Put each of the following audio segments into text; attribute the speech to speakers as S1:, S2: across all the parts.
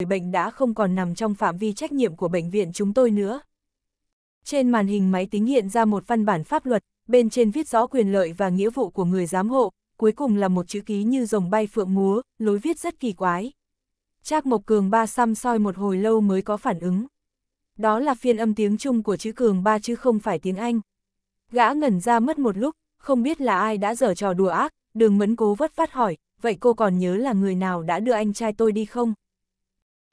S1: người bệnh đã không còn nằm trong phạm vi trách nhiệm của bệnh viện chúng tôi nữa. Trên màn hình máy tính hiện ra một văn bản pháp luật, bên trên viết rõ quyền lợi và nghĩa vụ của người giám hộ, cuối cùng là một chữ ký như rồng bay phượng múa, lối viết rất kỳ quái. Trác Mộc Cường ba xăm soi một hồi lâu mới có phản ứng. Đó là phiên âm tiếng Trung của chữ Cường ba chứ không phải tiếng Anh. Gã ngẩn ra mất một lúc, không biết là ai đã dở trò đùa ác, đường mẫn cố vất phát hỏi, vậy cô còn nhớ là người nào đã đưa anh trai tôi đi không?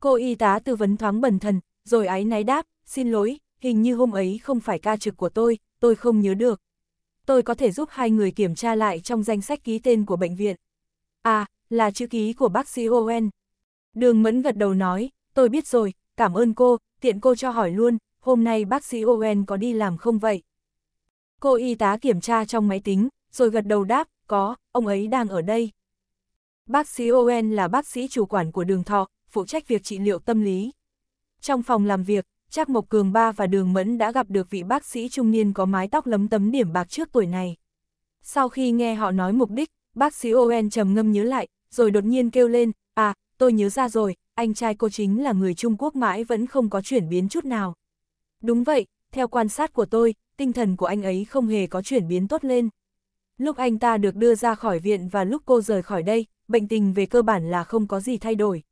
S1: Cô y tá tư vấn thoáng bần thần, rồi áy náy đáp, xin lỗi, hình như hôm ấy không phải ca trực của tôi, tôi không nhớ được. Tôi có thể giúp hai người kiểm tra lại trong danh sách ký tên của bệnh viện. À, là chữ ký của bác sĩ Owen. Đường Mẫn gật đầu nói, tôi biết rồi, cảm ơn cô, tiện cô cho hỏi luôn, hôm nay bác sĩ Owen có đi làm không vậy? Cô y tá kiểm tra trong máy tính, rồi gật đầu đáp, có, ông ấy đang ở đây. Bác sĩ Owen là bác sĩ chủ quản của đường thọ, phụ trách việc trị liệu tâm lý. Trong phòng làm việc, Trác Mộc Cường Ba và Đường Mẫn đã gặp được vị bác sĩ trung niên có mái tóc lấm tấm điểm bạc trước tuổi này. Sau khi nghe họ nói mục đích, bác sĩ Owen trầm ngâm nhớ lại, rồi đột nhiên kêu lên, à, tôi nhớ ra rồi, anh trai cô chính là người Trung Quốc mãi vẫn không có chuyển biến chút nào. Đúng vậy, theo quan sát của tôi, tinh thần của anh ấy không hề có chuyển biến tốt lên. Lúc anh ta được đưa ra khỏi viện và lúc cô rời khỏi đây, bệnh tình về cơ bản là không có gì thay đổi.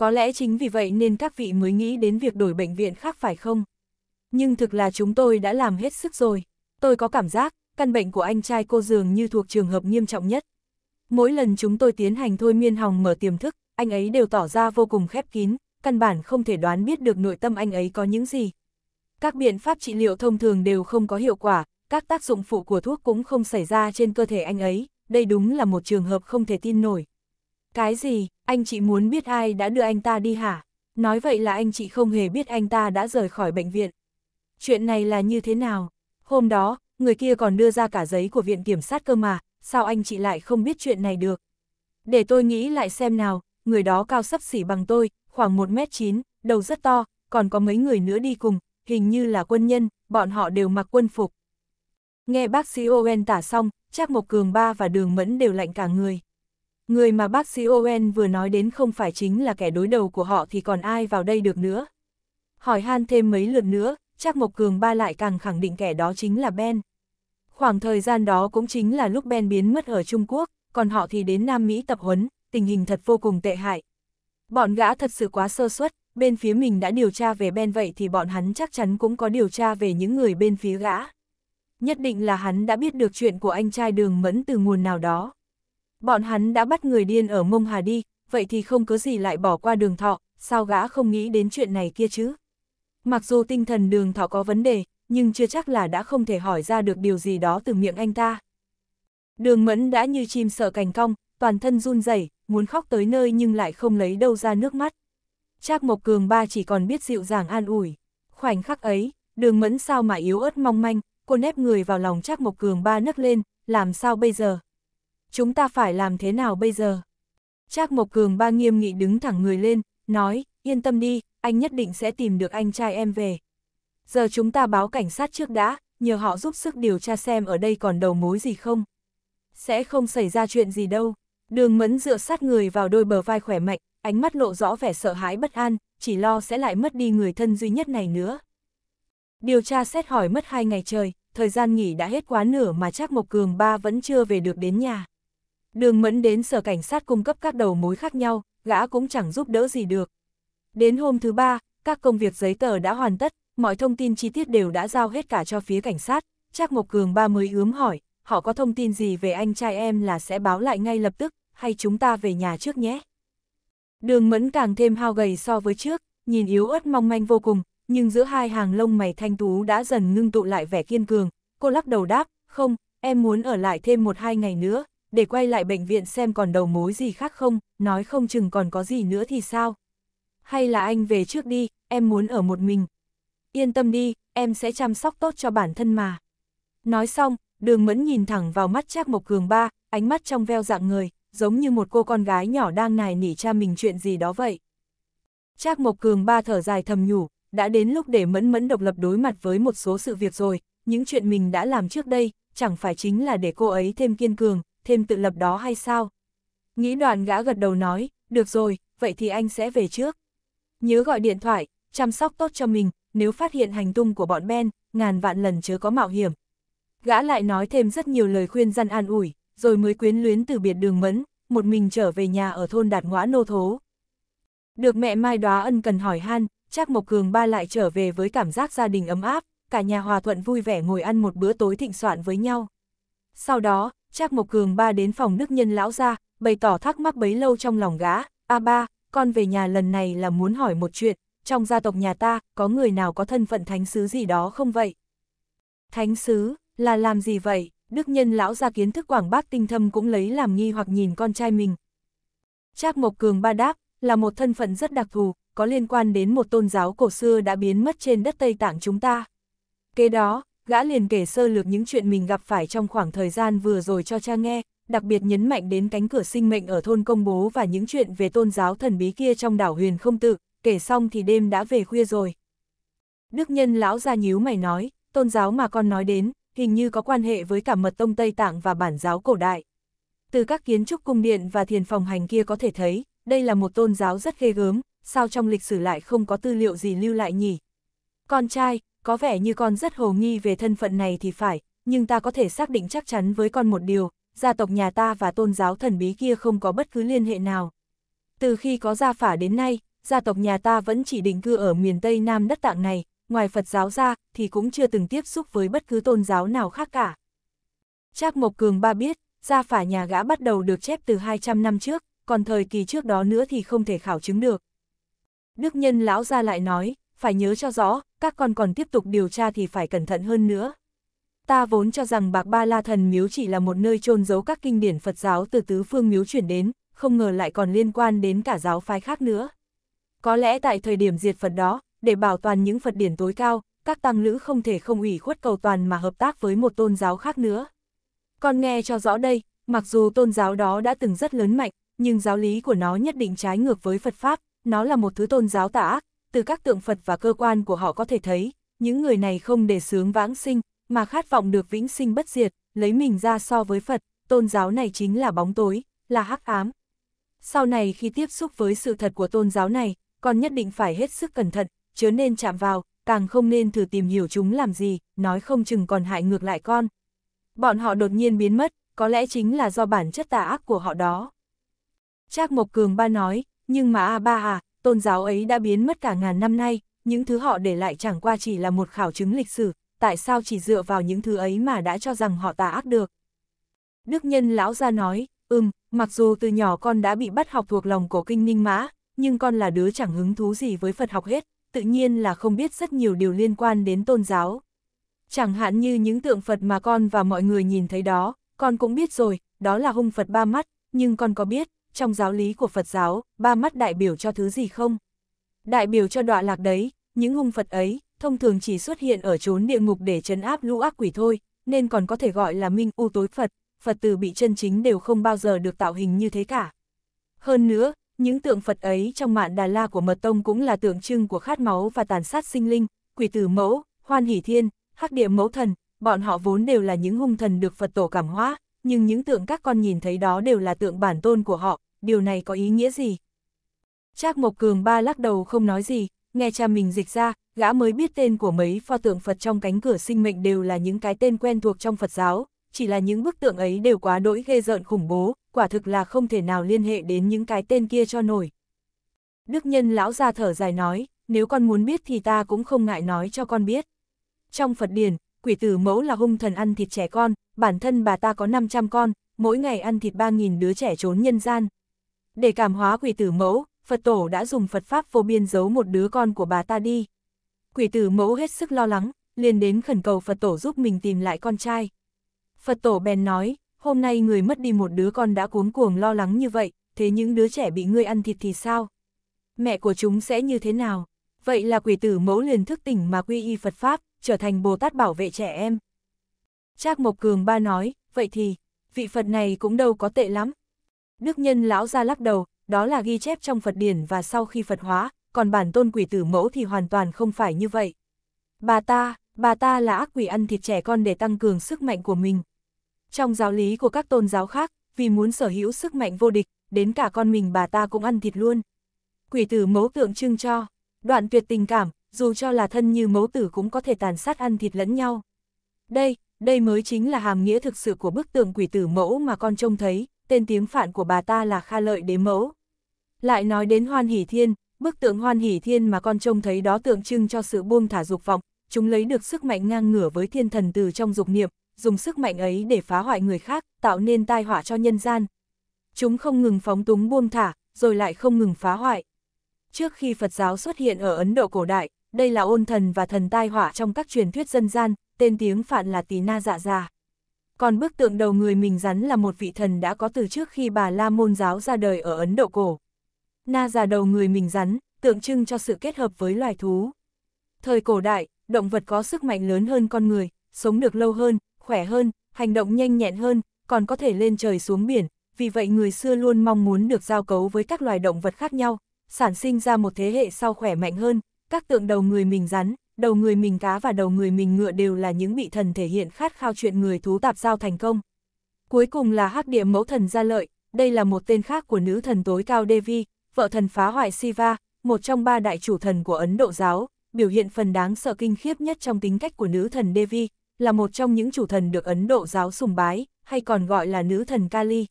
S1: Có lẽ chính vì vậy nên các vị mới nghĩ đến việc đổi bệnh viện khác phải không? Nhưng thực là chúng tôi đã làm hết sức rồi. Tôi có cảm giác, căn bệnh của anh trai cô dường như thuộc trường hợp nghiêm trọng nhất. Mỗi lần chúng tôi tiến hành thôi miên hòng mở tiềm thức, anh ấy đều tỏ ra vô cùng khép kín, căn bản không thể đoán biết được nội tâm anh ấy có những gì. Các biện pháp trị liệu thông thường đều không có hiệu quả, các tác dụng phụ của thuốc cũng không xảy ra trên cơ thể anh ấy, đây đúng là một trường hợp không thể tin nổi. Cái gì, anh chị muốn biết ai đã đưa anh ta đi hả? Nói vậy là anh chị không hề biết anh ta đã rời khỏi bệnh viện. Chuyện này là như thế nào? Hôm đó, người kia còn đưa ra cả giấy của viện kiểm sát cơ mà, sao anh chị lại không biết chuyện này được? Để tôi nghĩ lại xem nào, người đó cao sấp xỉ bằng tôi, khoảng 1m9, đầu rất to, còn có mấy người nữa đi cùng, hình như là quân nhân, bọn họ đều mặc quân phục. Nghe bác sĩ Owen tả xong, Trác Mộc Cường Ba và Đường Mẫn đều lạnh cả người. Người mà bác sĩ Owen vừa nói đến không phải chính là kẻ đối đầu của họ thì còn ai vào đây được nữa. Hỏi han thêm mấy lượt nữa, chắc Mộc Cường ba lại càng khẳng định kẻ đó chính là Ben. Khoảng thời gian đó cũng chính là lúc Ben biến mất ở Trung Quốc, còn họ thì đến Nam Mỹ tập huấn, tình hình thật vô cùng tệ hại. Bọn gã thật sự quá sơ suất, bên phía mình đã điều tra về Ben vậy thì bọn hắn chắc chắn cũng có điều tra về những người bên phía gã. Nhất định là hắn đã biết được chuyện của anh trai đường mẫn từ nguồn nào đó. Bọn hắn đã bắt người điên ở mông hà đi, vậy thì không có gì lại bỏ qua đường thọ, sao gã không nghĩ đến chuyện này kia chứ? Mặc dù tinh thần đường thọ có vấn đề, nhưng chưa chắc là đã không thể hỏi ra được điều gì đó từ miệng anh ta. Đường mẫn đã như chim sợ cành cong, toàn thân run rẩy, muốn khóc tới nơi nhưng lại không lấy đâu ra nước mắt. Trác Mộc Cường ba chỉ còn biết dịu dàng an ủi. Khoảnh khắc ấy, đường mẫn sao mà yếu ớt mong manh, cô nép người vào lòng Trác Mộc Cường ba nấc lên, làm sao bây giờ? chúng ta phải làm thế nào bây giờ? Trác Mộc Cường ba nghiêm nghị đứng thẳng người lên, nói, yên tâm đi, anh nhất định sẽ tìm được anh trai em về. Giờ chúng ta báo cảnh sát trước đã, nhờ họ giúp sức điều tra xem ở đây còn đầu mối gì không. Sẽ không xảy ra chuyện gì đâu. Đường mẫn dựa sát người vào đôi bờ vai khỏe mạnh, ánh mắt lộ rõ vẻ sợ hãi bất an, chỉ lo sẽ lại mất đi người thân duy nhất này nữa. Điều tra xét hỏi mất hai ngày trời, thời gian nghỉ đã hết quá nửa mà Trác Mộc Cường ba vẫn chưa về được đến nhà. Đường mẫn đến sở cảnh sát cung cấp các đầu mối khác nhau, gã cũng chẳng giúp đỡ gì được. Đến hôm thứ ba, các công việc giấy tờ đã hoàn tất, mọi thông tin chi tiết đều đã giao hết cả cho phía cảnh sát. Trác Mộc Cường ba mới ướm hỏi, họ có thông tin gì về anh trai em là sẽ báo lại ngay lập tức, hay chúng ta về nhà trước nhé. Đường mẫn càng thêm hao gầy so với trước, nhìn yếu ớt mong manh vô cùng, nhưng giữa hai hàng lông mày thanh tú đã dần ngưng tụ lại vẻ kiên cường. Cô lắc đầu đáp, không, em muốn ở lại thêm một hai ngày nữa, để quay lại bệnh viện xem còn đầu mối gì khác không, nói không chừng còn có gì nữa thì sao. Hay là anh về trước đi, em muốn ở một mình. Yên tâm đi, em sẽ chăm sóc tốt cho bản thân mà. Nói xong, đường mẫn nhìn thẳng vào mắt Trác Mộc Cường ba, ánh mắt trong veo dạng người, giống như một cô con gái nhỏ đang nài nỉ cha mình chuyện gì đó vậy. Trác Mộc Cường ba thở dài thầm nhủ, đã đến lúc để mẫn mẫn độc lập đối mặt với một số sự việc rồi, những chuyện mình đã làm trước đây, chẳng phải chính là để cô ấy thêm kiên cường, thêm tự lập đó hay sao? Nghĩ đoàn gã gật đầu nói, được rồi, vậy thì anh sẽ về trước. Nhớ gọi điện thoại, chăm sóc tốt cho mình, nếu phát hiện hành tung của bọn Ben, ngàn vạn lần chớ có mạo hiểm. Gã lại nói thêm rất nhiều lời khuyên răn an ủi, rồi mới quyến luyến từ biệt đường mẫn, một mình trở về nhà ở thôn Đạt Ngoã Nô Thố. Được mẹ Mai Đoá ân cần hỏi han, Trác Mộc Cường ba lại trở về với cảm giác gia đình ấm áp, cả nhà hòa thuận vui vẻ ngồi ăn một bữa tối thịnh soạn với nhau. Sau đó, Trác Mộc Cường ba đến phòng đức nhân lão gia bày tỏ thắc mắc bấy lâu trong lòng gã, a ba, con về nhà lần này là muốn hỏi một chuyện, trong gia tộc nhà ta, có người nào có thân phận thánh sứ gì đó không vậy? Thánh sứ, là làm gì vậy? Đức nhân lão gia kiến thức quảng bác tinh thâm cũng lấy làm nghi hoặc nhìn con trai mình. Trác Mộc Cường ba đáp, là một thân phận rất đặc thù, có liên quan đến một tôn giáo cổ xưa đã biến mất trên đất Tây Tạng chúng ta. Kế đó, gã liền kể sơ lược những chuyện mình gặp phải trong khoảng thời gian vừa rồi cho cha nghe, đặc biệt nhấn mạnh đến cánh cửa sinh mệnh ở thôn công bố và những chuyện về tôn giáo thần bí kia trong đảo huyền không tự, kể xong thì đêm đã về khuya rồi. Đức nhân lão ra nhíu mày nói, tôn giáo mà con nói đến, hình như có quan hệ với cả mật tông Tây Tạng và bản giáo cổ đại. Từ các kiến trúc cung điện và thiền phòng hành kia có thể thấy, đây là một tôn giáo rất ghê gớm, sao trong lịch sử lại không có tư liệu gì lưu lại nhỉ? Con trai, có vẻ như con rất hồ nghi về thân phận này thì phải, nhưng ta có thể xác định chắc chắn với con một điều, gia tộc nhà ta và tôn giáo thần bí kia không có bất cứ liên hệ nào. Từ khi có gia phả đến nay, gia tộc nhà ta vẫn chỉ định cư ở miền Tây Nam đất tạng này, ngoài Phật giáo ra thì cũng chưa từng tiếp xúc với bất cứ tôn giáo nào khác cả. Trác Mộc Cường ba biết, gia phả nhà gã bắt đầu được chép từ 200 năm trước, còn thời kỳ trước đó nữa thì không thể khảo chứng được. Đức nhân lão gia lại nói, phải nhớ cho rõ, các con còn tiếp tục điều tra thì phải cẩn thận hơn nữa. Ta vốn cho rằng Bạc Ba La Thần Miếu chỉ là một nơi chôn giấu các kinh điển Phật giáo từ tứ phương miếu chuyển đến, không ngờ lại còn liên quan đến cả giáo phái khác nữa. Có lẽ tại thời điểm diệt Phật đó, để bảo toàn những Phật điển tối cao, các tăng lữ không thể không ủy khuất cầu toàn mà hợp tác với một tôn giáo khác nữa. Con nghe cho rõ đây, mặc dù tôn giáo đó đã từng rất lớn mạnh, nhưng giáo lý của nó nhất định trái ngược với Phật Pháp, nó là một thứ tôn giáo tà ác, từ các tượng Phật và cơ quan của họ có thể thấy, những người này không để sướng vãng sinh, mà khát vọng được vĩnh sinh bất diệt, lấy mình ra so với Phật, tôn giáo này chính là bóng tối, là hắc ám. Sau này khi tiếp xúc với sự thật của tôn giáo này, con nhất định phải hết sức cẩn thận, chớ nên chạm vào, càng không nên thử tìm hiểu chúng làm gì, nói không chừng còn hại ngược lại con. Bọn họ đột nhiên biến mất, có lẽ chính là do bản chất tà ác của họ đó. Trác Mộc Cường ba nói, nhưng mà a ba à, tôn giáo ấy đã biến mất cả ngàn năm nay, những thứ họ để lại chẳng qua chỉ là một khảo chứng lịch sử, tại sao chỉ dựa vào những thứ ấy mà đã cho rằng họ tà ác được. Đức nhân lão ra nói, ừm, mặc dù từ nhỏ con đã bị bắt học thuộc lòng cổ kinh ninh mã, nhưng con là đứa chẳng hứng thú gì với Phật học hết, tự nhiên là không biết rất nhiều điều liên quan đến tôn giáo. Chẳng hạn như những tượng Phật mà con và mọi người nhìn thấy đó, con cũng biết rồi, đó là hung Phật ba mắt, nhưng con có biết, trong giáo lý của Phật giáo, ba mắt đại biểu cho thứ gì không? Đại biểu cho đọa lạc đấy, những hung Phật ấy, thông thường chỉ xuất hiện ở chốn địa ngục để trấn áp lũ ác quỷ thôi, nên còn có thể gọi là minh u tối Phật, Phật từ bị chân chính đều không bao giờ được tạo hình như thế cả. Hơn nữa, những tượng Phật ấy trong mạn Đà La của Mật Tông cũng là tượng trưng của khát máu và tàn sát sinh linh, quỷ tử mẫu, hoan hỷ thiên, hắc địa mẫu thần, bọn họ vốn đều là những hung thần được Phật tổ cảm hóa, nhưng những tượng các con nhìn thấy đó đều là tượng bản tôn của họ, điều này có ý nghĩa gì? Trác Mộc Cường ba lắc đầu không nói gì, nghe cha mình dịch ra, gã mới biết tên của mấy pho tượng Phật trong cánh cửa sinh mệnh đều là những cái tên quen thuộc trong Phật giáo, chỉ là những bức tượng ấy đều quá đỗi ghê rợn khủng bố, quả thực là không thể nào liên hệ đến những cái tên kia cho nổi. Đức nhân lão ra thở dài nói, nếu con muốn biết thì ta cũng không ngại nói cho con biết. Trong Phật Điển, quỷ tử mẫu là hung thần ăn thịt trẻ con, bản thân bà ta có 500 con, mỗi ngày ăn thịt 3.000 đứa trẻ trốn nhân gian. Để cảm hóa quỷ tử mẫu, Phật tổ đã dùng Phật Pháp vô biên giấu một đứa con của bà ta đi. Quỷ tử mẫu hết sức lo lắng, liền đến khẩn cầu Phật tổ giúp mình tìm lại con trai. Phật tổ bèn nói, hôm nay người mất đi một đứa con đã cuống cuồng lo lắng như vậy, thế những đứa trẻ bị ngươi ăn thịt thì sao? Mẹ của chúng sẽ như thế nào? Vậy là quỷ tử mẫu liền thức tỉnh mà quy y Phật Pháp, trở thành Bồ Tát bảo vệ trẻ em. Trác Mộc Cường ba nói, vậy thì, vị Phật này cũng đâu có tệ lắm. Đức nhân lão ra lắc đầu, đó là ghi chép trong Phật điển và sau khi Phật hóa, còn bản tôn quỷ tử mẫu thì hoàn toàn không phải như vậy. Bà ta, bà ta là ác quỷ ăn thịt trẻ con để tăng cường sức mạnh của mình. Trong giáo lý của các tôn giáo khác, vì muốn sở hữu sức mạnh vô địch, đến cả con mình bà ta cũng ăn thịt luôn. Quỷ tử mẫu tượng trưng cho, đoạn tuyệt tình cảm, dù cho là thân như mẫu tử cũng có thể tàn sát ăn thịt lẫn nhau. Đây, đây mới chính là hàm nghĩa thực sự của bức tượng quỷ tử mẫu mà con trông thấy, tên tiếng phạn của bà ta là Kha Lợi Đế Mẫu. Lại nói đến Hoan Hỷ Thiên, bức tượng Hoan Hỷ Thiên mà con trông thấy đó tượng trưng cho sự buông thả dục vọng, chúng lấy được sức mạnh ngang ngửa với thiên thần từ trong dục niệm, dùng sức mạnh ấy để phá hoại người khác, tạo nên tai họa cho nhân gian. Chúng không ngừng phóng túng buông thả, rồi lại không ngừng phá hoại. Trước khi Phật giáo xuất hiện ở Ấn Độ cổ đại, đây là ôn thần và thần tai họa trong các truyền thuyết dân gian, tên tiếng Phạn là Tỳ Na Dạ già Còn bức tượng đầu người mình rắn là một vị thần đã có từ trước khi bà La Môn giáo ra đời ở Ấn Độ Cổ. Na già dạ đầu người mình rắn, tượng trưng cho sự kết hợp với loài thú. Thời cổ đại, động vật có sức mạnh lớn hơn con người, sống được lâu hơn, khỏe hơn, hành động nhanh nhẹn hơn, còn có thể lên trời xuống biển, vì vậy người xưa luôn mong muốn được giao cấu với các loài động vật khác nhau, sản sinh ra một thế hệ sau khỏe mạnh hơn, các tượng đầu người mình rắn, đầu người mình cá và đầu người mình ngựa đều là những vị thần thể hiện khát khao chuyện người thú tạp giao thành công. Cuối cùng là hắc địa mẫu thần gia lợi, đây là một tên khác của nữ thần tối cao Devi, vợ thần phá hoại Siva, một trong ba đại chủ thần của Ấn Độ giáo, biểu hiện phần đáng sợ kinh khiếp nhất trong tính cách của nữ thần Devi, là một trong những chủ thần được Ấn Độ giáo sùng bái, hay còn gọi là nữ thần Kali.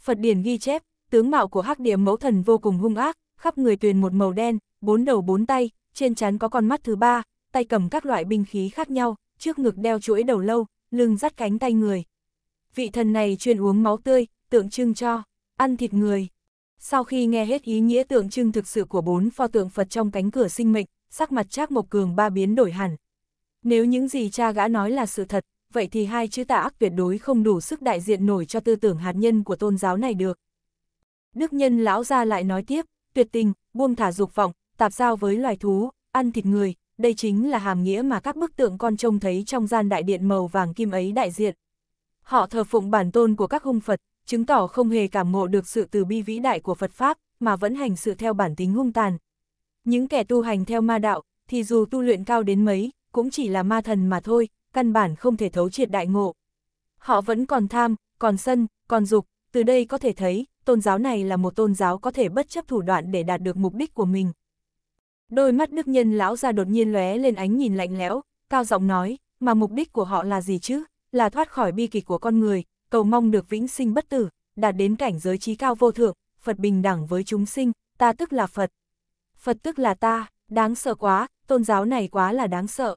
S1: Phật điển ghi chép, tướng mạo của hắc địa mẫu thần vô cùng hung ác, khắp người tuyền một màu đen, bốn đầu bốn tay, trên trán có con mắt thứ ba, tay cầm các loại binh khí khác nhau, trước ngực đeo chuỗi đầu lâu, lưng dắt cánh tay người. Vị thần này chuyên uống máu tươi, tượng trưng cho, ăn thịt người. Sau khi nghe hết ý nghĩa tượng trưng thực sự của bốn pho tượng Phật trong cánh cửa sinh mệnh, sắc mặt Trác Mộc Cường ba biến đổi hẳn. Nếu những gì cha gã nói là sự thật, vậy thì hai chữ tà ác tuyệt đối không đủ sức đại diện nổi cho tư tưởng hạt nhân của tôn giáo này được. Đức nhân lão ra lại nói tiếp, tuyệt tình, buông thả dục vọng, tạp giao với loài thú, ăn thịt người, đây chính là hàm nghĩa mà các bức tượng con trông thấy trong gian đại điện màu vàng kim ấy đại diện. Họ thờ phụng bản tôn của các hung Phật, chứng tỏ không hề cảm ngộ được sự từ bi vĩ đại của Phật Pháp, mà vẫn hành sự theo bản tính hung tàn. Những kẻ tu hành theo ma đạo, thì dù tu luyện cao đến mấy, cũng chỉ là ma thần mà thôi, căn bản không thể thấu triệt đại ngộ. Họ vẫn còn tham, còn sân, còn dục, từ đây có thể thấy, tôn giáo này là một tôn giáo có thể bất chấp thủ đoạn để đạt được mục đích của mình. Đôi mắt đức nhân lão ra đột nhiên lóe lên ánh nhìn lạnh lẽo, cao giọng nói, mà mục đích của họ là gì chứ? Là thoát khỏi bi kịch của con người, cầu mong được vĩnh sinh bất tử, đạt đến cảnh giới trí cao vô thượng, Phật bình đẳng với chúng sinh, ta tức là Phật. Phật tức là ta, đáng sợ quá, tôn giáo này quá là đáng sợ.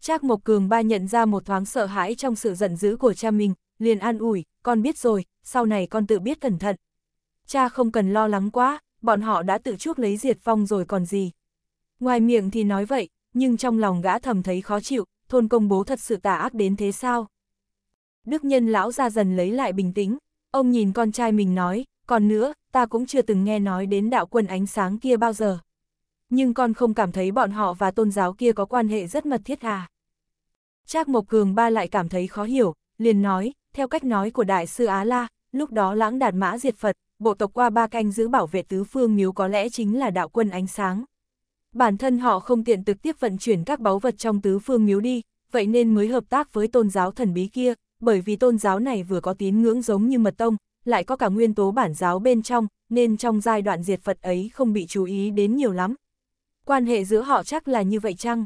S1: Trác Mộc Cường ba nhận ra một thoáng sợ hãi trong sự giận dữ của cha mình, liền an ủi, con biết rồi, sau này con tự biết cẩn thận. Cha không cần lo lắng quá, bọn họ đã tự chuốc lấy diệt vong rồi còn gì. Ngoài miệng thì nói vậy, nhưng trong lòng gã thầm thấy khó chịu, thôn công bố thật sự tà ác đến thế sao? Đức nhân lão ra dần lấy lại bình tĩnh, ông nhìn con trai mình nói, còn nữa, ta cũng chưa từng nghe nói đến đạo quân ánh sáng kia bao giờ. Nhưng con không cảm thấy bọn họ và tôn giáo kia có quan hệ rất mật thiết à? Trác Mộc Cường ba lại cảm thấy khó hiểu, liền nói, theo cách nói của Đại sư Á La, lúc đó lãng đạt mã diệt Phật, bộ tộc qua ba canh giữ bảo vệ tứ phương miếu có lẽ chính là đạo quân ánh sáng. Bản thân họ không tiện trực tiếp vận chuyển các báu vật trong tứ phương miếu đi, vậy nên mới hợp tác với tôn giáo thần bí kia, bởi vì tôn giáo này vừa có tín ngưỡng giống như mật tông, lại có cả nguyên tố bản giáo bên trong, nên trong giai đoạn diệt Phật ấy không bị chú ý đến nhiều lắm. Quan hệ giữa họ chắc là như vậy chăng?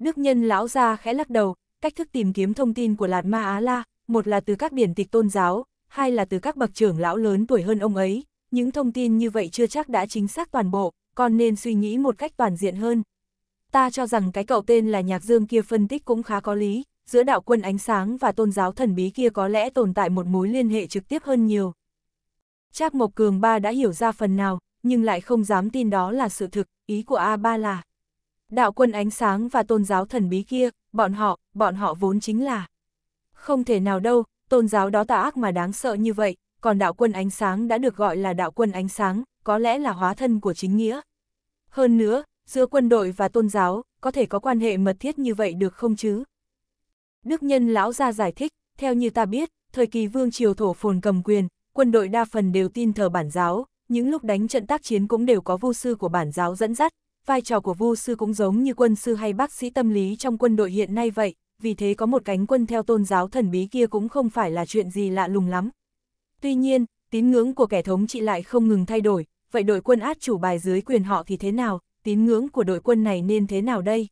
S1: Đức nhân lão ra khẽ lắc đầu, cách thức tìm kiếm thông tin của Lạt Ma Á La, một là từ các điển tịch tôn giáo, hai là từ các bậc trưởng lão lớn tuổi hơn ông ấy, những thông tin như vậy chưa chắc đã chính xác toàn bộ, con nên suy nghĩ một cách toàn diện hơn. Ta cho rằng cái cậu tên là Nhạc Dương kia phân tích cũng khá có lý, giữa đạo quân ánh sáng và tôn giáo thần bí kia có lẽ tồn tại một mối liên hệ trực tiếp hơn nhiều. Trác Mộc Cường ba đã hiểu ra phần nào, nhưng lại không dám tin đó là sự thực, ý của a ba là Đạo quân ánh sáng và tôn giáo thần bí kia, bọn họ, bọn họ vốn chính là Không thể nào đâu, tôn giáo đó tà ác mà đáng sợ như vậy, còn đạo quân ánh sáng đã được gọi là đạo quân ánh sáng, có lẽ là hóa thân của chính nghĩa. Hơn nữa, giữa quân đội và tôn giáo, có thể có quan hệ mật thiết như vậy được không chứ? Đức nhân lão gia giải thích, theo như ta biết, thời kỳ vương triều thổ phồn cầm quyền, quân đội đa phần đều tin thờ bản giáo, những lúc đánh trận tác chiến cũng đều có vu sư của bản giáo dẫn dắt, vai trò của vu sư cũng giống như quân sư hay bác sĩ tâm lý trong quân đội hiện nay vậy, vì thế có một cánh quân theo tôn giáo thần bí kia cũng không phải là chuyện gì lạ lùng lắm. Tuy nhiên, tín ngưỡng của kẻ thống trị lại không ngừng thay đổi, vậy đội quân át chủ bài dưới quyền họ thì thế nào, tín ngưỡng của đội quân này nên thế nào đây?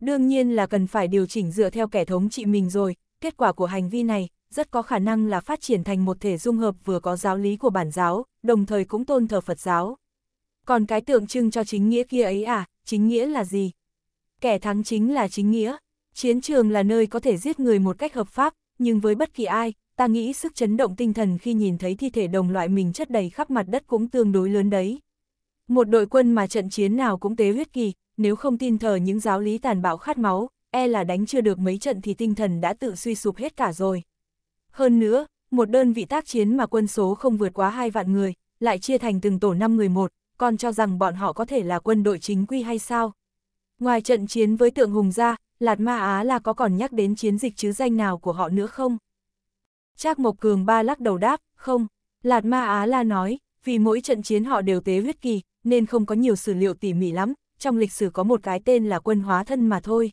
S1: Đương nhiên là cần phải điều chỉnh dựa theo kẻ thống trị mình rồi, kết quả của hành vi này rất có khả năng là phát triển thành một thể dung hợp vừa có giáo lý của bản giáo, đồng thời cũng tôn thờ Phật giáo. Còn cái tượng trưng cho chính nghĩa kia ấy à, chính nghĩa là gì? Kẻ thắng chính là chính nghĩa. Chiến trường là nơi có thể giết người một cách hợp pháp, nhưng với bất kỳ ai, ta nghĩ sức chấn động tinh thần khi nhìn thấy thi thể đồng loại mình chất đầy khắp mặt đất cũng tương đối lớn đấy. Một đội quân mà trận chiến nào cũng tế huyết kỳ, nếu không tin thờ những giáo lý tàn bạo khát máu, e là đánh chưa được mấy trận thì tinh thần đã tự suy sụp hết cả rồi. Hơn nữa, một đơn vị tác chiến mà quân số không vượt quá hai vạn người, lại chia thành từng tổ 5 người một, còn cho rằng bọn họ có thể là quân đội chính quy hay sao. Ngoài trận chiến với tượng hùng ra, Lạt Ma Á là có còn nhắc đến chiến dịch chứ danh nào của họ nữa không? Trác Mộc Cường ba lắc đầu đáp, không, Lạt Ma Á La nói, vì mỗi trận chiến họ đều tế huyết kỳ, nên không có nhiều sử liệu tỉ mỉ lắm, trong lịch sử có một cái tên là quân hóa thân mà thôi.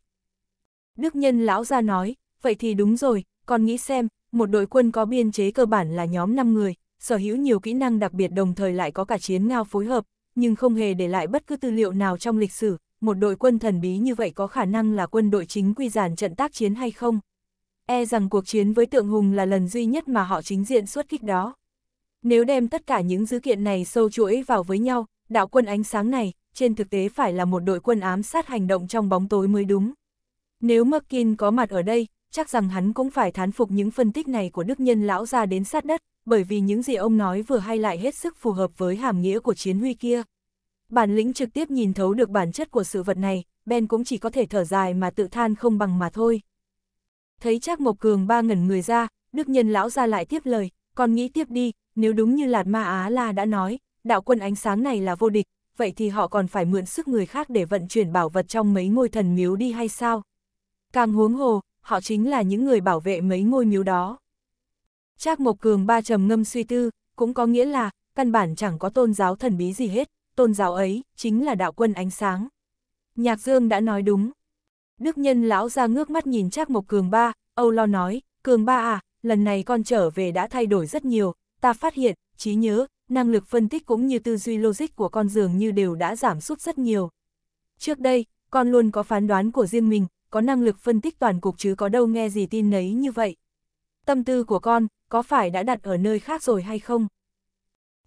S1: Đức nhân lão ra nói, vậy thì đúng rồi, còn nghĩ xem, một đội quân có biên chế cơ bản là nhóm 5 người, sở hữu nhiều kỹ năng đặc biệt đồng thời lại có cả chiến ngao phối hợp, nhưng không hề để lại bất cứ tư liệu nào trong lịch sử, một đội quân thần bí như vậy có khả năng là quân đội chính quy giàn trận tác chiến hay không? e rằng cuộc chiến với tượng hùng là lần duy nhất mà họ chính diện xuất kích đó. Nếu đem tất cả những dữ kiện này sâu chuỗi vào với nhau, đạo quân ánh sáng này, trên thực tế phải là một đội quân ám sát hành động trong bóng tối mới đúng. Nếu Merkin có mặt ở đây, chắc rằng hắn cũng phải thán phục những phân tích này của đức nhân lão ra đến sát đất, bởi vì những gì ông nói vừa hay lại hết sức phù hợp với hàm nghĩa của chiến huy kia. Bản lĩnh trực tiếp nhìn thấu được bản chất của sự vật này, Ben cũng chỉ có thể thở dài mà tự than không bằng mà thôi thấy Trác Mộc Cường ba ngẩn người ra, đức nhân lão ra lại tiếp lời, còn nghĩ tiếp đi, nếu đúng như Lạt Ma Á La đã nói, đạo quân ánh sáng này là vô địch, vậy thì họ còn phải mượn sức người khác để vận chuyển bảo vật trong mấy ngôi thần miếu đi hay sao? Càng huống hồ, họ chính là những người bảo vệ mấy ngôi miếu đó. Trác Mộc Cường ba trầm ngâm suy tư, cũng có nghĩa là, căn bản chẳng có tôn giáo thần bí gì hết, tôn giáo ấy, chính là đạo quân ánh sáng. Nhạc Dương đã nói đúng, Đức nhân lão ra ngước mắt nhìn Trác Mộc Cường Ba, Âu lo nói, Cường Ba à, lần này con trở về đã thay đổi rất nhiều, ta phát hiện, trí nhớ, năng lực phân tích cũng như tư duy logic của con dường như đều đã giảm sút rất nhiều. Trước đây, con luôn có phán đoán của riêng mình, có năng lực phân tích toàn cục chứ có đâu nghe gì tin nấy như vậy. Tâm tư của con, có phải đã đặt ở nơi khác rồi hay không?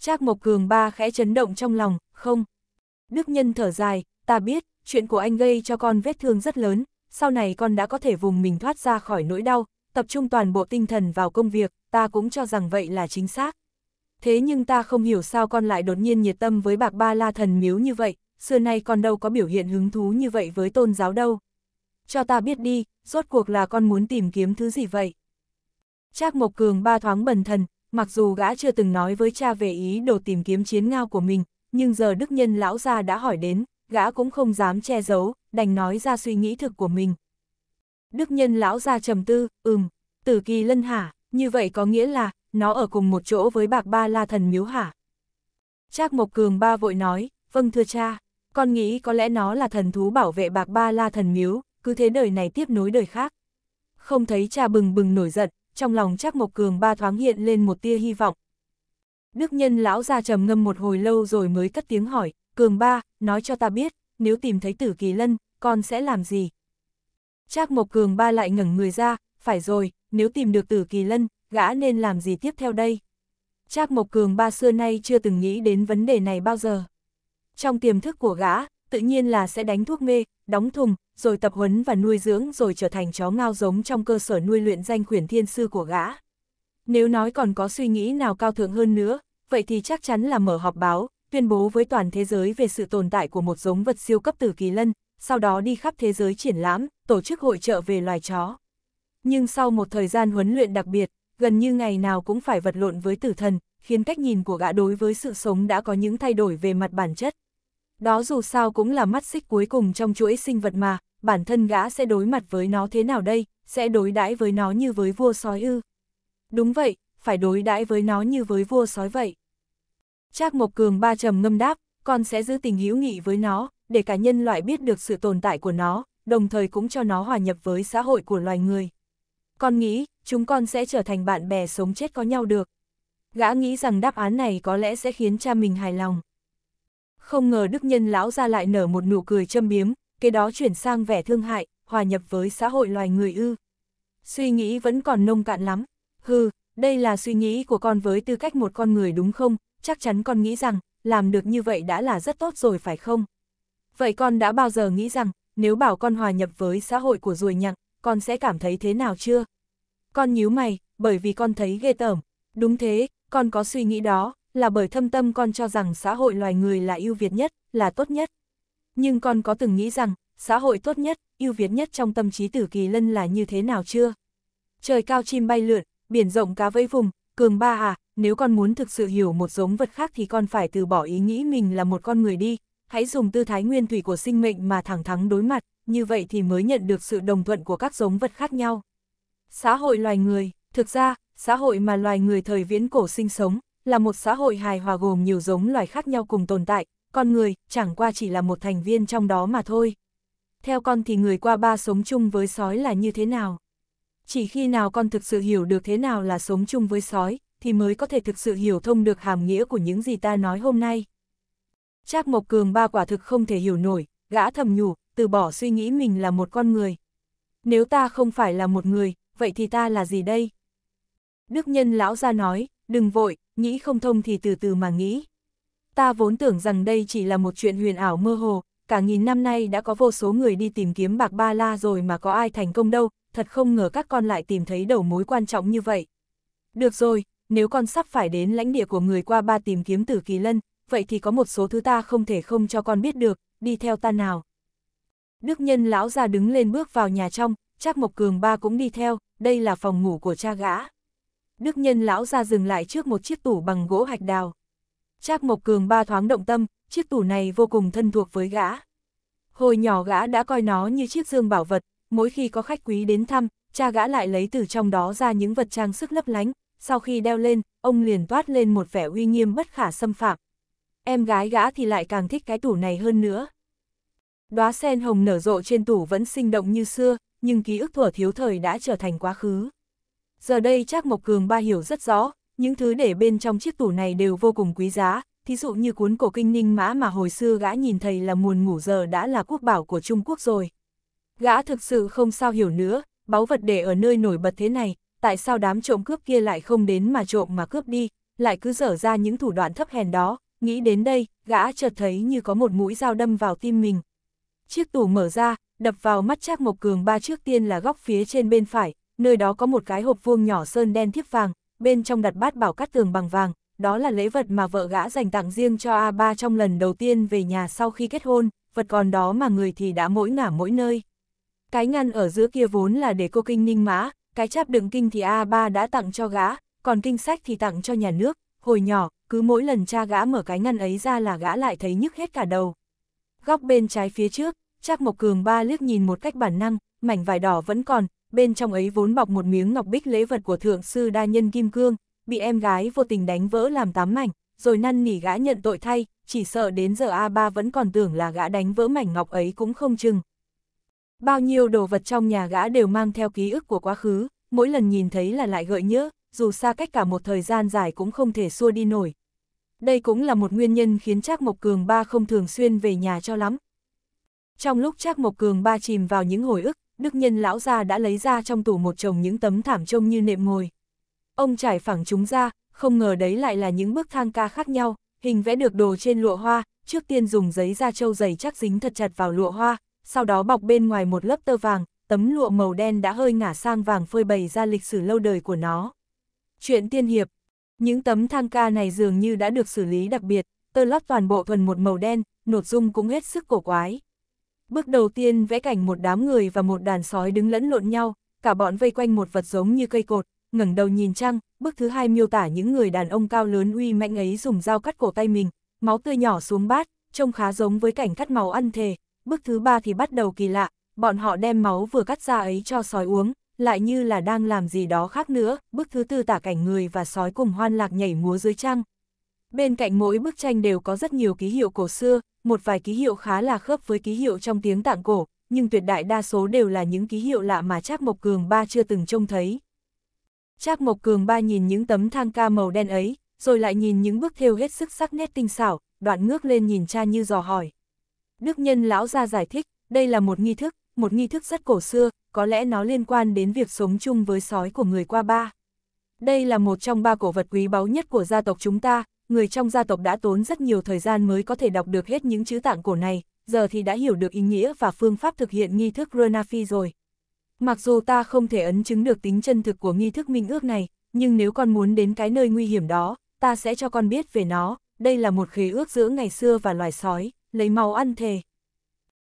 S1: Trác Mộc Cường Ba khẽ chấn động trong lòng, không? Đức nhân thở dài, ta biết, chuyện của anh gây cho con vết thương rất lớn, sau này con đã có thể vùng mình thoát ra khỏi nỗi đau, tập trung toàn bộ tinh thần vào công việc, ta cũng cho rằng vậy là chính xác. Thế nhưng ta không hiểu sao con lại đột nhiên nhiệt tâm với bạc ba la thần miếu như vậy, xưa nay con đâu có biểu hiện hứng thú như vậy với tôn giáo đâu. Cho ta biết đi, rốt cuộc là con muốn tìm kiếm thứ gì vậy? Trác Mộc Cường ba thoáng bần thần, mặc dù gã chưa từng nói với cha về ý đồ tìm kiếm chiến ngao của mình, nhưng giờ đức nhân lão gia đã hỏi đến, gã cũng không dám che giấu, đành nói ra suy nghĩ thực của mình. Đức nhân lão ra trầm tư, ừm, tử kỳ lân hả, như vậy có nghĩa là, nó ở cùng một chỗ với bạc ba la thần miếu hả? Trác Mộc Cường ba vội nói, vâng thưa cha, con nghĩ có lẽ nó là thần thú bảo vệ bạc ba la thần miếu, cứ thế đời này tiếp nối đời khác. Không thấy cha bừng bừng nổi giận, trong lòng Trác Mộc Cường ba thoáng hiện lên một tia hy vọng. Đức nhân lão ra trầm ngâm một hồi lâu rồi mới cất tiếng hỏi, Cường ba, nói cho ta biết, nếu tìm thấy tử kỳ lân, con sẽ làm gì? Trác Mộc Cường ba lại ngẩng người ra, phải rồi, nếu tìm được tử kỳ lân, gã nên làm gì tiếp theo đây? Trác Mộc Cường ba xưa nay chưa từng nghĩ đến vấn đề này bao giờ. Trong tiềm thức của gã, tự nhiên là sẽ đánh thuốc mê, đóng thùng, rồi tập huấn và nuôi dưỡng rồi trở thành chó ngao giống trong cơ sở nuôi luyện danh khuyển thiên sư của gã. Nếu nói còn có suy nghĩ nào cao thượng hơn nữa, vậy thì chắc chắn là mở họp báo, tuyên bố với toàn thế giới về sự tồn tại của một giống vật siêu cấp từ kỳ lân, sau đó đi khắp thế giới triển lãm, tổ chức hội trợ về loài chó. Nhưng sau một thời gian huấn luyện đặc biệt, gần như ngày nào cũng phải vật lộn với tử thần, khiến cách nhìn của gã đối với sự sống đã có những thay đổi về mặt bản chất. Đó dù sao cũng là mắt xích cuối cùng trong chuỗi sinh vật mà, bản thân gã sẽ đối mặt với nó thế nào đây, sẽ đối đãi với nó như với vua sói ư. Đúng vậy, phải đối đãi với nó như với vua sói vậy. Trác Mộc Cường ba trầm ngâm đáp, con sẽ giữ tình hữu nghị với nó, để cả nhân loại biết được sự tồn tại của nó, đồng thời cũng cho nó hòa nhập với xã hội của loài người. Con nghĩ, chúng con sẽ trở thành bạn bè sống chết có nhau được. Gã nghĩ rằng đáp án này có lẽ sẽ khiến cha mình hài lòng. Không ngờ đức nhân lão ra lại nở một nụ cười châm biếm, cái đó chuyển sang vẻ thương hại, hòa nhập với xã hội loài người ư. Suy nghĩ vẫn còn nông cạn lắm. Hừ, đây là suy nghĩ của con với tư cách một con người đúng không? chắc chắn con nghĩ rằng, làm được như vậy đã là rất tốt rồi phải không? Vậy con đã bao giờ nghĩ rằng, nếu bảo con hòa nhập với xã hội của ruồi nhặng, con sẽ cảm thấy thế nào chưa? Con nhíu mày, bởi vì con thấy ghê tởm. Đúng thế, con có suy nghĩ đó, là bởi thâm tâm con cho rằng xã hội loài người là ưu việt nhất, là tốt nhất. Nhưng con có từng nghĩ rằng, xã hội tốt nhất, ưu việt nhất trong tâm trí tử kỳ lân là như thế nào chưa? Trời cao chim bay lượn, biển rộng cá vẫy vùng, cường ba à, nếu con muốn thực sự hiểu một giống vật khác thì con phải từ bỏ ý nghĩ mình là một con người đi, hãy dùng tư thái nguyên thủy của sinh mệnh mà thẳng thắng đối mặt, như vậy thì mới nhận được sự đồng thuận của các giống vật khác nhau. Xã hội loài người, thực ra, xã hội mà loài người thời viễn cổ sinh sống, là một xã hội hài hòa gồm nhiều giống loài khác nhau cùng tồn tại, con người chẳng qua chỉ là một thành viên trong đó mà thôi. Theo con thì người qua ba sống chung với sói là như thế nào? Chỉ khi nào con thực sự hiểu được thế nào là sống chung với sói, thì mới có thể thực sự hiểu thông được hàm nghĩa của những gì ta nói hôm nay. Trác Mộc Cường ba quả thực không thể hiểu nổi, gã thầm nhủ, từ bỏ suy nghĩ mình là một con người. Nếu ta không phải là một người, vậy thì ta là gì đây? Đức nhân lão ra nói, đừng vội, nghĩ không thông thì từ từ mà nghĩ. Ta vốn tưởng rằng đây chỉ là một chuyện huyền ảo mơ hồ, cả nghìn năm nay đã có vô số người đi tìm kiếm bạc ba la rồi mà có ai thành công đâu, thật không ngờ các con lại tìm thấy đầu mối quan trọng như vậy. Được rồi, nếu con sắp phải đến lãnh địa của người qua ba tìm kiếm tử kỳ lân, vậy thì có một số thứ ta không thể không cho con biết được, đi theo ta nào. Đức nhân lão ra đứng lên bước vào nhà trong, Trác Mộc Cường ba cũng đi theo, đây là phòng ngủ của cha gã. Đức nhân lão ra dừng lại trước một chiếc tủ bằng gỗ hạch đào. Trác Mộc Cường ba thoáng động tâm, chiếc tủ này vô cùng thân thuộc với gã. Hồi nhỏ gã đã coi nó như chiếc dương bảo vật, mỗi khi có khách quý đến thăm, cha gã lại lấy từ trong đó ra những vật trang sức lấp lánh, sau khi đeo lên, ông liền toát lên một vẻ uy nghiêm bất khả xâm phạm. Em gái gã thì lại càng thích cái tủ này hơn nữa. Đóa sen hồng nở rộ trên tủ vẫn sinh động như xưa, nhưng ký ức thuở thiếu thời đã trở thành quá khứ. Giờ đây Trác Mộc Cường ba hiểu rất rõ, những thứ để bên trong chiếc tủ này đều vô cùng quý giá, thí dụ như cuốn cổ kinh ninh mã mà hồi xưa gã nhìn thấy là muôn ngủ giờ đã là quốc bảo của Trung Quốc rồi. Gã thực sự không sao hiểu nữa, báu vật để ở nơi nổi bật thế này, tại sao đám trộm cướp kia lại không đến mà trộm mà cướp đi, lại cứ dở ra những thủ đoạn thấp hèn đó, nghĩ đến đây, gã chợt thấy như có một mũi dao đâm vào tim mình. Chiếc tủ mở ra, đập vào mắt Trác Mộc Cường ba trước tiên là góc phía trên bên phải, nơi đó có một cái hộp vuông nhỏ sơn đen thiếp vàng, bên trong đặt bát bảo cắt tường bằng vàng, đó là lễ vật mà vợ gã dành tặng riêng cho A3 trong lần đầu tiên về nhà sau khi kết hôn, vật còn đó mà người thì đã mỗi ngả mỗi nơi. Cái ngăn ở giữa kia vốn là để cô kinh ninh mã, cái cháp đựng kinh thì A3 đã tặng cho gã, còn kinh sách thì tặng cho nhà nước, hồi nhỏ, cứ mỗi lần cha gã mở cái ngăn ấy ra là gã lại thấy nhức hết cả đầu. Góc bên trái phía trước, Trác Mộc Cường ba liếc nhìn một cách bản năng, mảnh vải đỏ vẫn còn, bên trong ấy vốn bọc một miếng ngọc bích lễ vật của thượng sư đa nhân kim cương, bị em gái vô tình đánh vỡ làm tám mảnh, rồi năn nỉ gã nhận tội thay, chỉ sợ đến giờ A3 vẫn còn tưởng là gã đánh vỡ mảnh ngọc ấy cũng không chừng. Bao nhiêu đồ vật trong nhà gã đều mang theo ký ức của quá khứ, mỗi lần nhìn thấy là lại gợi nhớ, dù xa cách cả một thời gian dài cũng không thể xua đi nổi. Đây cũng là một nguyên nhân khiến Trác Mộc Cường ba không thường xuyên về nhà cho lắm. Trong lúc Trác Mộc Cường ba chìm vào những hồi ức, Đức Nhân lão gia đã lấy ra trong tủ một chồng những tấm thảm trông như nệm ngồi. Ông trải phẳng chúng ra, không ngờ đấy lại là những bức thang ca khác nhau, hình vẽ được đồ trên lụa hoa, trước tiên dùng giấy da trâu dày chắc dính thật chặt vào lụa hoa, sau đó bọc bên ngoài một lớp tơ vàng, tấm lụa màu đen đã hơi ngả sang vàng phơi bày ra lịch sử lâu đời của nó. Chuyện tiên hiệp Những tấm thang ca này dường như đã được xử lý đặc biệt, tơ lót toàn bộ thuần một màu đen, nột dung cũng hết sức cổ quái. Bước đầu tiên vẽ cảnh một đám người và một đàn sói đứng lẫn lộn nhau, cả bọn vây quanh một vật giống như cây cột, ngẩng đầu nhìn trăng, bước thứ hai miêu tả những người đàn ông cao lớn uy mạnh ấy dùng dao cắt cổ tay mình, máu tươi nhỏ xuống bát, trông khá giống với cảnh cắt máu ăn thề, bước thứ ba thì bắt đầu kỳ lạ, bọn họ đem máu vừa cắt ra ấy cho sói uống, lại như là đang làm gì đó khác nữa, bước thứ tư tả cảnh người và sói cùng hoan lạc nhảy múa dưới trăng. Bên cạnh mỗi bức tranh đều có rất nhiều ký hiệu cổ xưa, một vài ký hiệu khá là khớp với ký hiệu trong tiếng tạng cổ, nhưng tuyệt đại đa số đều là những ký hiệu lạ mà Trác Mộc Cường Ba chưa từng trông thấy. Trác Mộc Cường Ba nhìn những tấm thang ca màu đen ấy, rồi lại nhìn những bức thêu hết sức sắc nét tinh xảo, đoạn ngước lên nhìn cha như dò hỏi, Đức nhân lão gia giải thích, đây là một nghi thức, một nghi thức rất cổ xưa, có lẽ nó liên quan đến việc sống chung với sói của người qua ba. Đây là một trong ba cổ vật quý báu nhất của gia tộc chúng ta, người trong gia tộc đã tốn rất nhiều thời gian mới có thể đọc được hết những chữ tạng cổ này, giờ thì đã hiểu được ý nghĩa và phương pháp thực hiện nghi thức Renafi rồi. Mặc dù ta không thể ấn chứng được tính chân thực của nghi thức minh ước này, nhưng nếu con muốn đến cái nơi nguy hiểm đó, ta sẽ cho con biết về nó, đây là một khế ước giữa ngày xưa và loài sói, lấy máu ăn thề.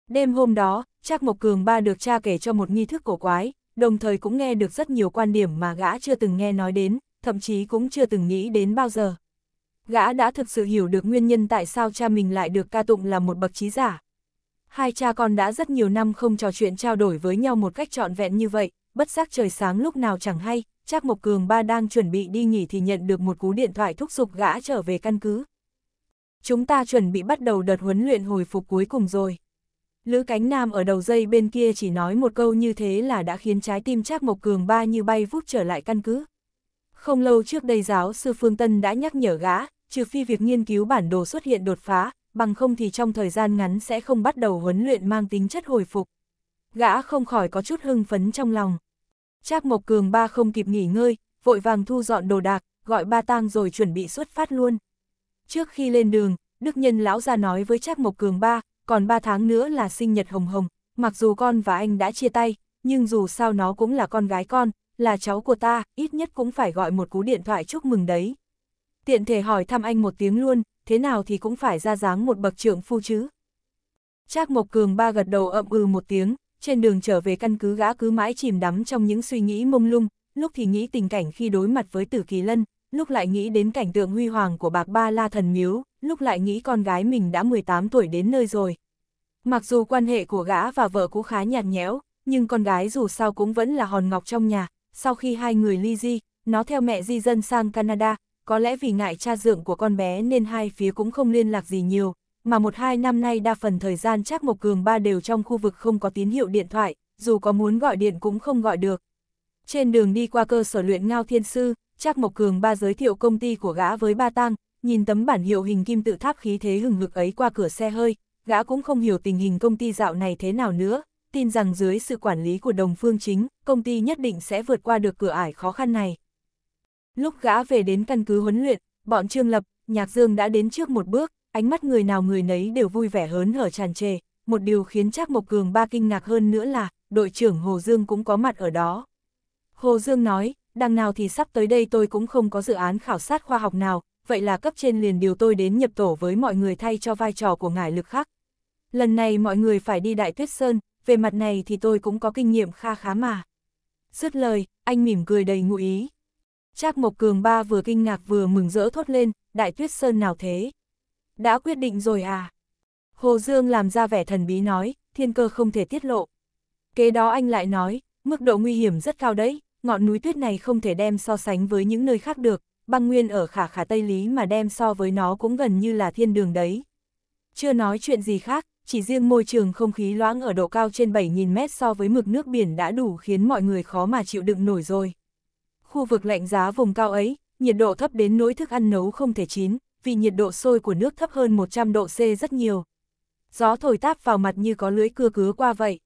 S1: Đêm hôm đó, Trác Mộc Cường ba được cha kể cho một nghi thức cổ quái, đồng thời cũng nghe được rất nhiều quan điểm mà gã chưa từng nghe nói đến, thậm chí cũng chưa từng nghĩ đến bao giờ. Gã đã thực sự hiểu được nguyên nhân tại sao cha mình lại được ca tụng là một bậc trí giả. Hai cha con đã rất nhiều năm không trò chuyện trao đổi với nhau một cách trọn vẹn như vậy, bất giác trời sáng lúc nào chẳng hay, Trác Mộc Cường ba đang chuẩn bị đi nghỉ thì nhận được một cú điện thoại thúc giục gã trở về căn cứ chúng ta chuẩn bị bắt đầu đợt huấn luyện hồi phục cuối cùng rồi. Lữ cánh nam ở đầu dây bên kia chỉ nói một câu như thế là đã khiến trái tim Trác Mộc Cường ba như bay vút trở lại căn cứ. Không lâu trước đây giáo sư Phương Tân đã nhắc nhở gã, trừ phi việc nghiên cứu bản đồ xuất hiện đột phá, bằng không thì trong thời gian ngắn sẽ không bắt đầu huấn luyện mang tính chất hồi phục. Gã không khỏi có chút hưng phấn trong lòng. Trác Mộc Cường ba không kịp nghỉ ngơi, vội vàng thu dọn đồ đạc, gọi ba tang rồi chuẩn bị xuất phát luôn. Trước khi lên đường, Đức Nhân lão ra nói với Trác Mộc Cường ba, còn ba tháng nữa là sinh nhật Hồng Hồng, mặc dù con và anh đã chia tay, nhưng dù sao nó cũng là con gái con, là cháu của ta, ít nhất cũng phải gọi một cú điện thoại chúc mừng đấy. Tiện thể hỏi thăm anh một tiếng luôn, thế nào thì cũng phải ra dáng một bậc trưởng phu chứ. Trác Mộc Cường ba gật đầu ậm ừ một tiếng, trên đường trở về căn cứ gã cứ mãi chìm đắm trong những suy nghĩ mông lung, lúc thì nghĩ tình cảnh khi đối mặt với Tử Kỳ Lân, lúc lại nghĩ đến cảnh tượng huy hoàng của bạc ba la thần miếu, lúc lại nghĩ con gái mình đã 18 tuổi đến nơi rồi. Mặc dù quan hệ của gã và vợ cũ khá nhạt nhẽo, nhưng con gái dù sao cũng vẫn là hòn ngọc trong nhà, sau khi hai người ly di, nó theo mẹ di dân sang Canada, có lẽ vì ngại cha dượng của con bé nên hai phía cũng không liên lạc gì nhiều, mà một hai năm nay đa phần thời gian chắc một Cường ba đều trong khu vực không có tín hiệu điện thoại, dù có muốn gọi điện cũng không gọi được. Trên đường đi qua cơ sở luyện ngao thiên sư, Trác Mộc Cường ba giới thiệu công ty của gã với ba tang, nhìn tấm bản hiệu hình kim tự tháp khí thế hừng hực ấy qua cửa xe hơi, gã cũng không hiểu tình hình công ty dạo này thế nào nữa, tin rằng dưới sự quản lý của đồng phương chính, công ty nhất định sẽ vượt qua được cửa ải khó khăn này. Lúc gã về đến căn cứ huấn luyện, bọn Trương Lập, Nhạc Dương đã đến trước một bước, ánh mắt người nào người nấy đều vui vẻ hớn hở tràn trề, một điều khiến Trác Mộc Cường ba kinh ngạc hơn nữa là, đội trưởng Hồ Dương cũng có mặt ở đó. Hồ Dương nói, đằng nào thì sắp tới đây tôi cũng không có dự án khảo sát khoa học nào, vậy là cấp trên liền điều tôi đến nhập tổ với mọi người thay cho vai trò của ngài lực khác Lần này mọi người phải đi Đại Tuyết Sơn, về mặt này thì tôi cũng có kinh nghiệm kha khá mà. Dứt lời, anh mỉm cười đầy ngụ ý. Trác Mộc Cường ba vừa kinh ngạc vừa mừng rỡ thốt lên, Đại Tuyết Sơn nào thế? Đã quyết định rồi à? Hồ Dương làm ra vẻ thần bí nói, thiên cơ không thể tiết lộ. Kế đó anh lại nói, mức độ nguy hiểm rất cao đấy, ngọn núi tuyết này không thể đem so sánh với những nơi khác được, băng nguyên ở khả khả Tây Lý mà đem so với nó cũng gần như là thiên đường đấy. Chưa nói chuyện gì khác, chỉ riêng môi trường không khí loãng ở độ cao trên 7.000 mét so với mực nước biển đã đủ khiến mọi người khó mà chịu đựng nổi rồi. Khu vực lạnh giá vùng cao ấy, nhiệt độ thấp đến nỗi thức ăn nấu không thể chín, vì nhiệt độ sôi của nước thấp hơn 100 độ C rất nhiều. Gió thổi táp vào mặt như có lưỡi cưa cứa qua vậy.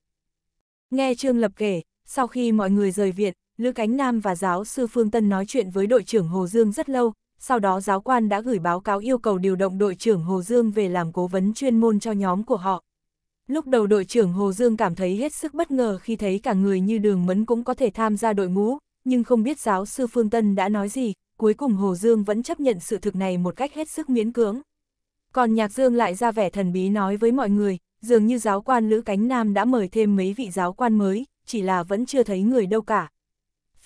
S1: Nghe Trương Lập kể, sau khi mọi người rời viện, Lữ Cánh Nam và giáo sư Phương Tân nói chuyện với đội trưởng Hồ Dương rất lâu, sau đó giáo quan đã gửi báo cáo yêu cầu điều động đội trưởng Hồ Dương về làm cố vấn chuyên môn cho nhóm của họ. Lúc đầu đội trưởng Hồ Dương cảm thấy hết sức bất ngờ khi thấy cả người như đường Mẫn cũng có thể tham gia đội ngũ, nhưng không biết giáo sư Phương Tân đã nói gì, cuối cùng Hồ Dương vẫn chấp nhận sự thực này một cách hết sức miễn cưỡng. Còn Nhạc Dương lại ra vẻ thần bí nói với mọi người, dường như giáo quan Lữ Cánh Nam đã mời thêm mấy vị giáo quan mới, chỉ là vẫn chưa thấy người đâu cả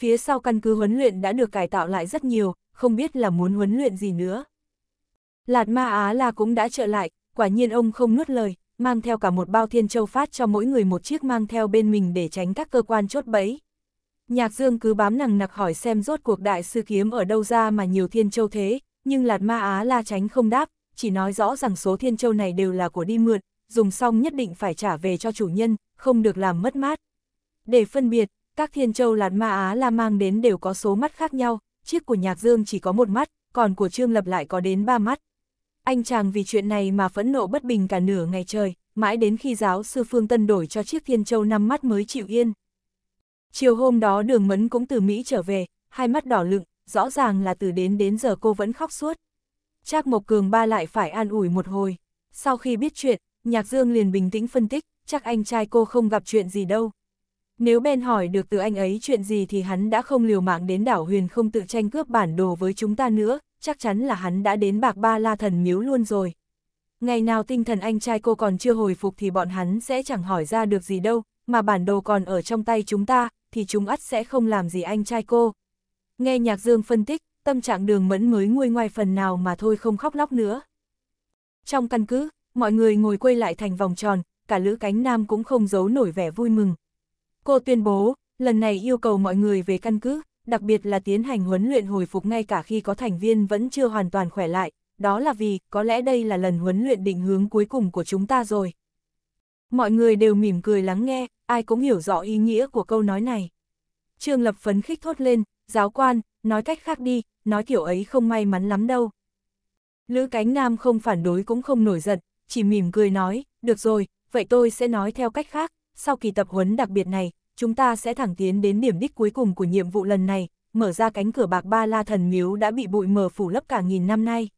S1: phía sau căn cứ huấn luyện đã được cải tạo lại rất nhiều, không biết là muốn huấn luyện gì nữa. Lạt Ma Á La cũng đã trở lại, quả nhiên ông không nuốt lời, mang theo cả một bao thiên châu phát cho mỗi người một chiếc mang theo bên mình để tránh các cơ quan chốt bẫy. Nhạc Dương cứ bám nằng nặc hỏi xem rốt cuộc đại sư kiếm ở đâu ra mà nhiều thiên châu thế, nhưng Lạt Ma Á La tránh không đáp, chỉ nói rõ rằng số thiên châu này đều là của đi mượn, dùng xong nhất định phải trả về cho chủ nhân, không được làm mất mát. Để phân biệt, các thiên châu lạt ma Á La mang đến đều có số mắt khác nhau, chiếc của Nhạc Dương chỉ có một mắt, còn của Trương Lập lại có đến ba mắt. Anh chàng vì chuyện này mà phẫn nộ bất bình cả nửa ngày trời, mãi đến khi giáo sư Phương Tân đổi cho chiếc thiên châu năm mắt mới chịu yên. Chiều hôm đó đường mẫn cũng từ Mỹ trở về, hai mắt đỏ lựng, rõ ràng là từ đến đến giờ cô vẫn khóc suốt. Trác Mộc Cường ba lại phải an ủi một hồi. Sau khi biết chuyện, Nhạc Dương liền bình tĩnh phân tích, chắc anh trai cô không gặp chuyện gì đâu. Nếu Ben hỏi được từ anh ấy chuyện gì thì hắn đã không liều mạng đến đảo huyền không tự tranh cướp bản đồ với chúng ta nữa, chắc chắn là hắn đã đến bạc ba la thần miếu luôn rồi. Ngày nào tinh thần anh trai cô còn chưa hồi phục thì bọn hắn sẽ chẳng hỏi ra được gì đâu, mà bản đồ còn ở trong tay chúng ta, thì chúng ắt sẽ không làm gì anh trai cô. Nghe nhạc dương phân tích, tâm trạng đường mẫn mới nguôi ngoài phần nào mà thôi không khóc lóc nữa. Trong căn cứ, mọi người ngồi quây lại thành vòng tròn, cả lữ cánh nam cũng không giấu nổi vẻ vui mừng, Cô tuyên bố, lần này yêu cầu mọi người về căn cứ, đặc biệt là tiến hành huấn luyện hồi phục ngay cả khi có thành viên vẫn chưa hoàn toàn khỏe lại, đó là vì có lẽ đây là lần huấn luyện định hướng cuối cùng của chúng ta rồi. Mọi người đều mỉm cười lắng nghe, ai cũng hiểu rõ ý nghĩa của câu nói này. Trương Lập phấn khích thốt lên, giáo quan, nói cách khác đi, nói kiểu ấy không may mắn lắm đâu. Lữ Cánh Nam không phản đối cũng không nổi giận, chỉ mỉm cười nói, được rồi, vậy tôi sẽ nói theo cách khác, sau kỳ tập huấn đặc biệt này, chúng ta sẽ thẳng tiến đến điểm đích cuối cùng của nhiệm vụ lần này, mở ra cánh cửa bạc ba la thần miếu đã bị bụi mờ phủ lấp cả nghìn năm nay.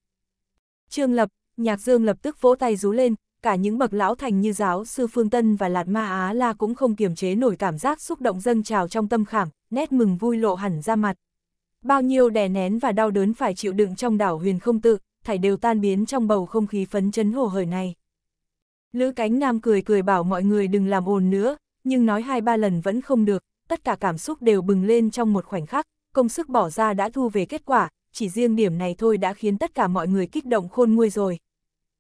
S1: Trương Lập, Nhạc Dương lập tức vỗ tay rú lên, cả những bậc lão thành như giáo sư Phương Tân và Lạt Ma Á La cũng không kiềm chế nổi cảm giác xúc động dâng trào trong tâm khảm, nét mừng vui lộ hẳn ra mặt. Bao nhiêu đè nén và đau đớn phải chịu đựng trong đảo huyền không tự, thảy đều tan biến trong bầu không khí phấn chấn hồ hởi này. Lữ cánh nam cười cười bảo mọi người đừng làm ồn nữa, nhưng nói hai ba lần vẫn không được, tất cả cảm xúc đều bừng lên trong một khoảnh khắc, công sức bỏ ra đã thu về kết quả, chỉ riêng điểm này thôi đã khiến tất cả mọi người kích động khôn nguôi rồi.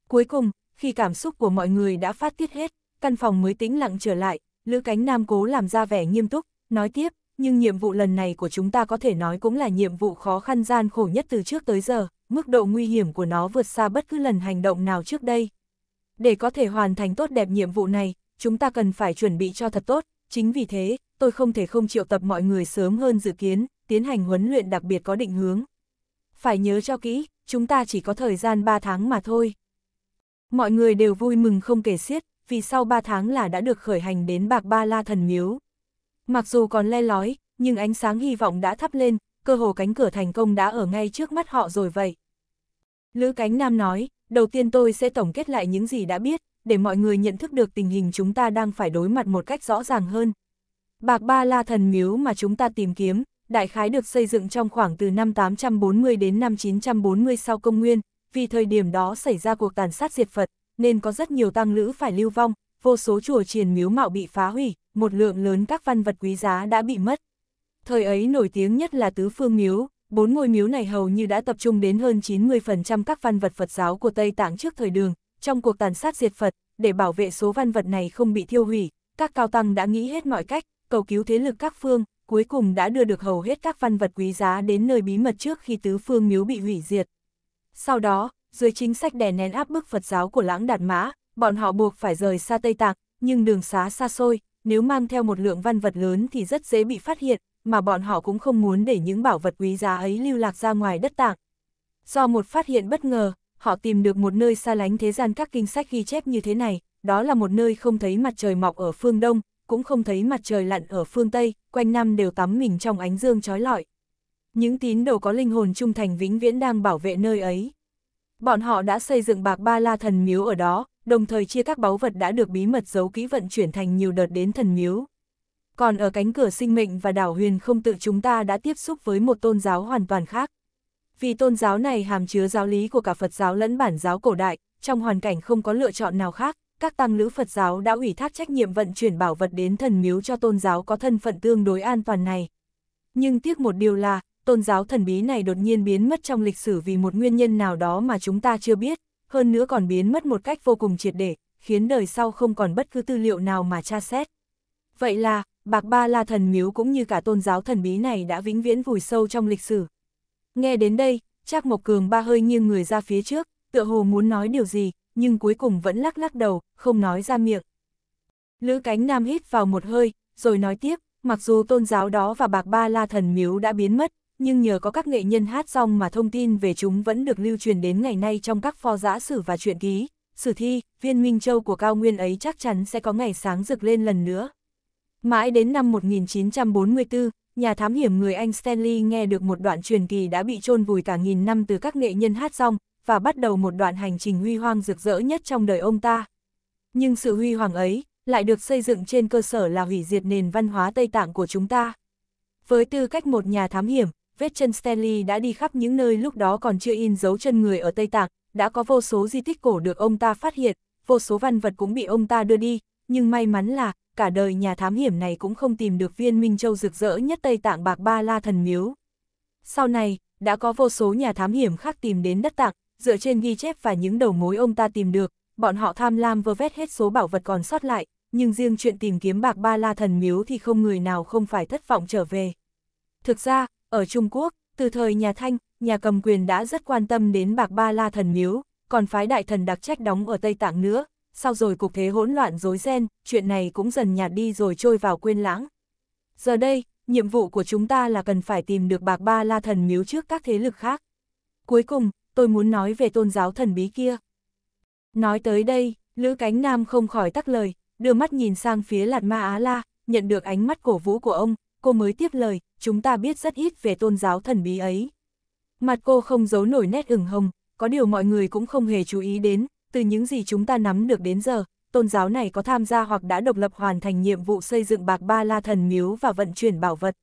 S1: Cuối cùng, khi cảm xúc của mọi người đã phát tiết hết, căn phòng mới tĩnh lặng trở lại, Lữ Cánh Nam cố làm ra vẻ nghiêm túc, nói tiếp, nhưng nhiệm vụ lần này của chúng ta có thể nói cũng là nhiệm vụ khó khăn gian khổ nhất từ trước tới giờ, mức độ nguy hiểm của nó vượt xa bất cứ lần hành động nào trước đây, để có thể hoàn thành tốt đẹp nhiệm vụ này, chúng ta cần phải chuẩn bị cho thật tốt, chính vì thế, tôi không thể không triệu tập mọi người sớm hơn dự kiến, tiến hành huấn luyện đặc biệt có định hướng. Phải nhớ cho kỹ, chúng ta chỉ có thời gian 3 tháng mà thôi. Mọi người đều vui mừng không kể xiết, vì sau 3 tháng là đã được khởi hành đến Bạc Ba La Thần Miếu. Mặc dù còn le lói, nhưng ánh sáng hy vọng đã thắp lên, cơ hồ cánh cửa thành công đã ở ngay trước mắt họ rồi vậy. Lữ Cánh Nam nói, Đầu tiên tôi sẽ tổng kết lại những gì đã biết, để mọi người nhận thức được tình hình chúng ta đang phải đối mặt một cách rõ ràng hơn. Bạc Ba La Thần Miếu mà chúng ta tìm kiếm, đại khái được xây dựng trong khoảng từ năm 840 đến năm 940 sau công nguyên, vì thời điểm đó xảy ra cuộc tàn sát diệt Phật, nên có rất nhiều tăng lữ phải lưu vong, vô số chùa triền miếu mạo bị phá hủy, một lượng lớn các văn vật quý giá đã bị mất. Thời ấy nổi tiếng nhất là Tứ Phương Miếu, bốn ngôi miếu này hầu như đã tập trung đến hơn 90% các văn vật Phật giáo của Tây Tạng trước thời đường, trong cuộc tàn sát diệt Phật, để bảo vệ số văn vật này không bị thiêu hủy, các cao tăng đã nghĩ hết mọi cách, cầu cứu thế lực các phương, cuối cùng đã đưa được hầu hết các văn vật quý giá đến nơi bí mật trước khi tứ phương miếu bị hủy diệt. Sau đó, dưới chính sách đè nén áp bức Phật giáo của lãng Đạt Mã, bọn họ buộc phải rời xa Tây Tạng, nhưng đường xá xa xôi, nếu mang theo một lượng văn vật lớn thì rất dễ bị phát hiện, mà bọn họ cũng không muốn để những bảo vật quý giá ấy lưu lạc ra ngoài đất tạng. Do một phát hiện bất ngờ, họ tìm được một nơi xa lánh thế gian các kinh sách ghi chép như thế này, đó là một nơi không thấy mặt trời mọc ở phương Đông, cũng không thấy mặt trời lặn ở phương Tây, quanh năm đều tắm mình trong ánh dương trói lọi. Những tín đồ có linh hồn trung thành vĩnh viễn đang bảo vệ nơi ấy. Bọn họ đã xây dựng bạc ba la thần miếu ở đó, đồng thời chia các báu vật đã được bí mật giấu kỹ vận chuyển thành nhiều đợt đến thần miếu. Còn ở cánh cửa sinh mệnh và đảo huyền không tự chúng ta đã tiếp xúc với một tôn giáo hoàn toàn khác. Vì tôn giáo này hàm chứa giáo lý của cả Phật giáo lẫn bản giáo cổ đại, trong hoàn cảnh không có lựa chọn nào khác, các tăng lữ Phật giáo đã ủy thác trách nhiệm vận chuyển bảo vật đến thần miếu cho tôn giáo có thân phận tương đối an toàn này. Nhưng tiếc một điều là, tôn giáo thần bí này đột nhiên biến mất trong lịch sử vì một nguyên nhân nào đó mà chúng ta chưa biết, hơn nữa còn biến mất một cách vô cùng triệt để, khiến đời sau không còn bất cứ tư liệu nào mà tra xét. Vậy là, Bạc Ba La Thần Miếu cũng như cả tôn giáo thần bí này đã vĩnh viễn vùi sâu trong lịch sử. Nghe đến đây, Trác Mộc Cường ba hơi nghiêng người ra phía trước, tựa hồ muốn nói điều gì, nhưng cuối cùng vẫn lắc lắc đầu, không nói ra miệng. Lữ cánh nam hít vào một hơi, rồi nói tiếp, mặc dù tôn giáo đó và bạc ba la thần miếu đã biến mất, nhưng nhờ có các nghệ nhân hát xong mà thông tin về chúng vẫn được lưu truyền đến ngày nay trong các pho giã sử và truyện ký, sử thi, viên minh châu của cao nguyên ấy chắc chắn sẽ có ngày sáng rực lên lần nữa. Mãi đến năm 1944, nhà thám hiểm người Anh Stanley nghe được một đoạn truyền kỳ đã bị chôn vùi cả nghìn năm từ các nghệ nhân hát xong và bắt đầu một đoạn hành trình huy hoang rực rỡ nhất trong đời ông ta. Nhưng sự huy hoàng ấy, lại được xây dựng trên cơ sở là hủy diệt nền văn hóa Tây Tạng của chúng ta. Với tư cách một nhà thám hiểm, vết chân Stanley đã đi khắp những nơi lúc đó còn chưa in dấu chân người ở Tây Tạng, đã có vô số di tích cổ được ông ta phát hiện, vô số văn vật cũng bị ông ta đưa đi, nhưng may mắn là, cả đời nhà thám hiểm này cũng không tìm được viên Minh Châu rực rỡ nhất Tây Tạng Bạc Ba La Thần Miếu. Sau này, đã có vô số nhà thám hiểm khác tìm đến đất tạng, dựa trên ghi chép và những đầu mối ông ta tìm được, bọn họ tham lam vơ vét hết số bảo vật còn sót lại, nhưng riêng chuyện tìm kiếm Bạc Ba La Thần Miếu thì không người nào không phải thất vọng trở về. Thực ra, ở Trung Quốc, từ thời nhà Thanh, nhà cầm quyền đã rất quan tâm đến Bạc Ba La Thần Miếu, còn phái đại thần đặc trách đóng ở Tây Tạng nữa, sau rồi cục thế hỗn loạn rối ren, chuyện này cũng dần nhạt đi rồi trôi vào quên lãng. Giờ đây, nhiệm vụ của chúng ta là cần phải tìm được bạc ba la thần miếu trước các thế lực khác. Cuối cùng, tôi muốn nói về tôn giáo thần bí kia. Nói tới đây, Lữ Cánh Nam không khỏi tắc lời, đưa mắt nhìn sang phía Lạt Ma Á La, nhận được ánh mắt cổ vũ của ông, cô mới tiếp lời, chúng ta biết rất ít về tôn giáo thần bí ấy. Mặt cô không giấu nổi nét ửng hồng, có điều mọi người cũng không hề chú ý đến, từ những gì chúng ta nắm được đến giờ, tôn giáo này có tham gia hoặc đã độc lập hoàn thành nhiệm vụ xây dựng Bạc Ba La thần miếu và vận chuyển bảo vật.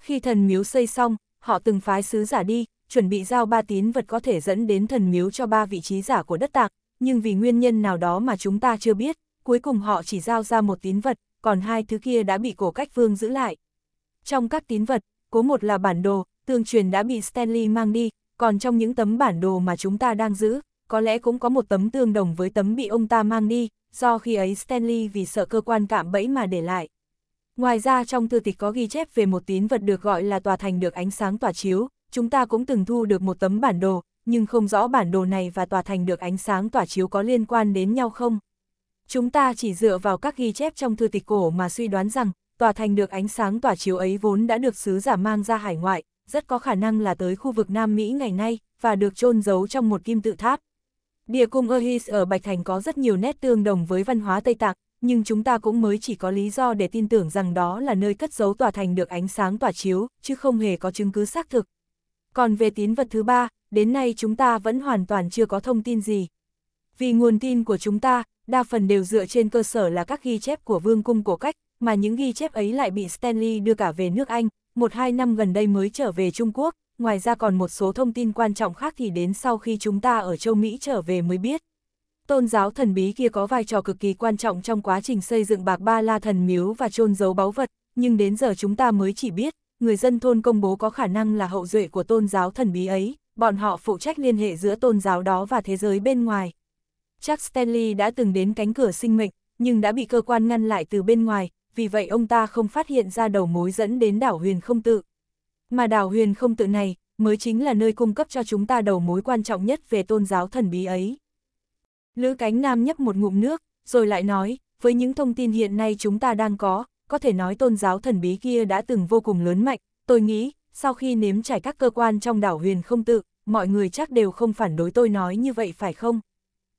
S1: Khi thần miếu xây xong, họ từng phái sứ giả đi, chuẩn bị giao ba tín vật có thể dẫn đến thần miếu cho ba vị trí giả của đất tạc, nhưng vì nguyên nhân nào đó mà chúng ta chưa biết, cuối cùng họ chỉ giao ra một tín vật, còn hai thứ kia đã bị cổ cách vương giữ lại. Trong các tín vật, cố một là bản đồ, tương truyền đã bị Stanley mang đi, còn trong những tấm bản đồ mà chúng ta đang giữ, có lẽ cũng có một tấm tương đồng với tấm bị ông ta mang đi, do khi ấy Stanley vì sợ cơ quan cạm bẫy mà để lại. Ngoài ra trong thư tịch có ghi chép về một tín vật được gọi là tòa thành được ánh sáng tỏa chiếu, chúng ta cũng từng thu được một tấm bản đồ, nhưng không rõ bản đồ này và tòa thành được ánh sáng tỏa chiếu có liên quan đến nhau không. Chúng ta chỉ dựa vào các ghi chép trong thư tịch cổ mà suy đoán rằng, tòa thành được ánh sáng tỏa chiếu ấy vốn đã được sứ giả mang ra hải ngoại, rất có khả năng là tới khu vực Nam Mỹ ngày nay, và được chôn giấu trong một kim tự tháp. Địa cung Ohis ở Bạch Thành có rất nhiều nét tương đồng với văn hóa Tây Tạng, nhưng chúng ta cũng mới chỉ có lý do để tin tưởng rằng đó là nơi cất giấu tòa thành được ánh sáng tỏa chiếu, chứ không hề có chứng cứ xác thực. Còn về tín vật thứ ba, đến nay chúng ta vẫn hoàn toàn chưa có thông tin gì. Vì nguồn tin của chúng ta, đa phần đều dựa trên cơ sở là các ghi chép của vương cung cổ cách, mà những ghi chép ấy lại bị Stanley đưa cả về nước Anh, một hai năm gần đây mới trở về Trung Quốc, ngoài ra còn một số thông tin quan trọng khác thì đến sau khi chúng ta ở châu Mỹ trở về mới biết. Tôn giáo thần bí kia có vai trò cực kỳ quan trọng trong quá trình xây dựng bạc ba la thần miếu và chôn giấu báu vật, nhưng đến giờ chúng ta mới chỉ biết, người dân thôn công bố có khả năng là hậu duệ của tôn giáo thần bí ấy, bọn họ phụ trách liên hệ giữa tôn giáo đó và thế giới bên ngoài. Chuck Stanley đã từng đến cánh cửa sinh mệnh, nhưng đã bị cơ quan ngăn lại từ bên ngoài, vì vậy ông ta không phát hiện ra đầu mối dẫn đến đảo huyền không tự. Mà đảo huyền không tự này, mới chính là nơi cung cấp cho chúng ta đầu mối quan trọng nhất về tôn giáo thần bí ấy. Lữ cánh nam nhấp một ngụm nước, rồi lại nói, với những thông tin hiện nay chúng ta đang có, có thể nói tôn giáo thần bí kia đã từng vô cùng lớn mạnh, tôi nghĩ, sau khi nếm trải các cơ quan trong đảo huyền không tự, mọi người chắc đều không phản đối tôi nói như vậy phải không?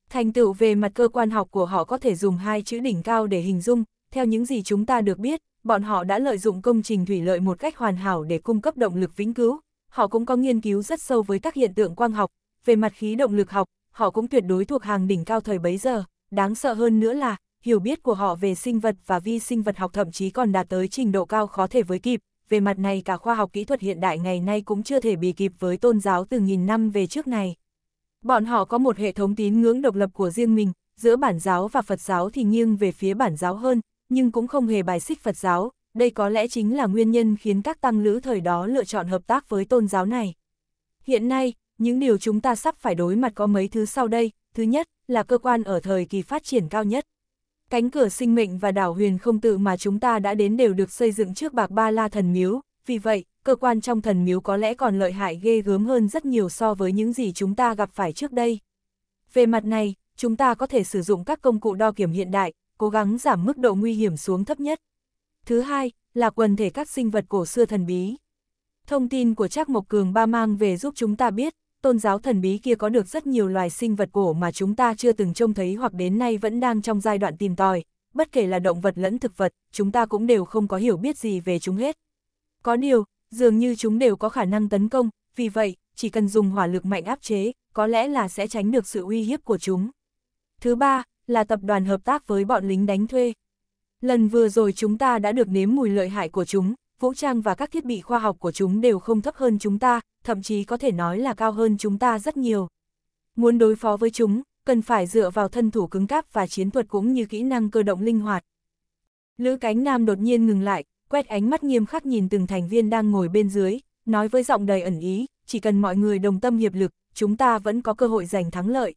S1: Thành tựu về mặt cơ quan học của họ có thể dùng hai chữ đỉnh cao để hình dung, theo những gì chúng ta được biết, bọn họ đã lợi dụng công trình thủy lợi một cách hoàn hảo để cung cấp động lực vĩnh cứu. Họ cũng có nghiên cứu rất sâu với các hiện tượng quang học, về mặt khí động lực học, họ cũng tuyệt đối thuộc hàng đỉnh cao thời bấy giờ. Đáng sợ hơn nữa là, hiểu biết của họ về sinh vật và vi sinh vật học thậm chí còn đạt tới trình độ cao khó thể với kịp. Về mặt này cả khoa học kỹ thuật hiện đại ngày nay cũng chưa thể bị kịp với tôn giáo từ nghìn năm về trước này. Bọn họ có một hệ thống tín ngưỡng độc lập của riêng mình, giữa bản giáo và Phật giáo thì nghiêng về phía bản giáo hơn, nhưng cũng không hề bài xích Phật giáo, đây có lẽ chính là nguyên nhân khiến các tăng lữ thời đó lựa chọn hợp tác với tôn giáo này. Hiện nay, những điều chúng ta sắp phải đối mặt có mấy thứ sau đây, thứ nhất là cơ quan ở thời kỳ phát triển cao nhất. Cánh cửa sinh mệnh và đảo huyền không tự mà chúng ta đã đến đều được xây dựng trước bạc ba la thần miếu, vì vậy, cơ quan trong thần miếu có lẽ còn lợi hại ghê gớm hơn rất nhiều so với những gì chúng ta gặp phải trước đây. Về mặt này, chúng ta có thể sử dụng các công cụ đo kiểm hiện đại, cố gắng giảm mức độ nguy hiểm xuống thấp nhất. Thứ hai, là quần thể các sinh vật cổ xưa thần bí. Thông tin của Trác Mộc Cường Ba mang về giúp chúng ta biết, tôn giáo thần bí kia có được rất nhiều loài sinh vật cổ mà chúng ta chưa từng trông thấy hoặc đến nay vẫn đang trong giai đoạn tìm tòi, bất kể là động vật lẫn thực vật, chúng ta cũng đều không có hiểu biết gì về chúng hết. Có điều, dường như chúng đều có khả năng tấn công, vì vậy, chỉ cần dùng hỏa lực mạnh áp chế, có lẽ là sẽ tránh được sự uy hiếp của chúng. Thứ ba, là tập đoàn hợp tác với bọn lính đánh thuê. Lần vừa rồi chúng ta đã được nếm mùi lợi hại của chúng, vũ trang và các thiết bị khoa học của chúng đều không thấp hơn chúng ta, thậm chí có thể nói là cao hơn chúng ta rất nhiều. Muốn đối phó với chúng, cần phải dựa vào thân thủ cứng cáp và chiến thuật cũng như kỹ năng cơ động linh hoạt. Lữ cánh nam đột nhiên ngừng lại, quét ánh mắt nghiêm khắc nhìn từng thành viên đang ngồi bên dưới, nói với giọng đầy ẩn ý, chỉ cần mọi người đồng tâm hiệp lực, chúng ta vẫn có cơ hội giành thắng lợi.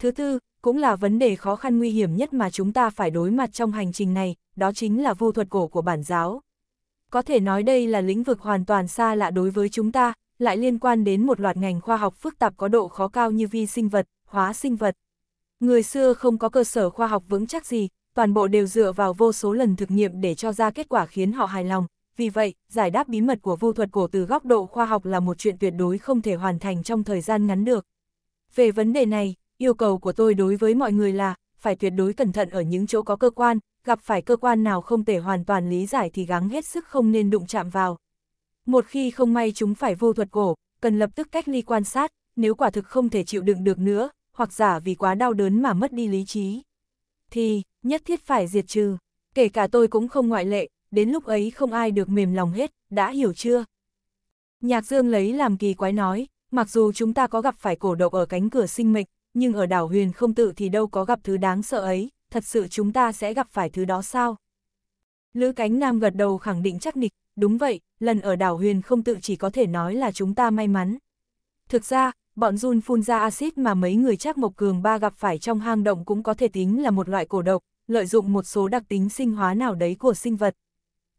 S1: Thứ tư, cũng là vấn đề khó khăn nguy hiểm nhất mà chúng ta phải đối mặt trong hành trình này, đó chính là vô thuật cổ của bản giáo. Có thể nói đây là lĩnh vực hoàn toàn xa lạ đối với chúng ta, lại liên quan đến một loạt ngành khoa học phức tạp có độ khó cao như vi sinh vật, hóa sinh vật. Người xưa không có cơ sở khoa học vững chắc gì, toàn bộ đều dựa vào vô số lần thực nghiệm để cho ra kết quả khiến họ hài lòng. Vì vậy, giải đáp bí mật của vô thuật cổ từ góc độ khoa học là một chuyện tuyệt đối không thể hoàn thành trong thời gian ngắn được. Về vấn đề này, yêu cầu của tôi đối với mọi người là, phải tuyệt đối cẩn thận ở những chỗ có cơ quan, gặp phải cơ quan nào không thể hoàn toàn lý giải thì gắng hết sức không nên đụng chạm vào. Một khi không may chúng phải vô thuật cổ, cần lập tức cách ly quan sát, nếu quả thực không thể chịu đựng được nữa, hoặc giả vì quá đau đớn mà mất đi lý trí. Thì, nhất thiết phải diệt trừ, kể cả tôi cũng không ngoại lệ, đến lúc ấy không ai được mềm lòng hết, đã hiểu chưa? Nhạc Dương lấy làm kỳ quái nói, mặc dù chúng ta có gặp phải cổ độc ở cánh cửa sinh mệnh, nhưng ở đảo huyền không tự thì đâu có gặp thứ đáng sợ ấy, thật sự chúng ta sẽ gặp phải thứ đó sao? Lữ cánh nam gật đầu khẳng định chắc nịch, đúng vậy, lần ở đảo huyền không tự chỉ có thể nói là chúng ta may mắn. Thực ra, bọn run phun ra axit mà mấy người chắc mộc cường ba gặp phải trong hang động cũng có thể tính là một loại cổ độc, lợi dụng một số đặc tính sinh hóa nào đấy của sinh vật.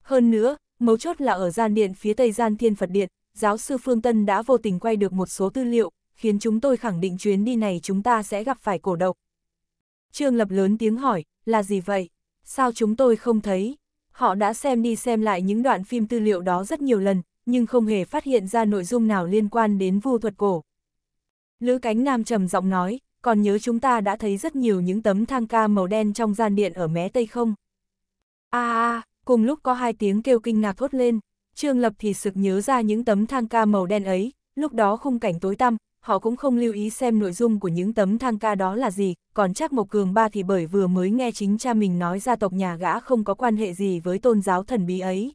S1: Hơn nữa, mấu chốt là ở gian điện phía tây gian thiên Phật Điện, giáo sư Phương Tân đã vô tình quay được một số tư liệu, khiến chúng tôi khẳng định chuyến đi này chúng ta sẽ gặp phải cổ độc. Trương Lập lớn tiếng hỏi, là gì vậy? Sao chúng tôi không thấy? Họ đã xem đi xem lại những đoạn phim tư liệu đó rất nhiều lần, nhưng không hề phát hiện ra nội dung nào liên quan đến vu thuật cổ. Lữ Cánh Nam trầm giọng nói, còn nhớ chúng ta đã thấy rất nhiều những tấm thang ca màu đen trong gian điện ở mé Tây không? a à, a cùng lúc có hai tiếng kêu kinh ngạc thốt lên, Trương Lập thì sực nhớ ra những tấm thang ca màu đen ấy, lúc đó khung cảnh tối tăm, họ cũng không lưu ý xem nội dung của những tấm thang ca đó là gì, còn chắc Mộc Cường Ba thì bởi vừa mới nghe chính cha mình nói gia tộc nhà gã không có quan hệ gì với tôn giáo thần bí ấy.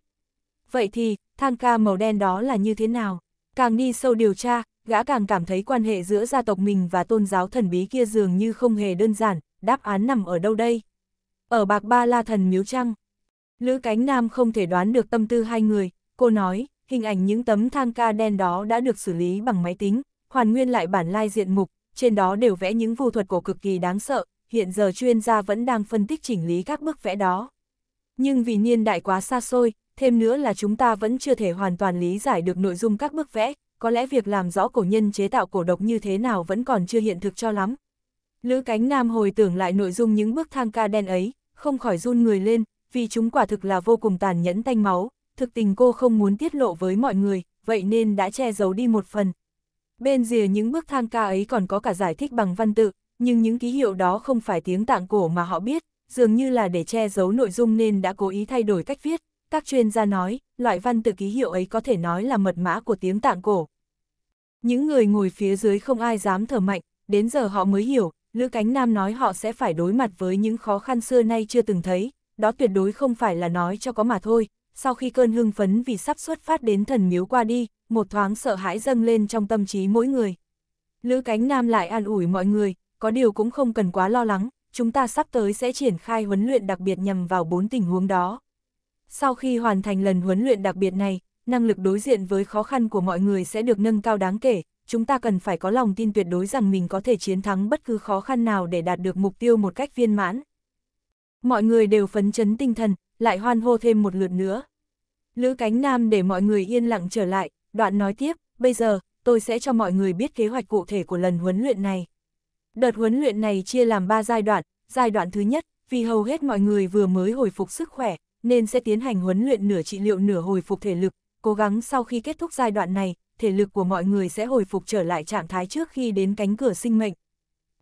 S1: Vậy thì, thang ca màu đen đó là như thế nào? Càng đi sâu điều tra, gã càng cảm thấy quan hệ giữa gia tộc mình và tôn giáo thần bí kia dường như không hề đơn giản, đáp án nằm ở đâu đây? Ở Bạc Ba La Thần Miếu Trăng. Lữ Cánh Nam không thể đoán được tâm tư hai người, cô nói, hình ảnh những tấm thang ca đen đó đã được xử lý bằng máy tính, hoàn nguyên lại bản lai diện mục, trên đó đều vẽ những vu thuật cổ cực kỳ đáng sợ, hiện giờ chuyên gia vẫn đang phân tích chỉnh lý các bức vẽ đó. Nhưng vì niên đại quá xa xôi, thêm nữa là chúng ta vẫn chưa thể hoàn toàn lý giải được nội dung các bức vẽ, có lẽ việc làm rõ cổ nhân chế tạo cổ độc như thế nào vẫn còn chưa hiện thực cho lắm. Lữ cánh nam hồi tưởng lại nội dung những bức thang ca đen ấy, không khỏi run người lên, vì chúng quả thực là vô cùng tàn nhẫn tanh máu, thực tình cô không muốn tiết lộ với mọi người, vậy nên đã che giấu đi một phần, Bên rìa những bước thang ca ấy còn có cả giải thích bằng văn tự, nhưng những ký hiệu đó không phải tiếng tạng cổ mà họ biết, dường như là để che giấu nội dung nên đã cố ý thay đổi cách viết. Các chuyên gia nói, loại văn tự ký hiệu ấy có thể nói là mật mã của tiếng tạng cổ. Những người ngồi phía dưới không ai dám thở mạnh, đến giờ họ mới hiểu, Lữ Cánh Nam nói họ sẽ phải đối mặt với những khó khăn xưa nay chưa từng thấy, đó tuyệt đối không phải là nói cho có mà thôi, sau khi cơn hưng phấn vì sắp xuất phát đến thần miếu qua đi, một thoáng sợ hãi dâng lên trong tâm trí mỗi người. Lữ cánh nam lại an ủi mọi người, có điều cũng không cần quá lo lắng, chúng ta sắp tới sẽ triển khai huấn luyện đặc biệt nhằm vào bốn tình huống đó. Sau khi hoàn thành lần huấn luyện đặc biệt này, năng lực đối diện với khó khăn của mọi người sẽ được nâng cao đáng kể, chúng ta cần phải có lòng tin tuyệt đối rằng mình có thể chiến thắng bất cứ khó khăn nào để đạt được mục tiêu một cách viên mãn. Mọi người đều phấn chấn tinh thần, lại hoan hô thêm một lượt nữa. Lữ cánh nam để mọi người yên lặng trở lại, đoạn nói tiếp, bây giờ, tôi sẽ cho mọi người biết kế hoạch cụ thể của lần huấn luyện này. Đợt huấn luyện này chia làm 3 giai đoạn, giai đoạn thứ nhất, vì hầu hết mọi người vừa mới hồi phục sức khỏe, nên sẽ tiến hành huấn luyện nửa trị liệu nửa hồi phục thể lực, cố gắng sau khi kết thúc giai đoạn này, thể lực của mọi người sẽ hồi phục trở lại trạng thái trước khi đến cánh cửa sinh mệnh.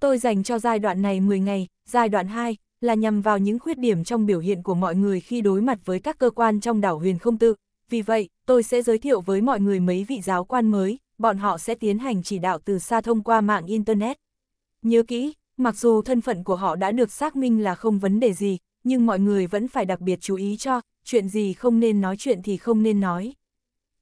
S1: Tôi dành cho giai đoạn này 10 ngày, giai đoạn 2, là nhằm vào những khuyết điểm trong biểu hiện của mọi người khi đối mặt với các cơ quan trong đảo huyền không tự. Vì vậy, tôi sẽ giới thiệu với mọi người mấy vị giáo quan mới, bọn họ sẽ tiến hành chỉ đạo từ xa thông qua mạng Internet. Nhớ kỹ, mặc dù thân phận của họ đã được xác minh là không vấn đề gì, nhưng mọi người vẫn phải đặc biệt chú ý cho, chuyện gì không nên nói chuyện thì không nên nói.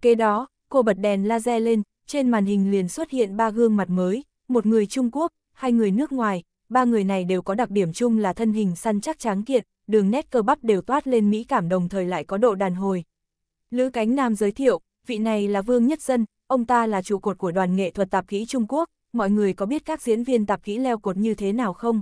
S1: Kế đó, cô bật đèn laser lên, trên màn hình liền xuất hiện ba gương mặt mới, một người Trung Quốc, hai người nước ngoài, ba người này đều có đặc điểm chung là thân hình săn chắc tráng kiện, đường nét cơ bắp đều toát lên mỹ cảm đồng thời lại có độ đàn hồi. Lữ Cánh Nam giới thiệu, vị này là Vương Nhất Dân, ông ta là trụ cột của đoàn nghệ thuật tạp kỹ Trung Quốc, mọi người có biết các diễn viên tạp kỹ leo cột như thế nào không?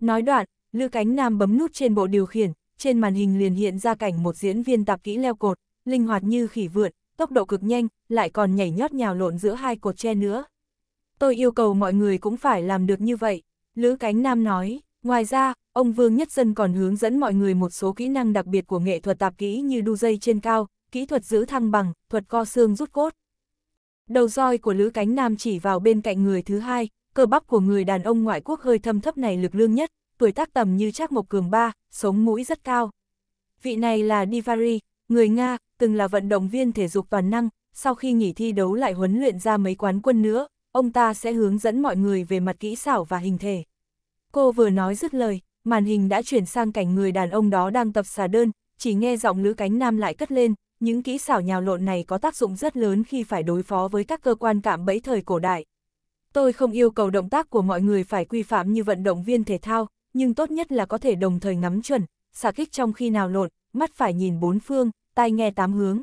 S1: Nói đoạn, Lữ Cánh Nam bấm nút trên bộ điều khiển, trên màn hình liền hiện ra cảnh một diễn viên tạp kỹ leo cột, linh hoạt như khỉ vượn, tốc độ cực nhanh, lại còn nhảy nhót nhào lộn giữa hai cột tre nữa. Tôi yêu cầu mọi người cũng phải làm được như vậy. Lữ Cánh Nam nói, ngoài ra, ông Vương Nhất Dân còn hướng dẫn mọi người một số kỹ năng đặc biệt của nghệ thuật tạp kỹ như đu dây trên cao, kỹ thuật giữ thăng bằng, thuật co xương rút cốt. Đầu roi của Lữ Cánh Nam chỉ vào bên cạnh người thứ hai, cơ bắp của người đàn ông ngoại quốc hơi thâm thấp này lực lương nhất, tuổi tác tầm như chắc Mộc Cường ba, sống mũi rất cao. Vị này là Divari, người Nga, từng là vận động viên thể dục toàn năng, sau khi nghỉ thi đấu lại huấn luyện ra mấy quán quân nữa, ông ta sẽ hướng dẫn mọi người về mặt kỹ xảo và hình thể. Cô vừa nói dứt lời, màn hình đã chuyển sang cảnh người đàn ông đó đang tập xà đơn, chỉ nghe giọng lữ cánh nam lại cất lên, những kỹ xảo nhào lộn này có tác dụng rất lớn khi phải đối phó với các cơ quan cạm bẫy thời cổ đại. Tôi không yêu cầu động tác của mọi người phải quy phạm như vận động viên thể thao, nhưng tốt nhất là có thể đồng thời ngắm chuẩn, xà kích trong khi nào lộn, mắt phải nhìn bốn phương, tai nghe tám hướng.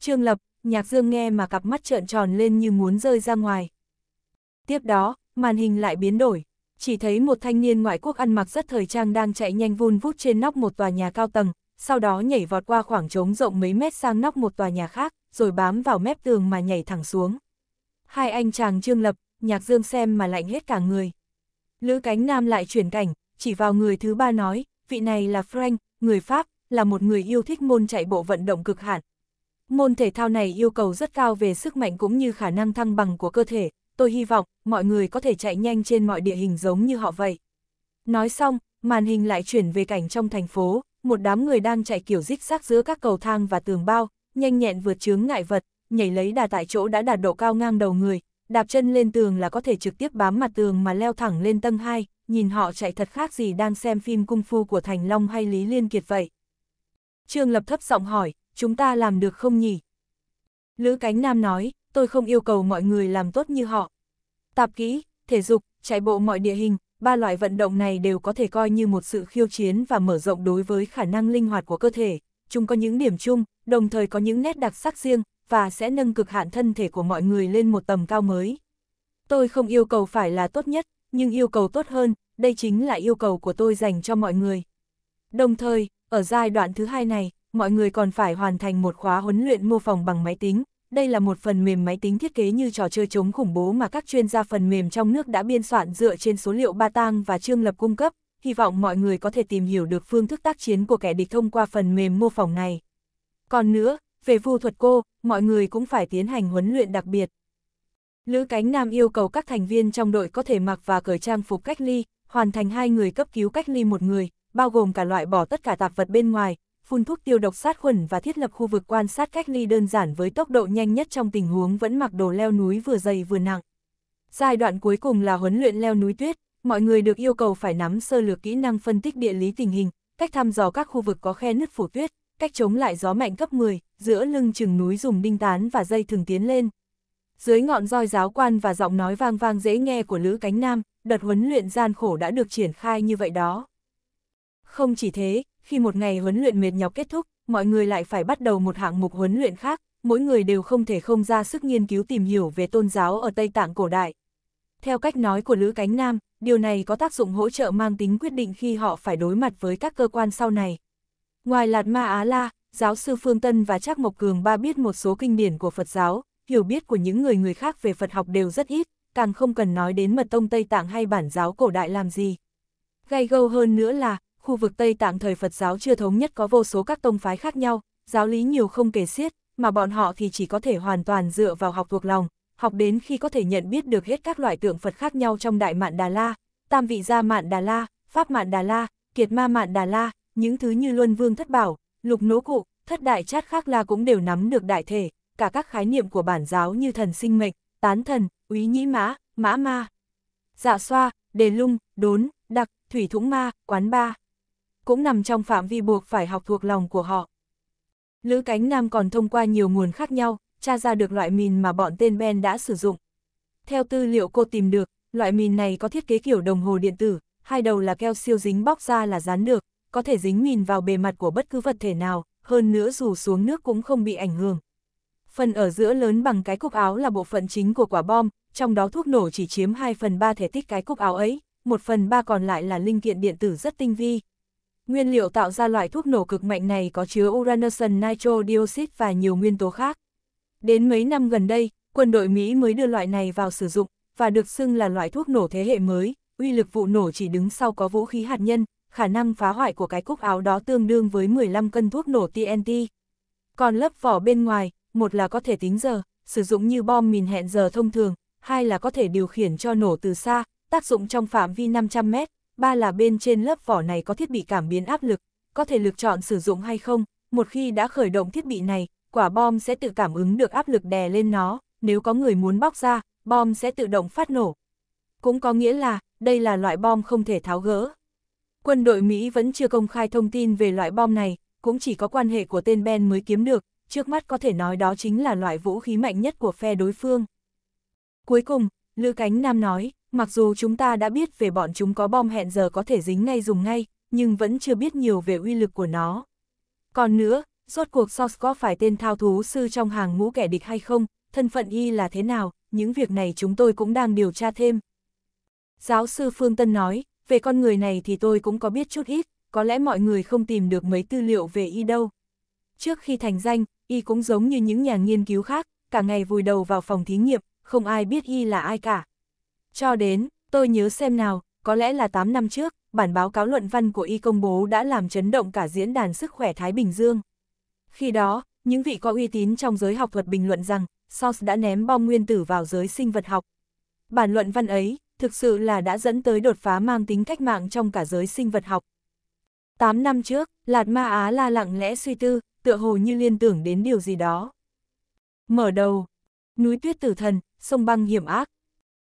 S1: Trương Lập, Nhạc Dương nghe mà cặp mắt trợn tròn lên như muốn rơi ra ngoài. Tiếp đó, màn hình lại biến đổi. Chỉ thấy một thanh niên ngoại quốc ăn mặc rất thời trang đang chạy nhanh vun vút trên nóc một tòa nhà cao tầng, sau đó nhảy vọt qua khoảng trống rộng mấy mét sang nóc một tòa nhà khác, rồi bám vào mép tường mà nhảy thẳng xuống. Hai anh chàng trương lập, nhạc dương xem mà lạnh hết cả người. Lữ cánh nam lại chuyển cảnh, chỉ vào người thứ ba nói, vị này là Frank, người Pháp, là một người yêu thích môn chạy bộ vận động cực hạn, Môn thể thao này yêu cầu rất cao về sức mạnh cũng như khả năng thăng bằng của cơ thể, tôi hy vọng mọi người có thể chạy nhanh trên mọi địa hình giống như họ vậy. Nói xong, màn hình lại chuyển về cảnh trong thành phố, một đám người đang chạy kiểu rít rác giữa các cầu thang và tường bao, nhanh nhẹn vượt chướng ngại vật, nhảy lấy đà tại chỗ đã đạt độ cao ngang đầu người, đạp chân lên tường là có thể trực tiếp bám mặt tường mà leo thẳng lên tầng 2, nhìn họ chạy thật khác gì đang xem phim cung phu của Thành Long hay Lý Liên Kiệt vậy. Trương Lập thấp giọng hỏi, chúng ta làm được không nhỉ? Lữ Cánh Nam nói, tôi không yêu cầu mọi người làm tốt như họ. Tạp kỹ, thể dục, chạy bộ mọi địa hình, ba loại vận động này đều có thể coi như một sự khiêu chiến và mở rộng đối với khả năng linh hoạt của cơ thể. Chúng có những điểm chung, đồng thời có những nét đặc sắc riêng, và sẽ nâng cực hạn thân thể của mọi người lên một tầm cao mới. Tôi không yêu cầu phải là tốt nhất, nhưng yêu cầu tốt hơn, đây chính là yêu cầu của tôi dành cho mọi người. Đồng thời, ở giai đoạn thứ hai này, mọi người còn phải hoàn thành một khóa huấn luyện mô phỏng bằng máy tính. Đây là một phần mềm máy tính thiết kế như trò chơi chống khủng bố mà các chuyên gia phần mềm trong nước đã biên soạn dựa trên số liệu ba tang và trương lập cung cấp. Hy vọng mọi người có thể tìm hiểu được phương thức tác chiến của kẻ địch thông qua phần mềm mô phỏng này. Còn nữa, về vu thuật cô, mọi người cũng phải tiến hành huấn luyện đặc biệt. Lữ Cánh Nam yêu cầu các thành viên trong đội có thể mặc và cởi trang phục cách ly, hoàn thành hai người cấp cứu cách ly một người, bao gồm cả loại bỏ tất cả tạp vật bên ngoài, phun thuốc tiêu độc sát khuẩn và thiết lập khu vực quan sát cách ly đơn giản với tốc độ nhanh nhất trong tình huống vẫn mặc đồ leo núi vừa dày vừa nặng. Giai đoạn cuối cùng là huấn luyện leo núi tuyết, mọi người được yêu cầu phải nắm sơ lược kỹ năng phân tích địa lý tình hình, cách thăm dò các khu vực có khe nứt phủ tuyết, cách chống lại gió mạnh cấp 10, giữa lưng chừng núi dùng đinh tán và dây thường tiến lên. Dưới ngọn roi giáo quan và giọng nói vang vang dễ nghe của Lữ Cánh Nam, đợt huấn luyện gian khổ đã được triển khai như vậy đó. Không chỉ thế, khi một ngày huấn luyện mệt nhọc kết thúc, mọi người lại phải bắt đầu một hạng mục huấn luyện khác, mỗi người đều không thể không ra sức nghiên cứu tìm hiểu về tôn giáo ở Tây Tạng cổ đại. Theo cách nói của Lữ Cánh Nam, điều này có tác dụng hỗ trợ mang tính quyết định khi họ phải đối mặt với các cơ quan sau này. Ngoài Lạt Ma Á La, giáo sư Phương Tân và Trác Mộc Cường ba biết một số kinh điển của Phật giáo, hiểu biết của những người người khác về Phật học đều rất ít, càng không cần nói đến mật tông Tây Tạng hay bản giáo cổ đại làm gì. Gây gâu hơn nữa là, khu vực Tây Tạng thời Phật giáo chưa thống nhất có vô số các tông phái khác nhau, giáo lý nhiều không kể xiết, mà bọn họ thì chỉ có thể hoàn toàn dựa vào học thuộc lòng, học đến khi có thể nhận biết được hết các loại tượng Phật khác nhau trong Đại Mạn Đà La, Tam Vị Gia Mạn Đà La, Pháp Mạn Đà La, Kiệt Ma Mạn Đà La, những thứ như Luân Vương Thất Bảo, Lục Nỗ Cụ, Thất Đại Chát Khác La cũng đều nắm được đại thể, cả các khái niệm của bản giáo như thần sinh mệnh, tán thần, úy nhĩ mã, mã ma, dạ xoa, đề lung, đốn, đặc, thủy thũng ma, quán ba cũng nằm trong phạm vi buộc phải học thuộc lòng của họ. Lữ Cánh Nam còn thông qua nhiều nguồn khác nhau, tra ra được loại mìn mà bọn tên Ben đã sử dụng. Theo tư liệu cô tìm được, loại mìn này có thiết kế kiểu đồng hồ điện tử, hai đầu là keo siêu dính bóc ra là dán được, có thể dính mìn vào bề mặt của bất cứ vật thể nào, hơn nữa dù xuống nước cũng không bị ảnh hưởng. Phần ở giữa lớn bằng cái cúc áo là bộ phận chính của quả bom, trong đó thuốc nổ chỉ chiếm 2 phần 3 thể tích cái cúc áo ấy, 1 phần 3 còn lại là linh kiện điện tử rất tinh vi, Nguyên liệu tạo ra loại thuốc nổ cực mạnh này có chứa uranuson nitro dioxide và nhiều nguyên tố khác. Đến mấy năm gần đây, quân đội Mỹ mới đưa loại này vào sử dụng, và được xưng là loại thuốc nổ thế hệ mới, uy lực vụ nổ chỉ đứng sau có vũ khí hạt nhân, khả năng phá hoại của cái cúc áo đó tương đương với 15 cân thuốc nổ TNT. Còn lớp vỏ bên ngoài, một là có thể tính giờ, sử dụng như bom mìn hẹn giờ thông thường, hai là có thể điều khiển cho nổ từ xa, tác dụng trong phạm vi 500 mét, ba là bên trên lớp vỏ này có thiết bị cảm biến áp lực, có thể lựa chọn sử dụng hay không, một khi đã khởi động thiết bị này, quả bom sẽ tự cảm ứng được áp lực đè lên nó, nếu có người muốn bóc ra, bom sẽ tự động phát nổ. Cũng có nghĩa là, đây là loại bom không thể tháo gỡ. Quân đội Mỹ vẫn chưa công khai thông tin về loại bom này, cũng chỉ có quan hệ của tên Ben mới kiếm được, trước mắt có thể nói đó chính là loại vũ khí mạnh nhất của phe đối phương. Cuối cùng, lư Cánh Nam nói, Mặc dù chúng ta đã biết về bọn chúng có bom hẹn giờ có thể dính ngay dùng ngay, nhưng vẫn chưa biết nhiều về uy lực của nó. Còn nữa, rốt cuộc Source có phải tên thao thú sư trong hàng ngũ kẻ địch hay không, thân phận y là thế nào, những việc này chúng tôi cũng đang điều tra thêm. Giáo sư Phương Tân nói, về con người này thì tôi cũng có biết chút ít, có lẽ mọi người không tìm được mấy tư liệu về y đâu. Trước khi thành danh, y cũng giống như những nhà nghiên cứu khác, cả ngày vùi đầu vào phòng thí nghiệm, không ai biết y là ai cả, cho đến, tôi nhớ xem nào, có lẽ là 8 năm trước, bản báo cáo luận văn của y công bố đã làm chấn động cả diễn đàn sức khỏe Thái Bình Dương. Khi đó, những vị có uy tín trong giới học thuật bình luận rằng, Sos đã ném bom nguyên tử vào giới sinh vật học. Bản luận văn ấy, thực sự là đã dẫn tới đột phá mang tính cách mạng trong cả giới sinh vật học. 8 năm trước, Lạt Ma Á la lặng lẽ suy tư, tựa hồ như liên tưởng đến điều gì đó. Mở đầu, núi tuyết tử thần, sông băng hiểm ác,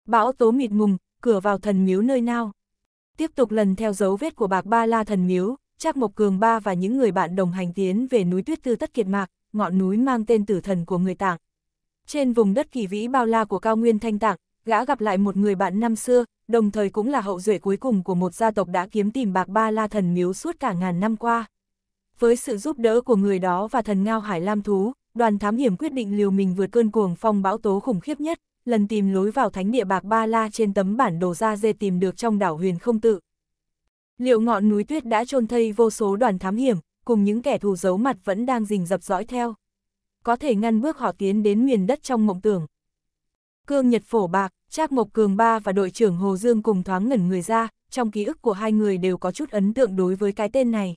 S1: Bão tố mịt mùng, cửa vào thần miếu nơi nào. Tiếp tục lần theo dấu vết của bạc ba la thần miếu, Trác Mộc Cường Ba và những người bạn đồng hành tiến về núi tuyết tư tất kiệt mạc, ngọn núi mang tên tử thần của người Tạng. Trên vùng đất kỳ vĩ bao la của cao nguyên Thanh Tạng, gã gặp lại một người bạn năm xưa, đồng thời cũng là hậu duệ cuối cùng của một gia tộc đã kiếm tìm bạc ba la thần miếu suốt cả ngàn năm qua. Với sự giúp đỡ của người đó và thần ngao hải lam thú, đoàn thám hiểm quyết định liều mình vượt cơn cuồng phong bão tố khủng khiếp nhất, lần tìm lối vào thánh địa bạc ba la trên tấm bản đồ ra dê tìm được trong đảo huyền không tự. Liệu ngọn núi tuyết đã trôn thây vô số đoàn thám hiểm, cùng những kẻ thù giấu mặt vẫn đang rình dập dõi theo. Có thể ngăn bước họ tiến đến miền đất trong mộng tưởng. Cương Nhật Phổ Bạc, Trác Mộc Cường Ba và đội trưởng Hồ Dương cùng thoáng ngẩn người ra, trong ký ức của hai người đều có chút ấn tượng đối với cái tên này.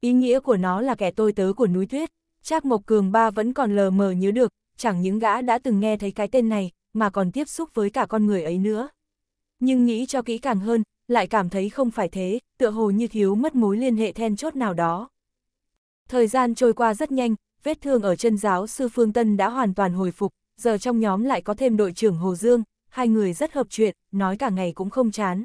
S1: Ý nghĩa của nó là kẻ tôi tớ của núi tuyết, Trác Mộc Cường Ba vẫn còn lờ mờ nhớ được, chẳng những gã đã từng nghe thấy cái tên này, mà còn tiếp xúc với cả con người ấy nữa. Nhưng nghĩ cho kỹ càng hơn, lại cảm thấy không phải thế, tựa hồ như thiếu mất mối liên hệ then chốt nào đó. Thời gian trôi qua rất nhanh, vết thương ở chân giáo sư Phương Tân đã hoàn toàn hồi phục, giờ trong nhóm lại có thêm đội trưởng Hồ Dương, hai người rất hợp chuyện, nói cả ngày cũng không chán.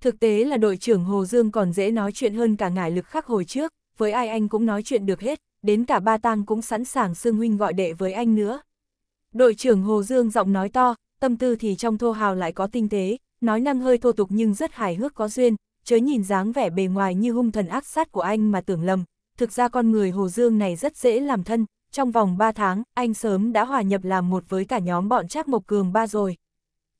S1: Thực tế là đội trưởng Hồ Dương còn dễ nói chuyện hơn cả ngải lực khắc hồi trước, với ai anh cũng nói chuyện được hết, đến cả ba tang cũng sẵn sàng xương huynh gọi đệ với anh nữa, Đội trưởng Hồ Dương giọng nói to, tâm tư thì trong thô hào lại có tinh tế, nói năng hơi thô tục nhưng rất hài hước có duyên, chớ nhìn dáng vẻ bề ngoài như hung thần ác sát của anh mà tưởng lầm. Thực ra con người Hồ Dương này rất dễ làm thân, trong vòng 3 tháng, anh sớm đã hòa nhập làm một với cả nhóm bọn Trác Mộc Cường ba rồi.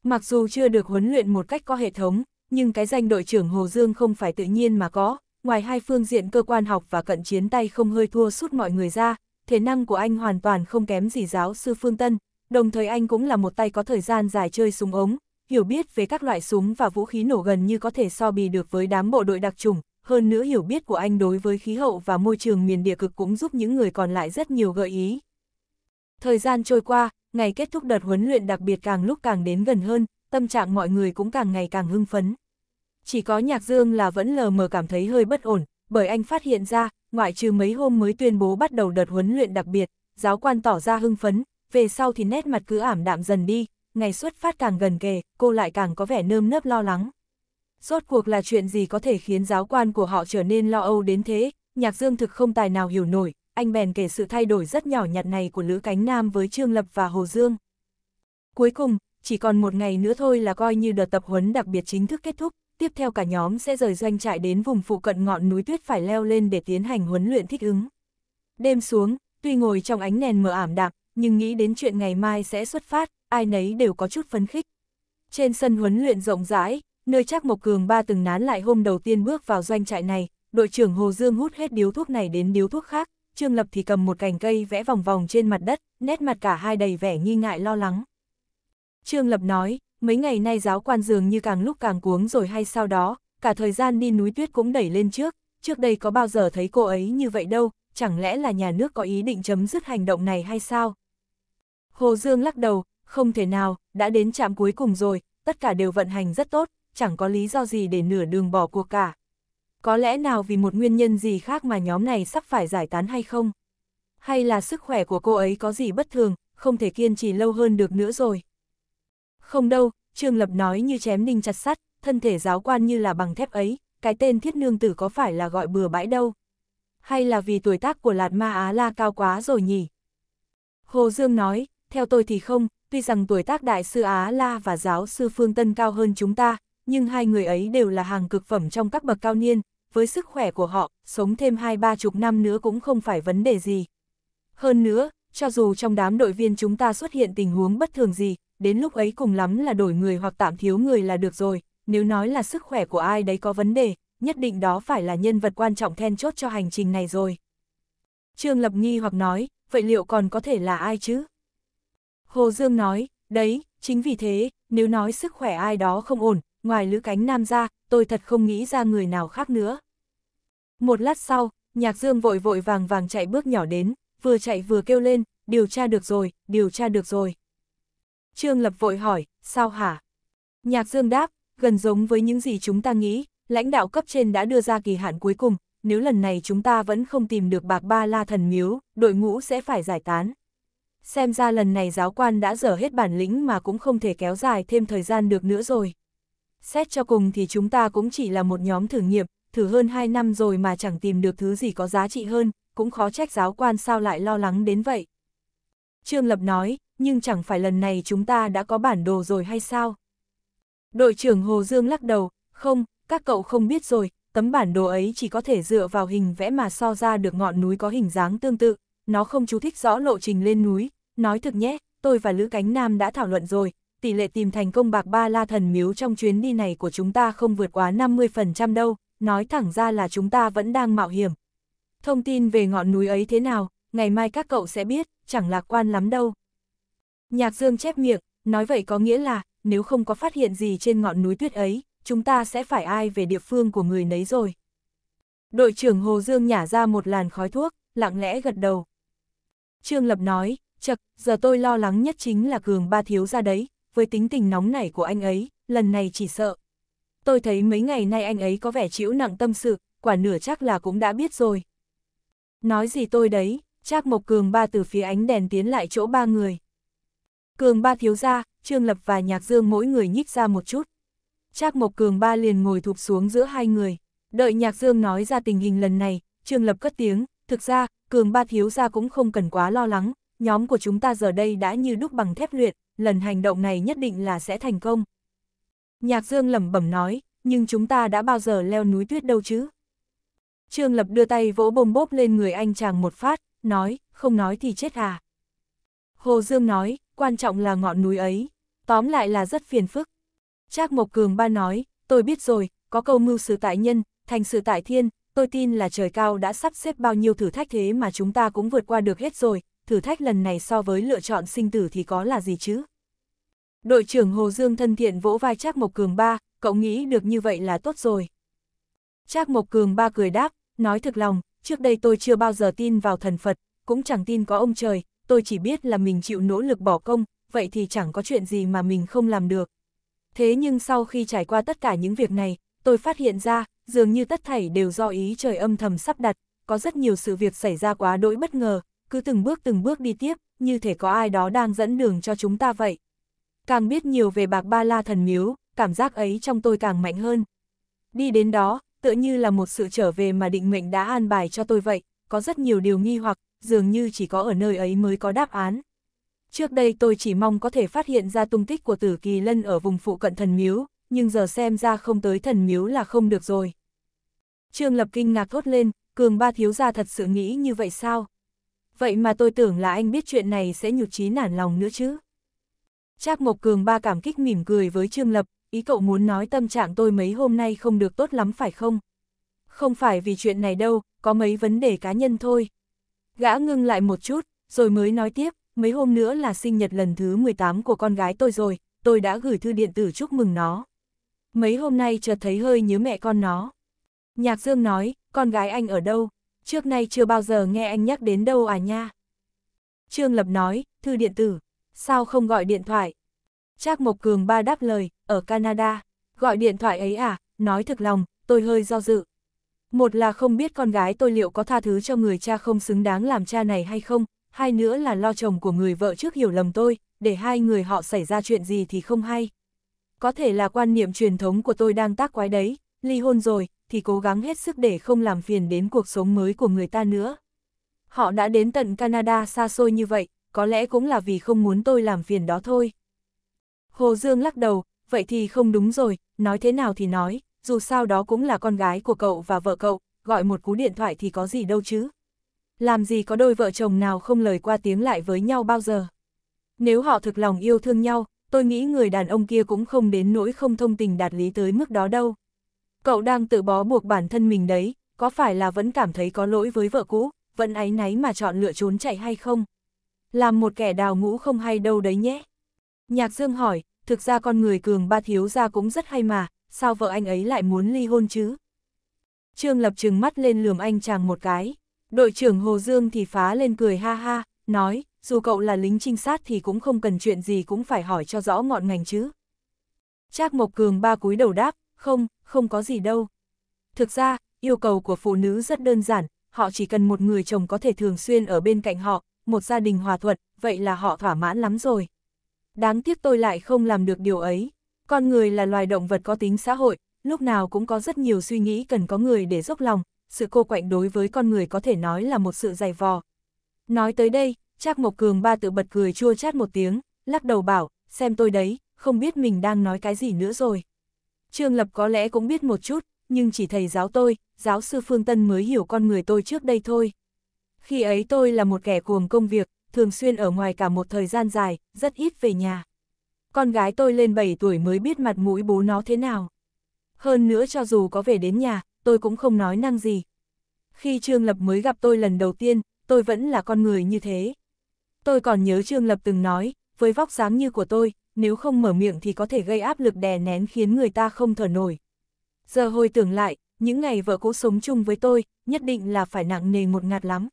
S1: Mặc dù chưa được huấn luyện một cách có hệ thống, nhưng cái danh đội trưởng Hồ Dương không phải tự nhiên mà có, ngoài hai phương diện cơ quan học và cận chiến tay không hơi thua suốt mọi người ra, thể năng của anh hoàn toàn không kém gì giáo sư Phương Tân, đồng thời anh cũng là một tay có thời gian dài chơi súng ống, hiểu biết về các loại súng và vũ khí nổ gần như có thể so bì được với đám bộ đội đặc trùng, hơn nữa hiểu biết của anh đối với khí hậu và môi trường miền địa cực cũng giúp những người còn lại rất nhiều gợi ý. Thời gian trôi qua, ngày kết thúc đợt huấn luyện đặc biệt càng lúc càng đến gần hơn, tâm trạng mọi người cũng càng ngày càng hưng phấn. Chỉ có Nhạc Dương là vẫn lờ mờ cảm thấy hơi bất ổn, bởi anh phát hiện ra, ngoại trừ mấy hôm mới tuyên bố bắt đầu đợt huấn luyện đặc biệt, giáo quan tỏ ra hưng phấn, về sau thì nét mặt cứ ảm đạm dần đi, ngày xuất phát càng gần kề, cô lại càng có vẻ nơm nớp lo lắng. Rốt cuộc là chuyện gì có thể khiến giáo quan của họ trở nên lo âu đến thế, nhạc dương thực không tài nào hiểu nổi, anh bèn kể sự thay đổi rất nhỏ nhặt này của Lữ Cánh Nam với Trương Lập và Hồ Dương. Cuối cùng, chỉ còn một ngày nữa thôi là coi như đợt tập huấn đặc biệt chính thức kết thúc, tiếp theo cả nhóm sẽ rời doanh trại đến vùng phụ cận ngọn núi tuyết phải leo lên để tiến hành huấn luyện thích ứng. Đêm xuống, tuy ngồi trong ánh đèn mờ ảm đạm, nhưng nghĩ đến chuyện ngày mai sẽ xuất phát, ai nấy đều có chút phấn khích. Trên sân huấn luyện rộng rãi, nơi chắc Mộc Cường ba từng nán lại hôm đầu tiên bước vào doanh trại này, đội trưởng Hồ Dương hút hết điếu thuốc này đến điếu thuốc khác, Trương Lập thì cầm một cành cây vẽ vòng vòng trên mặt đất, nét mặt cả hai đầy vẻ nghi ngại lo lắng. Trương Lập nói, mấy ngày nay giáo quan dường như càng lúc càng cuống rồi hay sao đó, cả thời gian đi núi tuyết cũng đẩy lên trước, trước đây có bao giờ thấy cô ấy như vậy đâu, chẳng lẽ là nhà nước có ý định chấm dứt hành động này hay sao? Hồ Dương lắc đầu, không thể nào, đã đến trạm cuối cùng rồi, tất cả đều vận hành rất tốt, chẳng có lý do gì để nửa đường bỏ cuộc cả. Có lẽ nào vì một nguyên nhân gì khác mà nhóm này sắp phải giải tán hay không? Hay là sức khỏe của cô ấy có gì bất thường, không thể kiên trì lâu hơn được nữa rồi? Không đâu, Trương Lập nói như chém đinh chặt sắt, thân thể giáo quan như là bằng thép ấy, cái tên thiết nương tử có phải là gọi bừa bãi đâu. Hay là vì tuổi tác của Lạt Ma Á La cao quá rồi nhỉ? Hồ Dương nói, theo tôi thì không, tuy rằng tuổi tác đại sư Á La và giáo sư Phương Tân cao hơn chúng ta, nhưng hai người ấy đều là hàng cực phẩm trong các bậc cao niên, với sức khỏe của họ, sống thêm hai ba chục năm nữa cũng không phải vấn đề gì. Hơn nữa, cho dù trong đám đội viên chúng ta xuất hiện tình huống bất thường gì, đến lúc ấy cùng lắm là đổi người hoặc tạm thiếu người là được rồi, nếu nói là sức khỏe của ai đấy có vấn đề, nhất định đó phải là nhân vật quan trọng then chốt cho hành trình này rồi. Trương Lập nghi hoặc nói, vậy liệu còn có thể là ai chứ? Hồ Dương nói, đấy, chính vì thế, nếu nói sức khỏe ai đó không ổn, ngoài lữ cánh nam ra, tôi thật không nghĩ ra người nào khác nữa. Một lát sau, Nhạc Dương vội vội vàng vàng chạy bước nhỏ đến, vừa chạy vừa kêu lên, điều tra được rồi, điều tra được rồi. Trương Lập vội hỏi, sao hả? Nhạc Dương đáp, gần giống với những gì chúng ta nghĩ, lãnh đạo cấp trên đã đưa ra kỳ hạn cuối cùng, nếu lần này chúng ta vẫn không tìm được bạc ba la thần miếu, đội ngũ sẽ phải giải tán. Xem ra lần này giáo quan đã dở hết bản lĩnh mà cũng không thể kéo dài thêm thời gian được nữa rồi. Xét cho cùng thì chúng ta cũng chỉ là một nhóm thử nghiệm, thử hơn 2 năm rồi mà chẳng tìm được thứ gì có giá trị hơn, cũng khó trách giáo quan sao lại lo lắng đến vậy. Trương Lập nói, nhưng chẳng phải lần này chúng ta đã có bản đồ rồi hay sao? Đội trưởng Hồ Dương lắc đầu, không, các cậu không biết rồi, tấm bản đồ ấy chỉ có thể dựa vào hình vẽ mà so ra được ngọn núi có hình dáng tương tự, nó không chú thích rõ lộ trình lên núi, nói thực nhé, tôi và Lữ Cánh Nam đã thảo luận rồi, tỷ lệ tìm thành công bạc ba la thần miếu trong chuyến đi này của chúng ta không vượt quá 50% đâu, nói thẳng ra là chúng ta vẫn đang mạo hiểm. Thông tin về ngọn núi ấy thế nào, ngày mai các cậu sẽ biết, chẳng lạc quan lắm đâu. Nhạc Dương chép miệng, nói vậy có nghĩa là, nếu không có phát hiện gì trên ngọn núi tuyết ấy, chúng ta sẽ phải ai về địa phương của người nấy rồi. Đội trưởng Hồ Dương nhả ra một làn khói thuốc, lặng lẽ gật đầu. Trương Lập nói, chật, giờ tôi lo lắng nhất chính là Cường Ba Thiếu ra đấy, với tính tình nóng nảy của anh ấy, lần này chỉ sợ. Tôi thấy mấy ngày nay anh ấy có vẻ chịu nặng tâm sự, quả nửa chắc là cũng đã biết rồi. Nói gì tôi đấy, chắc Mộc Cường Ba từ phía ánh đèn tiến lại chỗ ba người. Cường ba thiếu ra, Trương Lập và Nhạc Dương mỗi người nhích ra một chút. Trác Mộc Cường ba liền ngồi thụp xuống giữa hai người. Đợi Nhạc Dương nói ra tình hình lần này, Trương Lập cất tiếng, thực ra, Cường ba thiếu ra cũng không cần quá lo lắng, nhóm của chúng ta giờ đây đã như đúc bằng thép luyện, lần hành động này nhất định là sẽ thành công. Nhạc Dương lẩm bẩm nói, nhưng chúng ta đã bao giờ leo núi tuyết đâu chứ? Trương Lập đưa tay vỗ bồm bốp lên người anh chàng một phát, nói, không nói thì chết à. Hồ Dương nói, quan trọng là ngọn núi ấy. Tóm lại là rất phiền phức. Trác Mộc Cường ba nói, tôi biết rồi, có câu mưu sự tại nhân, thành sự tại thiên, tôi tin là trời cao đã sắp xếp bao nhiêu thử thách thế mà chúng ta cũng vượt qua được hết rồi, thử thách lần này so với lựa chọn sinh tử thì có là gì chứ? Đội trưởng Hồ Dương thân thiện vỗ vai Trác Mộc Cường ba, cậu nghĩ được như vậy là tốt rồi. Trác Mộc Cường ba cười đáp, nói thực lòng, trước đây tôi chưa bao giờ tin vào thần Phật, cũng chẳng tin có ông trời, tôi chỉ biết là mình chịu nỗ lực bỏ công, vậy thì chẳng có chuyện gì mà mình không làm được. Thế nhưng sau khi trải qua tất cả những việc này, tôi phát hiện ra, dường như tất thảy đều do ý trời âm thầm sắp đặt, có rất nhiều sự việc xảy ra quá đỗi bất ngờ, cứ từng bước từng bước đi tiếp, như thể có ai đó đang dẫn đường cho chúng ta vậy. Càng biết nhiều về bạc ba la thần miếu, cảm giác ấy trong tôi càng mạnh hơn. Đi đến đó, tựa như là một sự trở về mà định mệnh đã an bài cho tôi vậy, có rất nhiều điều nghi hoặc, dường như chỉ có ở nơi ấy mới có đáp án. Trước đây tôi chỉ mong có thể phát hiện ra tung tích của tử kỳ lân ở vùng phụ cận thần miếu, nhưng giờ xem ra không tới thần miếu là không được rồi. Trương Lập kinh ngạc thốt lên, cường ba thiếu gia thật sự nghĩ như vậy sao? Vậy mà tôi tưởng là anh biết chuyện này sẽ nhụt chí nản lòng nữa chứ. Trác Mộc Cường ba cảm kích mỉm cười với Trương Lập, ý cậu muốn nói tâm trạng tôi mấy hôm nay không được tốt lắm phải không? Không phải vì chuyện này đâu, có mấy vấn đề cá nhân thôi. Gã ngưng lại một chút, rồi mới nói tiếp, mấy hôm nữa là sinh nhật lần thứ 18 của con gái tôi rồi, tôi đã gửi thư điện tử chúc mừng nó. Mấy hôm nay chợt thấy hơi nhớ mẹ con nó. Nhạc Dương nói, con gái anh ở đâu? Trước nay chưa bao giờ nghe anh nhắc đến đâu à nha. Trương Lập nói, thư điện tử, sao không gọi điện thoại? Trác Mộc Cường ba đáp lời, ở Canada, gọi điện thoại ấy à, nói thực lòng, tôi hơi do dự, một là không biết con gái tôi liệu có tha thứ cho người cha không xứng đáng làm cha này hay không, hai nữa là lo chồng của người vợ trước hiểu lầm tôi, để hai người họ xảy ra chuyện gì thì không hay. Có thể là quan niệm truyền thống của tôi đang tác quái đấy, ly hôn rồi, thì cố gắng hết sức để không làm phiền đến cuộc sống mới của người ta nữa. Họ đã đến tận Canada xa xôi như vậy, có lẽ cũng là vì không muốn tôi làm phiền đó thôi. Hồ Dương lắc đầu, vậy thì không đúng rồi, nói thế nào thì nói, dù sao đó cũng là con gái của cậu và vợ cậu, gọi một cú điện thoại thì có gì đâu chứ. Làm gì có đôi vợ chồng nào không lời qua tiếng lại với nhau bao giờ. Nếu họ thực lòng yêu thương nhau, tôi nghĩ người đàn ông kia cũng không đến nỗi không thông tình đạt lý tới mức đó đâu. Cậu đang tự bó buộc bản thân mình đấy, có phải là vẫn cảm thấy có lỗi với vợ cũ, vẫn áy náy mà chọn lựa trốn chạy hay không? Làm một kẻ đào ngũ không hay đâu đấy nhé. Nhạc Dương hỏi, thực ra con người cường ba thiếu gia cũng rất hay mà, sao vợ anh ấy lại muốn ly hôn chứ? Trương Lập trừng mắt lên lườm anh chàng một cái, đội trưởng Hồ Dương thì phá lên cười ha ha, nói, dù cậu là lính trinh sát thì cũng không cần chuyện gì cũng phải hỏi cho rõ ngọn ngành chứ. Trác Mộc Cường ba cúi đầu đáp, không, không có gì đâu. Thực ra, yêu cầu của phụ nữ rất đơn giản, họ chỉ cần một người chồng có thể thường xuyên ở bên cạnh họ, một gia đình hòa thuận, vậy là họ thỏa mãn lắm rồi. Đáng tiếc tôi lại không làm được điều ấy. Con người là loài động vật có tính xã hội, lúc nào cũng có rất nhiều suy nghĩ cần có người để dốc lòng, sự cô quạnh đối với con người có thể nói là một sự dày vò. Nói tới đây, Trác Mộc Cường ba tự bật cười chua chát một tiếng, lắc đầu bảo, xem tôi đấy, không biết mình đang nói cái gì nữa rồi. Trương Lập có lẽ cũng biết một chút, nhưng chỉ thầy giáo tôi, giáo sư Phương Tân mới hiểu con người tôi trước đây thôi. Khi ấy tôi là một kẻ cuồng công việc, thường xuyên ở ngoài cả một thời gian dài, rất ít về nhà con gái tôi lên 7 tuổi mới biết mặt mũi bố nó thế nào. Hơn nữa cho dù có về đến nhà, tôi cũng không nói năng gì. Khi Trương Lập mới gặp tôi lần đầu tiên, tôi vẫn là con người như thế. Tôi còn nhớ Trương Lập từng nói, với vóc dáng như của tôi, nếu không mở miệng thì có thể gây áp lực đè nén khiến người ta không thở nổi. Giờ hồi tưởng lại, những ngày vợ cũ sống chung với tôi, nhất định là phải nặng nề một ngạt lắm.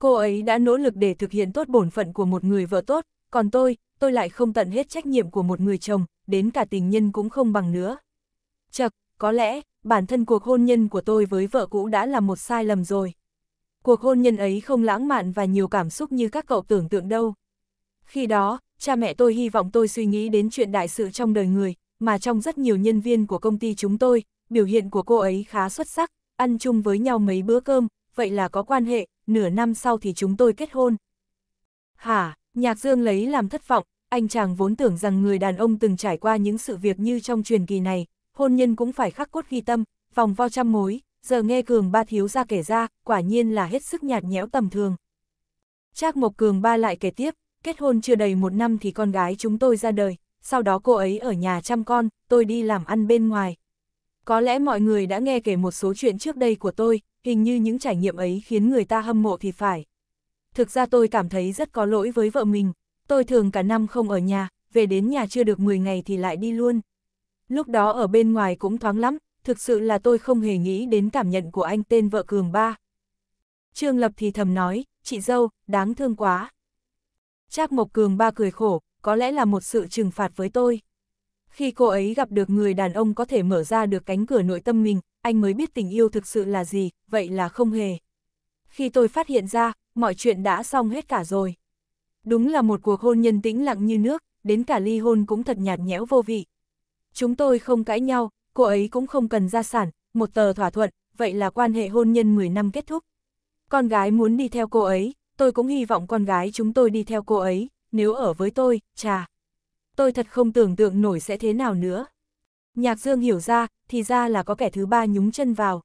S1: Cô ấy đã nỗ lực để thực hiện tốt bổn phận của một người vợ tốt, còn tôi, tôi lại không tận hết trách nhiệm của một người chồng, đến cả tình nhân cũng không bằng nữa. Chật, có lẽ, bản thân cuộc hôn nhân của tôi với vợ cũ đã là một sai lầm rồi. Cuộc hôn nhân ấy không lãng mạn và nhiều cảm xúc như các cậu tưởng tượng đâu. Khi đó, cha mẹ tôi hy vọng tôi suy nghĩ đến chuyện đại sự trong đời người, mà trong rất nhiều nhân viên của công ty chúng tôi, biểu hiện của cô ấy khá xuất sắc, ăn chung với nhau mấy bữa cơm, vậy là có quan hệ, nửa năm sau thì chúng tôi kết hôn. Hả, Nhạc Dương lấy làm thất vọng, anh chàng vốn tưởng rằng người đàn ông từng trải qua những sự việc như trong truyền kỳ này, hôn nhân cũng phải khắc cốt ghi tâm, vòng vo trăm mối, giờ nghe Cường Ba thiếu ra kể ra, quả nhiên là hết sức nhạt nhẽo tầm thường. Trác Mộc Cường Ba lại kể tiếp, kết hôn chưa đầy một năm thì con gái chúng tôi ra đời, sau đó cô ấy ở nhà chăm con, tôi đi làm ăn bên ngoài. Có lẽ mọi người đã nghe kể một số chuyện trước đây của tôi, hình như những trải nghiệm ấy khiến người ta hâm mộ thì phải thực ra tôi cảm thấy rất có lỗi với vợ mình, tôi thường cả năm không ở nhà, về đến nhà chưa được 10 ngày thì lại đi luôn. Lúc đó ở bên ngoài cũng thoáng lắm, thực sự là tôi không hề nghĩ đến cảm nhận của anh tên vợ Cường ba. Trương Lập thì thầm nói, chị dâu, đáng thương quá. Trác Mộc Cường ba cười khổ, có lẽ là một sự trừng phạt với tôi. Khi cô ấy gặp được người đàn ông có thể mở ra được cánh cửa nội tâm mình, anh mới biết tình yêu thực sự là gì, vậy là không hề khi tôi phát hiện ra, mọi chuyện đã xong hết cả rồi. Đúng là một cuộc hôn nhân tĩnh lặng như nước, đến cả ly hôn cũng thật nhạt nhẽo vô vị. Chúng tôi không cãi nhau, cô ấy cũng không cần gia sản, một tờ thỏa thuận, vậy là quan hệ hôn nhân 10 năm kết thúc. Con gái muốn đi theo cô ấy, tôi cũng hy vọng con gái chúng tôi đi theo cô ấy, nếu ở với tôi, chà. Tôi thật không tưởng tượng nổi sẽ thế nào nữa. Nhạc Dương hiểu ra, thì ra là có kẻ thứ ba nhúng chân vào.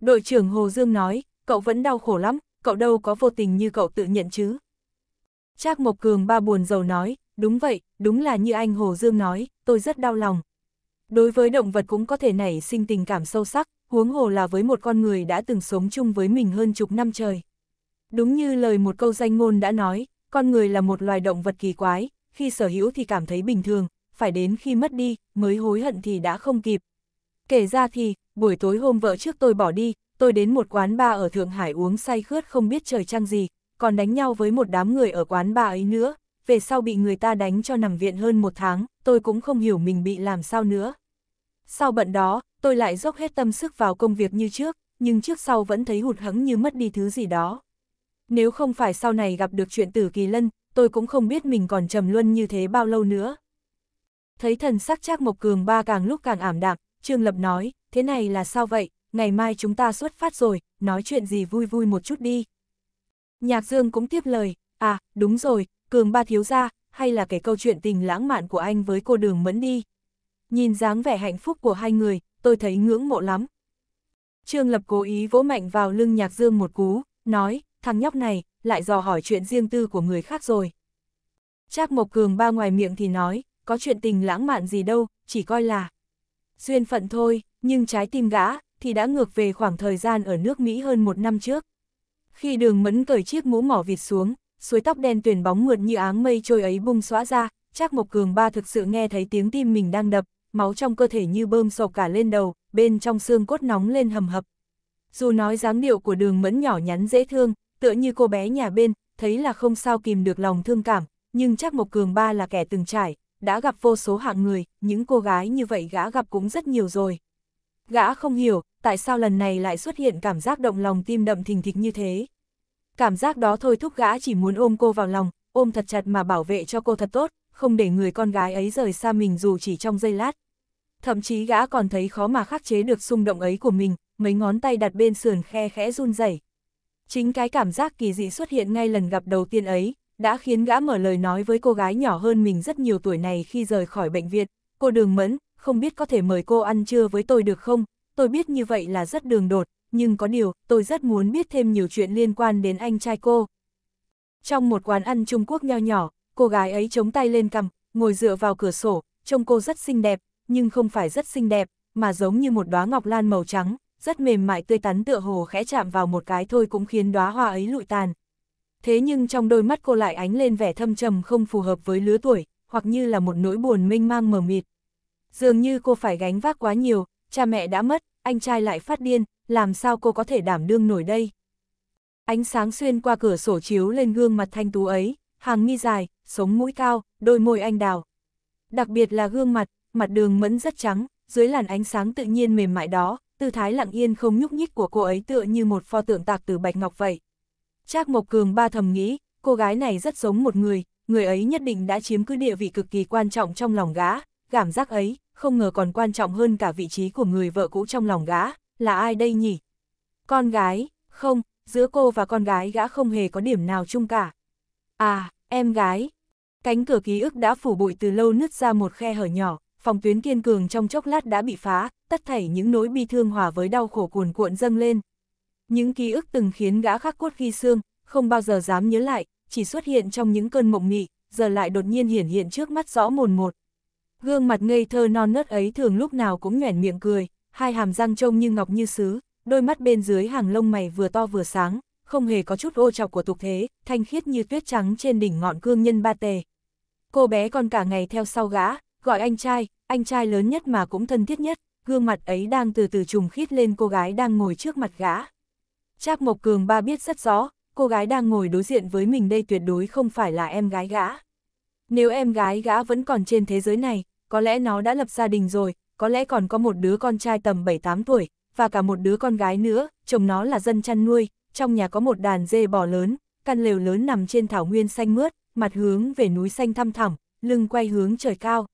S1: Đội trưởng Hồ Dương nói, cậu vẫn đau khổ lắm, cậu đâu có vô tình như cậu tự nhận chứ. Trác Mộc Cường ba buồn giàu nói, đúng vậy, đúng là như anh Hồ Dương nói, tôi rất đau lòng. Đối với động vật cũng có thể nảy sinh tình cảm sâu sắc, huống hồ là với một con người đã từng sống chung với mình hơn chục năm trời. Đúng như lời một câu danh ngôn đã nói, con người là một loài động vật kỳ quái, khi sở hữu thì cảm thấy bình thường, phải đến khi mất đi, mới hối hận thì đã không kịp. Kể ra thì, buổi tối hôm vợ trước tôi bỏ đi, tôi đến một quán bar ở Thượng Hải uống say khướt không biết trời trăng gì, còn đánh nhau với một đám người ở quán bar ấy nữa, về sau bị người ta đánh cho nằm viện hơn một tháng, tôi cũng không hiểu mình bị làm sao nữa. Sau bận đó, tôi lại dốc hết tâm sức vào công việc như trước, nhưng trước sau vẫn thấy hụt hẫng như mất đi thứ gì đó. Nếu không phải sau này gặp được chuyện tử kỳ lân, tôi cũng không biết mình còn trầm luân như thế bao lâu nữa. Thấy thần sắc Trác Mộc Cường ba càng lúc càng ảm đạm, Trương Lập nói, thế này là sao vậy, ngày mai chúng ta xuất phát rồi, nói chuyện gì vui vui một chút đi. Nhạc Dương cũng tiếp lời, à, đúng rồi, Cường Ba Thiếu Gia, hay là kể câu chuyện tình lãng mạn của anh với cô Đường Mẫn đi. Nhìn dáng vẻ hạnh phúc của hai người, tôi thấy ngưỡng mộ lắm. Trương Lập cố ý vỗ mạnh vào lưng Nhạc Dương một cú, nói, thằng nhóc này, lại dò hỏi chuyện riêng tư của người khác rồi. Trác Mộc Cường Ba ngoài miệng thì nói, có chuyện tình lãng mạn gì đâu, chỉ coi là duyên phận thôi, nhưng trái tim gã thì đã ngược về khoảng thời gian ở nước Mỹ hơn một năm trước. Khi đường mẫn cởi chiếc mũ mỏ vịt xuống, suối tóc đen tuyển bóng mượt như áng mây trôi ấy bung xóa ra, chắc Mộc Cường Ba thực sự nghe thấy tiếng tim mình đang đập, máu trong cơ thể như bơm sộc cả lên đầu, bên trong xương cốt nóng lên hầm hập. Dù nói dáng điệu của đường mẫn nhỏ nhắn dễ thương, tựa như cô bé nhà bên, thấy là không sao kìm được lòng thương cảm, nhưng chắc Mộc Cường Ba là kẻ từng trải, đã gặp vô số hạng người, những cô gái như vậy gã gặp cũng rất nhiều rồi. Gã không hiểu, tại sao lần này lại xuất hiện cảm giác động lòng tim đậm thình thịch như thế. Cảm giác đó thôi thúc gã chỉ muốn ôm cô vào lòng, ôm thật chặt mà bảo vệ cho cô thật tốt, không để người con gái ấy rời xa mình dù chỉ trong giây lát. Thậm chí gã còn thấy khó mà khắc chế được xung động ấy của mình, mấy ngón tay đặt bên sườn khe khẽ run rẩy. Chính cái cảm giác kỳ dị xuất hiện ngay lần gặp đầu tiên ấy, đã khiến gã mở lời nói với cô gái nhỏ hơn mình rất nhiều tuổi này khi rời khỏi bệnh viện. Cô Đường Mẫn, không biết có thể mời cô ăn trưa với tôi được không? Tôi biết như vậy là rất đường đột, nhưng có điều, tôi rất muốn biết thêm nhiều chuyện liên quan đến anh trai cô. Trong một quán ăn Trung Quốc nho nhỏ, cô gái ấy chống tay lên cằm, ngồi dựa vào cửa sổ, trông cô rất xinh đẹp, nhưng không phải rất xinh đẹp, mà giống như một đóa ngọc lan màu trắng, rất mềm mại tươi tắn tựa hồ khẽ chạm vào một cái thôi cũng khiến đóa hoa ấy lụi tàn. Thế nhưng trong đôi mắt cô lại ánh lên vẻ thâm trầm không phù hợp với lứa tuổi, hoặc như là một nỗi buồn mênh mang mờ mịt, Dường như cô phải gánh vác quá nhiều, cha mẹ đã mất, anh trai lại phát điên, làm sao cô có thể đảm đương nổi đây? Ánh sáng xuyên qua cửa sổ chiếu lên gương mặt thanh tú ấy, hàng mi dài, sống mũi cao, đôi môi anh đào. Đặc biệt là gương mặt, mặt đường mẫn rất trắng, dưới làn ánh sáng tự nhiên mềm mại đó, tư thái lặng yên không nhúc nhích của cô ấy tựa như một pho tượng tạc từ bạch ngọc vậy. Trác Mộc Cường ba thầm nghĩ, cô gái này rất giống một người, người ấy nhất định đã chiếm cứ địa vị cực kỳ quan trọng trong lòng gã, cảm giác ấy, không ngờ còn quan trọng hơn cả vị trí của người vợ cũ trong lòng gã, là ai đây nhỉ? Con gái, không, giữa cô và con gái gã không hề có điểm nào chung cả. À, em gái. Cánh cửa ký ức đã phủ bụi từ lâu nứt ra một khe hở nhỏ, phòng tuyến kiên cường trong chốc lát đã bị phá, tất thảy những nỗi bi thương hòa với đau khổ cuồn cuộn dâng lên. Những ký ức từng khiến gã khắc cốt ghi xương, không bao giờ dám nhớ lại, chỉ xuất hiện trong những cơn mộng mị, giờ lại đột nhiên hiển hiện trước mắt rõ mồn một. Gương mặt ngây thơ non nớt ấy thường lúc nào cũng nhoẻn miệng cười, hai hàm răng trông như ngọc như sứ, đôi mắt bên dưới hàng lông mày vừa to vừa sáng, không hề có chút ô trọc của tục thế, thanh khiết như tuyết trắng trên đỉnh ngọn cương nhân ba tề. Cô bé còn cả ngày theo sau gã, gọi anh trai, anh trai lớn nhất mà cũng thân thiết nhất, gương mặt ấy đang từ từ trùng khít lên cô gái đang ngồi trước mặt gã. Trác Mộc Cường ba biết rất rõ, cô gái đang ngồi đối diện với mình đây tuyệt đối không phải là em gái gã. Nếu em gái gã vẫn còn trên thế giới này, có lẽ nó đã lập gia đình rồi, có lẽ còn có một đứa con trai tầm 7-8 tuổi, và cả một đứa con gái nữa, chồng nó là dân chăn nuôi, trong nhà có một đàn dê bò lớn, căn lều lớn nằm trên thảo nguyên xanh mướt, mặt hướng về núi xanh thăm thẳm, lưng quay hướng trời cao.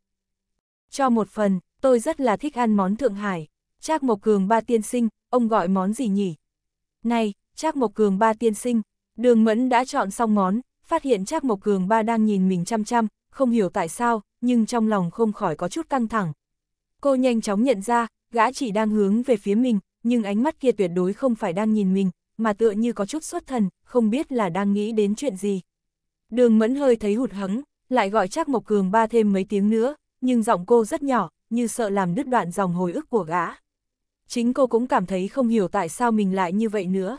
S1: Cho một phần, tôi rất là thích ăn món Thượng Hải. Trác Mộc Cường ba tiên sinh, ông gọi món gì nhỉ? Này, Trác Mộc Cường ba tiên sinh, đường mẫn đã chọn xong món, phát hiện Trác Mộc Cường ba đang nhìn mình chăm chăm, không hiểu tại sao, nhưng trong lòng không khỏi có chút căng thẳng. Cô nhanh chóng nhận ra, gã chỉ đang hướng về phía mình, nhưng ánh mắt kia tuyệt đối không phải đang nhìn mình, mà tựa như có chút xuất thần, không biết là đang nghĩ đến chuyện gì. Đường mẫn hơi thấy hụt hẫng, lại gọi Trác Mộc Cường ba thêm mấy tiếng nữa, nhưng giọng cô rất nhỏ, như sợ làm đứt đoạn dòng hồi ức của gã. Chính cô cũng cảm thấy không hiểu tại sao mình lại như vậy nữa.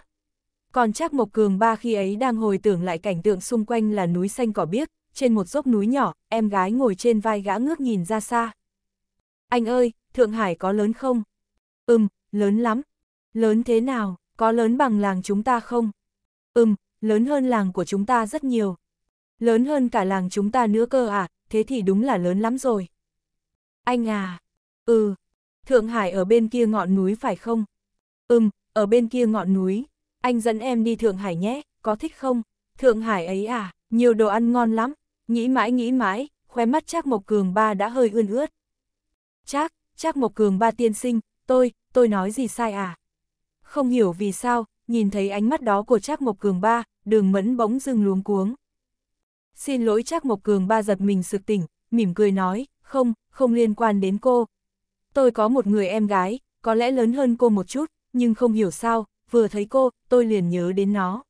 S1: Còn chắc Mộc Cường ba khi ấy đang hồi tưởng lại cảnh tượng xung quanh là núi xanh cỏ biếc, trên một dốc núi nhỏ, em gái ngồi trên vai gã ngước nhìn ra xa. Anh ơi, Thượng Hải có lớn không? Ừm, lớn lắm. Lớn thế nào, có lớn bằng làng chúng ta không? Ừm, lớn hơn làng của chúng ta rất nhiều. Lớn hơn cả làng chúng ta nữa cơ à, thế thì đúng là lớn lắm rồi. Anh à, ừ, Thượng Hải ở bên kia ngọn núi phải không? Ừm, ở bên kia ngọn núi anh dẫn em đi Thượng Hải nhé, có thích không? Thượng Hải ấy à, nhiều đồ ăn ngon lắm, nghĩ mãi nghĩ mãi, khóe mắt Trác Mộc Cường ba đã hơi ươn ướt. Trác, Trác Mộc Cường ba tiên sinh, tôi, tôi nói gì sai à? Không hiểu vì sao, nhìn thấy ánh mắt đó của Trác Mộc Cường ba, đường mẫn bỗng dưng luống cuống. Xin lỗi Trác Mộc Cường ba giật mình sực tỉnh, mỉm cười nói, không, không liên quan đến cô. Tôi có một người em gái, có lẽ lớn hơn cô một chút, nhưng không hiểu sao, vừa thấy cô, tôi liền nhớ đến nó.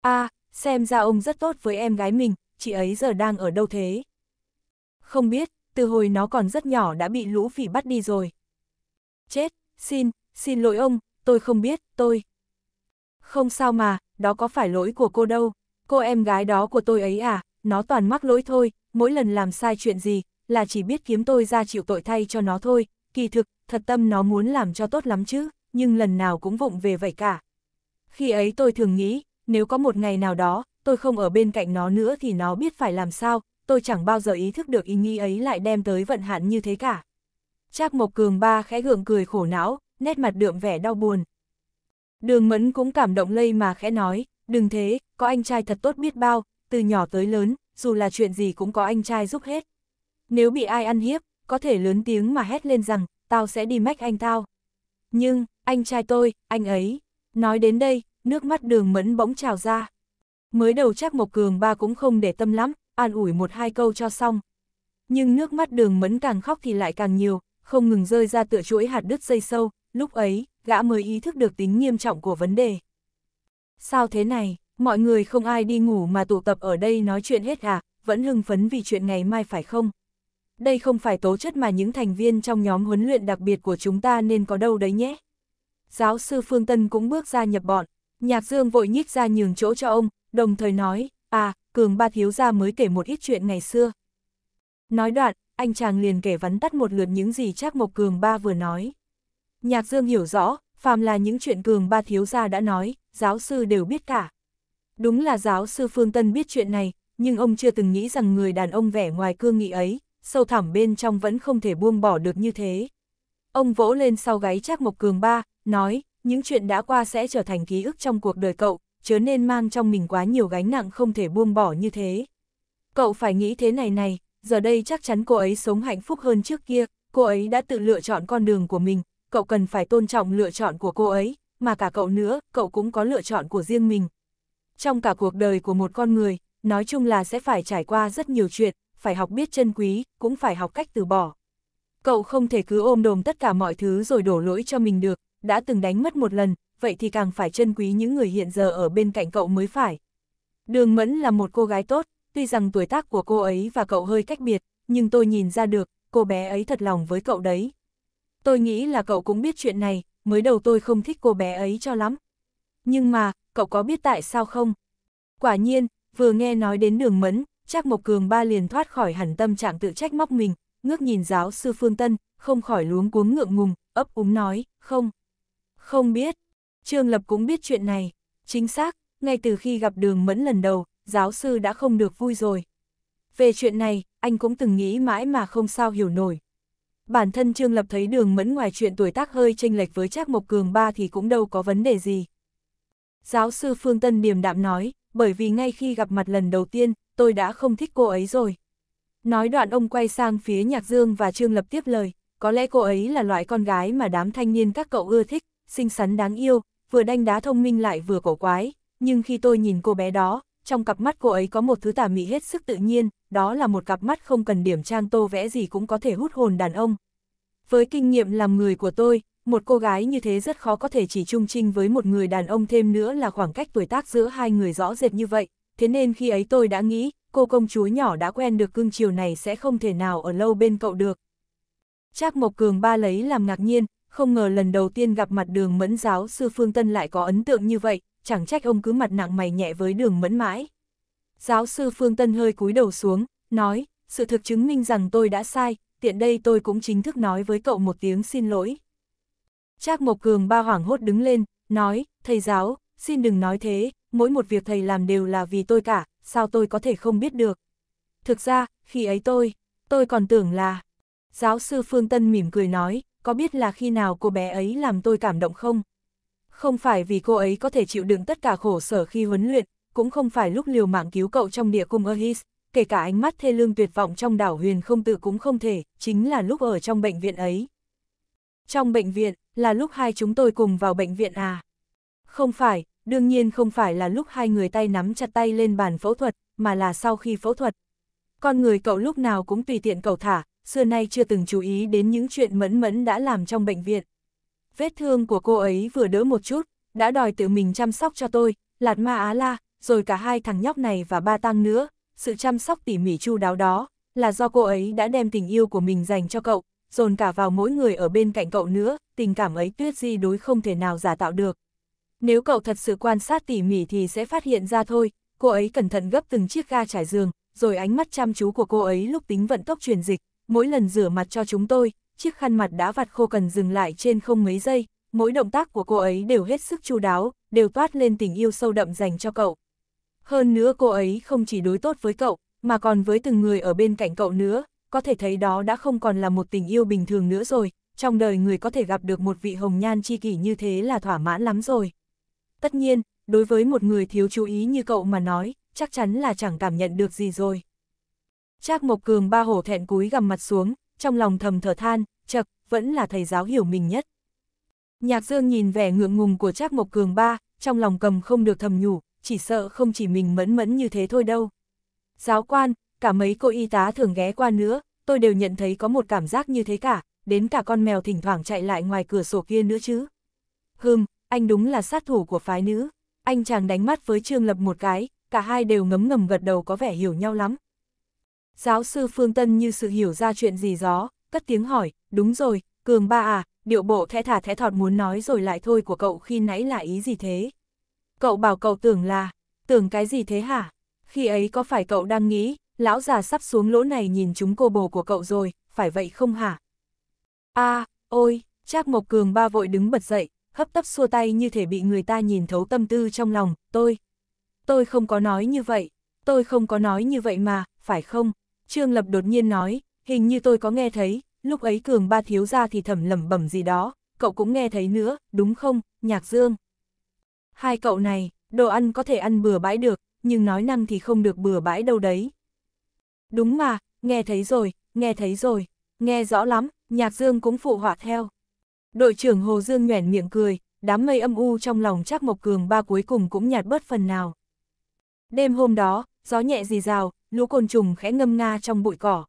S1: a à, xem ra ông rất tốt với em gái mình, chị ấy giờ đang ở đâu thế? Không biết, từ hồi nó còn rất nhỏ đã bị lũ phỉ bắt đi rồi. Chết, xin, xin lỗi ông, tôi không biết, tôi. Không sao mà, đó có phải lỗi của cô đâu. Cô em gái đó của tôi ấy à, nó toàn mắc lỗi thôi, mỗi lần làm sai chuyện gì, là chỉ biết kiếm tôi ra chịu tội thay cho nó thôi, kỳ thực, thật tâm nó muốn làm cho tốt lắm chứ nhưng lần nào cũng vụng về vậy cả. Khi ấy tôi thường nghĩ, nếu có một ngày nào đó, tôi không ở bên cạnh nó nữa thì nó biết phải làm sao, tôi chẳng bao giờ ý thức được ý nghĩ ấy lại đem tới vận hạn như thế cả. Trác Mộc Cường ba khẽ gượng cười khổ não, nét mặt đượm vẻ đau buồn. Đường Mẫn cũng cảm động lây mà khẽ nói, đừng thế, có anh trai thật tốt biết bao, từ nhỏ tới lớn, dù là chuyện gì cũng có anh trai giúp hết. Nếu bị ai ăn hiếp, có thể lớn tiếng mà hét lên rằng, tao sẽ đi mách anh tao. Nhưng, anh trai tôi, anh ấy. Nói đến đây, nước mắt đường mẫn bỗng trào ra. Mới đầu chắc Mộc Cường ba cũng không để tâm lắm, an ủi một hai câu cho xong. Nhưng nước mắt đường mẫn càng khóc thì lại càng nhiều, không ngừng rơi ra tựa chuỗi hạt đứt dây sâu, lúc ấy, gã mới ý thức được tính nghiêm trọng của vấn đề. Sao thế này, mọi người không ai đi ngủ mà tụ tập ở đây nói chuyện hết à, vẫn hưng phấn vì chuyện ngày mai phải không? đây không phải tố chất mà những thành viên trong nhóm huấn luyện đặc biệt của chúng ta nên có đâu đấy nhé. Giáo sư Phương Tân cũng bước ra nhập bọn, Nhạc Dương vội nhích ra nhường chỗ cho ông, đồng thời nói, à, Cường Ba Thiếu Gia mới kể một ít chuyện ngày xưa. Nói đoạn, anh chàng liền kể vắn tắt một lượt những gì chắc Mộc Cường Ba vừa nói. Nhạc Dương hiểu rõ, phàm là những chuyện Cường Ba Thiếu Gia đã nói, giáo sư đều biết cả. Đúng là giáo sư Phương Tân biết chuyện này, nhưng ông chưa từng nghĩ rằng người đàn ông vẻ ngoài cương nghị ấy, sâu thẳm bên trong vẫn không thể buông bỏ được như thế. Ông vỗ lên sau gáy Trác Mộc Cường ba, nói, những chuyện đã qua sẽ trở thành ký ức trong cuộc đời cậu, chớ nên mang trong mình quá nhiều gánh nặng không thể buông bỏ như thế. Cậu phải nghĩ thế này này, giờ đây chắc chắn cô ấy sống hạnh phúc hơn trước kia, cô ấy đã tự lựa chọn con đường của mình, cậu cần phải tôn trọng lựa chọn của cô ấy, mà cả cậu nữa, cậu cũng có lựa chọn của riêng mình. Trong cả cuộc đời của một con người, nói chung là sẽ phải trải qua rất nhiều chuyện, phải học biết trân quý, cũng phải học cách từ bỏ. Cậu không thể cứ ôm đồm tất cả mọi thứ rồi đổ lỗi cho mình được, đã từng đánh mất một lần, vậy thì càng phải trân quý những người hiện giờ ở bên cạnh cậu mới phải. Đường Mẫn là một cô gái tốt, tuy rằng tuổi tác của cô ấy và cậu hơi cách biệt, nhưng tôi nhìn ra được, cô bé ấy thật lòng với cậu đấy. Tôi nghĩ là cậu cũng biết chuyện này, mới đầu tôi không thích cô bé ấy cho lắm. Nhưng mà, cậu có biết tại sao không? Quả nhiên, vừa nghe nói đến đường Mẫn, Trác Mộc Cường ba liền thoát khỏi hẳn tâm trạng tự trách móc mình, ngước nhìn giáo sư Phương Tân, không khỏi luống cuống ngượng ngùng, ấp úng nói, không, không biết. Trương Lập cũng biết chuyện này, chính xác, ngay từ khi gặp đường mẫn lần đầu, giáo sư đã không được vui rồi. Về chuyện này, anh cũng từng nghĩ mãi mà không sao hiểu nổi. Bản thân Trương Lập thấy đường mẫn ngoài chuyện tuổi tác hơi chênh lệch với Trác Mộc Cường ba thì cũng đâu có vấn đề gì. Giáo sư Phương Tân điềm đạm nói, bởi vì ngay khi gặp mặt lần đầu tiên, tôi đã không thích cô ấy rồi. Nói đoạn ông quay sang phía Nhạc Dương và Trương Lập tiếp lời, có lẽ cô ấy là loại con gái mà đám thanh niên các cậu ưa thích, xinh xắn đáng yêu, vừa đanh đá thông minh lại vừa cổ quái, nhưng khi tôi nhìn cô bé đó, trong cặp mắt cô ấy có một thứ tà mị hết sức tự nhiên, đó là một cặp mắt không cần điểm trang tô vẽ gì cũng có thể hút hồn đàn ông. Với kinh nghiệm làm người của tôi, một cô gái như thế rất khó có thể chỉ trung trinh với một người đàn ông thêm nữa là khoảng cách tuổi tác giữa hai người rõ rệt như vậy, thế nên khi ấy tôi đã nghĩ, cô công chúa nhỏ đã quen được cương chiều này sẽ không thể nào ở lâu bên cậu được. Trác Mộc Cường ba lấy làm ngạc nhiên, không ngờ lần đầu tiên gặp mặt đường mẫn giáo sư Phương Tân lại có ấn tượng như vậy, chẳng trách ông cứ mặt nặng mày nhẹ với đường mẫn mãi. Giáo sư Phương Tân hơi cúi đầu xuống, nói, sự thực chứng minh rằng tôi đã sai, tiện đây tôi cũng chính thức nói với cậu một tiếng xin lỗi. Trác Mộc Cường ba hoảng hốt đứng lên, nói, thầy giáo, xin đừng nói thế, mỗi một việc thầy làm đều là vì tôi cả, sao tôi có thể không biết được. Thực ra, khi ấy tôi, tôi còn tưởng là... Giáo sư Phương Tân mỉm cười nói, có biết là khi nào cô bé ấy làm tôi cảm động không? Không phải vì cô ấy có thể chịu đựng tất cả khổ sở khi huấn luyện, cũng không phải lúc liều mạng cứu cậu trong địa cung Erhis, kể cả ánh mắt thê lương tuyệt vọng trong đảo huyền không tự cũng không thể, chính là lúc ở trong bệnh viện ấy. Trong bệnh viện, là lúc hai chúng tôi cùng vào bệnh viện à? Không phải, đương nhiên không phải là lúc hai người tay nắm chặt tay lên bàn phẫu thuật, mà là sau khi phẫu thuật. Con người cậu lúc nào cũng tùy tiện cậu thả, xưa nay chưa từng chú ý đến những chuyện mẫn mẫn đã làm trong bệnh viện. Vết thương của cô ấy vừa đỡ một chút, đã đòi tự mình chăm sóc cho tôi, lạt ma á la, rồi cả hai thằng nhóc này và ba tăng nữa, sự chăm sóc tỉ mỉ chu đáo đó, là do cô ấy đã đem tình yêu của mình dành cho cậu, dồn cả vào mỗi người ở bên cạnh cậu nữa, tình cảm ấy tuyết di đối không thể nào giả tạo được. Nếu cậu thật sự quan sát tỉ mỉ thì sẽ phát hiện ra thôi, cô ấy cẩn thận gấp từng chiếc ga trải giường, rồi ánh mắt chăm chú của cô ấy lúc tính vận tốc truyền dịch, mỗi lần rửa mặt cho chúng tôi, chiếc khăn mặt đã vặt khô cần dừng lại trên không mấy giây, mỗi động tác của cô ấy đều hết sức chu đáo, đều toát lên tình yêu sâu đậm dành cho cậu. Hơn nữa cô ấy không chỉ đối tốt với cậu, mà còn với từng người ở bên cạnh cậu nữa, có thể thấy đó đã không còn là một tình yêu bình thường nữa rồi, trong đời người có thể gặp được một vị hồng nhan chi kỷ như thế là thỏa mãn lắm rồi. Tất nhiên, đối với một người thiếu chú ý như cậu mà nói, chắc chắn là chẳng cảm nhận được gì rồi. Trác Mộc Cường ba hổ thẹn cúi gằm mặt xuống, trong lòng thầm thở than, chật, vẫn là thầy giáo hiểu mình nhất. Nhạc Dương nhìn vẻ ngượng ngùng của Trác Mộc Cường ba, trong lòng cầm không được thầm nhủ, chỉ sợ không chỉ mình mẫn mẫn như thế thôi đâu. Giáo quan, cả mấy cô y tá thường ghé qua nữa, tôi đều nhận thấy có một cảm giác như thế cả, đến cả con mèo thỉnh thoảng chạy lại ngoài cửa sổ kia nữa chứ. Hừm, anh đúng là sát thủ của phái nữ. Anh chàng đánh mắt với Trương Lập một cái, cả hai đều ngấm ngầm gật đầu có vẻ hiểu nhau lắm. Giáo sư Phương Tân như sự hiểu ra chuyện gì đó, cất tiếng hỏi, đúng rồi, Cường ba à, điệu bộ thẽ thả thẽ thọt muốn nói rồi lại thôi của cậu khi nãy là ý gì thế? Cậu bảo cậu tưởng là, tưởng cái gì thế hả? Khi ấy có phải cậu đang nghĩ, lão già sắp xuống lỗ này nhìn chúng cô bồ của cậu rồi, phải vậy không hả? a à, ôi, Trác Mộc Cường ba vội đứng bật dậy, hấp tấp xua tay như thể bị người ta nhìn thấu tâm tư trong lòng, tôi. Tôi không có nói như vậy, tôi không có nói như vậy mà, phải không? Trương Lập đột nhiên nói, hình như tôi có nghe thấy, lúc ấy Cường ba thiếu ra thì thầm lẩm bẩm gì đó, cậu cũng nghe thấy nữa, đúng không, Nhạc Dương? Hai cậu này, đồ ăn có thể ăn bừa bãi được, nhưng nói năng thì không được bừa bãi đâu đấy. Đúng mà, nghe thấy rồi, nghe thấy rồi, nghe rõ lắm, nhạc dương cũng phụ họa theo. Đội trưởng Hồ Dương nhoẻn miệng cười, đám mây âm u trong lòng chắc Mộc Cường ba cuối cùng cũng nhạt bớt phần nào. Đêm hôm đó, gió nhẹ rì rào, lũ côn trùng khẽ ngâm nga trong bụi cỏ.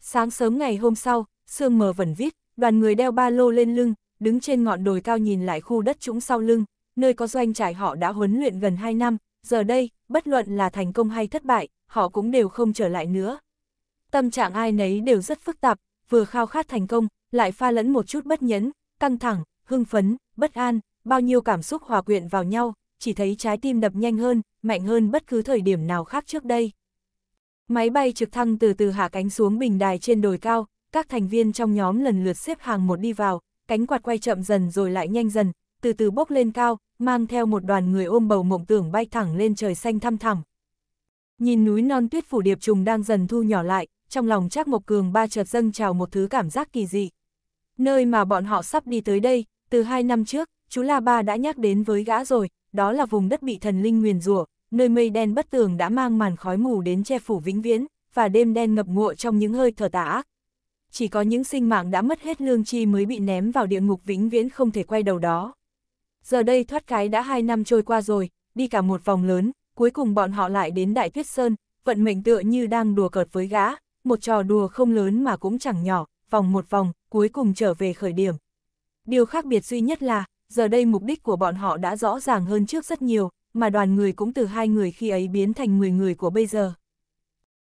S1: Sáng sớm ngày hôm sau, sương mờ vẩn vít, đoàn người đeo ba lô lên lưng, đứng trên ngọn đồi cao nhìn lại khu đất trũng sau lưng, nơi có doanh trại họ đã huấn luyện gần 2 năm, giờ đây, bất luận là thành công hay thất bại, họ cũng đều không trở lại nữa. Tâm trạng ai nấy đều rất phức tạp, vừa khao khát thành công, lại pha lẫn một chút bất nhẫn, căng thẳng, hưng phấn, bất an, bao nhiêu cảm xúc hòa quyện vào nhau, chỉ thấy trái tim đập nhanh hơn, mạnh hơn bất cứ thời điểm nào khác trước đây. Máy bay trực thăng từ từ hạ cánh xuống bình đài trên đồi cao, các thành viên trong nhóm lần lượt xếp hàng một đi vào, cánh quạt quay chậm dần rồi lại nhanh dần, từ từ bốc lên cao, mang theo một đoàn người ôm bầu mộng tưởng bay thẳng lên trời xanh thăm thẳm. Nhìn núi non tuyết phủ điệp trùng đang dần thu nhỏ lại, trong lòng Trác Mộc Cường ba chợt dâng trào một thứ cảm giác kỳ dị. Nơi mà bọn họ sắp đi tới đây, từ hai năm trước, chú La Ba đã nhắc đến với gã rồi, đó là vùng đất bị thần linh nguyền rủa, nơi mây đen bất tường đã mang màn khói mù đến che phủ vĩnh viễn, và đêm đen ngập ngụa trong những hơi thở tà ác. Chỉ có những sinh mạng đã mất hết lương chi mới bị ném vào địa ngục vĩnh viễn không thể quay đầu đó giờ đây thoát cái đã hai năm trôi qua rồi, đi cả một vòng lớn, cuối cùng bọn họ lại đến Đại Tuyết Sơn, vận mệnh tựa như đang đùa cợt với gã, một trò đùa không lớn mà cũng chẳng nhỏ, vòng một vòng, cuối cùng trở về khởi điểm. Điều khác biệt duy nhất là, giờ đây mục đích của bọn họ đã rõ ràng hơn trước rất nhiều, mà đoàn người cũng từ hai người khi ấy biến thành 10 người của bây giờ.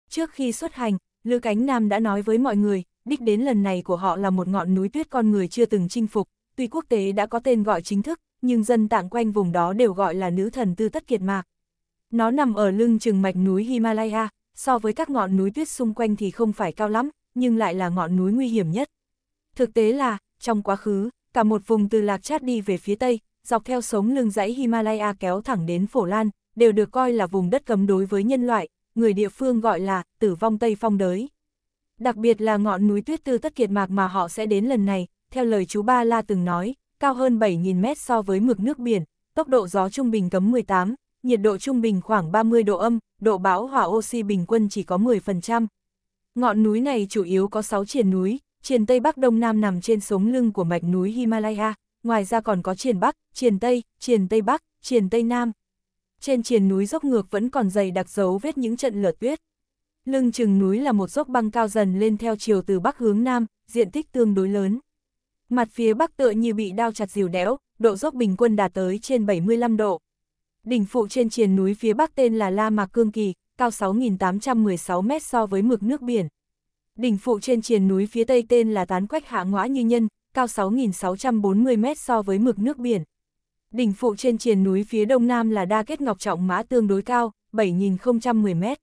S1: Trước khi xuất hành, Lư Cánh Nam đã nói với mọi người, đích đến lần này của họ là một ngọn núi tuyết con người chưa từng chinh phục, tuy quốc tế đã có tên gọi chính thức, nhưng dân tạng quanh vùng đó đều gọi là nữ thần tư tất kiệt mạc. Nó nằm ở lưng chừng mạch núi Himalaya, so với các ngọn núi tuyết xung quanh thì không phải cao lắm, nhưng lại là ngọn núi nguy hiểm nhất. Thực tế là, trong quá khứ, cả một vùng từ Lạc Chát đi về phía Tây, dọc theo sống lưng dãy Himalaya kéo thẳng đến Phổ Lan, đều được coi là vùng đất cấm đối với nhân loại, người địa phương gọi là tử vong Tây Phong đới. Đặc biệt là ngọn núi tuyết tư tất kiệt mạc mà họ sẽ đến lần này, theo lời chú Ba La từng nói, cao hơn 7.000 mét so với mực nước biển, tốc độ gió trung bình cấm 18, nhiệt độ trung bình khoảng 30 độ âm, độ bão hỏa oxy bình quân chỉ có 10%. Ngọn núi này chủ yếu có 6 triển núi, triển Tây Bắc Đông Nam nằm trên sống lưng của mạch núi Himalaya, ngoài ra còn có triển Bắc, triển Tây, triển Tây Bắc, triển Tây Nam. Trên triển núi dốc ngược vẫn còn dày đặc dấu vết những trận lở tuyết. Lưng chừng núi là một dốc băng cao dần lên theo chiều từ Bắc hướng Nam, diện tích tương đối lớn. Mặt phía bắc tựa như bị đao chặt dìu đẽo, độ dốc bình quân đạt tới trên 75 độ. Đỉnh phụ trên triền núi phía bắc tên là La Mạc Cương Kỳ, cao 6.816 mét so với mực nước biển. Đỉnh phụ trên triền núi phía tây tên là Tán Quách Hạ Ngoã Như Nhân, cao 6.640 mét so với mực nước biển. Đỉnh phụ trên triền núi phía đông nam là Đa Kết Ngọc Trọng Mã tương đối cao, 7.010 mét.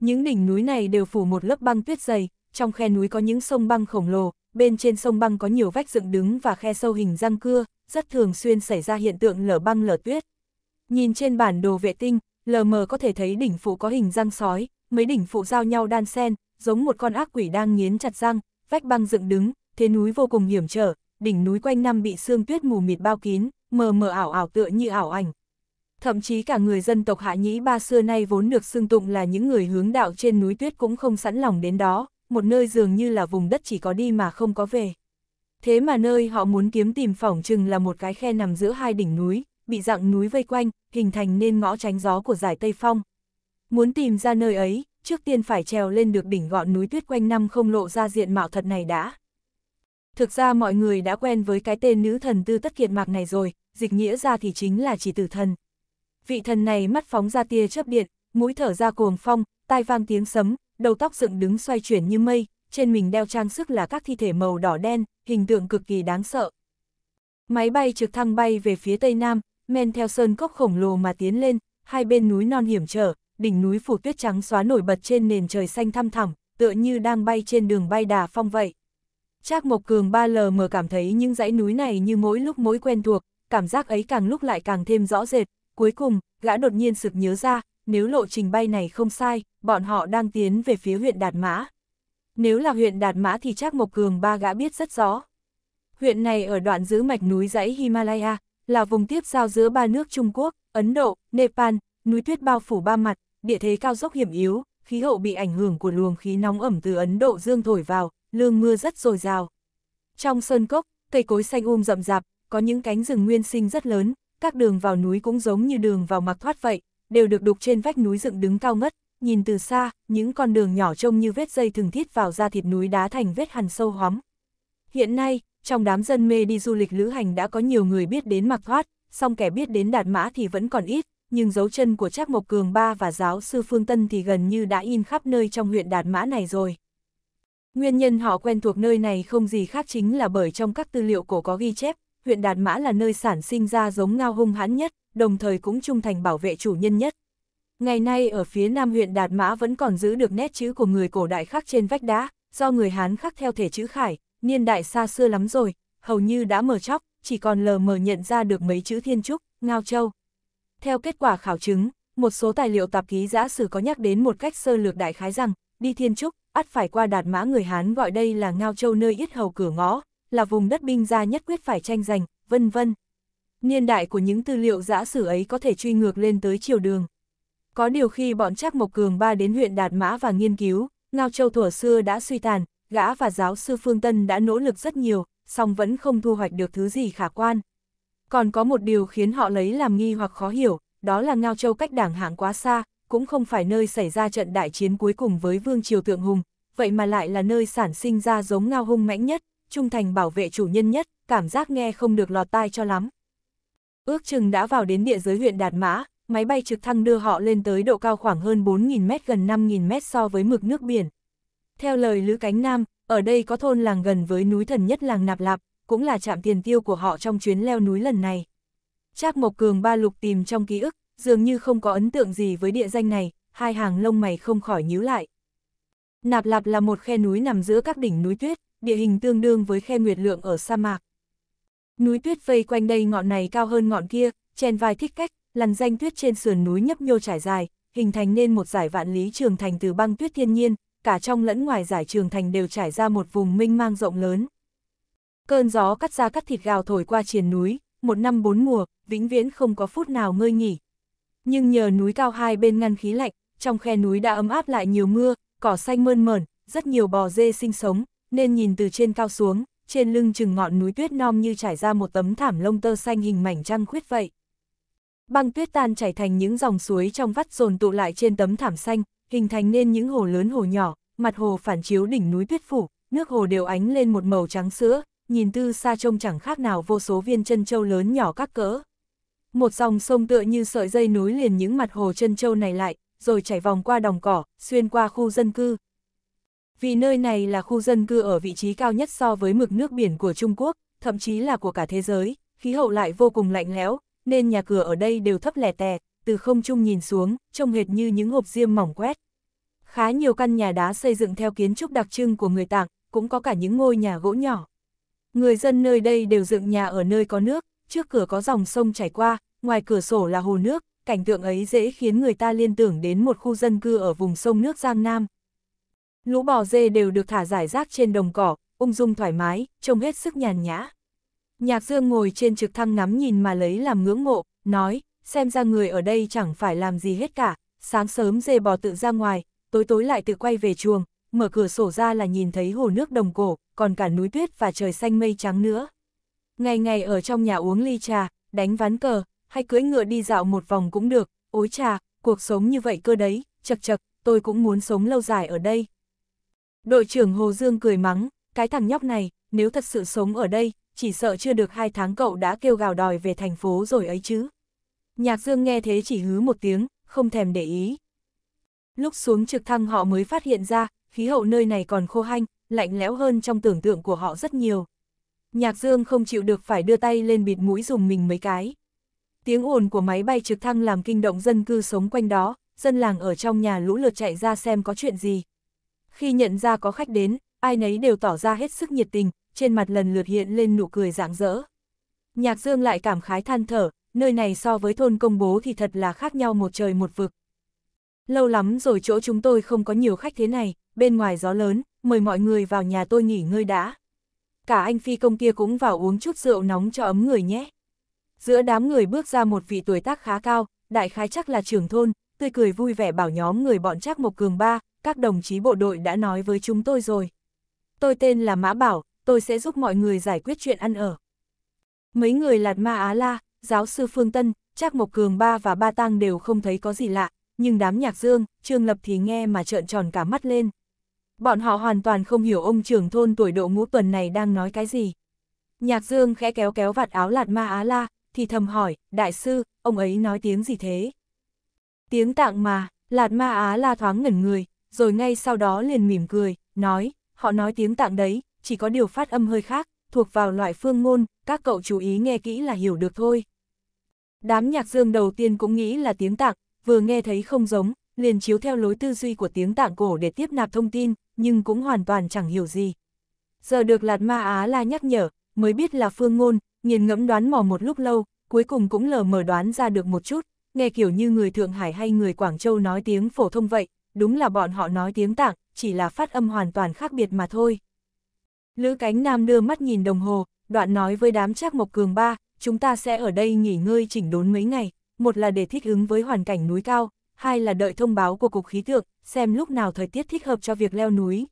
S1: Những đỉnh núi này đều phủ một lớp băng tuyết dày, trong khe núi có những sông băng khổng lồ, bên trên sông băng có nhiều vách dựng đứng và khe sâu hình răng cưa, rất thường xuyên xảy ra hiện tượng lở băng lở tuyết. Nhìn trên bản đồ vệ tinh, lờ mờ có thể thấy đỉnh phụ có hình răng sói, mấy đỉnh phụ giao nhau đan sen, giống một con ác quỷ đang nghiến chặt răng, vách băng dựng đứng, thế núi vô cùng hiểm trở, đỉnh núi quanh năm bị sương tuyết mù mịt bao kín, mờ mờ ảo ảo tựa như ảo ảnh. Thậm chí cả người dân tộc Hạ Nhĩ Ba xưa nay vốn được xưng tụng là những người hướng đạo trên núi tuyết cũng không sẵn lòng đến đó một nơi dường như là vùng đất chỉ có đi mà không có về. Thế mà nơi họ muốn kiếm tìm phỏng chừng là một cái khe nằm giữa hai đỉnh núi, bị dạng núi vây quanh, hình thành nên ngõ tránh gió của giải Tây Phong. Muốn tìm ra nơi ấy, trước tiên phải trèo lên được đỉnh gọn núi tuyết quanh năm không lộ ra diện mạo thật này đã. Thực ra mọi người đã quen với cái tên nữ thần tư tất kiệt mạc này rồi, dịch nghĩa ra thì chính là chỉ tử thần. Vị thần này mắt phóng ra tia chớp điện, mũi thở ra cuồng phong, tai vang tiếng sấm, đầu tóc dựng đứng xoay chuyển như mây, trên mình đeo trang sức là các thi thể màu đỏ đen, hình tượng cực kỳ đáng sợ. Máy bay trực thăng bay về phía tây nam, men theo sơn cốc khổng lồ mà tiến lên, hai bên núi non hiểm trở, đỉnh núi phủ tuyết trắng xóa nổi bật trên nền trời xanh thăm thẳm, tựa như đang bay trên đường bay đà phong vậy. Trác Mộc Cường 3LM cảm thấy những dãy núi này như mỗi lúc mỗi quen thuộc, cảm giác ấy càng lúc lại càng thêm rõ rệt, cuối cùng, gã đột nhiên sực nhớ ra, nếu lộ trình bay này không sai, bọn họ đang tiến về phía huyện Đạt Mã. Nếu là huyện Đạt Mã thì chắc Mộc Cường ba gã biết rất rõ. Huyện này ở đoạn giữ mạch núi dãy Himalaya, là vùng tiếp giao giữa ba nước Trung Quốc, Ấn Độ, Nepal, núi tuyết bao phủ ba mặt, địa thế cao dốc hiểm yếu, khí hậu bị ảnh hưởng của luồng khí nóng ẩm từ Ấn Độ dương thổi vào, lương mưa rất dồi dào. Trong sơn cốc, cây cối xanh um rậm rạp, có những cánh rừng nguyên sinh rất lớn, các đường vào núi cũng giống như đường vào mặc thoát vậy, đều được đục trên vách núi dựng đứng cao ngất, nhìn từ xa, những con đường nhỏ trông như vết dây thường thiết vào da thịt núi đá thành vết hằn sâu hóm. Hiện nay, trong đám dân mê đi du lịch lữ hành đã có nhiều người biết đến mặc thoát, song kẻ biết đến đạt mã thì vẫn còn ít, nhưng dấu chân của Trác Mộc Cường Ba và giáo sư Phương Tân thì gần như đã in khắp nơi trong huyện đạt mã này rồi. Nguyên nhân họ quen thuộc nơi này không gì khác chính là bởi trong các tư liệu cổ có ghi chép, huyện Đạt Mã là nơi sản sinh ra giống ngao hung hãn nhất, đồng thời cũng trung thành bảo vệ chủ nhân nhất. Ngày nay ở phía nam huyện Đạt Mã vẫn còn giữ được nét chữ của người cổ đại khắc trên vách đá, do người Hán khắc theo thể chữ khải, niên đại xa xưa lắm rồi, hầu như đã mở chóc, chỉ còn lờ mờ nhận ra được mấy chữ thiên trúc, ngao châu. Theo kết quả khảo chứng, một số tài liệu tạp ký giã sử có nhắc đến một cách sơ lược đại khái rằng, đi thiên trúc, ắt phải qua đạt mã người Hán gọi đây là ngao châu nơi ít hầu cửa ngõ, là vùng đất binh gia nhất quyết phải tranh giành, vân vân. Niên đại của những tư liệu giã sử ấy có thể truy ngược lên tới triều đường. Có điều khi bọn Trác Mộc Cường ba đến huyện Đạt Mã và nghiên cứu, Ngao Châu thuở xưa đã suy tàn, gã và giáo sư Phương Tân đã nỗ lực rất nhiều, song vẫn không thu hoạch được thứ gì khả quan. Còn có một điều khiến họ lấy làm nghi hoặc khó hiểu, đó là Ngao Châu cách đảng hạng quá xa, cũng không phải nơi xảy ra trận đại chiến cuối cùng với Vương Triều Tượng Hùng, vậy mà lại là nơi sản sinh ra giống Ngao Hung mãnh nhất, trung thành bảo vệ chủ nhân nhất, cảm giác nghe không được lọt tai cho lắm. Ước chừng đã vào đến địa giới huyện Đạt Mã, máy bay trực thăng đưa họ lên tới độ cao khoảng hơn 4.000 mét gần 5.000 mét so với mực nước biển. Theo lời Lữ Cánh Nam, ở đây có thôn làng gần với núi thần nhất làng Nạp Lạp, cũng là trạm tiền tiêu của họ trong chuyến leo núi lần này. Trác Mộc Cường ba lục tìm trong ký ức, dường như không có ấn tượng gì với địa danh này, hai hàng lông mày không khỏi nhíu lại. Nạp Lạp là một khe núi nằm giữa các đỉnh núi tuyết, địa hình tương đương với khe nguyệt lượng ở sa mạc. Núi tuyết vây quanh đây ngọn này cao hơn ngọn kia, chen vai thích cách, lằn danh tuyết trên sườn núi nhấp nhô trải dài, hình thành nên một giải vạn lý trường thành từ băng tuyết thiên nhiên, cả trong lẫn ngoài giải trường thành đều trải ra một vùng minh mang rộng lớn. Cơn gió cắt ra cắt thịt gào thổi qua triền núi, một năm bốn mùa, vĩnh viễn không có phút nào ngơi nghỉ. Nhưng nhờ núi cao hai bên ngăn khí lạnh, trong khe núi đã ấm áp lại nhiều mưa, cỏ xanh mơn mởn, rất nhiều bò dê sinh sống, nên nhìn từ trên cao xuống, trên lưng chừng ngọn núi tuyết non như trải ra một tấm thảm lông tơ xanh hình mảnh trăng khuyết vậy. Băng tuyết tan chảy thành những dòng suối trong vắt dồn tụ lại trên tấm thảm xanh, hình thành nên những hồ lớn hồ nhỏ, mặt hồ phản chiếu đỉnh núi tuyết phủ, nước hồ đều ánh lên một màu trắng sữa, nhìn từ xa trông chẳng khác nào vô số viên chân châu lớn nhỏ các cỡ. Một dòng sông tựa như sợi dây nối liền những mặt hồ chân châu này lại, rồi chảy vòng qua đồng cỏ, xuyên qua khu dân cư, vì nơi này là khu dân cư ở vị trí cao nhất so với mực nước biển của Trung Quốc, thậm chí là của cả thế giới, khí hậu lại vô cùng lạnh lẽo, nên nhà cửa ở đây đều thấp lẻ tè, từ không trung nhìn xuống, trông hệt như những hộp diêm mỏng quét. Khá nhiều căn nhà đá xây dựng theo kiến trúc đặc trưng của người Tạng, cũng có cả những ngôi nhà gỗ nhỏ. Người dân nơi đây đều dựng nhà ở nơi có nước, trước cửa có dòng sông chảy qua, ngoài cửa sổ là hồ nước, cảnh tượng ấy dễ khiến người ta liên tưởng đến một khu dân cư ở vùng sông nước Giang Nam lũ bò dê đều được thả giải rác trên đồng cỏ, ung dung thoải mái, trông hết sức nhàn nhã. Nhạc Dương ngồi trên trực thăng ngắm nhìn mà lấy làm ngưỡng mộ, nói, xem ra người ở đây chẳng phải làm gì hết cả, sáng sớm dê bò tự ra ngoài, tối tối lại tự quay về chuồng, mở cửa sổ ra là nhìn thấy hồ nước đồng cổ, còn cả núi tuyết và trời xanh mây trắng nữa. Ngày ngày ở trong nhà uống ly trà, đánh ván cờ, hay cưỡi ngựa đi dạo một vòng cũng được, ối trà, cuộc sống như vậy cơ đấy, chật chật, tôi cũng muốn sống lâu dài ở đây, Đội trưởng Hồ Dương cười mắng, cái thằng nhóc này, nếu thật sự sống ở đây, chỉ sợ chưa được hai tháng cậu đã kêu gào đòi về thành phố rồi ấy chứ. Nhạc Dương nghe thế chỉ hứ một tiếng, không thèm để ý. Lúc xuống trực thăng họ mới phát hiện ra, khí hậu nơi này còn khô hanh, lạnh lẽo hơn trong tưởng tượng của họ rất nhiều. Nhạc Dương không chịu được phải đưa tay lên bịt mũi dùng mình mấy cái. Tiếng ồn của máy bay trực thăng làm kinh động dân cư sống quanh đó, dân làng ở trong nhà lũ lượt chạy ra xem có chuyện gì, khi nhận ra có khách đến, ai nấy đều tỏ ra hết sức nhiệt tình, trên mặt lần lượt hiện lên nụ cười rạng rỡ. Nhạc Dương lại cảm khái than thở, nơi này so với thôn công bố thì thật là khác nhau một trời một vực. Lâu lắm rồi chỗ chúng tôi không có nhiều khách thế này, bên ngoài gió lớn, mời mọi người vào nhà tôi nghỉ ngơi đã. Cả anh phi công kia cũng vào uống chút rượu nóng cho ấm người nhé. Giữa đám người bước ra một vị tuổi tác khá cao, đại khái chắc là trưởng thôn, tươi cười vui vẻ bảo nhóm người bọn chắc một Cường ba, các đồng chí bộ đội đã nói với chúng tôi rồi. Tôi tên là Mã Bảo, tôi sẽ giúp mọi người giải quyết chuyện ăn ở. Mấy người Lạt Ma Á La, giáo sư Phương Tân, Trác Mộc Cường Ba và Ba Tăng đều không thấy có gì lạ, nhưng đám nhạc dương, Trương Lập thì nghe mà trợn tròn cả mắt lên. Bọn họ hoàn toàn không hiểu ông trưởng thôn tuổi độ ngũ tuần này đang nói cái gì. Nhạc dương khẽ kéo kéo vạt áo Lạt Ma Á La, thì thầm hỏi, đại sư, ông ấy nói tiếng gì thế? Tiếng tạng mà, Lạt Ma Á La thoáng ngẩn người, rồi ngay sau đó liền mỉm cười, nói, họ nói tiếng tạng đấy, chỉ có điều phát âm hơi khác, thuộc vào loại phương ngôn, các cậu chú ý nghe kỹ là hiểu được thôi. Đám nhạc dương đầu tiên cũng nghĩ là tiếng tạng, vừa nghe thấy không giống, liền chiếu theo lối tư duy của tiếng tạng cổ để tiếp nạp thông tin, nhưng cũng hoàn toàn chẳng hiểu gì. Giờ được Lạt Ma Á La nhắc nhở, mới biết là phương ngôn, nghiền ngẫm đoán mò một lúc lâu, cuối cùng cũng lờ mờ đoán ra được một chút, nghe kiểu như người Thượng Hải hay người Quảng Châu nói tiếng phổ thông vậy, đúng là bọn họ nói tiếng tạng, chỉ là phát âm hoàn toàn khác biệt mà thôi. Lữ cánh nam đưa mắt nhìn đồng hồ, đoạn nói với đám trác mộc cường ba, chúng ta sẽ ở đây nghỉ ngơi chỉnh đốn mấy ngày, một là để thích ứng với hoàn cảnh núi cao, hai là đợi thông báo của Cục Khí tượng, xem lúc nào thời tiết thích hợp cho việc leo núi.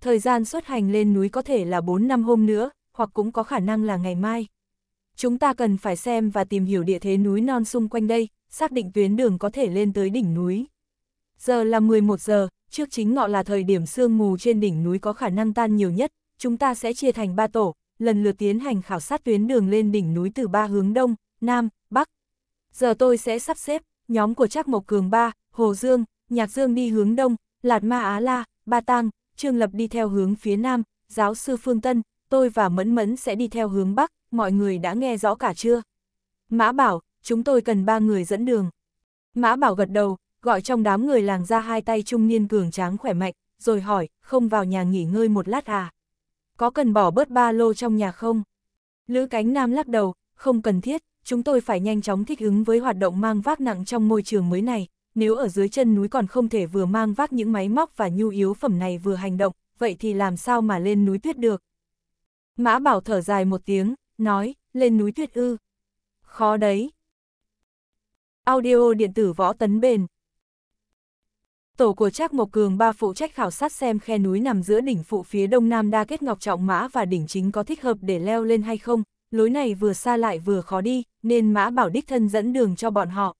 S1: Thời gian xuất hành lên núi có thể là 4 năm hôm nữa, hoặc cũng có khả năng là ngày mai. Chúng ta cần phải xem và tìm hiểu địa thế núi non xung quanh đây, xác định tuyến đường có thể lên tới đỉnh núi. Giờ là 11 giờ, trước chính ngọ là thời điểm sương mù trên đỉnh núi có khả năng tan nhiều nhất, chúng ta sẽ chia thành ba tổ, lần lượt tiến hành khảo sát tuyến đường lên đỉnh núi từ ba hướng đông, nam, bắc. Giờ tôi sẽ sắp xếp, nhóm của Trác Mộc Cường ba, Hồ Dương, Nhạc Dương đi hướng đông, Lạt Ma Á La, Ba Tang, Trương Lập đi theo hướng phía nam, giáo sư Phương Tân, tôi và Mẫn Mẫn sẽ đi theo hướng bắc, mọi người đã nghe rõ cả chưa? Mã bảo, chúng tôi cần ba người dẫn đường. Mã bảo gật đầu, gọi trong đám người làng ra hai tay trung niên cường tráng khỏe mạnh, rồi hỏi, không vào nhà nghỉ ngơi một lát à? Có cần bỏ bớt ba lô trong nhà không? Lữ cánh nam lắc đầu, không cần thiết, chúng tôi phải nhanh chóng thích ứng với hoạt động mang vác nặng trong môi trường mới này, nếu ở dưới chân núi còn không thể vừa mang vác những máy móc và nhu yếu phẩm này vừa hành động, vậy thì làm sao mà lên núi tuyết được? Mã Bảo thở dài một tiếng, nói, lên núi tuyết ư. Khó đấy. Audio điện tử võ tấn bền Tổ của Trác Mộc Cường ba phụ trách khảo sát xem khe núi nằm giữa đỉnh phụ phía đông nam đa kết ngọc trọng mã và đỉnh chính có thích hợp để leo lên hay không, lối này vừa xa lại vừa khó đi, nên mã bảo đích thân dẫn đường cho bọn họ.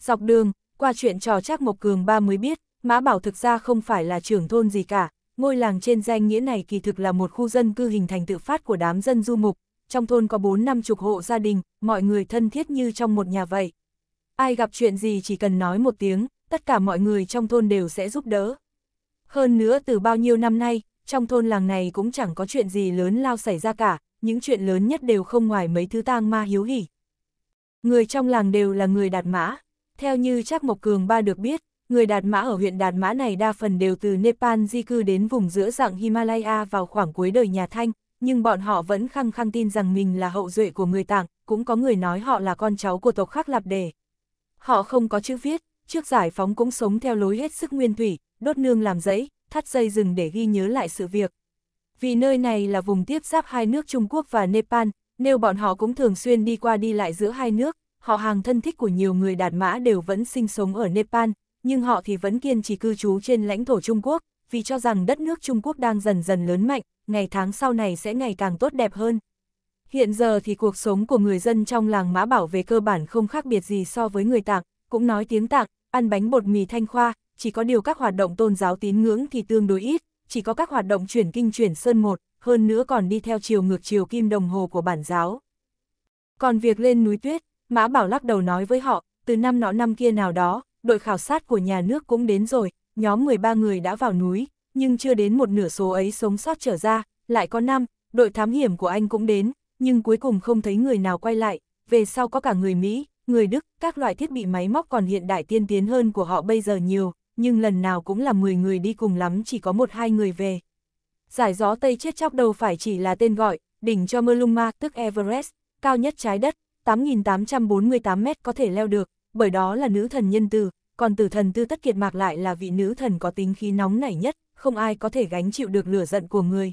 S1: Dọc đường, qua chuyện trò Trác Mộc Cường ba mới biết, mã bảo thực ra không phải là trưởng thôn gì cả, ngôi làng trên danh nghĩa này kỳ thực là một khu dân cư hình thành tự phát của đám dân du mục, trong thôn có bốn năm chục hộ gia đình, mọi người thân thiết như trong một nhà vậy. Ai gặp chuyện gì chỉ cần nói một tiếng, tất cả mọi người trong thôn đều sẽ giúp đỡ. Hơn nữa từ bao nhiêu năm nay, trong thôn làng này cũng chẳng có chuyện gì lớn lao xảy ra cả, những chuyện lớn nhất đều không ngoài mấy thứ tang ma hiếu hỉ. Người trong làng đều là người đạt mã. Theo như Trác Mộc Cường ba được biết, người đạt mã ở huyện đạt mã này đa phần đều từ Nepal di cư đến vùng giữa dạng Himalaya vào khoảng cuối đời nhà Thanh, nhưng bọn họ vẫn khăng khăng tin rằng mình là hậu duệ của người Tạng, cũng có người nói họ là con cháu của tộc khác Lạp Đề. Họ không có chữ viết, trước giải phóng cũng sống theo lối hết sức nguyên thủy, đốt nương làm dẫy, thắt dây rừng để ghi nhớ lại sự việc. Vì nơi này là vùng tiếp giáp hai nước Trung Quốc và Nepal, nếu bọn họ cũng thường xuyên đi qua đi lại giữa hai nước, họ hàng thân thích của nhiều người Đạt Mã đều vẫn sinh sống ở Nepal, nhưng họ thì vẫn kiên trì cư trú trên lãnh thổ Trung Quốc, vì cho rằng đất nước Trung Quốc đang dần dần lớn mạnh, ngày tháng sau này sẽ ngày càng tốt đẹp hơn. Hiện giờ thì cuộc sống của người dân trong làng Mã Bảo về cơ bản không khác biệt gì so với người Tạng, cũng nói tiếng tạc, ăn bánh bột mì thanh khoa, chỉ có điều các hoạt động tôn giáo tín ngưỡng thì tương đối ít, chỉ có các hoạt động chuyển kinh chuyển sơn một, hơn nữa còn đi theo chiều ngược chiều kim đồng hồ của bản giáo. Còn việc lên núi tuyết, Mã Bảo lắc đầu nói với họ, từ năm nọ năm kia nào đó, đội khảo sát của nhà nước cũng đến rồi, nhóm 13 người đã vào núi, nhưng chưa đến một nửa số ấy sống sót trở ra, lại có năm, đội thám hiểm của anh cũng đến, nhưng cuối cùng không thấy người nào quay lại, về sau có cả người Mỹ, người Đức, các loại thiết bị máy móc còn hiện đại tiên tiến hơn của họ bây giờ nhiều, nhưng lần nào cũng là 10 người đi cùng lắm chỉ có một hai người về. Giải gió Tây chết chóc đâu phải chỉ là tên gọi, đỉnh cho Maluma tức Everest, cao nhất trái đất, 8.848 mét có thể leo được, bởi đó là nữ thần nhân từ, còn tử thần tư tất kiệt mạc lại là vị nữ thần có tính khí nóng nảy nhất, không ai có thể gánh chịu được lửa giận của người.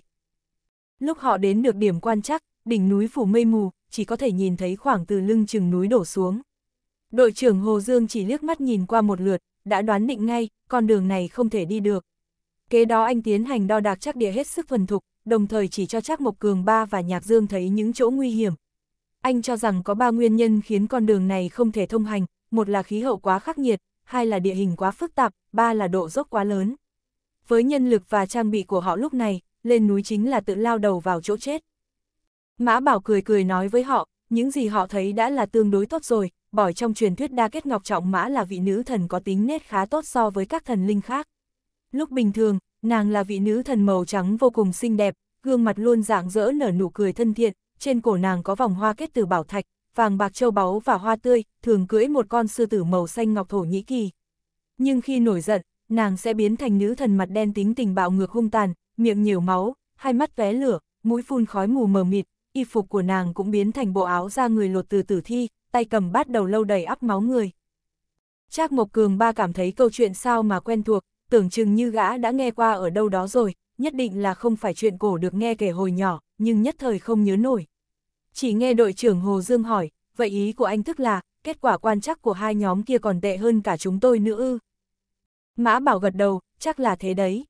S1: Lúc họ đến được điểm quan chắc, đỉnh núi phủ mây mù, chỉ có thể nhìn thấy khoảng từ lưng chừng núi đổ xuống. Đội trưởng Hồ Dương chỉ liếc mắt nhìn qua một lượt, đã đoán định ngay, con đường này không thể đi được. Kế đó anh tiến hành đo đạc chắc địa hết sức thuần thục, đồng thời chỉ cho chắc Mộc Cường Ba và Nhạc Dương thấy những chỗ nguy hiểm. Anh cho rằng có ba nguyên nhân khiến con đường này không thể thông hành, một là khí hậu quá khắc nghiệt, hai là địa hình quá phức tạp, ba là độ dốc quá lớn. Với nhân lực và trang bị của họ lúc này, lên núi chính là tự lao đầu vào chỗ chết. Mã Bảo cười cười nói với họ, những gì họ thấy đã là tương đối tốt rồi, bởi trong truyền thuyết đa kết ngọc trọng mã là vị nữ thần có tính nét khá tốt so với các thần linh khác. Lúc bình thường, nàng là vị nữ thần màu trắng vô cùng xinh đẹp, gương mặt luôn rạng rỡ nở nụ cười thân thiện, trên cổ nàng có vòng hoa kết từ bảo thạch, vàng bạc châu báu và hoa tươi, thường cưỡi một con sư tử màu xanh ngọc thổ nhĩ kỳ. Nhưng khi nổi giận, nàng sẽ biến thành nữ thần mặt đen tính tình bạo ngược hung tàn, miệng nhiều máu, hai mắt vé lửa, mũi phun khói mù mờ mịt, y phục của nàng cũng biến thành bộ áo da người lột từ tử thi, tay cầm bát đầu lâu đầy ắp máu người. Trác Mộc Cường ba cảm thấy câu chuyện sao mà quen thuộc, tưởng chừng như gã đã nghe qua ở đâu đó rồi, nhất định là không phải chuyện cổ được nghe kể hồi nhỏ, nhưng nhất thời không nhớ nổi. Chỉ nghe đội trưởng Hồ Dương hỏi, vậy ý của anh tức là, kết quả quan chắc của hai nhóm kia còn tệ hơn cả chúng tôi nữa ư. Mã Bảo gật đầu, chắc là thế đấy.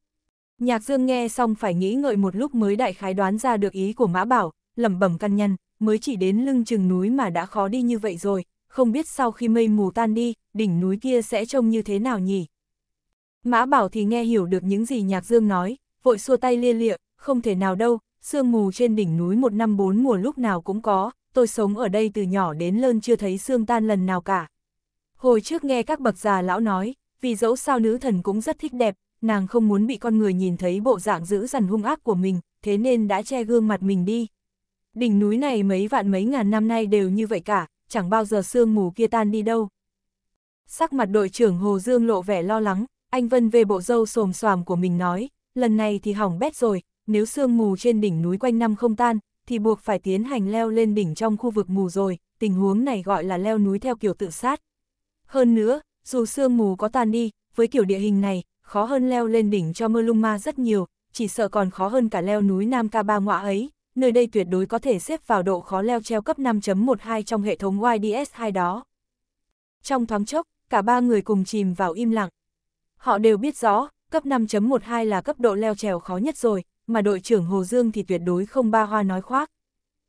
S1: Nhạc Dương nghe xong phải nghĩ ngợi một lúc mới đại khái đoán ra được ý của Mã Bảo, lẩm bẩm căn nhân, mới chỉ đến lưng chừng núi mà đã khó đi như vậy rồi, không biết sau khi mây mù tan đi, đỉnh núi kia sẽ trông như thế nào nhỉ? Mã Bảo thì nghe hiểu được những gì Nhạc Dương nói, vội xua tay lia lịa, không thể nào đâu, sương mù trên đỉnh núi một năm bốn mùa lúc nào cũng có, tôi sống ở đây từ nhỏ đến lớn chưa thấy sương tan lần nào cả. Hồi trước nghe các bậc già lão nói, vì dẫu sao nữ thần cũng rất thích đẹp, nàng không muốn bị con người nhìn thấy bộ dạng dữ dằn hung ác của mình, thế nên đã che gương mặt mình đi đỉnh núi này mấy vạn mấy ngàn năm nay đều như vậy cả, chẳng bao giờ sương mù kia tan đi đâu. Sắc mặt đội trưởng Hồ Dương lộ vẻ lo lắng, anh Vân về bộ dâu xồm xoàm của mình nói, lần này thì hỏng bét rồi, nếu sương mù trên đỉnh núi quanh năm không tan, thì buộc phải tiến hành leo lên đỉnh trong khu vực mù rồi, tình huống này gọi là leo núi theo kiểu tự sát. Hơn nữa, dù sương mù có tan đi, với kiểu địa hình này, khó hơn leo lên đỉnh cho mơ lung ma rất nhiều, chỉ sợ còn khó hơn cả leo núi Nam Ca Ba Ngoạ ấy, nơi đây tuyệt đối có thể xếp vào độ khó leo treo cấp 5.12 trong hệ thống YDS2 đó. Trong thoáng chốc, cả ba người cùng chìm vào im lặng. Họ đều biết rõ, cấp 5.12 là cấp độ leo trèo khó nhất rồi, mà đội trưởng Hồ Dương thì tuyệt đối không ba hoa nói khoác.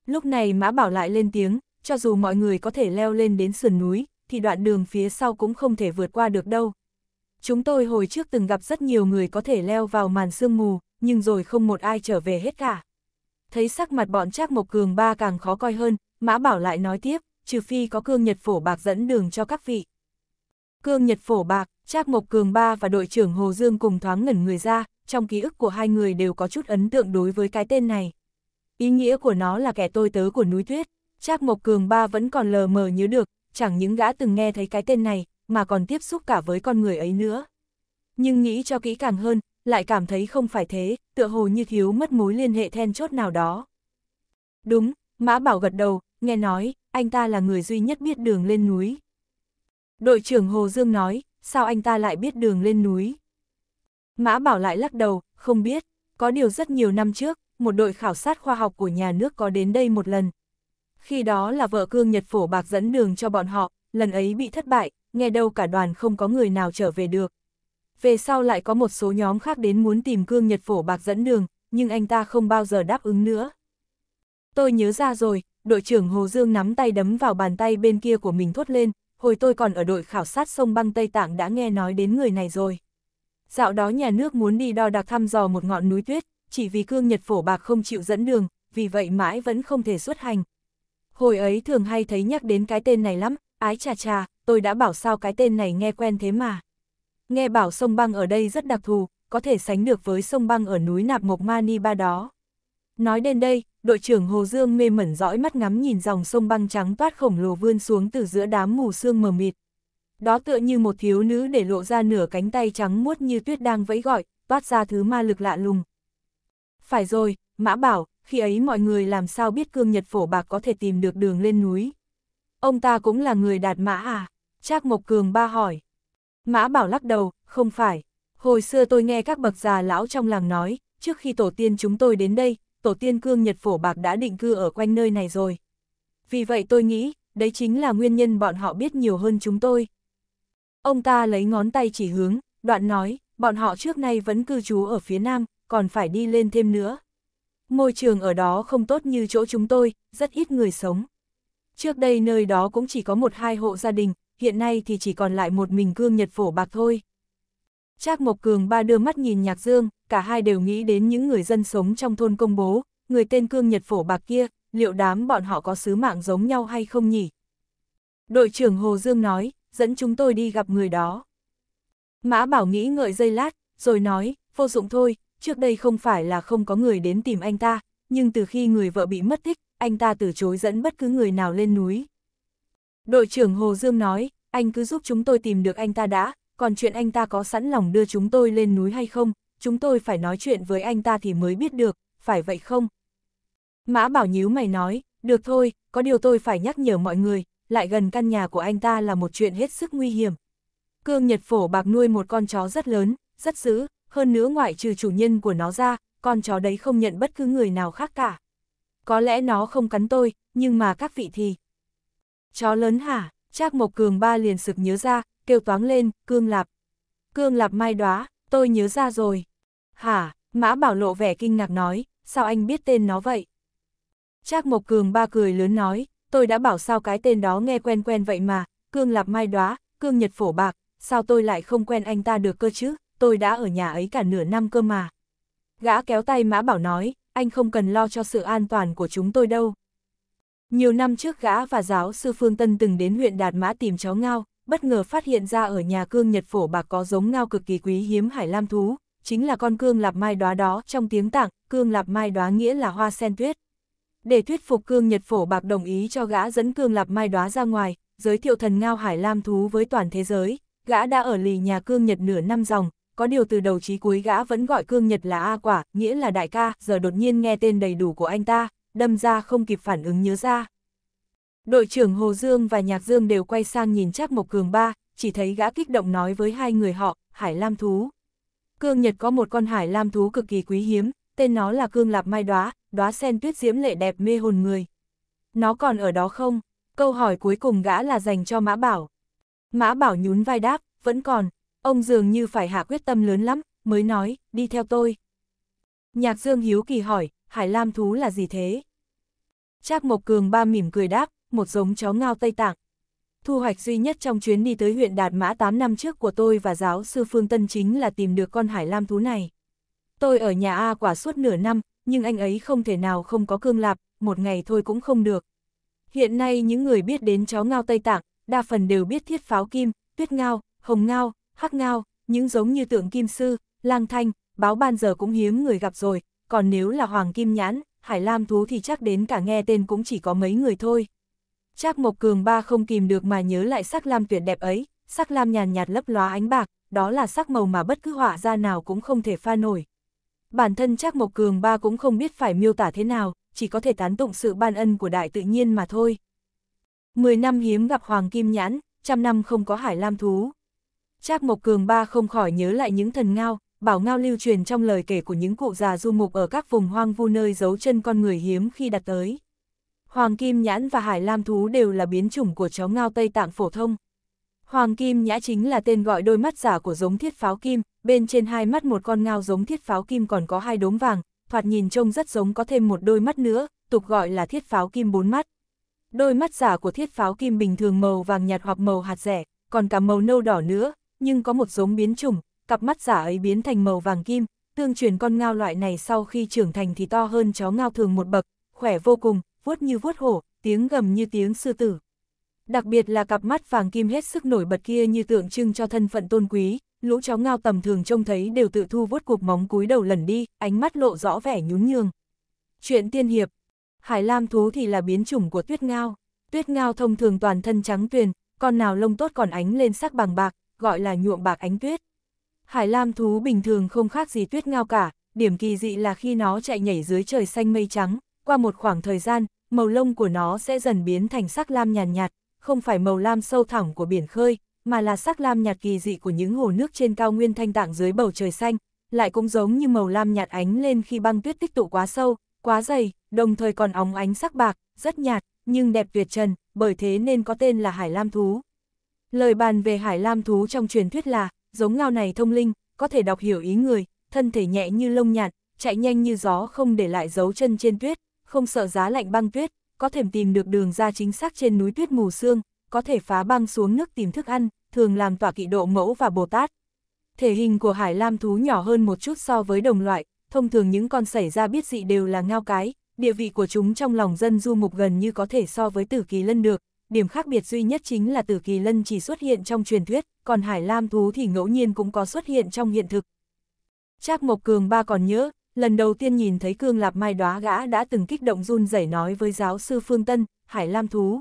S1: Lúc này Mã Bảo lại lên tiếng, cho dù mọi người có thể leo lên đến sườn núi, thì đoạn đường phía sau cũng không thể vượt qua được đâu. Chúng tôi hồi trước từng gặp rất nhiều người có thể leo vào màn sương mù, nhưng rồi không một ai trở về hết cả thấy sắc mặt bọn Trác Mộc Cường ba càng khó coi hơn, Mã Bảo lại nói tiếp, trừ phi có cương nhật phổ bạc dẫn đường cho các vị. Cương nhật phổ bạc, Trác Mộc Cường ba và đội trưởng Hồ Dương cùng thoáng ngẩn người ra, trong ký ức của hai người đều có chút ấn tượng đối với cái tên này. Ý nghĩa của nó là kẻ tôi tớ của núi tuyết, Trác Mộc Cường ba vẫn còn lờ mờ nhớ được, chẳng những gã từng nghe thấy cái tên này, mà còn tiếp xúc cả với con người ấy nữa. Nhưng nghĩ cho kỹ càng hơn, lại cảm thấy không phải thế, tựa hồ như thiếu mất mối liên hệ then chốt nào đó. Đúng, Mã Bảo gật đầu, nghe nói, anh ta là người duy nhất biết đường lên núi. Đội trưởng Hồ Dương nói, sao anh ta lại biết đường lên núi? Mã Bảo lại lắc đầu, không biết, có điều rất nhiều năm trước, một đội khảo sát khoa học của nhà nước có đến đây một lần. Khi đó là vợ cương Nhật Phổ Bạc dẫn đường cho bọn họ, lần ấy bị thất bại, nghe đâu cả đoàn không có người nào trở về được về sau lại có một số nhóm khác đến muốn tìm cương nhật phổ bạc dẫn đường, nhưng anh ta không bao giờ đáp ứng nữa. Tôi nhớ ra rồi, đội trưởng Hồ Dương nắm tay đấm vào bàn tay bên kia của mình thốt lên, hồi tôi còn ở đội khảo sát sông băng Tây Tạng đã nghe nói đến người này rồi. Dạo đó nhà nước muốn đi đo đạc thăm dò một ngọn núi tuyết, chỉ vì cương nhật phổ bạc không chịu dẫn đường, vì vậy mãi vẫn không thể xuất hành. Hồi ấy thường hay thấy nhắc đến cái tên này lắm, ái chà chà, tôi đã bảo sao cái tên này nghe quen thế mà. Nghe bảo sông băng ở đây rất đặc thù, có thể sánh được với sông băng ở núi Nạp Mộc Mani Ba đó. Nói đến đây, đội trưởng Hồ Dương mê mẩn dõi mắt ngắm nhìn dòng sông băng trắng toát khổng lồ vươn xuống từ giữa đám mù sương mờ mịt. Đó tựa như một thiếu nữ để lộ ra nửa cánh tay trắng muốt như tuyết đang vẫy gọi, toát ra thứ ma lực lạ lùng. Phải rồi, Mã Bảo, khi ấy mọi người làm sao biết cương nhật phổ bạc có thể tìm được đường lên núi. Ông ta cũng là người đạt mã à? Trác Mộc Cường ba hỏi. Mã Bảo lắc đầu, không phải. Hồi xưa tôi nghe các bậc già lão trong làng nói, trước khi tổ tiên chúng tôi đến đây, tổ tiên cương Nhật Phổ Bạc đã định cư ở quanh nơi này rồi. Vì vậy tôi nghĩ, đấy chính là nguyên nhân bọn họ biết nhiều hơn chúng tôi. Ông ta lấy ngón tay chỉ hướng, đoạn nói, bọn họ trước nay vẫn cư trú ở phía nam, còn phải đi lên thêm nữa. Môi trường ở đó không tốt như chỗ chúng tôi, rất ít người sống. Trước đây nơi đó cũng chỉ có một hai hộ gia đình, hiện nay thì chỉ còn lại một mình cương nhật phổ bạc thôi. Trác Mộc Cường ba đưa mắt nhìn Nhạc Dương, cả hai đều nghĩ đến những người dân sống trong thôn công bố, người tên cương nhật phổ bạc kia, liệu đám bọn họ có sứ mạng giống nhau hay không nhỉ? Đội trưởng Hồ Dương nói, dẫn chúng tôi đi gặp người đó. Mã Bảo nghĩ ngợi dây lát, rồi nói, vô dụng thôi, trước đây không phải là không có người đến tìm anh ta, nhưng từ khi người vợ bị mất tích, anh ta từ chối dẫn bất cứ người nào lên núi, Đội trưởng Hồ Dương nói, anh cứ giúp chúng tôi tìm được anh ta đã, còn chuyện anh ta có sẵn lòng đưa chúng tôi lên núi hay không, chúng tôi phải nói chuyện với anh ta thì mới biết được, phải vậy không? Mã Bảo nhíu mày nói, được thôi, có điều tôi phải nhắc nhở mọi người, lại gần căn nhà của anh ta là một chuyện hết sức nguy hiểm. Cương Nhật Phổ bạc nuôi một con chó rất lớn, rất dữ, hơn nữa ngoại trừ chủ nhân của nó ra, con chó đấy không nhận bất cứ người nào khác cả. Có lẽ nó không cắn tôi, nhưng mà các vị thì... Chó lớn hả? Trác Mộc Cường ba liền sực nhớ ra, kêu toáng lên, cương lạp. Cương lạp mai đóa, tôi nhớ ra rồi. Hả? Mã Bảo lộ vẻ kinh ngạc nói, sao anh biết tên nó vậy? Trác Mộc Cường ba cười lớn nói, tôi đã bảo sao cái tên đó nghe quen quen vậy mà, cương lạp mai đóa, cương nhật phổ bạc, sao tôi lại không quen anh ta được cơ chứ, tôi đã ở nhà ấy cả nửa năm cơ mà. Gã kéo tay Mã Bảo nói, anh không cần lo cho sự an toàn của chúng tôi đâu. Nhiều năm trước gã và giáo sư Phương Tân từng đến huyện Đạt Mã tìm cháu ngao, bất ngờ phát hiện ra ở nhà cương Nhật Phổ bạc có giống ngao cực kỳ quý hiếm hải lam thú, chính là con cương lạp mai đóa đó trong tiếng tạng, cương lạp mai đóa nghĩa là hoa sen tuyết. Để thuyết phục cương Nhật Phổ bạc đồng ý cho gã dẫn cương lạp mai đóa ra ngoài, giới thiệu thần ngao hải lam thú với toàn thế giới, gã đã ở lì nhà cương Nhật nửa năm dòng, có điều từ đầu chí cuối gã vẫn gọi cương Nhật là A quả, nghĩa là đại ca, giờ đột nhiên nghe tên đầy đủ của anh ta, đâm ra không kịp phản ứng nhớ ra. Đội trưởng Hồ Dương và Nhạc Dương đều quay sang nhìn Trác Mộc Cường ba, chỉ thấy gã kích động nói với hai người họ, Hải Lam Thú. Cương Nhật có một con Hải Lam Thú cực kỳ quý hiếm, tên nó là Cương Lạp Mai Đóa, đóa sen tuyết diễm lệ đẹp mê hồn người. Nó còn ở đó không? Câu hỏi cuối cùng gã là dành cho Mã Bảo. Mã Bảo nhún vai đáp, vẫn còn, ông dường như phải hạ quyết tâm lớn lắm, mới nói, đi theo tôi. Nhạc Dương Hiếu Kỳ hỏi, hải lam thú là gì thế? Trác Mộc Cường ba mỉm cười đáp, một giống chó ngao Tây Tạng. Thu hoạch duy nhất trong chuyến đi tới huyện Đạt Mã 8 năm trước của tôi và giáo sư Phương Tân chính là tìm được con hải lam thú này. Tôi ở nhà A quả suốt nửa năm, nhưng anh ấy không thể nào không có cương lạp, một ngày thôi cũng không được. Hiện nay những người biết đến chó ngao Tây Tạng, đa phần đều biết thiết pháo kim, tuyết ngao, hồng ngao, hắc ngao, những giống như tượng kim sư, lang thanh, báo ban giờ cũng hiếm người gặp rồi, còn nếu là Hoàng Kim Nhãn, Hải Lam Thú thì chắc đến cả nghe tên cũng chỉ có mấy người thôi. chắc Mộc Cường ba không kìm được mà nhớ lại sắc lam tuyệt đẹp ấy, sắc lam nhàn nhạt lấp lóa ánh bạc, đó là sắc màu mà bất cứ họa ra nào cũng không thể pha nổi. Bản thân chắc Mộc Cường ba cũng không biết phải miêu tả thế nào, chỉ có thể tán tụng sự ban ân của đại tự nhiên mà thôi. Mười năm hiếm gặp Hoàng Kim Nhãn, trăm năm không có Hải Lam Thú. chắc Mộc Cường ba không khỏi nhớ lại những thần ngao, bảo ngao lưu truyền trong lời kể của những cụ già du mục ở các vùng hoang vu nơi giấu chân con người hiếm khi đặt tới. Hoàng kim nhãn và hải lam thú đều là biến chủng của chó ngao Tây Tạng phổ thông. Hoàng kim nhã chính là tên gọi đôi mắt giả của giống thiết pháo kim, bên trên hai mắt một con ngao giống thiết pháo kim còn có hai đốm vàng, thoạt nhìn trông rất giống có thêm một đôi mắt nữa, tục gọi là thiết pháo kim bốn mắt. Đôi mắt giả của thiết pháo kim bình thường màu vàng nhạt hoặc màu hạt rẻ, còn cả màu nâu đỏ nữa, nhưng có một giống biến chủng, cặp mắt giả ấy biến thành màu vàng kim, tương truyền con ngao loại này sau khi trưởng thành thì to hơn chó ngao thường một bậc, khỏe vô cùng, vuốt như vuốt hổ, tiếng gầm như tiếng sư tử. Đặc biệt là cặp mắt vàng kim hết sức nổi bật kia như tượng trưng cho thân phận tôn quý, lũ chó ngao tầm thường trông thấy đều tự thu vuốt cục móng cúi đầu lần đi, ánh mắt lộ rõ vẻ nhún nhường. Chuyện tiên hiệp, hải lam thú thì là biến chủng của tuyết ngao. Tuyết ngao thông thường toàn thân trắng tuyền, con nào lông tốt còn ánh lên sắc bằng bạc, gọi là nhuộm bạc ánh tuyết. Hải lam thú bình thường không khác gì tuyết ngao cả, điểm kỳ dị là khi nó chạy nhảy dưới trời xanh mây trắng, qua một khoảng thời gian, màu lông của nó sẽ dần biến thành sắc lam nhàn nhạt, nhạt, không phải màu lam sâu thẳm của biển khơi, mà là sắc lam nhạt kỳ dị của những hồ nước trên cao nguyên thanh tạng dưới bầu trời xanh, lại cũng giống như màu lam nhạt ánh lên khi băng tuyết tích tụ quá sâu, quá dày, đồng thời còn óng ánh sắc bạc, rất nhạt, nhưng đẹp tuyệt trần, bởi thế nên có tên là hải lam thú. Lời bàn về hải lam thú trong truyền thuyết là giống ngao này thông linh, có thể đọc hiểu ý người, thân thể nhẹ như lông nhạt, chạy nhanh như gió không để lại dấu chân trên tuyết, không sợ giá lạnh băng tuyết, có thể tìm được đường ra chính xác trên núi tuyết mù sương, có thể phá băng xuống nước tìm thức ăn, thường làm tỏa kỵ độ mẫu và Bồ Tát. Thể hình của hải lam thú nhỏ hơn một chút so với đồng loại, thông thường những con xảy ra biết dị đều là ngao cái, địa vị của chúng trong lòng dân du mục gần như có thể so với tử kỳ lân được, điểm khác biệt duy nhất chính là Tử Kỳ Lân chỉ xuất hiện trong truyền thuyết, còn Hải Lam Thú thì ngẫu nhiên cũng có xuất hiện trong hiện thực. Trác Mộc Cường ba còn nhớ, lần đầu tiên nhìn thấy Cương Lạp Mai đóa gã đã từng kích động run rẩy nói với giáo sư Phương Tân, Hải Lam Thú.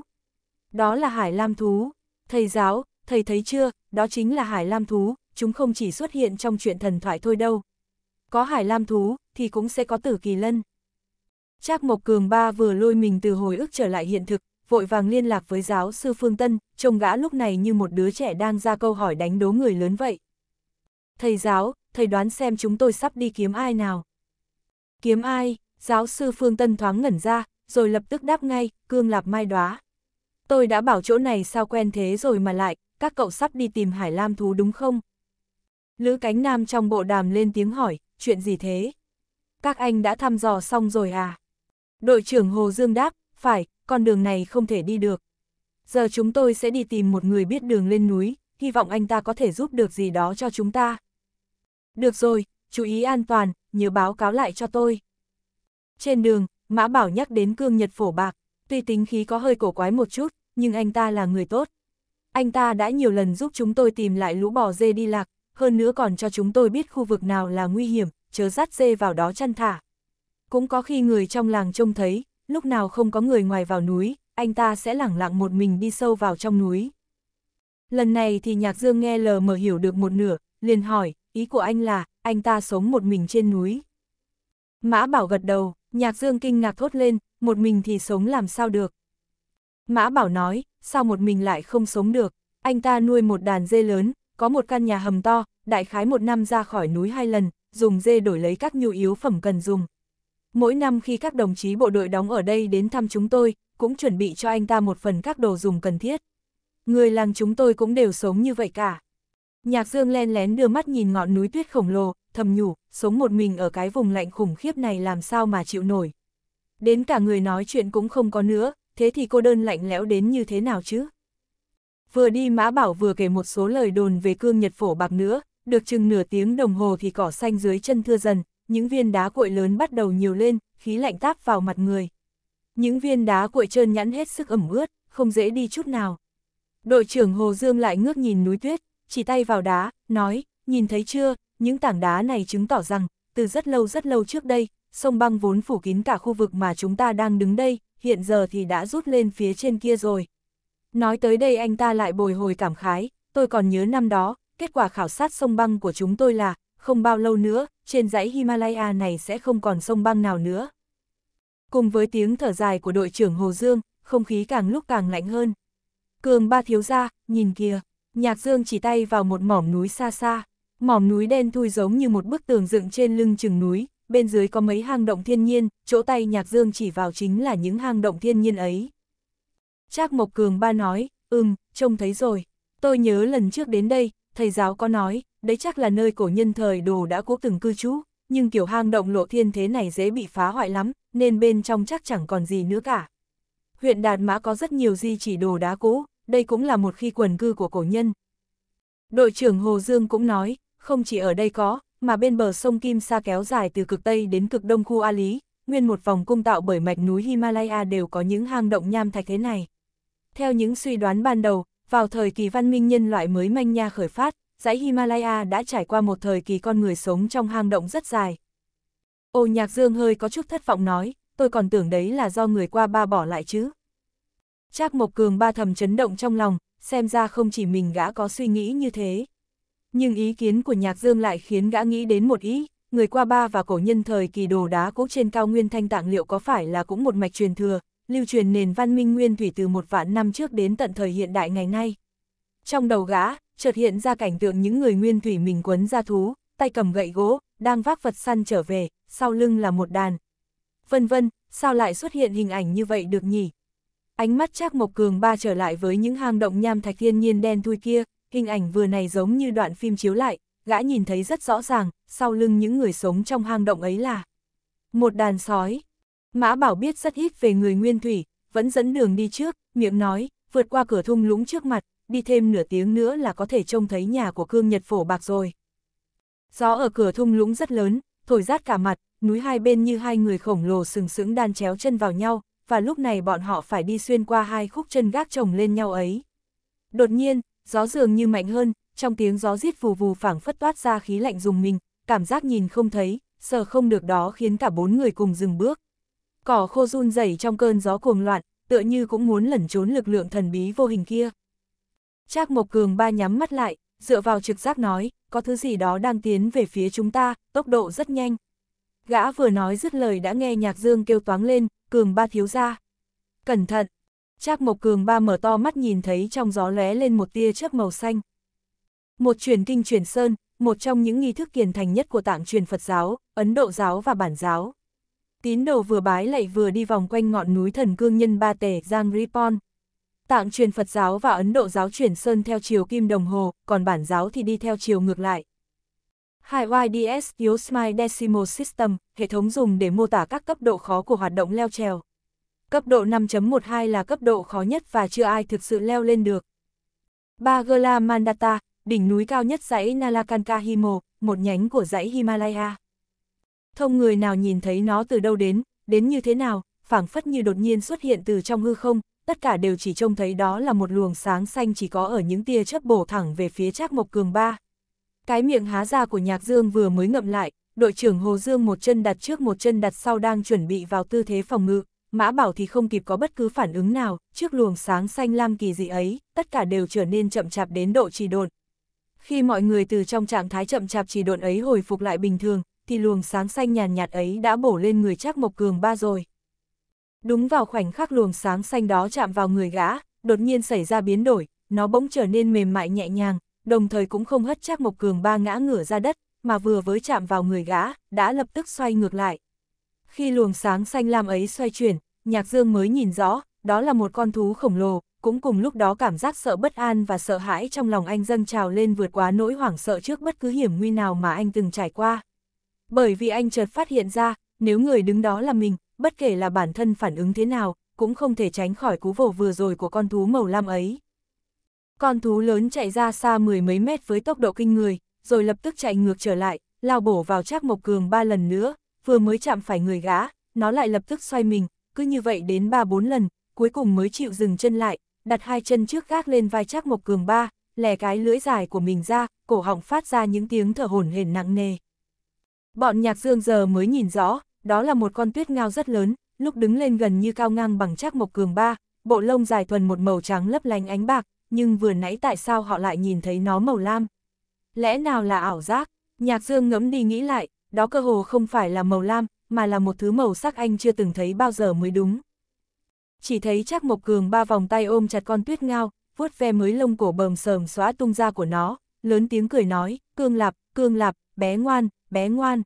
S1: Đó là Hải Lam Thú. Thầy giáo, thầy thấy chưa, đó chính là Hải Lam Thú, chúng không chỉ xuất hiện trong chuyện thần thoại thôi đâu. Có Hải Lam Thú, thì cũng sẽ có Tử Kỳ Lân. Trác Mộc Cường ba vừa lôi mình từ hồi ức trở lại hiện thực, vội vàng liên lạc với giáo sư Phương Tân, trông gã lúc này như một đứa trẻ đang ra câu hỏi đánh đố người lớn vậy. Thầy giáo, thầy đoán xem chúng tôi sắp đi kiếm ai nào. Kiếm ai, giáo sư Phương Tân thoáng ngẩn ra, rồi lập tức đáp ngay, cương lạp mai đóa. Tôi đã bảo chỗ này sao quen thế rồi mà lại, các cậu sắp đi tìm Hải Lam Thú đúng không? Lữ cánh nam trong bộ đàm lên tiếng hỏi, chuyện gì thế? Các anh đã thăm dò xong rồi à? Đội trưởng Hồ Dương đáp, phải, con đường này không thể đi được. Giờ chúng tôi sẽ đi tìm một người biết đường lên núi, hy vọng anh ta có thể giúp được gì đó cho chúng ta. Được rồi, chú ý an toàn, nhớ báo cáo lại cho tôi. Trên đường, Mã Bảo nhắc đến cương nhật phổ bạc, tuy tính khí có hơi cổ quái một chút, nhưng anh ta là người tốt. Anh ta đã nhiều lần giúp chúng tôi tìm lại lũ bò dê đi lạc, hơn nữa còn cho chúng tôi biết khu vực nào là nguy hiểm, chớ dắt dê vào đó chăn thả. Cũng có khi người trong làng trông thấy, lúc nào không có người ngoài vào núi, anh ta sẽ lẳng lặng một mình đi sâu vào trong núi. Lần này thì Nhạc Dương nghe lờ mờ hiểu được một nửa, liền hỏi, ý của anh là, anh ta sống một mình trên núi. Mã Bảo gật đầu, Nhạc Dương kinh ngạc thốt lên, một mình thì sống làm sao được. Mã Bảo nói, sao một mình lại không sống được, anh ta nuôi một đàn dê lớn, có một căn nhà hầm to, đại khái một năm ra khỏi núi hai lần, dùng dê đổi lấy các nhu yếu phẩm cần dùng, Mỗi năm khi các đồng chí bộ đội đóng ở đây đến thăm chúng tôi, cũng chuẩn bị cho anh ta một phần các đồ dùng cần thiết. Người làng chúng tôi cũng đều sống như vậy cả. Nhạc Dương len lén đưa mắt nhìn ngọn núi tuyết khổng lồ, thầm nhủ, sống một mình ở cái vùng lạnh khủng khiếp này làm sao mà chịu nổi. Đến cả người nói chuyện cũng không có nữa, thế thì cô đơn lạnh lẽo đến như thế nào chứ? Vừa đi Mã Bảo vừa kể một số lời đồn về cương Nhật Phổ Bạc nữa, được chừng nửa tiếng đồng hồ thì cỏ xanh dưới chân thưa dần, những viên đá cuội lớn bắt đầu nhiều lên, khí lạnh táp vào mặt người. Những viên đá cuội trơn nhẵn hết sức ẩm ướt, không dễ đi chút nào. Đội trưởng Hồ Dương lại ngước nhìn núi tuyết, chỉ tay vào đá, nói, nhìn thấy chưa, những tảng đá này chứng tỏ rằng, từ rất lâu rất lâu trước đây, sông băng vốn phủ kín cả khu vực mà chúng ta đang đứng đây, hiện giờ thì đã rút lên phía trên kia rồi. Nói tới đây anh ta lại bồi hồi cảm khái, tôi còn nhớ năm đó, kết quả khảo sát sông băng của chúng tôi là, không bao lâu nữa, trên dãy Himalaya này sẽ không còn sông băng nào nữa. Cùng với tiếng thở dài của đội trưởng Hồ Dương, không khí càng lúc càng lạnh hơn. Cường ba thiếu ra, nhìn kìa, nhạc dương chỉ tay vào một mỏm núi xa xa, mỏm núi đen thui giống như một bức tường dựng trên lưng chừng núi, bên dưới có mấy hang động thiên nhiên, chỗ tay nhạc dương chỉ vào chính là những hang động thiên nhiên ấy. Trác Mộc Cường ba nói, ừm, trông thấy rồi, tôi nhớ lần trước đến đây, thầy giáo có nói, đấy chắc là nơi cổ nhân thời đồ đã cố từng cư trú, nhưng kiểu hang động lộ thiên thế này dễ bị phá hoại lắm, nên bên trong chắc chẳng còn gì nữa cả. Huyện Đạt Mã có rất nhiều di chỉ đồ đá cũ, đây cũng là một khi quần cư của cổ nhân. Đội trưởng Hồ Dương cũng nói, không chỉ ở đây có, mà bên bờ sông Kim Sa kéo dài từ cực Tây đến cực Đông khu A Lý, nguyên một vòng cung tạo bởi mạch núi Himalaya đều có những hang động nham thạch thế này. Theo những suy đoán ban đầu, vào thời kỳ văn minh nhân loại mới manh nha khởi phát, dãy Himalaya đã trải qua một thời kỳ con người sống trong hang động rất dài. Ô nhạc dương hơi có chút thất vọng nói, tôi còn tưởng đấy là do người qua ba bỏ lại chứ. Trác Mộc Cường ba thầm chấn động trong lòng, xem ra không chỉ mình gã có suy nghĩ như thế. Nhưng ý kiến của nhạc dương lại khiến gã nghĩ đến một ý, người qua ba và cổ nhân thời kỳ đồ đá cố trên cao nguyên thanh tạng liệu có phải là cũng một mạch truyền thừa, lưu truyền nền văn minh nguyên thủy từ một vạn năm trước đến tận thời hiện đại ngày nay. Trong đầu gã, chợt hiện ra cảnh tượng những người nguyên thủy mình quấn ra thú, tay cầm gậy gỗ, đang vác vật săn trở về, sau lưng là một đàn. Vân vân, sao lại xuất hiện hình ảnh như vậy được nhỉ? Ánh mắt Trác Mộc Cường ba trở lại với những hang động nham thạch thiên nhiên đen thui kia, hình ảnh vừa này giống như đoạn phim chiếu lại, gã nhìn thấy rất rõ ràng, sau lưng những người sống trong hang động ấy là một đàn sói. Mã Bảo biết rất ít về người nguyên thủy, vẫn dẫn đường đi trước, miệng nói, vượt qua cửa thung lũng trước mặt, đi thêm nửa tiếng nữa là có thể trông thấy nhà của cương nhật phổ bạc rồi. Gió ở cửa thung lũng rất lớn, thổi rát cả mặt, núi hai bên như hai người khổng lồ sừng sững đan chéo chân vào nhau, và lúc này bọn họ phải đi xuyên qua hai khúc chân gác chồng lên nhau ấy. Đột nhiên, gió dường như mạnh hơn, trong tiếng gió rít vù vù phảng phất toát ra khí lạnh dùng mình, cảm giác nhìn không thấy, sờ không được đó khiến cả bốn người cùng dừng bước. Cỏ khô run rẩy trong cơn gió cuồng loạn, tựa như cũng muốn lẩn trốn lực lượng thần bí vô hình kia. Trác Mộc Cường ba nhắm mắt lại, dựa vào trực giác nói, có thứ gì đó đang tiến về phía chúng ta, tốc độ rất nhanh. Gã vừa nói dứt lời đã nghe nhạc dương kêu toáng lên, Cường ba thiếu ra. Cẩn thận! Trác Mộc Cường ba mở to mắt nhìn thấy trong gió lóe lên một tia chớp màu xanh. Một truyền kinh truyền sơn, một trong những nghi thức kiền thành nhất của tạng truyền Phật giáo, Ấn Độ giáo và bản giáo. Tín đồ vừa bái lạy vừa đi vòng quanh ngọn núi thần cương nhân ba tể Giang Ripon. Tạng truyền Phật giáo và Ấn Độ giáo chuyển sơn theo chiều kim đồng hồ, còn bản giáo thì đi theo chiều ngược lại. Hai YDS My Decimal System, hệ thống dùng để mô tả các cấp độ khó của hoạt động leo trèo. Cấp độ 5.12 là cấp độ khó nhất và chưa ai thực sự leo lên được. Bagala Mandata, đỉnh núi cao nhất dãy Nalakanka Himo, một nhánh của dãy Himalaya. Thông người nào nhìn thấy nó từ đâu đến, đến như thế nào, phảng phất như đột nhiên xuất hiện từ trong hư không, tất cả đều chỉ trông thấy đó là một luồng sáng xanh chỉ có ở những tia chớp bổ thẳng về phía Trác Mộc Cường ba. Cái miệng há ra của Nhạc Dương vừa mới ngậm lại, đội trưởng Hồ Dương một chân đặt trước một chân đặt sau đang chuẩn bị vào tư thế phòng ngự, Mã Bảo thì không kịp có bất cứ phản ứng nào, trước luồng sáng xanh lam kỳ dị ấy, tất cả đều trở nên chậm chạp đến độ trì độn. Khi mọi người từ trong trạng thái chậm chạp trì độn ấy hồi phục lại bình thường, thì luồng sáng xanh nhàn nhạt ấy đã bổ lên người Trác Mộc Cường ba rồi. Đúng vào khoảnh khắc luồng sáng xanh đó chạm vào người gã, đột nhiên xảy ra biến đổi, nó bỗng trở nên mềm mại nhẹ nhàng, đồng thời cũng không hất chắc Mộc Cường ba ngã ngửa ra đất, mà vừa với chạm vào người gã, đã lập tức xoay ngược lại. Khi luồng sáng xanh lam ấy xoay chuyển, Nhạc Dương mới nhìn rõ, đó là một con thú khổng lồ, cũng cùng lúc đó cảm giác sợ bất an và sợ hãi trong lòng anh dâng trào lên vượt quá nỗi hoảng sợ trước bất cứ hiểm nguy nào mà anh từng trải qua. Bởi vì anh chợt phát hiện ra, nếu người đứng đó là mình, bất kể là bản thân phản ứng thế nào, cũng không thể tránh khỏi cú vồ vừa rồi của con thú màu lam ấy. Con thú lớn chạy ra xa mười mấy mét với tốc độ kinh người, rồi lập tức chạy ngược trở lại, lao bổ vào Trác Mộc Cường ba lần nữa, vừa mới chạm phải người gã, nó lại lập tức xoay mình, cứ như vậy đến ba bốn lần, cuối cùng mới chịu dừng chân lại, đặt hai chân trước gác lên vai Trác Mộc Cường ba, lè cái lưỡi dài của mình ra, cổ họng phát ra những tiếng thở hổn hển nặng nề. Bọn nhạc dương giờ mới nhìn rõ, đó là một con tuyết ngao rất lớn, lúc đứng lên gần như cao ngang bằng chắc mộc cường ba, bộ lông dài thuần một màu trắng lấp lánh ánh bạc, nhưng vừa nãy tại sao họ lại nhìn thấy nó màu lam? Lẽ nào là ảo giác? Nhạc Dương ngẫm đi nghĩ lại, đó cơ hồ không phải là màu lam, mà là một thứ màu sắc anh chưa từng thấy bao giờ mới đúng. Chỉ thấy chắc Mộc Cường ba vòng tay ôm chặt con tuyết ngao, vuốt ve mới lông cổ bờm sờm xóa tung ra của nó, lớn tiếng cười nói, cương lạp, cương lạp, bé ngoan, bé ngoan.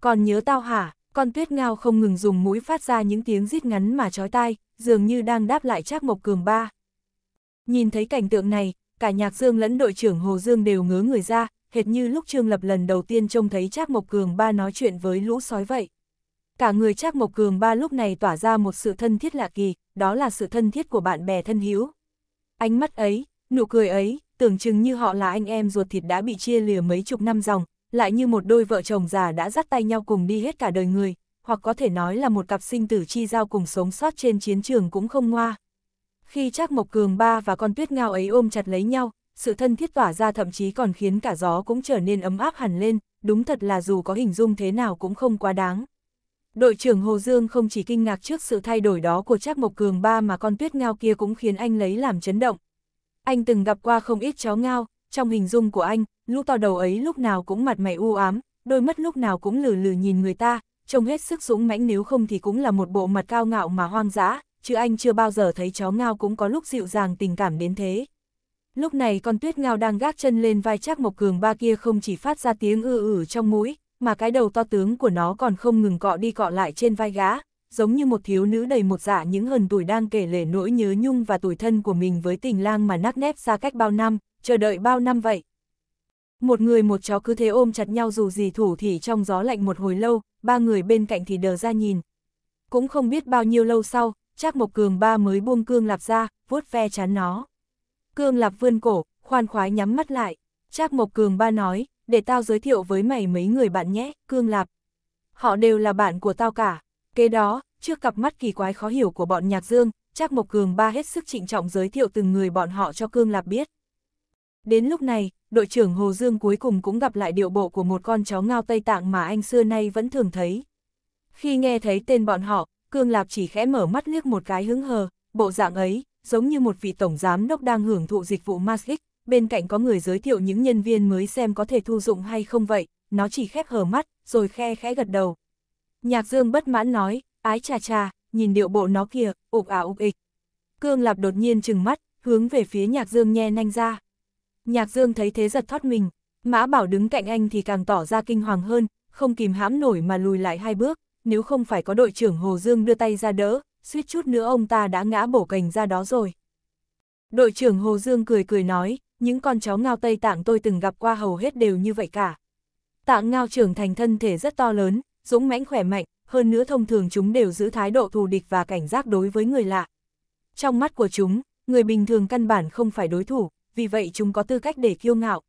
S1: Còn nhớ tao hả? Con tuyết ngao không ngừng dùng mũi phát ra những tiếng rít ngắn mà chói tai, dường như đang đáp lại Trác Mộc Cường ba. Nhìn thấy cảnh tượng này, cả Nhạc Dương lẫn đội trưởng Hồ Dương đều ngớ người ra, hệt như lúc Trương Lập lần đầu tiên trông thấy Trác Mộc Cường ba nói chuyện với lũ sói vậy. Cả người Trác Mộc Cường ba lúc này tỏa ra một sự thân thiết lạ kỳ, đó là sự thân thiết của bạn bè thân hữu. Ánh mắt ấy, nụ cười ấy, tưởng chừng như họ là anh em ruột thịt đã bị chia lìa mấy chục năm dòng, lại như một đôi vợ chồng già đã dắt tay nhau cùng đi hết cả đời người, hoặc có thể nói là một cặp sinh tử chi giao cùng sống sót trên chiến trường cũng không ngoa. Khi Trác Mộc Cường ba và con tuyết ngao ấy ôm chặt lấy nhau, sự thân thiết tỏa ra thậm chí còn khiến cả gió cũng trở nên ấm áp hẳn lên, đúng thật là dù có hình dung thế nào cũng không quá đáng. Đội trưởng Hồ Dương không chỉ kinh ngạc trước sự thay đổi đó của Trác Mộc Cường ba mà con tuyết ngao kia cũng khiến anh lấy làm chấn động. Anh từng gặp qua không ít chó ngao, trong hình dung của anh, lũ to đầu ấy lúc nào cũng mặt mày u ám, đôi mắt lúc nào cũng lử lử nhìn người ta, trông hết sức dũng mãnh nếu không thì cũng là một bộ mặt cao ngạo mà hoang dã, chứ anh chưa bao giờ thấy chó ngao cũng có lúc dịu dàng tình cảm đến thế. Lúc này con tuyết ngao đang gác chân lên vai chắc mộc cường ba kia không chỉ phát ra tiếng ư ử trong mũi, mà cái đầu to tướng của nó còn không ngừng cọ đi cọ lại trên vai gã, giống như một thiếu nữ đầy một dạ những hần tuổi đang kể lể nỗi nhớ nhung và tuổi thân của mình với tình lang mà nắc nép xa cách bao năm, chờ đợi bao năm vậy. Một người một chó cứ thế ôm chặt nhau dù gì thủ thì trong gió lạnh một hồi lâu, ba người bên cạnh thì đờ ra nhìn. Cũng không biết bao nhiêu lâu sau, chắc Mộc Cường ba mới buông cương lạp ra, vuốt ve chán nó. Cương lạp vươn cổ, khoan khoái nhắm mắt lại. Chắc Mộc Cường ba nói, để tao giới thiệu với mày mấy người bạn nhé, cương lạp. Họ đều là bạn của tao cả. Kế đó, trước cặp mắt kỳ quái khó hiểu của bọn nhạc dương, Trác Mộc Cường ba hết sức trịnh trọng giới thiệu từng người bọn họ cho Cương Lạp biết. Đến lúc này, đội trưởng Hồ Dương cuối cùng cũng gặp lại điệu bộ của một con chó ngao Tây Tạng mà anh xưa nay vẫn thường thấy. Khi nghe thấy tên bọn họ, Cương Lạp chỉ khẽ mở mắt liếc một cái hứng hờ, bộ dạng ấy, giống như một vị tổng giám đốc đang hưởng thụ dịch vụ Mastic, bên cạnh có người giới thiệu những nhân viên mới xem có thể thu dụng hay không vậy, nó chỉ khép hờ mắt, rồi khe khẽ gật đầu. Nhạc Dương bất mãn nói, ái chà chà, nhìn điệu bộ nó kìa, ục ả à ục ịch. Cương Lạp đột nhiên trừng mắt, hướng về phía Nhạc Dương nhe nanh ra. Nhạc Dương thấy thế giật thoát mình, Mã Bảo đứng cạnh anh thì càng tỏ ra kinh hoàng hơn, không kìm hãm nổi mà lùi lại hai bước, nếu không phải có đội trưởng Hồ Dương đưa tay ra đỡ, suýt chút nữa ông ta đã ngã bổ cành ra đó rồi. Đội trưởng Hồ Dương cười cười nói, những con chó ngao Tây Tạng tôi từng gặp qua hầu hết đều như vậy cả. Tạng ngao trưởng thành thân thể rất to lớn, dũng mãnh khỏe mạnh, hơn nữa thông thường chúng đều giữ thái độ thù địch và cảnh giác đối với người lạ. Trong mắt của chúng, người bình thường căn bản không phải đối thủ vì vậy chúng có tư cách để kiêu ngạo.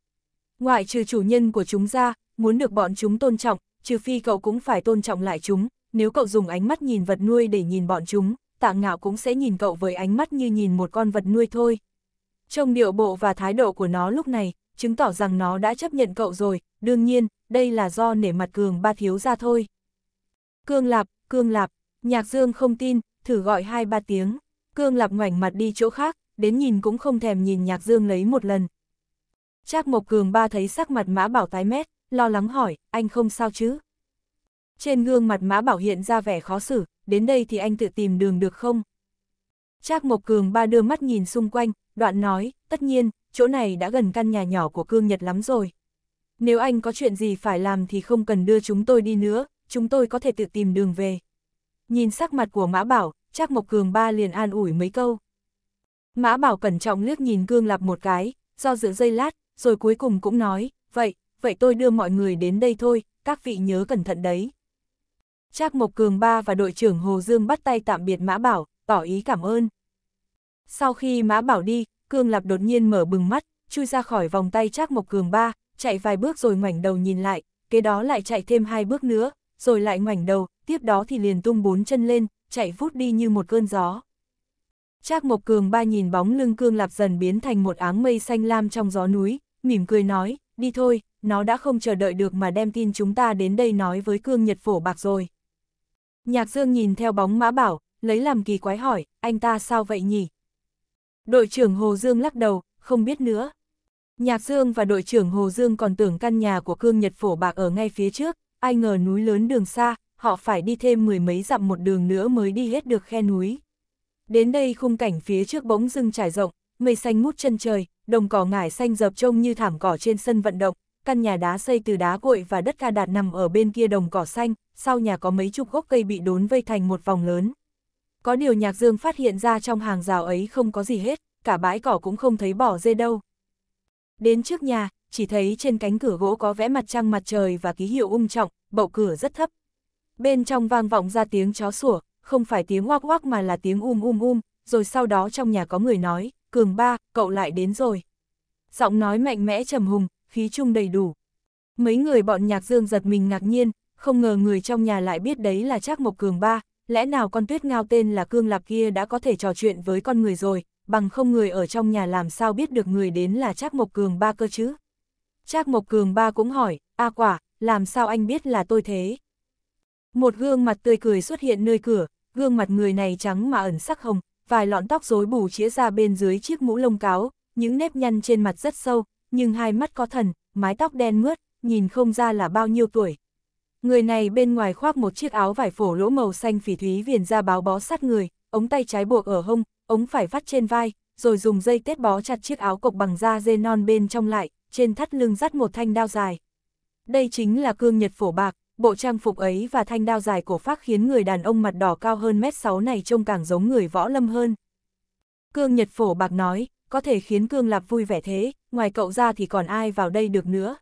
S1: Ngoại trừ chủ nhân của chúng ra, muốn được bọn chúng tôn trọng, trừ phi cậu cũng phải tôn trọng lại chúng, nếu cậu dùng ánh mắt nhìn vật nuôi để nhìn bọn chúng, tạ ngạo cũng sẽ nhìn cậu với ánh mắt như nhìn một con vật nuôi thôi. Trong điệu bộ và thái độ của nó lúc này, chứng tỏ rằng nó đã chấp nhận cậu rồi, đương nhiên, đây là do nể mặt cường ba thiếu ra thôi. Cương lạp, cương lạp, nhạc dương không tin, thử gọi hai ba tiếng, cương lạp ngoảnh mặt đi chỗ khác, đến nhìn cũng không thèm nhìn Nhạc Dương lấy một lần. Trác Mộc Cường ba thấy sắc mặt Mã Bảo tái mét, lo lắng hỏi, anh không sao chứ? Trên gương mặt Mã Bảo hiện ra vẻ khó xử, đến đây thì anh tự tìm đường được không? Trác Mộc Cường ba đưa mắt nhìn xung quanh, đoạn nói, tất nhiên, chỗ này đã gần căn nhà nhỏ của Cương Nhật lắm rồi. Nếu anh có chuyện gì phải làm thì không cần đưa chúng tôi đi nữa, chúng tôi có thể tự tìm đường về. Nhìn sắc mặt của Mã Bảo, Trác Mộc Cường ba liền an ủi mấy câu. Mã Bảo cẩn trọng liếc nhìn Cương Lạp một cái, do dự dây lát, rồi cuối cùng cũng nói, vậy, vậy tôi đưa mọi người đến đây thôi, các vị nhớ cẩn thận đấy. Trác Mộc Cường Ba và đội trưởng Hồ Dương bắt tay tạm biệt Mã Bảo, tỏ ý cảm ơn. Sau khi Mã Bảo đi, Cương Lạp đột nhiên mở bừng mắt, chui ra khỏi vòng tay Trác Mộc Cường Ba, chạy vài bước rồi ngoảnh đầu nhìn lại, kế đó lại chạy thêm hai bước nữa, rồi lại ngoảnh đầu, tiếp đó thì liền tung bốn chân lên, chạy vút đi như một cơn gió. Trác Mộc Cường ba nhìn bóng lưng cương lạp dần biến thành một áng mây xanh lam trong gió núi, mỉm cười nói, đi thôi, nó đã không chờ đợi được mà đem tin chúng ta đến đây nói với cương nhật phổ bạc rồi. Nhạc Dương nhìn theo bóng mã bảo, lấy làm kỳ quái hỏi, anh ta sao vậy nhỉ? Đội trưởng Hồ Dương lắc đầu, không biết nữa. Nhạc Dương và đội trưởng Hồ Dương còn tưởng căn nhà của cương nhật phổ bạc ở ngay phía trước, ai ngờ núi lớn đường xa, họ phải đi thêm mười mấy dặm một đường nữa mới đi hết được khe núi. Đến đây khung cảnh phía trước bỗng dưng trải rộng, mây xanh mút chân trời, đồng cỏ ngải xanh dập trông như thảm cỏ trên sân vận động, căn nhà đá xây từ đá cội và đất ca đạt nằm ở bên kia đồng cỏ xanh, sau nhà có mấy chục gốc cây bị đốn vây thành một vòng lớn. Có điều Nhạc Dương phát hiện ra trong hàng rào ấy không có gì hết, cả bãi cỏ cũng không thấy bỏ dê đâu. Đến trước nhà, chỉ thấy trên cánh cửa gỗ có vẽ mặt trăng mặt trời và ký hiệu ung trọng, bậu cửa rất thấp. Bên trong vang vọng ra tiếng chó sủa, không phải tiếng oác oác mà là tiếng um um um, rồi sau đó trong nhà có người nói, cường ba, cậu lại đến rồi. Giọng nói mạnh mẽ trầm hùng, khí trung đầy đủ. Mấy người bọn nhạc dương giật mình ngạc nhiên, không ngờ người trong nhà lại biết đấy là Trác Mộc Cường ba, lẽ nào con tuyết ngao tên là Cương Lạp kia đã có thể trò chuyện với con người rồi, bằng không người ở trong nhà làm sao biết được người đến là Trác Mộc Cường ba cơ chứ. Trác Mộc Cường ba cũng hỏi, a quả, làm sao anh biết là tôi thế, một gương mặt tươi cười xuất hiện nơi cửa, gương mặt người này trắng mà ẩn sắc hồng, vài lọn tóc rối bù chĩa ra bên dưới chiếc mũ lông cáo, những nếp nhăn trên mặt rất sâu, nhưng hai mắt có thần, mái tóc đen mướt, nhìn không ra là bao nhiêu tuổi. Người này bên ngoài khoác một chiếc áo vải phổ lỗ màu xanh phỉ thúy viền ra báo bó sát người, ống tay trái buộc ở hông, ống phải vắt trên vai, rồi dùng dây tết bó chặt chiếc áo cộc bằng da dê non bên trong lại, trên thắt lưng dắt một thanh đao dài. Đây chính là cương nhật phổ bạc, bộ trang phục ấy và thanh đao dài cổ phát khiến người đàn ông mặt đỏ cao hơn mét sáu này trông càng giống người võ lâm hơn. Cương Nhật Phổ Bạc nói, có thể khiến Cương Lạp vui vẻ thế, ngoài cậu ra thì còn ai vào đây được nữa.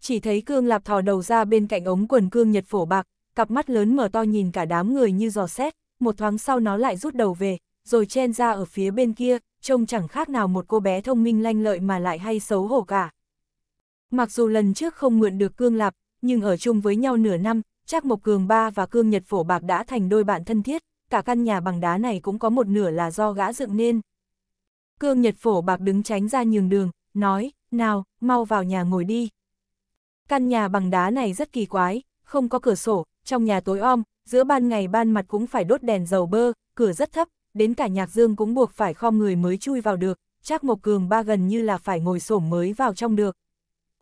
S1: Chỉ thấy Cương Lạp thò đầu ra bên cạnh ống quần Cương Nhật Phổ Bạc, cặp mắt lớn mở to nhìn cả đám người như giò xét, một thoáng sau nó lại rút đầu về, rồi chen ra ở phía bên kia, trông chẳng khác nào một cô bé thông minh lanh lợi mà lại hay xấu hổ cả. Mặc dù lần trước không mượn được Cương Lạp, nhưng ở chung với nhau nửa năm, Trác Mộc Cường Ba và Cương Nhật Phổ Bạc đã thành đôi bạn thân thiết, cả căn nhà bằng đá này cũng có một nửa là do gã dựng nên. Cương Nhật Phổ Bạc đứng tránh ra nhường đường, nói, nào, mau vào nhà ngồi đi. Căn nhà bằng đá này rất kỳ quái, không có cửa sổ, trong nhà tối om, giữa ban ngày ban mặt cũng phải đốt đèn dầu bơ, cửa rất thấp, đến cả nhạc dương cũng buộc phải khom người mới chui vào được, Trác Mộc Cường Ba gần như là phải ngồi xổm mới vào trong được.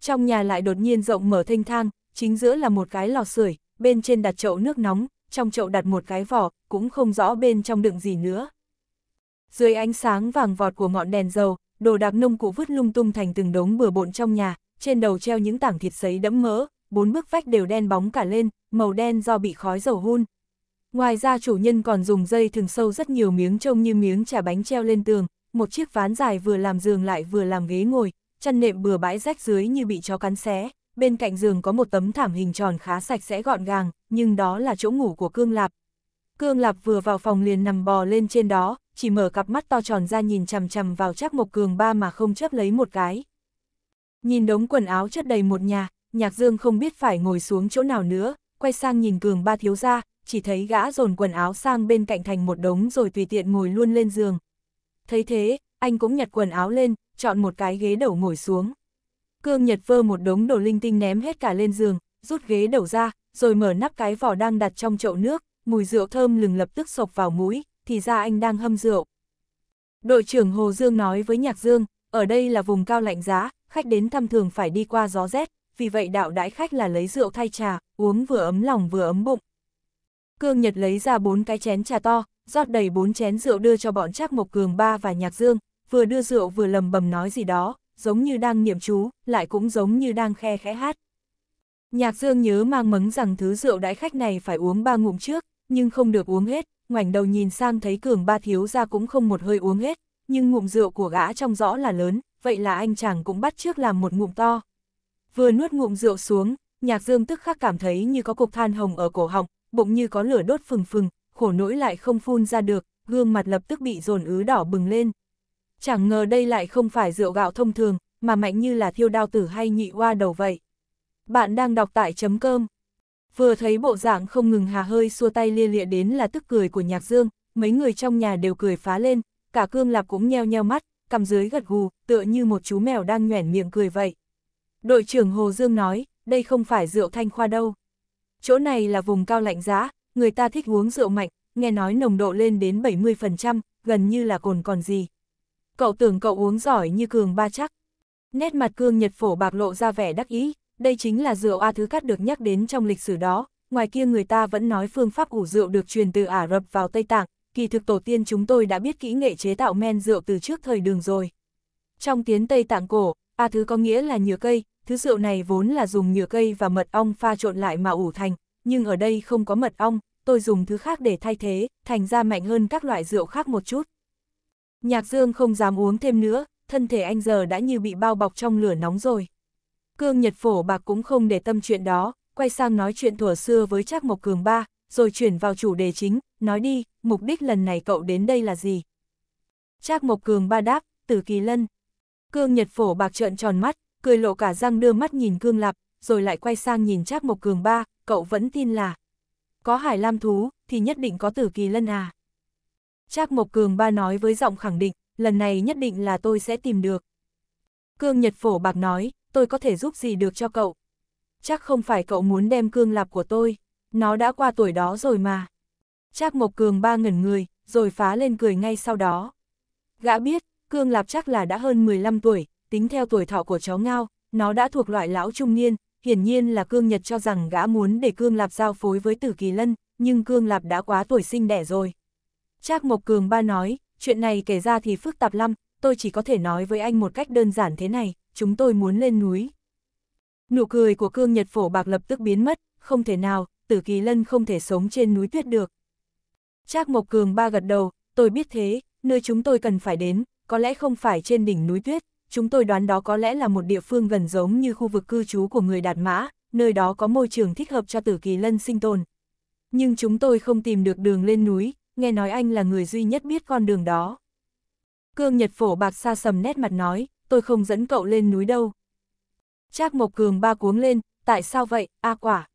S1: Trong nhà lại đột nhiên rộng mở thênh thang, chính giữa là một cái lò sưởi, bên trên đặt chậu nước nóng, trong chậu đặt một cái vỏ, cũng không rõ bên trong đựng gì nữa. Dưới ánh sáng vàng vọt của ngọn đèn dầu, đồ đạc nông cụ vứt lung tung thành từng đống bừa bộn trong nhà, trên đầu treo những tảng thịt sấy đẫm mỡ, bốn bức vách đều đen bóng cả lên, màu đen do bị khói dầu hun. Ngoài ra chủ nhân còn dùng dây thừng sâu rất nhiều miếng trông như miếng chả bánh treo lên tường, một chiếc ván dài vừa làm giường lại vừa làm ghế ngồi, chăn nệm bừa bãi rách dưới như bị chó cắn xé bên cạnh giường có một tấm thảm hình tròn khá sạch sẽ gọn gàng, nhưng đó là chỗ ngủ của Cương Lạp. Cương Lạp vừa vào phòng liền nằm bò lên trên đó, chỉ mở cặp mắt to tròn ra nhìn chằm chằm vào chắc một Cường ba mà không chấp lấy một cái. Nhìn đống quần áo chất đầy một nhà, Nhạc Dương không biết phải ngồi xuống chỗ nào nữa, quay sang nhìn Cường ba thiếu gia, chỉ thấy gã dồn quần áo sang bên cạnh thành một đống rồi tùy tiện ngồi luôn lên giường. Thấy thế, anh cũng nhặt quần áo lên, chọn một cái ghế đầu ngồi xuống. Cương Nhật vơ một đống đồ linh tinh ném hết cả lên giường, rút ghế đầu ra, rồi mở nắp cái vỏ đang đặt trong chậu nước, mùi rượu thơm lừng lập tức sộc vào mũi, thì ra anh đang hâm rượu. Đội trưởng Hồ Dương nói với Nhạc Dương, ở đây là vùng cao lạnh giá, khách đến thăm thường phải đi qua gió rét, vì vậy đạo đãi khách là lấy rượu thay trà, uống vừa ấm lòng vừa ấm bụng. Cương Nhật lấy ra bốn cái chén trà to, rót đầy bốn chén rượu đưa cho bọn Trác Mộc Cường Ba và Nhạc Dương, vừa đưa rượu vừa lầm bầm nói gì đó, giống như đang niệm chú, lại cũng giống như đang khe khẽ hát. Nhạc Dương nhớ mang mấn rằng thứ rượu đãi khách này phải uống ba ngụm trước, nhưng không được uống hết, ngoảnh đầu nhìn sang thấy cường ba thiếu ra cũng không một hơi uống hết, nhưng ngụm rượu của gã trong rõ là lớn, vậy là anh chàng cũng bắt trước làm một ngụm to. Vừa nuốt ngụm rượu xuống, Nhạc Dương tức khắc cảm thấy như có cục than hồng ở cổ họng, bụng như có lửa đốt phừng phừng, khổ nỗi lại không phun ra được, gương mặt lập tức bị dồn ứ đỏ bừng lên chẳng ngờ đây lại không phải rượu gạo thông thường, mà mạnh như là thiêu đao tử hay nhị hoa đầu vậy. Bạn đang đọc tại chấm cơm. Vừa thấy bộ dạng không ngừng hà hơi xua tay lia lịa đến là tức cười của nhạc dương, mấy người trong nhà đều cười phá lên, cả cương lạp cũng nheo nheo mắt, cầm dưới gật gù, tựa như một chú mèo đang nhoẻn miệng cười vậy. Đội trưởng Hồ Dương nói, đây không phải rượu thanh khoa đâu. Chỗ này là vùng cao lạnh giá, người ta thích uống rượu mạnh, nghe nói nồng độ lên đến 70%, gần như là cồn còn gì, cậu tưởng cậu uống giỏi như cường ba chắc. Nét mặt cương nhật phổ bạc lộ ra vẻ đắc ý, đây chính là rượu A thứ cắt được nhắc đến trong lịch sử đó, ngoài kia người ta vẫn nói phương pháp ủ rượu được truyền từ Ả Rập vào Tây Tạng, kỳ thực tổ tiên chúng tôi đã biết kỹ nghệ chế tạo men rượu từ trước thời đường rồi. Trong tiếng Tây Tạng cổ, A thứ có nghĩa là nhựa cây, thứ rượu này vốn là dùng nhựa cây và mật ong pha trộn lại mà ủ thành, nhưng ở đây không có mật ong, tôi dùng thứ khác để thay thế, thành ra mạnh hơn các loại rượu khác một chút. Nhạc Dương không dám uống thêm nữa, thân thể anh giờ đã như bị bao bọc trong lửa nóng rồi. Cương Nhật Phổ Bạc cũng không để tâm chuyện đó, quay sang nói chuyện thuở xưa với Trác Mộc Cường Ba, rồi chuyển vào chủ đề chính, nói đi, mục đích lần này cậu đến đây là gì? Trác Mộc Cường Ba đáp, Tử Kỳ Lân. Cương Nhật Phổ Bạc trợn tròn mắt, cười lộ cả răng đưa mắt nhìn Cương Lạp, rồi lại quay sang nhìn Trác Mộc Cường Ba, cậu vẫn tin là có Hải Lam Thú thì nhất định có Tử Kỳ Lân à? Trác Mộc Cường ba nói với giọng khẳng định, lần này nhất định là tôi sẽ tìm được. Cương Nhật Phổ Bạc nói, tôi có thể giúp gì được cho cậu. Chắc không phải cậu muốn đem cương lạp của tôi, nó đã qua tuổi đó rồi mà. Trác Mộc Cường ba ngẩn người, rồi phá lên cười ngay sau đó. Gã biết, cương lạp chắc là đã hơn 15 tuổi, tính theo tuổi thọ của chó ngao, nó đã thuộc loại lão trung niên, hiển nhiên là cương nhật cho rằng gã muốn để cương lạp giao phối với tử kỳ lân, nhưng cương lạp đã quá tuổi sinh đẻ rồi. Trác Mộc Cường ba nói, chuyện này kể ra thì phức tạp lắm, tôi chỉ có thể nói với anh một cách đơn giản thế này, chúng tôi muốn lên núi. Nụ cười của cương nhật phổ bạc lập tức biến mất, không thể nào, tử kỳ lân không thể sống trên núi tuyết được. Trác Mộc Cường ba gật đầu, tôi biết thế, nơi chúng tôi cần phải đến, có lẽ không phải trên đỉnh núi tuyết, chúng tôi đoán đó có lẽ là một địa phương gần giống như khu vực cư trú của người Đạt Mã, nơi đó có môi trường thích hợp cho tử kỳ lân sinh tồn. Nhưng chúng tôi không tìm được đường lên núi, nghe nói anh là người duy nhất biết con đường đó. Cương Nhật Phổ bạc xa sầm nét mặt nói, tôi không dẫn cậu lên núi đâu. Trác Mộc Cường ba cuống lên, tại sao vậy, A quả?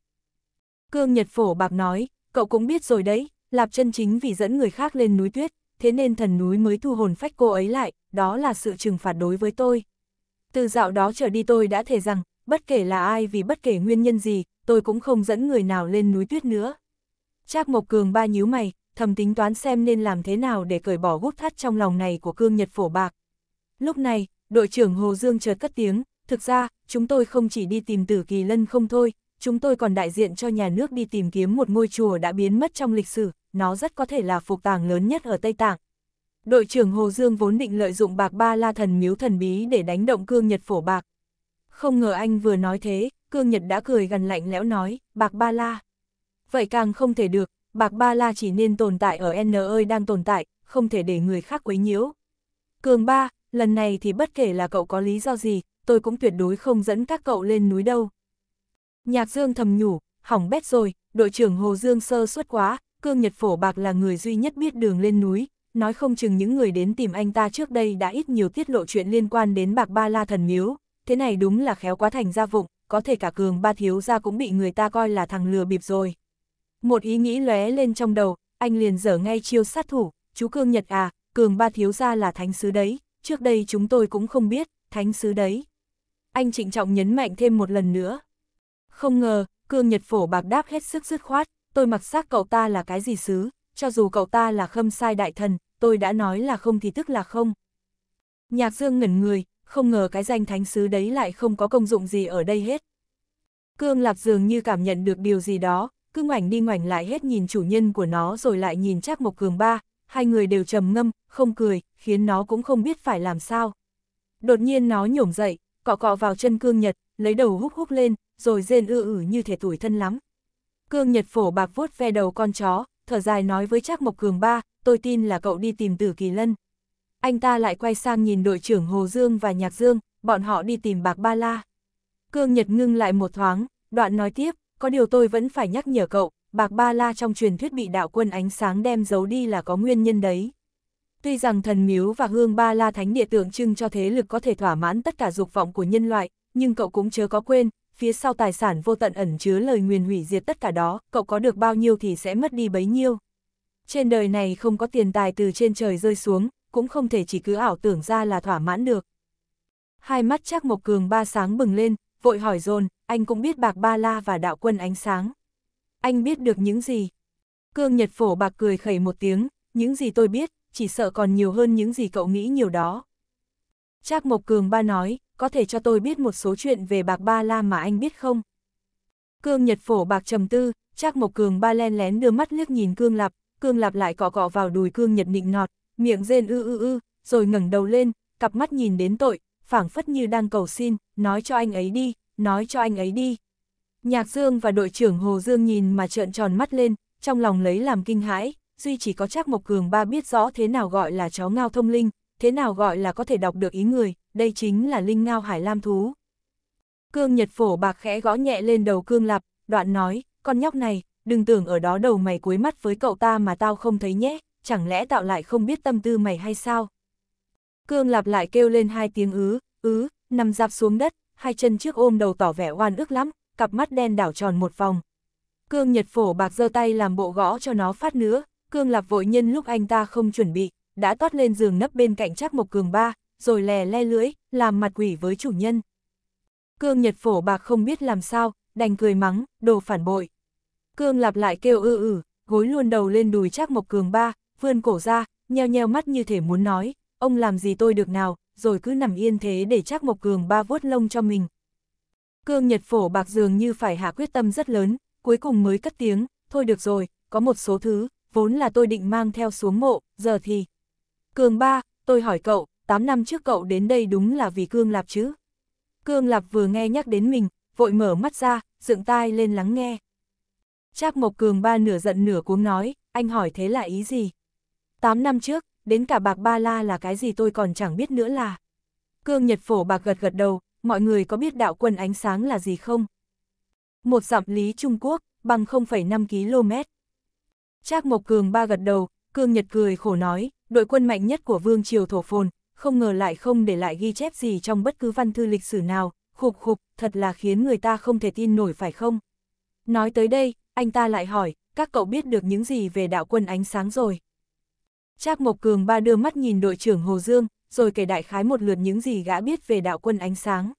S1: Cương Nhật Phổ bạc nói, cậu cũng biết rồi đấy, Lạp chân chính vì dẫn người khác lên núi tuyết, thế nên thần núi mới thu hồn phách cô ấy lại, đó là sự trừng phạt đối với tôi. Từ dạo đó trở đi tôi đã thể rằng, bất kể là ai vì bất kể nguyên nhân gì, tôi cũng không dẫn người nào lên núi tuyết nữa. Trác Mộc Cường ba nhíu mày, thầm tính toán xem nên làm thế nào để cởi bỏ gút thắt trong lòng này của cương nhật phổ bạc. Lúc này, đội trưởng Hồ Dương chợt cất tiếng, thực ra, chúng tôi không chỉ đi tìm tử kỳ lân không thôi, chúng tôi còn đại diện cho nhà nước đi tìm kiếm một ngôi chùa đã biến mất trong lịch sử, nó rất có thể là phục tàng lớn nhất ở Tây Tạng. Đội trưởng Hồ Dương vốn định lợi dụng bạc ba la thần miếu thần bí để đánh động cương nhật phổ bạc. Không ngờ anh vừa nói thế, cương nhật đã cười gần lạnh lẽo nói, bạc ba la. Vậy càng không thể được, bạc ba la chỉ nên tồn tại ở N ơi đang tồn tại, không thể để người khác quấy nhiễu. Cường ba, lần này thì bất kể là cậu có lý do gì, tôi cũng tuyệt đối không dẫn các cậu lên núi đâu. Nhạc Dương thầm nhủ, hỏng bét rồi, đội trưởng Hồ Dương sơ suất quá, Cương Nhật Phổ Bạc là người duy nhất biết đường lên núi, nói không chừng những người đến tìm anh ta trước đây đã ít nhiều tiết lộ chuyện liên quan đến Bạc Ba La Thần Miếu, thế này đúng là khéo quá thành ra vụng, có thể cả Cường Ba Thiếu ra cũng bị người ta coi là thằng lừa bịp rồi. Một ý nghĩ lóe lên trong đầu, anh liền dở ngay chiêu sát thủ, chú Cương Nhật à, Cường ba thiếu gia là thánh sứ đấy, trước đây chúng tôi cũng không biết, thánh sứ đấy. Anh trịnh trọng nhấn mạnh thêm một lần nữa. Không ngờ, Cương Nhật phổ bạc đáp hết sức dứt khoát, tôi mặc xác cậu ta là cái gì sứ, cho dù cậu ta là khâm sai đại thần, tôi đã nói là không thì tức là không. Nhạc Dương ngẩn người, không ngờ cái danh thánh sứ đấy lại không có công dụng gì ở đây hết. Cương Lạc dường như cảm nhận được điều gì đó, cứ ngoảnh đi ngoảnh lại hết nhìn chủ nhân của nó rồi lại nhìn Trác Mộc Cường ba, hai người đều trầm ngâm, không cười, khiến nó cũng không biết phải làm sao. Đột nhiên nó nhổm dậy, cọ cọ vào chân cương nhật, lấy đầu húc húc lên, rồi rên ư ử như thể tuổi thân lắm. Cương nhật phổ bạc vuốt ve đầu con chó, thở dài nói với Trác Mộc Cường ba, tôi tin là cậu đi tìm tử kỳ lân. Anh ta lại quay sang nhìn đội trưởng Hồ Dương và Nhạc Dương, bọn họ đi tìm bạc ba la. Cương Nhật ngưng lại một thoáng, đoạn nói tiếp, có điều tôi vẫn phải nhắc nhở cậu, bạc ba la trong truyền thuyết bị đạo quân ánh sáng đem giấu đi là có nguyên nhân đấy. Tuy rằng thần miếu và hương ba la thánh địa tượng trưng cho thế lực có thể thỏa mãn tất cả dục vọng của nhân loại, nhưng cậu cũng chớ có quên, phía sau tài sản vô tận ẩn chứa lời nguyền hủy diệt tất cả đó, cậu có được bao nhiêu thì sẽ mất đi bấy nhiêu. Trên đời này không có tiền tài từ trên trời rơi xuống, cũng không thể chỉ cứ ảo tưởng ra là thỏa mãn được. Hai mắt chắc Mộc Cường ba sáng bừng lên, vội hỏi dồn anh cũng biết bạc ba la và đạo quân ánh sáng. Anh biết được những gì? Cương Nhật Phổ bạc cười khẩy một tiếng, những gì tôi biết, chỉ sợ còn nhiều hơn những gì cậu nghĩ nhiều đó. Trác Mộc Cường ba nói, có thể cho tôi biết một số chuyện về bạc ba la mà anh biết không? Cương Nhật Phổ bạc trầm tư, Trác Mộc Cường ba len lén đưa mắt liếc nhìn Cương Lạp, Cương Lạp lại cọ cọ vào đùi Cương Nhật nịnh nọt, miệng rên ư ư ư, rồi ngẩng đầu lên, cặp mắt nhìn đến tội, phảng phất như đang cầu xin, nói cho anh ấy đi, nói cho anh ấy đi. Nhạc Dương và đội trưởng Hồ Dương nhìn mà trợn tròn mắt lên, trong lòng lấy làm kinh hãi, duy chỉ có Trác Mộc Cường ba biết rõ thế nào gọi là chó ngao thông linh, thế nào gọi là có thể đọc được ý người, đây chính là linh ngao hải lam thú. Cương Nhật Phổ bạc khẽ gõ nhẹ lên đầu Cương lập đoạn nói, con nhóc này, đừng tưởng ở đó đầu mày cuối mắt với cậu ta mà tao không thấy nhé, chẳng lẽ tạo lại không biết tâm tư mày hay sao? Cương lặp lại kêu lên hai tiếng ứ, ứ, nằm dạp xuống đất, hai chân trước ôm đầu tỏ vẻ oan ức lắm, cặp mắt đen đảo tròn một vòng. Cương Nhật Phổ bạc giơ tay làm bộ gõ cho nó phát nữa, Cương Lạp vội nhân lúc anh ta không chuẩn bị, đã toát lên giường nấp bên cạnh chắc Mộc Cường Ba, rồi lè le lưỡi, làm mặt quỷ với chủ nhân. Cương Nhật Phổ bạc không biết làm sao, đành cười mắng, đồ phản bội. Cương Lạp lại kêu ư ử, gối luôn đầu lên đùi chắc Mộc Cường Ba, vươn cổ ra, nheo nheo mắt như thể muốn nói, ông làm gì tôi được nào, rồi cứ nằm yên thế để chắc Mộc Cường ba vuốt lông cho mình. Cương Nhật Phổ Bạc dường như phải hạ quyết tâm rất lớn, cuối cùng mới cất tiếng, thôi được rồi, có một số thứ, vốn là tôi định mang theo xuống mộ, giờ thì... Cường ba, tôi hỏi cậu, 8 năm trước cậu đến đây đúng là vì Cương Lạp chứ? Cương Lạp vừa nghe nhắc đến mình, vội mở mắt ra, dựng tai lên lắng nghe. Trác Mộc Cường ba nửa giận nửa cuống nói, anh hỏi thế là ý gì? 8 năm trước, đến cả bạc ba la là cái gì tôi còn chẳng biết nữa là. Cương Nhật Phổ bạc gật gật đầu, mọi người có biết đạo quân ánh sáng là gì không? Một dặm lý Trung Quốc, bằng 0,5 km. Trác Mộc Cường ba gật đầu, Cương Nhật cười khổ nói, đội quân mạnh nhất của Vương Triều Thổ Phồn, không ngờ lại không để lại ghi chép gì trong bất cứ văn thư lịch sử nào, khục khục, thật là khiến người ta không thể tin nổi phải không? Nói tới đây, anh ta lại hỏi, các cậu biết được những gì về đạo quân ánh sáng rồi? Trác Mộc Cường ba đưa mắt nhìn đội trưởng Hồ Dương, rồi kể đại khái một lượt những gì gã biết về đạo quân ánh sáng.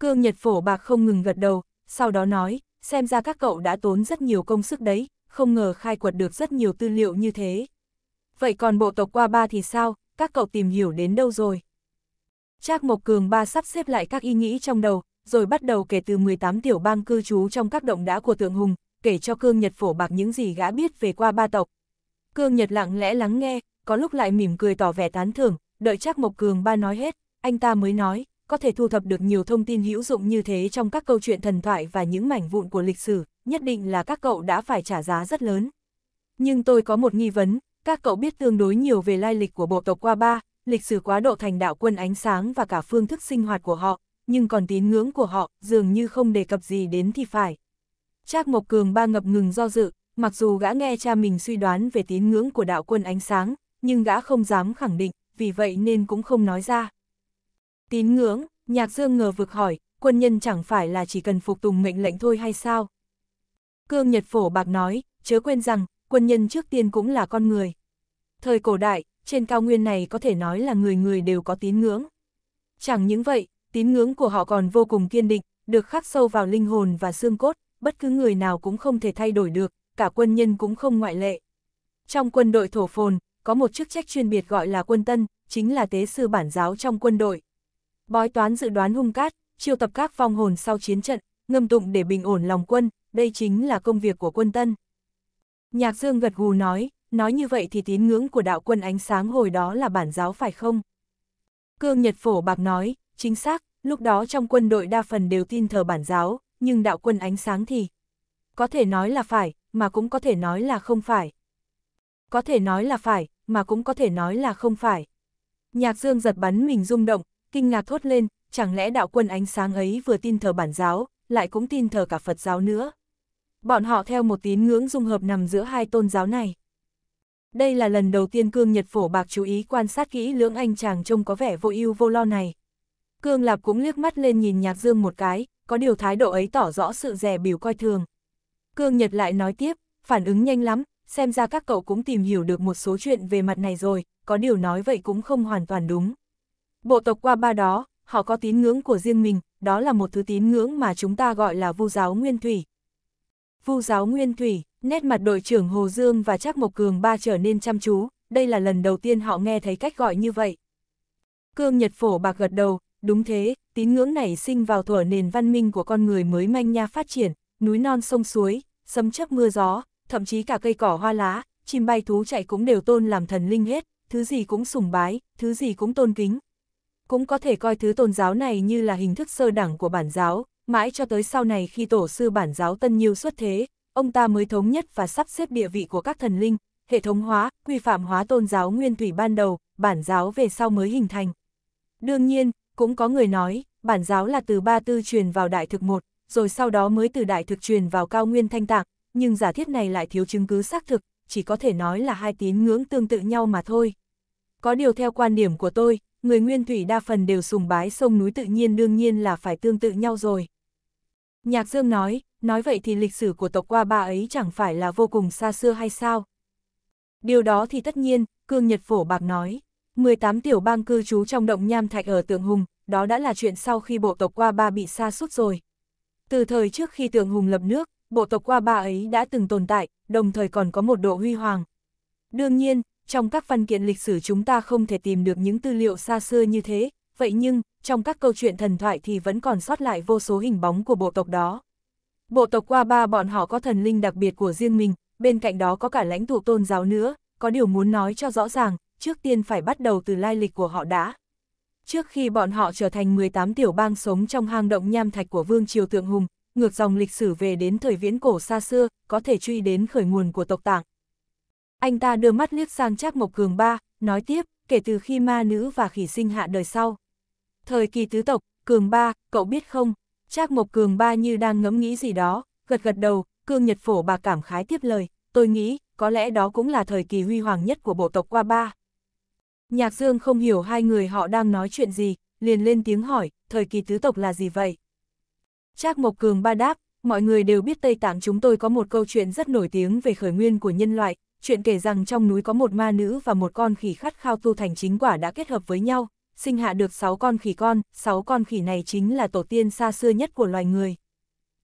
S1: Cương Nhật Phổ Bạc không ngừng gật đầu, sau đó nói, xem ra các cậu đã tốn rất nhiều công sức đấy, không ngờ khai quật được rất nhiều tư liệu như thế. Vậy còn bộ tộc qua ba thì sao, các cậu tìm hiểu đến đâu rồi? Trác Mộc Cường ba sắp xếp lại các ý nghĩ trong đầu, rồi bắt đầu kể từ 18 tiểu bang cư trú trong các động đá của tượng hùng, kể cho Cương Nhật Phổ Bạc những gì gã biết về qua ba tộc, Cương Nhật lặng lẽ lắng nghe, có lúc lại mỉm cười tỏ vẻ tán thưởng, đợi chắc Mộc Cường ba nói hết, anh ta mới nói, có thể thu thập được nhiều thông tin hữu dụng như thế trong các câu chuyện thần thoại và những mảnh vụn của lịch sử, nhất định là các cậu đã phải trả giá rất lớn. Nhưng tôi có một nghi vấn, các cậu biết tương đối nhiều về lai lịch của bộ tộc Qua Ba, lịch sử quá độ thành đạo quân ánh sáng và cả phương thức sinh hoạt của họ, nhưng còn tín ngưỡng của họ dường như không đề cập gì đến thì phải. Trác Mộc Cường ba ngập ngừng do dự, Mặc dù gã nghe cha mình suy đoán về tín ngưỡng của đạo quân ánh sáng, nhưng gã không dám khẳng định, vì vậy nên cũng không nói ra. Tín ngưỡng, nhạc dương ngờ vực hỏi, quân nhân chẳng phải là chỉ cần phục tùng mệnh lệnh thôi hay sao? Cương Nhật Phổ Bạc nói, chớ quên rằng, quân nhân trước tiên cũng là con người. Thời cổ đại, trên cao nguyên này có thể nói là người người đều có tín ngưỡng. Chẳng những vậy, tín ngưỡng của họ còn vô cùng kiên định, được khắc sâu vào linh hồn và xương cốt, bất cứ người nào cũng không thể thay đổi được, cả quân nhân cũng không ngoại lệ. Trong quân đội thổ phồn, có một chức trách chuyên biệt gọi là quân tân, chính là tế sư bản giáo trong quân đội. Bói toán dự đoán hung cát, chiêu tập các phong hồn sau chiến trận, ngâm tụng để bình ổn lòng quân, đây chính là công việc của quân tân. Nhạc Dương gật gù nói, nói như vậy thì tín ngưỡng của đạo quân ánh sáng hồi đó là bản giáo phải không? Cương Nhật Phổ Bạc nói, chính xác, lúc đó trong quân đội đa phần đều tin thờ bản giáo, nhưng đạo quân ánh sáng thì... Có thể nói là phải, mà cũng có thể nói là không phải. Có thể nói là phải, mà cũng có thể nói là không phải. Nhạc dương giật bắn mình rung động, kinh ngạc thốt lên, chẳng lẽ đạo quân ánh sáng ấy vừa tin thờ bản giáo, lại cũng tin thờ cả Phật giáo nữa. Bọn họ theo một tín ngưỡng dung hợp nằm giữa hai tôn giáo này. Đây là lần đầu tiên Cương Nhật Phổ Bạc chú ý quan sát kỹ lưỡng anh chàng trông có vẻ vô ưu vô lo này. Cương Lạp cũng liếc mắt lên nhìn Nhạc Dương một cái, có điều thái độ ấy tỏ rõ sự rẻ biểu coi thường. Cương Nhật lại nói tiếp, phản ứng nhanh lắm, xem ra các cậu cũng tìm hiểu được một số chuyện về mặt này rồi, có điều nói vậy cũng không hoàn toàn đúng. Bộ tộc qua ba đó, họ có tín ngưỡng của riêng mình, đó là một thứ tín ngưỡng mà chúng ta gọi là vu giáo nguyên thủy. Vu giáo nguyên thủy, nét mặt đội trưởng Hồ Dương và Trác Mộc Cường ba trở nên chăm chú, đây là lần đầu tiên họ nghe thấy cách gọi như vậy. Cương Nhật Phổ bạc gật đầu, đúng thế, tín ngưỡng này sinh vào thuở nền văn minh của con người mới manh nha phát triển, núi non sông suối, sấm chớp mưa gió, thậm chí cả cây cỏ hoa lá, chim bay thú chạy cũng đều tôn làm thần linh hết, thứ gì cũng sùng bái, thứ gì cũng tôn kính. Cũng có thể coi thứ tôn giáo này như là hình thức sơ đẳng của bản giáo, mãi cho tới sau này khi tổ sư bản giáo Tân Nhiêu xuất thế, ông ta mới thống nhất và sắp xếp địa vị của các thần linh, hệ thống hóa, quy phạm hóa tôn giáo nguyên thủy ban đầu, bản giáo về sau mới hình thành. Đương nhiên, cũng có người nói, bản giáo là từ ba tư truyền vào đại thực một, rồi sau đó mới từ đại thực truyền vào cao nguyên thanh tạng, nhưng giả thiết này lại thiếu chứng cứ xác thực, chỉ có thể nói là hai tín ngưỡng tương tự nhau mà thôi. Có điều theo quan điểm của tôi, người nguyên thủy đa phần đều sùng bái sông núi tự nhiên đương nhiên là phải tương tự nhau rồi. Nhạc Dương nói, nói vậy thì lịch sử của tộc qua ba ấy chẳng phải là vô cùng xa xưa hay sao? Điều đó thì tất nhiên, Cương Nhật Phổ Bạc nói, 18 tiểu bang cư trú trong động nham thạch ở Tượng Hùng, đó đã là chuyện sau khi bộ tộc qua ba bị sa sút rồi, từ thời trước khi tượng hùng lập nước, bộ tộc qua ba ấy đã từng tồn tại, đồng thời còn có một độ huy hoàng. Đương nhiên, trong các văn kiện lịch sử chúng ta không thể tìm được những tư liệu xa xưa như thế, vậy nhưng, trong các câu chuyện thần thoại thì vẫn còn sót lại vô số hình bóng của bộ tộc đó. Bộ tộc qua ba bọn họ có thần linh đặc biệt của riêng mình, bên cạnh đó có cả lãnh tụ tôn giáo nữa, có điều muốn nói cho rõ ràng, trước tiên phải bắt đầu từ lai lịch của họ đã. Trước khi bọn họ trở thành 18 tiểu bang sống trong hang động nham thạch của Vương Triều Tượng Hùng, ngược dòng lịch sử về đến thời viễn cổ xa xưa, có thể truy đến khởi nguồn của tộc tạng. Anh ta đưa mắt liếc sang Trác Mộc Cường Ba, nói tiếp, kể từ khi ma nữ và khỉ sinh hạ đời sau. Thời kỳ tứ tộc, Cường Ba, cậu biết không? Trác Mộc Cường Ba như đang ngẫm nghĩ gì đó, gật gật đầu, Cương Nhật Phổ bà cảm khái tiếp lời, tôi nghĩ, có lẽ đó cũng là thời kỳ huy hoàng nhất của bộ tộc Qua Ba. Nhạc Dương không hiểu hai người họ đang nói chuyện gì, liền lên tiếng hỏi, thời kỳ tứ tộc là gì vậy? Trác Mộc Cường ba đáp, mọi người đều biết Tây Tạng chúng tôi có một câu chuyện rất nổi tiếng về khởi nguyên của nhân loại, chuyện kể rằng trong núi có một ma nữ và một con khỉ khát khao tu thành chính quả đã kết hợp với nhau, sinh hạ được sáu con khỉ con, Sáu con khỉ này chính là tổ tiên xa xưa nhất của loài người.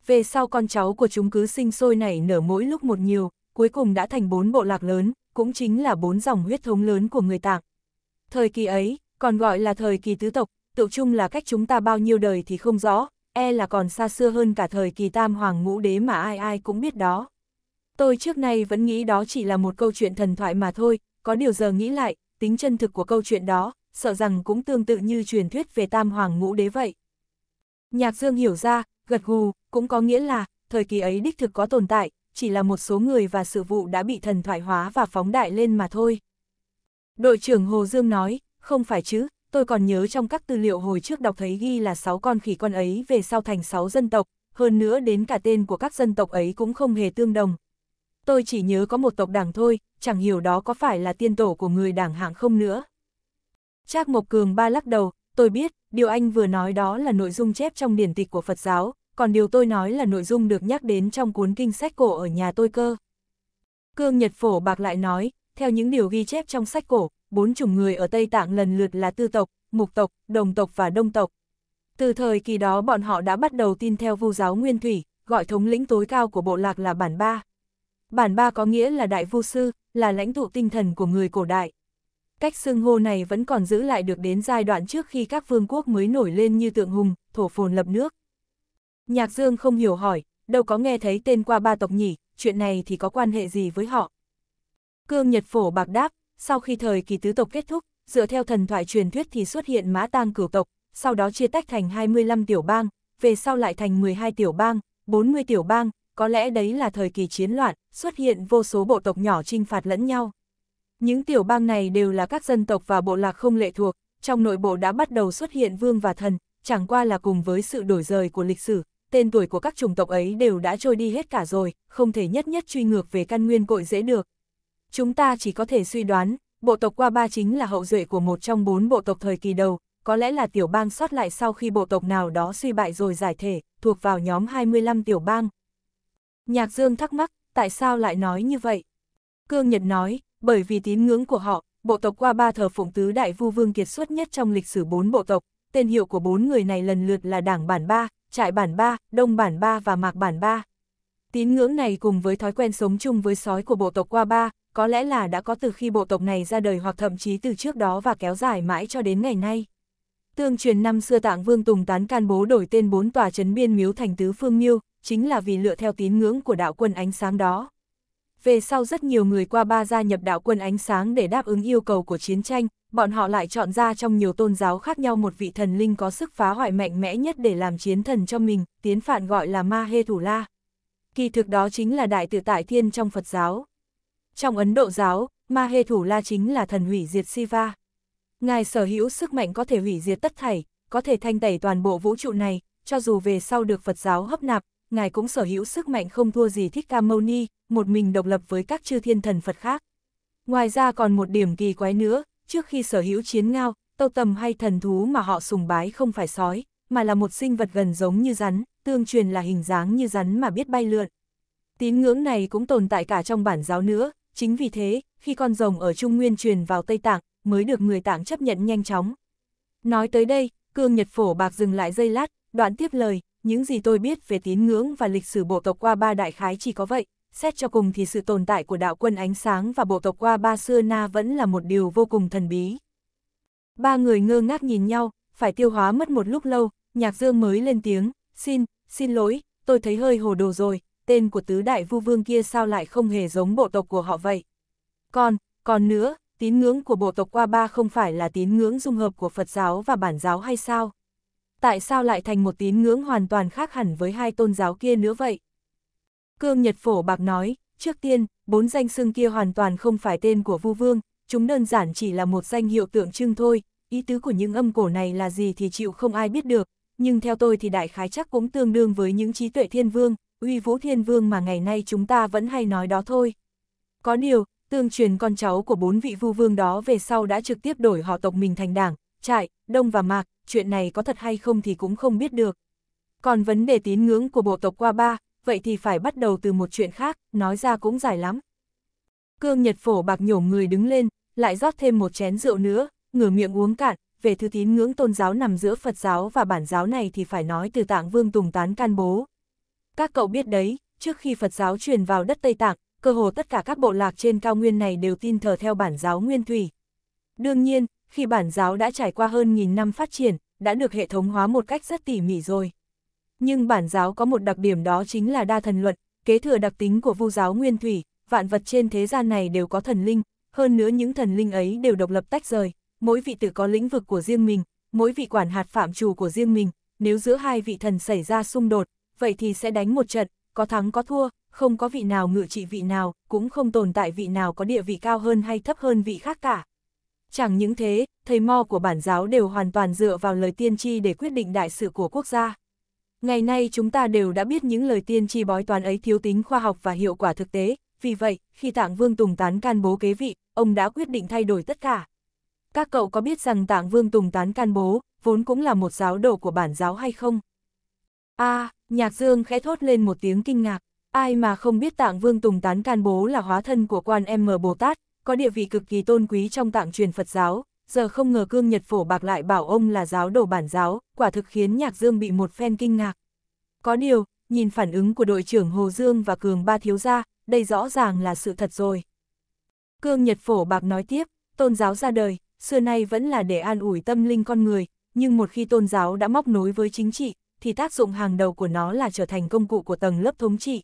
S1: Về sau con cháu của chúng cứ sinh sôi nảy nở mỗi lúc một nhiều, cuối cùng đã thành bốn bộ lạc lớn, cũng chính là bốn dòng huyết thống lớn của người Tạng. Thời kỳ ấy, còn gọi là thời kỳ tứ tộc, tự chung là cách chúng ta bao nhiêu đời thì không rõ, e là còn xa xưa hơn cả thời kỳ tam hoàng ngũ đế mà ai ai cũng biết đó. Tôi trước nay vẫn nghĩ đó chỉ là một câu chuyện thần thoại mà thôi, có điều giờ nghĩ lại, tính chân thực của câu chuyện đó, sợ rằng cũng tương tự như truyền thuyết về tam hoàng ngũ đế vậy. Nhạc Dương hiểu ra, gật gù, cũng có nghĩa là, thời kỳ ấy đích thực có tồn tại, chỉ là một số người và sự vụ đã bị thần thoại hóa và phóng đại lên mà thôi. Đội trưởng Hồ Dương nói, không phải chứ, tôi còn nhớ trong các tư liệu hồi trước đọc thấy ghi là 6 con khỉ con ấy về sau thành 6 dân tộc, hơn nữa đến cả tên của các dân tộc ấy cũng không hề tương đồng. Tôi chỉ nhớ có một tộc đảng thôi, chẳng hiểu đó có phải là tiên tổ của người đảng hạng không nữa. Trác Mộc Cường ba lắc đầu, tôi biết, điều anh vừa nói đó là nội dung chép trong điển tịch của Phật giáo, còn điều tôi nói là nội dung được nhắc đến trong cuốn kinh sách cổ ở nhà tôi cơ. Cương Nhật Phổ Bạc lại nói, theo những điều ghi chép trong sách cổ, bốn chủng người ở Tây Tạng lần lượt là tư tộc, mục tộc, đồng tộc và đông tộc. Từ thời kỳ đó bọn họ đã bắt đầu tin theo vu giáo Nguyên Thủy, gọi thống lĩnh tối cao của bộ lạc là Bản Ba. Bản Ba có nghĩa là Đại Vu Sư, là lãnh tụ tinh thần của người cổ đại. Cách xưng hô này vẫn còn giữ lại được đến giai đoạn trước khi các vương quốc mới nổi lên như Tượng Hùng, Thổ Phồn lập nước. Nhạc Dương không hiểu hỏi, đâu có nghe thấy tên qua ba tộc nhỉ, chuyện này thì có quan hệ gì với họ. Cương Nhật Phổ Bạc đáp, sau khi thời kỳ tứ tộc kết thúc, dựa theo thần thoại truyền thuyết thì xuất hiện mã tang cửu tộc, sau đó chia tách thành 25 tiểu bang, về sau lại thành 12 tiểu bang, 40 tiểu bang, có lẽ đấy là thời kỳ chiến loạn, xuất hiện vô số bộ tộc nhỏ chinh phạt lẫn nhau. Những tiểu bang này đều là các dân tộc và bộ lạc không lệ thuộc, trong nội bộ đã bắt đầu xuất hiện vương và thần, chẳng qua là cùng với sự đổi rời của lịch sử, tên tuổi của các chủng tộc ấy đều đã trôi đi hết cả rồi, không thể nhất nhất truy ngược về căn nguyên cội dễ được chúng ta chỉ có thể suy đoán, bộ tộc Qua Ba chính là hậu duệ của một trong bốn bộ tộc thời kỳ đầu, có lẽ là tiểu bang sót lại sau khi bộ tộc nào đó suy bại rồi giải thể, thuộc vào nhóm 25 tiểu bang. Nhạc Dương thắc mắc, tại sao lại nói như vậy? Cương Nhật nói, bởi vì tín ngưỡng của họ, bộ tộc Qua Ba thờ phụng tứ đại vu vương kiệt xuất nhất trong lịch sử bốn bộ tộc, tên hiệu của bốn người này lần lượt là Đảng Bản Ba, Trại Bản Ba, Đông Bản Ba và Mạc Bản Ba. Tín ngưỡng này cùng với thói quen sống chung với sói của bộ tộc Qua Ba, có lẽ là đã có từ khi bộ tộc này ra đời hoặc thậm chí từ trước đó và kéo dài mãi cho đến ngày nay. Tương truyền năm xưa Tạng Vương Tùng Tán can bố đổi tên bốn tòa trấn biên miếu thành tứ phương miêu, chính là vì lựa theo tín ngưỡng của đạo quân ánh sáng đó. Về sau rất nhiều người qua ba gia nhập đạo quân ánh sáng để đáp ứng yêu cầu của chiến tranh, bọn họ lại chọn ra trong nhiều tôn giáo khác nhau một vị thần linh có sức phá hoại mạnh mẽ nhất để làm chiến thần cho mình, tiến phản gọi là Ma Hê Thủ La kỳ thực đó chính là đại tự tại thiên trong Phật giáo. Trong Ấn Độ giáo, Ma Hê Thủ La chính là thần hủy diệt Siva. Ngài sở hữu sức mạnh có thể hủy diệt tất thảy, có thể thanh tẩy toàn bộ vũ trụ này, cho dù về sau được Phật giáo hấp nạp, Ngài cũng sở hữu sức mạnh không thua gì Thích Ca Mâu Ni, một mình độc lập với các chư thiên thần Phật khác. Ngoài ra còn một điểm kỳ quái nữa, trước khi sở hữu chiến ngao, tâu tầm hay thần thú mà họ sùng bái không phải sói, mà là một sinh vật gần giống như rắn, tương truyền là hình dáng như rắn mà biết bay lượn. Tín ngưỡng này cũng tồn tại cả trong bản giáo nữa, chính vì thế, khi con rồng ở Trung Nguyên truyền vào Tây Tạng, mới được người Tạng chấp nhận nhanh chóng. Nói tới đây, Cương Nhật Phổ Bạc dừng lại giây lát, đoạn tiếp lời, những gì tôi biết về tín ngưỡng và lịch sử bộ tộc qua ba đại khái chỉ có vậy, xét cho cùng thì sự tồn tại của đạo quân ánh sáng và bộ tộc qua ba xưa na vẫn là một điều vô cùng thần bí. Ba người ngơ ngác nhìn nhau, phải tiêu hóa mất một lúc lâu, nhạc dương mới lên tiếng, xin, xin lỗi, tôi thấy hơi hồ đồ rồi, tên của tứ đại vu vương kia sao lại không hề giống bộ tộc của họ vậy. Còn, còn nữa, tín ngưỡng của bộ tộc qua ba không phải là tín ngưỡng dung hợp của Phật giáo và bản giáo hay sao? Tại sao lại thành một tín ngưỡng hoàn toàn khác hẳn với hai tôn giáo kia nữa vậy? Cương Nhật Phổ Bạc nói, trước tiên, bốn danh xưng kia hoàn toàn không phải tên của Vu Vương, chúng đơn giản chỉ là một danh hiệu tượng trưng thôi, ý tứ của những âm cổ này là gì thì chịu không ai biết được, nhưng theo tôi thì đại khái chắc cũng tương đương với những trí tuệ thiên vương, uy vũ thiên vương mà ngày nay chúng ta vẫn hay nói đó thôi. Có điều, tương truyền con cháu của bốn vị vu vương đó về sau đã trực tiếp đổi họ tộc mình thành đảng, trại, đông và mạc, chuyện này có thật hay không thì cũng không biết được. Còn vấn đề tín ngưỡng của bộ tộc qua ba, vậy thì phải bắt đầu từ một chuyện khác, nói ra cũng dài lắm. Cương Nhật Phổ bạc nhổ người đứng lên, lại rót thêm một chén rượu nữa, ngửa miệng uống cạn, về thứ tín ngưỡng tôn giáo nằm giữa Phật giáo và bản giáo này thì phải nói từ tạng vương Tùng Tán can bố. Các cậu biết đấy, trước khi Phật giáo truyền vào đất Tây Tạng, cơ hồ tất cả các bộ lạc trên cao nguyên này đều tin thờ theo bản giáo nguyên thủy. Đương nhiên, khi bản giáo đã trải qua hơn nghìn năm phát triển, đã được hệ thống hóa một cách rất tỉ mỉ rồi. Nhưng bản giáo có một đặc điểm đó chính là đa thần luận, kế thừa đặc tính của vu giáo nguyên thủy, vạn vật trên thế gian này đều có thần linh, hơn nữa những thần linh ấy đều độc lập tách rời, mỗi vị tử có lĩnh vực của riêng mình, mỗi vị quản hạt phạm trù của riêng mình, nếu giữa hai vị thần xảy ra xung đột, vậy thì sẽ đánh một trận, có thắng có thua, không có vị nào ngự trị vị nào, cũng không tồn tại vị nào có địa vị cao hơn hay thấp hơn vị khác cả. Chẳng những thế, thầy mo của bản giáo đều hoàn toàn dựa vào lời tiên tri để quyết định đại sự của quốc gia. Ngày nay chúng ta đều đã biết những lời tiên tri bói toán ấy thiếu tính khoa học và hiệu quả thực tế, vì vậy, khi Tạng Vương Tùng Tán can bố kế vị, ông đã quyết định thay đổi tất cả các cậu có biết rằng tạng vương Tùng Tán Can Bố, vốn cũng là một giáo đồ của bản giáo hay không? a à, nhạc dương khẽ thốt lên một tiếng kinh ngạc, ai mà không biết tạng vương Tùng Tán Can Bố là hóa thân của quan em M Bồ Tát, có địa vị cực kỳ tôn quý trong tạng truyền Phật giáo, giờ không ngờ cương Nhật Phổ Bạc lại bảo ông là giáo đồ bản giáo, quả thực khiến nhạc dương bị một phen kinh ngạc. Có điều, nhìn phản ứng của đội trưởng Hồ Dương và Cường Ba Thiếu Gia, đây rõ ràng là sự thật rồi. Cương Nhật Phổ Bạc nói tiếp, tôn giáo ra đời, xưa nay vẫn là để an ủi tâm linh con người, nhưng một khi tôn giáo đã móc nối với chính trị, thì tác dụng hàng đầu của nó là trở thành công cụ của tầng lớp thống trị.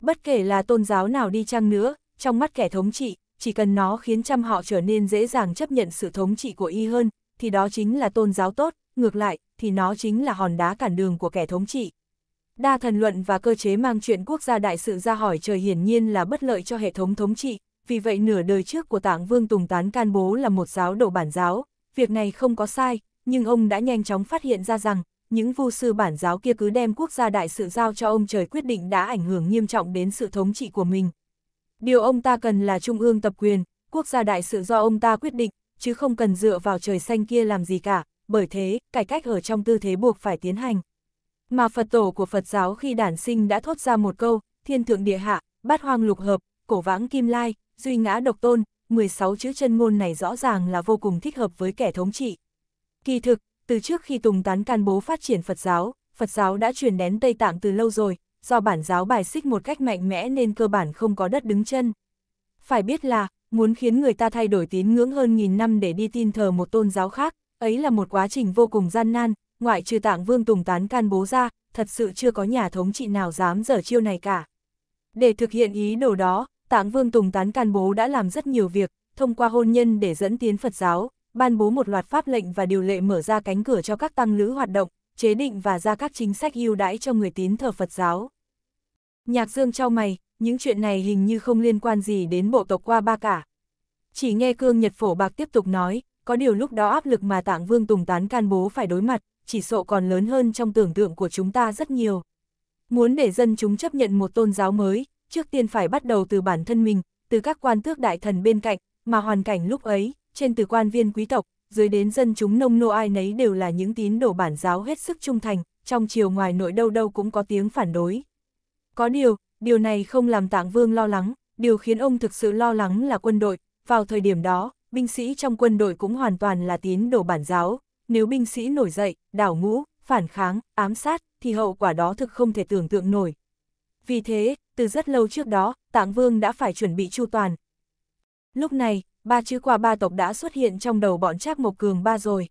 S1: Bất kể là tôn giáo nào đi chăng nữa, trong mắt kẻ thống trị, chỉ cần nó khiến trăm họ trở nên dễ dàng chấp nhận sự thống trị của y hơn, thì đó chính là tôn giáo tốt, ngược lại, thì nó chính là hòn đá cản đường của kẻ thống trị. Đa thần luận và cơ chế mang chuyện quốc gia đại sự ra hỏi trời hiển nhiên là bất lợi cho hệ thống thống trị, vì vậy nửa đời trước của tạng vương Tùng Tán can bố là một giáo đồ bản giáo, việc này không có sai, nhưng ông đã nhanh chóng phát hiện ra rằng, những vu sư bản giáo kia cứ đem quốc gia đại sự giao cho ông trời quyết định đã ảnh hưởng nghiêm trọng đến sự thống trị của mình. Điều ông ta cần là trung ương tập quyền, quốc gia đại sự do ông ta quyết định, chứ không cần dựa vào trời xanh kia làm gì cả, bởi thế, cải cách ở trong tư thế buộc phải tiến hành. Mà Phật tổ của Phật giáo khi đản sinh đã thốt ra một câu, thiên thượng địa hạ, bát hoang lục hợp, cổ vãng kim lai, duy ngã độc tôn, 16 chữ chân ngôn này rõ ràng là vô cùng thích hợp với kẻ thống trị. Kỳ thực, từ trước khi Tùng Tán can bố phát triển Phật giáo, Phật giáo đã truyền đến Tây Tạng từ lâu rồi, do bản giáo bài xích một cách mạnh mẽ nên cơ bản không có đất đứng chân. Phải biết là, muốn khiến người ta thay đổi tín ngưỡng hơn nghìn năm để đi tin thờ một tôn giáo khác, ấy là một quá trình vô cùng gian nan, ngoại trừ tạng vương Tùng Tán can bố ra, thật sự chưa có nhà thống trị nào dám dở chiêu này cả. Để thực hiện ý đồ đó, Tạng Vương Tùng Tán Can Bố đã làm rất nhiều việc, thông qua hôn nhân để dẫn tiến Phật giáo, ban bố một loạt pháp lệnh và điều lệ mở ra cánh cửa cho các tăng lữ hoạt động, chế định và ra các chính sách ưu đãi cho người tín thờ Phật giáo. Nhạc Dương trao mày, những chuyện này hình như không liên quan gì đến bộ tộc qua ba cả. Chỉ nghe Cương Nhật Phổ Bạc tiếp tục nói, có điều lúc đó áp lực mà Tạng Vương Tùng Tán Can Bố phải đối mặt, chỉ sợ còn lớn hơn trong tưởng tượng của chúng ta rất nhiều. Muốn để dân chúng chấp nhận một tôn giáo mới, trước tiên phải bắt đầu từ bản thân mình, từ các quan tước đại thần bên cạnh, mà hoàn cảnh lúc ấy, trên từ quan viên quý tộc, dưới đến dân chúng nông nô ai nấy đều là những tín đồ bản giáo hết sức trung thành, trong chiều ngoài nội đâu đâu cũng có tiếng phản đối. Có điều, điều này không làm tạng vương lo lắng, điều khiến ông thực sự lo lắng là quân đội, vào thời điểm đó, binh sĩ trong quân đội cũng hoàn toàn là tín đồ bản giáo, nếu binh sĩ nổi dậy, đảo ngũ, phản kháng, ám sát, thì hậu quả đó thực không thể tưởng tượng nổi. Vì thế, từ rất lâu trước đó, Tạng Vương đã phải chuẩn bị chu toàn. Lúc này, ba chữ qua ba tộc đã xuất hiện trong đầu bọn Trác Mộc Cường ba rồi.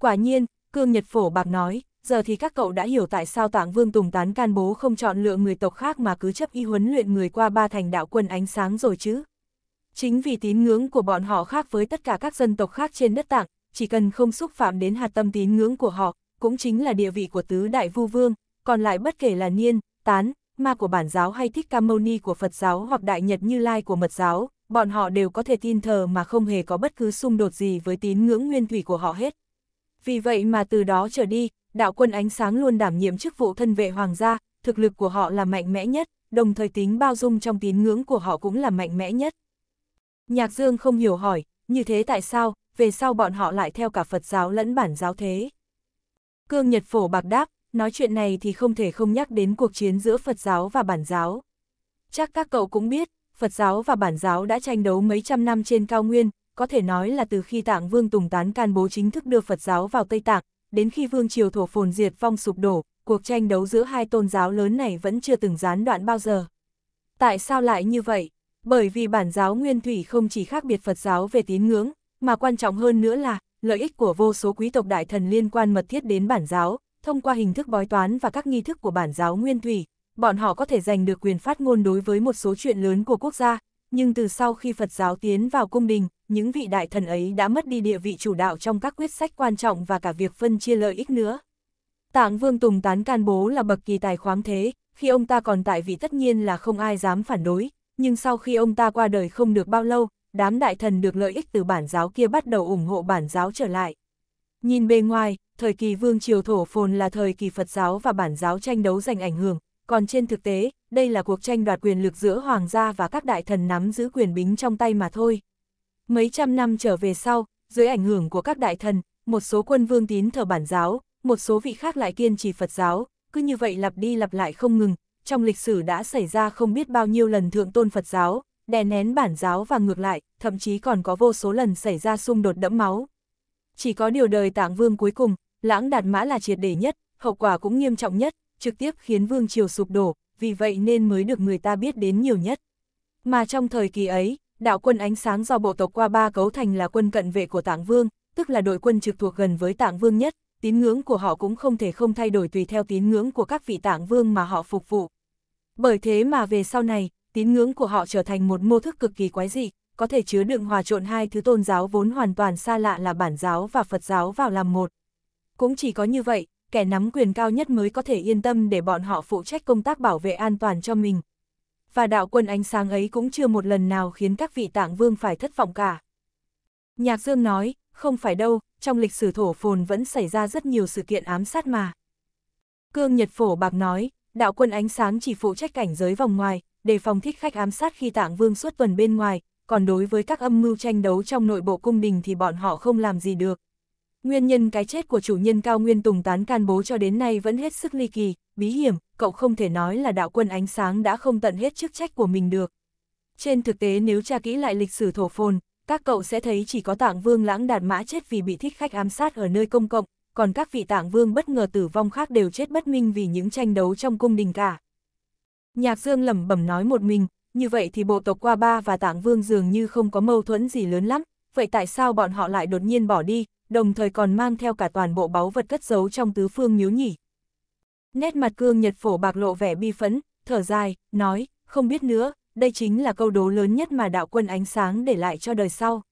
S1: Quả nhiên, Cương Nhật Phổ Bạc nói, giờ thì các cậu đã hiểu tại sao Tạng Vương Tùng Tán can bố không chọn lựa người tộc khác mà cứ chấp y huấn luyện người qua ba thành đạo quân ánh sáng rồi chứ. Chính vì tín ngưỡng của bọn họ khác với tất cả các dân tộc khác trên đất Tạng, chỉ cần không xúc phạm đến hạt tâm tín ngưỡng của họ, cũng chính là địa vị của tứ đại vu vương, còn lại bất kể là niên, tán, ma của bản giáo hay Thích Ca Mâu Ni của Phật giáo hoặc Đại Nhật Như Lai của Mật giáo, bọn họ đều có thể tin thờ mà không hề có bất cứ xung đột gì với tín ngưỡng nguyên thủy của họ hết. Vì vậy mà từ đó trở đi, đạo quân ánh sáng luôn đảm nhiệm chức vụ thân vệ hoàng gia, thực lực của họ là mạnh mẽ nhất, đồng thời tính bao dung trong tín ngưỡng của họ cũng là mạnh mẽ nhất. Nhạc Dương không hiểu hỏi, như thế tại sao, về sau bọn họ lại theo cả Phật giáo lẫn bản giáo thế? Cương Nhật Phổ bạc đáp, nói chuyện này thì không thể không nhắc đến cuộc chiến giữa Phật giáo và bản giáo. Chắc các cậu cũng biết, Phật giáo và bản giáo đã tranh đấu mấy trăm năm trên cao nguyên, có thể nói là từ khi Tạng Vương Tùng Tán can bố chính thức đưa Phật giáo vào Tây Tạng, đến khi Vương Triều Thổ Phồn diệt phong sụp đổ, cuộc tranh đấu giữa hai tôn giáo lớn này vẫn chưa từng gián đoạn bao giờ. Tại sao lại như vậy? Bởi vì bản giáo nguyên thủy không chỉ khác biệt Phật giáo về tín ngưỡng, mà quan trọng hơn nữa là lợi ích của vô số quý tộc đại thần liên quan mật thiết đến bản giáo, thông qua hình thức bói toán và các nghi thức của bản giáo nguyên thủy, bọn họ có thể giành được quyền phát ngôn đối với một số chuyện lớn của quốc gia, nhưng từ sau khi Phật giáo tiến vào cung đình, những vị đại thần ấy đã mất đi địa vị chủ đạo trong các quyết sách quan trọng và cả việc phân chia lợi ích nữa. Tạng Vương Tùng tán can bố là bậc kỳ tài khoáng thế, khi ông ta còn tại vị tất nhiên là không ai dám phản đối, nhưng sau khi ông ta qua đời không được bao lâu, đám đại thần được lợi ích từ bản giáo kia bắt đầu ủng hộ bản giáo trở lại. Nhìn bề ngoài, thời kỳ vương triều thổ phồn là thời kỳ Phật giáo và bản giáo tranh đấu giành ảnh hưởng, còn trên thực tế, đây là cuộc tranh đoạt quyền lực giữa hoàng gia và các đại thần nắm giữ quyền bính trong tay mà thôi. Mấy trăm năm trở về sau, dưới ảnh hưởng của các đại thần, một số quân vương tín thờ bản giáo, một số vị khác lại kiên trì Phật giáo, cứ như vậy lặp đi lặp lại không ngừng, trong lịch sử đã xảy ra không biết bao nhiêu lần thượng tôn Phật giáo, đè nén bản giáo và ngược lại, thậm chí còn có vô số lần xảy ra xung đột đẫm máu, chỉ có điều đời tạng vương cuối cùng, lãng đạt mã là triệt để nhất, hậu quả cũng nghiêm trọng nhất, trực tiếp khiến vương triều sụp đổ, vì vậy nên mới được người ta biết đến nhiều nhất. Mà trong thời kỳ ấy, đạo quân ánh sáng do bộ tộc qua ba cấu thành là quân cận vệ của tạng vương, tức là đội quân trực thuộc gần với tạng vương nhất, tín ngưỡng của họ cũng không thể không thay đổi tùy theo tín ngưỡng của các vị tạng vương mà họ phục vụ. Bởi thế mà về sau này, tín ngưỡng của họ trở thành một mô thức cực kỳ quái dị, có thể chứa đựng hòa trộn hai thứ tôn giáo vốn hoàn toàn xa lạ là bản giáo và Phật giáo vào làm một. Cũng chỉ có như vậy, kẻ nắm quyền cao nhất mới có thể yên tâm để bọn họ phụ trách công tác bảo vệ an toàn cho mình. Và đạo quân ánh sáng ấy cũng chưa một lần nào khiến các vị tạng vương phải thất vọng cả. Nhạc Dương nói, không phải đâu, trong lịch sử thổ phồn vẫn xảy ra rất nhiều sự kiện ám sát mà. Cương Nhật Phổ Bạc nói, đạo quân ánh sáng chỉ phụ trách cảnh giới vòng ngoài, đề phòng thích khách ám sát khi tạng vương suốt tuần bên ngoài, còn đối với các âm mưu tranh đấu trong nội bộ cung đình thì bọn họ không làm gì được. Nguyên nhân cái chết của chủ nhân Cao Nguyên Tùng tán can bố cho đến nay vẫn hết sức ly kỳ, bí hiểm, cậu không thể nói là đạo quân ánh sáng đã không tận hết chức trách của mình được. Trên thực tế nếu tra kỹ lại lịch sử thổ phồn, các cậu sẽ thấy chỉ có tạng vương lãng đạt mã chết vì bị thích khách ám sát ở nơi công cộng, còn các vị tạng vương bất ngờ tử vong khác đều chết bất minh vì những tranh đấu trong cung đình cả. Nhạc Dương lẩm bẩm nói một mình, như vậy thì bộ tộc Qua Ba và Tạng Vương dường như không có mâu thuẫn gì lớn lắm, vậy tại sao bọn họ lại đột nhiên bỏ đi, đồng thời còn mang theo cả toàn bộ báu vật cất giấu trong tứ phương nhíu nhỉ? Nét mặt cương nhật phổ bạc lộ vẻ bi phấn thở dài, nói, không biết nữa, đây chính là câu đố lớn nhất mà đạo quân ánh sáng để lại cho đời sau.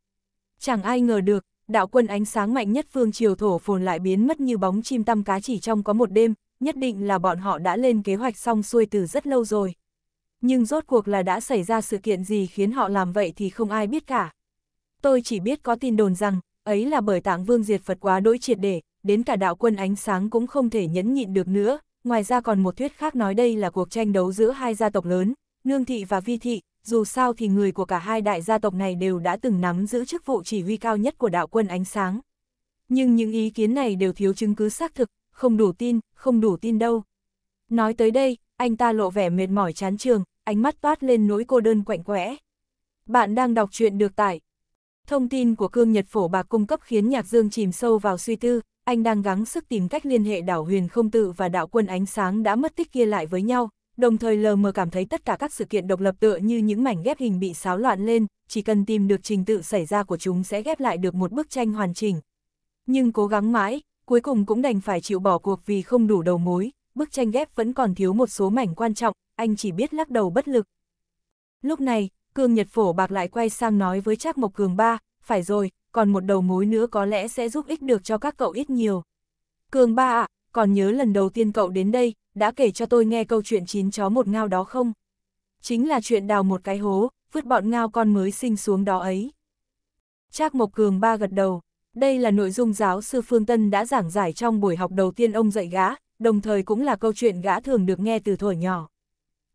S1: Chẳng ai ngờ được, đạo quân ánh sáng mạnh nhất phương triều thổ phồn lại biến mất như bóng chim tăm cá chỉ trong có một đêm, nhất định là bọn họ đã lên kế hoạch xong xuôi từ rất lâu rồi nhưng rốt cuộc là đã xảy ra sự kiện gì khiến họ làm vậy thì không ai biết cả. Tôi chỉ biết có tin đồn rằng, ấy là bởi tạng vương diệt Phật quá đối triệt để, đến cả đạo quân ánh sáng cũng không thể nhẫn nhịn được nữa, ngoài ra còn một thuyết khác nói đây là cuộc tranh đấu giữa hai gia tộc lớn, Nương Thị và Vi Thị, dù sao thì người của cả hai đại gia tộc này đều đã từng nắm giữ chức vụ chỉ huy cao nhất của đạo quân ánh sáng. Nhưng những ý kiến này đều thiếu chứng cứ xác thực, không đủ tin, không đủ tin đâu. Nói tới đây, anh ta lộ vẻ mệt mỏi chán trường, ánh mắt toát lên nỗi cô đơn quạnh quẽ. Bạn đang đọc truyện được tải. Thông tin của Cương Nhật Phổ Bạc cung cấp khiến Nhạc Dương chìm sâu vào suy tư, anh đang gắng sức tìm cách liên hệ đảo huyền không tự và đạo quân ánh sáng đã mất tích kia lại với nhau, đồng thời lờ mờ cảm thấy tất cả các sự kiện độc lập tựa như những mảnh ghép hình bị xáo loạn lên, chỉ cần tìm được trình tự xảy ra của chúng sẽ ghép lại được một bức tranh hoàn chỉnh. Nhưng cố gắng mãi, cuối cùng cũng đành phải chịu bỏ cuộc vì không đủ đầu mối, bức tranh ghép vẫn còn thiếu một số mảnh quan trọng, anh chỉ biết lắc đầu bất lực. Lúc này, Cương Nhật Phổ Bạc lại quay sang nói với Trác Mộc Cường ba, phải rồi, còn một đầu mối nữa có lẽ sẽ giúp ích được cho các cậu ít nhiều. Cường ba ạ, à, còn nhớ lần đầu tiên cậu đến đây, đã kể cho tôi nghe câu chuyện chín chó một ngao đó không? Chính là chuyện đào một cái hố, vứt bọn ngao con mới sinh xuống đó ấy. Trác Mộc Cường ba gật đầu, đây là nội dung giáo sư Phương Tân đã giảng giải trong buổi học đầu tiên ông dạy gã, đồng thời cũng là câu chuyện gã thường được nghe từ thuở nhỏ.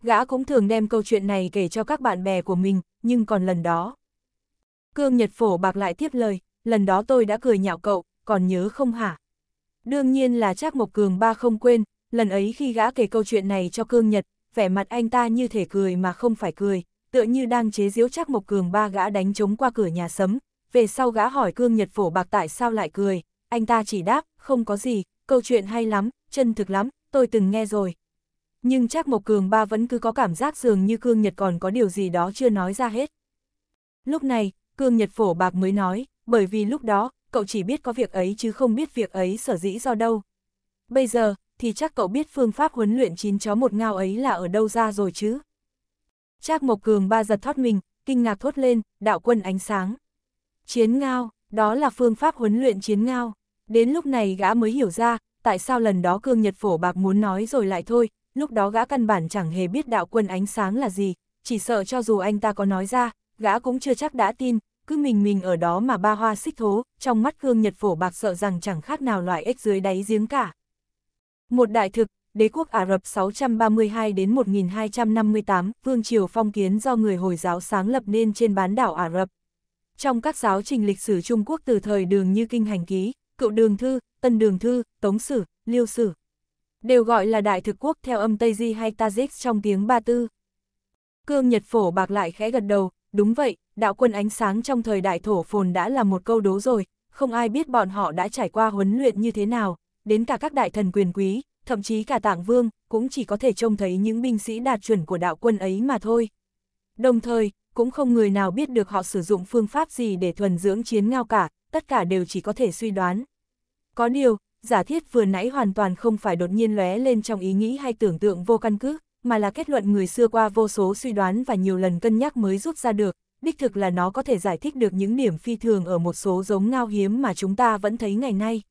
S1: Gã cũng thường đem câu chuyện này kể cho các bạn bè của mình, nhưng còn lần đó. Cương Nhật Phổ bạc lại tiếp lời, lần đó tôi đã cười nhạo cậu, còn nhớ không hả? Đương nhiên là chắc Mộc Cường ba không quên, lần ấy khi gã kể câu chuyện này cho Cương Nhật, vẻ mặt anh ta như thể cười mà không phải cười, tựa như đang chế giễu chắc Mộc Cường ba gã đánh trống qua cửa nhà sấm. Về sau gã hỏi Cương Nhật Phổ bạc tại sao lại cười, anh ta chỉ đáp, không có gì, câu chuyện hay lắm, chân thực lắm, tôi từng nghe rồi, nhưng chắc Mộc Cường Ba vẫn cứ có cảm giác dường như Cương Nhật còn có điều gì đó chưa nói ra hết. Lúc này, Cương Nhật phổ bạc mới nói, bởi vì lúc đó, cậu chỉ biết có việc ấy chứ không biết việc ấy sở dĩ do đâu. Bây giờ, thì chắc cậu biết phương pháp huấn luyện chín chó một ngao ấy là ở đâu ra rồi chứ. Trác Mộc Cường Ba giật thoát mình, kinh ngạc thốt lên, đạo quân ánh sáng. Chiến ngao, đó là phương pháp huấn luyện chiến ngao. Đến lúc này gã mới hiểu ra, tại sao lần đó Cương Nhật Phổ Bạc muốn nói rồi lại thôi, lúc đó gã căn bản chẳng hề biết đạo quân ánh sáng là gì, chỉ sợ cho dù anh ta có nói ra, gã cũng chưa chắc đã tin, cứ mình mình ở đó mà ba hoa xích thố, trong mắt gương Nhật Phổ bạc sợ rằng chẳng khác nào loại ếch dưới đáy giếng cả. Một đại thực, đế quốc Ả Rập 632 đến 1258, vương triều phong kiến do người Hồi giáo sáng lập nên trên bán đảo Ả Rập. Trong các giáo trình lịch sử Trung Quốc từ thời đường như Kinh Hành Ký, Cựu Đường Thư, Tân Đường Thư, Tống Sử, Liêu Sử, đều gọi là đại thực quốc theo âm Tây Di hay Tajik trong tiếng Ba Tư. Cương Nhật Phổ Bạc lại khẽ gật đầu, đúng vậy, đạo quân ánh sáng trong thời đại thổ phồn đã là một câu đố rồi, không ai biết bọn họ đã trải qua huấn luyện như thế nào, đến cả các đại thần quyền quý, thậm chí cả tạng vương, cũng chỉ có thể trông thấy những binh sĩ đạt chuẩn của đạo quân ấy mà thôi. Đồng thời, cũng không người nào biết được họ sử dụng phương pháp gì để thuần dưỡng chiến ngao cả, tất cả đều chỉ có thể suy đoán. Có điều, giả thiết vừa nãy hoàn toàn không phải đột nhiên lóe lên trong ý nghĩ hay tưởng tượng vô căn cứ, mà là kết luận người xưa qua vô số suy đoán và nhiều lần cân nhắc mới rút ra được, đích thực là nó có thể giải thích được những điểm phi thường ở một số giống ngao hiếm mà chúng ta vẫn thấy ngày nay.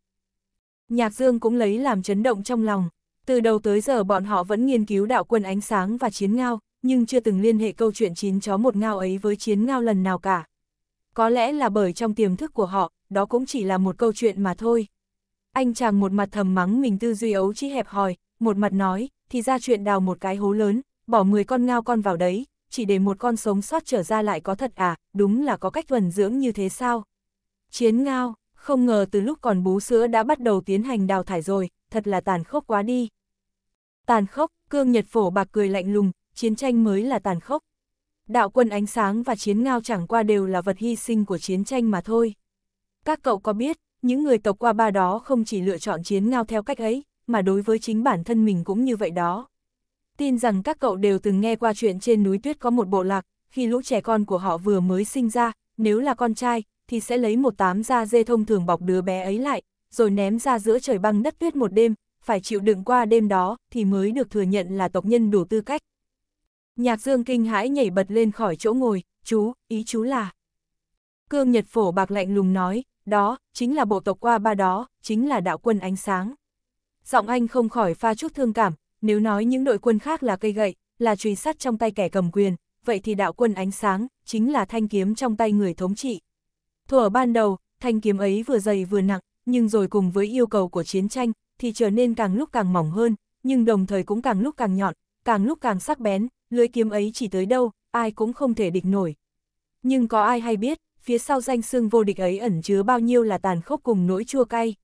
S1: Nhạc Dương cũng lấy làm chấn động trong lòng, từ đầu tới giờ bọn họ vẫn nghiên cứu đạo quân ánh sáng và chiến ngao, nhưng chưa từng liên hệ câu chuyện chín chó một ngao ấy với chiến ngao lần nào cả. Có lẽ là bởi trong tiềm thức của họ, đó cũng chỉ là một câu chuyện mà thôi. Anh chàng một mặt thầm mắng mình tư duy ấu chi hẹp hòi, một mặt nói, thì ra chuyện đào một cái hố lớn, bỏ 10 con ngao con vào đấy, chỉ để một con sống sót trở ra lại có thật à, đúng là có cách thuần dưỡng như thế sao? Chiến ngao, không ngờ từ lúc còn bú sữa đã bắt đầu tiến hành đào thải rồi, thật là tàn khốc quá đi. Tàn khốc, cương nhật phổ bạc cười lạnh lùng, chiến tranh mới là tàn khốc. Đạo quân ánh sáng và chiến ngao chẳng qua đều là vật hy sinh của chiến tranh mà thôi. Các cậu có biết, những người tộc qua ba đó không chỉ lựa chọn chiến ngao theo cách ấy, mà đối với chính bản thân mình cũng như vậy đó. Tin rằng các cậu đều từng nghe qua chuyện trên núi tuyết có một bộ lạc, khi lũ trẻ con của họ vừa mới sinh ra, nếu là con trai, thì sẽ lấy một tám da dê thông thường bọc đứa bé ấy lại, rồi ném ra giữa trời băng đất tuyết một đêm, phải chịu đựng qua đêm đó thì mới được thừa nhận là tộc nhân đủ tư cách. Nhạc Dương kinh hãi nhảy bật lên khỏi chỗ ngồi, chú, ý chú là. Cương Nhật Phổ bạc lạnh lùng nói, đó, chính là bộ tộc qua ba đó, chính là đạo quân ánh sáng. Giọng anh không khỏi pha chút thương cảm, nếu nói những đội quân khác là cây gậy, là truy sắt trong tay kẻ cầm quyền, vậy thì đạo quân ánh sáng, chính là thanh kiếm trong tay người thống trị. Thuở ban đầu, thanh kiếm ấy vừa dày vừa nặng, nhưng rồi cùng với yêu cầu của chiến tranh, thì trở nên càng lúc càng mỏng hơn, nhưng đồng thời cũng càng lúc càng nhọn, càng lúc càng sắc bén, lưỡi kiếm ấy chỉ tới đâu, ai cũng không thể địch nổi. Nhưng có ai hay biết, phía sau danh xương vô địch ấy ẩn chứa bao nhiêu là tàn khốc cùng nỗi chua cay.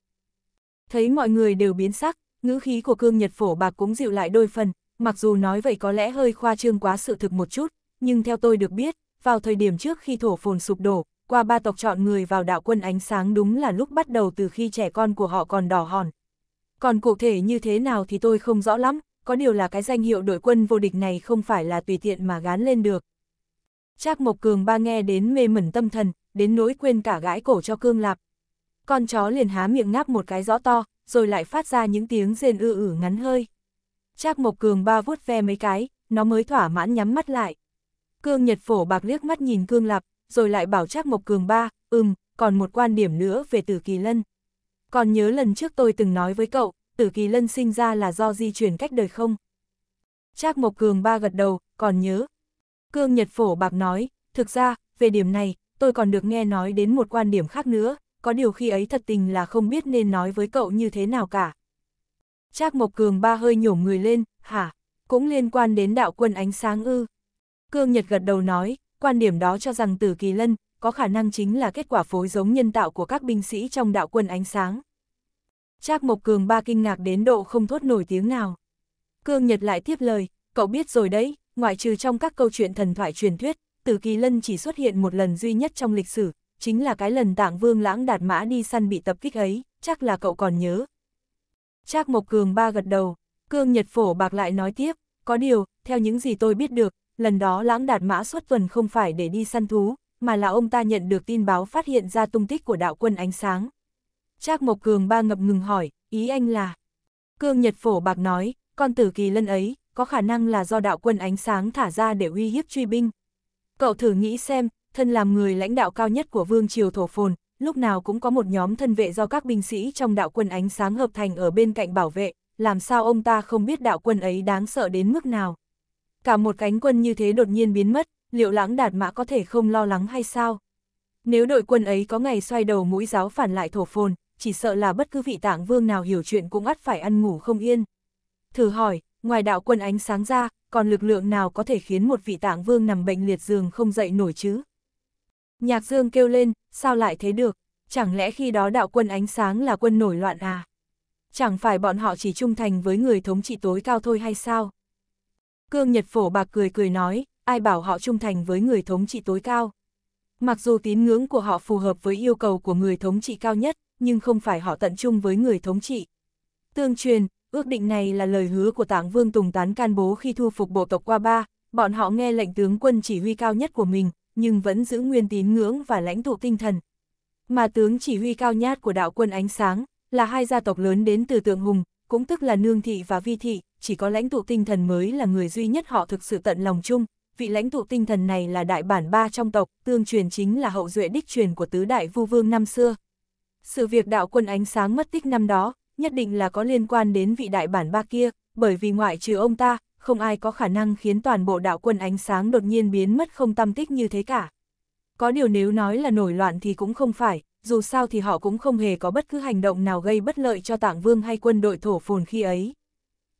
S1: Thấy mọi người đều biến sắc, ngữ khí của cương nhật phổ bạc cũng dịu lại đôi phần, mặc dù nói vậy có lẽ hơi khoa trương quá sự thực một chút, nhưng theo tôi được biết, vào thời điểm trước khi thổ phồn sụp đổ, qua ba tộc chọn người vào đạo quân ánh sáng đúng là lúc bắt đầu từ khi trẻ con của họ còn đỏ hòn. Còn cụ thể như thế nào thì tôi không rõ lắm, có điều là cái danh hiệu đội quân vô địch này không phải là tùy tiện mà gán lên được. Trác Mộc Cường ba nghe đến mê mẩn tâm thần, đến nỗi quên cả gãi cổ cho Cương Lạp. Con chó liền há miệng ngáp một cái rõ to, rồi lại phát ra những tiếng rên ư ử ngắn hơi. Trác Mộc Cường ba vuốt ve mấy cái, nó mới thỏa mãn nhắm mắt lại. Cương Nhật Phổ bạc liếc mắt nhìn Cương Lạp, rồi lại bảo Trác Mộc Cường ba, ừm, còn một quan điểm nữa về Tử Kỳ Lân. Còn nhớ lần trước tôi từng nói với cậu, Tử Kỳ Lân sinh ra là do di chuyển cách đời không? Trác Mộc Cường ba gật đầu, còn nhớ, Cương Nhật Phổ Bạc nói, thực ra, về điểm này, tôi còn được nghe nói đến một quan điểm khác nữa, có điều khi ấy thật tình là không biết nên nói với cậu như thế nào cả. Trác Mộc Cường ba hơi nhổm người lên, hả, cũng liên quan đến đạo quân ánh sáng ư. Cương Nhật gật đầu nói, quan điểm đó cho rằng Tử Kỳ Lân có khả năng chính là kết quả phối giống nhân tạo của các binh sĩ trong đạo quân ánh sáng. Trác Mộc Cường ba kinh ngạc đến độ không thốt nổi tiếng nào. Cương Nhật lại tiếp lời, cậu biết rồi đấy, ngoại trừ trong các câu chuyện thần thoại truyền thuyết, Tử Kỳ Lân chỉ xuất hiện một lần duy nhất trong lịch sử, chính là cái lần Tạng Vương Lãng Đạt Mã đi săn bị tập kích ấy, chắc là cậu còn nhớ. Trác Mộc Cường ba gật đầu, Cương Nhật Phổ Bạc lại nói tiếp, có điều, theo những gì tôi biết được, lần đó Lãng Đạt Mã xuất tuần không phải để đi săn thú, mà là ông ta nhận được tin báo phát hiện ra tung tích của đạo quân ánh sáng. Trác Mộc Cường ba ngập ngừng hỏi, ý anh là... Cương Nhật Phổ Bạc nói, con tử kỳ lân ấy, có khả năng là do đạo quân ánh sáng thả ra để uy hiếp truy binh. Cậu thử nghĩ xem, thân làm người lãnh đạo cao nhất của vương triều thổ phồn, lúc nào cũng có một nhóm thân vệ do các binh sĩ trong đạo quân ánh sáng hợp thành ở bên cạnh bảo vệ, làm sao ông ta không biết đạo quân ấy đáng sợ đến mức nào. Cả một cánh quân như thế đột nhiên biến mất, liệu lãng đạt mã có thể không lo lắng hay sao? Nếu đội quân ấy có ngày xoay đầu mũi giáo phản lại thổ phồn, chỉ sợ là bất cứ vị tạng vương nào hiểu chuyện cũng ắt phải ăn ngủ không yên. Thử hỏi, ngoài đạo quân ánh sáng ra, còn lực lượng nào có thể khiến một vị tạng vương nằm bệnh liệt giường không dậy nổi chứ? Nhạc dương kêu lên, sao lại thế được? Chẳng lẽ khi đó đạo quân ánh sáng là quân nổi loạn à? Chẳng phải bọn họ chỉ trung thành với người thống trị tối cao thôi hay sao? Cương Nhật Phổ Bạc cười cười nói, ai bảo họ trung thành với người thống trị tối cao? Mặc dù tín ngưỡng của họ phù hợp với yêu cầu của người thống trị cao nhất, nhưng không phải họ tận trung với người thống trị. Tương truyền, Ước định này là lời hứa của tảng vương Tùng Tán can bố khi thu phục bộ tộc qua ba, bọn họ nghe lệnh tướng quân chỉ huy cao nhất của mình, nhưng vẫn giữ nguyên tín ngưỡng và lãnh tụ tinh thần. Mà tướng chỉ huy cao nhất của đạo quân ánh sáng, là hai gia tộc lớn đến từ tượng hùng, cũng tức là nương thị và vi thị, chỉ có lãnh tụ tinh thần mới là người duy nhất họ thực sự tận lòng chung. Vị lãnh tụ tinh thần này là đại bản ba trong tộc, tương truyền chính là hậu duệ đích truyền của tứ đại vu vương năm xưa. Sự việc đạo quân ánh sáng mất tích năm đó, nhất định là có liên quan đến vị đại bản ba kia, bởi vì ngoại trừ ông ta, không ai có khả năng khiến toàn bộ đạo quân ánh sáng đột nhiên biến mất không tâm tích như thế cả. Có điều nếu nói là nổi loạn thì cũng không phải, dù sao thì họ cũng không hề có bất cứ hành động nào gây bất lợi cho Tạng vương hay quân đội thổ phồn khi ấy.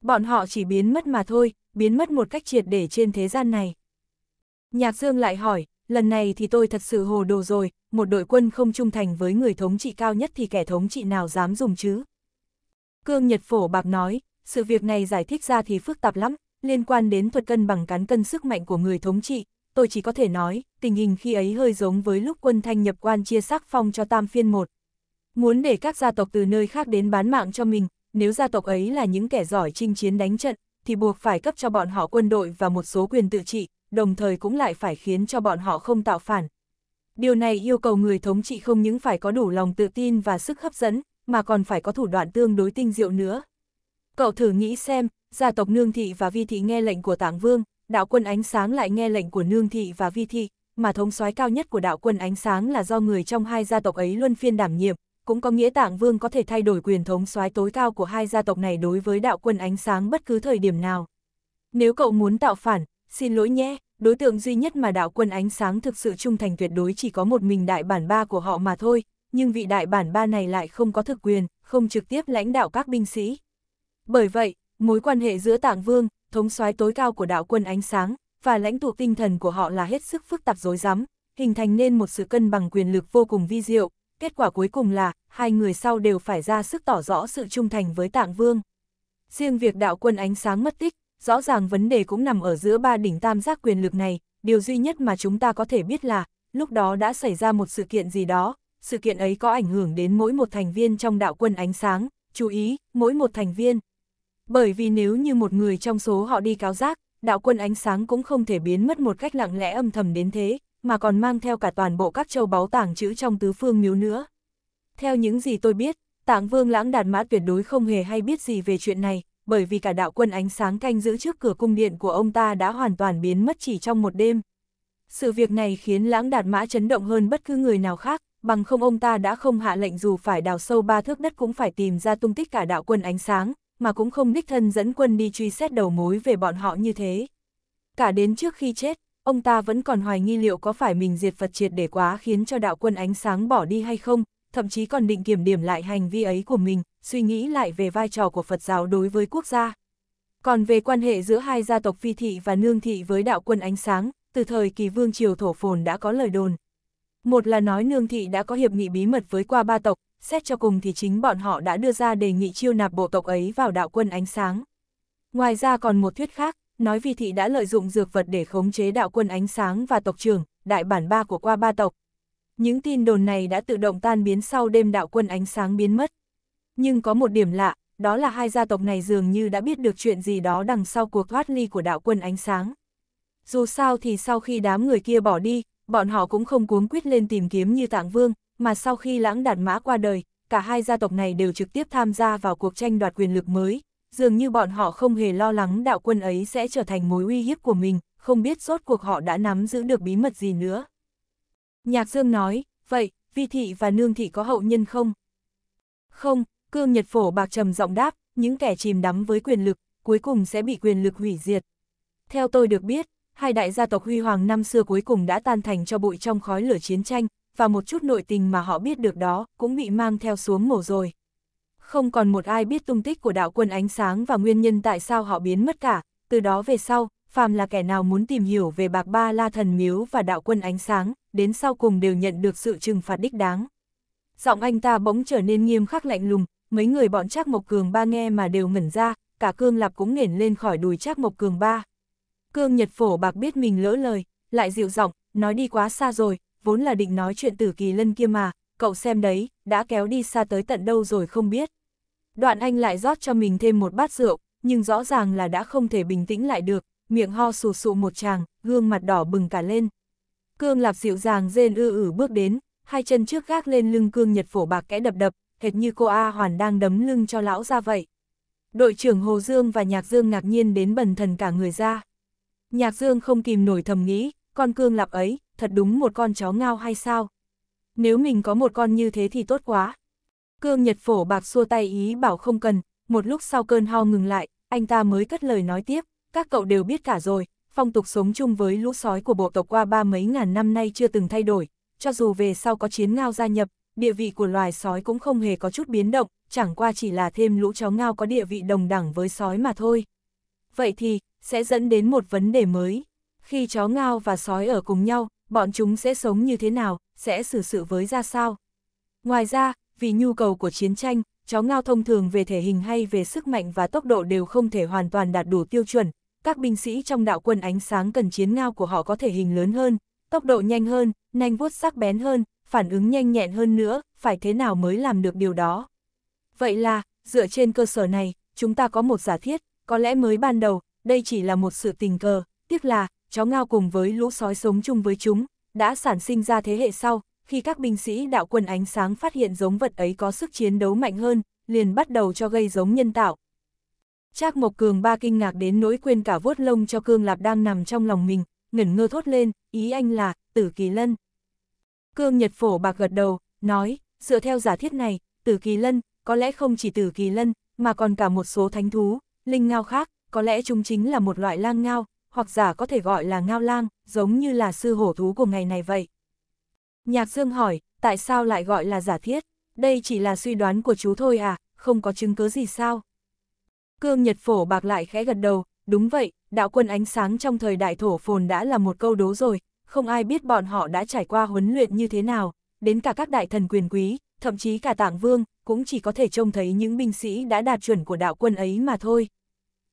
S1: Bọn họ chỉ biến mất mà thôi, biến mất một cách triệt để trên thế gian này. Nhạc Dương lại hỏi, lần này thì tôi thật sự hồ đồ rồi, một đội quân không trung thành với người thống trị cao nhất thì kẻ thống trị nào dám dùng chứ? Cương Nhật Phổ Bạc nói, sự việc này giải thích ra thì phức tạp lắm, liên quan đến thuật cân bằng cán cân sức mạnh của người thống trị, tôi chỉ có thể nói, tình hình khi ấy hơi giống với lúc quân thanh nhập quan chia sắc phong cho tam phiên một. Muốn để các gia tộc từ nơi khác đến bán mạng cho mình, nếu gia tộc ấy là những kẻ giỏi chinh chiến đánh trận, thì buộc phải cấp cho bọn họ quân đội và một số quyền tự trị, đồng thời cũng lại phải khiến cho bọn họ không tạo phản. Điều này yêu cầu người thống trị không những phải có đủ lòng tự tin và sức hấp dẫn, mà còn phải có thủ đoạn tương đối tinh diệu nữa. Cậu thử nghĩ xem, gia tộc Nương Thị và Vi Thị nghe lệnh của Tạng Vương, đạo quân ánh sáng lại nghe lệnh của Nương Thị và Vi Thị, mà thống soái cao nhất của đạo quân ánh sáng là do người trong hai gia tộc ấy luân phiên đảm nhiệm, cũng có nghĩa Tạng Vương có thể thay đổi quyền thống soái tối cao của hai gia tộc này đối với đạo quân ánh sáng bất cứ thời điểm nào. Nếu cậu muốn tạo phản, xin lỗi nhé, đối tượng duy nhất mà đạo quân ánh sáng thực sự trung thành tuyệt đối chỉ có một mình đại bản ba của họ mà thôi, nhưng vị đại bản ba này lại không có thực quyền, không trực tiếp lãnh đạo các binh sĩ. Bởi vậy, mối quan hệ giữa Tạng Vương, thống soái tối cao của đạo quân ánh sáng, và lãnh tụ tinh thần của họ là hết sức phức tạp rối rắm, hình thành nên một sự cân bằng quyền lực vô cùng vi diệu. Kết quả cuối cùng là, hai người sau đều phải ra sức tỏ rõ sự trung thành với Tạng Vương. Riêng việc đạo quân ánh sáng mất tích, rõ ràng vấn đề cũng nằm ở giữa ba đỉnh tam giác quyền lực này, điều duy nhất mà chúng ta có thể biết là, lúc đó đã xảy ra một sự kiện gì đó, sự kiện ấy có ảnh hưởng đến mỗi một thành viên trong đạo quân ánh sáng, chú ý, mỗi một thành viên. Bởi vì nếu như một người trong số họ đi cáo giác, đạo quân ánh sáng cũng không thể biến mất một cách lặng lẽ âm thầm đến thế, mà còn mang theo cả toàn bộ các châu báu tàng trữ trong tứ phương miếu nữa. Theo những gì tôi biết, Tạng vương lãng đạt mã tuyệt đối không hề hay biết gì về chuyện này, bởi vì cả đạo quân ánh sáng canh giữ trước cửa cung điện của ông ta đã hoàn toàn biến mất chỉ trong một đêm. Sự việc này khiến lãng đạt mã chấn động hơn bất cứ người nào khác, bằng không ông ta đã không hạ lệnh dù phải đào sâu ba thước đất cũng phải tìm ra tung tích cả đạo quân ánh sáng, mà cũng không đích thân dẫn quân đi truy xét đầu mối về bọn họ như thế. Cả đến trước khi chết, ông ta vẫn còn hoài nghi liệu có phải mình diệt Phật triệt để quá khiến cho đạo quân ánh sáng bỏ đi hay không, thậm chí còn định kiểm điểm lại hành vi ấy của mình, suy nghĩ lại về vai trò của Phật giáo đối với quốc gia. Còn về quan hệ giữa hai gia tộc Phi Thị và Nương Thị với đạo quân ánh sáng, từ thời kỳ vương triều thổ phồn đã có lời đồn, một là nói nương thị đã có hiệp nghị bí mật với qua ba tộc, xét cho cùng thì chính bọn họ đã đưa ra đề nghị chiêu nạp bộ tộc ấy vào đạo quân ánh sáng. Ngoài ra còn một thuyết khác, nói vì thị đã lợi dụng dược vật để khống chế đạo quân ánh sáng và tộc trưởng, đại bản ba của qua ba tộc. Những tin đồn này đã tự động tan biến sau đêm đạo quân ánh sáng biến mất. Nhưng có một điểm lạ, đó là hai gia tộc này dường như đã biết được chuyện gì đó đằng sau cuộc thoát ly của đạo quân ánh sáng. Dù sao thì sau khi đám người kia bỏ đi, bọn họ cũng không cuống quyết lên tìm kiếm như Tạng Vương, mà sau khi lãng đạt mã qua đời, cả hai gia tộc này đều trực tiếp tham gia vào cuộc tranh đoạt quyền lực mới, dường như bọn họ không hề lo lắng đạo quân ấy sẽ trở thành mối uy hiếp của mình, không biết rốt cuộc họ đã nắm giữ được bí mật gì nữa. Nhạc Dương nói, vậy, vi thị và nương thị có hậu nhân không? Không, cương nhật phổ bạc trầm giọng đáp, những kẻ chìm đắm với quyền lực, cuối cùng sẽ bị quyền lực hủy diệt. Theo tôi được biết, hai đại gia tộc huy hoàng năm xưa cuối cùng đã tan thành cho bụi trong khói lửa chiến tranh, và một chút nội tình mà họ biết được đó cũng bị mang theo xuống mổ rồi. Không còn một ai biết tung tích của đạo quân ánh sáng và nguyên nhân tại sao họ biến mất cả, từ đó về sau, phàm là kẻ nào muốn tìm hiểu về bạc ba la thần miếu và đạo quân ánh sáng, đến sau cùng đều nhận được sự trừng phạt đích đáng. Giọng anh ta bỗng trở nên nghiêm khắc lạnh lùng, mấy người bọn Trác Mộc Cường ba nghe mà đều ngẩn ra, cả Cương Lạp cũng nghển lên khỏi đùi Trác Mộc Cường ba. Cương Nhật Phổ Bạc biết mình lỡ lời, lại dịu giọng nói đi quá xa rồi, vốn là định nói chuyện tử kỳ lân kia mà, cậu xem đấy, đã kéo đi xa tới tận đâu rồi không biết. Đoạn anh lại rót cho mình thêm một bát rượu, nhưng rõ ràng là đã không thể bình tĩnh lại được, miệng ho sù sụ một tràng, gương mặt đỏ bừng cả lên. Cương Lạp dịu dàng rên ư ử bước đến, hai chân trước gác lên lưng Cương Nhật Phổ Bạc kẽ đập đập, hệt như cô A Hoàn đang đấm lưng cho lão ra vậy. Đội trưởng Hồ Dương và Nhạc Dương ngạc nhiên đến bần thần cả người ra. Nhạc Dương không kìm nổi thầm nghĩ, con cương lạp ấy, thật đúng một con chó ngao hay sao? Nếu mình có một con như thế thì tốt quá. Cương Nhật Phổ bạc xua tay ý bảo không cần, một lúc sau cơn ho ngừng lại, anh ta mới cất lời nói tiếp, các cậu đều biết cả rồi, phong tục sống chung với lũ sói của bộ tộc qua ba mấy ngàn năm nay chưa từng thay đổi, cho dù về sau có chiến ngao gia nhập, địa vị của loài sói cũng không hề có chút biến động, chẳng qua chỉ là thêm lũ chó ngao có địa vị đồng đẳng với sói mà thôi. Vậy thì, sẽ dẫn đến một vấn đề mới. Khi chó ngao và sói ở cùng nhau, bọn chúng sẽ sống như thế nào, sẽ xử sự với ra sao. Ngoài ra, vì nhu cầu của chiến tranh, chó ngao thông thường về thể hình hay về sức mạnh và tốc độ đều không thể hoàn toàn đạt đủ tiêu chuẩn. Các binh sĩ trong đạo quân ánh sáng cần chiến ngao của họ có thể hình lớn hơn, tốc độ nhanh hơn, nhanh vuốt sắc bén hơn, phản ứng nhanh nhẹn hơn nữa, phải thế nào mới làm được điều đó. Vậy là, dựa trên cơ sở này, chúng ta có một giả thiết, có lẽ mới ban đầu, đây chỉ là một sự tình cờ, tiếc là, chó ngao cùng với lũ sói sống chung với chúng, đã sản sinh ra thế hệ sau, khi các binh sĩ đạo quân ánh sáng phát hiện giống vật ấy có sức chiến đấu mạnh hơn, liền bắt đầu cho gây giống nhân tạo. Trác Mộc Cường ba kinh ngạc đến nỗi quên cả vuốt lông cho Cương Lạp đang nằm trong lòng mình, ngẩn ngơ thốt lên, ý anh là, tử kỳ lân. Cương Nhật Phổ bạc gật đầu, nói, dựa theo giả thiết này, tử kỳ lân, có lẽ không chỉ tử kỳ lân, mà còn cả một số thánh thú, linh ngao khác, có lẽ chúng chính là một loại lang ngao, hoặc giả có thể gọi là ngao lang, giống như là sư hổ thú của ngày này vậy. Nhạc Dương hỏi, tại sao lại gọi là giả thiết? Đây chỉ là suy đoán của chú thôi à, không có chứng cứ gì sao? Cương Nhật Phổ bạc lại khẽ gật đầu, đúng vậy, đạo quân ánh sáng trong thời đại thổ phồn đã là một câu đố rồi, không ai biết bọn họ đã trải qua huấn luyện như thế nào, đến cả các đại thần quyền quý, thậm chí cả tạng vương, cũng chỉ có thể trông thấy những binh sĩ đã đạt chuẩn của đạo quân ấy mà thôi.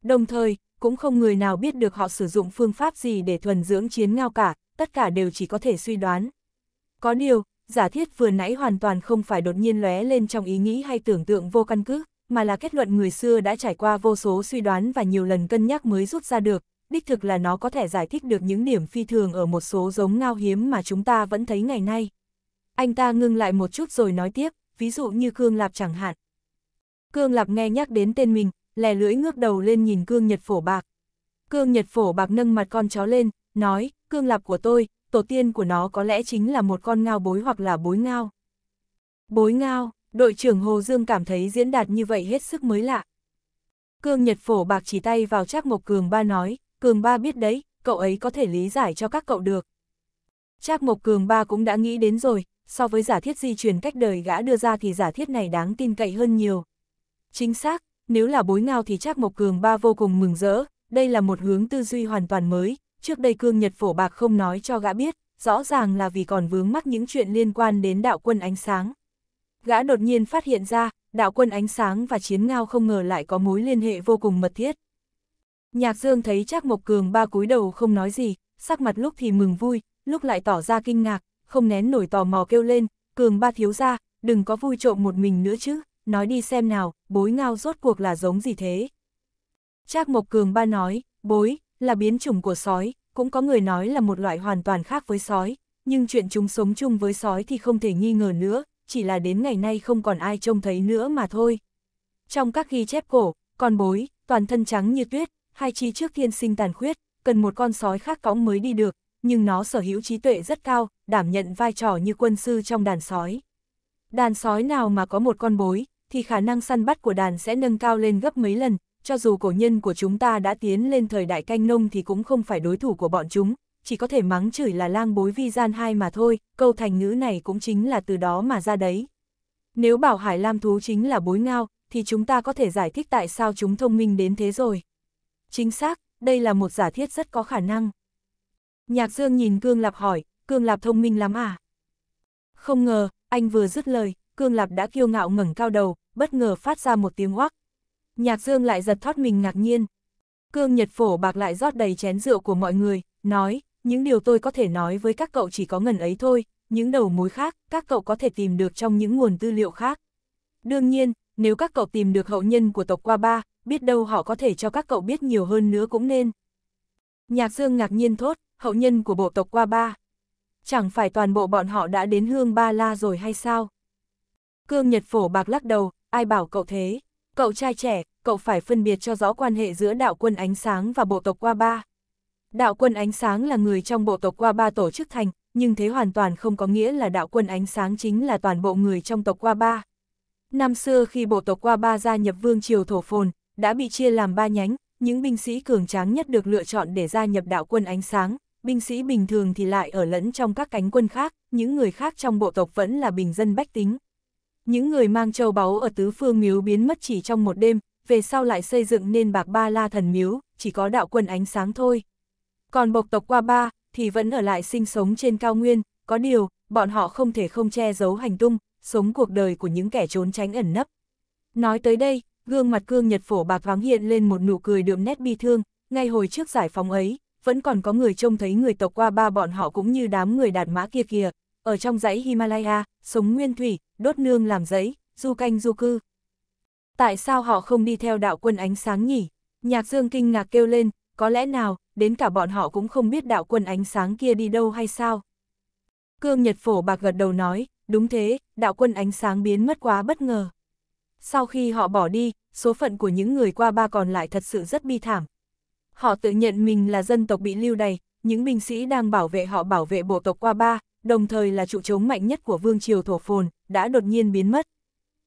S1: Đồng thời, cũng không người nào biết được họ sử dụng phương pháp gì để thuần dưỡng chiến ngao cả, tất cả đều chỉ có thể suy đoán. Có điều, giả thiết vừa nãy hoàn toàn không phải đột nhiên lóe lên trong ý nghĩ hay tưởng tượng vô căn cứ, mà là kết luận người xưa đã trải qua vô số suy đoán và nhiều lần cân nhắc mới rút ra được, đích thực là nó có thể giải thích được những điểm phi thường ở một số giống ngao hiếm mà chúng ta vẫn thấy ngày nay. Anh ta ngưng lại một chút rồi nói tiếp, ví dụ như Cương Lạp chẳng hạn. Cương Lạp nghe nhắc đến tên mình, lè lưỡi ngước đầu lên nhìn cương nhật phổ bạc. Cương nhật phổ bạc nâng mặt con chó lên, nói, cương lạp của tôi, tổ tiên của nó có lẽ chính là một con ngao bối hoặc là bối ngao. Bối ngao, đội trưởng Hồ Dương cảm thấy diễn đạt như vậy hết sức mới lạ. Cương Nhật Phổ Bạc chỉ tay vào Trác Mộc Cường Ba nói, Cường Ba biết đấy, cậu ấy có thể lý giải cho các cậu được. Trác Mộc Cường Ba cũng đã nghĩ đến rồi, so với giả thiết di truyền cách đời gã đưa ra thì giả thiết này đáng tin cậy hơn nhiều. Chính xác, nếu là bối ngao thì chắc Mộc Cường ba vô cùng mừng rỡ, đây là một hướng tư duy hoàn toàn mới, trước đây cương nhật phổ bạc không nói cho gã biết, rõ ràng là vì còn vướng mắc những chuyện liên quan đến đạo quân ánh sáng. Gã đột nhiên phát hiện ra, đạo quân ánh sáng và chiến ngao không ngờ lại có mối liên hệ vô cùng mật thiết. Nhạc Dương thấy Trác Mộc Cường ba cúi đầu không nói gì, sắc mặt lúc thì mừng vui, lúc lại tỏ ra kinh ngạc, không nén nổi tò mò kêu lên, Cường ba thiếu ra, đừng có vui trộm một mình nữa chứ nói đi xem nào, bối ngao rốt cuộc là giống gì thế? Trác Mộc Cường ba nói, bối, là biến chủng của sói, cũng có người nói là một loại hoàn toàn khác với sói, nhưng chuyện chúng sống chung với sói thì không thể nghi ngờ nữa, chỉ là đến ngày nay không còn ai trông thấy nữa mà thôi. Trong các ghi chép cổ, con bối, toàn thân trắng như tuyết, hai chi trước thiên sinh tàn khuyết, cần một con sói khác cõng mới đi được, nhưng nó sở hữu trí tuệ rất cao, đảm nhận vai trò như quân sư trong đàn sói. Đàn sói nào mà có một con bối, thì khả năng săn bắt của đàn sẽ nâng cao lên gấp mấy lần, cho dù cổ nhân của chúng ta đã tiến lên thời đại canh nông thì cũng không phải đối thủ của bọn chúng, chỉ có thể mắng chửi là lang bối vi gian hai mà thôi, câu thành ngữ này cũng chính là từ đó mà ra đấy. Nếu bảo hải lam thú chính là bối ngao, thì chúng ta có thể giải thích tại sao chúng thông minh đến thế rồi. Chính xác, đây là một giả thiết rất có khả năng. Nhạc Dương nhìn Cương Lạp hỏi, Cương Lạp thông minh lắm à? Không ngờ, anh vừa dứt lời, Cương Lạp đã kiêu ngạo ngẩng cao đầu, bất ngờ phát ra một tiếng hoắc. Nhạc Dương lại giật thót mình ngạc nhiên. Cương Nhật Phổ bạc lại rót đầy chén rượu của mọi người, nói, những điều tôi có thể nói với các cậu chỉ có ngần ấy thôi, những đầu mối khác, các cậu có thể tìm được trong những nguồn tư liệu khác. Đương nhiên, nếu các cậu tìm được hậu nhân của tộc Qua Ba, biết đâu họ có thể cho các cậu biết nhiều hơn nữa cũng nên. Nhạc Dương ngạc nhiên thốt, hậu nhân của bộ tộc Qua Ba. Chẳng phải toàn bộ bọn họ đã đến hương Ba La rồi hay sao? Cương Nhật Phổ Bạc lắc đầu, ai bảo cậu thế? Cậu trai trẻ, cậu phải phân biệt cho rõ quan hệ giữa đạo quân ánh sáng và bộ tộc Qua Ba. Đạo quân ánh sáng là người trong bộ tộc Qua Ba tổ chức thành, nhưng thế hoàn toàn không có nghĩa là đạo quân ánh sáng chính là toàn bộ người trong tộc Qua Ba. Năm xưa khi bộ tộc Qua Ba gia nhập vương triều thổ phồn, đã bị chia làm ba nhánh, những binh sĩ cường tráng nhất được lựa chọn để gia nhập đạo quân ánh sáng, binh sĩ bình thường thì lại ở lẫn trong các cánh quân khác, những người khác trong bộ tộc vẫn là bình dân bách tính. Những người mang châu báu ở tứ phương miếu biến mất chỉ trong một đêm, về sau lại xây dựng nên bạc ba la thần miếu, chỉ có đạo quân ánh sáng thôi. Còn bộc tộc qua ba, thì vẫn ở lại sinh sống trên cao nguyên, có điều, bọn họ không thể không che giấu hành tung, sống cuộc đời của những kẻ trốn tránh ẩn nấp. Nói tới đây, gương mặt cương nhật phổ bạc thoáng hiện lên một nụ cười đượm nét bi thương, ngay hồi trước giải phóng ấy, vẫn còn có người trông thấy người tộc qua ba bọn họ cũng như đám người đạt mã kia kìa, ở trong dãy Himalaya, sống nguyên thủy, đốt nương làm giấy, du canh du cư. Tại sao họ không đi theo đạo quân ánh sáng nhỉ? Nhạc Dương kinh ngạc kêu lên, có lẽ nào, đến cả bọn họ cũng không biết đạo quân ánh sáng kia đi đâu hay sao? Cương Nhật Phổ bạc gật đầu nói, đúng thế, đạo quân ánh sáng biến mất quá bất ngờ. Sau khi họ bỏ đi, số phận của những người qua ba còn lại thật sự rất bi thảm. Họ tự nhận mình là dân tộc bị lưu đày, những binh sĩ đang bảo vệ họ bảo vệ bộ tộc qua ba, đồng thời là trụ chống mạnh nhất của vương triều thổ phồn, đã đột nhiên biến mất.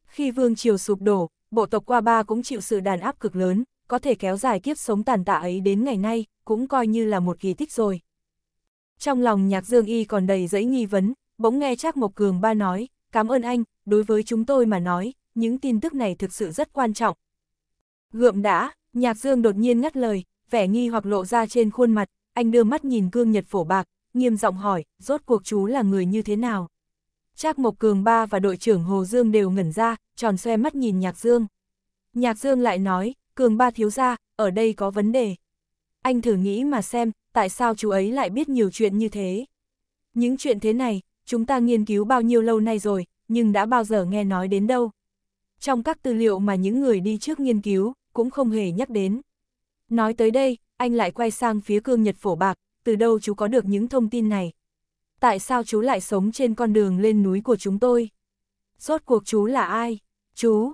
S1: Khi vương triều sụp đổ, bộ tộc qua ba cũng chịu sự đàn áp cực lớn, có thể kéo dài kiếp sống tàn tạ ấy đến ngày nay, cũng coi như là một kỳ tích rồi. Trong lòng nhạc dương y còn đầy dẫy nghi vấn, bỗng nghe Trác Mộc Cường ba nói, cảm ơn anh, đối với chúng tôi mà nói, những tin tức này thực sự rất quan trọng. Gượm đã, nhạc dương đột nhiên ngắt lời, vẻ nghi hoặc lộ ra trên khuôn mặt, anh đưa mắt nhìn cương nhật phổ bạc, nghiêm giọng hỏi, rốt cuộc chú là người như thế nào? Trác Mộc Cường Ba và đội trưởng Hồ Dương đều ngẩn ra, tròn xoe mắt nhìn Nhạc Dương. Nhạc Dương lại nói, Cường Ba thiếu ra, ở đây có vấn đề. Anh thử nghĩ mà xem, tại sao chú ấy lại biết nhiều chuyện như thế? Những chuyện thế này, chúng ta nghiên cứu bao nhiêu lâu nay rồi, nhưng đã bao giờ nghe nói đến đâu. Trong các tư liệu mà những người đi trước nghiên cứu, cũng không hề nhắc đến. Nói tới đây, anh lại quay sang phía cương nhật phổ bạc, từ đâu chú có được những thông tin này? Tại sao chú lại sống trên con đường lên núi của chúng tôi? Rốt cuộc chú là ai? Chú!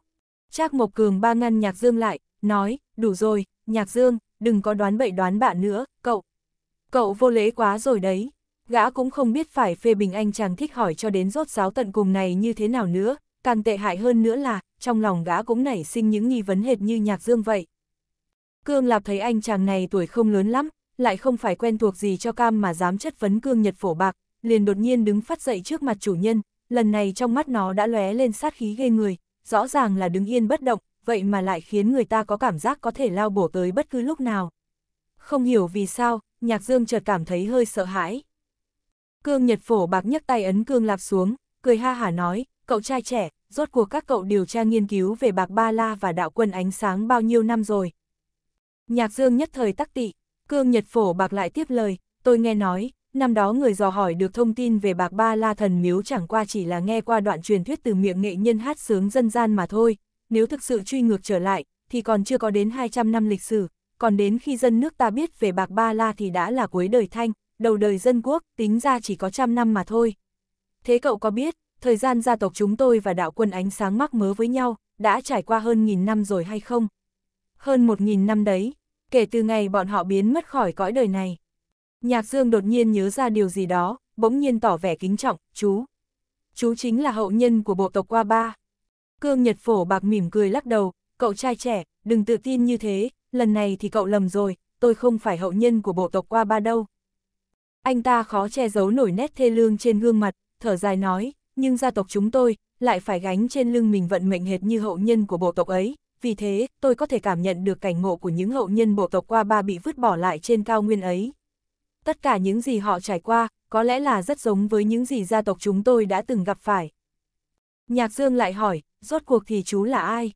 S1: Trác Mộc Cường ba ngăn Nhạc Dương lại, nói, đủ rồi, Nhạc Dương, đừng có đoán bậy đoán bạ nữa, cậu. Cậu vô lễ quá rồi đấy. Gã cũng không biết phải phê bình anh chàng thích hỏi cho đến rốt giáo tận cùng này như thế nào nữa, càng tệ hại hơn nữa là, trong lòng gã cũng nảy sinh những nghi vấn hệt như Nhạc Dương vậy. Cương Lạp thấy anh chàng này tuổi không lớn lắm, lại không phải quen thuộc gì cho cam mà dám chất vấn cương nhật phổ bạc, liền đột nhiên đứng phát dậy trước mặt chủ nhân, lần này trong mắt nó đã lóe lên sát khí ghê người, rõ ràng là đứng yên bất động, vậy mà lại khiến người ta có cảm giác có thể lao bổ tới bất cứ lúc nào. Không hiểu vì sao, nhạc dương chợt cảm thấy hơi sợ hãi. Cương Nhật Phổ bạc nhấc tay ấn cương lạp xuống, cười ha hả nói, cậu trai trẻ, rốt cuộc các cậu điều tra nghiên cứu về bạc ba la và đạo quân ánh sáng bao nhiêu năm rồi. Nhạc dương nhất thời tắc tị, Cương Nhật Phổ Bạc lại tiếp lời, tôi nghe nói, năm đó người dò hỏi được thông tin về Bạc Ba La Thần Miếu chẳng qua chỉ là nghe qua đoạn truyền thuyết từ miệng nghệ nhân hát sướng dân gian mà thôi, nếu thực sự truy ngược trở lại, thì còn chưa có đến 200 năm lịch sử, còn đến khi dân nước ta biết về Bạc Ba La thì đã là cuối đời thanh, đầu đời dân quốc, tính ra chỉ có trăm năm mà thôi. Thế cậu có biết, thời gian gia tộc chúng tôi và đạo quân ánh sáng mắc mớ với nhau, đã trải qua hơn nghìn năm rồi hay không? Hơn một nghìn năm đấy, kể từ ngày bọn họ biến mất khỏi cõi đời này. Nhạc Dương đột nhiên nhớ ra điều gì đó, bỗng nhiên tỏ vẻ kính trọng, chú. Chú chính là hậu nhân của bộ tộc Qua Ba. Cương Nhật Phổ bạc mỉm cười lắc đầu, cậu trai trẻ, đừng tự tin như thế, lần này thì cậu lầm rồi, tôi không phải hậu nhân của bộ tộc Qua Ba đâu. Anh ta khó che giấu nổi nét thê lương trên gương mặt, thở dài nói, nhưng gia tộc chúng tôi lại phải gánh trên lưng mình vận mệnh hệt như hậu nhân của bộ tộc ấy, vì thế, tôi có thể cảm nhận được cảnh ngộ của những hậu nhân bộ tộc qua ba bị vứt bỏ lại trên cao nguyên ấy. Tất cả những gì họ trải qua, có lẽ là rất giống với những gì gia tộc chúng tôi đã từng gặp phải. Nhạc Dương lại hỏi, rốt cuộc thì chú là ai?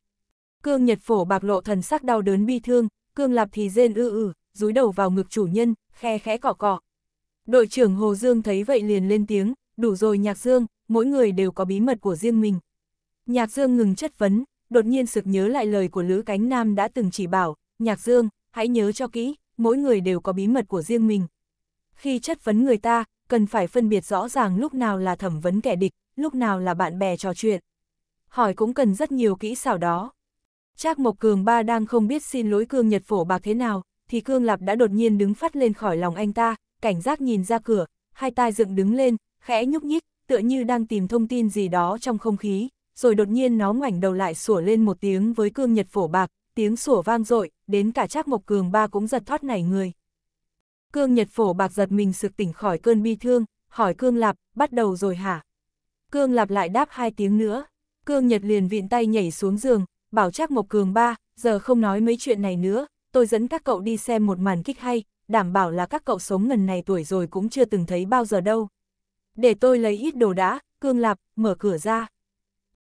S1: Cương Nhật Phổ bạc lộ thần sắc đau đớn bi thương, Cương Lạp thì rên ư ư rúi đầu vào ngực chủ nhân, khe khẽ cỏ cỏ Đội trưởng Hồ Dương thấy vậy liền lên tiếng, đủ rồi Nhạc Dương, mỗi người đều có bí mật của riêng mình. Nhạc Dương ngừng chất vấn, đột nhiên sực nhớ lại lời của Lữ Cánh Nam đã từng chỉ bảo, Nhạc Dương, hãy nhớ cho kỹ, mỗi người đều có bí mật của riêng mình. Khi chất vấn người ta, cần phải phân biệt rõ ràng lúc nào là thẩm vấn kẻ địch, lúc nào là bạn bè trò chuyện. Hỏi cũng cần rất nhiều kỹ xảo đó. Trác Mộc Cường ba đang không biết xin lỗi Cương Nhật Phổ bạc thế nào, thì Cương Lạp đã đột nhiên đứng phát lên khỏi lòng anh ta, cảnh giác nhìn ra cửa, hai tai dựng đứng lên, khẽ nhúc nhích, tựa như đang tìm thông tin gì đó trong không khí, rồi đột nhiên nó ngoảnh đầu lại sủa lên một tiếng với cương nhật phổ bạc, tiếng sủa vang dội đến cả Trác Mộc Cường ba cũng giật thoát nảy người. Cương Nhật Phổ bạc giật mình sực tỉnh khỏi cơn bi thương, hỏi Cương Lạp, bắt đầu rồi hả? Cương Lạp lại đáp hai tiếng nữa. Cương Nhật liền vịn tay nhảy xuống giường, bảo Trác Mộc Cường ba, giờ không nói mấy chuyện này nữa, tôi dẫn các cậu đi xem một màn kích hay, đảm bảo là các cậu sống ngần này tuổi rồi cũng chưa từng thấy bao giờ đâu. Để tôi lấy ít đồ đã, Cương Lạp, mở cửa ra.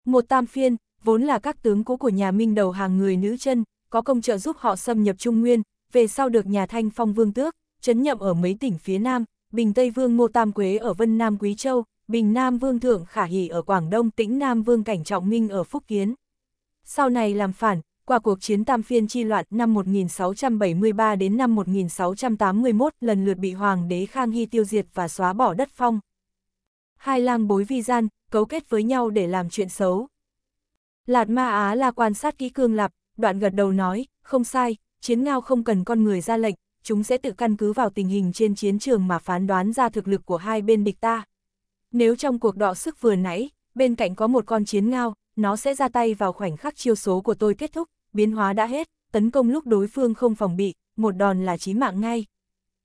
S1: Một tam phiên, vốn là các tướng cũ của nhà Minh đầu hàng người nữ chân, có công trợ giúp họ xâm nhập Trung Nguyên, về sau được nhà Thanh Phong Vương tước, chấn nhậm ở mấy tỉnh phía Nam, Bình Tây Vương Ngô Tam Quế ở Vân Nam Quý Châu, Bình Nam Vương Thượng Khả Hỷ ở Quảng Đông, Tĩnh Nam Vương Cảnh Trọng Minh ở Phúc Kiến. Sau này làm phản, qua cuộc chiến tam phiên chi loạn năm 1673 đến năm 1681 lần lượt bị Hoàng đế Khang Hy tiêu diệt và xóa bỏ đất phong. Hai lang bối vi gian, cấu kết với nhau để làm chuyện xấu. Lạt Ma Á là quan sát kỹ cương lạp, đoạn gật đầu nói, không sai, chiến ngao không cần con người ra lệnh, chúng sẽ tự căn cứ vào tình hình trên chiến trường mà phán đoán ra thực lực của hai bên địch ta. Nếu trong cuộc đọ sức vừa nãy, bên cạnh có một con chiến ngao, nó sẽ ra tay vào khoảnh khắc chiêu số của tôi kết thúc, biến hóa đã hết, tấn công lúc đối phương không phòng bị, một đòn là chí mạng ngay.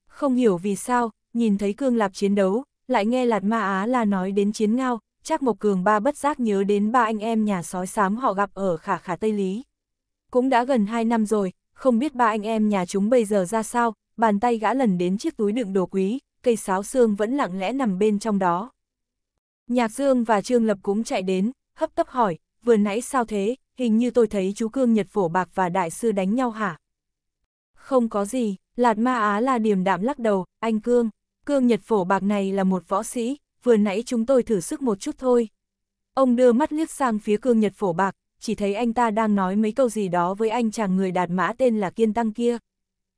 S1: Không hiểu vì sao, nhìn thấy cương lạp chiến đấu, lại nghe Lạt Ma Á là nói đến chiến ngao, Trác Mộc Cường ba bất giác nhớ đến ba anh em nhà sói xám họ gặp ở khả khả Tây Lý. Cũng đã gần 2 năm rồi, không biết ba anh em nhà chúng bây giờ ra sao, bàn tay gã lần đến chiếc túi đựng đồ quý, cây sáo xương vẫn lặng lẽ nằm bên trong đó. Nhạc Dương và Trương Lập cũng chạy đến, hấp tấp hỏi, vừa nãy sao thế, hình như tôi thấy chú Cương Nhật Phổ Bạc và Đại Sư đánh nhau hả? Không có gì, Lạt Ma Á là điềm đạm lắc đầu, anh Cương, Cương Nhật Phổ Bạc này là một võ sĩ, vừa nãy chúng tôi thử sức một chút thôi. Ông đưa mắt liếc sang phía cương nhật phổ bạc, chỉ thấy anh ta đang nói mấy câu gì đó với anh chàng người đạt mã tên là Kiên Tăng kia.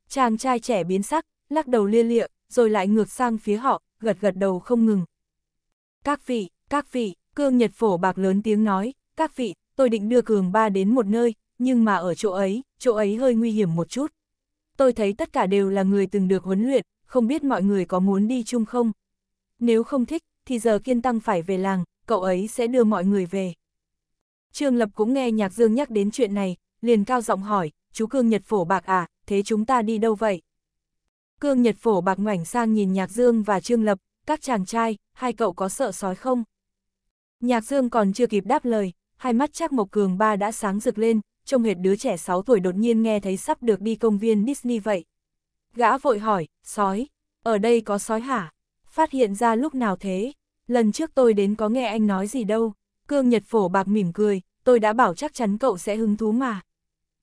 S1: Chàng trai trẻ biến sắc, lắc đầu lia lịa, rồi lại ngược sang phía họ, gật gật đầu không ngừng. Các vị, các vị, cương nhật phổ bạc lớn tiếng nói, các vị, tôi định đưa cường ba đến một nơi, nhưng mà ở chỗ ấy, chỗ ấy hơi nguy hiểm một chút. Tôi thấy tất cả đều là người từng được huấn luyện, không biết mọi người có muốn đi chung không? Nếu không thích, thì giờ kiên tăng phải về làng, cậu ấy sẽ đưa mọi người về. Trương Lập cũng nghe Nhạc Dương nhắc đến chuyện này, liền cao giọng hỏi, chú Cương Nhật Phổ Bạc à, thế chúng ta đi đâu vậy? Cương Nhật Phổ Bạc ngoảnh sang nhìn Nhạc Dương và Trương Lập, các chàng trai, hai cậu có sợ sói không? Nhạc Dương còn chưa kịp đáp lời, hai mắt Trác Mộc Cường ba đã sáng rực lên, trông hệt đứa trẻ 6 tuổi đột nhiên nghe thấy sắp được đi công viên Disney vậy. Gã vội hỏi, sói, ở đây có sói hả? Phát hiện ra lúc nào thế? lần trước tôi đến có nghe anh nói gì đâu. Cương Nhật Phổ bạc mỉm cười, tôi đã bảo chắc chắn cậu sẽ hứng thú mà.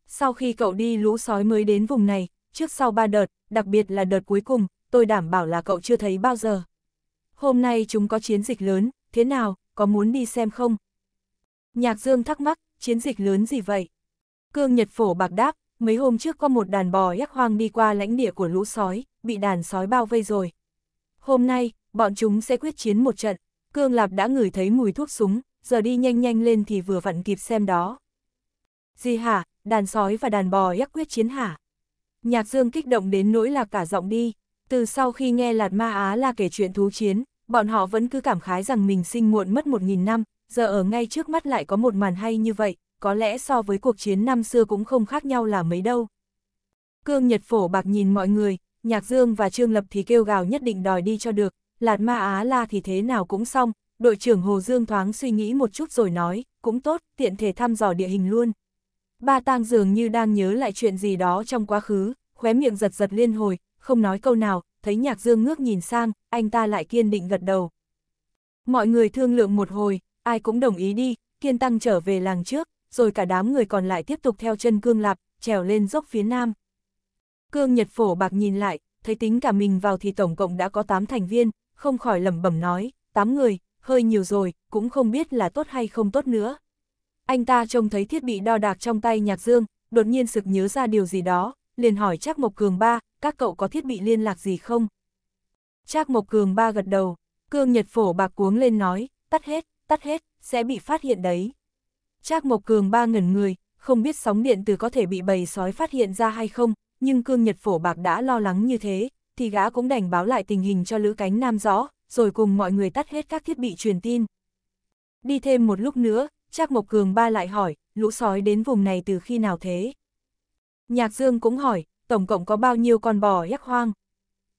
S1: Sau khi cậu đi lũ sói mới đến vùng này, trước sau ba đợt, đặc biệt là đợt cuối cùng, tôi đảm bảo là cậu chưa thấy bao giờ. Hôm nay chúng có chiến dịch lớn, thế nào, có muốn đi xem không? Nhạc Dương thắc mắc, chiến dịch lớn gì vậy? Cương Nhật Phổ bạc đáp, mấy hôm trước có một đàn bò yak hoang đi qua lãnh địa của lũ sói, bị đàn sói bao vây rồi. Hôm nay, bọn chúng sẽ quyết chiến một trận. Cương Lạp đã ngửi thấy mùi thuốc súng, giờ đi nhanh nhanh lên thì vừa vặn kịp xem đó. Gì hả, đàn sói và đàn bò yắc quyết chiến hả? Nhạc Dương kích động đến nỗi là cả giọng đi. Từ sau khi nghe Lạt Ma Á là kể chuyện thú chiến, bọn họ vẫn cứ cảm khái rằng mình sinh muộn mất một nghìn năm, giờ ở ngay trước mắt lại có một màn hay như vậy, có lẽ so với cuộc chiến năm xưa cũng không khác nhau là mấy đâu. Cương Nhật Phổ bạc nhìn mọi người, Nhạc Dương và Trương Lập thì kêu gào nhất định đòi đi cho được, Lạt Ma Á La thì thế nào cũng xong, đội trưởng Hồ Dương thoáng suy nghĩ một chút rồi nói, cũng tốt, tiện thể thăm dò địa hình luôn. Ba tang dường như đang nhớ lại chuyện gì đó trong quá khứ, khóe miệng giật giật liên hồi, không nói câu nào, thấy nhạc dương ngước nhìn sang, anh ta lại kiên định gật đầu. Mọi người thương lượng một hồi, ai cũng đồng ý đi, kiên tăng trở về làng trước, rồi cả đám người còn lại tiếp tục theo chân cương lạp, trèo lên dốc phía nam. Cương Nhật Phổ Bạc nhìn lại, thấy tính cả mình vào thì tổng cộng đã có 8 thành viên, không khỏi lẩm bẩm nói, tám người, hơi nhiều rồi, cũng không biết là tốt hay không tốt nữa. Anh ta trông thấy thiết bị đo đạc trong tay Nhạc Dương, đột nhiên sực nhớ ra điều gì đó, liền hỏi Trác Mộc Cường ba, các cậu có thiết bị liên lạc gì không? Trác Mộc Cường ba gật đầu, Cương Nhật Phổ bạc cuống lên nói, tắt hết, tắt hết, sẽ bị phát hiện đấy. Trác Mộc Cường ba ngẩn người, không biết sóng điện từ có thể bị bầy sói phát hiện ra hay không, nhưng Cương Nhật Phổ bạc đã lo lắng như thế, thì gã cũng đành báo lại tình hình cho Lữ Cánh Nam rõ, rồi cùng mọi người tắt hết các thiết bị truyền tin. Đi thêm một lúc nữa, Trác Mộc Cường ba lại hỏi, lũ sói đến vùng này từ khi nào thế? Nhạc Dương cũng hỏi, tổng cộng có bao nhiêu con bò yắc hoang?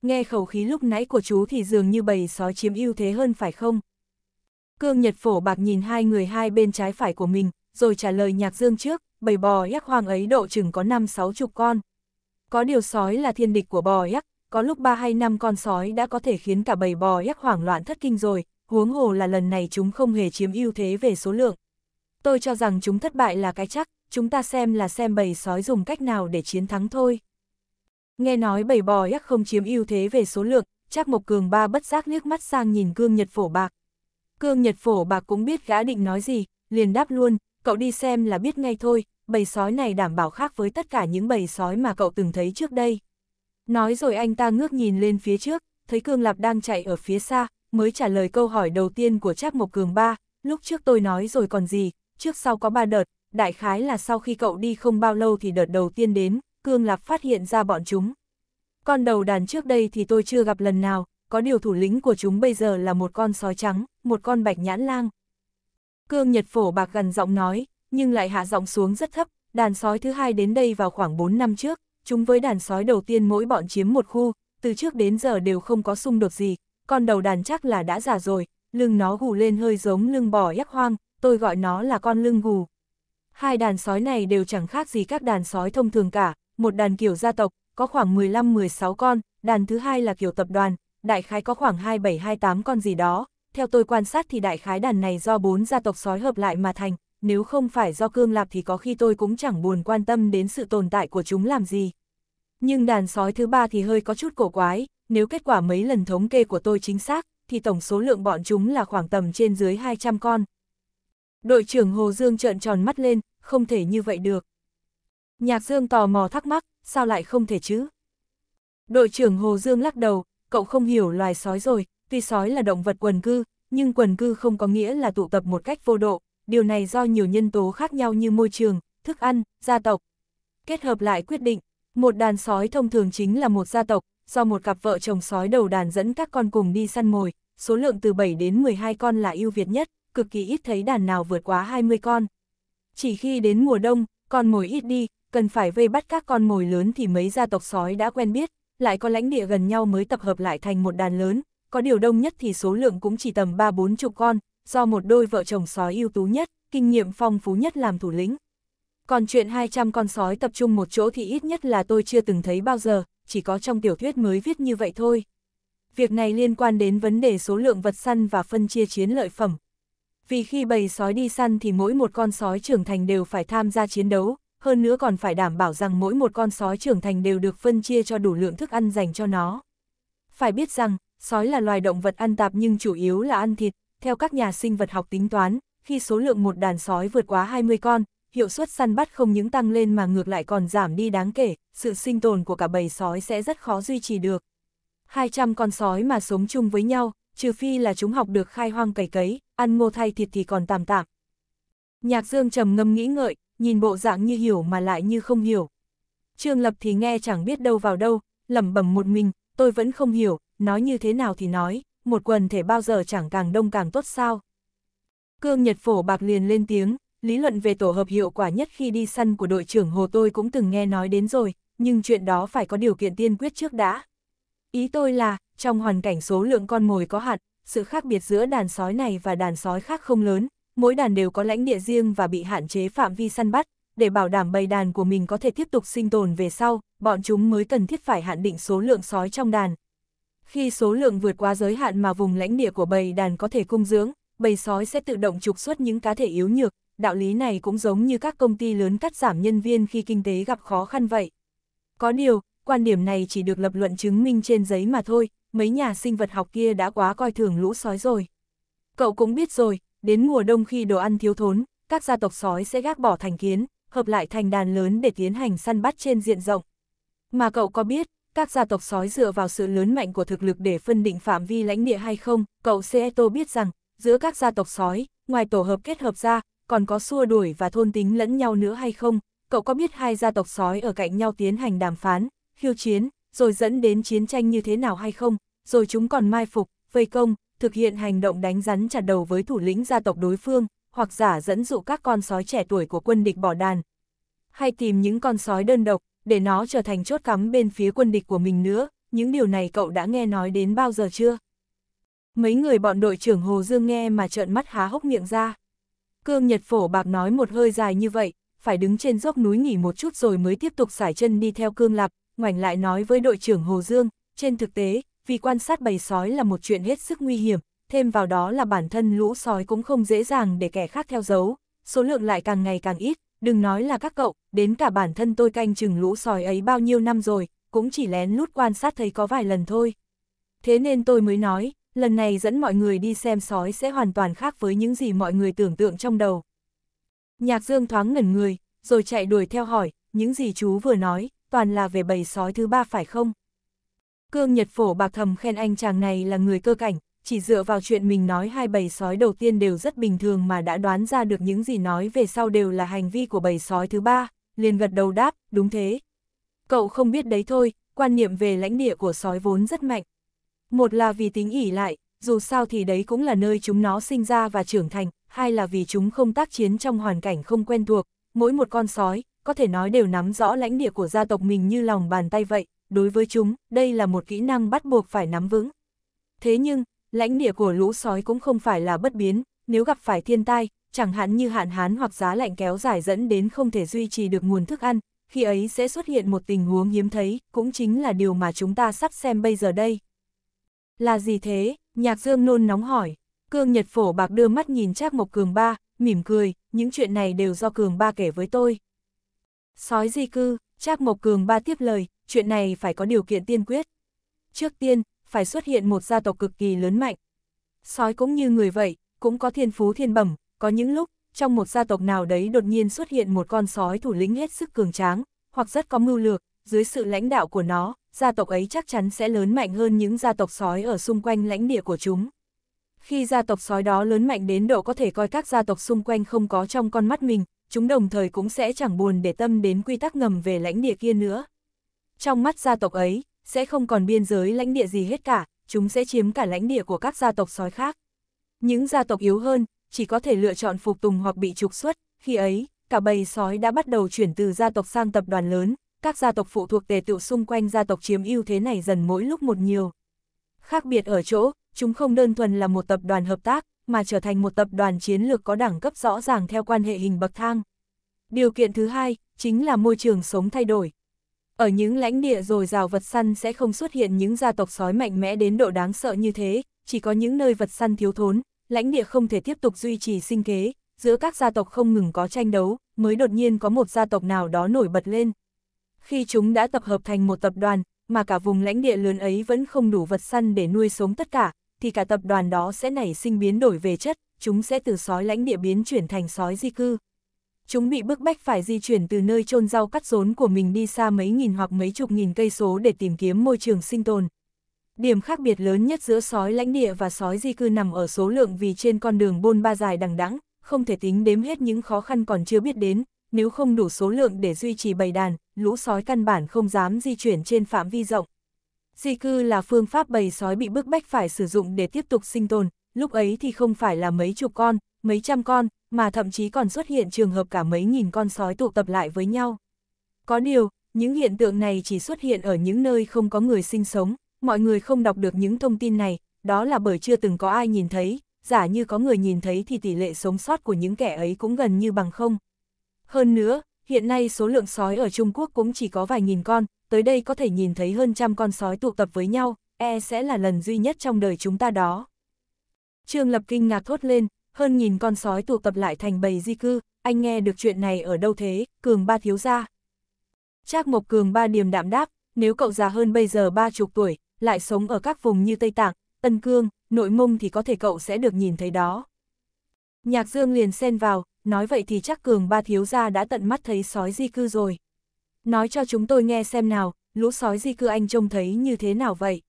S1: Nghe khẩu khí lúc nãy của chú thì dường như bầy sói chiếm ưu thế hơn phải không? Cương Nhật Phổ Bạc nhìn hai người hai bên trái phải của mình, rồi trả lời Nhạc Dương trước, bầy bò yắc hoang ấy độ chừng có năm sáu chục con. Có điều sói là thiên địch của bò yắc có lúc ba hay năm con sói đã có thể khiến cả bầy bò ếch hoảng loạn thất kinh rồi, huống hồ là lần này chúng không hề chiếm ưu thế về số lượng. Tôi cho rằng chúng thất bại là cái chắc, chúng ta xem là xem bầy sói dùng cách nào để chiến thắng thôi. Nghe nói bầy bò ếch không chiếm ưu thế về số lượng, chắc Mộc Cường Ba bất giác liếc mắt sang nhìn Cương Nhật Phổ Bạc. Cương Nhật Phổ Bạc cũng biết gã định nói gì, liền đáp luôn, cậu đi xem là biết ngay thôi, bầy sói này đảm bảo khác với tất cả những bầy sói mà cậu từng thấy trước đây. Nói rồi anh ta ngước nhìn lên phía trước, thấy Cương Lạp đang chạy ở phía xa, mới trả lời câu hỏi đầu tiên của Trác Mộc Cường ba, lúc trước tôi nói rồi còn gì, trước sau có ba đợt, đại khái là sau khi cậu đi không bao lâu thì đợt đầu tiên đến, Cương Lạp phát hiện ra bọn chúng. Con đầu đàn trước đây thì tôi chưa gặp lần nào, có điều thủ lĩnh của chúng bây giờ là một con sói trắng, một con bạch nhãn lang. Cương Nhật Phổ bạc gần giọng nói, nhưng lại hạ giọng xuống rất thấp, đàn sói thứ hai đến đây vào khoảng 4 năm trước, chúng với đàn sói đầu tiên mỗi bọn chiếm một khu, từ trước đến giờ đều không có xung đột gì, con đầu đàn chắc là đã già rồi, lưng nó gù lên hơi giống lưng bò yak hoang, tôi gọi nó là con lưng gù. Hai đàn sói này đều chẳng khác gì các đàn sói thông thường cả, một đàn kiểu gia tộc, có khoảng 15-16 con, đàn thứ hai là kiểu tập đoàn, đại khái có khoảng 27-28 con gì đó. Theo tôi quan sát thì đại khái đàn này do bốn gia tộc sói hợp lại mà thành, nếu không phải do cương lạc thì có khi tôi cũng chẳng buồn quan tâm đến sự tồn tại của chúng làm gì. Nhưng đàn sói thứ ba thì hơi có chút cổ quái, nếu kết quả mấy lần thống kê của tôi chính xác, thì tổng số lượng bọn chúng là khoảng tầm trên dưới 200 con. Đội trưởng Hồ Dương trợn tròn mắt lên, không thể như vậy được. Nhạc Dương tò mò thắc mắc, sao lại không thể chứ? Đội trưởng Hồ Dương lắc đầu, cậu không hiểu loài sói rồi, tuy sói là động vật quần cư, nhưng quần cư không có nghĩa là tụ tập một cách vô độ, điều này do nhiều nhân tố khác nhau như môi trường, thức ăn, gia tộc. Kết hợp lại quyết định. Một đàn sói thông thường chính là một gia tộc, do một cặp vợ chồng sói đầu đàn dẫn các con cùng đi săn mồi, số lượng từ 7 đến 12 con là ưu việt nhất, cực kỳ ít thấy đàn nào vượt quá 20 con. Chỉ khi đến mùa đông, con mồi ít đi, cần phải vây bắt các con mồi lớn thì mấy gia tộc sói đã quen biết, lại có lãnh địa gần nhau mới tập hợp lại thành một đàn lớn, có điều đông nhất thì số lượng cũng chỉ tầm 3-4 chục con, do một đôi vợ chồng sói ưu tú nhất, kinh nghiệm phong phú nhất làm thủ lĩnh. Còn chuyện 200 con sói tập trung một chỗ thì ít nhất là tôi chưa từng thấy bao giờ, chỉ có trong tiểu thuyết mới viết như vậy thôi. Việc này liên quan đến vấn đề số lượng vật săn và phân chia chiến lợi phẩm. Vì khi bầy sói đi săn thì mỗi một con sói trưởng thành đều phải tham gia chiến đấu, hơn nữa còn phải đảm bảo rằng mỗi một con sói trưởng thành đều được phân chia cho đủ lượng thức ăn dành cho nó. Phải biết rằng, sói là loài động vật ăn tạp nhưng chủ yếu là ăn thịt, theo các nhà sinh vật học tính toán, khi số lượng một đàn sói vượt quá 20 con, hiệu suất săn bắt không những tăng lên mà ngược lại còn giảm đi đáng kể, sự sinh tồn của cả bầy sói sẽ rất khó duy trì được. 200 con sói mà sống chung với nhau, trừ phi là chúng học được khai hoang cày cấy, ăn ngô thay thịt thì còn tạm tạm. Nhạc Dương trầm ngâm nghĩ ngợi, nhìn bộ dạng như hiểu mà lại như không hiểu. Trương Lập thì nghe chẳng biết đâu vào đâu, lẩm bẩm một mình, tôi vẫn không hiểu, nói như thế nào thì nói, một quần thể bao giờ chẳng càng đông càng tốt sao. Cương Nhật Phổ Bạc liền lên tiếng, lý luận về tổ hợp hiệu quả nhất khi đi săn của đội trưởng Hồ tôi cũng từng nghe nói đến rồi, nhưng chuyện đó phải có điều kiện tiên quyết trước đã. Ý tôi là, trong hoàn cảnh số lượng con mồi có hạn, sự khác biệt giữa đàn sói này và đàn sói khác không lớn, mỗi đàn đều có lãnh địa riêng và bị hạn chế phạm vi săn bắt, để bảo đảm bầy đàn của mình có thể tiếp tục sinh tồn về sau, bọn chúng mới cần thiết phải hạn định số lượng sói trong đàn. Khi số lượng vượt quá giới hạn mà vùng lãnh địa của bầy đàn có thể cung dưỡng, bầy sói sẽ tự động trục xuất những cá thể yếu nhược, đạo lý này cũng giống như các công ty lớn cắt giảm nhân viên khi kinh tế gặp khó khăn vậy. Có điều, quan điểm này chỉ được lập luận chứng minh trên giấy mà thôi, mấy nhà sinh vật học kia đã quá coi thường lũ sói rồi. Cậu cũng biết rồi, đến mùa đông khi đồ ăn thiếu thốn, các gia tộc sói sẽ gác bỏ thành kiến, hợp lại thành đàn lớn để tiến hành săn bắt trên diện rộng. Mà cậu có biết, các gia tộc sói dựa vào sự lớn mạnh của thực lực để phân định phạm vi lãnh địa hay không, cậu Seeto biết rằng, giữa các gia tộc sói, ngoài tổ hợp kết hợp ra, còn có xua đuổi và thôn tính lẫn nhau nữa hay không, cậu có biết hai gia tộc sói ở cạnh nhau tiến hành đàm phán, khiêu chiến, rồi dẫn đến chiến tranh như thế nào hay không, rồi chúng còn mai phục, vây công, thực hiện hành động đánh rắn chặt đầu với thủ lĩnh gia tộc đối phương, hoặc giả dẫn dụ các con sói trẻ tuổi của quân địch bỏ đàn. Hay tìm những con sói đơn độc, để nó trở thành chốt cắm bên phía quân địch của mình nữa, những điều này cậu đã nghe nói đến bao giờ chưa? Mấy người bọn đội trưởng Hồ Dương nghe mà trợn mắt há hốc miệng ra. Cương Nhật Phổ Bạc nói một hơi dài như vậy, phải đứng trên dốc núi nghỉ một chút rồi mới tiếp tục xải chân đi theo Cương Lạp, ngoảnh lại nói với đội trưởng Hồ Dương, trên thực tế, vì quan sát bầy sói là một chuyện hết sức nguy hiểm, thêm vào đó là bản thân lũ sói cũng không dễ dàng để kẻ khác theo dấu, số lượng lại càng ngày càng ít, đừng nói là các cậu, đến cả bản thân tôi canh chừng lũ sói ấy bao nhiêu năm rồi, cũng chỉ lén lút quan sát thấy có vài lần thôi. Thế nên tôi mới nói, lần này dẫn mọi người đi xem sói sẽ hoàn toàn khác với những gì mọi người tưởng tượng trong đầu. Nhạc Dương thoáng ngẩn người, rồi chạy đuổi theo hỏi, những gì chú vừa nói, toàn là về bầy sói thứ ba phải không? Cương Nhật Phổ bạc thầm khen anh chàng này là người cơ cảnh, chỉ dựa vào chuyện mình nói hai bầy sói đầu tiên đều rất bình thường mà đã đoán ra được những gì nói về sau đều là hành vi của bầy sói thứ ba, liền gật đầu đáp, đúng thế. Cậu không biết đấy thôi, quan niệm về lãnh địa của sói vốn rất mạnh, một là vì tính ỉ lại, dù sao thì đấy cũng là nơi chúng nó sinh ra và trưởng thành, hai là vì chúng không tác chiến trong hoàn cảnh không quen thuộc, mỗi một con sói, có thể nói đều nắm rõ lãnh địa của gia tộc mình như lòng bàn tay vậy, đối với chúng, đây là một kỹ năng bắt buộc phải nắm vững. Thế nhưng, lãnh địa của lũ sói cũng không phải là bất biến, nếu gặp phải thiên tai, chẳng hạn như hạn hán hoặc giá lạnh kéo dài dẫn đến không thể duy trì được nguồn thức ăn, khi ấy sẽ xuất hiện một tình huống hiếm thấy, cũng chính là điều mà chúng ta sắp xem bây giờ đây. Là gì thế? Nhạc Dương nôn nóng hỏi. Cương Nhật Phổ Bạc đưa mắt nhìn Trác Mộc Cường Ba, mỉm cười, những chuyện này đều do Cường Ba kể với tôi. Sói di cư, Trác Mộc Cường Ba tiếp lời, chuyện này phải có điều kiện tiên quyết. Trước tiên, phải xuất hiện một gia tộc cực kỳ lớn mạnh. Sói cũng như người vậy, cũng có thiên phú thiên bẩm, có những lúc, trong một gia tộc nào đấy đột nhiên xuất hiện một con sói thủ lĩnh hết sức cường tráng, hoặc rất có mưu lược, dưới sự lãnh đạo của nó, gia tộc ấy chắc chắn sẽ lớn mạnh hơn những gia tộc sói ở xung quanh lãnh địa của chúng. Khi gia tộc sói đó lớn mạnh đến độ có thể coi các gia tộc xung quanh không có trong con mắt mình, chúng đồng thời cũng sẽ chẳng buồn để tâm đến quy tắc ngầm về lãnh địa kia nữa. Trong mắt gia tộc ấy, sẽ không còn biên giới lãnh địa gì hết cả, chúng sẽ chiếm cả lãnh địa của các gia tộc sói khác. Những gia tộc yếu hơn, chỉ có thể lựa chọn phục tùng hoặc bị trục xuất, khi ấy, cả bầy sói đã bắt đầu chuyển từ gia tộc sang tập đoàn lớn, các gia tộc phụ thuộc tề tựu xung quanh gia tộc chiếm ưu thế này dần mỗi lúc một nhiều. Khác biệt ở chỗ, chúng không đơn thuần là một tập đoàn hợp tác, mà trở thành một tập đoàn chiến lược có đẳng cấp rõ ràng theo quan hệ hình bậc thang. Điều kiện thứ hai, chính là môi trường sống thay đổi. Ở những lãnh địa dồi dào vật săn sẽ không xuất hiện những gia tộc sói mạnh mẽ đến độ đáng sợ như thế, chỉ có những nơi vật săn thiếu thốn, lãnh địa không thể tiếp tục duy trì sinh kế, giữa các gia tộc không ngừng có tranh đấu, mới đột nhiên có một gia tộc nào đó nổi bật lên, khi chúng đã tập hợp thành một tập đoàn, mà cả vùng lãnh địa lớn ấy vẫn không đủ vật săn để nuôi sống tất cả, thì cả tập đoàn đó sẽ nảy sinh biến đổi về chất, chúng sẽ từ sói lãnh địa biến chuyển thành sói di cư. Chúng bị bức bách phải di chuyển từ nơi trôn rau cắt rốn của mình đi xa mấy nghìn hoặc mấy chục nghìn cây số để tìm kiếm môi trường sinh tồn. Điểm khác biệt lớn nhất giữa sói lãnh địa và sói di cư nằm ở số lượng vì trên con đường bôn ba dài đằng đẵng không thể tính đếm hết những khó khăn còn chưa biết đến, nếu không đủ số lượng để duy trì bầy đàn, lũ sói căn bản không dám di chuyển trên phạm vi rộng. Di cư là phương pháp bầy sói bị bức bách phải sử dụng để tiếp tục sinh tồn, lúc ấy thì không phải là mấy chục con, mấy trăm con, mà thậm chí còn xuất hiện trường hợp cả mấy nghìn con sói tụ tập lại với nhau. Có điều, những hiện tượng này chỉ xuất hiện ở những nơi không có người sinh sống, mọi người không đọc được những thông tin này, đó là bởi chưa từng có ai nhìn thấy, giả như có người nhìn thấy thì tỷ lệ sống sót của những kẻ ấy cũng gần như bằng không. Hơn nữa, Hiện nay số lượng sói ở Trung Quốc cũng chỉ có vài nghìn con, tới đây có thể nhìn thấy hơn trăm con sói tụ tập với nhau, e sẽ là lần duy nhất trong đời chúng ta đó. Trương Lập kinh ngạc thốt lên, hơn nghìn con sói tụ tập lại thành bầy di cư, anh nghe được chuyện này ở đâu thế, cường ba thiếu gia. Trác Mộc Cường ba điềm đạm đáp, nếu cậu già hơn bây giờ ba chục tuổi, lại sống ở các vùng như Tây Tạng, Tân Cương, Nội Mông thì có thể cậu sẽ được nhìn thấy đó. Nhạc Dương liền xen vào, nói vậy thì chắc cường ba thiếu gia đã tận mắt thấy sói di cư rồi. Nói cho chúng tôi nghe xem nào, lũ sói di cư anh trông thấy như thế nào vậy?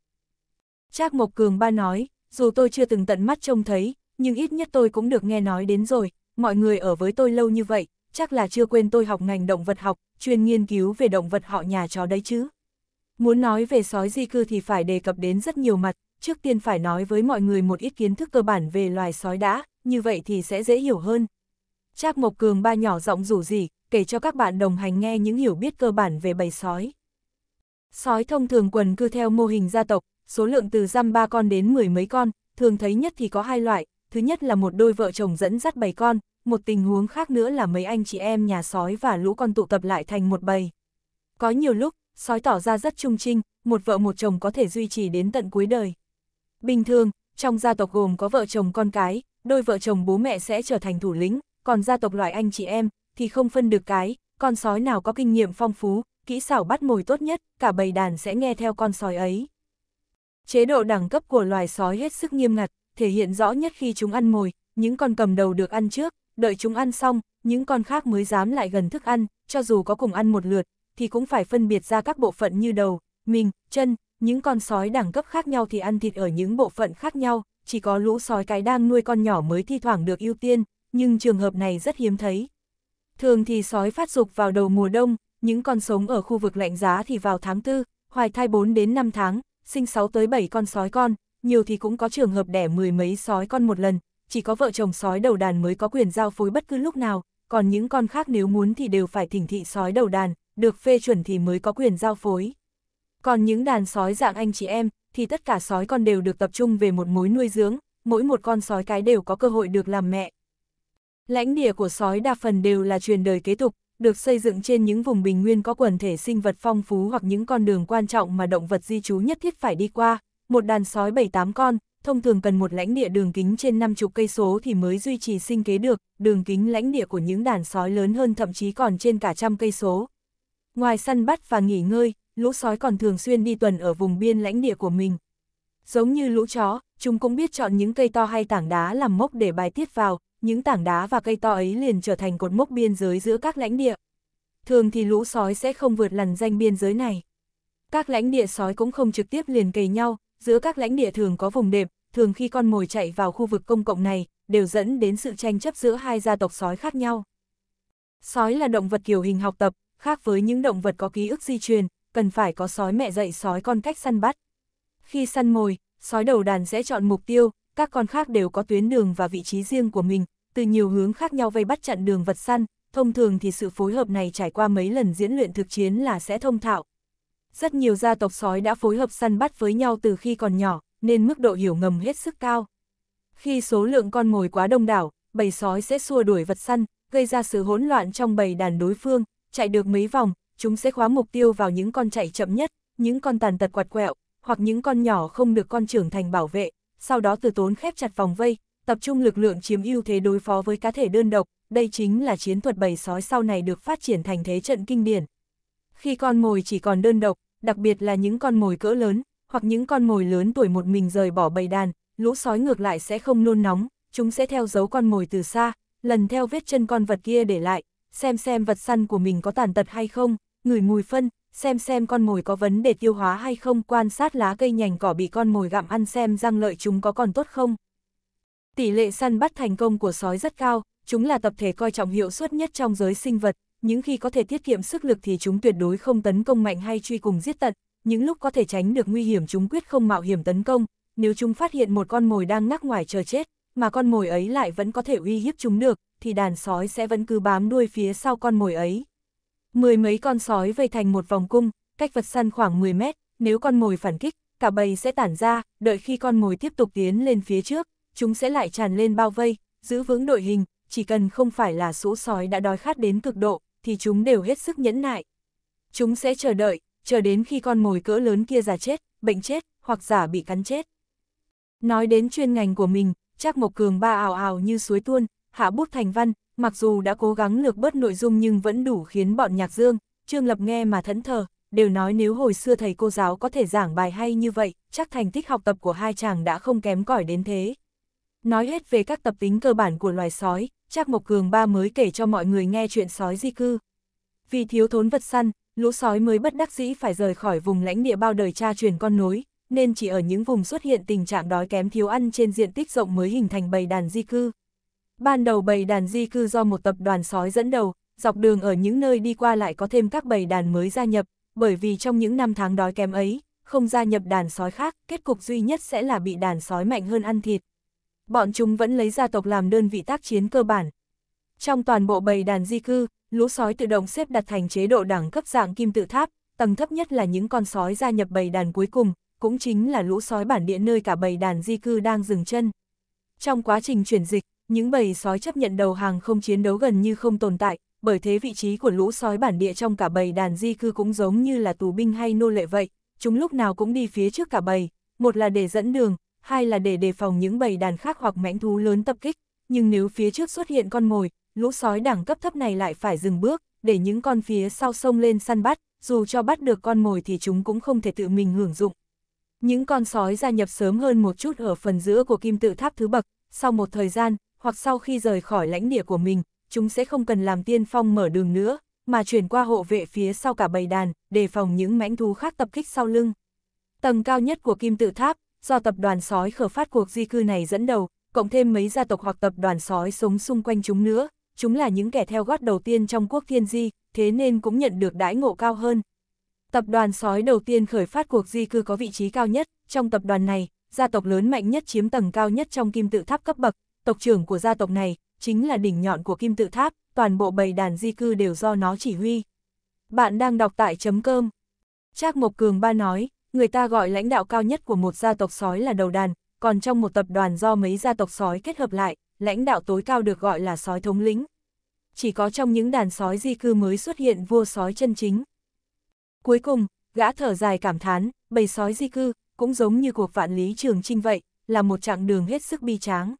S1: Trác Mộc Cường ba nói, dù tôi chưa từng tận mắt trông thấy, nhưng ít nhất tôi cũng được nghe nói đến rồi, mọi người ở với tôi lâu như vậy, chắc là chưa quên tôi học ngành động vật học, chuyên nghiên cứu về động vật họ nhà chó đấy chứ. Muốn nói về sói di cư thì phải đề cập đến rất nhiều mặt, trước tiên phải nói với mọi người một ít kiến thức cơ bản về loài sói đã, như vậy thì sẽ dễ hiểu hơn, Trác Mộc Cường ba nhỏ giọng rủ rỉ, kể cho các bạn đồng hành nghe những hiểu biết cơ bản về bầy sói. Sói thông thường quần cư theo mô hình gia tộc, số lượng từ răm ba con đến mười mấy con, thường thấy nhất thì có hai loại, thứ nhất là một đôi vợ chồng dẫn dắt bầy con, một tình huống khác nữa là mấy anh chị em nhà sói và lũ con tụ tập lại thành một bầy. Có nhiều lúc, sói tỏ ra rất trung trinh, một vợ một chồng có thể duy trì đến tận cuối đời. Bình thường, trong gia tộc gồm có vợ chồng con cái, đôi vợ chồng bố mẹ sẽ trở thành thủ lĩnh, còn gia tộc loại anh chị em thì không phân được cái, con sói nào có kinh nghiệm phong phú, kỹ xảo bắt mồi tốt nhất, cả bầy đàn sẽ nghe theo con sói ấy. Chế độ đẳng cấp của loài sói hết sức nghiêm ngặt, thể hiện rõ nhất khi chúng ăn mồi, những con cầm đầu được ăn trước, đợi chúng ăn xong, những con khác mới dám lại gần thức ăn, cho dù có cùng ăn một lượt, thì cũng phải phân biệt ra các bộ phận như đầu, mình, chân, những con sói đẳng cấp khác nhau thì ăn thịt ở những bộ phận khác nhau, chỉ có lũ sói cái đang nuôi con nhỏ mới thi thoảng được ưu tiên, nhưng trường hợp này rất hiếm thấy. Thường thì sói phát dục vào đầu mùa đông, những con sống ở khu vực lạnh giá thì vào tháng 4, hoài thai 4 đến 5 tháng, sinh 6 tới 7 con sói con, nhiều thì cũng có trường hợp đẻ mười mấy sói con một lần, chỉ có vợ chồng sói đầu đàn mới có quyền giao phối bất cứ lúc nào, còn những con khác nếu muốn thì đều phải thỉnh thị sói đầu đàn, được phê chuẩn thì mới có quyền giao phối. Còn những đàn sói dạng anh chị em, thì tất cả sói con đều được tập trung về một mối nuôi dưỡng, mỗi một con sói cái đều có cơ hội được làm mẹ, Lãnh địa của sói đa phần đều là truyền đời kế tục, được xây dựng trên những vùng bình nguyên có quần thể sinh vật phong phú hoặc những con đường quan trọng mà động vật di trú nhất thiết phải đi qua. Một đàn sói 7-8 con, thông thường cần một lãnh địa đường kính trên 50 cây số thì mới duy trì sinh kế được, đường kính lãnh địa của những đàn sói lớn hơn thậm chí còn trên cả trăm cây số. Ngoài săn bắt và nghỉ ngơi, lũ sói còn thường xuyên đi tuần ở vùng biên lãnh địa của mình. Giống như lũ chó, chúng cũng biết chọn những cây to hay tảng đá làm mốc để bài tiết vào, những tảng đá và cây to ấy liền trở thành cột mốc biên giới giữa các lãnh địa. Thường thì lũ sói sẽ không vượt lằn danh biên giới này. Các lãnh địa sói cũng không trực tiếp liền kề nhau, giữa các lãnh địa thường có vùng đệm, thường khi con mồi chạy vào khu vực công cộng này, đều dẫn đến sự tranh chấp giữa hai gia tộc sói khác nhau. Sói là động vật kiểu hình học tập, khác với những động vật có ký ức di truyền, cần phải có sói mẹ dạy sói con cách săn bắt. Khi săn mồi, sói đầu đàn sẽ chọn mục tiêu, các con khác đều có tuyến đường và vị trí riêng của mình, từ nhiều hướng khác nhau vây bắt chặn đường vật săn, thông thường thì sự phối hợp này trải qua mấy lần diễn luyện thực chiến là sẽ thông thạo. Rất nhiều gia tộc sói đã phối hợp săn bắt với nhau từ khi còn nhỏ, nên mức độ hiểu ngầm hết sức cao. Khi số lượng con mồi quá đông đảo, bầy sói sẽ xua đuổi vật săn, gây ra sự hỗn loạn trong bầy đàn đối phương, chạy được mấy vòng, chúng sẽ khóa mục tiêu vào những con chạy chậm nhất, những con tàn tật quạt quẹo, hoặc những con nhỏ không được con trưởng thành bảo vệ, sau đó từ tốn khép chặt vòng vây, tập trung lực lượng chiếm ưu thế đối phó với cá thể đơn độc, đây chính là chiến thuật bầy sói sau này được phát triển thành thế trận kinh điển. Khi con mồi chỉ còn đơn độc, đặc biệt là những con mồi cỡ lớn, hoặc những con mồi lớn tuổi một mình rời bỏ bầy đàn, lũ sói ngược lại sẽ không nôn nóng, chúng sẽ theo dấu con mồi từ xa, lần theo vết chân con vật kia để lại, xem xem vật săn của mình có tàn tật hay không, ngửi mùi phân, xem xem con mồi có vấn đề tiêu hóa hay không, quan sát lá cây nhành cỏ bị con mồi gặm ăn xem răng lợi chúng có còn tốt không. Tỷ lệ săn bắt thành công của sói rất cao, chúng là tập thể coi trọng hiệu suất nhất trong giới sinh vật, những khi có thể tiết kiệm sức lực thì chúng tuyệt đối không tấn công mạnh hay truy cùng giết tận, những lúc có thể tránh được nguy hiểm chúng quyết không mạo hiểm tấn công, nếu chúng phát hiện một con mồi đang ngắc ngoài chờ chết, mà con mồi ấy lại vẫn có thể uy hiếp chúng được, thì đàn sói sẽ vẫn cứ bám đuôi phía sau con mồi ấy. Mười mấy con sói vây thành một vòng cung, cách vật săn khoảng 10 mét, nếu con mồi phản kích, cả bầy sẽ tản ra, đợi khi con mồi tiếp tục tiến lên phía trước, chúng sẽ lại tràn lên bao vây, giữ vững đội hình, chỉ cần không phải là số sói đã đói khát đến cực độ, thì chúng đều hết sức nhẫn nại. Chúng sẽ chờ đợi, chờ đến khi con mồi cỡ lớn kia già chết, bệnh chết, hoặc giả bị cắn chết. Nói đến chuyên ngành của mình, Trác Mộc Cường ba ảo ảo như suối tuôn, hạ bút thành văn, mặc dù đã cố gắng lược bớt nội dung nhưng vẫn đủ khiến bọn nhạc dương, Trương Lập nghe mà thẫn thờ, đều nói nếu hồi xưa thầy cô giáo có thể giảng bài hay như vậy, chắc thành tích học tập của hai chàng đã không kém cỏi đến thế. Nói hết về các tập tính cơ bản của loài sói, Trác Mộc Cường ba mới kể cho mọi người nghe chuyện sói di cư. Vì thiếu thốn vật săn, lũ sói mới bất đắc dĩ phải rời khỏi vùng lãnh địa bao đời cha truyền con nối, nên chỉ ở những vùng xuất hiện tình trạng đói kém thiếu ăn trên diện tích rộng mới hình thành bầy đàn di cư. Ban đầu bầy đàn di cư do một tập đoàn sói dẫn đầu, dọc đường ở những nơi đi qua lại có thêm các bầy đàn mới gia nhập, bởi vì trong những năm tháng đói kém ấy, không gia nhập đàn sói khác, kết cục duy nhất sẽ là bị đàn sói mạnh hơn ăn thịt. Bọn chúng vẫn lấy gia tộc làm đơn vị tác chiến cơ bản. Trong toàn bộ bầy đàn di cư, lũ sói tự động xếp đặt thành chế độ đẳng cấp dạng kim tự tháp, tầng thấp nhất là những con sói gia nhập bầy đàn cuối cùng, cũng chính là lũ sói bản địa nơi cả bầy đàn di cư đang dừng chân. Trong quá trình chuyển dịch, những bầy sói chấp nhận đầu hàng không chiến đấu gần như không tồn tại, bởi thế vị trí của lũ sói bản địa trong cả bầy đàn di cư cũng giống như là tù binh hay nô lệ vậy, chúng lúc nào cũng đi phía trước cả bầy, một là để dẫn đường, hai là để đề phòng những bầy đàn khác hoặc mãnh thú lớn tập kích, nhưng nếu phía trước xuất hiện con mồi, lũ sói đẳng cấp thấp này lại phải dừng bước, để những con phía sau sông lên săn bắt, dù cho bắt được con mồi thì chúng cũng không thể tự mình hưởng dụng. Những con sói gia nhập sớm hơn một chút ở phần giữa của kim tự tháp thứ bậc, sau một thời gian, hoặc sau khi rời khỏi lãnh địa của mình, chúng sẽ không cần làm tiên phong mở đường nữa, mà chuyển qua hộ vệ phía sau cả bầy đàn, đề phòng những mãnh thú khác tập kích sau lưng. Tầng cao nhất của kim tự tháp, do tập đoàn sói khở phát cuộc di cư này dẫn đầu, cộng thêm mấy gia tộc hoặc tập đoàn sói sống xung quanh chúng nữa, chúng là những kẻ theo gót đầu tiên trong quốc thiên di, thế nên cũng nhận được đãi ngộ cao hơn. Tập đoàn sói đầu tiên khởi phát cuộc di cư có vị trí cao nhất, trong tập đoàn này, gia tộc lớn mạnh nhất chiếm tầng cao nhất trong kim tự tháp cấp bậc, tộc trưởng của gia tộc này, chính là đỉnh nhọn của kim tự tháp, toàn bộ bầy đàn di cư đều do nó chỉ huy. Bạn đang đọc tại chấm cơm. Trác Mộc Cường Ba nói, người ta gọi lãnh đạo cao nhất của một gia tộc sói là đầu đàn, còn trong một tập đoàn do mấy gia tộc sói kết hợp lại, lãnh đạo tối cao được gọi là sói thống lĩnh. Chỉ có trong những đàn sói di cư mới xuất hiện vua sói chân chính. Cuối cùng, gã thở dài cảm thán, bầy sói di cư, cũng giống như cuộc vạn lý trường trinh vậy, là một chặng đường hết sức bi tráng.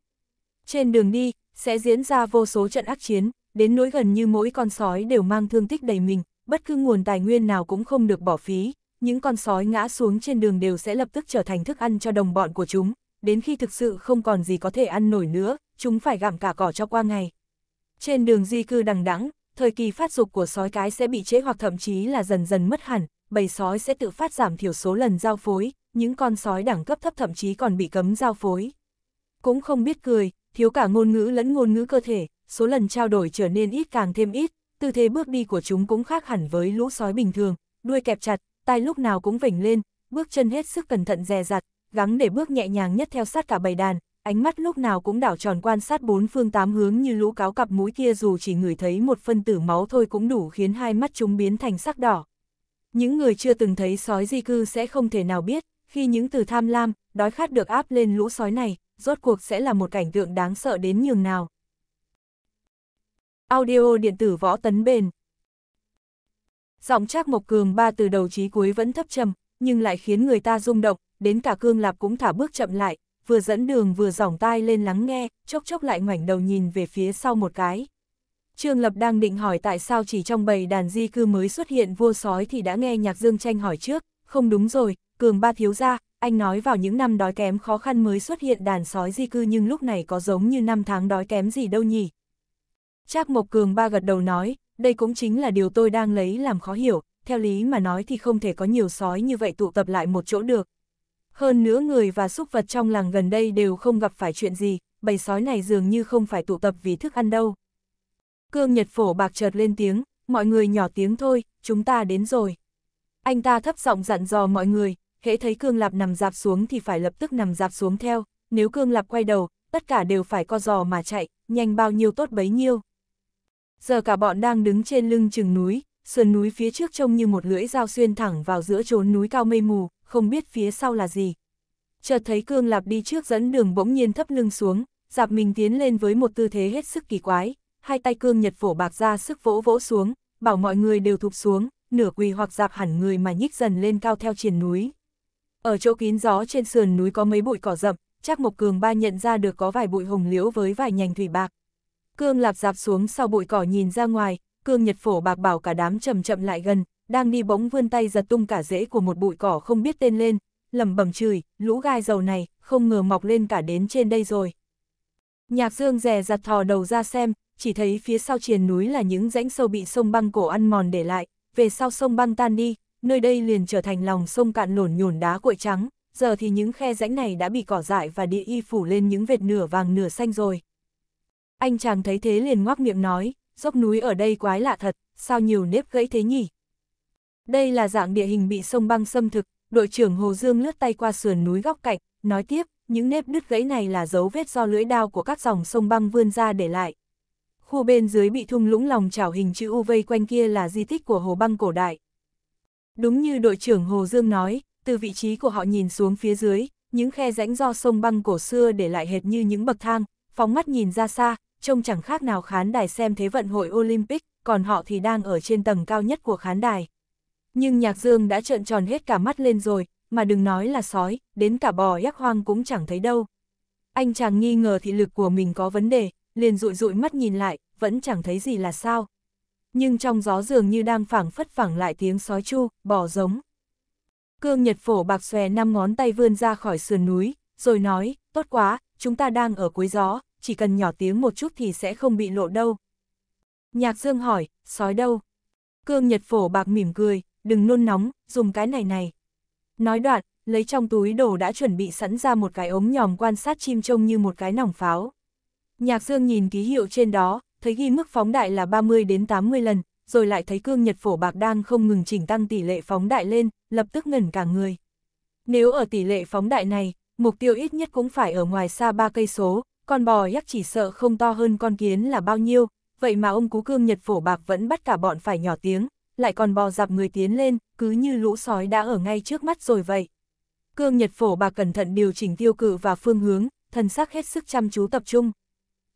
S1: Trên đường đi, sẽ diễn ra vô số trận ác chiến, đến nỗi gần như mỗi con sói đều mang thương tích đầy mình, bất cứ nguồn tài nguyên nào cũng không được bỏ phí, những con sói ngã xuống trên đường đều sẽ lập tức trở thành thức ăn cho đồng bọn của chúng, đến khi thực sự không còn gì có thể ăn nổi nữa, chúng phải gặm cả cỏ cho qua ngày. Trên đường di cư đằng đẵng, thời kỳ phát dục của sói cái sẽ bị trễ hoặc thậm chí là dần dần mất hẳn, bầy sói sẽ tự phát giảm thiểu số lần giao phối, những con sói đẳng cấp thấp thậm chí còn bị cấm giao phối. Cũng không biết cười, thiếu cả ngôn ngữ lẫn ngôn ngữ cơ thể, số lần trao đổi trở nên ít càng thêm ít, tư thế bước đi của chúng cũng khác hẳn với lũ sói bình thường, đuôi kẹp chặt, tai lúc nào cũng vểnh lên, bước chân hết sức cẩn thận dè dặt, gắng để bước nhẹ nhàng nhất theo sát cả bầy đàn, ánh mắt lúc nào cũng đảo tròn quan sát bốn phương tám hướng như lũ cáo cặp mũi kia dù chỉ ngửi thấy một phân tử máu thôi cũng đủ khiến hai mắt chúng biến thành sắc đỏ. Những người chưa từng thấy sói di cư sẽ không thể nào biết, khi những từ tham lam, đói khát được áp lên lũ sói này, rốt cuộc sẽ là một cảnh tượng đáng sợ đến nhường nào. Audio điện tử võ tấn bền Giọng Trác Mộc Cường ba từ đầu chí cuối vẫn thấp trầm, nhưng lại khiến người ta rung động, đến cả Cương Lạp cũng thả bước chậm lại, vừa dẫn đường vừa giỏng tai lên lắng nghe, chốc chốc lại ngoảnh đầu nhìn về phía sau một cái. Trương Lập đang định hỏi tại sao chỉ trong bầy đàn di cư mới xuất hiện vua sói thì đã nghe nhạc Dương Tranh hỏi trước, không đúng rồi, Cường ba thiếu ra, anh nói vào những năm đói kém khó khăn mới xuất hiện đàn sói di cư nhưng lúc này có giống như năm tháng đói kém gì đâu nhỉ. Trác Mộc Cường ba gật đầu nói, đây cũng chính là điều tôi đang lấy làm khó hiểu, theo lý mà nói thì không thể có nhiều sói như vậy tụ tập lại một chỗ được. Hơn nữa người và súc vật trong làng gần đây đều không gặp phải chuyện gì, bầy sói này dường như không phải tụ tập vì thức ăn đâu. Cương Nhật Phổ bạc chợt lên tiếng, mọi người nhỏ tiếng thôi, chúng ta đến rồi. Anh ta thấp giọng dặn dò mọi người, hễ thấy Cương Lạp nằm dạp xuống thì phải lập tức nằm dạp xuống theo, nếu Cương Lạp quay đầu, tất cả đều phải co giò mà chạy, nhanh bao nhiêu tốt bấy nhiêu. Giờ cả bọn đang đứng trên lưng chừng núi, sườn núi phía trước trông như một lưỡi dao xuyên thẳng vào giữa chốn núi cao mây mù, không biết phía sau là gì. Chợt thấy Cương Lạp đi trước dẫn đường bỗng nhiên thấp lưng xuống, dạp mình tiến lên với một tư thế hết sức kỳ quái, hai tay Cương Nhật phổ bạc ra sức vỗ vỗ xuống, bảo mọi người đều thụp xuống, nửa quỳ hoặc dạp hẳn người mà nhích dần lên cao theo triển núi. Ở chỗ kín gió trên sườn núi có mấy bụi cỏ rậm, chắc Mộc Cường ba nhận ra được có vài bụi hồng liễu với vài nhành thủy bạc. Cương lạp dạp xuống sau bụi cỏ nhìn ra ngoài, Cương Nhật Phổ bạc bảo cả đám chậm chậm lại gần, đang đi bỗng vươn tay giật tung cả rễ của một bụi cỏ không biết tên lên, lầm bẩm chửi, lũ gai dầu này, không ngờ mọc lên cả đến trên đây rồi. Nhạc Dương rè giặt thò đầu ra xem, chỉ thấy phía sau triền núi là những rãnh sâu bị sông băng cổ ăn mòn để lại, về sau sông băng tan đi, nơi đây liền trở thành lòng sông cạn lổn nhổn đá cuội trắng, giờ thì những khe rãnh này đã bị cỏ dại và địa y phủ lên những vệt nửa vàng nửa xanh rồi. Anh chàng thấy thế liền ngoác miệng nói, dốc núi ở đây quái lạ thật, sao nhiều nếp gãy thế nhỉ? Đây là dạng địa hình bị sông băng xâm thực, đội trưởng Hồ Dương lướt tay qua sườn núi góc cạnh, nói tiếp, những nếp đứt gãy này là dấu vết do lưỡi đao của các dòng sông băng vươn ra để lại. Khu bên dưới bị thung lũng lòng chảo hình chữ U vây quanh kia là di tích của hồ băng cổ đại, Đúng như đội trưởng Hồ Dương nói, từ vị trí của họ nhìn xuống phía dưới, những khe rãnh do sông băng cổ xưa để lại hệt như những bậc thang, phóng mắt nhìn ra xa, trông chẳng khác nào khán đài xem thế vận hội Olympic, còn họ thì đang ở trên tầng cao nhất của khán đài. Nhưng Nhạc Dương đã trợn tròn hết cả mắt lên rồi, mà đừng nói là sói, đến cả bò yak hoang cũng chẳng thấy đâu. Anh chàng nghi ngờ thị lực của mình có vấn đề, liền rụi rụi mắt nhìn lại, vẫn chẳng thấy gì là sao nhưng trong gió dường như đang phảng phất phẳng lại tiếng sói chu, bò giống. Cương Nhật Phổ bạc xòe năm ngón tay vươn ra khỏi sườn núi, rồi nói, tốt quá, chúng ta đang ở cuối gió, chỉ cần nhỏ tiếng một chút thì sẽ không bị lộ đâu. Nhạc Dương hỏi, sói đâu? Cương Nhật Phổ bạc mỉm cười, đừng nôn nóng, dùng cái này này. Nói đoạn, lấy trong túi đồ đã chuẩn bị sẵn ra một cái ống nhòm quan sát chim trông như một cái nòng pháo. Nhạc Dương nhìn ký hiệu trên đó, thấy ghi mức phóng đại là 30 đến 80 lần, rồi lại thấy cương nhật phổ bạc đang không ngừng chỉnh tăng tỷ lệ phóng đại lên, lập tức ngẩn cả người. Nếu ở tỷ lệ phóng đại này, mục tiêu ít nhất cũng phải ở ngoài xa ba cây số, con bò yak chỉ sợ không to hơn con kiến là bao nhiêu, vậy mà ông cú cương nhật phổ bạc vẫn bắt cả bọn phải nhỏ tiếng, lại còn bò dạp người tiến lên, cứ như lũ sói đã ở ngay trước mắt rồi vậy. Cương nhật phổ bạc cẩn thận điều chỉnh tiêu cự và phương hướng, thần sắc hết sức chăm chú tập trung.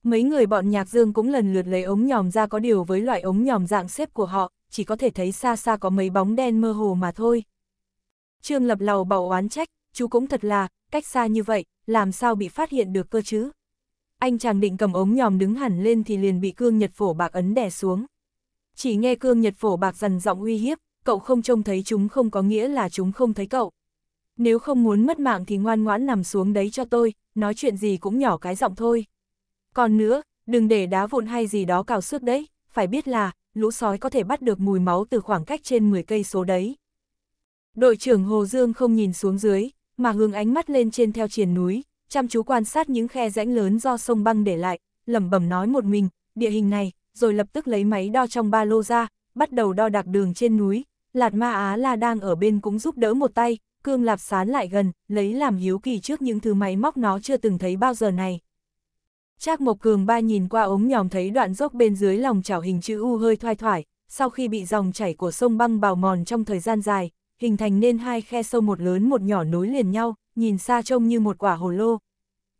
S1: Mấy người bọn nhạc dương cũng lần lượt lấy ống nhòm ra có điều với loại ống nhòm dạng xếp của họ, chỉ có thể thấy xa xa có mấy bóng đen mơ hồ mà thôi. Trương lập lầu bảo oán trách, chú cũng thật là, cách xa như vậy, làm sao bị phát hiện được cơ chứ? Anh chàng định cầm ống nhòm đứng hẳn lên thì liền bị cương nhật phổ bạc ấn đè xuống. Chỉ nghe cương nhật phổ bạc dần giọng uy hiếp, cậu không trông thấy chúng không có nghĩa là chúng không thấy cậu. Nếu không muốn mất mạng thì ngoan ngoãn nằm xuống đấy cho tôi, nói chuyện gì cũng nhỏ cái giọng thôi. Còn nữa, đừng để đá vụn hay gì đó cào xước đấy, phải biết là, lũ sói có thể bắt được mùi máu từ khoảng cách trên 10 cây số đấy. Đội trưởng Hồ Dương không nhìn xuống dưới, mà hướng ánh mắt lên trên theo triển núi, chăm chú quan sát những khe rãnh lớn do sông băng để lại, lẩm bẩm nói một mình, địa hình này, rồi lập tức lấy máy đo trong ba lô ra, bắt đầu đo đạc đường trên núi. Lạt Ma Á La đang ở bên cũng giúp đỡ một tay, Cương Lạp Sán lại gần, lấy làm hiếu kỳ trước những thứ máy móc nó chưa từng thấy bao giờ này. Trác Mộc Cường ba nhìn qua ống nhòm thấy đoạn dốc bên dưới lòng chảo hình chữ U hơi thoai thoải, sau khi bị dòng chảy của sông băng bào mòn trong thời gian dài, hình thành nên hai khe sâu một lớn một nhỏ nối liền nhau, nhìn xa trông như một quả hồ lô.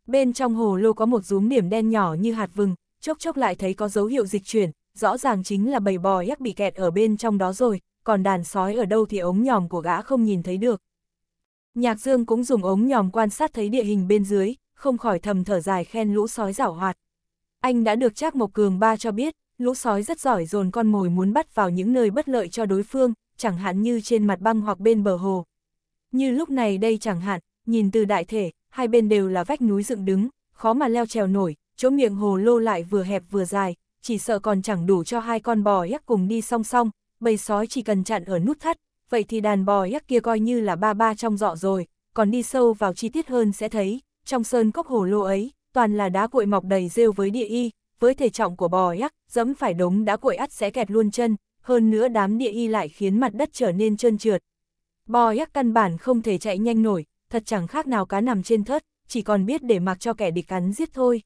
S1: Bên trong hồ lô có một rúm điểm đen nhỏ như hạt vừng, chốc chốc lại thấy có dấu hiệu dịch chuyển, rõ ràng chính là bầy bò yak bị kẹt ở bên trong đó rồi, còn đàn sói ở đâu thì ống nhòm của gã không nhìn thấy được. Nhạc Dương cũng dùng ống nhòm quan sát thấy địa hình bên dưới, không khỏi thầm thở dài khen lũ sói giảo hoạt. Anh đã được Trác Mộc Cường ba cho biết, lũ sói rất giỏi dồn con mồi muốn bắt vào những nơi bất lợi cho đối phương, chẳng hạn như trên mặt băng hoặc bên bờ hồ. Như lúc này đây chẳng hạn, nhìn từ đại thể, hai bên đều là vách núi dựng đứng, khó mà leo trèo nổi, chỗ miệng hồ lô lại vừa hẹp vừa dài, chỉ sợ còn chẳng đủ cho hai con bò yắc cùng đi song song, bầy sói chỉ cần chặn ở nút thắt, vậy thì đàn bò yắc kia coi như là ba ba trong dọ rồi, còn đi sâu vào chi tiết hơn sẽ thấy, trong sơn cốc hồ lô ấy, toàn là đá cuội mọc đầy rêu với địa y, với thể trọng của bò yak, dẫm phải đống đá cuội ắt sẽ kẹt luôn chân, hơn nữa đám địa y lại khiến mặt đất trở nên trơn trượt. Bò yak căn bản không thể chạy nhanh nổi, thật chẳng khác nào cá nằm trên thớt, chỉ còn biết để mặc cho kẻ địch cắn giết thôi.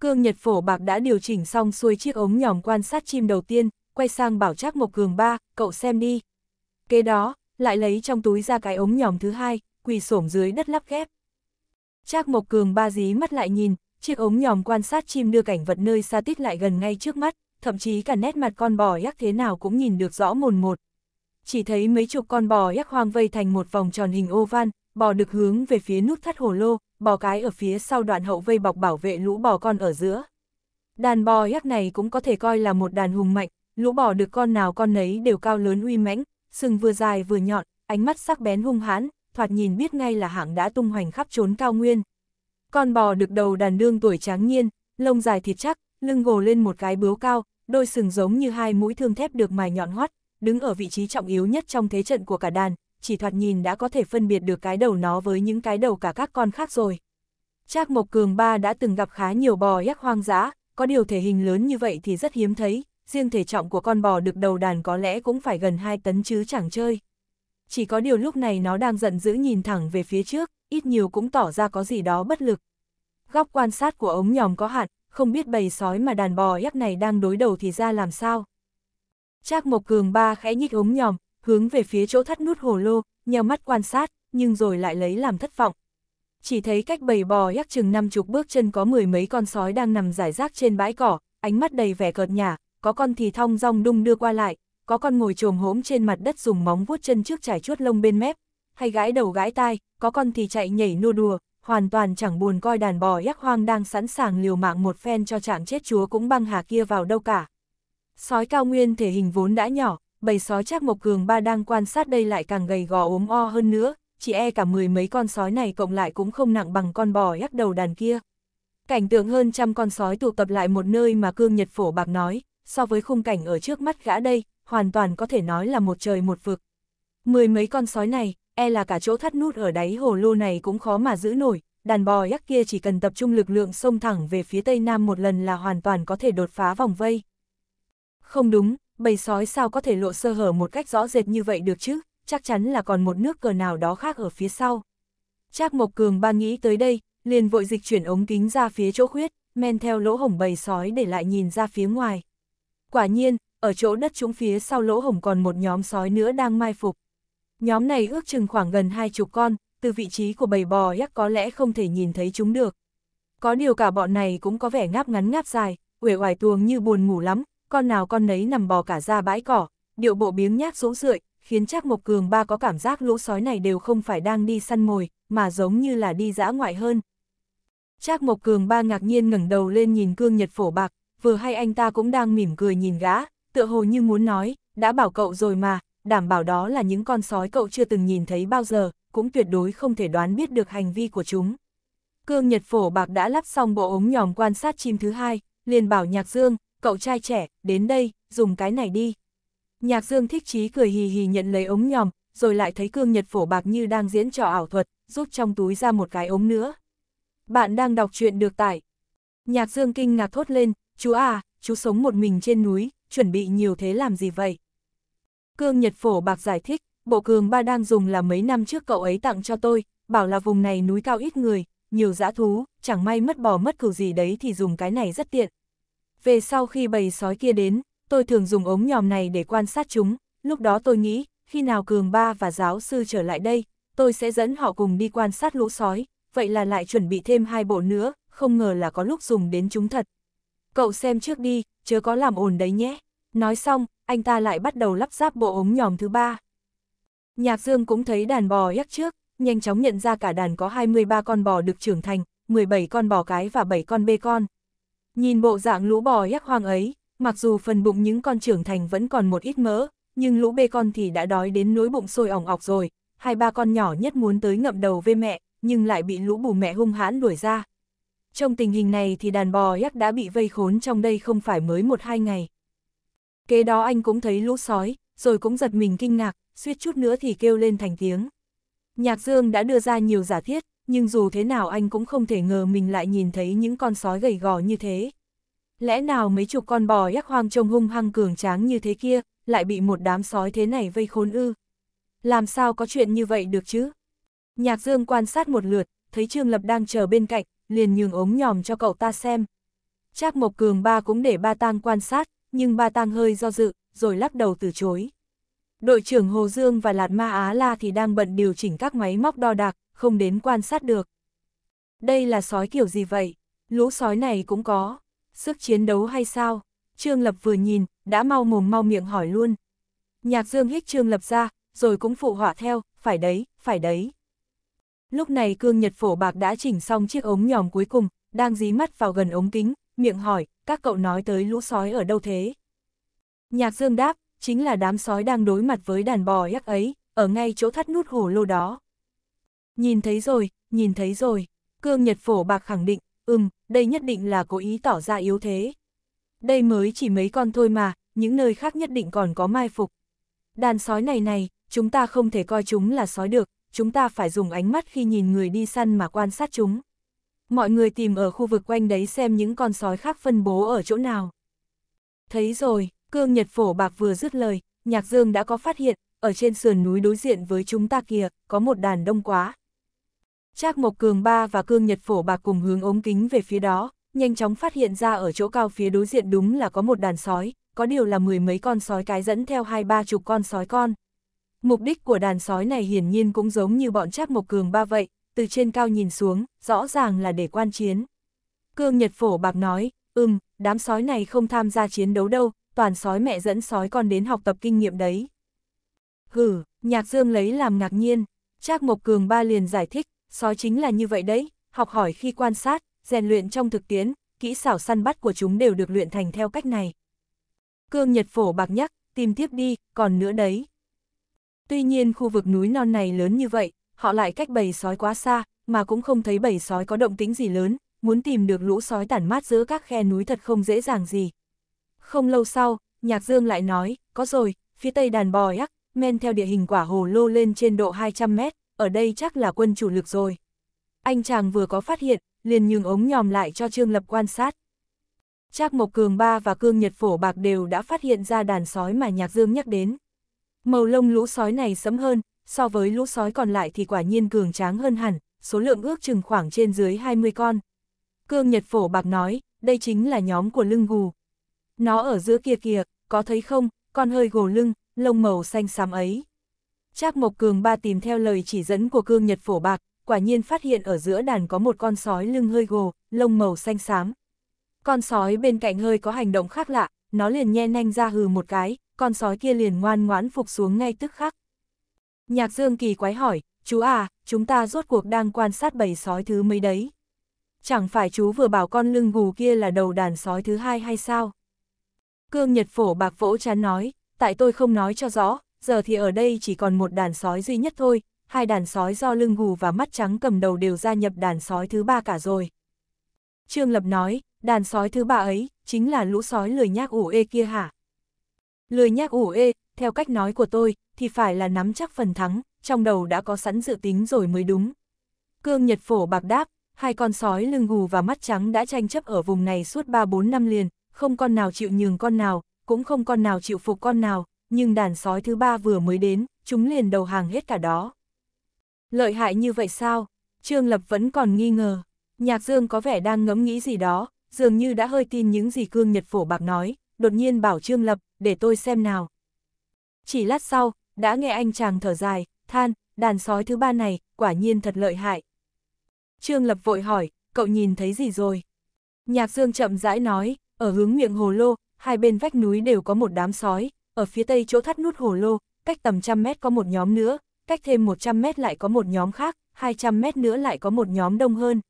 S1: Cương Nhật Phổ Bạc đã điều chỉnh xong xuôi chiếc ống nhòm quan sát chim đầu tiên, quay sang bảo Trác Mộc Cường ba, cậu xem đi. Kế đó, lại lấy trong túi ra cái ống nhòm thứ hai, quỳ xổm dưới đất lắp ghép. Trác Mộc Cường ba dí mắt lại nhìn, chiếc ống nhòm quan sát chim đưa cảnh vật nơi xa tít lại gần ngay trước mắt, thậm chí cả nét mặt con bò yắc thế nào cũng nhìn được rõ mồn một. Chỉ thấy mấy chục con bò yắc hoang vây thành một vòng tròn hình oval, bò được hướng về phía nút thắt hồ lô, bò cái ở phía sau đoạn hậu vây bọc bảo vệ lũ bò con ở giữa. Đàn bò yắc này cũng có thể coi là một đàn hùng mạnh, lũ bò được con nào con nấy đều cao lớn uy mãnh, sừng vừa dài vừa nhọn, ánh mắt sắc bén hung hãn, thoạt nhìn biết ngay là hạng đã tung hoành khắp trốn cao nguyên. Con bò được đầu đàn đương tuổi tráng niên, lông dài thịt chắc, lưng gồ lên một cái bướu cao, đôi sừng giống như hai mũi thương thép được mài nhọn hoắt, đứng ở vị trí trọng yếu nhất trong thế trận của cả đàn, chỉ thoạt nhìn đã có thể phân biệt được cái đầu nó với những cái đầu cả các con khác rồi. Trác Mộc Cường Ba đã từng gặp khá nhiều bò yak hoang dã, có điều thể hình lớn như vậy thì rất hiếm thấy, riêng thể trọng của con bò được đầu đàn có lẽ cũng phải gần 2 tấn chứ chẳng chơi chỉ có điều lúc này nó đang giận dữ nhìn thẳng về phía trước, ít nhiều cũng tỏ ra có gì đó bất lực. Góc quan sát của ống nhòm có hạn, không biết bầy sói mà đàn bò yắc này đang đối đầu thì ra làm sao. Trác Mộc Cường ba khẽ nhích ống nhòm, hướng về phía chỗ thắt nút hồ lô, nheo mắt quan sát, nhưng rồi lại lấy làm thất vọng. Chỉ thấy cách bầy bò yắc chừng năm chục bước chân có mười mấy con sói đang nằm rải rác trên bãi cỏ, ánh mắt đầy vẻ cợt nhả, có con thì thong dong đung đưa qua lại, có con ngồi trồm hốm trên mặt đất dùng móng vuốt chân trước chải chuốt lông bên mép, hay gãi đầu gãi tai, có con thì chạy nhảy nô đùa, hoàn toàn chẳng buồn coi đàn bò yắc hoang đang sẵn sàng liều mạng một phen cho chạm chết chúa cũng băng hà kia vào đâu cả. Sói cao nguyên thể hình vốn đã nhỏ, bầy sói chắc mộc cường ba đang quan sát đây lại càng gầy gò ốm o hơn nữa, chỉ e cả mười mấy con sói này cộng lại cũng không nặng bằng con bò yắc đầu đàn kia. Cảnh tượng hơn trăm con sói tụ tập lại một nơi mà Cương Nhật Phổ Bạc nói, so với khung cảnh ở trước mắt gã đây, hoàn toàn có thể nói là một trời một vực. Mười mấy con sói này, e là cả chỗ thắt nút ở đáy hồ lô này cũng khó mà giữ nổi, đàn bò yak kia chỉ cần tập trung lực lượng xông thẳng về phía tây nam một lần là hoàn toàn có thể đột phá vòng vây. Không đúng, bầy sói sao có thể lộ sơ hở một cách rõ rệt như vậy được chứ, chắc chắn là còn một nước cờ nào đó khác ở phía sau. Trác Mộc Cường ba nghĩ tới đây, liền vội dịch chuyển ống kính ra phía chỗ khuyết, men theo lỗ hổng bầy sói để lại nhìn ra phía ngoài. Quả nhiên, ở chỗ đất chúng phía sau lỗ hổng còn một nhóm sói nữa đang mai phục. Nhóm này ước chừng khoảng gần hai chục con, từ vị trí của bầy bò yak có lẽ không thể nhìn thấy chúng được. Có điều cả bọn này cũng có vẻ ngáp ngắn ngáp dài, uể oải tuồng như buồn ngủ lắm, con nào con nấy nằm bò cả ra bãi cỏ, điệu bộ biếng nhác rũ rượi, khiến chắc Mộc Cường ba có cảm giác lũ sói này đều không phải đang đi săn mồi, mà giống như là đi dã ngoại hơn. Trác Mộc Cường ba ngạc nhiên ngẩng đầu lên nhìn cương nhật phổ bạc, vừa hay anh ta cũng đang mỉm cười nhìn gã, tựa hồ như muốn nói, đã bảo cậu rồi mà, đảm bảo đó là những con sói cậu chưa từng nhìn thấy bao giờ, cũng tuyệt đối không thể đoán biết được hành vi của chúng. Cương Nhật Phổ Bạc đã lắp xong bộ ống nhòm quan sát chim thứ hai, liền bảo Nhạc Dương, cậu trai trẻ, đến đây, dùng cái này đi. Nhạc Dương thích chí cười hì hì nhận lấy ống nhòm, rồi lại thấy Cương Nhật Phổ Bạc như đang diễn trò ảo thuật, rút trong túi ra một cái ống nữa. Bạn đang đọc truyện được tải. Nhạc Dương kinh ngạc thốt lên, chú à, chú sống một mình trên núi, chuẩn bị nhiều thế làm gì vậy? Cương Nhật Phổ Bạc giải thích, bộ cường ba đang dùng là mấy năm trước cậu ấy tặng cho tôi, bảo là vùng này núi cao ít người, nhiều dã thú, chẳng may mất bò mất cừu gì đấy thì dùng cái này rất tiện. Về sau khi bầy sói kia đến, tôi thường dùng ống nhòm này để quan sát chúng, lúc đó tôi nghĩ, khi nào cường ba và giáo sư trở lại đây, tôi sẽ dẫn họ cùng đi quan sát lũ sói, vậy là lại chuẩn bị thêm hai bộ nữa, không ngờ là có lúc dùng đến chúng thật, cậu xem trước đi, chớ có làm ồn đấy nhé. Nói xong, anh ta lại bắt đầu lắp ráp bộ ống nhòm thứ ba. Nhạc Dương cũng thấy đàn bò yắc trước, nhanh chóng nhận ra cả đàn có 23 con bò được trưởng thành, 17 con bò cái và 7 con bê con. Nhìn bộ dạng lũ bò yắc hoang ấy, mặc dù phần bụng những con trưởng thành vẫn còn một ít mỡ, nhưng lũ bê con thì đã đói đến nỗi bụng sôi ỏng ọc rồi, hai ba con nhỏ nhất muốn tới ngậm đầu với mẹ, nhưng lại bị lũ bù mẹ hung hãn đuổi ra, trong tình hình này thì đàn bò yak đã bị vây khốn trong đây không phải mới một hai ngày. Kế đó anh cũng thấy lũ sói, rồi cũng giật mình kinh ngạc, suýt chút nữa thì kêu lên thành tiếng. Nhạc Dương đã đưa ra nhiều giả thiết, nhưng dù thế nào anh cũng không thể ngờ mình lại nhìn thấy những con sói gầy gò như thế. Lẽ nào mấy chục con bò yak hoang trông hung hăng cường tráng như thế kia, lại bị một đám sói thế này vây khốn ư? Làm sao có chuyện như vậy được chứ? Nhạc Dương quan sát một lượt, thấy Trương Lập đang chờ bên cạnh, liền nhường ống nhòm cho cậu ta xem. Trác Mộc Cường ba cũng để ba tang quan sát, nhưng ba tang hơi do dự, rồi lắc đầu từ chối. Đội trưởng Hồ Dương và Lạt Ma Á La thì đang bận điều chỉnh các máy móc đo đạc, không đến quan sát được. Đây là sói kiểu gì vậy? Lũ sói này cũng có. Sức chiến đấu hay sao? Trương Lập vừa nhìn, đã mau mồm mau miệng hỏi luôn. Nhạc Dương hít Trương Lập ra, rồi cũng phụ họa theo, phải đấy, phải đấy. Lúc này cương nhật phổ bạc đã chỉnh xong chiếc ống nhòm cuối cùng, đang dí mắt vào gần ống kính, miệng hỏi, các cậu nói tới lũ sói ở đâu thế? Nhạc dương đáp, chính là đám sói đang đối mặt với đàn bò yak ấy, ở ngay chỗ thắt nút hổ lô đó. Nhìn thấy rồi, nhìn thấy rồi, cương nhật phổ bạc khẳng định, ừm, đây nhất định là cố ý tỏ ra yếu thế. Đây mới chỉ mấy con thôi mà, những nơi khác nhất định còn có mai phục. Đàn sói này này, chúng ta không thể coi chúng là sói được, chúng ta phải dùng ánh mắt khi nhìn người đi săn mà quan sát chúng. Mọi người tìm ở khu vực quanh đấy xem những con sói khác phân bố ở chỗ nào. Thấy rồi, cương nhật phổ bạc vừa dứt lời, nhạc dương đã có phát hiện, ở trên sườn núi đối diện với chúng ta kìa, có một đàn đông quá. Trác Mộc Cường Ba và Cương Nhật Phổ Bạc cùng hướng ống kính về phía đó, nhanh chóng phát hiện ra ở chỗ cao phía đối diện đúng là có một đàn sói, có điều là mười mấy con sói cái dẫn theo hai ba chục con sói con, Mục đích của đàn sói này hiển nhiên cũng giống như bọn Trác Mộc Cường ba vậy, từ trên cao nhìn xuống, rõ ràng là để quan chiến. Cương Nhật Phổ Bạc nói, ừm, đám sói này không tham gia chiến đấu đâu, toàn sói mẹ dẫn sói con đến học tập kinh nghiệm đấy. Hử, Nhạc Dương lấy làm ngạc nhiên, Trác Mộc Cường ba liền giải thích, sói chính là như vậy đấy, học hỏi khi quan sát, rèn luyện trong thực tiễn, kỹ xảo săn bắt của chúng đều được luyện thành theo cách này. Cương Nhật Phổ Bạc nhắc, tìm tiếp đi, còn nữa đấy. Tuy nhiên khu vực núi non này lớn như vậy, họ lại cách bầy sói quá xa, mà cũng không thấy bầy sói có động tĩnh gì lớn, muốn tìm được lũ sói tản mát giữa các khe núi thật không dễ dàng gì. Không lâu sau, Nhạc Dương lại nói, có rồi, phía tây đàn bò ác, men theo địa hình quả hồ lô lên trên độ 200 mét, ở đây chắc là quân chủ lực rồi. Anh chàng vừa có phát hiện, liền nhường ống nhòm lại cho Trương Lập quan sát. Trác Mộc Cường Ba và Cương Nhật Phổ Bạc đều đã phát hiện ra đàn sói mà Nhạc Dương nhắc đến. Màu lông lũ sói này sẫm hơn, so với lũ sói còn lại thì quả nhiên cường tráng hơn hẳn, số lượng ước chừng khoảng trên dưới 20 con. Cương Nhật Phổ Bạc nói, đây chính là nhóm của lưng gù. Nó ở giữa kia kìa, có thấy không, con hơi gồ lưng, lông màu xanh xám ấy. Trác Mộc Cường ba tìm theo lời chỉ dẫn của Cương Nhật Phổ Bạc, quả nhiên phát hiện ở giữa đàn có một con sói lưng hơi gồ, lông màu xanh xám. Con sói bên cạnh hơi có hành động khác lạ, nó liền nhe nanh ra hừ một cái, con sói kia liền ngoan ngoãn phục xuống ngay tức khắc. Nhạc Dương kỳ quái hỏi, chú à, chúng ta rốt cuộc đang quan sát bầy sói thứ mấy đấy. Chẳng phải chú vừa bảo con lưng gù kia là đầu đàn sói thứ hai hay sao? Cương Nhật Phổ bạc vỗ chán nói, tại tôi không nói cho rõ, giờ thì ở đây chỉ còn một đàn sói duy nhất thôi, hai đàn sói do lưng gù và mắt trắng cầm đầu đều gia nhập đàn sói thứ ba cả rồi. Trương Lập nói, đàn sói thứ ba ấy, chính là lũ sói lười nhác ủ ê kia hả? Lười nhác ủ ê, theo cách nói của tôi, thì phải là nắm chắc phần thắng, trong đầu đã có sẵn dự tính rồi mới đúng. Cương Nhật Phổ bạc đáp, hai con sói lưng gù và mắt trắng đã tranh chấp ở vùng này suốt 3-4 năm liền, không con nào chịu nhường con nào, cũng không con nào chịu phục con nào, nhưng đàn sói thứ ba vừa mới đến, chúng liền đầu hàng hết cả đó. Lợi hại như vậy sao? Trương Lập vẫn còn nghi ngờ. Nhạc Dương có vẻ đang ngẫm nghĩ gì đó, dường như đã hơi tin những gì Cương Nhật Phổ Bạc nói, đột nhiên bảo Trương Lập, để tôi xem nào. Chỉ lát sau, đã nghe anh chàng thở dài, than, đàn sói thứ ba này, quả nhiên thật lợi hại. Trương Lập vội hỏi, cậu nhìn thấy gì rồi? Nhạc Dương chậm rãi nói, ở hướng miệng hồ lô, hai bên vách núi đều có một đám sói, ở phía tây chỗ thắt nút hồ lô, cách tầm trăm mét có một nhóm nữa, cách thêm một trăm mét lại có một nhóm khác, hai trăm mét nữa lại có một nhóm đông hơn.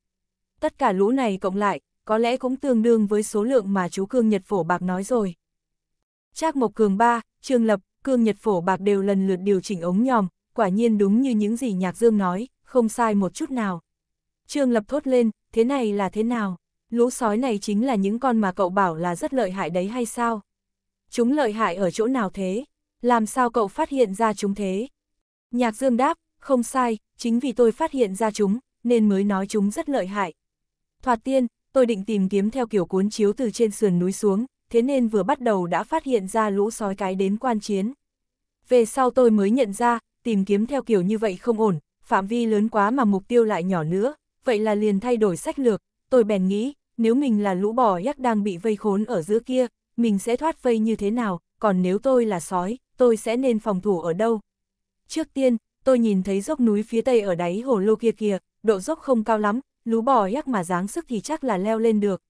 S1: Tất cả lũ này cộng lại, có lẽ cũng tương đương với số lượng mà chú Cương Nhật Phổ Bạc nói rồi. Trác Mộc Cường ba, Trương Lập, Cương Nhật Phổ Bạc đều lần lượt điều chỉnh ống nhòm, quả nhiên đúng như những gì Nhạc Dương nói, không sai một chút nào. Trương Lập thốt lên, thế này là thế nào? Lũ sói này chính là những con mà cậu bảo là rất lợi hại đấy hay sao? Chúng lợi hại ở chỗ nào thế? Làm sao cậu phát hiện ra chúng thế? Nhạc Dương đáp, không sai, chính vì tôi phát hiện ra chúng, nên mới nói chúng rất lợi hại. Thoạt tiên, tôi định tìm kiếm theo kiểu cuốn chiếu từ trên sườn núi xuống, thế nên vừa bắt đầu đã phát hiện ra lũ sói cái đến quan chiến. Về sau tôi mới nhận ra, tìm kiếm theo kiểu như vậy không ổn, phạm vi lớn quá mà mục tiêu lại nhỏ nữa, vậy là liền thay đổi sách lược, tôi bèn nghĩ, nếu mình là lũ bò yak đang bị vây khốn ở giữa kia, mình sẽ thoát vây như thế nào, còn nếu tôi là sói, tôi sẽ nên phòng thủ ở đâu. Trước tiên, tôi nhìn thấy dốc núi phía tây ở đáy hồ lô kia kìa, độ dốc không cao lắm, lũ bò yak mà dáng sức thì chắc là leo lên được.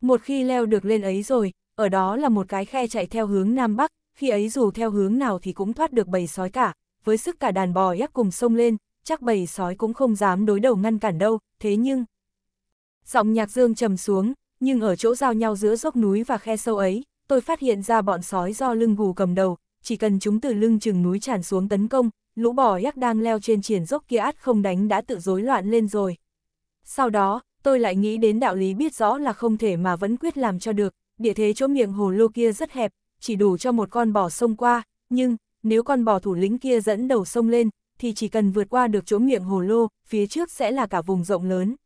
S1: Một khi leo được lên ấy rồi, ở đó là một cái khe chạy theo hướng Nam Bắc, khi ấy dù theo hướng nào thì cũng thoát được bầy sói cả, với sức cả đàn bò ép cùng sông lên, chắc bầy sói cũng không dám đối đầu ngăn cản đâu, thế nhưng... Giọng nhạc dương trầm xuống, nhưng ở chỗ giao nhau giữa dốc núi và khe sâu ấy, tôi phát hiện ra bọn sói do lưng gù cầm đầu, chỉ cần chúng từ lưng chừng núi tràn xuống tấn công, lũ bò yak đang leo trên triển dốc kia át không đánh đã tự rối loạn lên rồi. Sau đó, tôi lại nghĩ đến đạo lý biết rõ là không thể mà vẫn quyết làm cho được, địa thế chỗ miệng hồ lô kia rất hẹp, chỉ đủ cho một con bò sông qua, nhưng, nếu con bò thủ lĩnh kia dẫn đầu sông lên, thì chỉ cần vượt qua được chỗ miệng hồ lô, phía trước sẽ là cả vùng rộng lớn.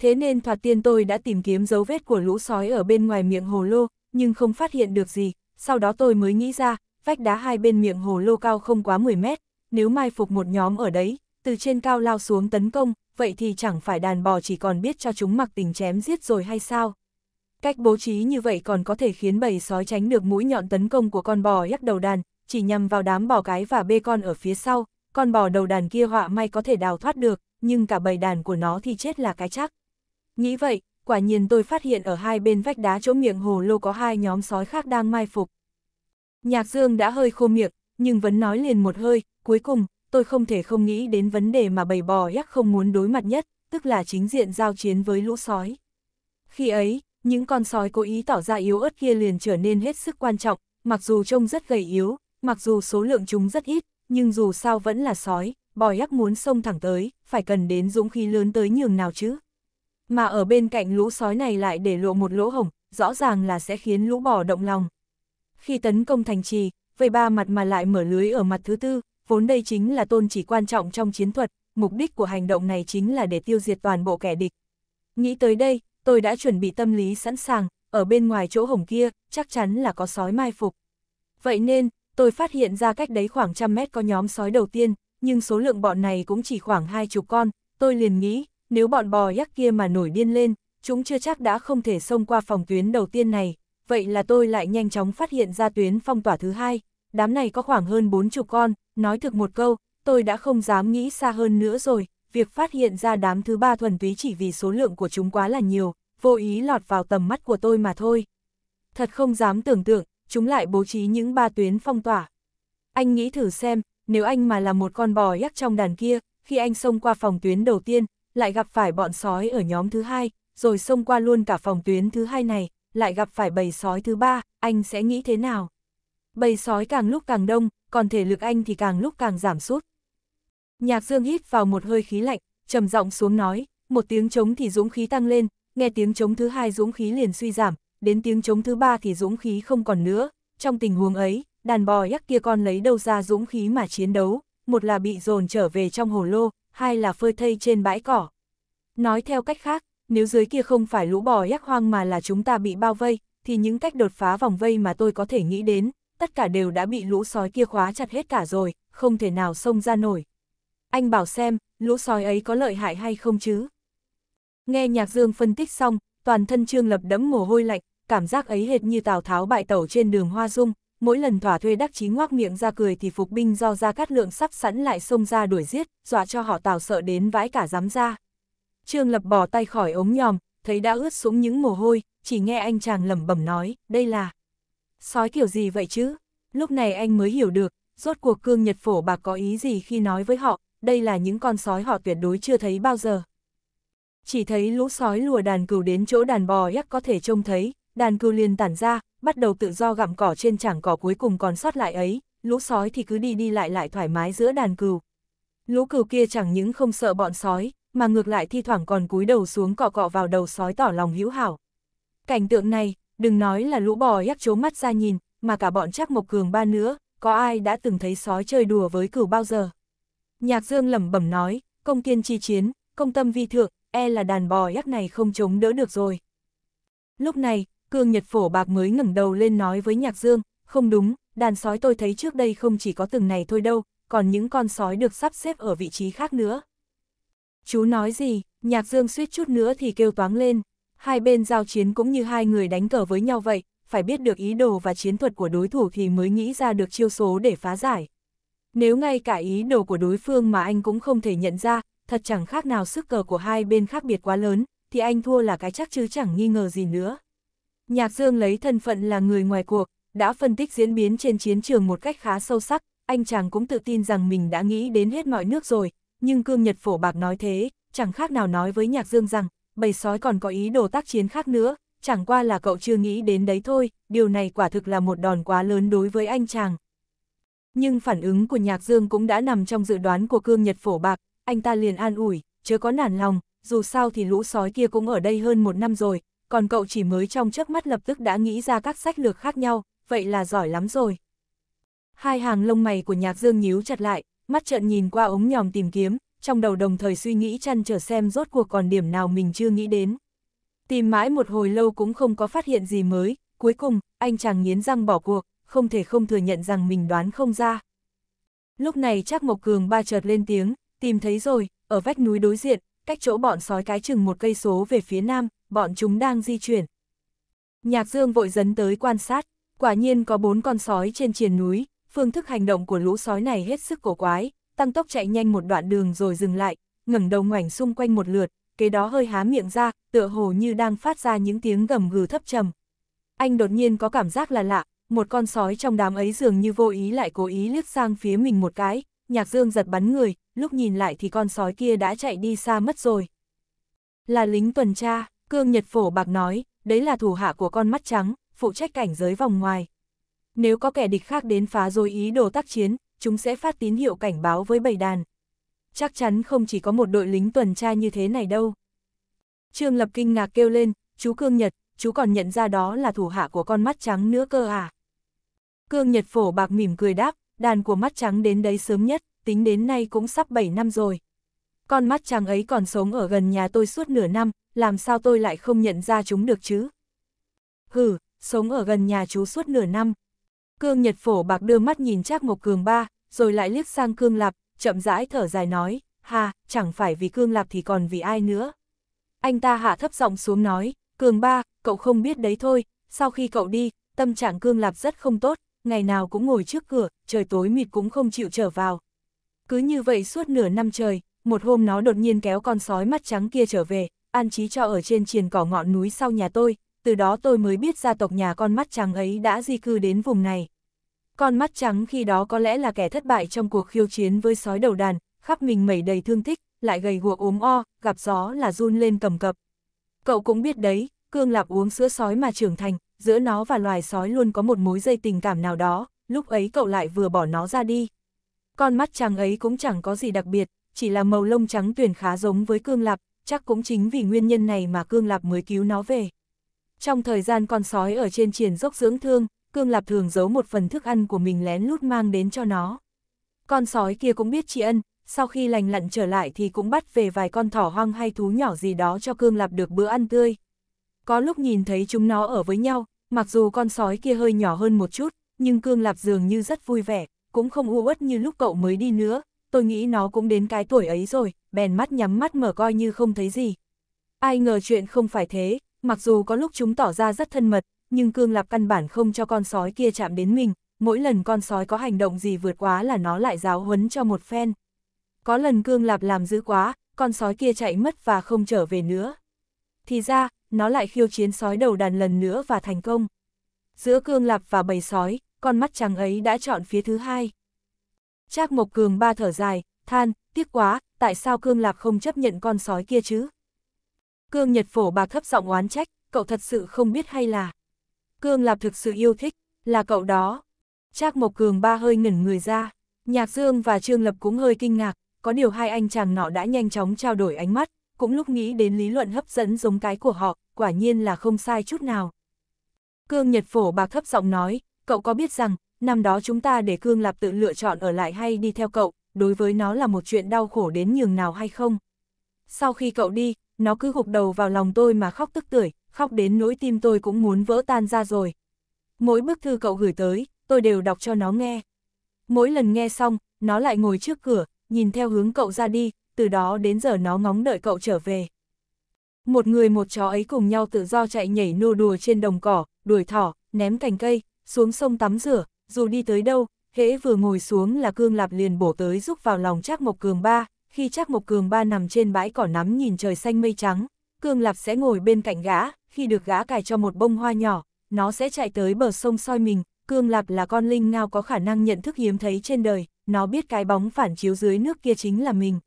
S1: Thế nên thoạt tiên tôi đã tìm kiếm dấu vết của lũ sói ở bên ngoài miệng hồ lô, nhưng không phát hiện được gì, sau đó tôi mới nghĩ ra, vách đá hai bên miệng hồ lô cao không quá 10 mét, nếu mai phục một nhóm ở đấy, từ trên cao lao xuống tấn công, vậy thì chẳng phải đàn bò chỉ còn biết cho chúng mặc tình chém giết rồi hay sao? Cách bố trí như vậy còn có thể khiến bầy sói tránh được mũi nhọn tấn công của con bò yắc đầu đàn, chỉ nhằm vào đám bò cái và bê con ở phía sau, con bò đầu đàn kia họa may có thể đào thoát được, nhưng cả bầy đàn của nó thì chết là cái chắc. Nghĩ vậy, quả nhiên tôi phát hiện ở hai bên vách đá chỗ miệng hồ lô có hai nhóm sói khác đang mai phục. Nhạc Dương đã hơi khô miệng, nhưng vẫn nói liền một hơi, cuối cùng, tôi không thể không nghĩ đến vấn đề mà bầy bò yắc không muốn đối mặt nhất, tức là chính diện giao chiến với lũ sói. Khi ấy, những con sói cố ý tỏ ra yếu ớt kia liền trở nên hết sức quan trọng, mặc dù trông rất gầy yếu, mặc dù số lượng chúng rất ít, nhưng dù sao vẫn là sói, bòi ác muốn xông thẳng tới, phải cần đến dũng khí lớn tới nhường nào chứ. Mà ở bên cạnh lũ sói này lại để lộ một lỗ hổng, rõ ràng là sẽ khiến lũ bò động lòng. Khi tấn công thành trì, về ba mặt mà lại mở lưới ở mặt thứ tư, vốn đây chính là tôn chỉ quan trọng trong chiến thuật, mục đích của hành động này chính là để tiêu diệt toàn bộ kẻ địch. Nghĩ tới đây, tôi đã chuẩn bị tâm lý sẵn sàng, ở bên ngoài chỗ hổng kia, chắc chắn là có sói mai phục. Vậy nên, tôi phát hiện ra cách đấy khoảng trăm mét có nhóm sói đầu tiên, nhưng số lượng bọn này cũng chỉ khoảng hai chục con, tôi liền nghĩ, nếu bọn bò yak kia mà nổi điên lên, chúng chưa chắc đã không thể xông qua phòng tuyến đầu tiên này, vậy là tôi lại nhanh chóng phát hiện ra tuyến phong tỏa thứ hai, đám này có khoảng hơn bốn chục con, nói thực một câu, tôi đã không dám nghĩ xa hơn nữa rồi, việc phát hiện ra đám thứ ba thuần túy chỉ vì số lượng của chúng quá là nhiều, vô ý lọt vào tầm mắt của tôi mà thôi. Thật không dám tưởng tượng, chúng lại bố trí những ba tuyến phong tỏa. Anh nghĩ thử xem, nếu anh mà là một con bò yắc trong đàn kia, khi anh xông qua phòng tuyến đầu tiên, lại gặp phải bọn sói ở nhóm thứ hai, rồi xông qua luôn cả phòng tuyến thứ hai này, lại gặp phải bầy sói thứ ba, anh sẽ nghĩ thế nào? Bầy sói càng lúc càng đông, còn thể lực anh thì càng lúc càng giảm sút. Nhạc Dương hít vào một hơi khí lạnh, trầm giọng xuống nói, một tiếng trống thì dũng khí tăng lên, nghe tiếng trống thứ hai dũng khí liền suy giảm, đến tiếng trống thứ ba thì dũng khí không còn nữa. Trong tình huống ấy, đàn bò yắc kia con lấy đâu ra dũng khí mà chiến đấu, một là bị dồn trở về trong hồ lô, hai là phơi thây trên bãi cỏ. Nói theo cách khác, nếu dưới kia không phải lũ bò yắc hoang mà là chúng ta bị bao vây, thì những cách đột phá vòng vây mà tôi có thể nghĩ đến, tất cả đều đã bị lũ sói kia khóa chặt hết cả rồi, không thể nào xông ra nổi anh bảo xem, lũ sói ấy có lợi hại hay không chứ? Nghe nhạc dương phân tích xong, toàn thân Trương Lập đẫm mồ hôi lạnh, cảm giác ấy hệt như Tào Tháo bại tẩu trên đường Hoa Dung, mỗi lần thỏa thuê đắc chí ngoác miệng ra cười thì phục binh do ra cát lượng sắp sẵn lại xông ra đuổi giết, dọa cho họ Tào sợ đến vãi cả dám ra. Trương Lập bỏ tay khỏi ống nhòm, thấy đã ướt sũng những mồ hôi, chỉ nghe anh chàng lẩm bẩm nói, đây là sói kiểu gì vậy chứ? Lúc này anh mới hiểu được, rốt cuộc cương Nhật Phổ bạc có ý gì khi nói với họ, đây là những con sói họ tuyệt đối chưa thấy bao giờ. Chỉ thấy lũ sói lùa đàn cừu đến chỗ đàn bò yắc có thể trông thấy, đàn cừu liền tản ra, bắt đầu tự do gặm cỏ trên chảng cỏ cuối cùng còn sót lại ấy, lũ sói thì cứ đi đi lại lại thoải mái giữa đàn cừu. Lũ cừu kia chẳng những không sợ bọn sói, mà ngược lại thi thoảng còn cúi đầu xuống cọ cọ vào đầu sói tỏ lòng hữu hảo. Cảnh tượng này, đừng nói là lũ bò yắc chố mắt ra nhìn, mà cả bọn chắc mộc cường ba nữa, có ai đã từng thấy sói chơi đùa với cừu bao giờ. Nhạc Dương lẩm bẩm nói, công kiên chi chiến, công tâm vi thượng, e là đàn bò ác này không chống đỡ được rồi. Lúc này, Cương Nhật Phổ Bạc mới ngẩng đầu lên nói với Nhạc Dương, không đúng, đàn sói tôi thấy trước đây không chỉ có từng này thôi đâu, còn những con sói được sắp xếp ở vị trí khác nữa. Chú nói gì, Nhạc Dương suýt chút nữa thì kêu toáng lên, hai bên giao chiến cũng như hai người đánh cờ với nhau vậy, phải biết được ý đồ và chiến thuật của đối thủ thì mới nghĩ ra được chiêu số để phá giải. Nếu ngay cả ý đồ của đối phương mà anh cũng không thể nhận ra, thật chẳng khác nào sức cờ của hai bên khác biệt quá lớn, thì anh thua là cái chắc chứ chẳng nghi ngờ gì nữa. Nhạc Dương lấy thân phận là người ngoài cuộc, đã phân tích diễn biến trên chiến trường một cách khá sâu sắc, anh chàng cũng tự tin rằng mình đã nghĩ đến hết mọi nước rồi, nhưng cương nhật phổ bạc nói thế, chẳng khác nào nói với Nhạc Dương rằng, bầy sói còn có ý đồ tác chiến khác nữa, chẳng qua là cậu chưa nghĩ đến đấy thôi, điều này quả thực là một đòn quá lớn đối với anh chàng. Nhưng phản ứng của Nhạc Dương cũng đã nằm trong dự đoán của cương nhật phổ bạc, anh ta liền an ủi, chớ có nản lòng, dù sao thì lũ sói kia cũng ở đây hơn một năm rồi, còn cậu chỉ mới trong chớp mắt lập tức đã nghĩ ra các sách lược khác nhau, vậy là giỏi lắm rồi. Hai hàng lông mày của Nhạc Dương nhíu chặt lại, mắt trợn nhìn qua ống nhòm tìm kiếm, trong đầu đồng thời suy nghĩ chăn trở xem rốt cuộc còn điểm nào mình chưa nghĩ đến. Tìm mãi một hồi lâu cũng không có phát hiện gì mới, cuối cùng, anh chàng nghiến răng bỏ cuộc, không thể không thừa nhận rằng mình đoán không ra. Lúc này chắc Mộc Cường ba chợt lên tiếng, tìm thấy rồi, ở vách núi đối diện, cách chỗ bọn sói cái chừng một cây số về phía nam, bọn chúng đang di chuyển. Nhạc Dương vội dấn tới quan sát, quả nhiên có bốn con sói trên triền núi, phương thức hành động của lũ sói này hết sức cổ quái, tăng tốc chạy nhanh một đoạn đường rồi dừng lại, ngẩng đầu ngoảnh xung quanh một lượt, kế đó hơi há miệng ra, tựa hồ như đang phát ra những tiếng gầm gừ thấp trầm. Anh đột nhiên có cảm giác là lạ, một con sói trong đám ấy dường như vô ý lại cố ý liếc sang phía mình một cái, nhạc dương giật bắn người, lúc nhìn lại thì con sói kia đã chạy đi xa mất rồi. Là lính tuần tra, Cương Nhật Phổ Bạc nói, đấy là thủ hạ của con mắt trắng, phụ trách cảnh giới vòng ngoài. Nếu có kẻ địch khác đến phá dối ý đồ tác chiến, chúng sẽ phát tín hiệu cảnh báo với bầy đàn. Chắc chắn không chỉ có một đội lính tuần tra như thế này đâu. Trương Lập kinh ngạc kêu lên, chú Cương Nhật, chú còn nhận ra đó là thủ hạ của con mắt trắng nữa cơ à. Cương Nhật Phổ bạc mỉm cười đáp, đàn của mắt trắng đến đấy sớm nhất, tính đến nay cũng sắp 7 năm rồi. Con mắt trắng ấy còn sống ở gần nhà tôi suốt nửa năm, làm sao tôi lại không nhận ra chúng được chứ? Hừ, sống ở gần nhà chú suốt nửa năm. Cương Nhật Phổ bạc đưa mắt nhìn Trác một Cường ba, rồi lại liếc sang Cương Lạp, chậm rãi thở dài nói, ha, chẳng phải vì Cương Lạp thì còn vì ai nữa. Anh ta hạ thấp giọng xuống nói, Cường ba, cậu không biết đấy thôi, sau khi cậu đi, tâm trạng Cương Lạp rất không tốt, ngày nào cũng ngồi trước cửa, trời tối mịt cũng không chịu trở vào. Cứ như vậy suốt nửa năm trời, một hôm nó đột nhiên kéo con sói mắt trắng kia trở về, an trí cho ở trên triền cỏ ngọn núi sau nhà tôi, từ đó tôi mới biết gia tộc nhà con mắt trắng ấy đã di cư đến vùng này. Con mắt trắng khi đó có lẽ là kẻ thất bại trong cuộc khiêu chiến với sói đầu đàn, khắp mình mẩy đầy thương tích, lại gầy guộc ốm o, gặp gió là run lên cầm cập. Cậu cũng biết đấy, cương lạp uống sữa sói mà trưởng thành, giữa nó và loài sói luôn có một mối dây tình cảm nào đó, lúc ấy cậu lại vừa bỏ nó ra đi. Con mắt chàng ấy cũng chẳng có gì đặc biệt, chỉ là màu lông trắng tuyền khá giống với cương lạp, chắc cũng chính vì nguyên nhân này mà cương lạp mới cứu nó về. Trong thời gian con sói ở trên triển dốc dưỡng thương, cương lạp thường giấu một phần thức ăn của mình lén lút mang đến cho nó. Con sói kia cũng biết tri ân, sau khi lành lặn trở lại thì cũng bắt về vài con thỏ hoang hay thú nhỏ gì đó cho cương lạp được bữa ăn tươi. Có lúc nhìn thấy chúng nó ở với nhau, Mặc dù con sói kia hơi nhỏ hơn một chút, nhưng Cương Lạp dường như rất vui vẻ, cũng không u uất như lúc cậu mới đi nữa, tôi nghĩ nó cũng đến cái tuổi ấy rồi, bèn mắt nhắm mắt mở coi như không thấy gì. Ai ngờ chuyện không phải thế, mặc dù có lúc chúng tỏ ra rất thân mật, nhưng Cương Lạp căn bản không cho con sói kia chạm đến mình, mỗi lần con sói có hành động gì vượt quá là nó lại giáo huấn cho một phen. Có lần Cương Lạp làm dữ quá, con sói kia chạy mất và không trở về nữa. Thì ra, nó lại khiêu chiến sói đầu đàn lần nữa và thành công. Giữa cương lập và bầy sói, con mắt trắng ấy đã chọn phía thứ hai. Trác Mộc Cường ba thở dài, than, tiếc quá, tại sao cương lập không chấp nhận con sói kia chứ? Cương Nhật Phổ bạc thấp giọng oán trách, cậu thật sự không biết hay là... Cương lập thực sự yêu thích, là cậu đó. Trác Mộc Cường ba hơi ngẩn người ra, Nhạc Dương và Trương Lập cũng hơi kinh ngạc, có điều hai anh chàng nọ đã nhanh chóng trao đổi ánh mắt, cũng lúc nghĩ đến lý luận hấp dẫn giống cái của họ, quả nhiên là không sai chút nào. Cương Nhật Phổ bạc thấp giọng nói, cậu có biết rằng, năm đó chúng ta để Cương Lạp tự lựa chọn ở lại hay đi theo cậu, đối với nó là một chuyện đau khổ đến nhường nào hay không? Sau khi cậu đi, nó cứ gục đầu vào lòng tôi mà khóc tức tưởi, khóc đến nỗi tim tôi cũng muốn vỡ tan ra rồi. Mỗi bức thư cậu gửi tới, tôi đều đọc cho nó nghe. Mỗi lần nghe xong, nó lại ngồi trước cửa, nhìn theo hướng cậu ra đi, từ đó đến giờ nó ngóng đợi cậu trở về. Một người một chó ấy cùng nhau tự do chạy nhảy nô đùa trên đồng cỏ, đuổi thỏ, ném cành cây, xuống sông tắm rửa, dù đi tới đâu, hễ vừa ngồi xuống là cương lạp liền bổ tới giúp vào lòng chắc Mộc Cường ba, khi chắc Mộc Cường ba nằm trên bãi cỏ nắm nhìn trời xanh mây trắng, cương lạp sẽ ngồi bên cạnh gã, khi được gã cài cho một bông hoa nhỏ, nó sẽ chạy tới bờ sông soi mình, cương lạp là con linh ngao có khả năng nhận thức hiếm thấy trên đời, nó biết cái bóng phản chiếu dưới nước kia chính là mình.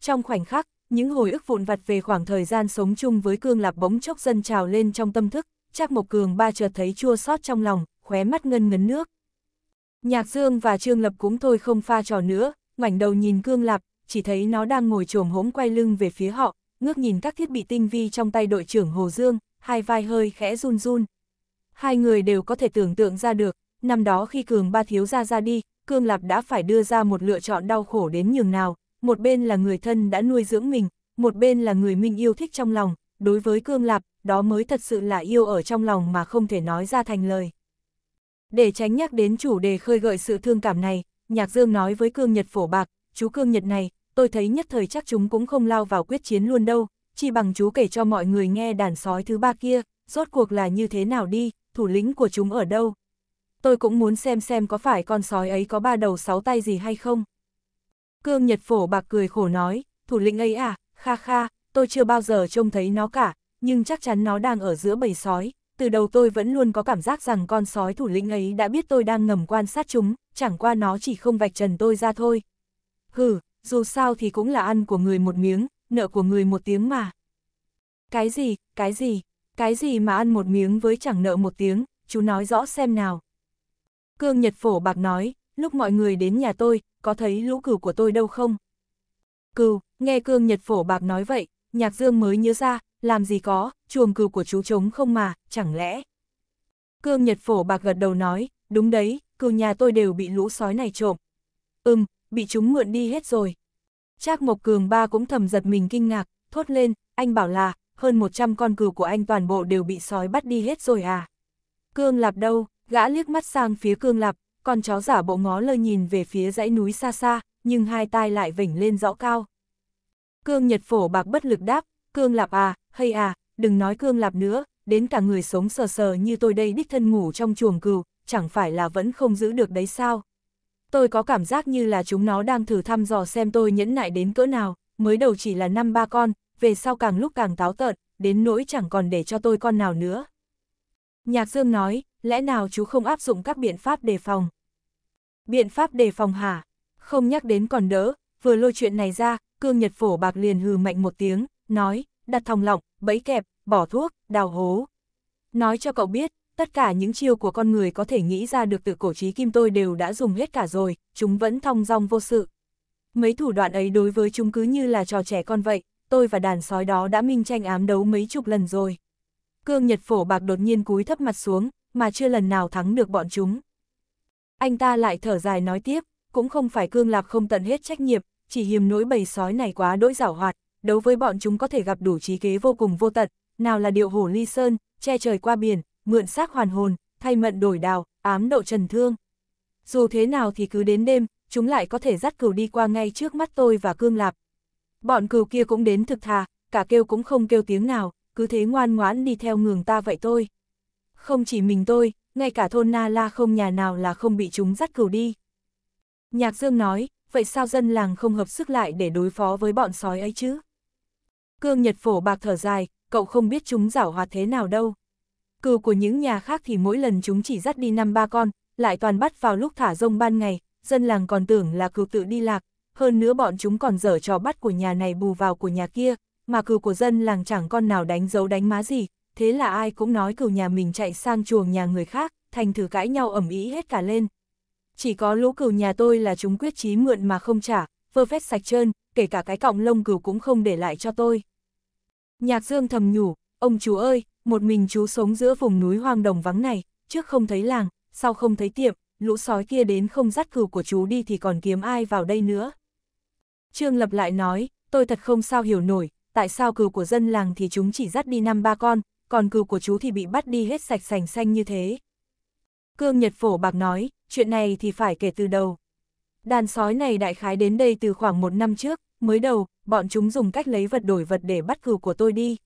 S1: Trong khoảnh khắc, những hồi ức vụn vặt về khoảng thời gian sống chung với Cương Lạp bỗng chốc dân trào lên trong tâm thức, Trác Mộc Cường ba chợt thấy chua xót trong lòng, khóe mắt ngân ngấn nước. Nhạc Dương và Trương Lập cũng thôi không pha trò nữa, ngoảnh đầu nhìn Cương Lạp, chỉ thấy nó đang ngồi trồm hốm quay lưng về phía họ, ngước nhìn các thiết bị tinh vi trong tay đội trưởng Hồ Dương, hai vai hơi khẽ run run. Hai người đều có thể tưởng tượng ra được, năm đó khi Cường ba thiếu ra ra đi, Cương Lạp đã phải đưa ra một lựa chọn đau khổ đến nhường nào, một bên là người thân đã nuôi dưỡng mình, một bên là người mình yêu thích trong lòng, đối với Cương Lạp, đó mới thật sự là yêu ở trong lòng mà không thể nói ra thành lời. Để tránh nhắc đến chủ đề khơi gợi sự thương cảm này, Nhạc Dương nói với Cương Nhật phổ bạc, chú Cương Nhật này, tôi thấy nhất thời chắc chúng cũng không lao vào quyết chiến luôn đâu, chỉ bằng chú kể cho mọi người nghe đàn sói thứ ba kia, rốt cuộc là như thế nào đi, thủ lĩnh của chúng ở đâu. Tôi cũng muốn xem xem có phải con sói ấy có ba đầu sáu tay gì hay không. Cương Nhật Phổ bạc cười khổ nói, thủ lĩnh ấy à, kha kha, tôi chưa bao giờ trông thấy nó cả, nhưng chắc chắn nó đang ở giữa bầy sói. Từ đầu tôi vẫn luôn có cảm giác rằng con sói thủ lĩnh ấy đã biết tôi đang ngầm quan sát chúng, chẳng qua nó chỉ không vạch trần tôi ra thôi. Hừ, dù sao thì cũng là ăn của người một miếng, nợ của người một tiếng mà. Cái gì, cái gì, cái gì mà ăn một miếng với chẳng nợ một tiếng, chú nói rõ xem nào. Cương Nhật Phổ Bạc nói, lúc mọi người đến nhà tôi, có thấy lũ cừu của tôi đâu không? Cừu, nghe cương nhật phổ bạc nói vậy, nhạc dương mới nhớ ra, làm gì có, chuồng cừu của chú trống không mà, chẳng lẽ? Cương nhật phổ bạc gật đầu nói, đúng đấy, cừu nhà tôi đều bị lũ sói này trộm. Ừm, bị chúng mượn đi hết rồi. Trác Mộc Cường ba cũng thầm giật mình kinh ngạc, thốt lên, anh bảo là, hơn 100 con cừu của anh toàn bộ đều bị sói bắt đi hết rồi à. Cương Lạp đâu, gã liếc mắt sang phía Cương Lạp, con chó giả bộ ngó lơ nhìn về phía dãy núi xa xa, nhưng hai tai lại vểnh lên rõ cao. Cương Nhật Phổ bạc bất lực đáp, Cương Lạp à, hay à, đừng nói Cương Lạp nữa, đến cả người sống sờ sờ như tôi đây đích thân ngủ trong chuồng cừu, chẳng phải là vẫn không giữ được đấy sao. Tôi có cảm giác như là chúng nó đang thử thăm dò xem tôi nhẫn nại đến cỡ nào, mới đầu chỉ là năm ba con, về sau càng lúc càng táo tợn, đến nỗi chẳng còn để cho tôi con nào nữa. Nhạc Dương nói, lẽ nào chú không áp dụng các biện pháp đề phòng? Biện pháp đề phòng hả? Không nhắc đến còn đỡ, vừa lôi chuyện này ra, cương nhật phổ bạc liền hừ mạnh một tiếng, nói, đặt thòng lọng, bẫy kẹp, bỏ thuốc, đào hố. Nói cho cậu biết, tất cả những chiêu của con người có thể nghĩ ra được từ cổ trí kim tôi đều đã dùng hết cả rồi, chúng vẫn thong dong vô sự. Mấy thủ đoạn ấy đối với chúng cứ như là trò trẻ con vậy, tôi và đàn sói đó đã minh tranh ám đấu mấy chục lần rồi. Cương Nhật Phổ Bạc đột nhiên cúi thấp mặt xuống, mà chưa lần nào thắng được bọn chúng. Anh ta lại thở dài nói tiếp, cũng không phải cương lạp không tận hết trách nhiệm, chỉ hiềm nỗi bầy sói này quá đỗi giảo hoạt, đấu với bọn chúng có thể gặp đủ trí kế vô cùng vô tận, nào là điệu hổ ly sơn, che trời qua biển, mượn xác hoàn hồn, thay mận đổi đào, ám độ trần thương. Dù thế nào thì cứ đến đêm, chúng lại có thể dắt cừu đi qua ngay trước mắt tôi và cương lạp. Bọn cừu kia cũng đến thực thà, cả kêu cũng không kêu tiếng nào, cứ thế ngoan ngoãn đi theo ngường ta vậy thôi. Không chỉ mình tôi, ngay cả thôn Na La không nhà nào là không bị chúng dắt cừu đi. Nhạc Dương nói, vậy sao dân làng không hợp sức lại để đối phó với bọn sói ấy chứ? Cương Nhật Phổ bạc thở dài, cậu không biết chúng giảo hoạt thế nào đâu. Cừu của những nhà khác thì mỗi lần chúng chỉ dắt đi năm ba con, lại toàn bắt vào lúc thả rông ban ngày, dân làng còn tưởng là cừu tự đi lạc, hơn nữa bọn chúng còn dở trò bắt của nhà này bù vào của nhà kia, mà cừu của dân làng chẳng con nào đánh dấu đánh má gì, thế là ai cũng nói cừu nhà mình chạy sang chuồng nhà người khác, thành thử cãi nhau ẩm ý hết cả lên. Chỉ có lũ cừu nhà tôi là chúng quyết chí mượn mà không trả, vơ vét sạch trơn, kể cả cái cọng lông cừu cũng không để lại cho tôi. Nhạc Dương thầm nhủ, ông chú ơi, một mình chú sống giữa vùng núi hoang đồng vắng này, trước không thấy làng, sau không thấy tiệm, lũ sói kia đến không dắt cừu của chú đi thì còn kiếm ai vào đây nữa. Trương Lập lại nói, tôi thật không sao hiểu nổi, tại sao cừu của dân làng thì chúng chỉ dắt đi năm ba con, còn cừu của chú thì bị bắt đi hết sạch sành xanh như thế. Cương Nhật Phổ Bạc nói, chuyện này thì phải kể từ đầu. Đàn sói này đại khái đến đây từ khoảng một năm trước, mới đầu, bọn chúng dùng cách lấy vật đổi vật để bắt cừu của tôi đi.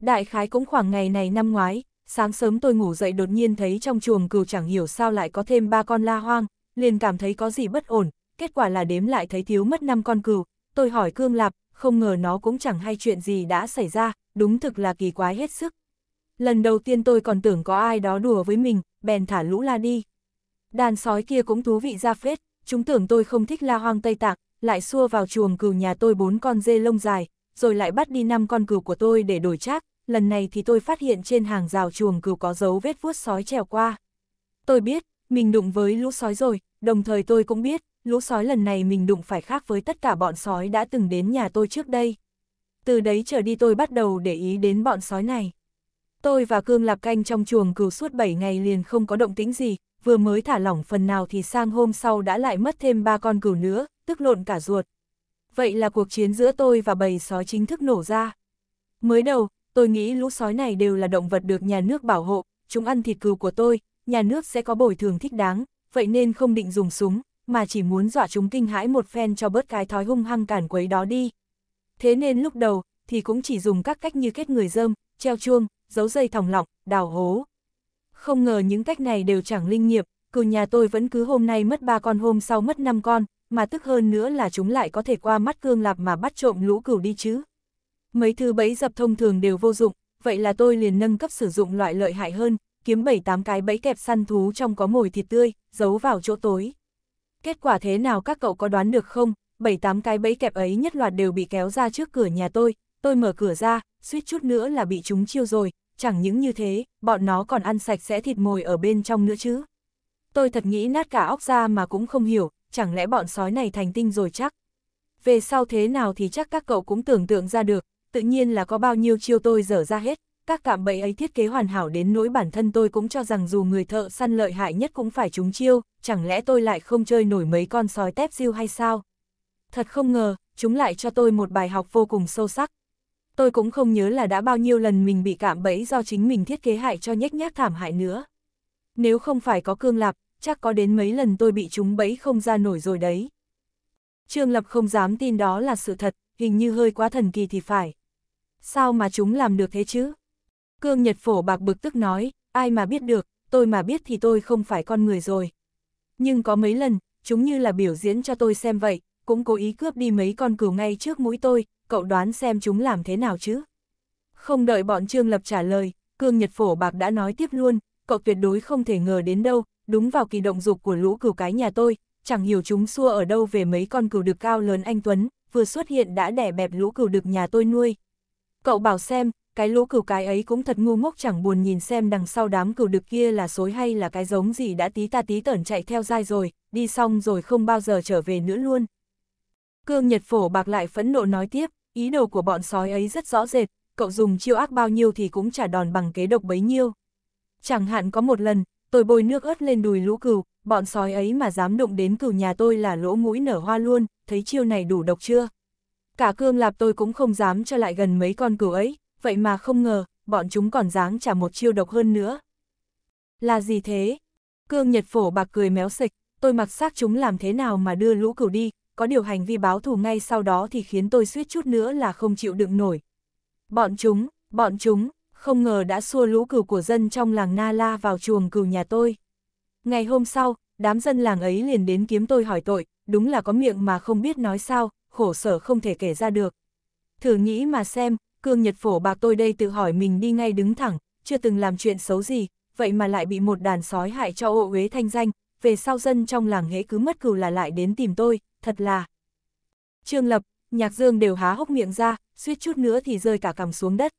S1: Đại khái cũng khoảng ngày này năm ngoái, sáng sớm tôi ngủ dậy đột nhiên thấy trong chuồng cừu chẳng hiểu sao lại có thêm ba con la hoang, liền cảm thấy có gì bất ổn, kết quả là đếm lại thấy thiếu mất năm con cừu, tôi hỏi Cương Lạp, không ngờ nó cũng chẳng hay chuyện gì đã xảy ra, đúng thực là kỳ quái hết sức, Lần đầu tiên tôi còn tưởng có ai đó đùa với mình, bèn thả lũ la đi. Đàn sói kia cũng thú vị ra phết, chúng tưởng tôi không thích la hoang Tây Tạng, lại xua vào chuồng cừu nhà tôi bốn con dê lông dài, rồi lại bắt đi năm con cừu của tôi để đổi trác. Lần này thì tôi phát hiện trên hàng rào chuồng cừu có dấu vết vuốt sói trèo qua. Tôi biết, mình đụng với lũ sói rồi, đồng thời tôi cũng biết, lũ sói lần này mình đụng phải khác với tất cả bọn sói đã từng đến nhà tôi trước đây. Từ đấy trở đi tôi bắt đầu để ý đến bọn sói này. Tôi và Cương Lạc Canh trong chuồng cừu suốt 7 ngày liền không có động tĩnh gì, vừa mới thả lỏng phần nào thì sang hôm sau đã lại mất thêm ba con cừu nữa, tức lộn cả ruột. Vậy là cuộc chiến giữa tôi và bầy sói chính thức nổ ra. Mới đầu, tôi nghĩ lũ sói này đều là động vật được nhà nước bảo hộ, chúng ăn thịt cừu của tôi, nhà nước sẽ có bồi thường thích đáng, vậy nên không định dùng súng, mà chỉ muốn dọa chúng kinh hãi một phen cho bớt cái thói hung hăng cản quấy đó đi. Thế nên lúc đầu, thì cũng chỉ dùng các cách như kết người dơm, treo chuông, giấu dây thòng lọng, đào hố. Không ngờ những cách này đều chẳng linh nghiệp, cừu nhà tôi vẫn cứ hôm nay mất ba con hôm sau mất năm con, mà tức hơn nữa là chúng lại có thể qua mắt cương lạp mà bắt trộm lũ cừu đi chứ. Mấy thứ bẫy dập thông thường đều vô dụng, vậy là tôi liền nâng cấp sử dụng loại lợi hại hơn, kiếm bảy tám cái bẫy kẹp săn thú trong có mồi thịt tươi, giấu vào chỗ tối. Kết quả thế nào các cậu có đoán được không, Bảy tám cái bẫy kẹp ấy nhất loạt đều bị kéo ra trước cửa nhà tôi, tôi mở cửa ra, suýt chút nữa là bị chúng chiêu rồi, chẳng những như thế, bọn nó còn ăn sạch sẽ thịt mồi ở bên trong nữa chứ. Tôi thật nghĩ nát cả óc ra mà cũng không hiểu, chẳng lẽ bọn sói này thành tinh rồi chắc. Về sau thế nào thì chắc các cậu cũng tưởng tượng ra được, tự nhiên là có bao nhiêu chiêu tôi dở ra hết, các cạm bẫy ấy thiết kế hoàn hảo đến nỗi bản thân tôi cũng cho rằng dù người thợ săn lợi hại nhất cũng phải trúng chiêu, chẳng lẽ tôi lại không chơi nổi mấy con sói tép diêu hay sao? Thật không ngờ, chúng lại cho tôi một bài học vô cùng sâu sắc tôi cũng không nhớ là đã bao nhiêu lần mình bị cạm bẫy do chính mình thiết kế hại cho nhếch nhác thảm hại nữa. Nếu không phải có cương lạp, chắc có đến mấy lần tôi bị chúng bẫy không ra nổi rồi đấy. Trương Lập không dám tin đó là sự thật, hình như hơi quá thần kỳ thì phải. Sao mà chúng làm được thế chứ? Cương Nhật Phổ bạc bực tức nói, ai mà biết được, tôi mà biết thì tôi không phải con người rồi. Nhưng có mấy lần, chúng như là biểu diễn cho tôi xem vậy, cũng cố ý cướp đi mấy con cừu ngay trước mũi tôi, cậu đoán xem chúng làm thế nào chứ? Không đợi bọn Trương Lập trả lời, Cương Nhật Phổ Bạc đã nói tiếp luôn, cậu tuyệt đối không thể ngờ đến đâu, đúng vào kỳ động dục của lũ cừu cái nhà tôi, chẳng hiểu chúng xua ở đâu về mấy con cừu đực cao lớn anh Tuấn, vừa xuất hiện đã đẻ bẹp lũ cừu đực nhà tôi nuôi. Cậu bảo xem, cái lũ cừu cái ấy cũng thật ngu ngốc chẳng buồn nhìn xem đằng sau đám cừu đực kia là xối hay là cái giống gì đã tí ta tí tẩn chạy theo dai rồi, đi xong rồi không bao giờ trở về nữa luôn. Cương Nhật Phổ Bạc lại phẫn nộ nói tiếp, ý đồ của bọn sói ấy rất rõ rệt, cậu dùng chiêu ác bao nhiêu thì cũng trả đòn bằng kế độc bấy nhiêu. Chẳng hạn có một lần, tôi bôi nước ớt lên đùi lũ cừu, bọn sói ấy mà dám đụng đến cừu nhà tôi là lỗ mũi nở hoa luôn, thấy chiêu này đủ độc chưa? Cả cương lạp tôi cũng không dám cho lại gần mấy con cừu ấy, vậy mà không ngờ, bọn chúng còn dáng trả một chiêu độc hơn nữa. Là gì thế? Cương Nhật Phổ bạc cười méo sịch, tôi mặc xác chúng làm thế nào mà đưa lũ cừu đi, có điều hành vi báo thù ngay sau đó thì khiến tôi suýt chút nữa là không chịu đựng nổi. Bọn chúng, bọn chúng, không ngờ đã xua lũ cừu của dân trong làng Na La vào chuồng cừu nhà tôi. Ngày hôm sau, đám dân làng ấy liền đến kiếm tôi hỏi tội, đúng là có miệng mà không biết nói sao, khổ sở không thể kể ra được. Thử nghĩ mà xem, cương nhật phổ bạc tôi đây tự hỏi mình đi ngay đứng thẳng, chưa từng làm chuyện xấu gì, vậy mà lại bị một đàn sói hại cho ô uế thanh danh, về sau dân trong làng hễ cứ mất cừu là lại đến tìm tôi, thật là... Trương Lập, Nhạc Dương đều há hốc miệng ra, suýt chút nữa thì rơi cả cằm xuống đất.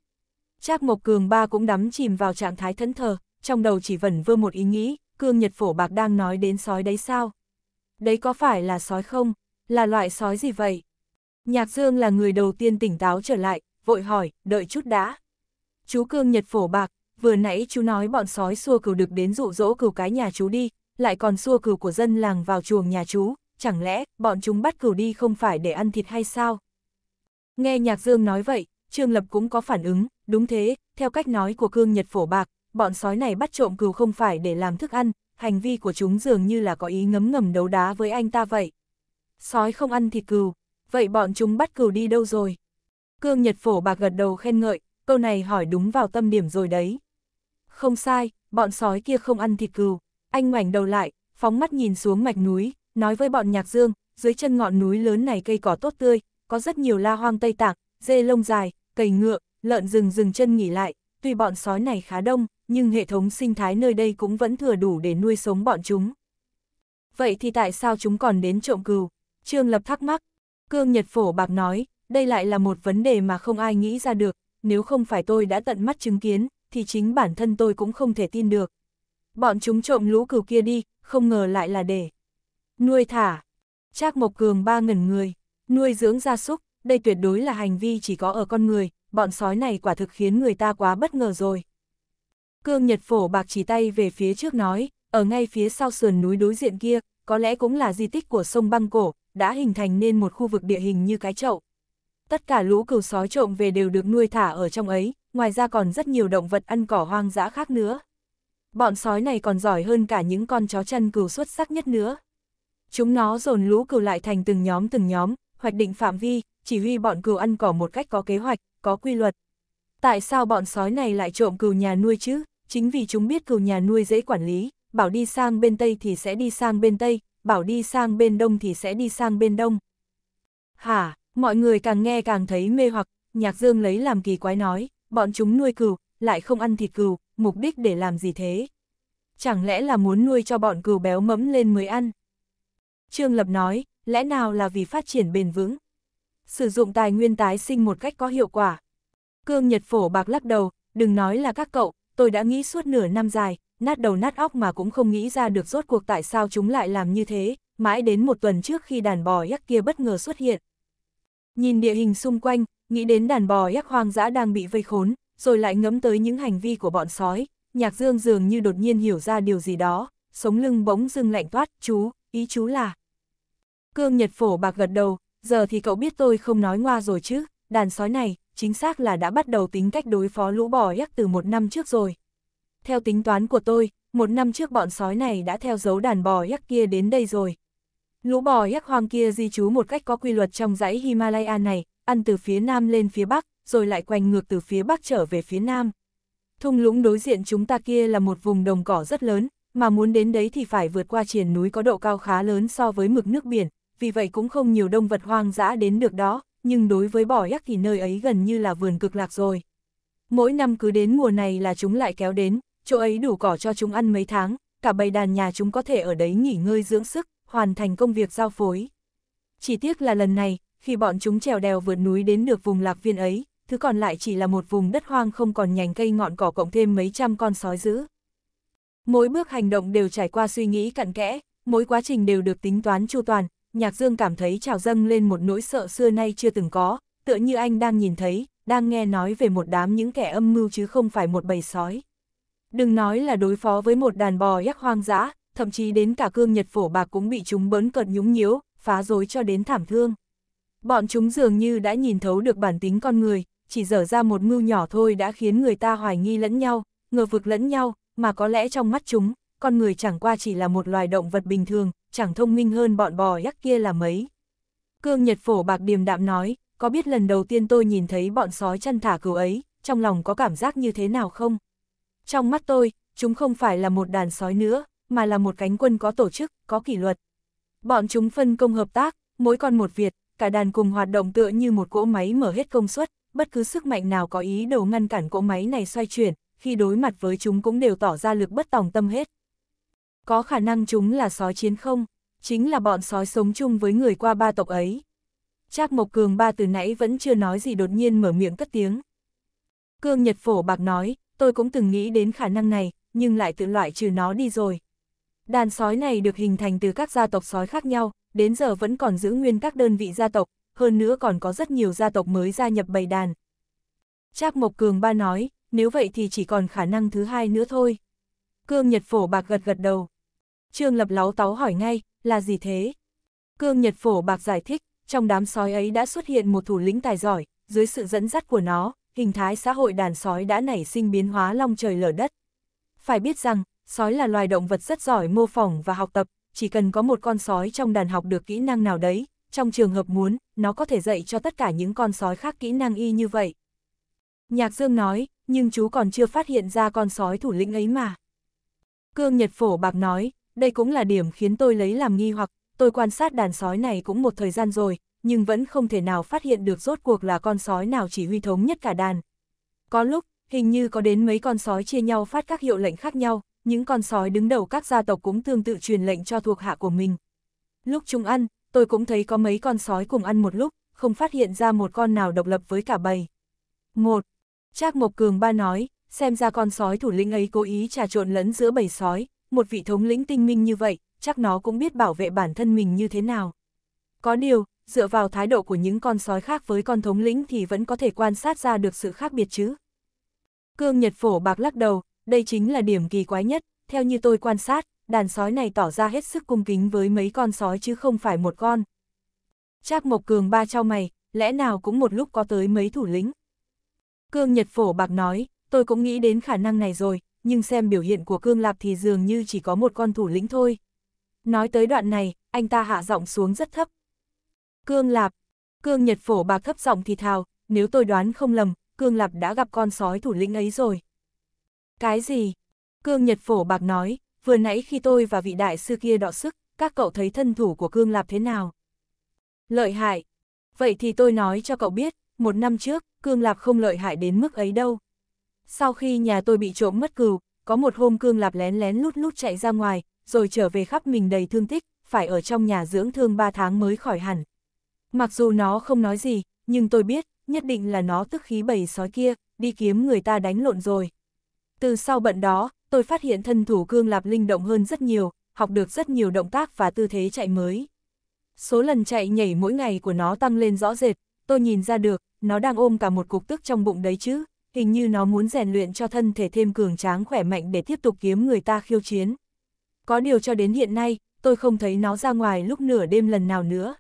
S1: Trác Mộc Cường ba cũng đắm chìm vào trạng thái thẫn thờ, trong đầu chỉ vẩn vơ một ý nghĩ, Cương Nhật Phổ Bạc đang nói đến sói đấy sao? Đấy có phải là sói không? Là loại sói gì vậy? Nhạc Dương là người đầu tiên tỉnh táo trở lại, vội hỏi, đợi chút đã. Chú Cương Nhật Phổ Bạc, vừa nãy chú nói bọn sói xua cừu được đến dụ dỗ cừu cái nhà chú đi, lại còn xua cừu của dân làng vào chuồng nhà chú, chẳng lẽ bọn chúng bắt cừu đi không phải để ăn thịt hay sao? Nghe Nhạc Dương nói vậy, Trương Lập cũng có phản ứng, đúng thế, theo cách nói của cương nhật phổ bạc, bọn sói này bắt trộm cừu không phải để làm thức ăn, hành vi của chúng dường như là có ý ngấm ngầm đấu đá với anh ta vậy. Sói không ăn thịt cừu, vậy bọn chúng bắt cừu đi đâu rồi? Cương Nhật Phổ bạc gật đầu khen ngợi, câu này hỏi đúng vào tâm điểm rồi đấy. Không sai, bọn sói kia không ăn thịt cừu. Anh ngoảnh đầu lại, phóng mắt nhìn xuống mạch núi, nói với bọn nhạc dương, dưới chân ngọn núi lớn này cây cỏ tốt tươi, có rất nhiều la hoang Tây Tạng, dê lông dài, cầy ngựa, lợn rừng rừng chân nghỉ lại, tuy bọn sói này khá đông, nhưng hệ thống sinh thái nơi đây cũng vẫn thừa đủ để nuôi sống bọn chúng. Vậy thì tại sao chúng còn đến trộm cừu? Trương Lập thắc mắc. Cương Nhật Phổ Bạc nói, đây lại là một vấn đề mà không ai nghĩ ra được, nếu không phải tôi đã tận mắt chứng kiến, thì chính bản thân tôi cũng không thể tin được. Bọn chúng trộm lũ cừu kia đi, không ngờ lại là để. Nuôi thả. Trác Mộc Cường ba ngẩn người. Nuôi dưỡng gia súc, đây tuyệt đối là hành vi chỉ có ở con người, bọn sói này quả thực khiến người ta quá bất ngờ rồi. Cương Nhật Phổ bạc chỉ tay về phía trước nói, ở ngay phía sau sườn núi đối diện kia, có lẽ cũng là di tích của sông băng cổ, đã hình thành nên một khu vực địa hình như cái chậu. Tất cả lũ cừu sói trộm về đều được nuôi thả ở trong ấy, ngoài ra còn rất nhiều động vật ăn cỏ hoang dã khác nữa. Bọn sói này còn giỏi hơn cả những con chó chân cừu xuất sắc nhất nữa. Chúng nó dồn lũ cừu lại thành từng nhóm từng nhóm, hoạch định phạm vi, chỉ huy bọn cừu ăn cỏ một cách có kế hoạch, có quy luật. Tại sao bọn sói này lại trộm cừu nhà nuôi chứ? Chính vì chúng biết cừu nhà nuôi dễ quản lý, bảo đi sang bên Tây thì sẽ đi sang bên Tây, bảo đi sang bên Đông thì sẽ đi sang bên Đông. Hả, mọi người càng nghe càng thấy mê hoặc, nhạc dương lấy làm kỳ quái nói, bọn chúng nuôi cừu, lại không ăn thịt cừu, mục đích để làm gì thế? Chẳng lẽ là muốn nuôi cho bọn cừu béo mẫm lên mới ăn? Trương Lập nói, lẽ nào là vì phát triển bền vững? Sử dụng tài nguyên tái sinh một cách có hiệu quả. Cương Nhật Phổ bạc lắc đầu, đừng nói là các cậu, tôi đã nghĩ suốt nửa năm dài, nát đầu nát óc mà cũng không nghĩ ra được rốt cuộc tại sao chúng lại làm như thế, mãi đến một tuần trước khi đàn bò yak kia bất ngờ xuất hiện. Nhìn địa hình xung quanh, nghĩ đến đàn bò yak hoang dã đang bị vây khốn, rồi lại ngấm tới những hành vi của bọn sói, Nhạc Dương dường như đột nhiên hiểu ra điều gì đó, sống lưng bỗng dưng lạnh toát, chú, ý chú là... Cương Nhật Phổ bạc gật đầu, giờ thì cậu biết tôi không nói ngoa rồi chứ, đàn sói này, chính xác là đã bắt đầu tính cách đối phó lũ bò ếch từ một năm trước rồi. Theo tính toán của tôi, một năm trước bọn sói này đã theo dấu đàn bò ếch kia đến đây rồi. Lũ bò ếch hoang kia di trú một cách có quy luật trong dãy Himalaya này, ăn từ phía nam lên phía bắc, rồi lại quanh ngược từ phía bắc trở về phía nam. Thung lũng đối diện chúng ta kia là một vùng đồng cỏ rất lớn, mà muốn đến đấy thì phải vượt qua triển núi có độ cao khá lớn so với mực nước biển, vì vậy cũng không nhiều đông vật hoang dã đến được đó, nhưng đối với bò yak thì nơi ấy gần như là vườn cực lạc rồi. Mỗi năm cứ đến mùa này là chúng lại kéo đến, chỗ ấy đủ cỏ cho chúng ăn mấy tháng, cả bầy đàn nhà chúng có thể ở đấy nghỉ ngơi dưỡng sức, hoàn thành công việc giao phối. Chỉ tiếc là lần này, khi bọn chúng trèo đèo vượt núi đến được vùng lạc viên ấy, thứ còn lại chỉ là một vùng đất hoang không còn nhành cây ngọn cỏ cộng thêm mấy trăm con sói dữ. Mỗi bước hành động đều trải qua suy nghĩ cặn kẽ, mỗi quá trình đều được tính toán chu toàn, Nhạc Dương cảm thấy trào dâng lên một nỗi sợ xưa nay chưa từng có, tựa như anh đang nhìn thấy, đang nghe nói về một đám những kẻ âm mưu chứ không phải một bầy sói. Đừng nói là đối phó với một đàn bò yak hoang dã, thậm chí đến cả cương nhật phổ bạc cũng bị chúng bấn cợt nhúng nhiếu, phá rối cho đến thảm thương. Bọn chúng dường như đã nhìn thấu được bản tính con người, chỉ dở ra một mưu nhỏ thôi đã khiến người ta hoài nghi lẫn nhau, ngờ vực lẫn nhau, mà có lẽ trong mắt chúng, con người chẳng qua chỉ là một loài động vật bình thường, chẳng thông minh hơn bọn bò yak kia là mấy. Cương Nhật Phổ bạc điềm đạm nói, có biết lần đầu tiên tôi nhìn thấy bọn sói chăn thả cừu ấy, trong lòng có cảm giác như thế nào không? Trong mắt tôi, chúng không phải là một đàn sói nữa, mà là một cánh quân có tổ chức, có kỷ luật. Bọn chúng phân công hợp tác, mỗi con một việc, cả đàn cùng hoạt động tựa như một cỗ máy mở hết công suất, bất cứ sức mạnh nào có ý đồ ngăn cản cỗ máy này xoay chuyển, khi đối mặt với chúng cũng đều tỏ ra lực bất tòng tâm hết. Có khả năng chúng là sói chiến không? Chính là bọn sói sống chung với người qua ba tộc ấy. Trác Mộc Cường ba từ nãy vẫn chưa nói gì đột nhiên mở miệng cất tiếng. Cương Nhật Phổ Bạc nói, tôi cũng từng nghĩ đến khả năng này, nhưng lại tự loại trừ nó đi rồi. Đàn sói này được hình thành từ các gia tộc sói khác nhau, đến giờ vẫn còn giữ nguyên các đơn vị gia tộc, hơn nữa còn có rất nhiều gia tộc mới gia nhập bầy đàn. Trác Mộc Cường Ba nói, nếu vậy thì chỉ còn khả năng thứ hai nữa thôi. Cương Nhật Phổ Bạc gật gật đầu. Trương Lập láo táo hỏi ngay, là gì thế? Cương Nhật Phổ Bạc giải thích, trong đám sói ấy đã xuất hiện một thủ lĩnh tài giỏi, dưới sự dẫn dắt của nó, hình thái xã hội đàn sói đã nảy sinh biến hóa long trời lở đất. Phải biết rằng, sói là loài động vật rất giỏi mô phỏng và học tập, chỉ cần có một con sói trong đàn học được kỹ năng nào đấy, trong trường hợp muốn, nó có thể dạy cho tất cả những con sói khác kỹ năng y như vậy. Nhạc Dương nói, nhưng chú còn chưa phát hiện ra con sói thủ lĩnh ấy mà. Cương Nhật Phổ Bạc nói, đây cũng là điểm khiến tôi lấy làm nghi hoặc, tôi quan sát đàn sói này cũng một thời gian rồi, nhưng vẫn không thể nào phát hiện được rốt cuộc là con sói nào chỉ huy thống nhất cả đàn. Có lúc, hình như có đến mấy con sói chia nhau phát các hiệu lệnh khác nhau, những con sói đứng đầu các gia tộc cũng tương tự truyền lệnh cho thuộc hạ của mình. Lúc chung ăn, tôi cũng thấy có mấy con sói cùng ăn một lúc, không phát hiện ra một con nào độc lập với cả bầy. 1. Trác Mộc Cường Ba nói, xem ra con sói thủ lĩnh ấy cố ý trà trộn lẫn giữa bầy sói, một vị thống lĩnh tinh minh như vậy, chắc nó cũng biết bảo vệ bản thân mình như thế nào. Có điều, dựa vào thái độ của những con sói khác với con thống lĩnh thì vẫn có thể quan sát ra được sự khác biệt chứ. Cương Nhật Phổ bạc lắc đầu, đây chính là điểm kỳ quái nhất, theo như tôi quan sát, đàn sói này tỏ ra hết sức cung kính với mấy con sói chứ không phải một con. Trác Mộc Cường ba trao mày, lẽ nào cũng một lúc có tới mấy thủ lĩnh. Cương Nhật Phổ bạc nói, Tôi cũng nghĩ đến khả năng này rồi, nhưng xem biểu hiện của Cương Lạp thì dường như chỉ có một con thủ lĩnh thôi. Nói tới đoạn này, anh ta hạ giọng xuống rất thấp. Cương Lạp, Cương Nhật Phổ bạc thấp giọng thì thào, nếu tôi đoán không lầm, Cương Lạp đã gặp con sói thủ lĩnh ấy rồi. Cái gì? Cương Nhật Phổ bạc nói, vừa nãy khi tôi và vị đại sư kia đọ sức, các cậu thấy thân thủ của Cương Lạp thế nào? Lợi hại. Vậy thì tôi nói cho cậu biết, một năm trước, Cương Lạp không lợi hại đến mức ấy đâu. Sau khi nhà tôi bị trộm mất cừu, có một hôm Cương Lạp lén lén lút lút chạy ra ngoài, rồi trở về khắp mình đầy thương tích, phải ở trong nhà dưỡng thương 3 tháng mới khỏi hẳn. Mặc dù nó không nói gì, nhưng tôi biết, nhất định là nó tức khí bầy sói kia, đi kiếm người ta đánh lộn rồi. Từ sau bận đó, tôi phát hiện thân thủ Cương Lạp linh động hơn rất nhiều, học được rất nhiều động tác và tư thế chạy mới. Số lần chạy nhảy mỗi ngày của nó tăng lên rõ rệt, tôi nhìn ra được, nó đang ôm cả một cục tức trong bụng đấy chứ hình như nó muốn rèn luyện cho thân thể thêm cường tráng khỏe mạnh để tiếp tục kiếm người ta khiêu chiến. Có điều cho đến hiện nay, tôi không thấy nó ra ngoài lúc nửa đêm lần nào nữa.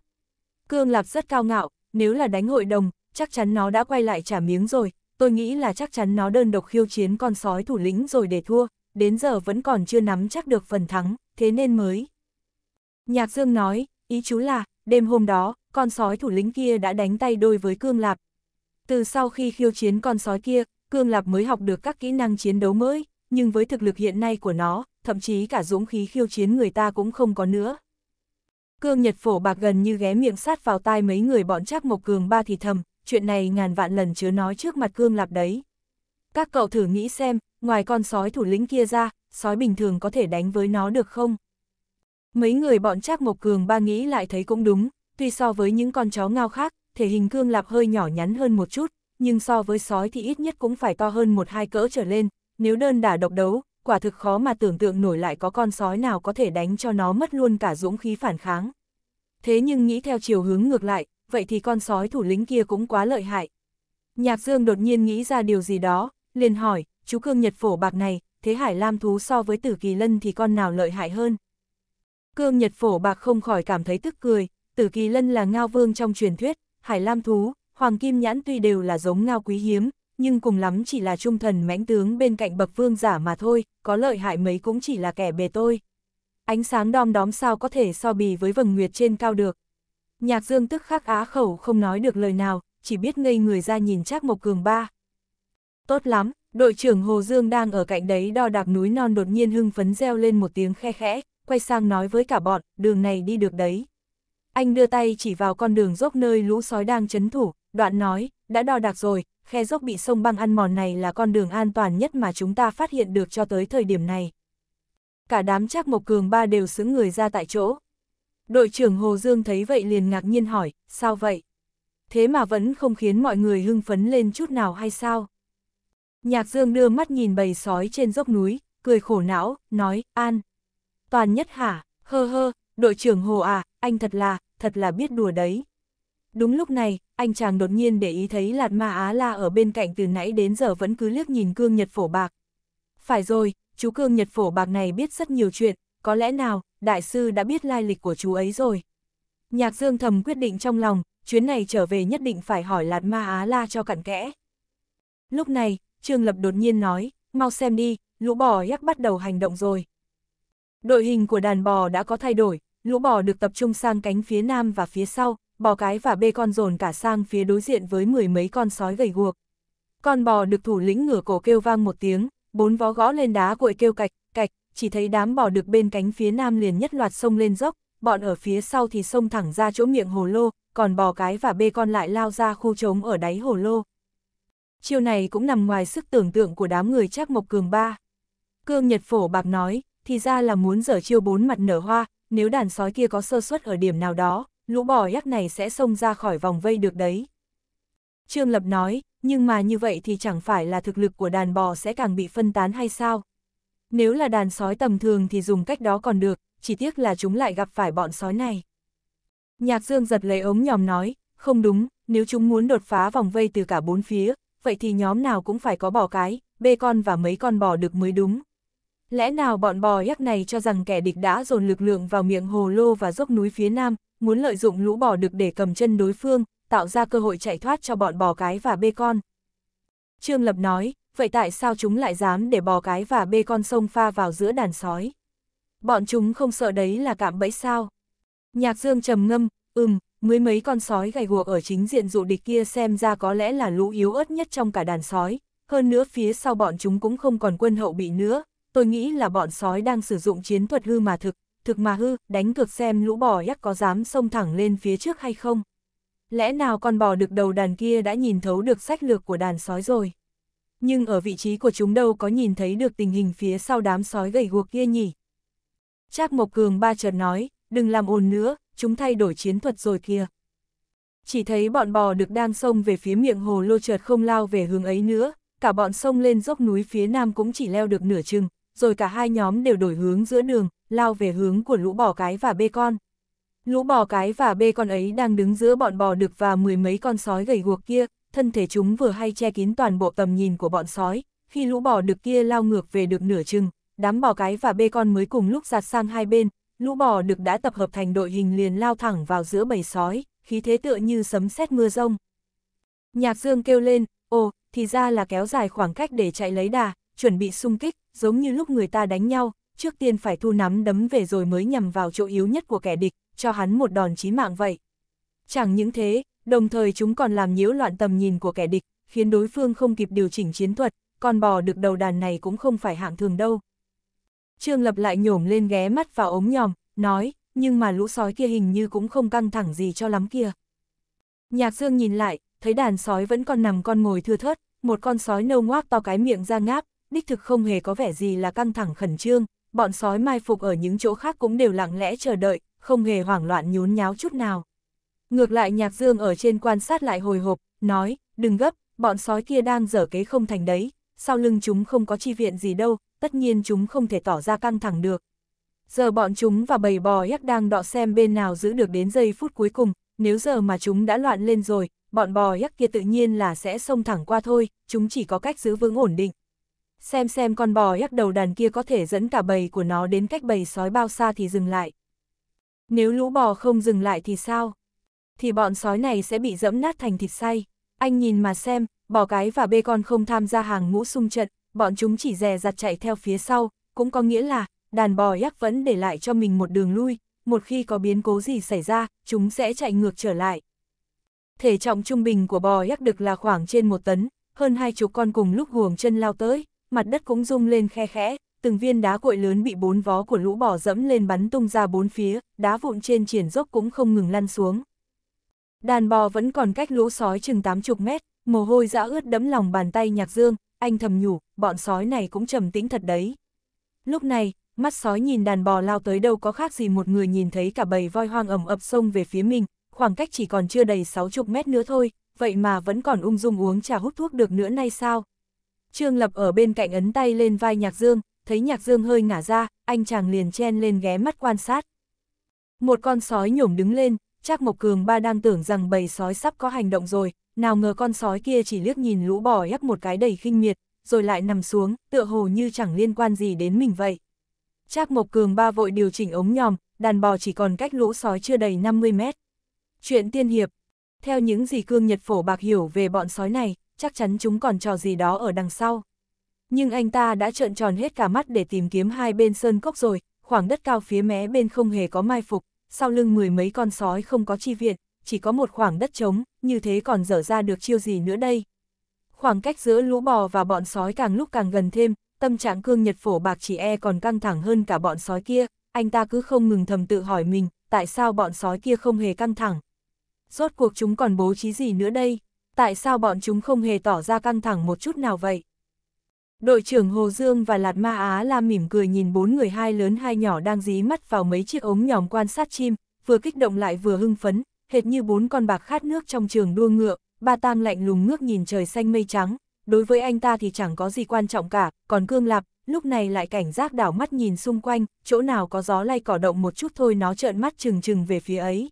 S1: Cương Lạp rất cao ngạo, nếu là đánh hội đồng, chắc chắn nó đã quay lại trả miếng rồi, tôi nghĩ là chắc chắn nó đơn độc khiêu chiến con sói thủ lĩnh rồi để thua, đến giờ vẫn còn chưa nắm chắc được phần thắng, thế nên mới. Nhạc Dương nói, ý chú là, đêm hôm đó, con sói thủ lĩnh kia đã đánh tay đôi với Cương Lạp, từ sau khi khiêu chiến con sói kia, Cương Lạp mới học được các kỹ năng chiến đấu mới, nhưng với thực lực hiện nay của nó, thậm chí cả dũng khí khiêu chiến người ta cũng không có nữa. Cương Nhật Phổ Bạc gần như ghé miệng sát vào tai mấy người bọn Trác Mộc Cường ba thì thầm, chuyện này ngàn vạn lần chứa nói trước mặt Cương Lạp đấy. Các cậu thử nghĩ xem, ngoài con sói thủ lĩnh kia ra, sói bình thường có thể đánh với nó được không? Mấy người bọn Trác Mộc Cường ba nghĩ lại thấy cũng đúng, tuy so với những con chó ngao khác, thể hình cương lạp hơi nhỏ nhắn hơn một chút, nhưng so với sói thì ít nhất cũng phải to hơn một hai cỡ trở lên, nếu đơn đả độc đấu, quả thực khó mà tưởng tượng nổi lại có con sói nào có thể đánh cho nó mất luôn cả dũng khí phản kháng. Thế nhưng nghĩ theo chiều hướng ngược lại, vậy thì con sói thủ lĩnh kia cũng quá lợi hại. Nhạc Dương đột nhiên nghĩ ra điều gì đó, liền hỏi, chú cương nhật phổ bạc này, thế hải lam thú so với tử kỳ lân thì con nào lợi hại hơn? Cương nhật phổ bạc không khỏi cảm thấy tức cười, tử kỳ lân là ngao vương trong truyền thuyết, hải lam thú, hoàng kim nhãn tuy đều là giống ngao quý hiếm, nhưng cùng lắm chỉ là trung thần mãnh tướng bên cạnh bậc vương giả mà thôi, có lợi hại mấy cũng chỉ là kẻ bề tôi. Ánh sáng đom đóm sao có thể so bì với vầng nguyệt trên cao được. Nhạc dương tức khắc á khẩu không nói được lời nào, chỉ biết ngây người ra nhìn Trác một Cường ba. Tốt lắm, đội trưởng Hồ Dương đang ở cạnh đấy đo đạc núi non đột nhiên hưng phấn reo lên một tiếng khe khẽ, quay sang nói với cả bọn, đường này đi được đấy. Anh đưa tay chỉ vào con đường dốc nơi lũ sói đang chấn thủ, đoạn nói, đã đo đạc rồi, khe dốc bị sông băng ăn mòn này là con đường an toàn nhất mà chúng ta phát hiện được cho tới thời điểm này. Cả đám chắc Mộc Cường ba đều xứng người ra tại chỗ. Đội trưởng Hồ Dương thấy vậy liền ngạc nhiên hỏi, sao vậy? Thế mà vẫn không khiến mọi người hưng phấn lên chút nào hay sao? Nhạc Dương đưa mắt nhìn bầy sói trên dốc núi, cười khổ não, nói, an. Toàn nhất hả, hơ hơ, đội trưởng Hồ à, anh thật là, thật là biết đùa đấy. Đúng lúc này, anh chàng đột nhiên để ý thấy Lạt Ma Á La ở bên cạnh từ nãy đến giờ vẫn cứ liếc nhìn cương nhật phổ bạc. Phải rồi, chú cương nhật phổ bạc này biết rất nhiều chuyện, có lẽ nào, đại sư đã biết lai lịch của chú ấy rồi. Nhạc dương thầm quyết định trong lòng, chuyến này trở về nhất định phải hỏi Lạt Ma Á La cho cặn kẽ. Lúc này, Trương Lập đột nhiên nói, mau xem đi, lũ bò yak bắt đầu hành động rồi. Đội hình của đàn bò đã có thay đổi, lũ bò được tập trung sang cánh phía nam và phía sau, bò cái và bê con dồn cả sang phía đối diện với mười mấy con sói gầy guộc. Con bò được thủ lĩnh ngửa cổ kêu vang một tiếng, bốn vó gõ lên đá cuội kêu cạch, cạch, chỉ thấy đám bò được bên cánh phía nam liền nhất loạt sông lên dốc, bọn ở phía sau thì sông thẳng ra chỗ miệng hồ lô, còn bò cái và bê con lại lao ra khu trống ở đáy hồ lô. Chiêu này cũng nằm ngoài sức tưởng tượng của đám người chắc mộc cường ba. Cương Nhật Phổ Bạc nói, thì ra là muốn dở chiêu bốn mặt nở hoa, nếu đàn sói kia có sơ suất ở điểm nào đó, lũ bò ác này sẽ xông ra khỏi vòng vây được đấy. Trương Lập nói, nhưng mà như vậy thì chẳng phải là thực lực của đàn bò sẽ càng bị phân tán hay sao? Nếu là đàn sói tầm thường thì dùng cách đó còn được, chỉ tiếc là chúng lại gặp phải bọn sói này. Nhạc Dương giật lấy ống nhòm nói, không đúng, nếu chúng muốn đột phá vòng vây từ cả bốn phía, vậy thì nhóm nào cũng phải có bò cái, bê con và mấy con bò được mới đúng. Lẽ nào bọn bò yak này cho rằng kẻ địch đã dồn lực lượng vào miệng hồ lô và dốc núi phía nam, muốn lợi dụng lũ bò đực để cầm chân đối phương, tạo ra cơ hội chạy thoát cho bọn bò cái và bê con. Trương Lập nói, vậy tại sao chúng lại dám để bò cái và bê con sông pha vào giữa đàn sói? Bọn chúng không sợ đấy là cạm bẫy sao? Nhạc Dương trầm ngâm, ừm, mới mấy con sói gầy guộc ở chính diện dụ địch kia xem ra có lẽ là lũ yếu ớt nhất trong cả đàn sói, hơn nữa phía sau bọn chúng cũng không còn quân hậu bị nữa, tôi nghĩ là bọn sói đang sử dụng chiến thuật hư mà thực, thực mà hư, đánh cược xem lũ bò yak có dám xông thẳng lên phía trước hay không. Lẽ nào con bò được đầu đàn kia đã nhìn thấu được sách lược của đàn sói rồi? Nhưng ở vị trí của chúng đâu có nhìn thấy được tình hình phía sau đám sói gầy guộc kia nhỉ? Trác Mộc Cường ba chợt nói, đừng làm ồn nữa, chúng thay đổi chiến thuật rồi kìa. Chỉ thấy bọn bò được đang xông về phía miệng hồ lô chợt không lao về hướng ấy nữa, cả bọn xông lên dốc núi phía nam cũng chỉ leo được nửa chừng, rồi cả hai nhóm đều đổi hướng giữa đường, lao về hướng của lũ bò cái và bê con. Lũ bò cái và bê con ấy đang đứng giữa bọn bò đực và mười mấy con sói gầy guộc kia, thân thể chúng vừa hay che kín toàn bộ tầm nhìn của bọn sói, khi lũ bò đực kia lao ngược về được nửa chừng, đám bò cái và bê con mới cùng lúc giạt sang hai bên, lũ bò đực đã tập hợp thành đội hình liền lao thẳng vào giữa bầy sói, khí thế tựa như sấm sét mưa rông. Nhạc Dương kêu lên, ồ, thì ra là kéo dài khoảng cách để chạy lấy đà, chuẩn bị xung kích, giống như lúc người ta đánh nhau, trước tiên phải thu nắm đấm về rồi mới nhằm vào chỗ yếu nhất của kẻ địch, cho hắn một đòn chí mạng vậy. Chẳng những thế, đồng thời chúng còn làm nhiễu loạn tầm nhìn của kẻ địch, khiến đối phương không kịp điều chỉnh chiến thuật, còn bò được đầu đàn này cũng không phải hạng thường đâu. Trương Lập lại nhổm lên ghé mắt vào ống nhòm, nói, nhưng mà lũ sói kia hình như cũng không căng thẳng gì cho lắm kia. Nhạc Dương nhìn lại, thấy đàn sói vẫn còn nằm con ngồi thưa thớt, một con sói nâu ngoác to cái miệng ra ngáp, đích thực không hề có vẻ gì là căng thẳng khẩn trương, bọn sói mai phục ở những chỗ khác cũng đều lặng lẽ chờ đợi, không hề hoảng loạn nhốn nháo chút nào. Ngược lại Nhạc Dương ở trên quan sát lại hồi hộp, nói, đừng gấp, bọn sói kia đang dở kế không thành đấy, sau lưng chúng không có chi viện gì đâu, tất nhiên chúng không thể tỏ ra căng thẳng được. Giờ bọn chúng và bầy bò yak đang đọ xem bên nào giữ được đến giây phút cuối cùng, nếu giờ mà chúng đã loạn lên rồi, bọn bò yak kia tự nhiên là sẽ xông thẳng qua thôi, chúng chỉ có cách giữ vững ổn định xem xem con bò hắc đầu đàn kia có thể dẫn cả bầy của nó đến cách bầy sói bao xa thì dừng lại. Nếu lũ bò không dừng lại thì sao? Thì bọn sói này sẽ bị dẫm nát thành thịt say. Anh nhìn mà xem, bò cái và bê con không tham gia hàng ngũ xung trận, bọn chúng chỉ dè dặt chạy theo phía sau, cũng có nghĩa là đàn bò yak vẫn để lại cho mình một đường lui, một khi có biến cố gì xảy ra, chúng sẽ chạy ngược trở lại. Thể trọng trung bình của bò yak được là khoảng trên một tấn, hơn hai chục con cùng lúc guồng chân lao tới mặt đất cũng rung lên khe khẽ, từng viên đá cội lớn bị bốn vó của lũ bỏ dẫm lên bắn tung ra bốn phía, đá vụn trên triển dốc cũng không ngừng lăn xuống. Đàn bò vẫn còn cách lũ sói chừng 80 mét, mồ hôi dã ướt đẫm lòng bàn tay nhạc dương, anh thầm nhủ, bọn sói này cũng trầm tĩnh thật đấy. Lúc này, mắt sói nhìn đàn bò lao tới đâu có khác gì một người nhìn thấy cả bầy voi hoang ẩm ập sông về phía mình, khoảng cách chỉ còn chưa đầy 60 mét nữa thôi, vậy mà vẫn còn ung dung uống trà hút thuốc được nữa nay sao, Trương Lập ở bên cạnh ấn tay lên vai Nhạc Dương, thấy Nhạc Dương hơi ngả ra, anh chàng liền chen lên ghé mắt quan sát. Một con sói nhổm đứng lên, Trác Mộc Cường ba đang tưởng rằng bầy sói sắp có hành động rồi, nào ngờ con sói kia chỉ liếc nhìn lũ bò ép một cái đầy khinh miệt, rồi lại nằm xuống, tựa hồ như chẳng liên quan gì đến mình vậy. Trác Mộc Cường ba vội điều chỉnh ống nhòm, đàn bò chỉ còn cách lũ sói chưa đầy 50 mét. Chuyện tiên hiệp Theo những gì Cương Nhật Phổ Bạc hiểu về bọn sói này, chắc chắn chúng còn trò gì đó ở đằng sau. Nhưng anh ta đã trợn tròn hết cả mắt để tìm kiếm hai bên sơn cốc rồi, khoảng đất cao phía mé bên không hề có mai phục, sau lưng mười mấy con sói không có chi viện, chỉ có một khoảng đất trống, như thế còn dở ra được chiêu gì nữa đây. Khoảng cách giữa lũ bò và bọn sói càng lúc càng gần thêm, tâm trạng cương nhật phổ bạc chỉ e còn căng thẳng hơn cả bọn sói kia, anh ta cứ không ngừng thầm tự hỏi mình, tại sao bọn sói kia không hề căng thẳng. Rốt cuộc chúng còn bố trí gì nữa đây? tại sao bọn chúng không hề tỏ ra căng thẳng một chút nào vậy? Đội trưởng Hồ Dương và Lạt Ma Á la mỉm cười nhìn bốn người hai lớn hai nhỏ đang dí mắt vào mấy chiếc ống nhòm quan sát chim, vừa kích động lại vừa hưng phấn, hệt như bốn con bạc khát nước trong trường đua ngựa, ba tang lạnh lùng ngước nhìn trời xanh mây trắng, đối với anh ta thì chẳng có gì quan trọng cả, còn Cương Lạp, lúc này lại cảnh giác đảo mắt nhìn xung quanh, chỗ nào có gió lay cỏ động một chút thôi nó trợn mắt trừng trừng về phía ấy.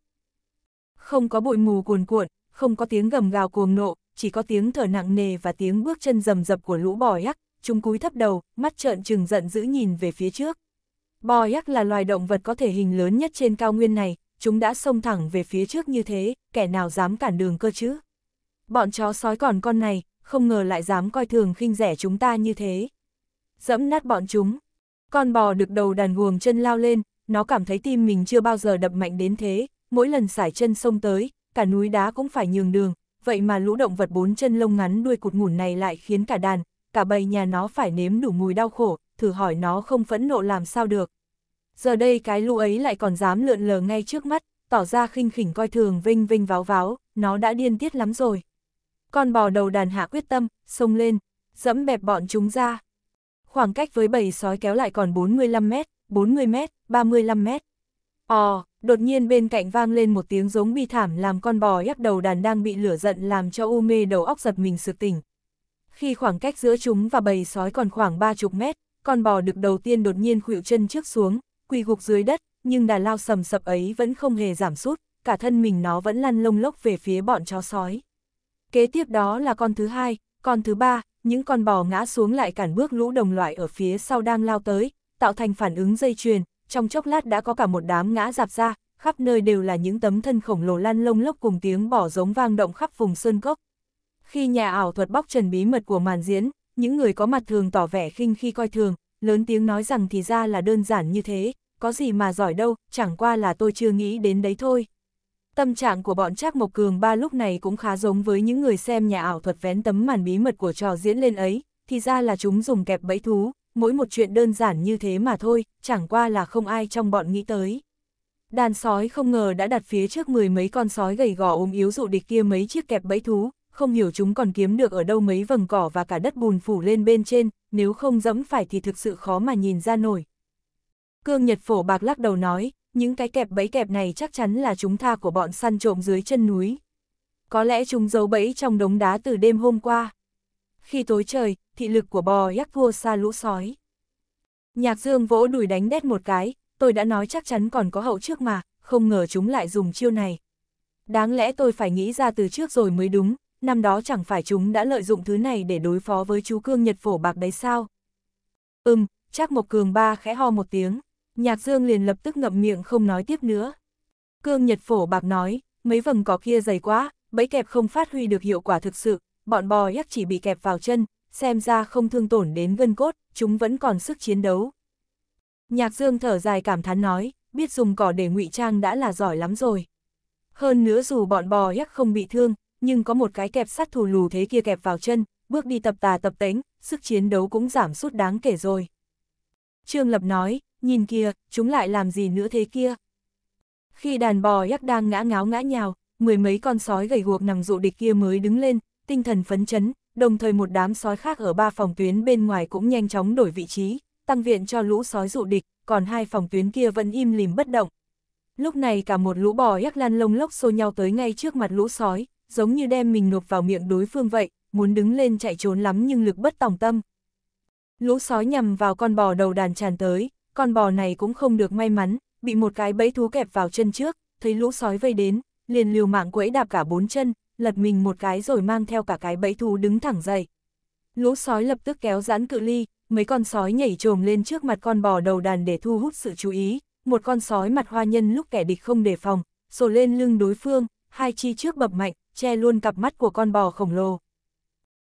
S1: Không có bụi mù cuồn cuộn, không có tiếng gầm gào cuồng nộ, chỉ có tiếng thở nặng nề và tiếng bước chân rầm rập của lũ bò yak, chúng cúi thấp đầu, mắt trợn trừng giận dữ nhìn về phía trước. Bò yak là loài động vật có thể hình lớn nhất trên cao nguyên này, chúng đã xông thẳng về phía trước như thế, kẻ nào dám cản đường cơ chứ? Bọn chó sói còn con này, không ngờ lại dám coi thường khinh rẻ chúng ta như thế. Dẫm nát bọn chúng. Con bò được đầu đàn guồng chân lao lên, nó cảm thấy tim mình chưa bao giờ đập mạnh đến thế, mỗi lần sải chân xông tới, cả núi đá cũng phải nhường đường, vậy mà lũ động vật bốn chân lông ngắn đuôi cụt ngủn này lại khiến cả đàn, cả bầy nhà nó phải nếm đủ mùi đau khổ, thử hỏi nó không phẫn nộ làm sao được. Giờ đây cái lũ ấy lại còn dám lượn lờ ngay trước mắt, tỏ ra khinh khỉnh coi thường vinh vinh váo váo, nó đã điên tiết lắm rồi. Con bò đầu đàn hạ quyết tâm, xông lên, dẫm bẹp bọn chúng ra. Khoảng cách với bầy sói kéo lại còn 45 mét, 40 mét, 35 mét. Ồ, đột nhiên bên cạnh vang lên một tiếng giống bi thảm làm con bò yắp đầu đàn đang bị lửa giận làm cho u mê đầu óc giật mình sực tỉnh. Khi khoảng cách giữa chúng và bầy sói còn khoảng ba chục mét, con bò đực đầu tiên đột nhiên khuỵu chân trước xuống, quỳ gục dưới đất, nhưng đà lao sầm sập ấy vẫn không hề giảm sút, cả thân mình nó vẫn lăn lông lốc về phía bọn chó sói. Kế tiếp đó là con thứ hai, con thứ ba, những con bò ngã xuống lại cản bước lũ đồng loại ở phía sau đang lao tới, tạo thành phản ứng dây chuyền, trong chốc lát đã có cả một đám ngã dạp ra, khắp nơi đều là những tấm thân khổng lồ lăn lông lốc cùng tiếng bỏ giống vang động khắp vùng sơn cốc. Khi nhà ảo thuật bóc trần bí mật của màn diễn, những người có mặt thường tỏ vẻ khinh khi coi thường, lớn tiếng nói rằng thì ra là đơn giản như thế, có gì mà giỏi đâu, chẳng qua là tôi chưa nghĩ đến đấy thôi. Tâm trạng của bọn Trác Mộc Cường ba lúc này cũng khá giống với những người xem nhà ảo thuật vén tấm màn bí mật của trò diễn lên ấy, thì ra là chúng dùng kẹp bẫy thú, mỗi một chuyện đơn giản như thế mà thôi, chẳng qua là không ai trong bọn nghĩ tới. Đàn sói không ngờ đã đặt phía trước mười mấy con sói gầy gò ốm yếu dụ địch kia mấy chiếc kẹp bẫy thú, không hiểu chúng còn kiếm được ở đâu mấy vầng cỏ và cả đất bùn phủ lên bên trên, nếu không dẫm phải thì thực sự khó mà nhìn ra nổi. Cương Nhật Phổ Bạc lắc đầu nói, những cái kẹp bẫy kẹp này chắc chắn là chúng tha của bọn săn trộm dưới chân núi. Có lẽ chúng giấu bẫy trong đống đá từ đêm hôm qua khi tối trời, thị lực của bò yắc vua xa lũ sói. Nhạc dương vỗ đùi đánh đét một cái, tôi đã nói chắc chắn còn có hậu trước mà, không ngờ chúng lại dùng chiêu này. Đáng lẽ tôi phải nghĩ ra từ trước rồi mới đúng, năm đó chẳng phải chúng đã lợi dụng thứ này để đối phó với chú cương nhật phổ bạc đấy sao. Ừm, chắc Mộc Cường ba khẽ ho một tiếng, Nhạc Dương liền lập tức ngậm miệng không nói tiếp nữa. Cương Nhật Phổ bạc nói, mấy vầng cỏ kia dày quá, bẫy kẹp không phát huy được hiệu quả thực sự, bọn bò yak chỉ bị kẹp vào chân, xem ra không thương tổn đến gân cốt, chúng vẫn còn sức chiến đấu. Nhạc Dương thở dài cảm thán nói, biết dùng cỏ để ngụy trang đã là giỏi lắm rồi. Hơn nữa dù bọn bò yak không bị thương, nhưng có một cái kẹp sắt thù lù thế kia kẹp vào chân, bước đi tập tà tập tính, sức chiến đấu cũng giảm sút đáng kể rồi. Trương Lập nói, nhìn kia, chúng lại làm gì nữa thế kia? Khi đàn bò yak đang ngã ngáo ngã nhào, mười mấy con sói gầy guộc nằm dụ địch kia mới đứng lên, tinh thần phấn chấn, đồng thời một đám sói khác ở ba phòng tuyến bên ngoài cũng nhanh chóng đổi vị trí, tăng viện cho lũ sói dụ địch, còn hai phòng tuyến kia vẫn im lìm bất động. Lúc này cả một lũ bò yak lan lông lốc xô nhau tới ngay trước mặt lũ sói, giống như đem mình nộp vào miệng đối phương vậy, muốn đứng lên chạy trốn lắm nhưng lực bất tòng tâm. Lũ sói nhằm vào con bò đầu đàn tràn tới, con bò này cũng không được may mắn, bị một cái bẫy thú kẹp vào chân trước, thấy lũ sói vây đến, liền liều mạng quẫy đạp cả bốn chân, lật mình một cái rồi mang theo cả cái bẫy thú đứng thẳng dậy. Lũ sói lập tức kéo giãn cự ly, mấy con sói nhảy trồm lên trước mặt con bò đầu đàn để thu hút sự chú ý, một con sói mặt hoa nhân lúc kẻ địch không đề phòng, sổ lên lưng đối phương, hai chi trước bập mạnh, che luôn cặp mắt của con bò khổng lồ.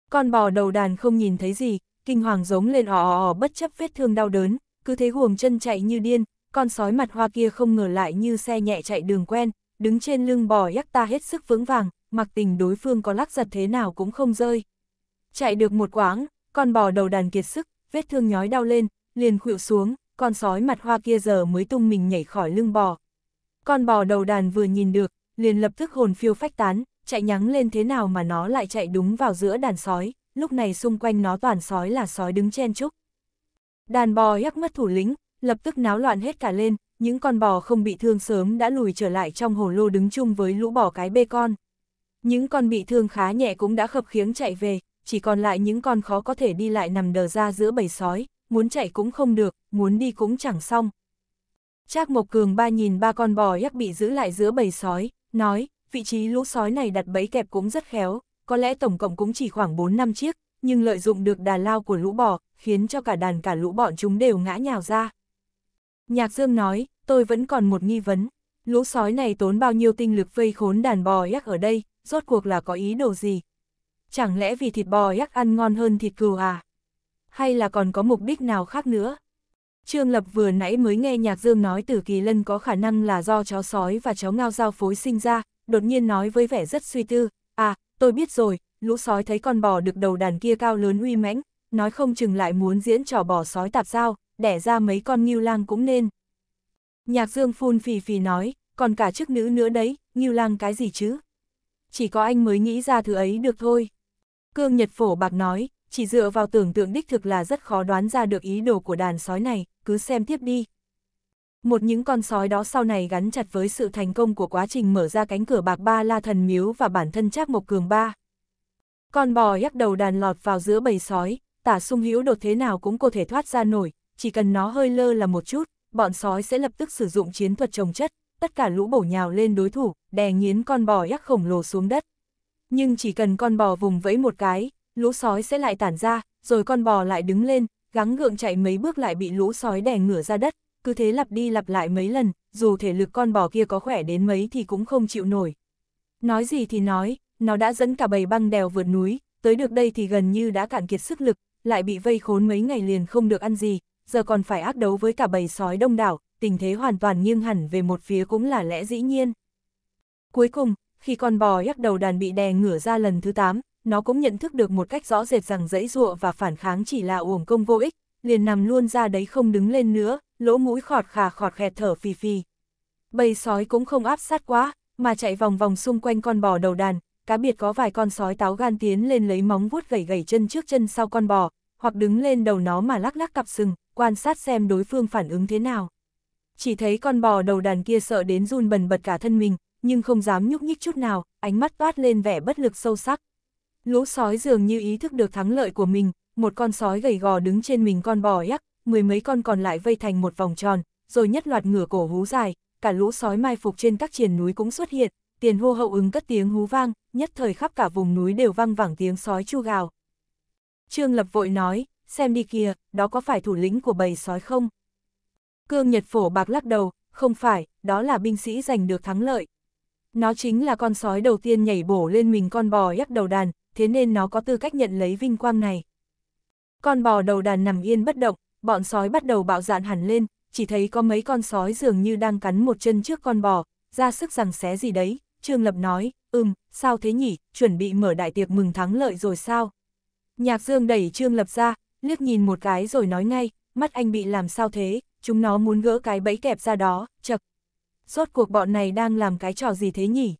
S1: Con bò đầu đàn không nhìn thấy gì, kinh hoàng giống lên ò ò bất chấp vết thương đau đớn, cứ thế huồng chân chạy như điên, con sói mặt hoa kia không ngờ lại như xe nhẹ chạy đường quen, đứng trên lưng bò yak ta hết sức vững vàng, mặc tình đối phương có lắc giật thế nào cũng không rơi. Chạy được một quãng, con bò đầu đàn kiệt sức, vết thương nhói đau lên, liền khuỵu xuống, con sói mặt hoa kia giờ mới tung mình nhảy khỏi lưng bò. Con bò đầu đàn vừa nhìn được, liền lập tức hồn phiêu phách tán, chạy nhắng lên thế nào mà nó lại chạy đúng vào giữa đàn sói, lúc này xung quanh nó toàn sói là sói đứng chen chúc. Đàn bò yak mất thủ lĩnh, lập tức náo loạn hết cả lên, những con bò không bị thương sớm đã lùi trở lại trong hồ lô đứng chung với lũ bò cái bê con. Những con bị thương khá nhẹ cũng đã khập khiếng chạy về, chỉ còn lại những con khó có thể đi lại nằm đờ ra giữa bầy sói, muốn chạy cũng không được, muốn đi cũng chẳng xong. Trác Mộc Cường ba nhìn ba con bò yak bị giữ lại giữa bầy sói, nói, vị trí lũ sói này đặt bẫy kẹp cũng rất khéo, có lẽ tổng cộng cũng chỉ khoảng 4 năm chiếc, nhưng lợi dụng được đà lao của lũ bò, khiến cho cả đàn cả lũ bọn chúng đều ngã nhào ra. Nhạc Dương nói, tôi vẫn còn một nghi vấn. Lũ sói này tốn bao nhiêu tinh lực vây khốn đàn bò yak ở đây, rốt cuộc là có ý đồ gì? Chẳng lẽ vì thịt bò yak ăn ngon hơn thịt cừu à? Hay là còn có mục đích nào khác nữa? Trương Lập vừa nãy mới nghe Nhạc Dương nói Tử Kỳ Lân có khả năng là do chó sói và chó ngao giao phối sinh ra, đột nhiên nói với vẻ rất suy tư, à, tôi biết rồi, lũ sói thấy con bò được đầu đàn kia cao lớn uy mãnh, nói không chừng lại muốn diễn trò bò sói tạp giao, đẻ ra mấy con nghiêu lang cũng nên. Nhạc dương phun phì phì nói, còn cả chức nữ nữa đấy, nghiêu lang cái gì chứ? Chỉ có anh mới nghĩ ra thứ ấy được thôi. Cương Nhật Phổ Bạc nói, chỉ dựa vào tưởng tượng đích thực là rất khó đoán ra được ý đồ của đàn sói này, cứ xem tiếp đi. Một những con sói đó sau này gắn chặt với sự thành công của quá trình mở ra cánh cửa bạc ba la thần miếu và bản thân Trác Mộc Cường ba. Con bò yắc đầu đàn lọt vào giữa bầy sói, tả sung hữu đột thế nào cũng có thể thoát ra nổi, chỉ cần nó hơi lơ là một chút, bọn sói sẽ lập tức sử dụng chiến thuật trồng chất, tất cả lũ bổ nhào lên đối thủ, đè nghiến con bò yak khổng lồ xuống đất. Nhưng chỉ cần con bò vùng vẫy một cái, lũ sói sẽ lại tản ra, rồi con bò lại đứng lên, gắng gượng chạy mấy bước lại bị lũ sói đè ngửa ra đất, cứ thế lặp đi lặp lại mấy lần, dù thể lực con bò kia có khỏe đến mấy thì cũng không chịu nổi. Nói gì thì nói, nó đã dẫn cả bầy băng đèo vượt núi, tới được đây thì gần như đã cạn kiệt sức lực, lại bị vây khốn mấy ngày liền không được ăn gì, giờ còn phải ác đấu với cả bầy sói đông đảo, tình thế hoàn toàn nghiêng hẳn về một phía cũng là lẽ dĩ nhiên. Cuối cùng, khi con bò yak đầu đàn bị đè ngửa ra lần thứ 8, nó cũng nhận thức được một cách rõ rệt rằng dãy dụa và phản kháng chỉ là uổng công vô ích, liền nằm luôn ra đấy không đứng lên nữa, lỗ mũi khọt khà khọt khẹt thở phì phì. Bầy sói cũng không áp sát quá, mà chạy vòng vòng xung quanh con bò đầu đàn, cá biệt có vài con sói táo gan tiến lên lấy móng vuốt gẩy gẩy chân trước chân sau con bò, hoặc đứng lên đầu nó mà lắc lắc cặp sừng, quan sát xem đối phương phản ứng thế nào. Chỉ thấy con bò đầu đàn kia sợ đến run bần bật cả thân mình, nhưng không dám nhúc nhích chút nào, ánh mắt toát lên vẻ bất lực sâu sắc. Lũ sói dường như ý thức được thắng lợi của mình, một con sói gầy gò đứng trên mình con bò yắc mười mấy con còn lại vây thành một vòng tròn, rồi nhất loạt ngửa cổ hú dài, cả lũ sói mai phục trên các triển núi cũng xuất hiện, tiền hô hậu ứng cất tiếng hú vang, nhất thời khắp cả vùng núi đều vang vẳng tiếng sói chu gào. Trương Lập vội nói, xem đi kia, đó có phải thủ lĩnh của bầy sói không? Cương Nhật Phổ Bạc lắc đầu, không phải, đó là binh sĩ giành được thắng lợi. Nó chính là con sói đầu tiên nhảy bổ lên mình con bò yắc đầu đàn, thế nên nó có tư cách nhận lấy vinh quang này. Con bò đầu đàn nằm yên bất động, bọn sói bắt đầu bạo dạn hẳn lên, chỉ thấy có mấy con sói dường như đang cắn một chân trước con bò, ra sức rằng xé gì đấy, Trương Lập nói, ừm, sao thế nhỉ, chuẩn bị mở đại tiệc mừng thắng lợi rồi sao? Nhạc Dương đẩy Trương Lập ra, liếc nhìn một cái rồi nói ngay, mắt anh bị làm sao thế, chúng nó muốn gỡ cái bẫy kẹp ra đó, chật. Rốt cuộc bọn này đang làm cái trò gì thế nhỉ?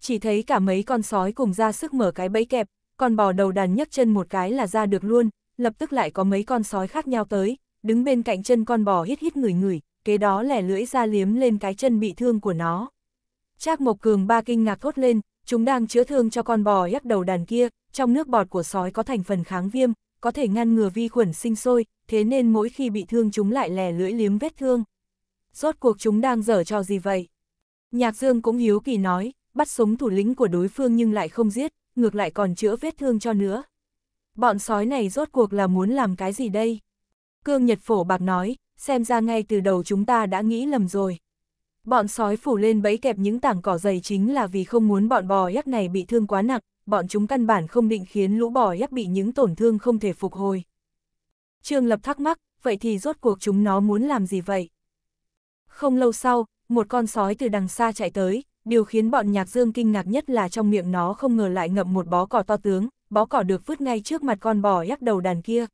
S1: Chỉ thấy cả mấy con sói cùng ra sức mở cái bẫy kẹp, con bò đầu đàn nhấc chân một cái là ra được luôn, lập tức lại có mấy con sói khác nhau tới, đứng bên cạnh chân con bò hít hít người người, kế đó lẻ lưỡi ra liếm lên cái chân bị thương của nó. Trác Mộc Cường ba kinh ngạc thốt lên, chúng đang chữa thương cho con bò yắc đầu đàn kia, trong nước bọt của sói có thành phần kháng viêm, có thể ngăn ngừa vi khuẩn sinh sôi, thế nên mỗi khi bị thương chúng lại lè lưỡi liếm vết thương. Rốt cuộc chúng đang dở cho gì vậy? Nhạc Dương cũng hiếu kỳ nói, bắt sống thủ lĩnh của đối phương nhưng lại không giết, ngược lại còn chữa vết thương cho nữa. Bọn sói này rốt cuộc là muốn làm cái gì đây? Cương Nhật Phổ Bạc nói, xem ra ngay từ đầu chúng ta đã nghĩ lầm rồi. Bọn sói phủ lên bẫy kẹp những tảng cỏ dày chính là vì không muốn bọn bò yak này bị thương quá nặng, bọn chúng căn bản không định khiến lũ bò ép bị những tổn thương không thể phục hồi. Trương Lập thắc mắc, vậy thì rốt cuộc chúng nó muốn làm gì vậy? Không lâu sau, một con sói từ đằng xa chạy tới, điều khiến bọn nhạc dương kinh ngạc nhất là trong miệng nó không ngờ lại ngậm một bó cỏ to tướng, bó cỏ được vứt ngay trước mặt con bò ép đầu đàn kia.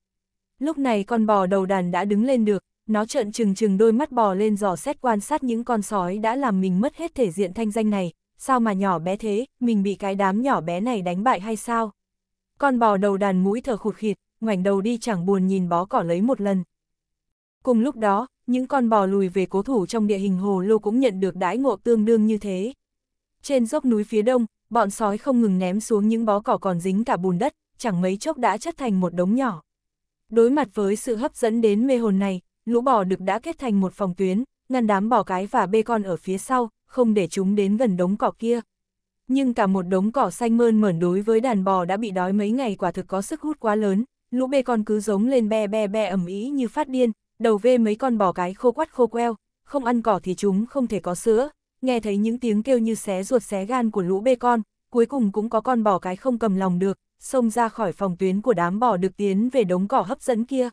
S1: Lúc này con bò đầu đàn đã đứng lên được, nó trợn trừng trừng đôi mắt bò lên dò xét quan sát những con sói đã làm mình mất hết thể diện thanh danh này, sao mà nhỏ bé thế, mình bị cái đám nhỏ bé này đánh bại hay sao? Con bò đầu đàn mũi thở khụt khịt, ngoảnh đầu đi chẳng buồn nhìn bó cỏ lấy một lần. Cùng lúc đó, những con bò lùi về cố thủ trong địa hình hồ lô cũng nhận được đãi ngộ tương đương như thế. Trên dốc núi phía đông, bọn sói không ngừng ném xuống những bó cỏ còn dính cả bùn đất, chẳng mấy chốc đã chất thành một đống nhỏ. Đối mặt với sự hấp dẫn đến mê hồn này, lũ bò được đã kết thành một phòng tuyến, ngăn đám bò cái và bê con ở phía sau, không để chúng đến gần đống cỏ kia. Nhưng cả một đống cỏ xanh mơn mởn đối với đàn bò đã bị đói mấy ngày quả thực có sức hút quá lớn, lũ bê con cứ giống lên be be be ẩm ý như phát điên, đầu vê mấy con bò cái khô quắt khô queo, không ăn cỏ thì chúng không thể có sữa, nghe thấy những tiếng kêu như xé ruột xé gan của lũ bê con, cuối cùng cũng có con bò cái không cầm lòng được, xông ra khỏi phòng tuyến của đám bò được tiến về đống cỏ hấp dẫn kia.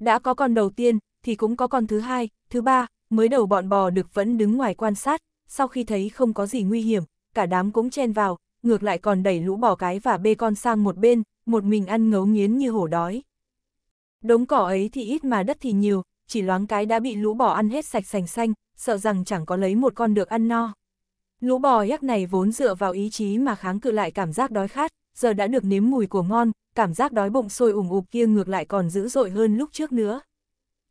S1: Đã có con đầu tiên, thì cũng có con thứ hai, thứ ba, mới đầu bọn bò được vẫn đứng ngoài quan sát, sau khi thấy không có gì nguy hiểm, cả đám cũng chen vào, ngược lại còn đẩy lũ bò cái và bê con sang một bên, một mình ăn ngấu nghiến như hổ đói. Đống cỏ ấy thì ít mà đất thì nhiều, chỉ loáng cái đã bị lũ bò ăn hết sạch sành xanh, sợ rằng chẳng có lấy một con được ăn no. Lũ bò yak này vốn dựa vào ý chí mà kháng cự lại cảm giác đói khát, giờ đã được nếm mùi của ngon, cảm giác đói bụng sôi ủng ụp kia ngược lại còn dữ dội hơn lúc trước nữa.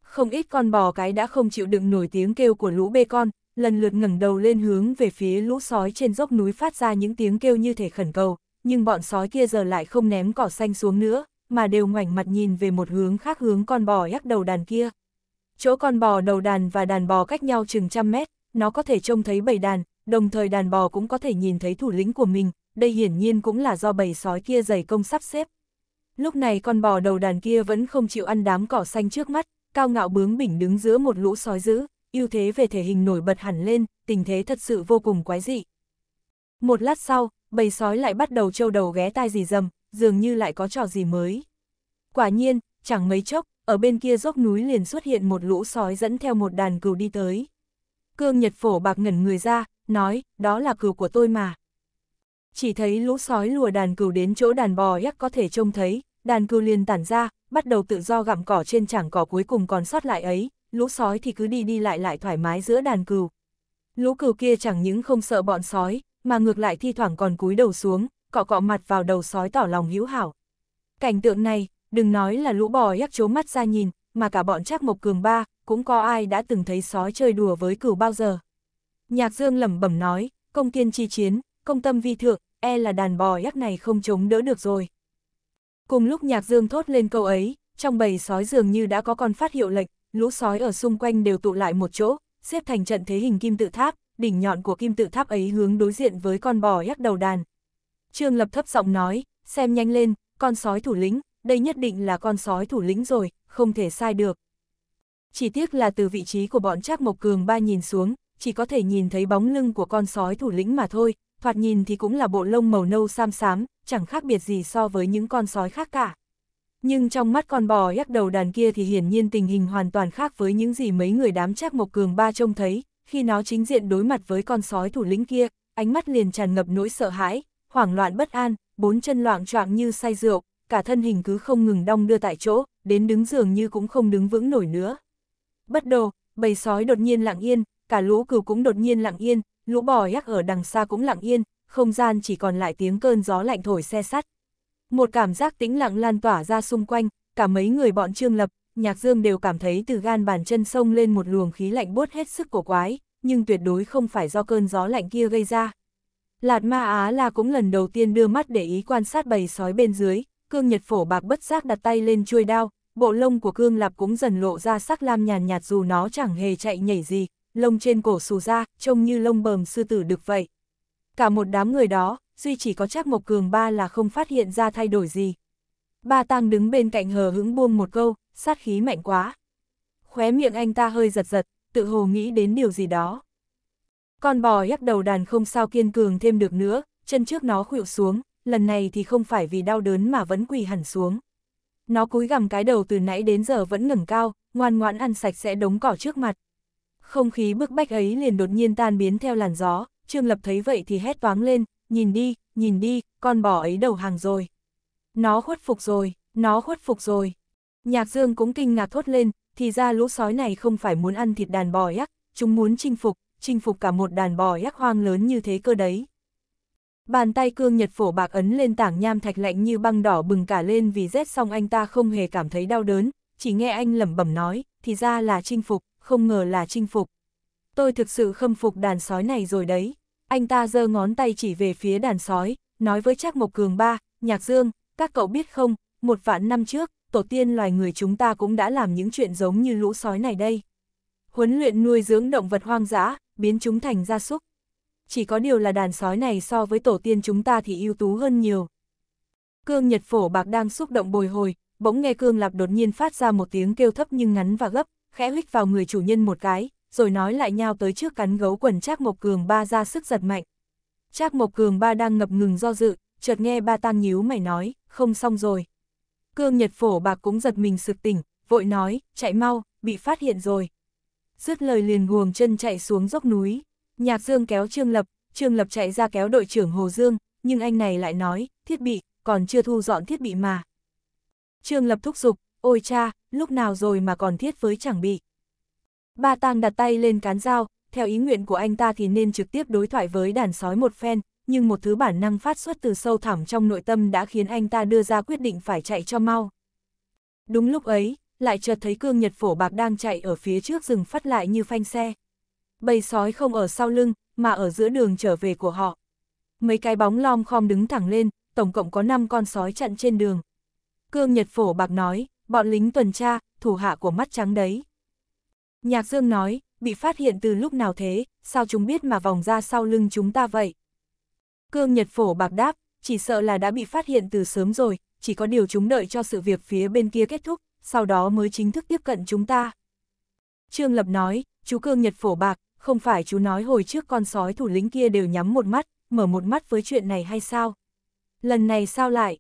S1: Không ít con bò cái đã không chịu đựng nổi tiếng kêu của lũ bê con, lần lượt ngẩng đầu lên hướng về phía lũ sói trên dốc núi phát ra những tiếng kêu như thể khẩn cầu, nhưng bọn sói kia giờ lại không ném cỏ xanh xuống nữa, mà đều ngoảnh mặt nhìn về một hướng khác hướng con bò hắc đầu đàn kia. Chỗ con bò đầu đàn và đàn bò cách nhau chừng trăm mét, nó có thể trông thấy bầy đàn, đồng thời đàn bò cũng có thể nhìn thấy thủ lĩnh của mình, đây hiển nhiên cũng là do bầy sói kia dày công sắp xếp. Lúc này con bò đầu đàn kia vẫn không chịu ăn đám cỏ xanh trước mắt, cao ngạo bướng bỉnh đứng giữa một lũ sói dữ, ưu thế về thể hình nổi bật hẳn lên, tình thế thật sự vô cùng quái dị. Một lát sau, bầy sói lại bắt đầu trâu đầu ghé tai gì dầm, dường như lại có trò gì mới. Quả nhiên, chẳng mấy chốc, ở bên kia dốc núi liền xuất hiện một lũ sói dẫn theo một đàn cừu đi tới. Cương Nhật Phổ bạc ngẩn người ra, nói, đó là cừu của tôi mà. Chỉ thấy lũ sói lùa đàn cừu đến chỗ đàn bò yak có thể trông thấy, đàn cừu liền tản ra, bắt đầu tự do gặm cỏ trên chảng cỏ cuối cùng còn sót lại ấy, lũ sói thì cứ đi đi lại lại thoải mái giữa đàn cừu. Lũ cừu kia chẳng những không sợ bọn sói, mà ngược lại thi thoảng còn cúi đầu xuống, cọ cọ mặt vào đầu sói tỏ lòng hữu hảo. Cảnh tượng này, đừng nói là lũ bò yắc chố mắt ra nhìn, mà cả bọn Trác Mộc Cường ba, cũng có ai đã từng thấy sói chơi đùa với cừu bao giờ. Nhạc Dương lẩm bẩm nói, công kiên chi chiến, công tâm vi thượng, e là đàn bò yắc này không chống đỡ được rồi. Cùng lúc Nhạc Dương thốt lên câu ấy, trong bầy sói dường như đã có con phát hiệu lệnh, lũ sói ở xung quanh đều tụ lại một chỗ, xếp thành trận thế hình kim tự tháp, đỉnh nhọn của kim tự tháp ấy hướng đối diện với con bò yắc đầu đàn. Trương Lập thấp giọng nói, xem nhanh lên, con sói thủ lĩnh, đây nhất định là con sói thủ lĩnh rồi, không thể sai được. Chỉ tiếc là từ vị trí của bọn Trác Mộc Cường ba nhìn xuống, chỉ có thể nhìn thấy bóng lưng của con sói thủ lĩnh mà thôi, thoạt nhìn thì cũng là bộ lông màu nâu xám xám, chẳng khác biệt gì so với những con sói khác cả. Nhưng trong mắt con bò nhắc đầu đàn kia thì hiển nhiên tình hình hoàn toàn khác với những gì mấy người đám chắc Mộc Cường Ba trông thấy, khi nó chính diện đối mặt với con sói thủ lĩnh kia, ánh mắt liền tràn ngập nỗi sợ hãi, hoảng loạn bất an, bốn chân loạn choạng như say rượu, cả thân hình cứ không ngừng đong đưa tại chỗ, đến đứng giường như cũng không đứng vững nổi nữa. Bất đồ, bầy sói đột nhiên lặng yên, cả lũ cừu cũng đột nhiên lặng yên, lũ bò nhắc ở đằng xa cũng lặng yên, không gian chỉ còn lại tiếng cơn gió lạnh thổi xe sắt, một cảm giác tĩnh lặng lan tỏa ra xung quanh, cả mấy người bọn Trương Lập, Nhạc Dương đều cảm thấy từ gan bàn chân sông lên một luồng khí lạnh bốt hết sức cổ quái, nhưng tuyệt đối không phải do cơn gió lạnh kia gây ra. Lạt Ma Á là cũng lần đầu tiên đưa mắt để ý quan sát bầy sói bên dưới, cương nhật phổ bạc bất giác đặt tay lên chuôi đao, bộ lông của cương lập cũng dần lộ ra sắc lam nhàn nhạt dù nó chẳng hề chạy nhảy gì, lông trên cổ xù ra, trông như lông bờm sư tử được vậy. Cả một đám người đó, duy chỉ có trác Mộc Cường ba là không phát hiện ra thay đổi gì. Ba tang đứng bên cạnh hờ hững buông một câu, sát khí mạnh quá. Khóe miệng anh ta hơi giật giật, tự hồ nghĩ đến điều gì đó. Con bò yắc đầu đàn không sao kiên cường thêm được nữa, chân trước nó khuỵu xuống, lần này thì không phải vì đau đớn mà vẫn quỳ hẳn xuống. Nó cúi gằm cái đầu từ nãy đến giờ vẫn ngẩng cao, ngoan ngoãn ăn sạch sẽ đống cỏ trước mặt. Không khí bức bách ấy liền đột nhiên tan biến theo làn gió, Trương Lập thấy vậy thì hét toáng lên, nhìn đi, nhìn đi, con bò ấy đầu hàng rồi. Nó khuất phục rồi, nó khuất phục rồi. Nhạc Dương cũng kinh ngạc thốt lên, thì ra lũ sói này không phải muốn ăn thịt đàn bò yak, chúng muốn chinh phục, chinh phục cả một đàn bò yak hoang lớn như thế cơ đấy. Bàn tay cương nhật phổ bạc ấn lên tảng nham thạch lạnh như băng đỏ bừng cả lên vì rét xong anh ta không hề cảm thấy đau đớn, chỉ nghe anh lẩm bẩm nói, thì ra là chinh phục, không ngờ là chinh phục. Tôi thực sự khâm phục đàn sói này rồi đấy. Anh ta giơ ngón tay chỉ về phía đàn sói, nói với Trác Mộc Cường ba, Nhạc Dương, các cậu biết không, một vạn năm trước, tổ tiên loài người chúng ta cũng đã làm những chuyện giống như lũ sói này đây. Huấn luyện nuôi dưỡng động vật hoang dã, biến chúng thành gia súc. Chỉ có điều là đàn sói này so với tổ tiên chúng ta thì ưu tú hơn nhiều. Cương Nhật Phổ Bạc đang xúc động bồi hồi, bỗng nghe Cương Lạp đột nhiên phát ra một tiếng kêu thấp nhưng ngắn và gấp, khẽ huých vào người chủ nhân một cái, rồi nói lại nhau tới trước cắn gấu quần Trác Mộc Cường ba ra sức giật mạnh. Trác Mộc Cường ba đang ngập ngừng do dự, chợt nghe ba tăng nhíu mày nói, không xong rồi. Cương Nhật Phổ bạc cũng giật mình sực tỉnh, vội nói, chạy mau, bị phát hiện rồi. Dứt lời liền guồng chân chạy xuống dốc núi, Nhạc Dương kéo Trương Lập, Trương Lập chạy ra kéo đội trưởng Hồ Dương, nhưng anh này lại nói, thiết bị, còn chưa thu dọn thiết bị mà. Trương Lập thúc giục, ôi cha, lúc nào rồi mà còn thiết với chẳng bị. Ba Tang đặt tay lên cán dao, theo ý nguyện của anh ta thì nên trực tiếp đối thoại với đàn sói một phen, nhưng một thứ bản năng phát xuất từ sâu thẳm trong nội tâm đã khiến anh ta đưa ra quyết định phải chạy cho mau. Đúng lúc ấy, lại chợt thấy cương nhật phổ bạc đang chạy ở phía trước rừng phát lại như phanh xe. Bầy sói không ở sau lưng, mà ở giữa đường trở về của họ. Mấy cái bóng lom khom đứng thẳng lên, tổng cộng có 5 con sói chặn trên đường. Cương Nhật Phổ Bạc nói, bọn lính tuần tra, thủ hạ của mắt trắng đấy. Nhạc Dương nói, bị phát hiện từ lúc nào thế, sao chúng biết mà vòng ra sau lưng chúng ta vậy? Cương Nhật Phổ bạc đáp, chỉ sợ là đã bị phát hiện từ sớm rồi, chỉ có điều chúng đợi cho sự việc phía bên kia kết thúc, sau đó mới chính thức tiếp cận chúng ta. Trương Lập nói, chú Cương Nhật Phổ bạc, không phải chú nói hồi trước con sói thủ lĩnh kia đều nhắm một mắt, mở một mắt với chuyện này hay sao? Lần này sao lại?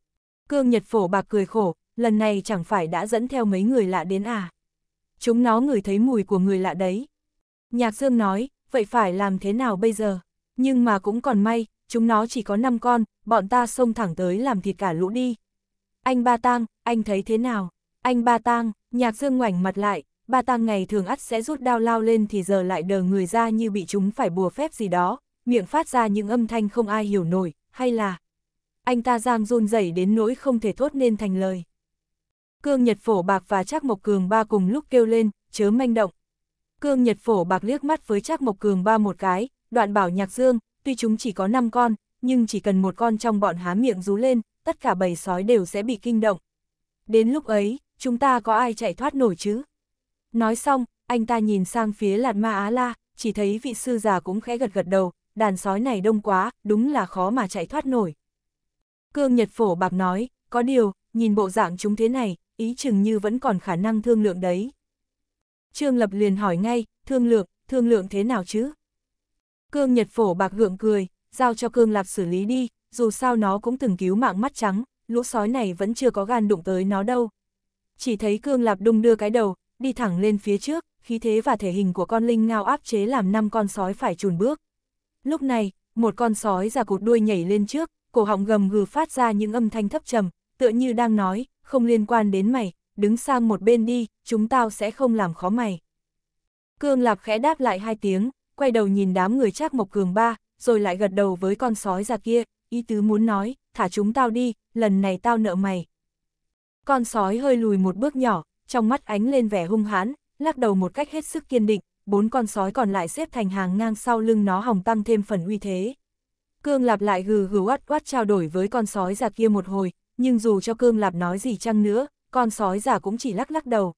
S1: Cương Nhật Phổ bạc cười khổ, lần này chẳng phải đã dẫn theo mấy người lạ đến à? chúng nó ngửi thấy mùi của người lạ đấy. Nhạc Dương nói, vậy phải làm thế nào bây giờ? Nhưng mà cũng còn may, chúng nó chỉ có 5 con, bọn ta xông thẳng tới làm thịt cả lũ đi. Anh Ba Tang, anh thấy thế nào? Anh Ba Tang, Nhạc Dương ngoảnh mặt lại, Ba Tang ngày thường ắt sẽ rút đao lao lên thì giờ lại đờ người ra như bị chúng phải bùa phép gì đó, miệng phát ra những âm thanh không ai hiểu nổi, hay là... Anh ta giang run rẩy đến nỗi không thể thốt nên thành lời. Cương Nhật Phổ Bạc và Trác Mộc Cường ba cùng lúc kêu lên, chớ manh động. Cương Nhật Phổ Bạc liếc mắt với Trác Mộc Cường ba một cái, đoạn bảo Nhạc Dương, tuy chúng chỉ có 5 con, nhưng chỉ cần một con trong bọn há miệng rú lên, tất cả bầy sói đều sẽ bị kinh động. Đến lúc ấy, chúng ta có ai chạy thoát nổi chứ? Nói xong, anh ta nhìn sang phía Lạt Ma Á La, chỉ thấy vị sư già cũng khẽ gật gật đầu, đàn sói này đông quá, đúng là khó mà chạy thoát nổi. Cương Nhật Phổ Bạc nói, có điều, nhìn bộ dạng chúng thế này, ý chừng như vẫn còn khả năng thương lượng đấy. Trương Lập liền hỏi ngay, thương lượng, thương lượng thế nào chứ? Cương Nhật Phổ bạc gượng cười, giao cho Cương Lạp xử lý đi, dù sao nó cũng từng cứu mạng mắt trắng, lũ sói này vẫn chưa có gan đụng tới nó đâu. Chỉ thấy Cương Lạp đung đưa cái đầu, đi thẳng lên phía trước, khí thế và thể hình của con linh ngao áp chế làm năm con sói phải chùn bước. Lúc này, một con sói già cụt đuôi nhảy lên trước, cổ họng gầm gừ phát ra những âm thanh thấp trầm, tựa như đang nói, không liên quan đến mày, đứng sang một bên đi, chúng tao sẽ không làm khó mày. Cương lạp khẽ đáp lại hai tiếng, quay đầu nhìn đám người chắc Mộc Cường ba, rồi lại gật đầu với con sói già kia, ý tứ muốn nói, thả chúng tao đi, lần này tao nợ mày. Con sói hơi lùi một bước nhỏ, trong mắt ánh lên vẻ hung hãn, lắc đầu một cách hết sức kiên định, bốn con sói còn lại xếp thành hàng ngang sau lưng nó hòng tăng thêm phần uy thế. Cương Lạp lại gừ gừ oát oát trao đổi với con sói già kia một hồi, nhưng dù cho Cương Lạp nói gì chăng nữa, con sói già cũng chỉ lắc lắc đầu.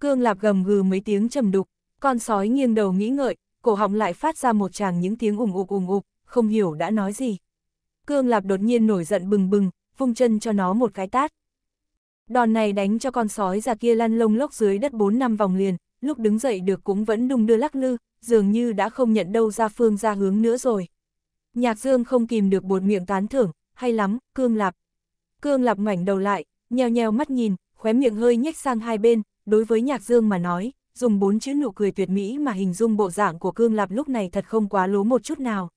S1: Cương Lạp gầm gừ mấy tiếng trầm đục, con sói nghiêng đầu nghĩ ngợi, cổ họng lại phát ra một tràng những tiếng ủng ục ủng ục, không hiểu đã nói gì. Cương Lạp đột nhiên nổi giận bừng bừng, vung chân cho nó một cái tát. Đòn này đánh cho con sói già kia lăn lông lốc dưới đất 4 năm vòng liền, lúc đứng dậy được cũng vẫn đung đưa lắc lư, dường như đã không nhận đâu ra phương ra hướng nữa rồi. Nhạc Dương không kìm được bột miệng tán thưởng, hay lắm, Cương Lạp, Cương Lạp ngoảnh đầu lại, nheo nheo mắt nhìn, khóe miệng hơi nhếch sang hai bên, đối với Nhạc Dương mà nói, dùng bốn chữ nụ cười tuyệt mỹ mà hình dung bộ dạng của Cương Lạp lúc này thật không quá lố một chút nào.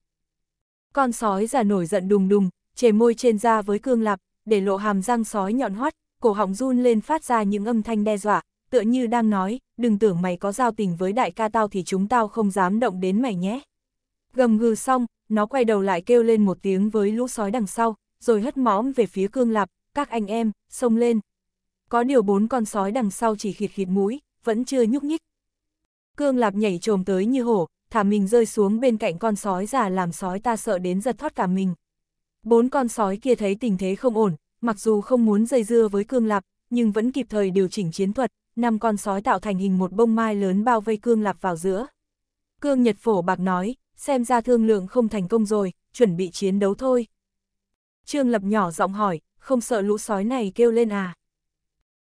S1: Con sói già nổi giận đùng đùng, chề môi trên da với Cương Lạp, để lộ hàm răng sói nhọn hoắt, cổ họng run lên phát ra những âm thanh đe dọa, tựa như đang nói, đừng tưởng mày có giao tình với đại ca tao thì chúng tao không dám động đến mày nhé. Gầm gừ xong, nó quay đầu lại kêu lên một tiếng với lũ sói đằng sau, rồi hất mõm về phía Cương Lạp, các anh em, xông lên. Có điều bốn con sói đằng sau chỉ khịt khịt mũi, vẫn chưa nhúc nhích. Cương Lạp nhảy trồm tới như hổ, thả mình rơi xuống bên cạnh con sói già làm sói ta sợ đến giật thoát cả mình. Bốn con sói kia thấy tình thế không ổn, mặc dù không muốn dây dưa với Cương Lạp, nhưng vẫn kịp thời điều chỉnh chiến thuật, năm con sói tạo thành hình một bông mai lớn bao vây Cương Lạp vào giữa. Cương Nhật Phổ Bạc nói, xem ra thương lượng không thành công rồi, chuẩn bị chiến đấu thôi. Trương Lập nhỏ giọng hỏi, không sợ lũ sói này kêu lên à?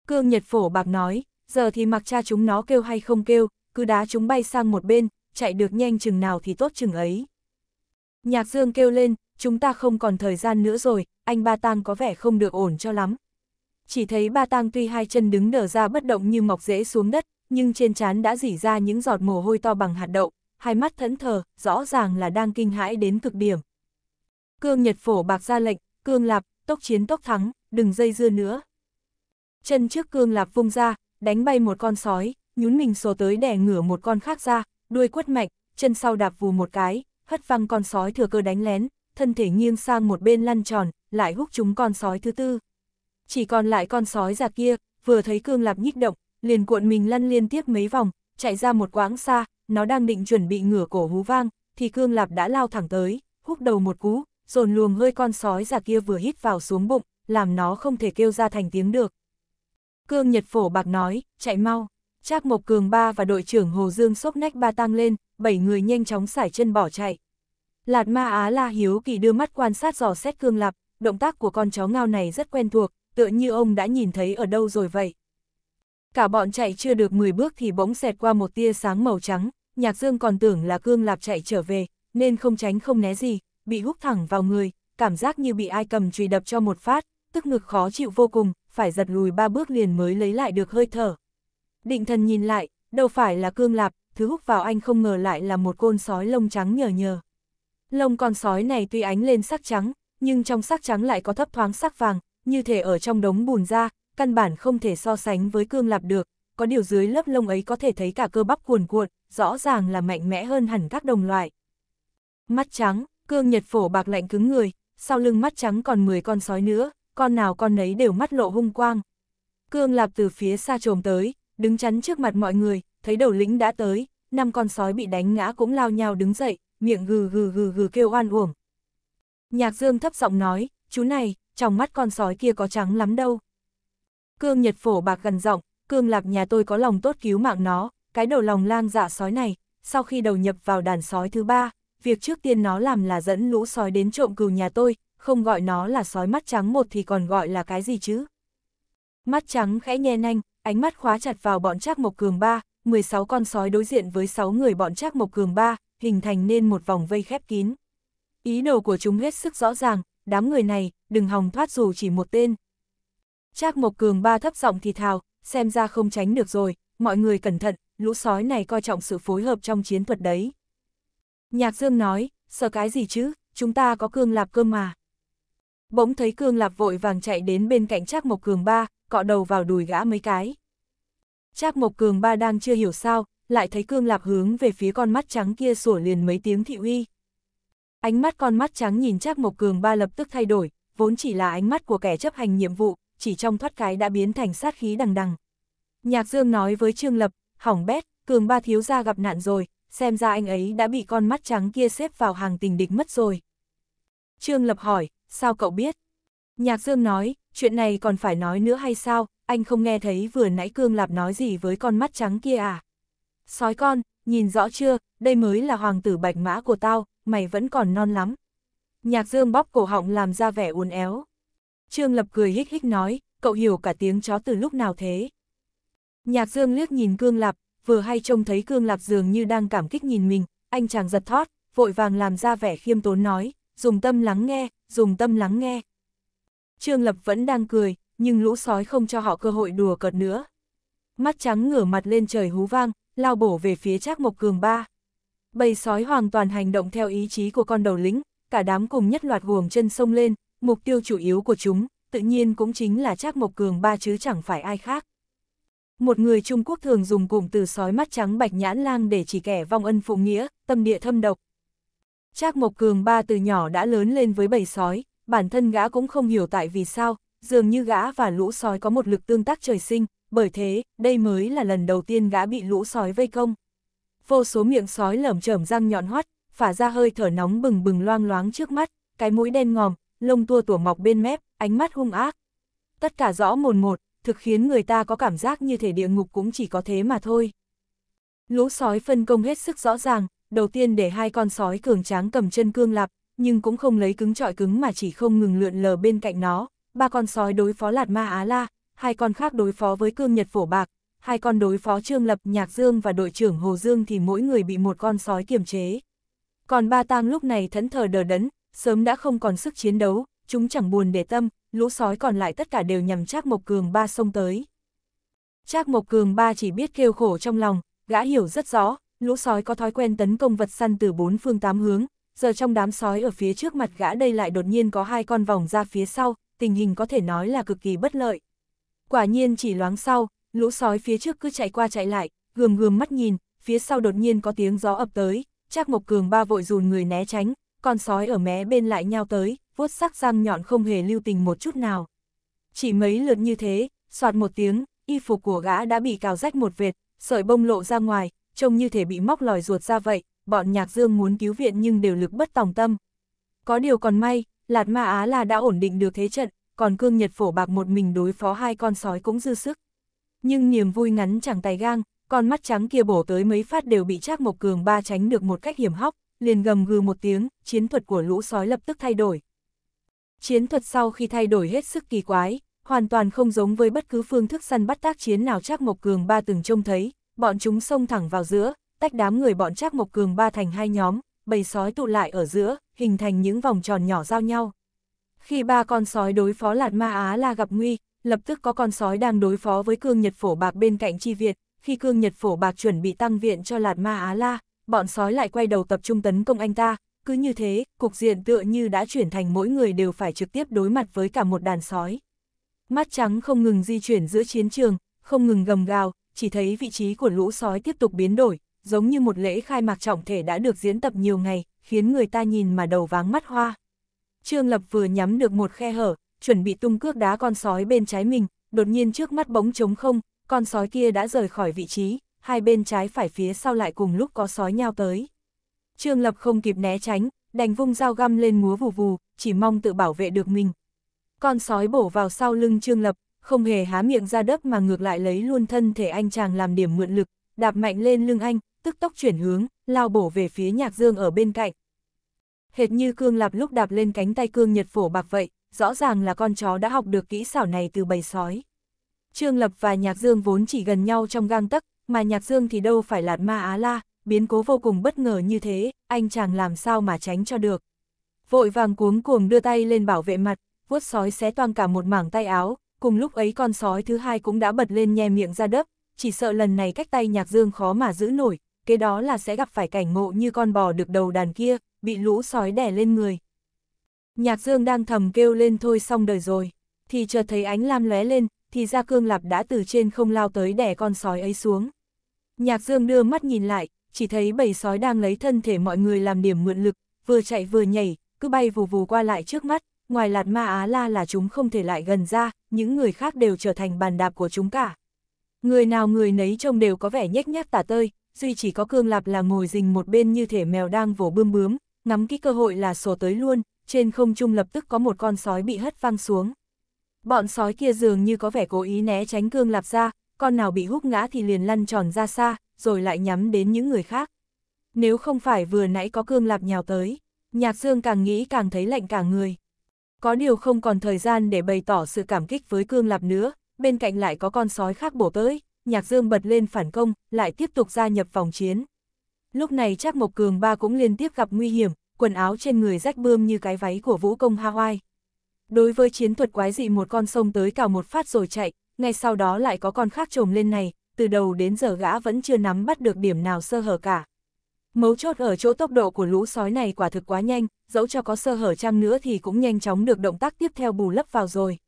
S1: Cương Nhật Phổ bạc nói, giờ thì mặc cha chúng nó kêu hay không kêu, cứ đá chúng bay sang một bên, chạy được nhanh chừng nào thì tốt chừng ấy. Nhạc Dương kêu lên, chúng ta không còn thời gian nữa rồi, anh Ba Tang có vẻ không được ổn cho lắm. Chỉ thấy Ba Tang tuy hai chân đứng đờ ra bất động như mọc rễ xuống đất, nhưng trên trán đã rỉ ra những giọt mồ hôi to bằng hạt đậu, hai mắt thẫn thờ, rõ ràng là đang kinh hãi đến cực điểm. Cương Nhật Phổ bạc ra lệnh, cương lạp, tốc chiến tốc thắng, đừng dây dưa nữa. Chân trước cương lạp vung ra, đánh bay một con sói, nhún mình sổ tới đẻ ngửa một con khác ra, đuôi quất mạnh, chân sau đạp vù một cái, hất văng con sói thừa cơ đánh lén, thân thể nghiêng sang một bên lăn tròn, lại hút chúng con sói thứ tư. Chỉ còn lại con sói già kia, vừa thấy cương lạp nhích động, liền cuộn mình lăn liên tiếp mấy vòng, chạy ra một quãng xa, nó đang định chuẩn bị ngửa cổ hú vang, thì cương lạp đã lao thẳng tới, húc đầu một cú, dồn luồng hơi con sói già kia vừa hít vào xuống bụng, làm nó không thể kêu ra thành tiếng được. Cương Nhật Phổ Bạc nói, chạy mau. Trác Mộc Cường Ba và đội trưởng Hồ Dương sốc nách ba tăng lên, bảy người nhanh chóng sải chân bỏ chạy. Lạt Ma Á La Hiếu Kỳ đưa mắt quan sát dò xét Cương Lạp, động tác của con chó ngao này rất quen thuộc, tựa như ông đã nhìn thấy ở đâu rồi vậy. Cả bọn chạy chưa được 10 bước thì bỗng xẹt qua một tia sáng màu trắng, Nhạc Dương còn tưởng là Cương Lạp chạy trở về, nên không tránh không né gì, bị hút thẳng vào người, cảm giác như bị ai cầm chùy đập cho một phát, tức ngực khó chịu vô cùng, phải giật lùi ba bước liền mới lấy lại được hơi thở. Định thần nhìn lại, đâu phải là cương lạp, thứ hút vào anh không ngờ lại là một con sói lông trắng nhờ nhờ. Lông con sói này tuy ánh lên sắc trắng, nhưng trong sắc trắng lại có thấp thoáng sắc vàng, như thể ở trong đống bùn ra, căn bản không thể so sánh với cương lạp được, có điều dưới lớp lông ấy có thể thấy cả cơ bắp cuồn cuộn, rõ ràng là mạnh mẽ hơn hẳn các đồng loại. Mắt trắng, Cương Nhật Phổ bạc lạnh cứng người, sau lưng mắt trắng còn 10 con sói nữa, con nào con nấy đều mắt lộ hung quang. Cương Lạp từ phía xa trồm tới, đứng chắn trước mặt mọi người, thấy đầu lĩnh đã tới, năm con sói bị đánh ngã cũng lao nhau đứng dậy, miệng gừ gừ gừ gừ kêu oan uổng. Nhạc Dương thấp giọng nói, chú này, trong mắt con sói kia có trắng lắm đâu. Cương Nhật Phổ bạc gần giọng, Cương Lạp nhà tôi có lòng tốt cứu mạng nó, cái đầu lòng lang dạ sói này, sau khi đầu nhập vào đàn sói thứ ba, việc trước tiên nó làm là dẫn lũ sói đến trộm cừu nhà tôi, không gọi nó là sói mắt trắng một thì còn gọi là cái gì chứ? Mắt trắng khẽ nhe nanh, ánh mắt khóa chặt vào bọn Trác Mộc Cường ba, 16 con sói đối diện với 6 người bọn Trác Mộc Cường ba, hình thành nên một vòng vây khép kín. Ý đồ của chúng hết sức rõ ràng, đám người này, đừng hòng thoát dù chỉ một tên. Trác Mộc Cường ba thấp giọng thì thào, xem ra không tránh được rồi, mọi người cẩn thận, lũ sói này coi trọng sự phối hợp trong chiến thuật đấy. Nhạc Dương nói, sợ cái gì chứ, chúng ta có cương lạp cơ mà. Bỗng thấy cương lạp vội vàng chạy đến bên cạnh Trác Mộc Cường ba, cọ đầu vào đùi gã mấy cái. Trác Mộc Cường ba đang chưa hiểu sao, lại thấy cương lạp hướng về phía con mắt trắng kia sủa liền mấy tiếng thị uy. Ánh mắt con mắt trắng nhìn Trác Mộc Cường ba lập tức thay đổi, vốn chỉ là ánh mắt của kẻ chấp hành nhiệm vụ, chỉ trong thoát cái đã biến thành sát khí đằng đằng. Nhạc Dương nói với Trương Lập, hỏng bét, Cường ba thiếu gia gặp nạn rồi, xem ra anh ấy đã bị con mắt trắng kia xếp vào hàng tình địch mất rồi. Trương Lập hỏi, sao cậu biết? Nhạc Dương nói, chuyện này còn phải nói nữa hay sao, anh không nghe thấy vừa nãy Cương lập nói gì với con mắt trắng kia à? Sói con, nhìn rõ chưa, đây mới là hoàng tử bạch mã của tao, mày vẫn còn non lắm. Nhạc Dương bóp cổ họng làm ra vẻ uốn éo. Trương Lập cười hích hích nói, cậu hiểu cả tiếng chó từ lúc nào thế? Nhạc Dương liếc nhìn Cương lập vừa hay trông thấy Cương Lạp dường như đang cảm kích nhìn mình, anh chàng giật thót, vội vàng làm ra vẻ khiêm tốn nói, dùng tâm lắng nghe, dùng tâm lắng nghe. Trương Lập vẫn đang cười, nhưng lũ sói không cho họ cơ hội đùa cợt nữa. Mắt trắng ngửa mặt lên trời hú vang, lao bổ về phía Trác Mộc Cường ba. Bầy sói hoàn toàn hành động theo ý chí của con đầu lĩnh, cả đám cùng nhất loạt guồng chân sông lên, mục tiêu chủ yếu của chúng, tự nhiên cũng chính là Trác Mộc Cường ba chứ chẳng phải ai khác. Một người Trung Quốc thường dùng cụm từ sói mắt trắng bạch nhãn lang để chỉ kẻ vong ân phụ nghĩa, tâm địa thâm độc. Trác Mộc Cường ba từ nhỏ đã lớn lên với bầy sói, bản thân gã cũng không hiểu tại vì sao, dường như gã và lũ sói có một lực tương tác trời sinh, bởi thế, đây mới là lần đầu tiên gã bị lũ sói vây công. Vô số miệng sói lởm chởm răng nhọn hoắt, phả ra hơi thở nóng bừng bừng loang loáng trước mắt, cái mũi đen ngòm, lông tua tủa mọc bên mép, ánh mắt hung ác. Tất cả rõ mồn một, thực khiến người ta có cảm giác như thể địa ngục cũng chỉ có thế mà thôi. Lũ sói phân công hết sức rõ ràng, đầu tiên để hai con sói cường tráng cầm chân cương lạp, nhưng cũng không lấy cứng trọi cứng mà chỉ không ngừng lượn lờ bên cạnh nó, ba con sói đối phó lạt ma á la, hai con khác đối phó với cương nhật phổ bạc, hai con đối phó Trương Lập Nhạc Dương và đội trưởng Hồ Dương thì mỗi người bị một con sói kiềm chế. Còn ba tang lúc này thẫn thờ đờ đẫn, sớm đã không còn sức chiến đấu, chúng chẳng buồn để tâm, lũ sói còn lại tất cả đều nhằm Trác Mộc Cường ba xông tới. Trác Mộc Cường ba chỉ biết kêu khổ trong lòng, gã hiểu rất rõ, lũ sói có thói quen tấn công vật săn từ bốn phương tám hướng, giờ trong đám sói ở phía trước mặt gã đây lại đột nhiên có hai con vòng ra phía sau, tình hình có thể nói là cực kỳ bất lợi. Quả nhiên chỉ loáng sau, lũ sói phía trước cứ chạy qua chạy lại, gườm gườm mắt nhìn, phía sau đột nhiên có tiếng gió ập tới, Trác Mộc Cường ba vội dùn người né tránh, con sói ở mé bên lại nhau tới, vuốt sắc răng nhọn không hề lưu tình một chút nào. Chỉ mấy lượt như thế, soạt một tiếng, y phục của gã đã bị cào rách một vệt, sợi bông lộ ra ngoài, trông như thể bị móc lòi ruột ra vậy, bọn nhạc dương muốn cứu viện nhưng đều lực bất tòng tâm. Có điều còn may, Lạt Ma Á là đã ổn định được thế trận, còn cương nhật phổ bạc một mình đối phó hai con sói cũng dư sức. Nhưng niềm vui ngắn chẳng tài gang, con mắt trắng kia bổ tới mấy phát đều bị Trác Mộc Cường ba tránh được một cách hiểm hóc, liền gầm gừ một tiếng, chiến thuật của lũ sói lập tức thay đổi. Chiến thuật sau khi thay đổi hết sức kỳ quái, hoàn toàn không giống với bất cứ phương thức săn bắt tác chiến nào Trác Mộc Cường ba từng trông thấy, bọn chúng xông thẳng vào giữa, tách đám người bọn Trác Mộc Cường ba thành hai nhóm, bầy sói tụ lại ở giữa, hình thành những vòng tròn nhỏ giao nhau. Khi ba con sói đối phó Lạt Ma Á La gặp nguy, lập tức có con sói đang đối phó với cương Nhật Phổ Bạc bên cạnh Chi Việt, khi cương Nhật Phổ Bạc chuẩn bị tăng viện cho Lạt Ma Á La, bọn sói lại quay đầu tập trung tấn công anh ta, cứ như thế, cục diện tựa như đã chuyển thành mỗi người đều phải trực tiếp đối mặt với cả một đàn sói. Mắt trắng không ngừng di chuyển giữa chiến trường, không ngừng gầm gào, chỉ thấy vị trí của lũ sói tiếp tục biến đổi, giống như một lễ khai mạc trọng thể đã được diễn tập nhiều ngày, khiến người ta nhìn mà đầu váng mắt hoa. Trương Lập vừa nhắm được một khe hở, chuẩn bị tung cước đá con sói bên trái mình, đột nhiên trước mắt bóng trống không, con sói kia đã rời khỏi vị trí, hai bên trái phải phía sau lại cùng lúc có sói nhau tới. Trương Lập không kịp né tránh, đành vung dao găm lên múa vù vù, chỉ mong tự bảo vệ được mình. Con sói bổ vào sau lưng Trương Lập, không hề há miệng ra đất mà ngược lại lấy luôn thân thể anh chàng làm điểm mượn lực, đạp mạnh lên lưng anh, tức tốc chuyển hướng, lao bổ về phía Nhạc Dương ở bên cạnh. Hệt như Cương Lạp lúc đạp lên cánh tay Cương Nhật Phổ bạc vậy, rõ ràng là con chó đã học được kỹ xảo này từ bầy sói. Trương Lập và Nhạc Dương vốn chỉ gần nhau trong gang tấc, mà Nhạc Dương thì đâu phải lạt ma á la, biến cố vô cùng bất ngờ như thế, anh chàng làm sao mà tránh cho được. Vội vàng cuống cuồng đưa tay lên bảo vệ mặt, vuốt sói xé toang cả một mảng tay áo, cùng lúc ấy con sói thứ hai cũng đã bật lên nhe miệng ra đớp, chỉ sợ lần này cách tay nhạc dương khó mà giữ nổi, kế đó là sẽ gặp phải cảnh ngộ như con bò được đầu đàn kia, bị lũ sói đẻ lên người. Nhạc dương đang thầm kêu lên thôi xong đời rồi, thì chợt thấy ánh lam lóe lên, thì ra cương lạp đã từ trên không lao tới đẻ con sói ấy xuống. Nhạc dương đưa mắt nhìn lại, chỉ thấy bầy sói đang lấy thân thể mọi người làm điểm mượn lực, vừa chạy vừa nhảy, cứ bay vù vù qua lại trước mắt, ngoài lạt ma á la là chúng không thể lại gần ra, những người khác đều trở thành bàn đạp của chúng cả. Người nào người nấy trông đều có vẻ nhếch nhác tả tơi, duy chỉ có cương lạp là ngồi rình một bên như thể mèo đang vỗ bươm bướm, ngắm kỹ cơ hội là sổ tới luôn, trên không trung lập tức có một con sói bị hất văng xuống. Bọn sói kia dường như có vẻ cố ý né tránh cương lạp ra, con nào bị hút ngã thì liền lăn tròn ra xa, rồi lại nhắm đến những người khác. Nếu không phải vừa nãy có cương lạp nhào tới, nhạc dương càng nghĩ càng thấy lạnh cả người. Có điều không còn thời gian để bày tỏ sự cảm kích với cương lạp nữa, bên cạnh lại có con sói khác bổ tới, nhạc dương bật lên phản công, lại tiếp tục gia nhập vòng chiến. Lúc này chắc Mộc Cường Ba cũng liên tiếp gặp nguy hiểm, quần áo trên người rách bươm như cái váy của vũ công Hawaii. Đối với chiến thuật quái dị một con sông tới cào một phát rồi chạy, ngay sau đó lại có con khác trồm lên này, từ đầu đến giờ gã vẫn chưa nắm bắt được điểm nào sơ hở cả. Mấu chốt ở chỗ tốc độ của lũ sói này quả thực quá nhanh, dẫu cho có sơ hở chăng nữa thì cũng nhanh chóng được động tác tiếp theo bù lấp vào rồi.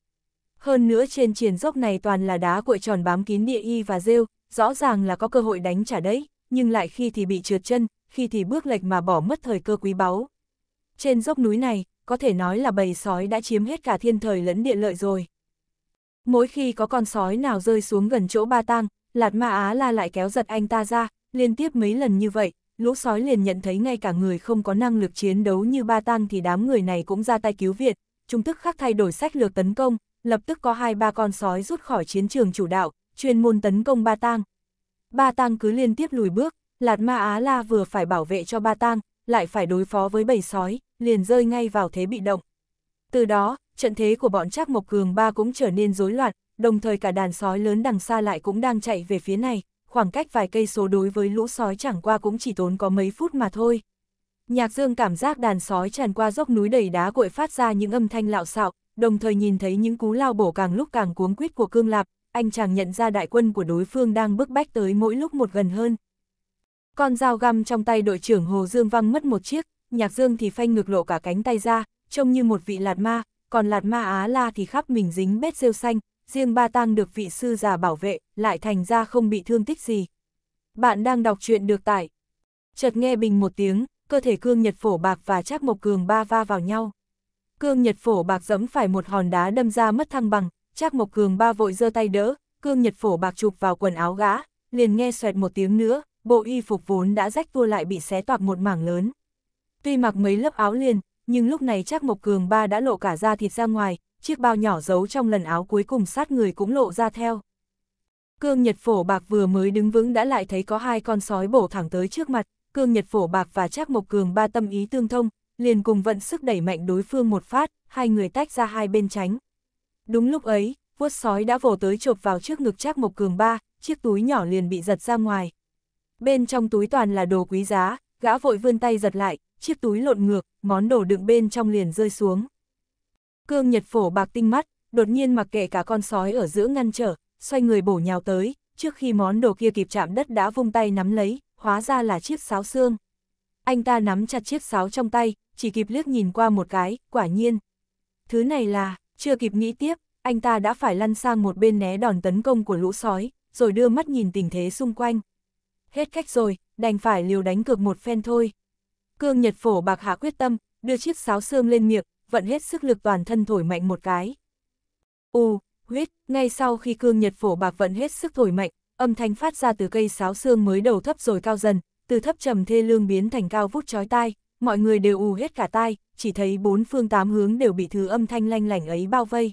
S1: Hơn nữa trên triển dốc này toàn là đá cuội tròn bám kín địa y và rêu, rõ ràng là có cơ hội đánh trả đấy, nhưng lại khi thì bị trượt chân, khi thì bước lệch mà bỏ mất thời cơ quý báu. Trên dốc núi này, có thể nói là bầy sói đã chiếm hết cả thiên thời lẫn địa lợi rồi. Mỗi khi có con sói nào rơi xuống gần chỗ ba tang, Lạt Ma Á La lại kéo giật anh ta ra, liên tiếp mấy lần như vậy, lũ sói liền nhận thấy ngay cả người không có năng lực chiến đấu như Ba Tăng thì đám người này cũng ra tay cứu viện, trung tức khắc thay đổi sách lược tấn công, lập tức có hai ba con sói rút khỏi chiến trường chủ đạo, chuyên môn tấn công Ba Tăng. Ba Tăng cứ liên tiếp lùi bước, Lạt Ma Á La vừa phải bảo vệ cho Ba Tăng, lại phải đối phó với bầy sói, liền rơi ngay vào thế bị động. Từ đó, trận thế của bọn Trác Mộc Cường Ba cũng trở nên rối loạn, đồng thời cả đàn sói lớn đằng xa lại cũng đang chạy về phía này, khoảng cách vài cây số đối với lũ sói chẳng qua cũng chỉ tốn có mấy phút mà thôi. Nhạc Dương cảm giác đàn sói tràn qua dốc núi đầy đá cuội phát ra những âm thanh lạo xạo, đồng thời nhìn thấy những cú lao bổ càng lúc càng cuống quýt của Cương Lạp, anh chàng nhận ra đại quân của đối phương đang bức bách tới mỗi lúc một gần hơn. Con dao găm trong tay đội trưởng Hồ Dương văng mất một chiếc, Nhạc Dương thì phanh ngược lộ cả cánh tay ra, trông như một vị lạt ma, còn lạt ma Á La thì khắp mình dính bết rêu xanh, riêng ba tang được vị sư già bảo vệ, lại thành ra không bị thương tích gì. Bạn đang đọc truyện được tải. Chợt nghe bình một tiếng, cơ thể cương nhật phổ bạc và chắc mộc cường ba va vào nhau. Cương nhật phổ bạc dẫm phải một hòn đá đâm ra mất thăng bằng, chắc mộc cường ba vội giơ tay đỡ, cương nhật phổ bạc chụp vào quần áo gã, liền nghe xoẹt một tiếng nữa, bộ y phục vốn đã rách tua lại bị xé toạc một mảng lớn. Tuy mặc mấy lớp áo liền, nhưng lúc này chắc Mộc Cường Ba đã lộ cả da thịt ra ngoài, chiếc bao nhỏ giấu trong lần áo cuối cùng sát người cũng lộ ra theo. Cương Nhật Phổ Bạc vừa mới đứng vững đã lại thấy có hai con sói bổ thẳng tới trước mặt, Cương Nhật Phổ Bạc và Trác Mộc Cường ba tâm ý tương thông, liền cùng vận sức đẩy mạnh đối phương một phát, hai người tách ra hai bên tránh. Đúng lúc ấy, vuốt sói đã vồ tới chộp vào trước ngực Trác Mộc Cường ba, chiếc túi nhỏ liền bị giật ra ngoài. Bên trong túi toàn là đồ quý giá, gã vội vươn tay giật lại, chiếc túi lộn ngược, món đồ đựng bên trong liền rơi xuống. Cương Nhật Phổ bạc tinh mắt, đột nhiên mặc kệ cả con sói ở giữa ngăn trở, xoay người bổ nhào tới, trước khi món đồ kia kịp chạm đất đã vung tay nắm lấy, hóa ra là chiếc sáo xương. Anh ta nắm chặt chiếc sáo trong tay, chỉ kịp liếc nhìn qua một cái, quả nhiên. Thứ này là, chưa kịp nghĩ tiếp, anh ta đã phải lăn sang một bên né đòn tấn công của lũ sói, rồi đưa mắt nhìn tình thế xung quanh. Hết cách rồi, đành phải liều đánh cược một phen thôi. Cương Nhật Phổ bạc hạ quyết tâm, đưa chiếc sáo xương lên miệng, vận hết sức lực toàn thân thổi mạnh một cái. U, huyết, ngay sau khi cương nhật phổ bạc vận hết sức thổi mạnh, âm thanh phát ra từ cây sáo xương mới đầu thấp rồi cao dần, từ thấp trầm thê lương biến thành cao vút chói tai, mọi người đều ù hết cả tai, chỉ thấy bốn phương tám hướng đều bị thứ âm thanh lanh lảnh ấy bao vây.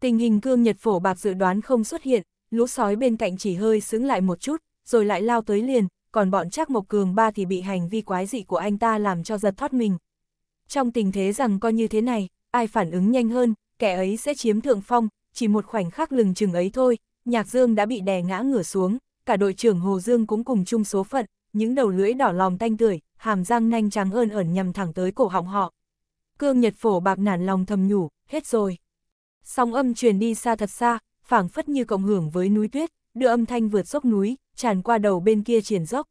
S1: Tình hình cương nhật phổ bạc dự đoán không xuất hiện, lũ sói bên cạnh chỉ hơi sững lại một chút, rồi lại lao tới liền, còn bọn Trác Mộc Cường ba thì bị hành vi quái dị của anh ta làm cho giật thoát mình. Trong tình thế rằng coi như thế này, ai phản ứng nhanh hơn, kẻ ấy sẽ chiếm thượng phong, chỉ một khoảnh khắc lừng chừng ấy thôi, Nhạc Dương đã bị đè ngã ngửa xuống, cả đội trưởng Hồ Dương cũng cùng chung số phận, những đầu lưỡi đỏ lòm tanh tưởi, hàm răng nanh trắng ơn ẩn nhằm thẳng tới cổ họng họ. Cương Nhật Phổ bạc nản lòng thầm nhủ, hết rồi. Sóng âm truyền đi xa thật xa, phảng phất như cộng hưởng với núi tuyết, đưa âm thanh vượt dốc núi, tràn qua đầu bên kia triển dốc.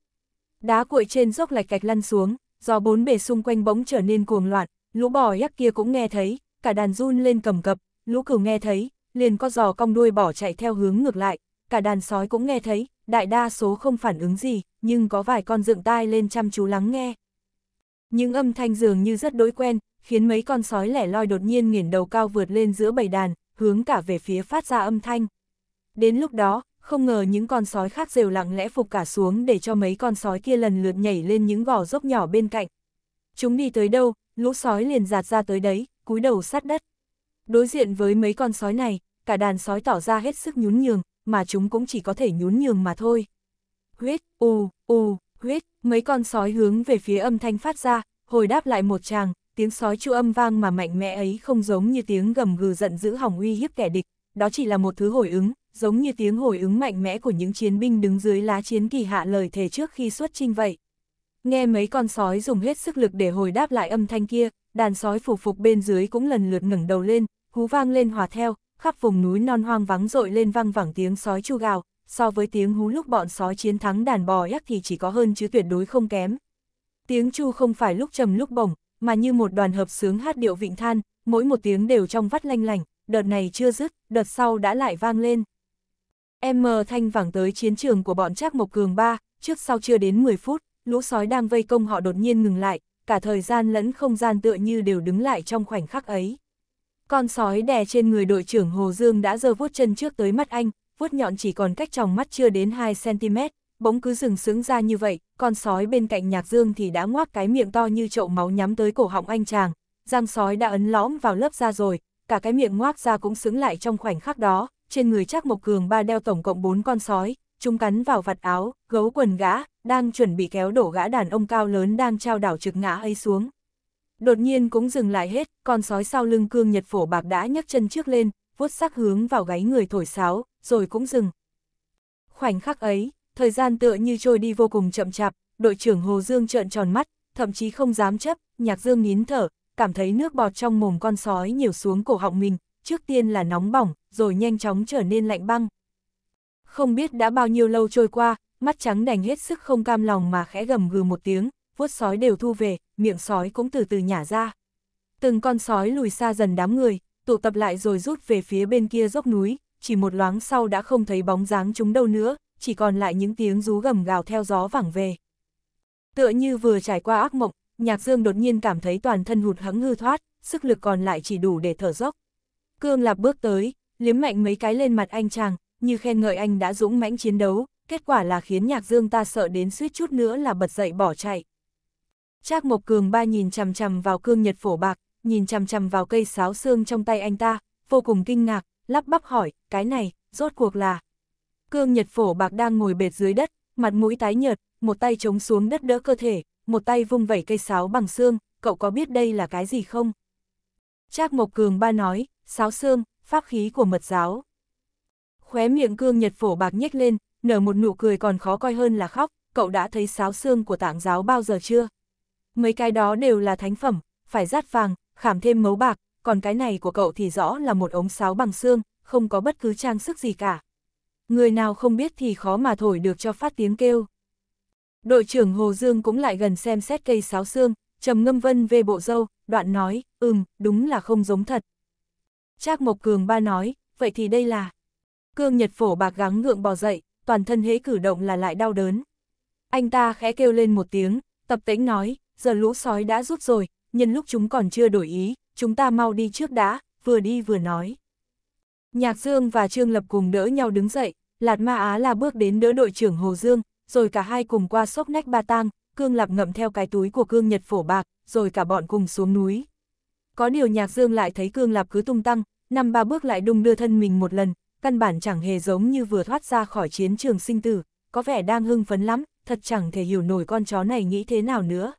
S1: Đá cuội trên dốc lạch cạch lăn xuống, do bốn bề xung quanh bỗng trở nên cuồng loạn, lũ bò yắc kia cũng nghe thấy, cả đàn run lên cầm cập, lũ cừu nghe thấy, liền có giò cong đuôi bỏ chạy theo hướng ngược lại, cả đàn sói cũng nghe thấy, đại đa số không phản ứng gì, nhưng có vài con dựng tai lên chăm chú lắng nghe. Những âm thanh dường như rất đối quen, khiến mấy con sói lẻ loi đột nhiên nghiền đầu cao vượt lên giữa bầy đàn, hướng cả về phía phát ra âm thanh. Đến lúc đó, không ngờ những con sói khác đều lặng lẽ phục cả xuống để cho mấy con sói kia lần lượt nhảy lên những gò dốc nhỏ bên cạnh. Chúng đi tới đâu, lũ sói liền giạt ra tới đấy, cúi đầu sát đất. Đối diện với mấy con sói này, cả đàn sói tỏ ra hết sức nhún nhường, mà chúng cũng chỉ có thể nhún nhường mà thôi. Huyết, u, u, huyết, mấy con sói hướng về phía âm thanh phát ra, hồi đáp lại một chàng, tiếng sói chu âm vang mà mạnh mẽ ấy không giống như tiếng gầm gừ giận dữ hỏng uy hiếp kẻ địch, đó chỉ là một thứ hồi ứng, giống như tiếng hồi ứng mạnh mẽ của những chiến binh đứng dưới lá chiến kỳ hạ lời thề trước khi xuất chinh vậy. Nghe mấy con sói dùng hết sức lực để hồi đáp lại âm thanh kia, đàn sói phủ phục bên dưới cũng lần lượt ngẩng đầu lên, hú vang lên hòa theo, khắp vùng núi non hoang vắng dội lên vang vẳng tiếng sói chu gào, so với tiếng hú lúc bọn sói chiến thắng đàn bò yắc thì chỉ có hơn chứ tuyệt đối không kém. Tiếng chu không phải lúc trầm lúc bổng, mà như một đoàn hợp sướng hát điệu vịnh than, mỗi một tiếng đều trong vắt lanh lành, đợt này chưa dứt, đợt sau đã lại vang lên. M Thanh vẳng tới chiến trường của bọn Trác Mộc Cường ba, trước sau chưa đến 10 phút, lũ sói đang vây công họ đột nhiên ngừng lại, cả thời gian lẫn không gian tựa như đều đứng lại trong khoảnh khắc ấy. Con sói đè trên người đội trưởng Hồ Dương đã giơ vuốt chân trước tới mắt anh, vuốt nhọn chỉ còn cách tròng mắt chưa đến 2cm, bỗng cứ dừng sướng ra như vậy, con sói bên cạnh nhạc dương thì đã ngoác cái miệng to như chậu máu nhắm tới cổ họng anh chàng, răng sói đã ấn lõm vào lớp da rồi, cả cái miệng ngoác ra cũng sướng lại trong khoảnh khắc đó, trên người Trác Mộc Cường ba đeo tổng cộng bốn con sói, chúng cắn vào vạt áo, gấu quần gã, đang chuẩn bị kéo đổ gã đàn ông cao lớn đang trao đảo trực ngã ấy xuống. Đột nhiên cũng dừng lại hết, con sói sau lưng cương nhật phổ bạc đã nhấc chân trước lên, vuốt sắc hướng vào gáy người thổi sáo, rồi cũng dừng. Khoảnh khắc ấy, thời gian tựa như trôi đi vô cùng chậm chạp, đội trưởng Hồ Dương trợn tròn mắt, thậm chí không dám chấp, nhạc dương nín thở, cảm thấy nước bọt trong mồm con sói nhiều xuống cổ họng mình, trước tiên là nóng bỏng, rồi nhanh chóng trở nên lạnh băng. Không biết đã bao nhiêu lâu trôi qua, mắt trắng đành hết sức không cam lòng mà khẽ gầm gừ một tiếng, vuốt sói đều thu về, miệng sói cũng từ từ nhả ra. Từng con sói lùi xa dần đám người, tụ tập lại rồi rút về phía bên kia dốc núi, chỉ một loáng sau đã không thấy bóng dáng chúng đâu nữa, chỉ còn lại những tiếng rú gầm gào theo gió vẳng về. Tựa như vừa trải qua ác mộng, Nhạc Dương đột nhiên cảm thấy toàn thân hụt hẫng hư thoát, sức lực còn lại chỉ đủ để thở dốc. Cương Lạp bước tới, liếm mạnh mấy cái lên mặt anh chàng, như khen ngợi anh đã dũng mãnh chiến đấu, kết quả là khiến Nhạc Dương ta sợ đến suýt chút nữa là bật dậy bỏ chạy. Trác Mộc Cường ba nhìn chằm chằm vào Cương Nhật Phổ Bạc, nhìn chằm chằm vào cây sáo xương trong tay anh ta, vô cùng kinh ngạc, lắp bắp hỏi, cái này, rốt cuộc là... Cương Nhật Phổ Bạc đang ngồi bệt dưới đất, mặt mũi tái nhợt, một tay chống xuống đất đỡ cơ thể, một tay vung vẩy cây sáo bằng xương, cậu có biết đây là cái gì không? Trác Mộc Cường ba nói, sáo xương, pháp khí của mật giáo. Khóe miệng cương nhật phổ bạc nhếch lên, nở một nụ cười còn khó coi hơn là khóc, cậu đã thấy sáo xương của tảng giáo bao giờ chưa? Mấy cái đó đều là thánh phẩm, phải rát vàng, khảm thêm mấu bạc, còn cái này của cậu thì rõ là một ống sáo bằng xương, không có bất cứ trang sức gì cả. Người nào không biết thì khó mà thổi được cho phát tiếng kêu. Đội trưởng Hồ Dương cũng lại gần xem xét cây sáo xương, trầm ngâm vân về bộ dâu, đoạn nói, ừm, đúng là không giống thật. Trác Mộc Cường ba nói, vậy thì đây là... Cương Nhật Phổ bạc gắng ngượng bò dậy, toàn thân hễ cử động là lại đau đớn. Anh ta khẽ kêu lên một tiếng, tập tĩnh nói, giờ lũ sói đã rút rồi, nhân lúc chúng còn chưa đổi ý, chúng ta mau đi trước đã, vừa đi vừa nói. Nhạc Dương và Trương Lập cùng đỡ nhau đứng dậy, Lạt Ma Á là bước đến đỡ đội trưởng Hồ Dương, rồi cả hai cùng qua sốc nách ba tang, Cương Lạp ngậm theo cái túi của Cương Nhật Phổ Bạc, rồi cả bọn cùng xuống núi. Có điều Nhạc Dương lại thấy Cương Lạp cứ tung tăng, năm ba bước lại đung đưa thân mình một lần, căn bản chẳng hề giống như vừa thoát ra khỏi chiến trường sinh tử, có vẻ đang hưng phấn lắm, thật chẳng thể hiểu nổi con chó này nghĩ thế nào nữa.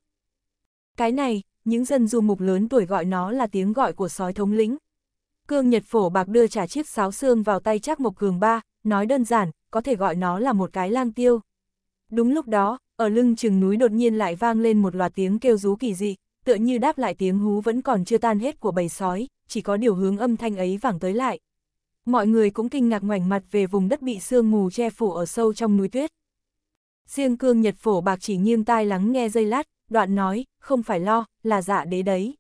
S1: Cái này, những dân du mục lớn tuổi gọi nó là tiếng gọi của sói thống lĩnh. Cương Nhật Phổ Bạc đưa trả chiếc sáo xương vào tay Trác Mộc Cường Ba, nói đơn giản, có thể gọi nó là một cái lang tiêu. Đúng lúc đó, ở lưng chừng núi đột nhiên lại vang lên một loạt tiếng kêu rú kỳ dị, tựa như đáp lại tiếng hú vẫn còn chưa tan hết của bầy sói, chỉ có điều hướng âm thanh ấy vẳng tới lại. Mọi người cũng kinh ngạc ngoảnh mặt về vùng đất bị sương mù che phủ ở sâu trong núi tuyết. Riêng cương nhật phổ bạc chỉ nghiêng tai lắng nghe dây lát, đoạn nói, không phải lo, là dạ đế đấy.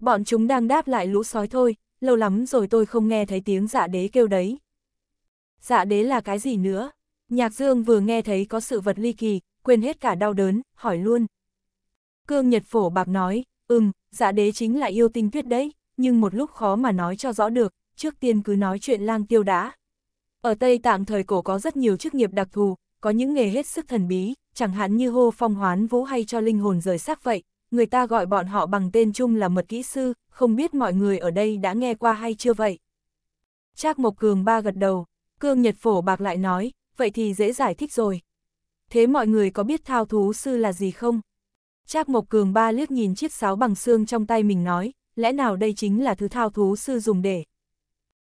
S1: Bọn chúng đang đáp lại lũ sói thôi, lâu lắm rồi tôi không nghe thấy tiếng dạ đế kêu đấy. Dạ đế là cái gì nữa? Nhạc Dương vừa nghe thấy có sự vật ly kỳ, quên hết cả đau đớn, hỏi luôn. Cương Nhật Phổ Bạc nói, ừm, dạ đế chính là yêu tinh tuyết đấy, nhưng một lúc khó mà nói cho rõ được, trước tiên cứ nói chuyện lang tiêu đã. Ở Tây Tạng thời cổ có rất nhiều chức nghiệp đặc thù, có những nghề hết sức thần bí, chẳng hạn như hô phong hoán vũ hay cho linh hồn rời xác vậy, người ta gọi bọn họ bằng tên chung là mật kỹ sư, không biết mọi người ở đây đã nghe qua hay chưa vậy. Trác Mộc Cường ba gật đầu, Cương Nhật Phổ Bạc lại nói, vậy thì dễ giải thích rồi, thế mọi người có biết thao thú sư là gì không? Trác Mộc Cường ba liếc nhìn chiếc sáo bằng xương trong tay mình nói, lẽ nào đây chính là thứ thao thú sư dùng để.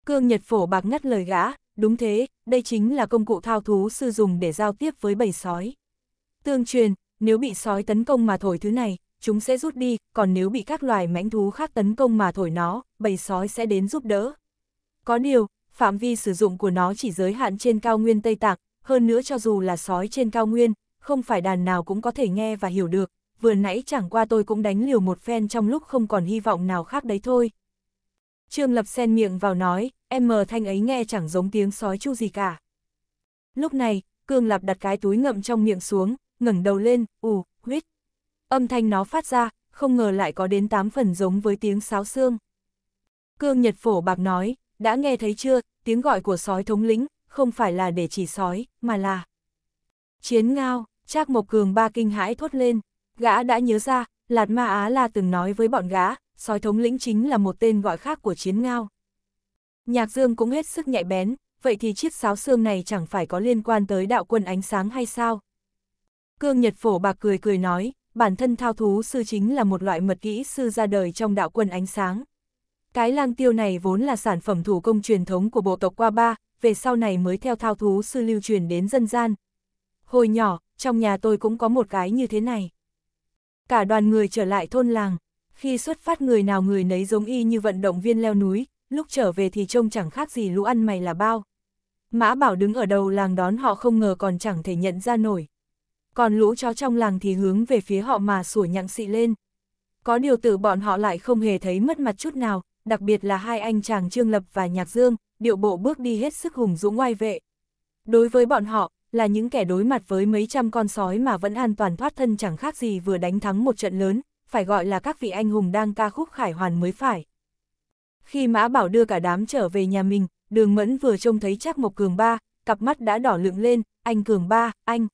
S1: Cương Nhật Phổ bạc ngắt lời gã, đúng thế, đây chính là công cụ thao thú sư dùng để giao tiếp với bầy sói. Tương truyền, nếu bị sói tấn công mà thổi thứ này, chúng sẽ rút đi, còn nếu bị các loài mãnh thú khác tấn công mà thổi nó, bầy sói sẽ đến giúp đỡ. Có điều, phạm vi sử dụng của nó chỉ giới hạn trên cao nguyên Tây Tạng, hơn nữa cho dù là sói trên cao nguyên, không phải đàn nào cũng có thể nghe và hiểu được, vừa nãy chẳng qua tôi cũng đánh liều một phen trong lúc không còn hy vọng nào khác đấy thôi. Trương Lập sen miệng vào nói, em mờ thanh ấy nghe chẳng giống tiếng sói chu gì cả. Lúc này, Cương Lập đặt cái túi ngậm trong miệng xuống, ngẩng đầu lên, ù, huyết. Âm thanh nó phát ra, không ngờ lại có đến tám phần giống với tiếng sáo xương. Cương Nhật Phổ Bạc nói, đã nghe thấy chưa, tiếng gọi của sói thống lĩnh, không phải là để chỉ sói, mà là chiến ngao, Trác Mộc Cường ba kinh hãi thốt lên, gã đã nhớ ra, Lạt Ma Á La từng nói với bọn gã, sói thống lĩnh chính là một tên gọi khác của chiến ngao. Nhạc Dương cũng hết sức nhạy bén, vậy thì chiếc sáo xương này chẳng phải có liên quan tới đạo quân ánh sáng hay sao? Cương Nhật Phổ bạc cười cười nói, bản thân thao thú sư chính là một loại mật kỹ sư ra đời trong đạo quân ánh sáng. Cái lang tiêu này vốn là sản phẩm thủ công truyền thống của bộ tộc Qua Ba, về sau này mới theo thao thú sư lưu truyền đến dân gian. Hồi nhỏ, trong nhà tôi cũng có một cái như thế này. Cả đoàn người trở lại thôn làng, khi xuất phát người nào người nấy giống y như vận động viên leo núi, lúc trở về thì trông chẳng khác gì lũ ăn mày là bao. Mã Bảo đứng ở đầu làng đón họ không ngờ còn chẳng thể nhận ra nổi. Còn lũ chó trong làng thì hướng về phía họ mà sủa nhặng xị lên. Có điều tử bọn họ lại không hề thấy mất mặt chút nào, đặc biệt là hai anh chàng Trương Lập và Nhạc Dương, điệu bộ bước đi hết sức hùng dũng oai vệ. Đối với bọn họ, là những kẻ đối mặt với mấy trăm con sói mà vẫn an toàn thoát thân chẳng khác gì vừa đánh thắng một trận lớn, phải gọi là các vị anh hùng đang ca khúc khải hoàn mới phải. Khi Mã Bảo đưa cả đám trở về nhà mình, đường mẫn vừa trông thấy trác Mộc Cường Ba, cặp mắt đã đỏ lượng lên, anh Cường Ba, anh.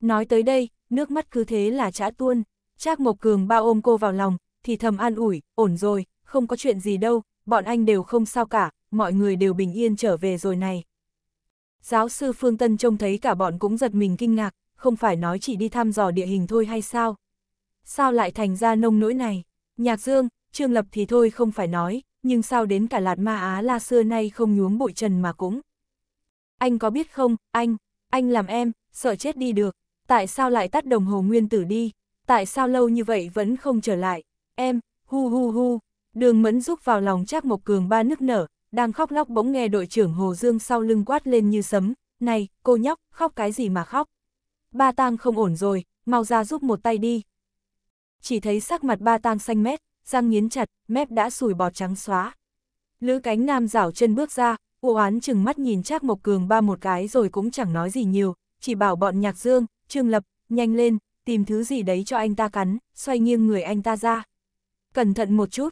S1: Nói tới đây, nước mắt cứ thế là trã tuôn, Trác Mộc Cường Ba ôm cô vào lòng, thì thầm an ủi, ổn rồi, không có chuyện gì đâu, bọn anh đều không sao cả, mọi người đều bình yên trở về rồi này. Giáo sư Phương Tân trông thấy cả bọn cũng giật mình kinh ngạc, không phải nói chỉ đi thăm dò địa hình thôi hay sao? Sao lại thành ra nông nỗi này? Nhạc Dương, Trương Lập thì thôi không phải nói, nhưng sao đến cả lạt ma Á la xưa nay không nhuốm bụi trần mà cũng. Anh có biết không, anh, anh làm em, sợ chết đi được, tại sao lại tắt đồng hồ nguyên tử đi, tại sao lâu như vậy vẫn không trở lại, em, hu hu hu, đường mẫn rúc vào lòng chắc một Cường ba nước nở, đang khóc lóc bỗng nghe đội trưởng Hồ Dương sau lưng quát lên như sấm, này, cô nhóc, khóc cái gì mà khóc. Ba tang không ổn rồi, mau ra giúp một tay đi. Chỉ thấy sắc mặt ba tang xanh mét, răng nghiến chặt, mép đã sùi bọt trắng xóa. Lữ cánh nam rảo chân bước ra, u oán chừng mắt nhìn Trác Mộc Cường ba một cái rồi cũng chẳng nói gì nhiều, chỉ bảo bọn nhạc dương, trương lập, nhanh lên, tìm thứ gì đấy cho anh ta cắn, xoay nghiêng người anh ta ra. Cẩn thận một chút,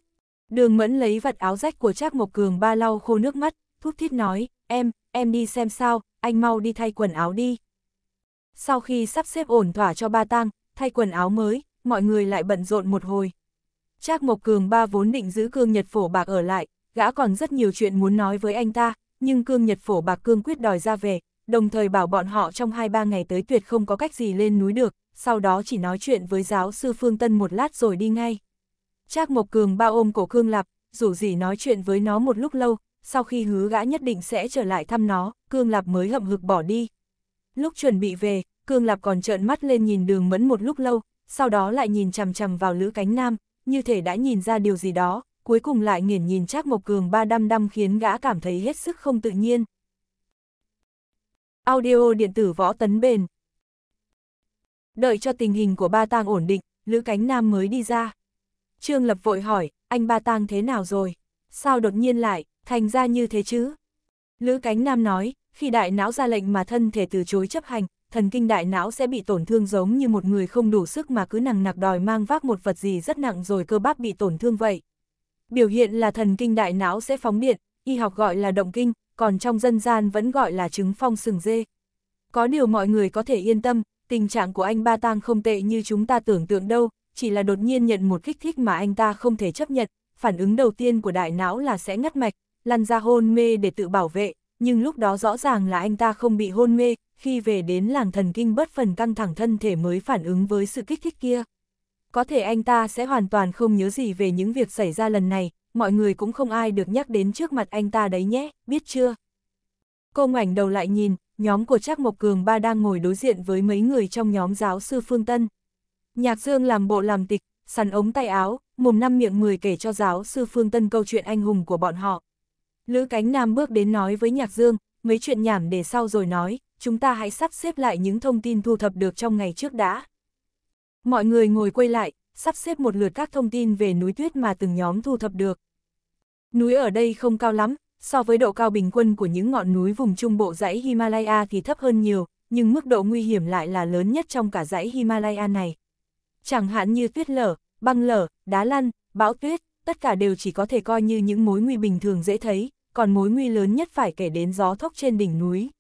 S1: Đường mẫn lấy vật áo rách của Trác Mộc Cường ba lau khô nước mắt, thúc thiết nói, em, em đi xem sao, anh mau đi thay quần áo đi. Sau khi sắp xếp ổn thỏa cho ba tang, thay quần áo mới, mọi người lại bận rộn một hồi. Trác Mộc Cường ba vốn định giữ cương nhật phổ bạc ở lại, gã còn rất nhiều chuyện muốn nói với anh ta, nhưng cương nhật phổ bạc cương quyết đòi ra về, đồng thời bảo bọn họ trong 2-3 ngày tới tuyệt không có cách gì lên núi được, sau đó chỉ nói chuyện với giáo sư Phương Tân một lát rồi đi ngay. Trác Mộc Cường bao ôm cổ Khương Lạp, dù gì nói chuyện với nó một lúc lâu, sau khi hứa gã nhất định sẽ trở lại thăm nó, Cương Lạp mới hậm hực bỏ đi. Lúc chuẩn bị về, Cương Lạp còn trợn mắt lên nhìn đường mẫn một lúc lâu, sau đó lại nhìn chằm chằm vào Lữ Cánh Nam, như thể đã nhìn ra điều gì đó, cuối cùng lại nghiền nhìn Trác Mộc Cường ba đăm đăm khiến gã cảm thấy hết sức không tự nhiên. Audio điện tử võ tấn bền Đợi cho tình hình của ba tang ổn định, Lữ Cánh Nam mới đi ra. Trương Lập vội hỏi, anh ba tang thế nào rồi? Sao đột nhiên lại, thành ra như thế chứ? Lữ Cánh Nam nói, khi đại não ra lệnh mà thân thể từ chối chấp hành, thần kinh đại não sẽ bị tổn thương giống như một người không đủ sức mà cứ nặng nặc đòi mang vác một vật gì rất nặng rồi cơ bắp bị tổn thương vậy. Biểu hiện là thần kinh đại não sẽ phóng điện, y học gọi là động kinh, còn trong dân gian vẫn gọi là chứng phong sừng dê. Có điều mọi người có thể yên tâm, tình trạng của anh Ba Tang không tệ như chúng ta tưởng tượng đâu, chỉ là đột nhiên nhận một kích thích mà anh ta không thể chấp nhận, phản ứng đầu tiên của đại não là sẽ ngắt mạch, lăn ra hôn mê để tự bảo vệ, nhưng lúc đó rõ ràng là anh ta không bị hôn mê, khi về đến làng thần kinh bất phần căng thẳng thân thể mới phản ứng với sự kích thích kia. Có thể anh ta sẽ hoàn toàn không nhớ gì về những việc xảy ra lần này, mọi người cũng không ai được nhắc đến trước mặt anh ta đấy nhé, biết chưa? Cô ngoảnh đầu lại nhìn, nhóm của Trác Mộc Cường ba đang ngồi đối diện với mấy người trong nhóm giáo sư Phương Tân, Nhạc Dương làm bộ làm tịch, sắn ống tay áo, mồm năm miệng mười kể cho giáo sư Phương Tân câu chuyện anh hùng của bọn họ. Lữ Cánh Nam bước đến nói với Nhạc Dương, mấy chuyện nhảm để sau rồi nói, chúng ta hãy sắp xếp lại những thông tin thu thập được trong ngày trước đã. Mọi người ngồi quay lại, sắp xếp một lượt các thông tin về núi tuyết mà từng nhóm thu thập được. Núi ở đây không cao lắm, so với độ cao bình quân của những ngọn núi vùng trung bộ dãy Himalaya thì thấp hơn nhiều, nhưng mức độ nguy hiểm lại là lớn nhất trong cả dãy Himalaya này. Chẳng hạn như tuyết lở, băng lở, đá lăn, bão tuyết, tất cả đều chỉ có thể coi như những mối nguy bình thường dễ thấy, còn mối nguy lớn nhất phải kể đến gió thốc trên đỉnh núi.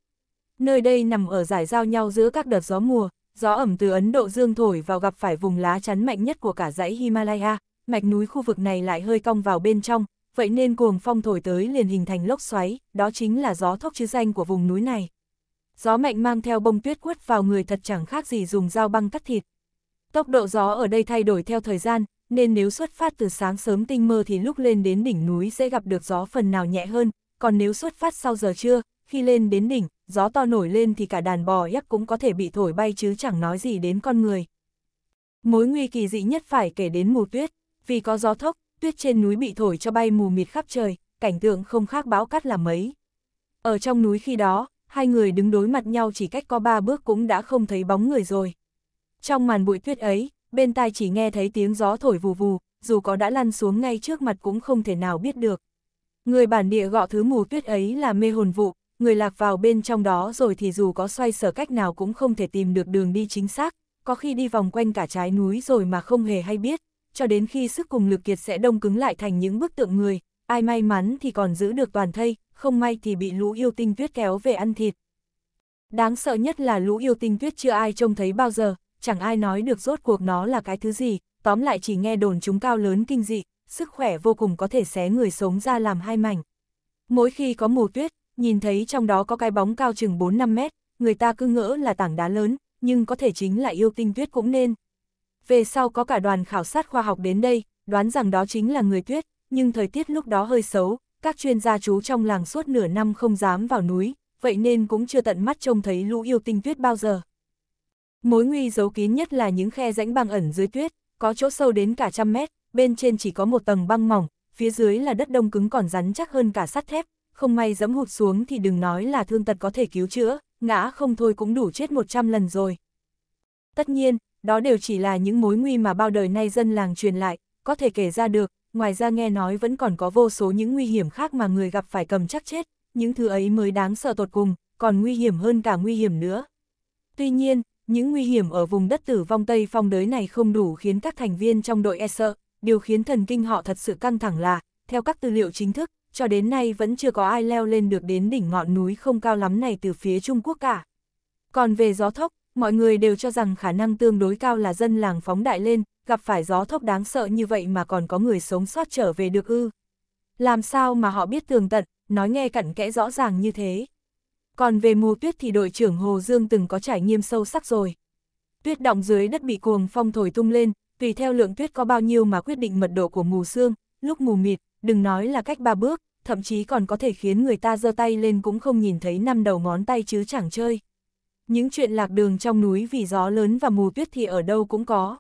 S1: Nơi đây nằm ở giải giao nhau giữa các đợt gió mùa, gió ẩm từ Ấn Độ Dương thổi vào gặp phải vùng lá chắn mạnh nhất của cả dãy Himalaya, mạch núi khu vực này lại hơi cong vào bên trong, vậy nên cuồng phong thổi tới liền hình thành lốc xoáy, đó chính là gió thốc chứ danh của vùng núi này. Gió mạnh mang theo bông tuyết quất vào người thật chẳng khác gì dùng dao băng cắt thịt, Tốc độ gió ở đây thay đổi theo thời gian, nên nếu xuất phát từ sáng sớm tinh mơ thì lúc lên đến đỉnh núi sẽ gặp được gió phần nào nhẹ hơn, còn nếu xuất phát sau giờ trưa, khi lên đến đỉnh, gió to nổi lên thì cả đàn bò yắc cũng có thể bị thổi bay chứ chẳng nói gì đến con người. Mối nguy kỳ dị nhất phải kể đến mù tuyết, vì có gió thốc, tuyết trên núi bị thổi cho bay mù mịt khắp trời, cảnh tượng không khác bão cắt là mấy. Ở trong núi khi đó, hai người đứng đối mặt nhau chỉ cách có ba bước cũng đã không thấy bóng người rồi. Trong màn bụi tuyết ấy, bên tai chỉ nghe thấy tiếng gió thổi vù vù, dù có đã lăn xuống ngay trước mặt cũng không thể nào biết được. Người bản địa gọ thứ mù tuyết ấy là mê hồn vụ, người lạc vào bên trong đó rồi thì dù có xoay sở cách nào cũng không thể tìm được đường đi chính xác, có khi đi vòng quanh cả trái núi rồi mà không hề hay biết, cho đến khi sức cùng lực kiệt sẽ đông cứng lại thành những bức tượng người, ai may mắn thì còn giữ được toàn thây, không may thì bị lũ yêu tinh tuyết kéo về ăn thịt. Đáng sợ nhất là lũ yêu tinh tuyết chưa ai trông thấy bao giờ, chẳng ai nói được rốt cuộc nó là cái thứ gì, tóm lại chỉ nghe đồn chúng cao lớn kinh dị, sức khỏe vô cùng có thể xé người sống ra làm hai mảnh. Mỗi khi có mùa tuyết, nhìn thấy trong đó có cái bóng cao chừng 4-5 mét, người ta cứ ngỡ là tảng đá lớn, nhưng có thể chính là yêu tinh tuyết cũng nên. Về sau có cả đoàn khảo sát khoa học đến đây, đoán rằng đó chính là người tuyết, nhưng thời tiết lúc đó hơi xấu, các chuyên gia chú trong làng suốt nửa năm không dám vào núi, vậy nên cũng chưa tận mắt trông thấy lũ yêu tinh tuyết bao giờ. Mối nguy giấu kín nhất là những khe rãnh băng ẩn dưới tuyết, có chỗ sâu đến cả trăm mét, bên trên chỉ có một tầng băng mỏng, phía dưới là đất đông cứng còn rắn chắc hơn cả sắt thép, không may dẫm hụt xuống thì đừng nói là thương tật có thể cứu chữa, ngã không thôi cũng đủ chết 100 lần rồi. Tất nhiên, đó đều chỉ là những mối nguy mà bao đời nay dân làng truyền lại, có thể kể ra được, ngoài ra nghe nói vẫn còn có vô số những nguy hiểm khác mà người gặp phải cầm chắc chết, những thứ ấy mới đáng sợ tột cùng, còn nguy hiểm hơn cả nguy hiểm nữa. Tuy nhiên, những nguy hiểm ở vùng đất tử vong Tây Phong đới này không đủ khiến các thành viên trong đội e sợ, điều khiến thần kinh họ thật sự căng thẳng là, theo các tư liệu chính thức, cho đến nay vẫn chưa có ai leo lên được đến đỉnh ngọn núi không cao lắm này từ phía Trung Quốc cả. Còn về gió thốc, mọi người đều cho rằng khả năng tương đối cao là dân làng phóng đại lên, gặp phải gió thốc đáng sợ như vậy mà còn có người sống sót trở về được ư. Làm sao mà họ biết tường tận, nói nghe cặn kẽ rõ ràng như thế. Còn về mù tuyết thì đội trưởng Hồ Dương từng có trải nghiệm sâu sắc rồi. Tuyết động dưới đất bị cuồng phong thổi tung lên, tùy theo lượng tuyết có bao nhiêu mà quyết định mật độ của mù sương lúc mù mịt, đừng nói là cách ba bước, thậm chí còn có thể khiến người ta giơ tay lên cũng không nhìn thấy năm đầu ngón tay chứ chẳng chơi. Những chuyện lạc đường trong núi vì gió lớn và mù tuyết thì ở đâu cũng có.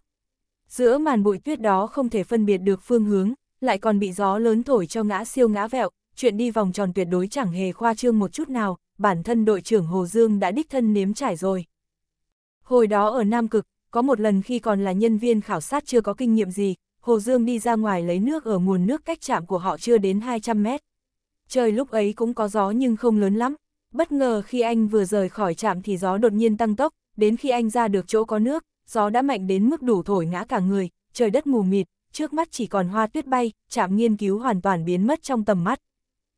S1: Giữa màn bụi tuyết đó không thể phân biệt được phương hướng, lại còn bị gió lớn thổi cho ngã siêu ngã vẹo, chuyện đi vòng tròn tuyệt đối chẳng hề khoa trương một chút nào, bản thân đội trưởng Hồ Dương đã đích thân nếm trải rồi. Hồi đó ở Nam Cực, có một lần khi còn là nhân viên khảo sát chưa có kinh nghiệm gì, Hồ Dương đi ra ngoài lấy nước ở nguồn nước cách trạm của họ chưa đến 200 mét. Trời lúc ấy cũng có gió nhưng không lớn lắm. Bất ngờ khi anh vừa rời khỏi trạm thì gió đột nhiên tăng tốc, đến khi anh ra được chỗ có nước, gió đã mạnh đến mức đủ thổi ngã cả người, trời đất mù mịt, trước mắt chỉ còn hoa tuyết bay, trạm nghiên cứu hoàn toàn biến mất trong tầm mắt.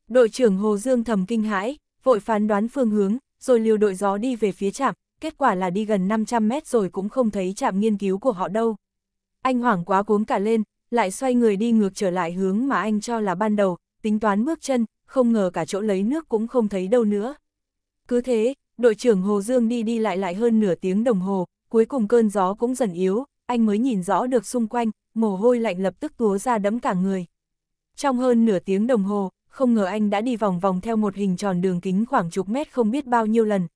S1: Đội trưởng Hồ Dương thầm kinh hãi, vội phán đoán phương hướng, rồi liều đội gió đi về phía trạm, kết quả là đi gần 500 mét rồi cũng không thấy trạm nghiên cứu của họ đâu. Anh hoảng quá cuốn cả lên, lại xoay người đi ngược trở lại hướng mà anh cho là ban đầu, tính toán bước chân, không ngờ cả chỗ lấy nước cũng không thấy đâu nữa. Cứ thế, đội trưởng Hồ Dương đi đi lại lại hơn nửa tiếng đồng hồ, cuối cùng cơn gió cũng dần yếu, anh mới nhìn rõ được xung quanh, mồ hôi lạnh lập tức túa ra đẫm cả người. Trong hơn nửa tiếng đồng hồ, không ngờ anh đã đi vòng vòng theo một hình tròn đường kính khoảng chục mét không biết bao nhiêu lần.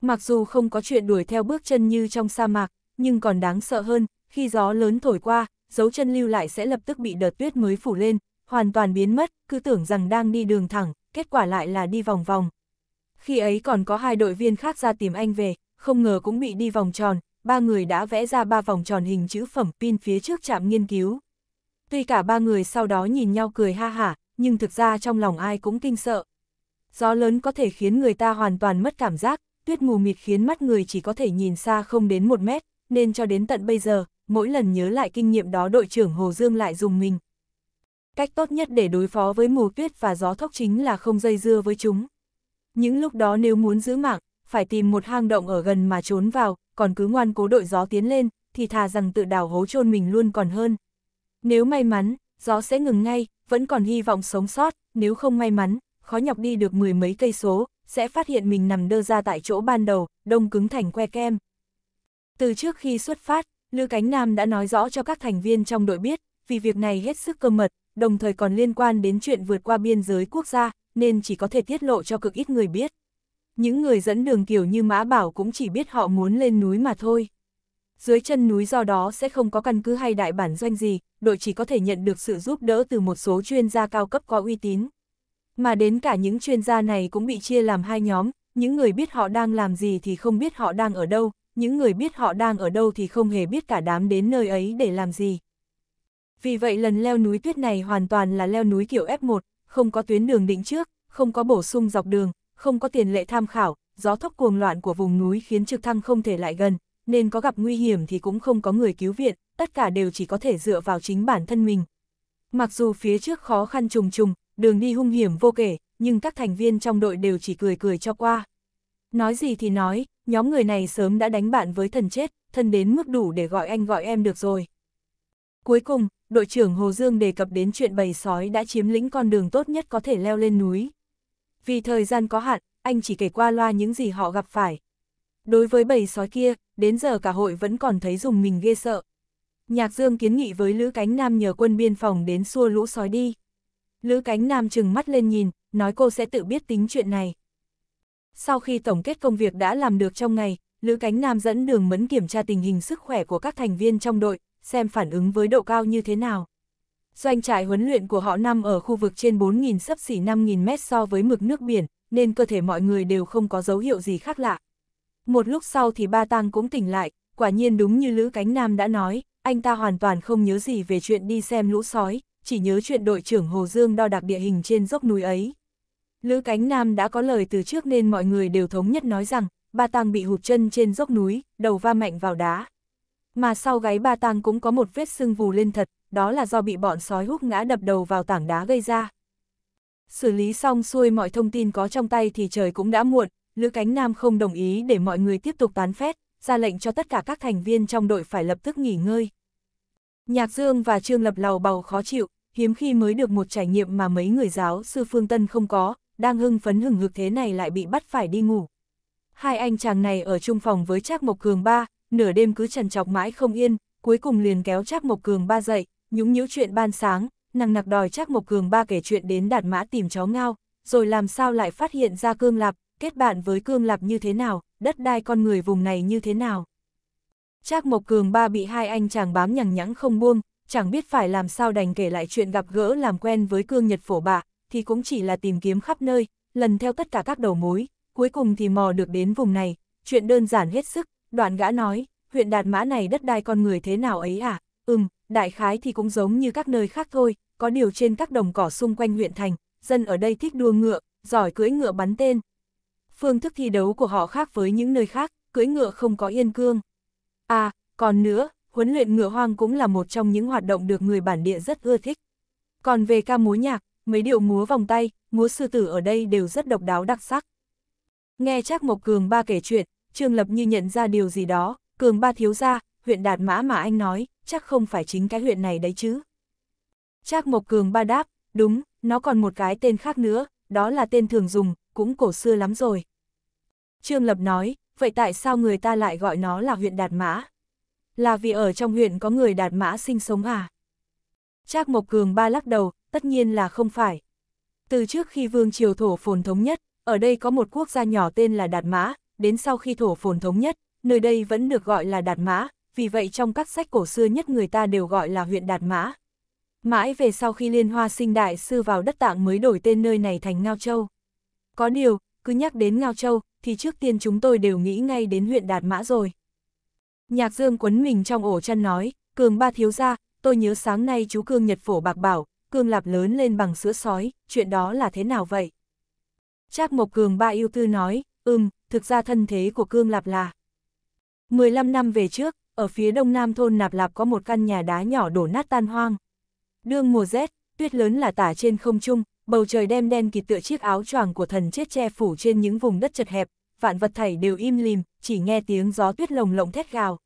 S1: Mặc dù không có chuyện đuổi theo bước chân như trong sa mạc, nhưng còn đáng sợ hơn, khi gió lớn thổi qua, dấu chân lưu lại sẽ lập tức bị đợt tuyết mới phủ lên, hoàn toàn biến mất, cứ tưởng rằng đang đi đường thẳng, kết quả lại là đi vòng vòng. Khi ấy còn có hai đội viên khác ra tìm anh về, không ngờ cũng bị đi vòng tròn, ba người đã vẽ ra ba vòng tròn hình chữ phẩm pin phía trước trạm nghiên cứu. Tuy cả ba người sau đó nhìn nhau cười ha hả, nhưng thực ra trong lòng ai cũng kinh sợ. Gió lớn có thể khiến người ta hoàn toàn mất cảm giác, tuyết mù mịt khiến mắt người chỉ có thể nhìn xa không đến một mét, nên cho đến tận bây giờ, mỗi lần nhớ lại kinh nghiệm đó đội trưởng Hồ Dương lại dùng mình. Cách tốt nhất để đối phó với mù tuyết và gió thốc chính là không dây dưa với chúng. Những lúc đó nếu muốn giữ mạng, phải tìm một hang động ở gần mà trốn vào, còn cứ ngoan cố đội gió tiến lên, thì thà rằng tự đào hố chôn mình luôn còn hơn. Nếu may mắn, gió sẽ ngừng ngay, vẫn còn hy vọng sống sót, nếu không may mắn, khó nhọc đi được mười mấy cây số, sẽ phát hiện mình nằm đơ ra tại chỗ ban đầu, đông cứng thành que kem. Từ trước khi xuất phát, Lư Cánh Nam đã nói rõ cho các thành viên trong đội biết, vì việc này hết sức cơ mật, đồng thời còn liên quan đến chuyện vượt qua biên giới quốc gia, nên chỉ có thể tiết lộ cho cực ít người biết. Những người dẫn đường kiểu như Mã Bảo cũng chỉ biết họ muốn lên núi mà thôi dưới chân núi do đó sẽ không có căn cứ hay đại bản doanh gì, đội chỉ có thể nhận được sự giúp đỡ từ một số chuyên gia cao cấp có uy tín. Mà đến cả những chuyên gia này cũng bị chia làm hai nhóm, những người biết họ đang làm gì thì không biết họ đang ở đâu, những người biết họ đang ở đâu thì không hề biết cả đám đến nơi ấy để làm gì. Vì vậy lần leo núi tuyết này hoàn toàn là leo núi kiểu F1, không có tuyến đường định trước, không có bổ sung dọc đường, không có tiền lệ tham khảo, gió thốc cuồng loạn của vùng núi khiến trực thăng không thể lại gần, nên có gặp nguy hiểm thì cũng không có người cứu viện, tất cả đều chỉ có thể dựa vào chính bản thân mình. Mặc dù phía trước khó khăn trùng trùng, đường đi hung hiểm vô kể, nhưng các thành viên trong đội đều chỉ cười cười cho qua. Nói gì thì nói, nhóm người này sớm đã đánh bạn với thần chết, thân đến mức đủ để gọi anh gọi em được rồi. Cuối cùng, đội trưởng Hồ Dương đề cập đến chuyện bầy sói đã chiếm lĩnh con đường tốt nhất có thể leo lên núi. Vì thời gian có hạn, anh chỉ kể qua loa những gì họ gặp phải, Đối với bầy sói kia, đến giờ cả hội vẫn còn thấy dùng mình ghê sợ. Nhạc Dương kiến nghị với Lữ Cánh Nam nhờ quân biên phòng đến xua lũ sói đi. Lữ Cánh Nam chừng mắt lên nhìn, nói cô sẽ tự biết tính chuyện này. Sau khi tổng kết công việc đã làm được trong ngày, Lữ Cánh Nam dẫn đường mẫn kiểm tra tình hình sức khỏe của các thành viên trong đội, xem phản ứng với độ cao như thế nào. Doanh trại huấn luyện của họ nằm ở khu vực trên 4.000 sấp xỉ 5.000 mét so với mực nước biển, nên cơ thể mọi người đều không có dấu hiệu gì khác lạ. Một lúc sau thì ba tang cũng tỉnh lại, quả nhiên đúng như Lữ Cánh Nam đã nói, anh ta hoàn toàn không nhớ gì về chuyện đi xem lũ sói, chỉ nhớ chuyện đội trưởng Hồ Dương đo đạc địa hình trên dốc núi ấy. Lữ Cánh Nam đã có lời từ trước nên mọi người đều thống nhất nói rằng, ba tang bị hụt chân trên dốc núi, đầu va mạnh vào đá. Mà sau gáy ba tang cũng có một vết sưng vù lên thật, đó là do bị bọn sói hút ngã đập đầu vào tảng đá gây ra. Xử lý xong xuôi mọi thông tin có trong tay thì trời cũng đã muộn, Lữ Cánh Nam không đồng ý để mọi người tiếp tục tán phét, ra lệnh cho tất cả các thành viên trong đội phải lập tức nghỉ ngơi. Nhạc Dương và Trương Lập lầu bầu khó chịu, hiếm khi mới được một trải nghiệm mà mấy người giáo sư Phương Tân không có, đang hưng phấn hừng hực thế này lại bị bắt phải đi ngủ. Hai anh chàng này ở chung phòng với Trác Mộc Cường ba, nửa đêm cứ trần chọc mãi không yên, cuối cùng liền kéo Trác Mộc Cường ba dậy, nhúng nhíu chuyện ban sáng, nàng nặc đòi Trác Mộc Cường ba kể chuyện đến đạt mã tìm chó ngao, rồi làm sao lại phát hiện ra cương lạp, kết bạn với cương lạp như thế nào, đất đai con người vùng này như thế nào. Trác Mộc Cường ba bị hai anh chàng bám nhằng nhẵng không buông, chẳng biết phải làm sao đành kể lại chuyện gặp gỡ làm quen với cương nhật phổ bạ, thì cũng chỉ là tìm kiếm khắp nơi, lần theo tất cả các đầu mối, cuối cùng thì mò được đến vùng này, chuyện đơn giản hết sức, đoạn gã nói, huyện Đạt Mã này đất đai con người thế nào ấy à, ừm, đại khái thì cũng giống như các nơi khác thôi, có điều trên các đồng cỏ xung quanh huyện thành, dân ở đây thích đua ngựa, giỏi cưỡi ngựa bắn tên, phương thức thi đấu của họ khác với những nơi khác, cưỡi ngựa không có yên cương. À, còn nữa, huấn luyện ngựa hoang cũng là một trong những hoạt động được người bản địa rất ưa thích. Còn về ca múa nhạc, mấy điệu múa vòng tay, múa sư tử ở đây đều rất độc đáo đặc sắc. Nghe Trác Mộc Cường ba kể chuyện, Trương Lập như nhận ra điều gì đó, Cường ba thiếu ra, huyện Đạt Mã mà anh nói, chắc không phải chính cái huyện này đấy chứ. Trác Mộc Cường ba đáp, đúng, nó còn một cái tên khác nữa, đó là tên thường dùng, cũng cổ xưa lắm rồi. Trương Lập nói, vậy tại sao người ta lại gọi nó là huyện Đạt Mã? Là vì ở trong huyện có người Đạt Mã sinh sống à? Trác Mộc Cường ba lắc đầu, tất nhiên là không phải. Từ trước khi vương triều thổ phồn thống nhất, ở đây có một quốc gia nhỏ tên là Đạt Mã, đến sau khi thổ phồn thống nhất, nơi đây vẫn được gọi là Đạt Mã, vì vậy trong các sách cổ xưa nhất người ta đều gọi là huyện Đạt Mã. Mãi về sau khi Liên Hoa sinh đại sư vào đất tạng mới đổi tên nơi này thành Ngao Châu. Có điều, cứ nhắc đến Ngao Châu, thì trước tiên chúng tôi đều nghĩ ngay đến huyện Đạt Mã rồi. Nhạc Dương quấn mình trong ổ chăn nói, Cường ba thiếu ra, tôi nhớ sáng nay chú Cương Nhật Phổ bạc bảo, Cương Lạp lớn lên bằng sữa sói, chuyện đó là thế nào vậy? Trác Mộc Cường ba yêu tư nói, ừm, thực ra thân thế của Cương Lạp là. 15 năm về trước, ở phía đông nam thôn Nạp Lạp có một căn nhà đá nhỏ đổ nát tan hoang. Đương mùa rét, tuyết lớn là tả trên không trung, bầu trời đêm đen kịt tựa chiếc áo choàng của thần chết che phủ trên những vùng đất chật hẹp, vạn vật thảy đều im lìm, chỉ nghe tiếng gió tuyết lồng lộng thét gào.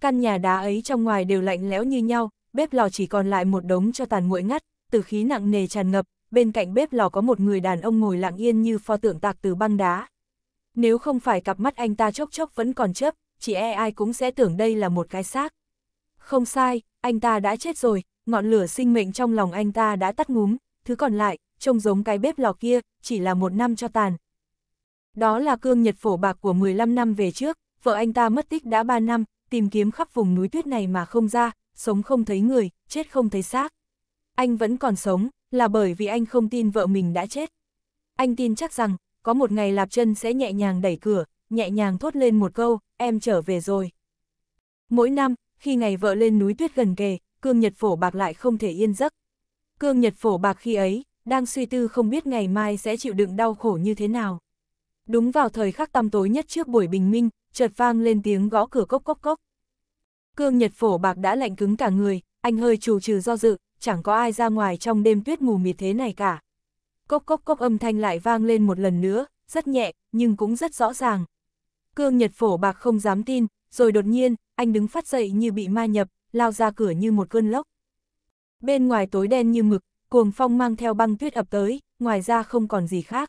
S1: Căn nhà đá ấy trong ngoài đều lạnh lẽo như nhau, bếp lò chỉ còn lại một đống cho tàn nguội ngắt, từ khí nặng nề tràn ngập, bên cạnh bếp lò có một người đàn ông ngồi lặng yên như pho tượng tạc từ băng đá. Nếu không phải cặp mắt anh ta chốc chốc vẫn còn chớp, chỉ e ai cũng sẽ tưởng đây là một cái xác. Không sai, anh ta đã chết rồi, ngọn lửa sinh mệnh trong lòng anh ta đã tắt ngúm, thứ còn lại, trông giống cái bếp lò kia, chỉ là một năm cho tàn. Đó là cương nhật phổ bạc của 15 năm về trước, vợ anh ta mất tích đã 3 năm, tìm kiếm khắp vùng núi tuyết này mà không ra, sống không thấy người, chết không thấy xác. Anh vẫn còn sống, là bởi vì anh không tin vợ mình đã chết. Anh tin chắc rằng, có một ngày Lạp chân sẽ nhẹ nhàng đẩy cửa, nhẹ nhàng thốt lên một câu, em trở về rồi. Mỗi năm, khi ngày vợ lên núi tuyết gần kề, cương nhật phổ bạc lại không thể yên giấc, Cương Nhật Phổ Bạc khi ấy, đang suy tư không biết ngày mai sẽ chịu đựng đau khổ như thế nào. Đúng vào thời khắc tăm tối nhất trước buổi bình minh, chợt vang lên tiếng gõ cửa cốc cốc cốc. Cương Nhật Phổ Bạc đã lạnh cứng cả người, anh hơi trù trừ do dự, chẳng có ai ra ngoài trong đêm tuyết mù mịt thế này cả. Cốc cốc cốc âm thanh lại vang lên một lần nữa, rất nhẹ, nhưng cũng rất rõ ràng. Cương Nhật Phổ Bạc không dám tin, rồi đột nhiên, anh đứng phát dậy như bị ma nhập, lao ra cửa như một cơn lốc. Bên ngoài tối đen như mực, cuồng phong mang theo băng tuyết ập tới, ngoài ra không còn gì khác.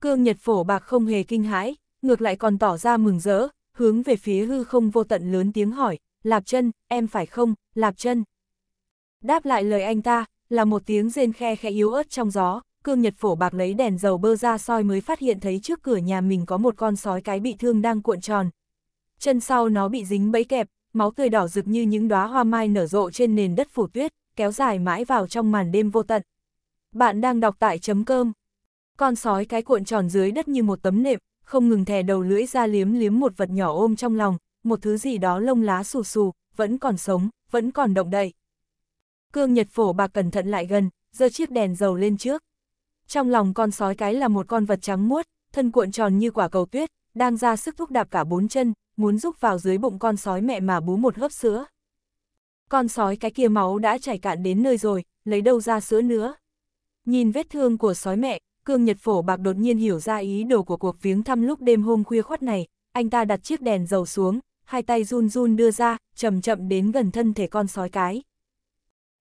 S1: Cương Nhật Phổ Bạc không hề kinh hãi, ngược lại còn tỏ ra mừng rỡ, hướng về phía hư không vô tận lớn tiếng hỏi, Lạp chân, em phải không, Lạp chân. Đáp lại lời anh ta, là một tiếng rên khe khẽ yếu ớt trong gió, Cương Nhật Phổ Bạc lấy đèn dầu bơ ra soi mới phát hiện thấy trước cửa nhà mình có một con sói cái bị thương đang cuộn tròn. Chân sau nó bị dính bẫy kẹp, máu tươi đỏ rực như những đóa hoa mai nở rộ trên nền đất phủ tuyết, kéo dài mãi vào trong màn đêm vô tận. Bạn đang đọc tại chấm cơm. Con sói cái cuộn tròn dưới đất như một tấm nệm, không ngừng thè đầu lưỡi ra liếm liếm một vật nhỏ ôm trong lòng, một thứ gì đó lông lá xù xù, vẫn còn sống, vẫn còn động đậy. Cương Nhật Phổ bà cẩn thận lại gần, giơ chiếc đèn dầu lên trước. Trong lòng con sói cái là một con vật trắng muốt, thân cuộn tròn như quả cầu tuyết, đang ra sức thúc đạp cả bốn chân, muốn rúc vào dưới bụng con sói mẹ mà bú một hớp sữa. Con sói cái kia máu đã chảy cạn đến nơi rồi, lấy đâu ra sữa nữa. Nhìn vết thương của sói mẹ, Cương Nhật Phổ Bạc đột nhiên hiểu ra ý đồ của cuộc viếng thăm lúc đêm hôm khuya khoắt này, anh ta đặt chiếc đèn dầu xuống, hai tay run run đưa ra, chậm chậm đến gần thân thể con sói cái.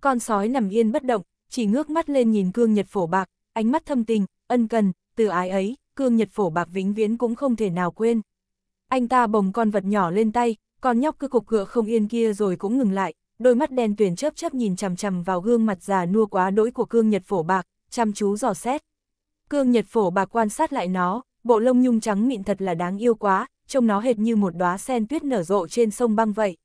S1: Con sói nằm yên bất động, chỉ ngước mắt lên nhìn Cương Nhật Phổ Bạc, ánh mắt thâm tình, ân cần, từ ái ấy, Cương Nhật Phổ Bạc vĩnh viễn cũng không thể nào quên. Anh ta bồng con vật nhỏ lên tay, con nhóc cứ cục cựa không yên kia rồi cũng ngừng lại, đôi mắt đen tuyền chớp chớp nhìn chằm chằm vào gương mặt già nua quá đỗi của cương nhật phổ bạc, chăm chú dò xét. Cương nhật phổ bạc quan sát lại nó, bộ lông nhung trắng mịn thật là đáng yêu quá, trông nó hệt như một đóa sen tuyết nở rộ trên sông băng vậy.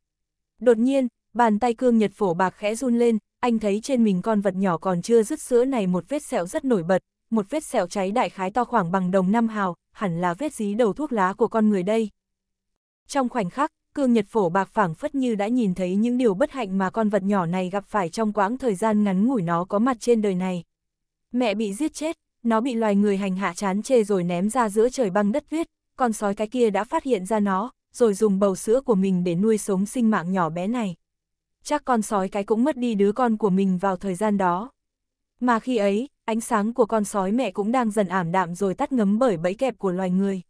S1: Đột nhiên, bàn tay cương nhật phổ bạc khẽ run lên, anh thấy trên mình con vật nhỏ còn chưa dứt sữa này một vết sẹo rất nổi bật, một vết sẹo cháy đại khái to khoảng bằng đồng năm hào, hẳn là vết dí đầu thuốc lá của con người đây. Trong khoảnh khắc, cương nhật phổ bạc phảng phất như đã nhìn thấy những điều bất hạnh mà con vật nhỏ này gặp phải trong quãng thời gian ngắn ngủi nó có mặt trên đời này. Mẹ bị giết chết, nó bị loài người hành hạ chán chê rồi ném ra giữa trời băng đất tuyết, con sói cái kia đã phát hiện ra nó, rồi dùng bầu sữa của mình để nuôi sống sinh mạng nhỏ bé này. Chắc con sói cái cũng mất đi đứa con của mình vào thời gian đó. Mà khi ấy, ánh sáng của con sói mẹ cũng đang dần ảm đạm rồi tắt ngấm bởi bẫy kẹp của loài người.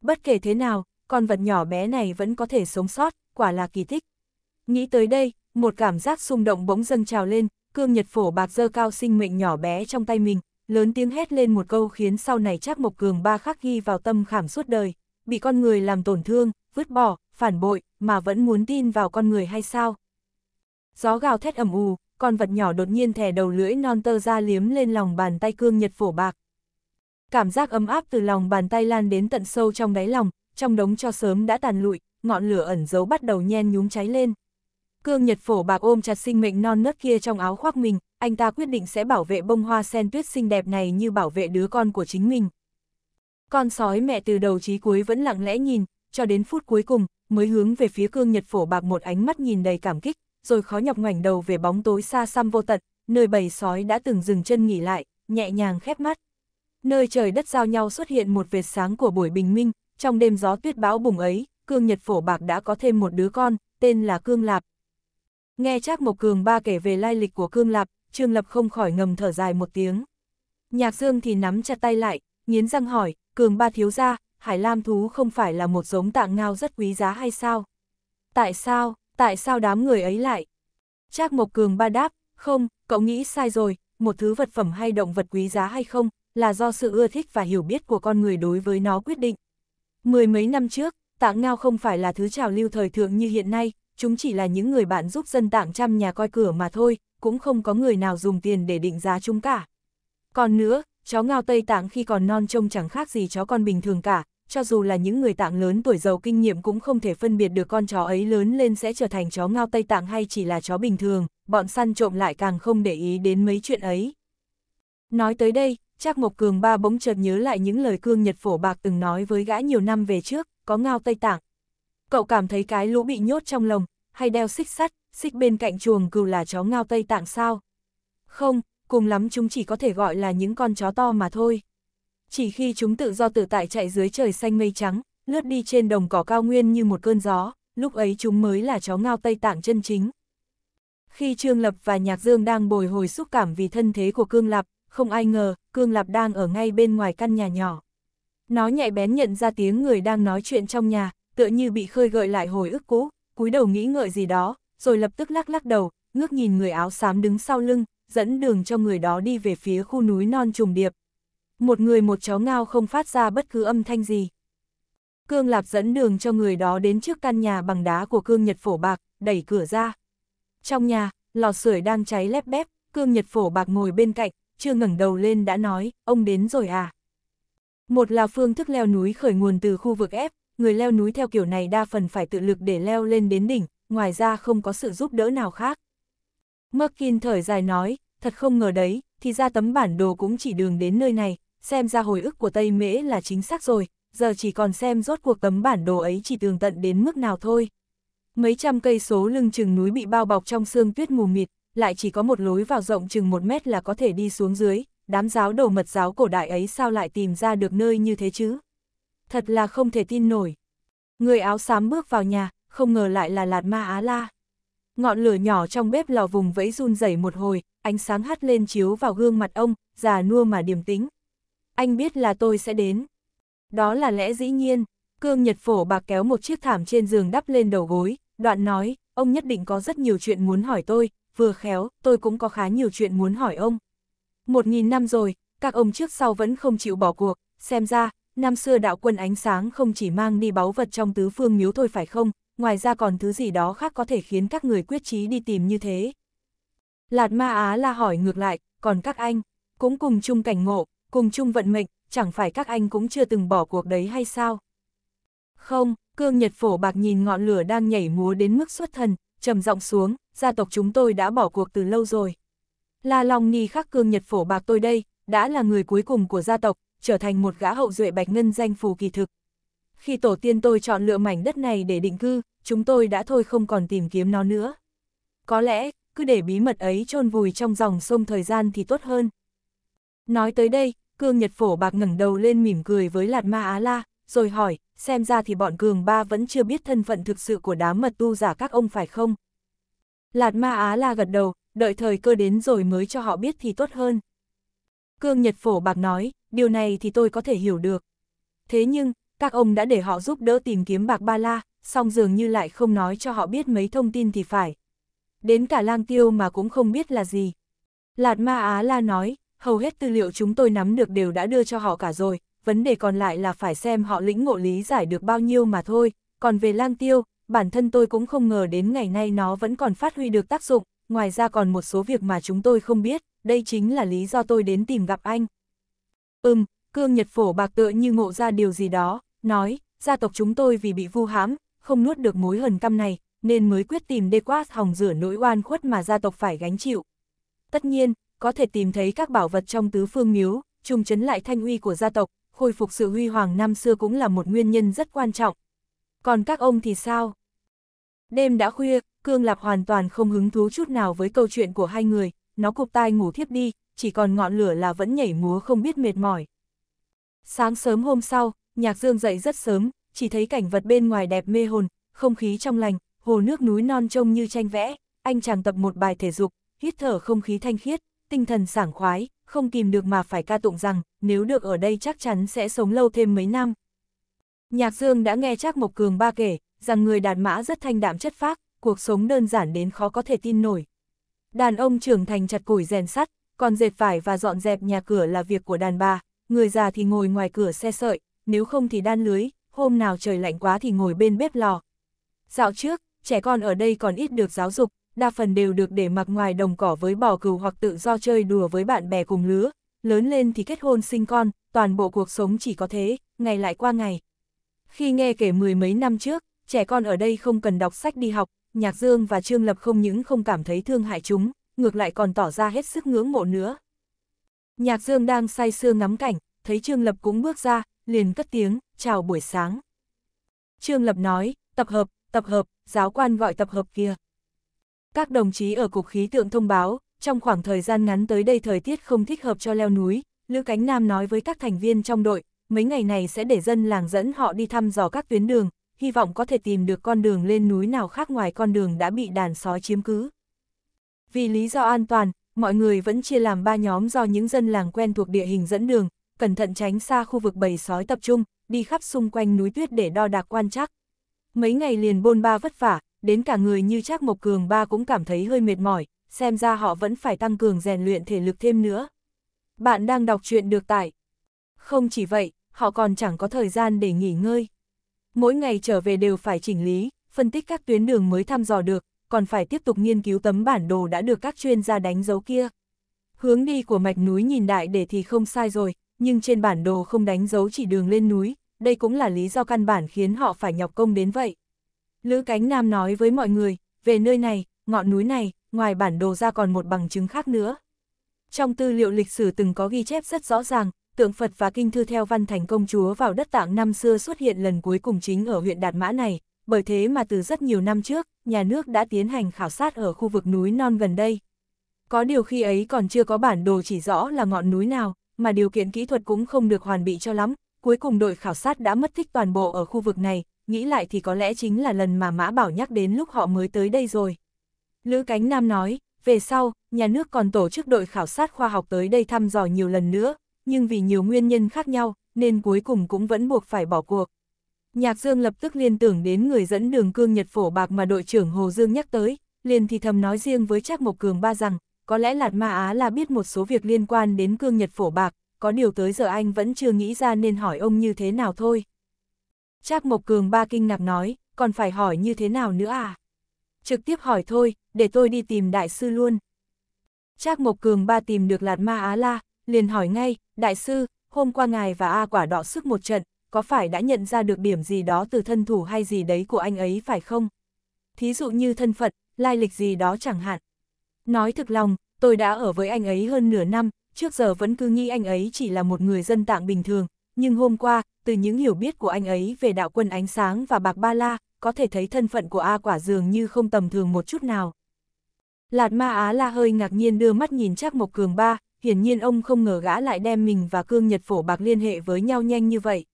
S1: Bất kể thế nào, con vật nhỏ bé này vẫn có thể sống sót, quả là kỳ tích. Nghĩ tới đây, một cảm giác xung động bỗng dâng trào lên, cương nhật phổ bạc dơ cao sinh mệnh nhỏ bé trong tay mình, lớn tiếng hét lên một câu khiến sau này chắc Mộc Cường ba khắc ghi vào tâm khảm suốt đời, bị con người làm tổn thương, vứt bỏ, phản bội, mà vẫn muốn tin vào con người hay sao? Gió gào thét ầm ù, con vật nhỏ đột nhiên thè đầu lưỡi non tơ ra liếm lên lòng bàn tay cương nhật phổ bạc. Cảm giác ấm áp từ lòng bàn tay lan đến tận sâu trong đáy lòng, trong đống cho sớm đã tàn lụi, ngọn lửa ẩn giấu bắt đầu nhen nhúm cháy lên. Cương Nhật Phổ bạc ôm chặt sinh mệnh non nớt kia trong áo khoác mình, anh ta quyết định sẽ bảo vệ bông hoa sen tuyết xinh đẹp này như bảo vệ đứa con của chính mình. Con sói mẹ từ đầu chí cuối vẫn lặng lẽ nhìn, cho đến phút cuối cùng, mới hướng về phía Cương Nhật Phổ bạc một ánh mắt nhìn đầy cảm kích, rồi khó nhọc ngoảnh đầu về bóng tối xa xăm vô tận, nơi bầy sói đã từng dừng chân nghỉ lại, nhẹ nhàng khép mắt. Nơi trời đất giao nhau xuất hiện một vệt sáng của buổi bình minh, trong đêm gió tuyết bão bùng ấy, Cương Nhật Phổ Bạc đã có thêm một đứa con, tên là Cương Lạp. Nghe Trác Mộc Cường ba kể về lai lịch của Cương Lạp, Trương Lập không khỏi ngầm thở dài một tiếng. Nhạc Dương thì nắm chặt tay lại, nghiến răng hỏi, Cường ba thiếu gia, Hải Lam thú không phải là một giống tạng ngao rất quý giá hay sao? Tại sao, tại sao đám người ấy lại? Trác Mộc Cường ba đáp, không, cậu nghĩ sai rồi, một thứ vật phẩm hay động vật quý giá hay không, là do sự ưa thích và hiểu biết của con người đối với nó quyết định. Mười mấy năm trước, tạng ngao không phải là thứ trào lưu thời thượng như hiện nay, chúng chỉ là những người bạn giúp dân tạng chăm nhà coi cửa mà thôi, cũng không có người nào dùng tiền để định giá chúng cả. Còn nữa, chó ngao Tây Tạng khi còn non trông chẳng khác gì chó con bình thường cả, cho dù là những người tạng lớn tuổi giàu kinh nghiệm cũng không thể phân biệt được con chó ấy lớn lên sẽ trở thành chó ngao Tây Tạng hay chỉ là chó bình thường, bọn săn trộm lại càng không để ý đến mấy chuyện ấy. Nói tới đây, Trác Mộc Cường ba bỗng chợt nhớ lại những lời cương nhật phổ bạc từng nói với gã nhiều năm về trước, có ngao Tây Tạng. Cậu cảm thấy cái lũ bị nhốt trong lồng, hay đeo xích sắt, xích bên cạnh chuồng cừu là chó ngao Tây Tạng sao? Không, cùng lắm chúng chỉ có thể gọi là những con chó to mà thôi. Chỉ khi chúng tự do tự tại chạy dưới trời xanh mây trắng, lướt đi trên đồng cỏ cao nguyên như một cơn gió, lúc ấy chúng mới là chó ngao Tây Tạng chân chính. Khi Trương Lập và Nhạc Dương đang bồi hồi xúc cảm vì thân thế của Cương Lạp, không ai ngờ, Cương Lạp đang ở ngay bên ngoài căn nhà nhỏ. Nó nhạy bén nhận ra tiếng người đang nói chuyện trong nhà, tựa như bị khơi gợi lại hồi ức cũ, cúi đầu nghĩ ngợi gì đó, rồi lập tức lắc lắc đầu, ngước nhìn người áo xám đứng sau lưng, dẫn đường cho người đó đi về phía khu núi non trùng điệp. Một người một chó ngao không phát ra bất cứ âm thanh gì. Cương Lạp dẫn đường cho người đó đến trước căn nhà bằng đá của Cương Nhật Phổ Bạc, đẩy cửa ra. Trong nhà, lò sưởi đang cháy lép bép, Cương Nhật Phổ Bạc ngồi bên cạnh, chưa ngẩng đầu lên đã nói, ông đến rồi à. Một là phương thức leo núi khởi nguồn từ khu vực ép, người leo núi theo kiểu này đa phần phải tự lực để leo lên đến đỉnh, ngoài ra không có sự giúp đỡ nào khác. Merkin thở dài nói, thật không ngờ đấy, thì ra tấm bản đồ cũng chỉ đường đến nơi này, xem ra hồi ức của Tây Mễ là chính xác rồi, giờ chỉ còn xem rốt cuộc tấm bản đồ ấy chỉ tường tận đến mức nào thôi. Mấy trăm cây số lưng chừng núi bị bao bọc trong sương tuyết mù mịt, lại chỉ có một lối vào rộng chừng một mét là có thể đi xuống dưới, đám giáo đồ mật giáo cổ đại ấy sao lại tìm ra được nơi như thế chứ? Thật là không thể tin nổi. Người áo xám bước vào nhà, không ngờ lại là Lạt Ma Á La. Ngọn lửa nhỏ trong bếp lò vùng vẫy run rẩy một hồi, ánh sáng hắt lên chiếu vào gương mặt ông, già nua mà điềm tĩnh. Anh biết là tôi sẽ đến. Đó là lẽ dĩ nhiên, Cương Nhật Phổ bạc kéo một chiếc thảm trên giường đắp lên đầu gối, đoạn nói, ông nhất định có rất nhiều chuyện muốn hỏi tôi, vừa khéo, tôi cũng có khá nhiều chuyện muốn hỏi ông. Một nghìn năm rồi, các ông trước sau vẫn không chịu bỏ cuộc, xem ra, năm xưa đạo quân ánh sáng không chỉ mang đi báu vật trong tứ phương miếu thôi phải không, ngoài ra còn thứ gì đó khác có thể khiến các người quyết chí đi tìm như thế. Lạt Ma Á là hỏi ngược lại, còn các anh, cũng cùng chung cảnh ngộ, cùng chung vận mệnh, chẳng phải các anh cũng chưa từng bỏ cuộc đấy hay sao? Không, Cương Nhật Phổ Bạc nhìn ngọn lửa đang nhảy múa đến mức xuất thần, trầm giọng xuống, gia tộc chúng tôi đã bỏ cuộc từ lâu rồi. La Long Ni khắc cương Nhật phổ bạc tôi đây, đã là người cuối cùng của gia tộc, trở thành một gã hậu duệ bạch ngân danh phù kỳ thực. Khi tổ tiên tôi chọn lựa mảnh đất này để định cư, chúng tôi đã thôi không còn tìm kiếm nó nữa. Có lẽ, cứ để bí mật ấy chôn vùi trong dòng sông thời gian thì tốt hơn. Nói tới đây, cương Nhật phổ bạc ngẩng đầu lên mỉm cười với Lạt Ma Á La, rồi hỏi, xem ra thì bọn cường ba vẫn chưa biết thân phận thực sự của đám mật tu giả các ông phải không? Lạt ma Á la gật đầu, đợi thời cơ đến rồi mới cho họ biết thì tốt hơn. Cương Nhật Phổ Bạc nói, điều này thì tôi có thể hiểu được. Thế nhưng, các ông đã để họ giúp đỡ tìm kiếm Bạc Ba La, song dường như lại không nói cho họ biết mấy thông tin thì phải. Đến cả lang tiêu mà cũng không biết là gì. Lạt ma Á la nói, hầu hết tư liệu chúng tôi nắm được đều đã đưa cho họ cả rồi, vấn đề còn lại là phải xem họ lĩnh ngộ lý giải được bao nhiêu mà thôi, còn về lang tiêu, bản thân tôi cũng không ngờ đến ngày nay nó vẫn còn phát huy được tác dụng, ngoài ra còn một số việc mà chúng tôi không biết, đây chính là lý do tôi đến tìm gặp anh. Ừm, Cương Nhật Phổ bạc tựa như ngộ ra điều gì đó, nói, gia tộc chúng tôi vì bị vu hãm, không nuốt được mối hờn căm này, nên mới quyết tìm đê quát hòng rửa nỗi oan khuất mà gia tộc phải gánh chịu. Tất nhiên, có thể tìm thấy các bảo vật trong tứ phương miếu, trùng chấn lại thanh uy của gia tộc, khôi phục sự huy hoàng năm xưa cũng là một nguyên nhân rất quan trọng. Còn các ông thì sao? Đêm đã khuya, Cương Lạp hoàn toàn không hứng thú chút nào với câu chuyện của hai người, nó cụp tai ngủ thiếp đi, chỉ còn ngọn lửa là vẫn nhảy múa không biết mệt mỏi. Sáng sớm hôm sau, Nhạc Dương dậy rất sớm, chỉ thấy cảnh vật bên ngoài đẹp mê hồn, không khí trong lành, hồ nước núi non trông như tranh vẽ, anh chàng tập một bài thể dục, hít thở không khí thanh khiết, tinh thần sảng khoái, không kìm được mà phải ca tụng rằng, nếu được ở đây chắc chắn sẽ sống lâu thêm mấy năm. Nhạc Dương đã nghe Trác Mộc Cường ba kể, rằng người đàn mã rất thanh đạm chất phác, cuộc sống đơn giản đến khó có thể tin nổi. Đàn ông trưởng thành chặt củi rèn sắt, còn dệt vải và dọn dẹp nhà cửa là việc của đàn bà, người già thì ngồi ngoài cửa xe sợi, nếu không thì đan lưới, hôm nào trời lạnh quá thì ngồi bên bếp lò. Dạo trước, trẻ con ở đây còn ít được giáo dục, đa phần đều được để mặc ngoài đồng cỏ với bò cừu hoặc tự do chơi đùa với bạn bè cùng lứa, lớn lên thì kết hôn sinh con, toàn bộ cuộc sống chỉ có thế, ngày lại qua ngày. Khi nghe kể mười mấy năm trước, trẻ con ở đây không cần đọc sách đi học, Nhạc Dương và Trương Lập không những không cảm thấy thương hại chúng, ngược lại còn tỏ ra hết sức ngưỡng mộ nữa. Nhạc Dương đang say sưa ngắm cảnh, thấy Trương Lập cũng bước ra, liền cất tiếng, chào buổi sáng. Trương Lập nói, tập hợp, tập hợp, giáo quan gọi tập hợp kia. Các đồng chí ở Cục Khí tượng thông báo, trong khoảng thời gian ngắn tới đây thời tiết không thích hợp cho leo núi, Lữ Cánh Nam nói với các thành viên trong đội, mấy ngày này sẽ để dân làng dẫn họ đi thăm dò các tuyến đường, hy vọng có thể tìm được con đường lên núi nào khác ngoài con đường đã bị đàn sói chiếm cứ. Vì lý do an toàn, mọi người vẫn chia làm ba nhóm do những dân làng quen thuộc địa hình dẫn đường, cẩn thận tránh xa khu vực bầy sói tập trung, đi khắp xung quanh núi tuyết để đo đạc quan trắc. Mấy ngày liền bôn ba vất vả, đến cả người như Trác Mộc Cường ba cũng cảm thấy hơi mệt mỏi, xem ra họ vẫn phải tăng cường rèn luyện thể lực thêm nữa. Bạn đang đọc truyện được tải. Không chỉ vậy, họ còn chẳng có thời gian để nghỉ ngơi. Mỗi ngày trở về đều phải chỉnh lý, phân tích các tuyến đường mới thăm dò được, còn phải tiếp tục nghiên cứu tấm bản đồ đã được các chuyên gia đánh dấu kia. Hướng đi của mạch núi nhìn đại để thì không sai rồi, nhưng trên bản đồ không đánh dấu chỉ đường lên núi, đây cũng là lý do căn bản khiến họ phải nhọc công đến vậy. Lữ Cánh Nam nói với mọi người, về nơi này, ngọn núi này, ngoài bản đồ ra còn một bằng chứng khác nữa. Trong tư liệu lịch sử từng có ghi chép rất rõ ràng, tượng Phật và kinh thư theo văn thành công chúa vào đất tạng năm xưa xuất hiện lần cuối cùng chính ở huyện Đạt Mã này, bởi thế mà từ rất nhiều năm trước, nhà nước đã tiến hành khảo sát ở khu vực núi non gần đây. Có điều khi ấy còn chưa có bản đồ chỉ rõ là ngọn núi nào, mà điều kiện kỹ thuật cũng không được hoàn bị cho lắm, cuối cùng đội khảo sát đã mất tích toàn bộ ở khu vực này, nghĩ lại thì có lẽ chính là lần mà Mã Bảo nhắc đến lúc họ mới tới đây rồi. Lữ Cánh Nam nói, về sau, nhà nước còn tổ chức đội khảo sát khoa học tới đây thăm dò nhiều lần nữa, nhưng vì nhiều nguyên nhân khác nhau, nên cuối cùng cũng vẫn buộc phải bỏ cuộc. Nhạc Dương lập tức liên tưởng đến người dẫn đường cương Nhật Phổ Bạc mà đội trưởng Hồ Dương nhắc tới, liền thì thầm nói riêng với Trác Mộc Cường Ba rằng, có lẽ Lạt Ma Á là biết một số việc liên quan đến cương Nhật Phổ Bạc, có điều tới giờ anh vẫn chưa nghĩ ra nên hỏi ông như thế nào thôi. Trác Mộc Cường ba kinh ngạc nói, còn phải hỏi như thế nào nữa à? Trực tiếp hỏi thôi, để tôi đi tìm đại sư luôn. Trác Mộc Cường ba tìm được Lạt Ma Á La, liền hỏi ngay, đại sư, hôm qua ngài và A quả đọ sức một trận, có phải đã nhận ra được điểm gì đó từ thân thủ hay gì đấy của anh ấy phải không? Thí dụ như thân phận, lai lịch gì đó chẳng hạn. Nói thực lòng, tôi đã ở với anh ấy hơn nửa năm, trước giờ vẫn cứ nghĩ anh ấy chỉ là một người dân tạng bình thường, nhưng hôm qua, từ những hiểu biết của anh ấy về đạo quân ánh sáng và bạc ba la, có thể thấy thân phận của A quả dường như không tầm thường một chút nào. Lạt ma Á la hơi ngạc nhiên đưa mắt nhìn Trác Mộc Cường ba, hiển nhiên ông không ngờ gã lại đem mình và Cương Nhật Phổ Bạc liên hệ với nhau nhanh như vậy.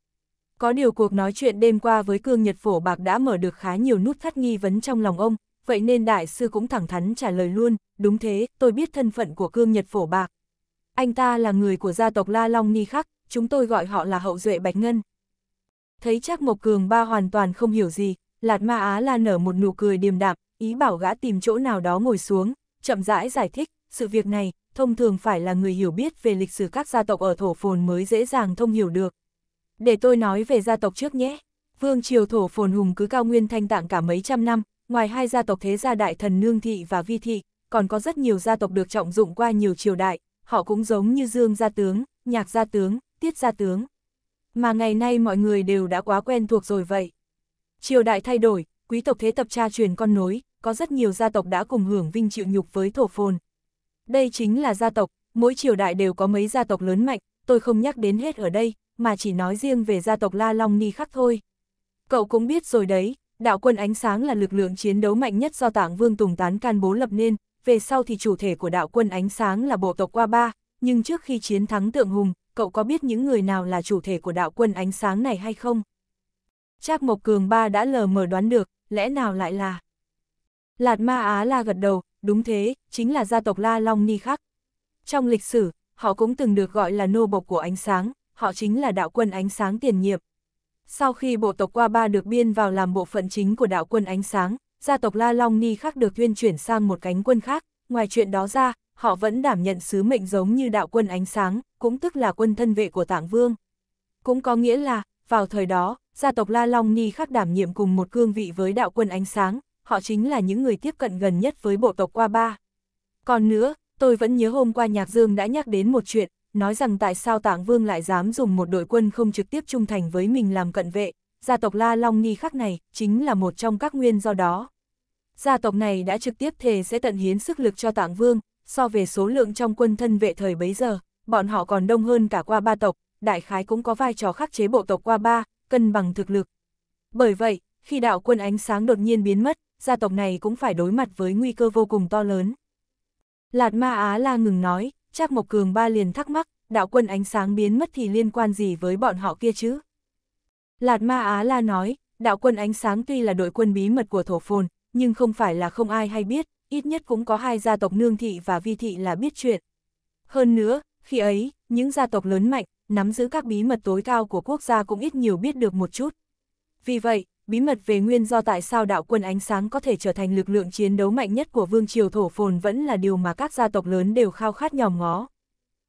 S1: Có điều cuộc nói chuyện đêm qua với Cương Nhật Phổ Bạc đã mở được khá nhiều nút thắt nghi vấn trong lòng ông, vậy nên đại sư cũng thẳng thắn trả lời luôn, đúng thế, tôi biết thân phận của Cương Nhật Phổ Bạc. Anh ta là người của gia tộc La Long Ni Khắc, chúng tôi gọi họ là hậu duệ Bạch Ngân. Thấy chắc Mộc Cường ba hoàn toàn không hiểu gì, Lạt Ma Á La nở một nụ cười điềm đạm, ý bảo gã tìm chỗ nào đó ngồi xuống, chậm rãi giải thích, sự việc này, thông thường phải là người hiểu biết về lịch sử các gia tộc ở thổ phồn mới dễ dàng thông hiểu được. Để tôi nói về gia tộc trước nhé. Vương triều thổ phồn hùng cứ cao nguyên thanh tạng cả mấy trăm năm, ngoài hai gia tộc thế gia đại thần Nương Thị và Vi Thị, còn có rất nhiều gia tộc được trọng dụng qua nhiều triều đại, họ cũng giống như Dương gia tướng, Nhạc gia tướng, tiết gia tướng. Mà ngày nay mọi người đều đã quá quen thuộc rồi vậy. Triều đại thay đổi, quý tộc thế tập tra truyền con nối, có rất nhiều gia tộc đã cùng hưởng vinh chịu nhục với thổ phồn. Đây chính là gia tộc, mỗi triều đại đều có mấy gia tộc lớn mạnh, tôi không nhắc đến hết ở đây, mà chỉ nói riêng về gia tộc La Long Ni khác thôi. Cậu cũng biết rồi đấy, đạo quân ánh sáng là lực lượng chiến đấu mạnh nhất do tạng vương Tùng Tán Can bố lập nên, về sau thì chủ thể của đạo quân ánh sáng là bộ tộc Qua Ba, nhưng trước khi chiến thắng Tượng Hùng, cậu có biết những người nào là chủ thể của đạo quân ánh sáng này hay không? Trác Mộc Cường ba đã lờ mờ đoán được, lẽ nào lại là... Lạt Ma Á La gật đầu, đúng thế, chính là gia tộc La Long Ni Khắc. Trong lịch sử, họ cũng từng được gọi là nô bộc của ánh sáng, họ chính là đạo quân ánh sáng tiền nhiệm. Sau khi bộ tộc Qua Ba được biên vào làm bộ phận chính của đạo quân ánh sáng, gia tộc La Long Ni Khắc được tuyên chuyển sang một cánh quân khác, ngoài chuyện đó ra, họ vẫn đảm nhận sứ mệnh giống như đạo quân ánh sáng, cũng tức là quân thân vệ của Tạng Vương. Cũng có nghĩa là, vào thời đó, gia tộc La Long Ni khác đảm nhiệm cùng một cương vị với đạo quân ánh sáng, họ chính là những người tiếp cận gần nhất với bộ tộc qua ba. Còn nữa, tôi vẫn nhớ hôm qua Nhạc Dương đã nhắc đến một chuyện, nói rằng tại sao Tạng Vương lại dám dùng một đội quân không trực tiếp trung thành với mình làm cận vệ, gia tộc La Long Ni khác này chính là một trong các nguyên do đó. Gia tộc này đã trực tiếp thề sẽ tận hiến sức lực cho Tạng Vương, so về số lượng trong quân thân vệ thời bấy giờ, bọn họ còn đông hơn cả qua ba tộc, đại khái cũng có vai trò khắc chế bộ tộc qua ba, cân bằng thực lực. Bởi vậy, khi đạo quân ánh sáng đột nhiên biến mất, gia tộc này cũng phải đối mặt với nguy cơ vô cùng to lớn. Lạt Ma Á La ngừng nói, Trác Mộc Cường ba liền thắc mắc, đạo quân ánh sáng biến mất thì liên quan gì với bọn họ kia chứ? Lạt Ma Á La nói, đạo quân ánh sáng tuy là đội quân bí mật của thổ phồn, nhưng không phải là không ai hay biết, ít nhất cũng có hai gia tộc nương thị và vi thị là biết chuyện. Hơn nữa, khi ấy, những gia tộc lớn mạnh, nắm giữ các bí mật tối cao của quốc gia cũng ít nhiều biết được một chút. Vì vậy, bí mật về nguyên do tại sao đạo quân ánh sáng có thể trở thành lực lượng chiến đấu mạnh nhất của vương triều thổ phồn vẫn là điều mà các gia tộc lớn đều khao khát nhòm ngó.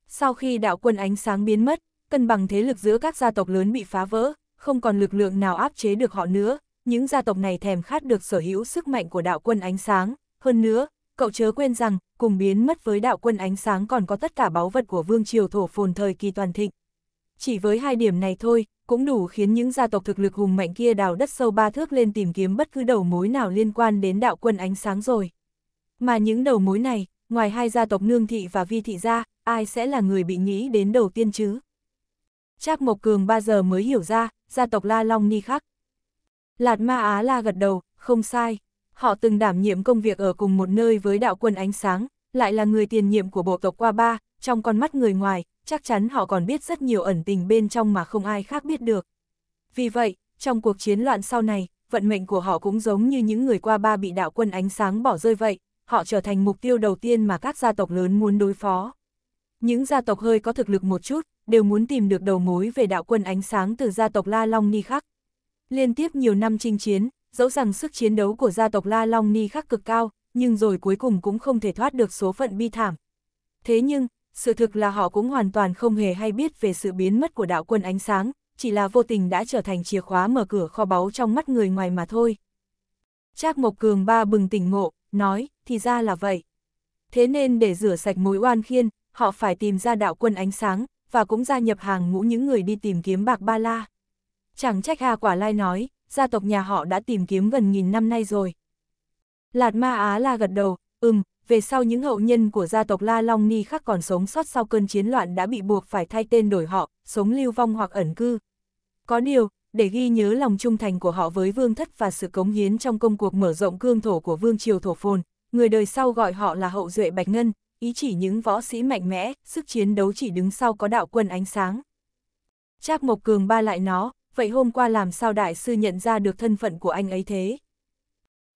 S1: Sau khi đạo quân ánh sáng biến mất, cân bằng thế lực giữa các gia tộc lớn bị phá vỡ, không còn lực lượng nào áp chế được họ nữa, những gia tộc này thèm khát được sở hữu sức mạnh của đạo quân ánh sáng, hơn nữa, cậu chớ quên rằng, cùng biến mất với đạo quân ánh sáng còn có tất cả báu vật của vương triều thổ phồn thời kỳ toàn thịnh. Chỉ với hai điểm này thôi, cũng đủ khiến những gia tộc thực lực hùng mạnh kia đào đất sâu ba thước lên tìm kiếm bất cứ đầu mối nào liên quan đến đạo quân ánh sáng rồi. Mà những đầu mối này, ngoài hai gia tộc Nương Thị và Vi Thị gia ai sẽ là người bị nghĩ đến đầu tiên chứ? chắc Mộc Cường ba giờ mới hiểu ra, gia tộc La Long Ni khác. Lạt Ma Á La gật đầu, không sai, Họ từng đảm nhiệm công việc ở cùng một nơi với đạo quân ánh sáng, lại là người tiền nhiệm của bộ tộc Qua Ba, trong con mắt người ngoài, chắc chắn họ còn biết rất nhiều ẩn tình bên trong mà không ai khác biết được. Vì vậy, trong cuộc chiến loạn sau này, vận mệnh của họ cũng giống như những người Qua Ba bị đạo quân ánh sáng bỏ rơi vậy, họ trở thành mục tiêu đầu tiên mà các gia tộc lớn muốn đối phó. Những gia tộc hơi có thực lực một chút, đều muốn tìm được đầu mối về đạo quân ánh sáng từ gia tộc La Long Ni khác. Liên tiếp nhiều năm chinh chiến, dẫu rằng sức chiến đấu của gia tộc La Long Ni khắc cực cao, nhưng rồi cuối cùng cũng không thể thoát được số phận bi thảm. Thế nhưng, sự thực là họ cũng hoàn toàn không hề hay biết về sự biến mất của đạo quân ánh sáng, chỉ là vô tình đã trở thành chìa khóa mở cửa kho báu trong mắt người ngoài mà thôi. Trác Mộc Cường ba bừng tỉnh ngộ, nói, thì ra là vậy. Thế nên để rửa sạch mối oan khiên, họ phải tìm ra đạo quân ánh sáng, và cũng gia nhập hàng ngũ những người đi tìm kiếm bạc ba la. Chẳng trách Hà Quả Lai nói, gia tộc nhà họ đã tìm kiếm gần nghìn năm nay rồi. Lạt Ma Á La gật đầu, ừm, về sau những hậu nhân của gia tộc La Long Ni khác còn sống sót sau cơn chiến loạn đã bị buộc phải thay tên đổi họ, sống lưu vong hoặc ẩn cư. Có điều, để ghi nhớ lòng trung thành của họ với vương thất và sự cống hiến trong công cuộc mở rộng cương thổ của vương triều thổ phồn, người đời sau gọi họ là hậu duệ Bạch Ngân, ý chỉ những võ sĩ mạnh mẽ, sức chiến đấu chỉ đứng sau có đạo quân ánh sáng. Trác Mộc Cường ba lại nó, vậy hôm qua làm sao đại sư nhận ra được thân phận của anh ấy thế?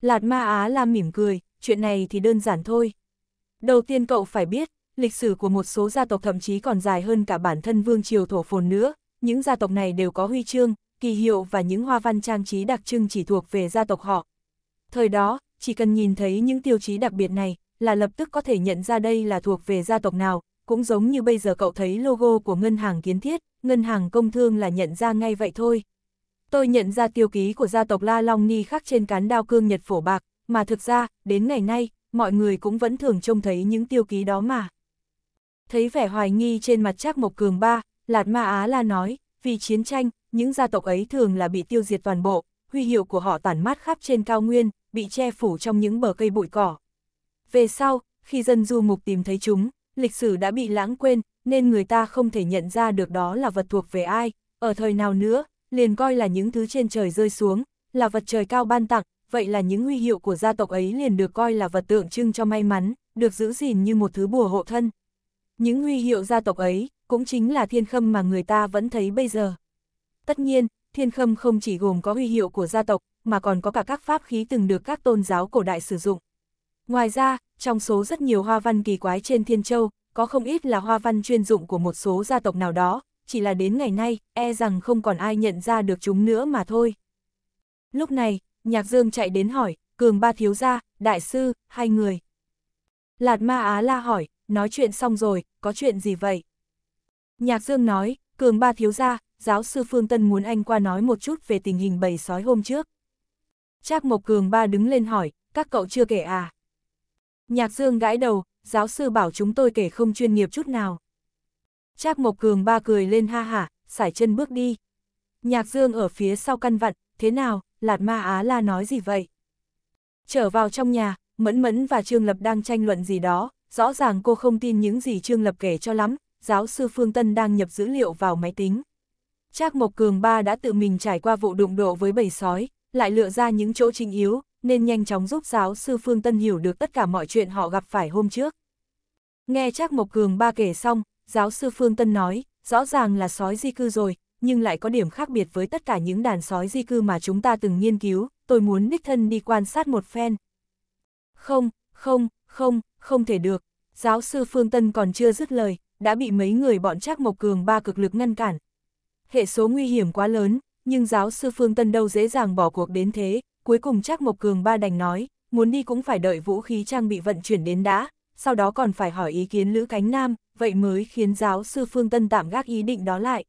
S1: Lạt ma Á Lam mỉm cười, chuyện này thì đơn giản thôi. Đầu tiên cậu phải biết, lịch sử của một số gia tộc thậm chí còn dài hơn cả bản thân vương triều thổ phồn nữa, những gia tộc này đều có huy chương, kỳ hiệu và những hoa văn trang trí đặc trưng chỉ thuộc về gia tộc họ. Thời đó, chỉ cần nhìn thấy những tiêu chí đặc biệt này, là lập tức có thể nhận ra đây là thuộc về gia tộc nào, cũng giống như bây giờ cậu thấy logo của ngân hàng kiến thiết, ngân hàng công thương là nhận ra ngay vậy thôi. Tôi nhận ra tiêu ký của gia tộc La Long Ni khắc trên cán đao cương Nhật phổ bạc, mà thực ra, đến ngày nay, mọi người cũng vẫn thường trông thấy những tiêu ký đó mà. Thấy vẻ hoài nghi trên mặt Trác Mộc Cường ba, Lạt Ma Á La nói, vì chiến tranh, những gia tộc ấy thường là bị tiêu diệt toàn bộ, huy hiệu của họ tản mát khắp trên cao nguyên, bị che phủ trong những bờ cây bụi cỏ. Về sau, khi dân du mục tìm thấy chúng, lịch sử đã bị lãng quên, nên người ta không thể nhận ra được đó là vật thuộc về ai, ở thời nào nữa, liền coi là những thứ trên trời rơi xuống, là vật trời cao ban tặng, vậy là những huy hiệu của gia tộc ấy liền được coi là vật tượng trưng cho may mắn, được giữ gìn như một thứ bùa hộ thân. Những huy hiệu gia tộc ấy, cũng chính là thiên khâm mà người ta vẫn thấy bây giờ. Tất nhiên, thiên khâm không chỉ gồm có huy hiệu của gia tộc, mà còn có cả các pháp khí từng được các tôn giáo cổ đại sử dụng. Ngoài ra, trong số rất nhiều hoa văn kỳ quái trên Thiên Châu, có không ít là hoa văn chuyên dụng của một số gia tộc nào đó, chỉ là đến ngày nay, e rằng không còn ai nhận ra được chúng nữa mà thôi. Lúc này, Nhạc Dương chạy đến hỏi, Cường Ba Thiếu Gia, Đại Sư, hai người. Lạt Ma Á La hỏi, nói chuyện xong rồi, có chuyện gì vậy? Nhạc Dương nói, Cường Ba Thiếu Gia, giáo sư Phương Tân muốn anh qua nói một chút về tình hình bầy sói hôm trước. Trác Mộc Cường Ba đứng lên hỏi, các cậu chưa kể à? Nhạc Dương gãi đầu, giáo sư bảo chúng tôi kể không chuyên nghiệp chút nào. Trác Mộc Cường ba cười lên ha hả, sải chân bước đi. Nhạc Dương ở phía sau căn vặn, thế nào, Lạt Ma Á La nói gì vậy? Trở vào trong nhà, Mẫn Mẫn và Trương Lập đang tranh luận gì đó, rõ ràng cô không tin những gì Trương Lập kể cho lắm, giáo sư Phương Tân đang nhập dữ liệu vào máy tính. Trác Mộc Cường ba đã tự mình trải qua vụ đụng độ với bầy sói, lại lựa ra những chỗ trinh yếu, nên nhanh chóng giúp giáo sư Phương Tân hiểu được tất cả mọi chuyện họ gặp phải hôm trước. Nghe Trác Mộc Cường ba kể xong, giáo sư Phương Tân nói, rõ ràng là sói di cư rồi, nhưng lại có điểm khác biệt với tất cả những đàn sói di cư mà chúng ta từng nghiên cứu, tôi muốn đích thân đi quan sát một phen. Không, không, không, không thể được, giáo sư Phương Tân còn chưa dứt lời, đã bị mấy người bọn Trác Mộc Cường ba cực lực ngăn cản. Hệ số nguy hiểm quá lớn, nhưng giáo sư Phương Tân đâu dễ dàng bỏ cuộc đến thế, cuối cùng chắc Mộc Cường ba đành nói, muốn đi cũng phải đợi vũ khí trang bị vận chuyển đến đã, sau đó còn phải hỏi ý kiến Lữ Cánh Nam, vậy mới khiến giáo sư Phương Tân tạm gác ý định đó lại.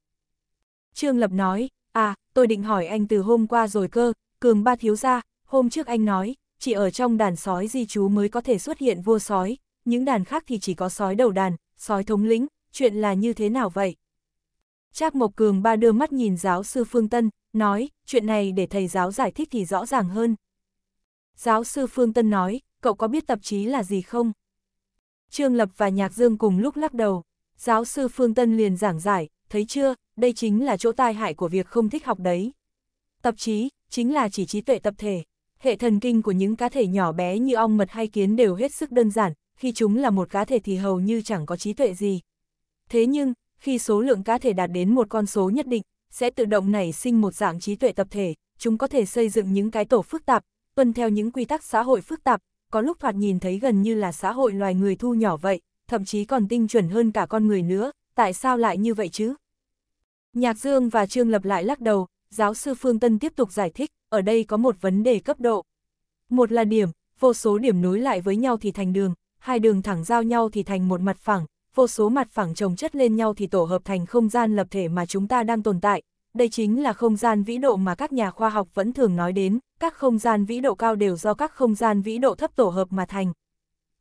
S1: Trương Lập nói, à, tôi định hỏi anh từ hôm qua rồi cơ, Cường ba thiếu ra, hôm trước anh nói, chỉ ở trong đàn sói di chú mới có thể xuất hiện vua sói, những đàn khác thì chỉ có sói đầu đàn, sói thống lĩnh, chuyện là như thế nào vậy? chắc Mộc Cường ba đưa mắt nhìn giáo sư Phương Tân, nói, chuyện này để thầy giáo giải thích thì rõ ràng hơn. Giáo sư Phương Tân nói, cậu có biết tạp chí là gì không? Trương Lập và Nhạc Dương cùng lúc lắc đầu, giáo sư Phương Tân liền giảng giải, thấy chưa, đây chính là chỗ tai hại của việc không thích học đấy. Tạp chí, chính là chỉ trí tuệ tập thể. Hệ thần kinh của những cá thể nhỏ bé như ong mật hay kiến đều hết sức đơn giản, khi chúng là một cá thể thì hầu như chẳng có trí tuệ gì. Thế nhưng, khi số lượng cá thể đạt đến một con số nhất định, sẽ tự động nảy sinh một dạng trí tuệ tập thể, chúng có thể xây dựng những cái tổ phức tạp, tuân theo những quy tắc xã hội phức tạp, có lúc thoạt nhìn thấy gần như là xã hội loài người thu nhỏ vậy, thậm chí còn tinh chuẩn hơn cả con người nữa, tại sao lại như vậy chứ? Nhạc Dương và Trương Lập lại lắc đầu, giáo sư Phương Tân tiếp tục giải thích, ở đây có một vấn đề cấp độ. Một là điểm, vô số điểm nối lại với nhau thì thành đường, hai đường thẳng giao nhau thì thành một mặt phẳng, vô số mặt phẳng chồng chất lên nhau thì tổ hợp thành không gian lập thể mà chúng ta đang tồn tại. Đây chính là không gian vĩ độ mà các nhà khoa học vẫn thường nói đến, các không gian vĩ độ cao đều do các không gian vĩ độ thấp tổ hợp mà thành.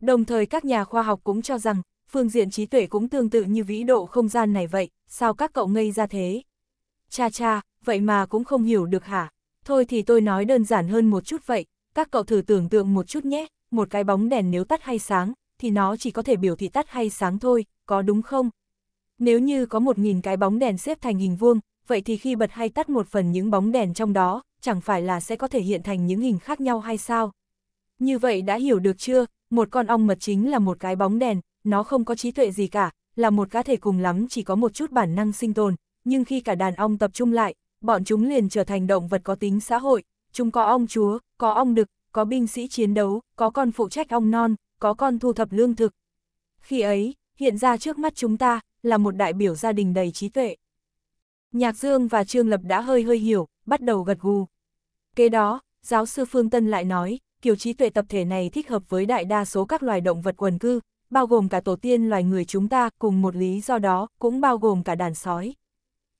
S1: Đồng thời các nhà khoa học cũng cho rằng, phương diện trí tuệ cũng tương tự như vĩ độ không gian này vậy, sao các cậu ngây ra thế? Cha cha, vậy mà cũng không hiểu được hả? Thôi thì tôi nói đơn giản hơn một chút vậy, các cậu thử tưởng tượng một chút nhé, một cái bóng đèn nếu tắt hay sáng, thì nó chỉ có thể biểu thị tắt hay sáng thôi, có đúng không? Nếu như có 1.000 cái bóng đèn xếp thành hình vuông, vậy thì khi bật hay tắt một phần những bóng đèn trong đó, chẳng phải là sẽ có thể hiện thành những hình khác nhau hay sao? Như vậy đã hiểu được chưa, một con ong mật chính là một cái bóng đèn, nó không có trí tuệ gì cả, là một cá thể cùng lắm chỉ có một chút bản năng sinh tồn, nhưng khi cả đàn ong tập trung lại, bọn chúng liền trở thành động vật có tính xã hội, chúng có ong chúa, có ong đực, có binh sĩ chiến đấu, có con phụ trách ong non, có con thu thập lương thực. Khi ấy, hiện ra trước mắt chúng ta, là một đại biểu gia đình đầy trí tuệ. Nhạc Dương và Trương Lập đã hơi hơi hiểu, bắt đầu gật gù. Kế đó, giáo sư Phương Tân lại nói, kiểu trí tuệ tập thể này thích hợp với đại đa số các loài động vật quần cư, bao gồm cả tổ tiên loài người chúng ta cùng một lý do đó cũng bao gồm cả đàn sói.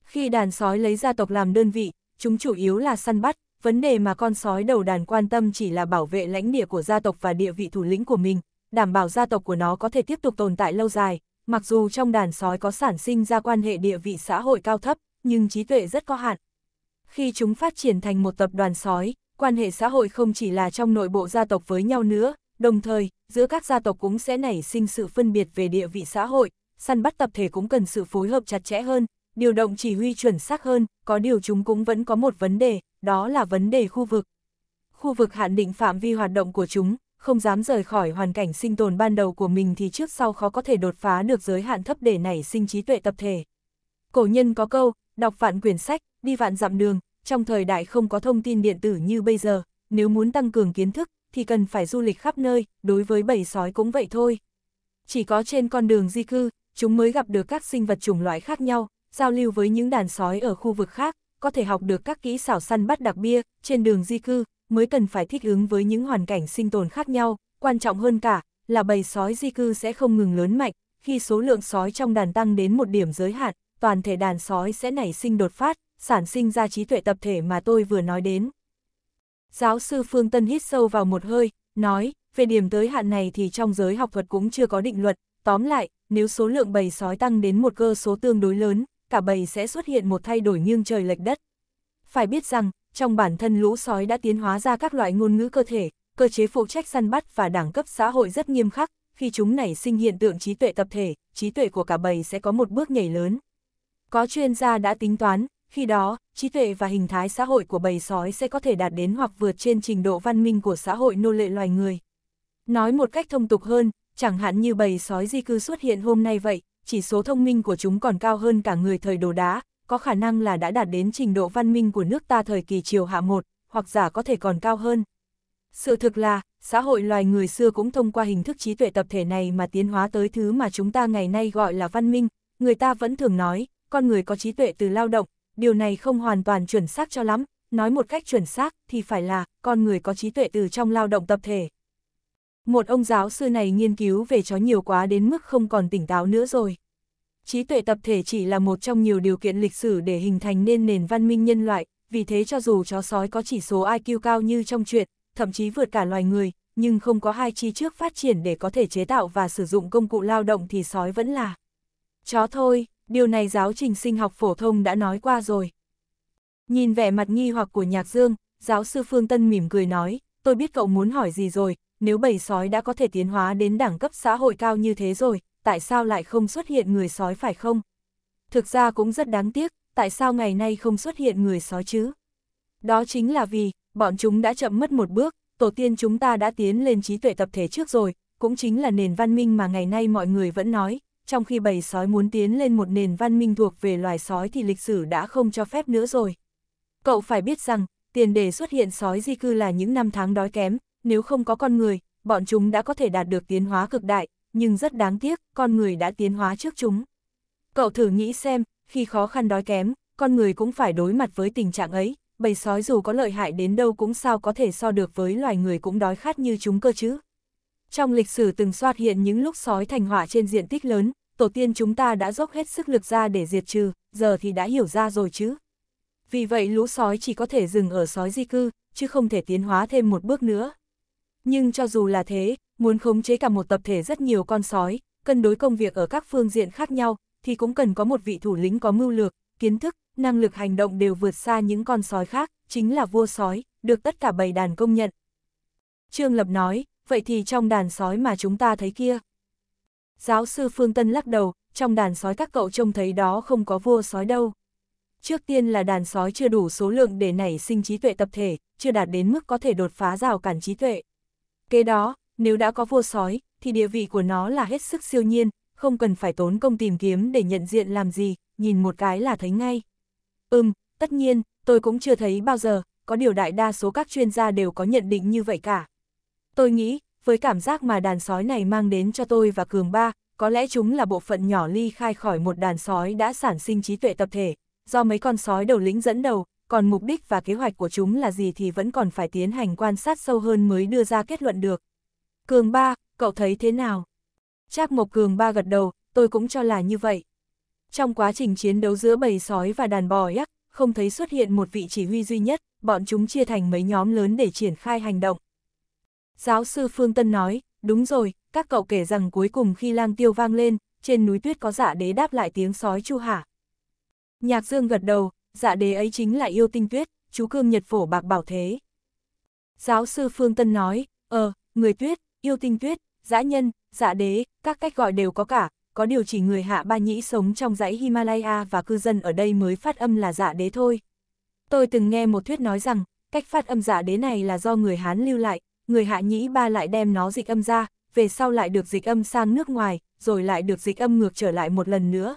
S1: Khi đàn sói lấy gia tộc làm đơn vị, chúng chủ yếu là săn bắt, vấn đề mà con sói đầu đàn quan tâm chỉ là bảo vệ lãnh địa của gia tộc và địa vị thủ lĩnh của mình, đảm bảo gia tộc của nó có thể tiếp tục tồn tại lâu dài. Mặc dù trong đàn sói có sản sinh ra quan hệ địa vị xã hội cao thấp, nhưng trí tuệ rất có hạn. Khi chúng phát triển thành một tập đoàn sói, quan hệ xã hội không chỉ là trong nội bộ gia tộc với nhau nữa, đồng thời, giữa các gia tộc cũng sẽ nảy sinh sự phân biệt về địa vị xã hội, săn bắt tập thể cũng cần sự phối hợp chặt chẽ hơn, điều động chỉ huy chuẩn xác hơn, có điều chúng cũng vẫn có một vấn đề, đó là vấn đề khu vực. Khu vực hạn định phạm vi hoạt động của chúng, không dám rời khỏi hoàn cảnh sinh tồn ban đầu của mình thì trước sau khó có thể đột phá được giới hạn thấp để nảy sinh trí tuệ tập thể. Cổ nhân có câu, đọc vạn quyển sách, đi vạn dặm đường, trong thời đại không có thông tin điện tử như bây giờ, nếu muốn tăng cường kiến thức, thì cần phải du lịch khắp nơi, đối với bầy sói cũng vậy thôi. Chỉ có trên con đường di cư, chúng mới gặp được các sinh vật chủng loại khác nhau, giao lưu với những đàn sói ở khu vực khác, có thể học được các kỹ xảo săn bắt đặc bia, trên đường di cư, mới cần phải thích ứng với những hoàn cảnh sinh tồn khác nhau, quan trọng hơn cả, là bầy sói di cư sẽ không ngừng lớn mạnh, khi số lượng sói trong đàn tăng đến một điểm giới hạn, toàn thể đàn sói sẽ nảy sinh đột phát, sản sinh ra trí tuệ tập thể mà tôi vừa nói đến. Giáo sư Phương Tân hít sâu vào một hơi, nói, về điểm tới hạn này thì trong giới học thuật cũng chưa có định luật, tóm lại, nếu số lượng bầy sói tăng đến một cơ số tương đối lớn, cả bầy sẽ xuất hiện một thay đổi nghiêng trời lệch đất. Phải biết rằng, trong bản thân lũ sói đã tiến hóa ra các loại ngôn ngữ cơ thể, cơ chế phụ trách săn bắt và đẳng cấp xã hội rất nghiêm khắc, khi chúng nảy sinh hiện tượng trí tuệ tập thể, trí tuệ của cả bầy sẽ có một bước nhảy lớn. Có chuyên gia đã tính toán, khi đó, trí tuệ và hình thái xã hội của bầy sói sẽ có thể đạt đến hoặc vượt trên trình độ văn minh của xã hội nô lệ loài người. Nói một cách thông tục hơn, chẳng hạn như bầy sói di cư xuất hiện hôm nay vậy, chỉ số thông minh của chúng còn cao hơn cả người thời đồ đá, có khả năng là đã đạt đến trình độ văn minh của nước ta thời kỳ triều hạ một, hoặc giả có thể còn cao hơn. Sự thực là, xã hội loài người xưa cũng thông qua hình thức trí tuệ tập thể này mà tiến hóa tới thứ mà chúng ta ngày nay gọi là văn minh, người ta vẫn thường nói, con người có trí tuệ từ lao động, điều này không hoàn toàn chuẩn xác cho lắm, nói một cách chuẩn xác thì phải là con người có trí tuệ từ trong lao động tập thể. Một ông giáo sư này nghiên cứu về chó nhiều quá đến mức không còn tỉnh táo nữa rồi. Trí tuệ tập thể chỉ là một trong nhiều điều kiện lịch sử để hình thành nên nền văn minh nhân loại, vì thế cho dù chó sói có chỉ số IQ cao như trong truyện, thậm chí vượt cả loài người, nhưng không có hai chi trước phát triển để có thể chế tạo và sử dụng công cụ lao động thì sói vẫn là chó thôi, điều này giáo trình sinh học phổ thông đã nói qua rồi. Nhìn vẻ mặt nghi hoặc của Nhạc Dương, giáo sư Phương Tân mỉm cười nói, tôi biết cậu muốn hỏi gì rồi, nếu bầy sói đã có thể tiến hóa đến đẳng cấp xã hội cao như thế rồi, tại sao lại không xuất hiện người sói phải không? Thực ra cũng rất đáng tiếc, tại sao ngày nay không xuất hiện người sói chứ? Đó chính là vì, bọn chúng đã chậm mất một bước, tổ tiên chúng ta đã tiến lên trí tuệ tập thể trước rồi, cũng chính là nền văn minh mà ngày nay mọi người vẫn nói, trong khi bầy sói muốn tiến lên một nền văn minh thuộc về loài sói thì lịch sử đã không cho phép nữa rồi. Cậu phải biết rằng, tiền đề xuất hiện sói di cư là những năm tháng đói kém, nếu không có con người, bọn chúng đã có thể đạt được tiến hóa cực đại, nhưng rất đáng tiếc, con người đã tiến hóa trước chúng. Cậu thử nghĩ xem, khi khó khăn đói kém, con người cũng phải đối mặt với tình trạng ấy, bầy sói dù có lợi hại đến đâu cũng sao có thể so được với loài người cũng đói khát như chúng cơ chứ. Trong lịch sử từng soát hiện những lúc sói thành hỏa trên diện tích lớn, tổ tiên chúng ta đã dốc hết sức lực ra để diệt trừ, giờ thì đã hiểu ra rồi chứ. Vì vậy lũ sói chỉ có thể dừng ở sói di cư, chứ không thể tiến hóa thêm một bước nữa. Nhưng cho dù là thế, muốn khống chế cả một tập thể rất nhiều con sói, cân đối công việc ở các phương diện khác nhau, thì cũng cần có một vị thủ lĩnh có mưu lược, kiến thức, năng lực hành động đều vượt xa những con sói khác, chính là vua sói, được tất cả bầy đàn công nhận. Trương Lập nói, vậy thì trong đàn sói mà chúng ta thấy kia. Giáo sư Phương Tân lắc đầu, trong đàn sói các cậu trông thấy đó không có vua sói đâu. Trước tiên là đàn sói chưa đủ số lượng để nảy sinh trí tuệ tập thể, chưa đạt đến mức có thể đột phá rào cản trí tuệ. Kế đó, nếu đã có vua sói, thì địa vị của nó là hết sức siêu nhiên, không cần phải tốn công tìm kiếm để nhận diện làm gì, nhìn một cái là thấy ngay. Ừm, tất nhiên, tôi cũng chưa thấy bao giờ, có điều đại đa số các chuyên gia đều có nhận định như vậy cả. Tôi nghĩ, với cảm giác mà đàn sói này mang đến cho tôi và Cường Ba, có lẽ chúng là bộ phận nhỏ ly khai khỏi một đàn sói đã sản sinh trí tuệ tập thể, do mấy con sói đầu lĩnh dẫn đầu, còn mục đích và kế hoạch của chúng là gì thì vẫn còn phải tiến hành quan sát sâu hơn mới đưa ra kết luận được. Cường ba, cậu thấy thế nào? Trác Mộc Cường ba gật đầu, tôi cũng cho là như vậy. Trong quá trình chiến đấu giữa bầy sói và đàn bò yak, không thấy xuất hiện một vị chỉ huy duy nhất, bọn chúng chia thành mấy nhóm lớn để triển khai hành động. Giáo sư Phương Tân nói, đúng rồi, các cậu kể rằng cuối cùng khi lang tiêu vang lên, trên núi tuyết có dạ đế đáp lại tiếng sói chu hả. Nhạc Dương gật đầu, dạ đế ấy chính là yêu tinh tuyết, chú cương nhật phổ bạc bảo thế. Giáo sư Phương Tân nói, ờ, người tuyết, yêu tinh tuyết, dã nhân, dạ đế, các cách gọi đều có cả, có điều chỉ người hạ ba nhĩ sống trong dãy Himalaya và cư dân ở đây mới phát âm là dạ đế thôi. Tôi từng nghe một thuyết nói rằng, cách phát âm dạ đế này là do người Hán lưu lại, người hạ nhĩ ba lại đem nó dịch âm ra, về sau lại được dịch âm sang nước ngoài, rồi lại được dịch âm ngược trở lại một lần nữa.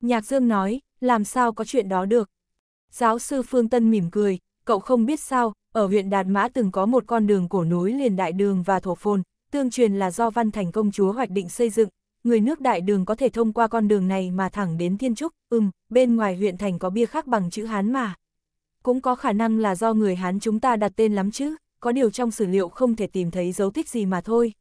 S1: Nhạc Dương nói, làm sao có chuyện đó được. Giáo sư Phương Tân mỉm cười, cậu không biết sao, ở huyện Đạt Mã từng có một con đường cổ nối liền đại đường và thổ phồn, tương truyền là do văn thành công chúa hoạch định xây dựng, người nước đại đường có thể thông qua con đường này mà thẳng đến Thiên Trúc, ừm, bên ngoài huyện thành có bia khắc bằng chữ Hán mà. Cũng có khả năng là do người Hán chúng ta đặt tên lắm chứ, có điều trong sử liệu không thể tìm thấy dấu tích gì mà thôi.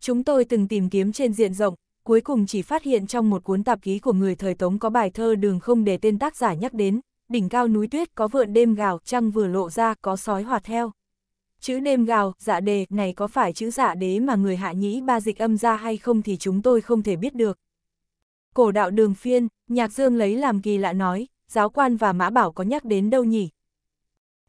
S1: Chúng tôi từng tìm kiếm trên diện rộng, cuối cùng chỉ phát hiện trong một cuốn tạp ký của người thời Tống có bài thơ đường không để tên tác giả nhắc đến, đỉnh cao núi tuyết có vượn đêm gào, trăng vừa lộ ra có sói hòa theo. Chữ đêm gào, dạ đề, này có phải chữ dạ đế mà người hạ nhĩ ba dịch âm ra hay không thì chúng tôi không thể biết được. Cổ đạo đường phiên, nhạc dương lấy làm kỳ lạ nói, giáo quan và mã bảo có nhắc đến đâu nhỉ?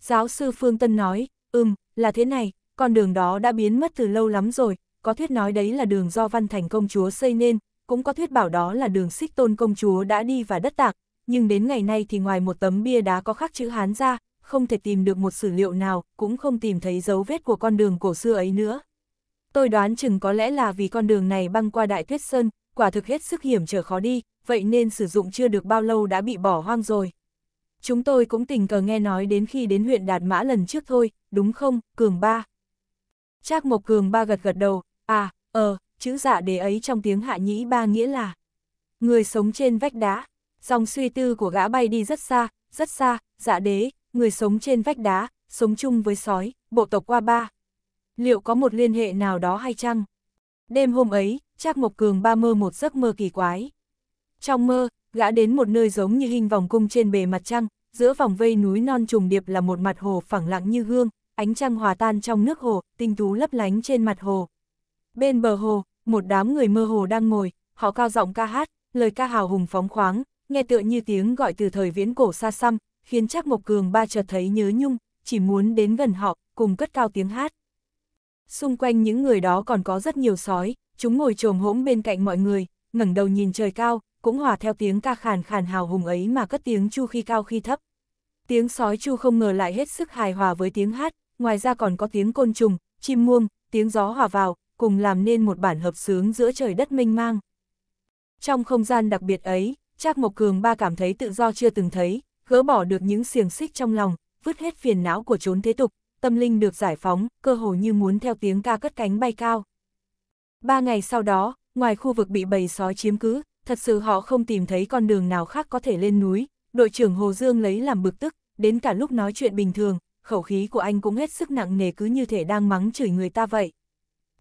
S1: Giáo sư Phương Tân nói, ừm, là thế này, con đường đó đã biến mất từ lâu lắm rồi, có thuyết nói đấy là đường do Văn Thành công chúa xây nên, cũng có thuyết bảo đó là đường xích tôn công chúa đã đi và đất tạc, nhưng đến ngày nay thì ngoài một tấm bia đá có khắc chữ Hán ra, không thể tìm được một sử liệu nào, cũng không tìm thấy dấu vết của con đường cổ xưa ấy nữa. Tôi đoán chừng có lẽ là vì con đường này băng qua Đại Tuyết Sơn, quả thực hết sức hiểm trở khó đi, vậy nên sử dụng chưa được bao lâu đã bị bỏ hoang rồi. Chúng tôi cũng tình cờ nghe nói đến khi đến huyện Đạt Mã lần trước thôi, đúng không, Cường Ba? Trác Mộc Cường Ba gật gật đầu, À, ờ, chữ dạ đế ấy trong tiếng hạ nhĩ ba nghĩa là người sống trên vách đá. Dòng suy tư của gã bay đi rất xa, rất xa, dạ đế, người sống trên vách đá, sống chung với sói, bộ tộc qua ba. Liệu có một liên hệ nào đó hay chăng? Đêm hôm ấy, Trác Mộc Cường ba mơ một giấc mơ kỳ quái. Trong mơ, gã đến một nơi giống như hình vòng cung trên bề mặt trăng, giữa vòng vây núi non trùng điệp là một mặt hồ phẳng lặng như gương, ánh trăng hòa tan trong nước hồ, tinh tú lấp lánh trên mặt hồ, Bên bờ hồ, một đám người mơ hồ đang ngồi, họ cao giọng ca hát, lời ca hào hùng phóng khoáng, nghe tựa như tiếng gọi từ thời viễn cổ xa xăm, khiến chắc Mộc Cường ba chợt thấy nhớ nhung, chỉ muốn đến gần họ, cùng cất cao tiếng hát. Xung quanh những người đó còn có rất nhiều sói, chúng ngồi trồm hỗn bên cạnh mọi người, ngẩng đầu nhìn trời cao, cũng hòa theo tiếng ca khàn khàn hào hùng ấy mà cất tiếng chu khi cao khi thấp. Tiếng sói chu không ngờ lại hết sức hài hòa với tiếng hát, ngoài ra còn có tiếng côn trùng, chim muông, tiếng gió hòa vào, cùng làm nên một bản hợp sướng giữa trời đất minh mang. Trong không gian đặc biệt ấy, Trác Mộc Cường ba cảm thấy tự do chưa từng thấy, gỡ bỏ được những xiềng xích trong lòng, vứt hết phiền não của chốn thế tục, tâm linh được giải phóng, cơ hồ như muốn theo tiếng ca cất cánh bay cao. Ba ngày sau đó, ngoài khu vực bị bầy sói chiếm cứ, thật sự họ không tìm thấy con đường nào khác có thể lên núi, đội trưởng Hồ Dương lấy làm bực tức, đến cả lúc nói chuyện bình thường, khẩu khí của anh cũng hết sức nặng nề cứ như thể đang mắng chửi người ta vậy.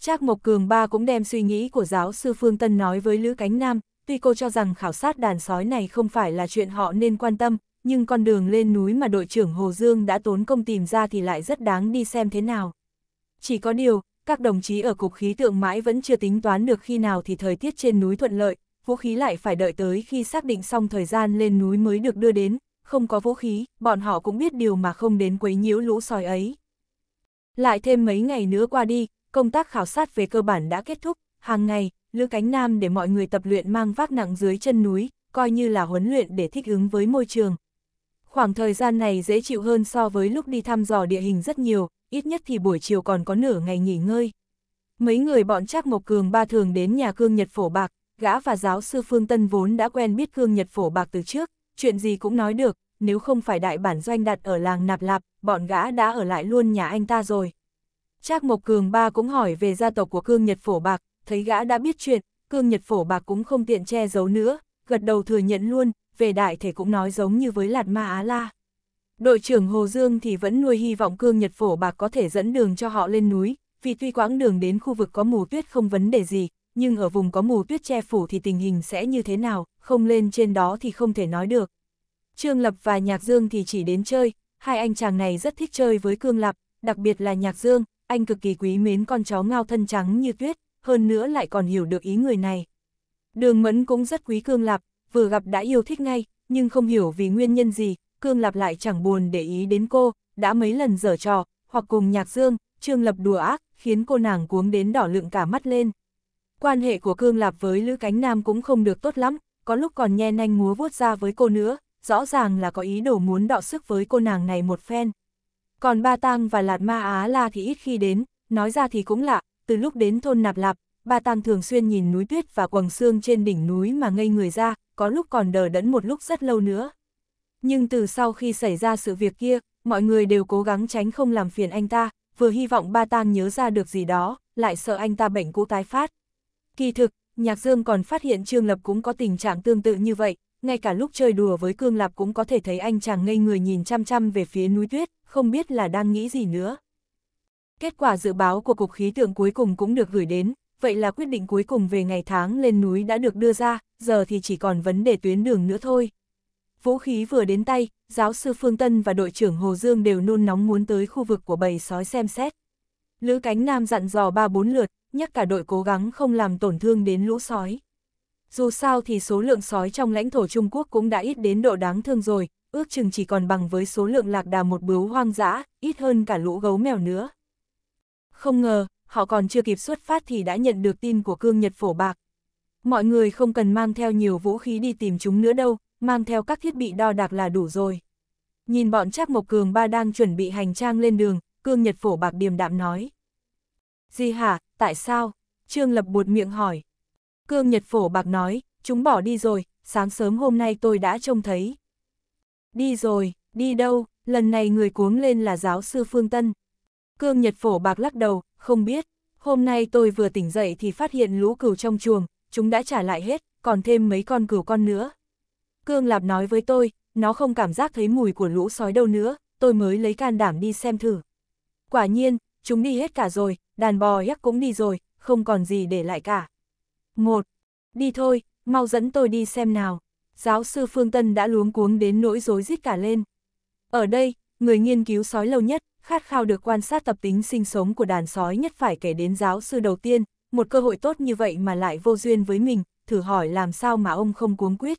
S1: Trác Mộc Cường Ba cũng đem suy nghĩ của giáo sư Phương Tân nói với Lữ Cánh Nam, tuy cô cho rằng khảo sát đàn sói này không phải là chuyện họ nên quan tâm, nhưng con đường lên núi mà đội trưởng Hồ Dương đã tốn công tìm ra thì lại rất đáng đi xem thế nào. Chỉ có điều, các đồng chí ở cục khí tượng mãi vẫn chưa tính toán được khi nào thì thời tiết trên núi thuận lợi, vũ khí lại phải đợi tới khi xác định xong thời gian lên núi mới được đưa đến, không có vũ khí, bọn họ cũng biết điều mà không đến quấy nhiễu lũ sói ấy. Lại thêm mấy ngày nữa qua đi, Công tác khảo sát về cơ bản đã kết thúc, hàng ngày, Lữ Cánh Nam để mọi người tập luyện mang vác nặng dưới chân núi, coi như là huấn luyện để thích ứng với môi trường. Khoảng thời gian này dễ chịu hơn so với lúc đi thăm dò địa hình rất nhiều, ít nhất thì buổi chiều còn có nửa ngày nghỉ ngơi. Mấy người bọn Trác Mộc Cường ba thường đến nhà Cương Nhật Phổ Bạc, gã và giáo sư Phương Tân vốn đã quen biết Cương Nhật Phổ Bạc từ trước, chuyện gì cũng nói được, nếu không phải đại bản doanh đặt ở làng Nạp Lạp, bọn gã đã ở lại luôn nhà anh ta rồi. Trác Mộc Cường ba cũng hỏi về gia tộc của Cương Nhật Phổ Bạc, thấy gã đã biết chuyện, Cương Nhật Phổ Bạc cũng không tiện che giấu nữa, gật đầu thừa nhận luôn, về đại thể cũng nói giống như với Lạt Ma Á La. Đội trưởng Hồ Dương thì vẫn nuôi hy vọng Cương Nhật Phổ Bạc có thể dẫn đường cho họ lên núi, vì tuy quãng đường đến khu vực có mù tuyết không vấn đề gì, nhưng ở vùng có mù tuyết che phủ thì tình hình sẽ như thế nào, không lên trên đó thì không thể nói được. Trương Lập và Nhạc Dương thì chỉ đến chơi, hai anh chàng này rất thích chơi với Cương Lập, đặc biệt là Nhạc Dương, anh cực kỳ quý mến con chó ngao thân trắng như tuyết, hơn nữa lại còn hiểu được ý người này. Đường Mẫn cũng rất quý Cương Lạp, vừa gặp đã yêu thích ngay, nhưng không hiểu vì nguyên nhân gì, Cương Lạp lại chẳng buồn để ý đến cô, đã mấy lần dở trò, hoặc cùng Nhạc Dương, Trương Lập đùa ác, khiến cô nàng cuống đến đỏ lượng cả mắt lên. Quan hệ của Cương Lạp với Lữ Cánh Nam cũng không được tốt lắm, có lúc còn nhe nanh múa vuốt ra với cô nữa, rõ ràng là có ý đồ muốn đọ sức với cô nàng này một phen. Còn Ba Tang và Lạt Ma Á La thì ít khi đến, nói ra thì cũng lạ, từ lúc đến thôn Nạp Lạp, Ba Tang thường xuyên nhìn núi tuyết và quầng xương trên đỉnh núi mà ngây người ra, có lúc còn đờ đẫn một lúc rất lâu nữa. Nhưng từ sau khi xảy ra sự việc kia, mọi người đều cố gắng tránh không làm phiền anh ta, vừa hy vọng Ba Tang nhớ ra được gì đó, lại sợ anh ta bệnh cũ tái phát. Kỳ thực, Nhạc Dương còn phát hiện Trương Lập cũng có tình trạng tương tự như vậy, ngay cả lúc chơi đùa với Cương Lạp cũng có thể thấy anh chàng ngây người nhìn chăm chăm về phía núi tuyết, không biết là đang nghĩ gì nữa. Kết quả dự báo của Cục Khí tượng cuối cùng cũng được gửi đến, vậy là quyết định cuối cùng về ngày tháng lên núi đã được đưa ra, giờ thì chỉ còn vấn đề tuyến đường nữa thôi. Vũ khí vừa đến tay, giáo sư Phương Tân và đội trưởng Hồ Dương đều nôn nóng muốn tới khu vực của bầy sói xem xét. Lữ cánh nam dặn dò ba bốn lượt, nhắc cả đội cố gắng không làm tổn thương đến lũ sói. Dù sao thì số lượng sói trong lãnh thổ Trung Quốc cũng đã ít đến độ đáng thương rồi, ước chừng chỉ còn bằng với số lượng lạc đà một bướu hoang dã, ít hơn cả lũ gấu mèo nữa. Không ngờ, họ còn chưa kịp xuất phát thì đã nhận được tin của cương Nhật phổ bạc. Mọi người không cần mang theo nhiều vũ khí đi tìm chúng nữa đâu, mang theo các thiết bị đo đạc là đủ rồi. Nhìn bọn Trác Mộc Cường ba đang chuẩn bị hành trang lên đường, cương Nhật phổ bạc điềm đạm nói. Gì hả, tại sao? Trương Lập buột miệng hỏi. Cương Nhật phổ bạc nói, chúng bỏ đi rồi, sáng sớm hôm nay tôi đã trông thấy. Đi rồi, đi đâu, lần này người cuống lên là giáo sư Phương Tân. Cương Nhật Phổ bạc lắc đầu, không biết, hôm nay tôi vừa tỉnh dậy thì phát hiện lũ cừu trong chuồng, chúng đã trả lại hết, còn thêm mấy con cừu con nữa. Cương Lạp nói với tôi, nó không cảm giác thấy mùi của lũ sói đâu nữa, tôi mới lấy can đảm đi xem thử. Quả nhiên, chúng đi hết cả rồi, đàn bò yắc cũng đi rồi, không còn gì để lại cả. Một, Đi thôi, mau dẫn tôi đi xem nào giáo sư Phương Tân đã luống cuống đến nỗi rối rít cả lên. Ở đây, người nghiên cứu sói lâu nhất, khát khao được quan sát tập tính sinh sống của đàn sói nhất phải kể đến giáo sư đầu tiên, một cơ hội tốt như vậy mà lại vô duyên với mình, thử hỏi làm sao mà ông không cuống quyết.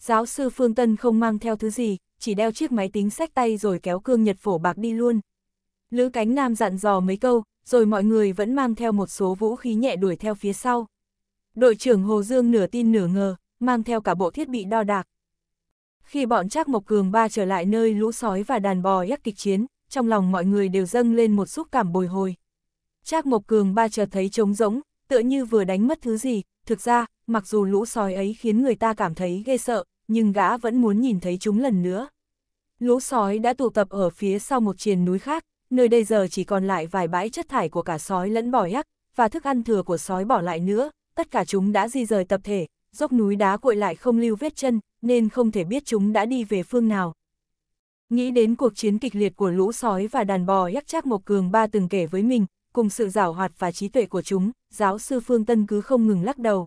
S1: Giáo sư Phương Tân không mang theo thứ gì, chỉ đeo chiếc máy tính sách tay rồi kéo cương nhật phổ bạc đi luôn. Lữ cánh nam dặn dò mấy câu, rồi mọi người vẫn mang theo một số vũ khí nhẹ đuổi theo phía sau. Đội trưởng Hồ Dương nửa tin nửa ngờ, mang theo cả bộ thiết bị đo đạc. Khi bọn Trác Mộc Cường ba trở lại nơi lũ sói và đàn bò yắc kịch chiến, trong lòng mọi người đều dâng lên một xúc cảm bồi hồi. Trác Mộc Cường ba chợt thấy trống rỗng, tựa như vừa đánh mất thứ gì, thực ra, mặc dù lũ sói ấy khiến người ta cảm thấy ghê sợ, nhưng gã vẫn muốn nhìn thấy chúng lần nữa. Lũ sói đã tụ tập ở phía sau một triền núi khác, nơi đây giờ chỉ còn lại vài bãi chất thải của cả sói lẫn bò yắc, và thức ăn thừa của sói bỏ lại nữa, tất cả chúng đã di rời tập thể, dốc núi đá cuội lại không lưu vết chân, nên không thể biết chúng đã đi về phương nào. Nghĩ đến cuộc chiến kịch liệt của lũ sói và đàn bò yắc chắc một Cường Ba từng kể với mình, cùng sự giảo hoạt và trí tuệ của chúng, giáo sư Phương Tân cứ không ngừng lắc đầu.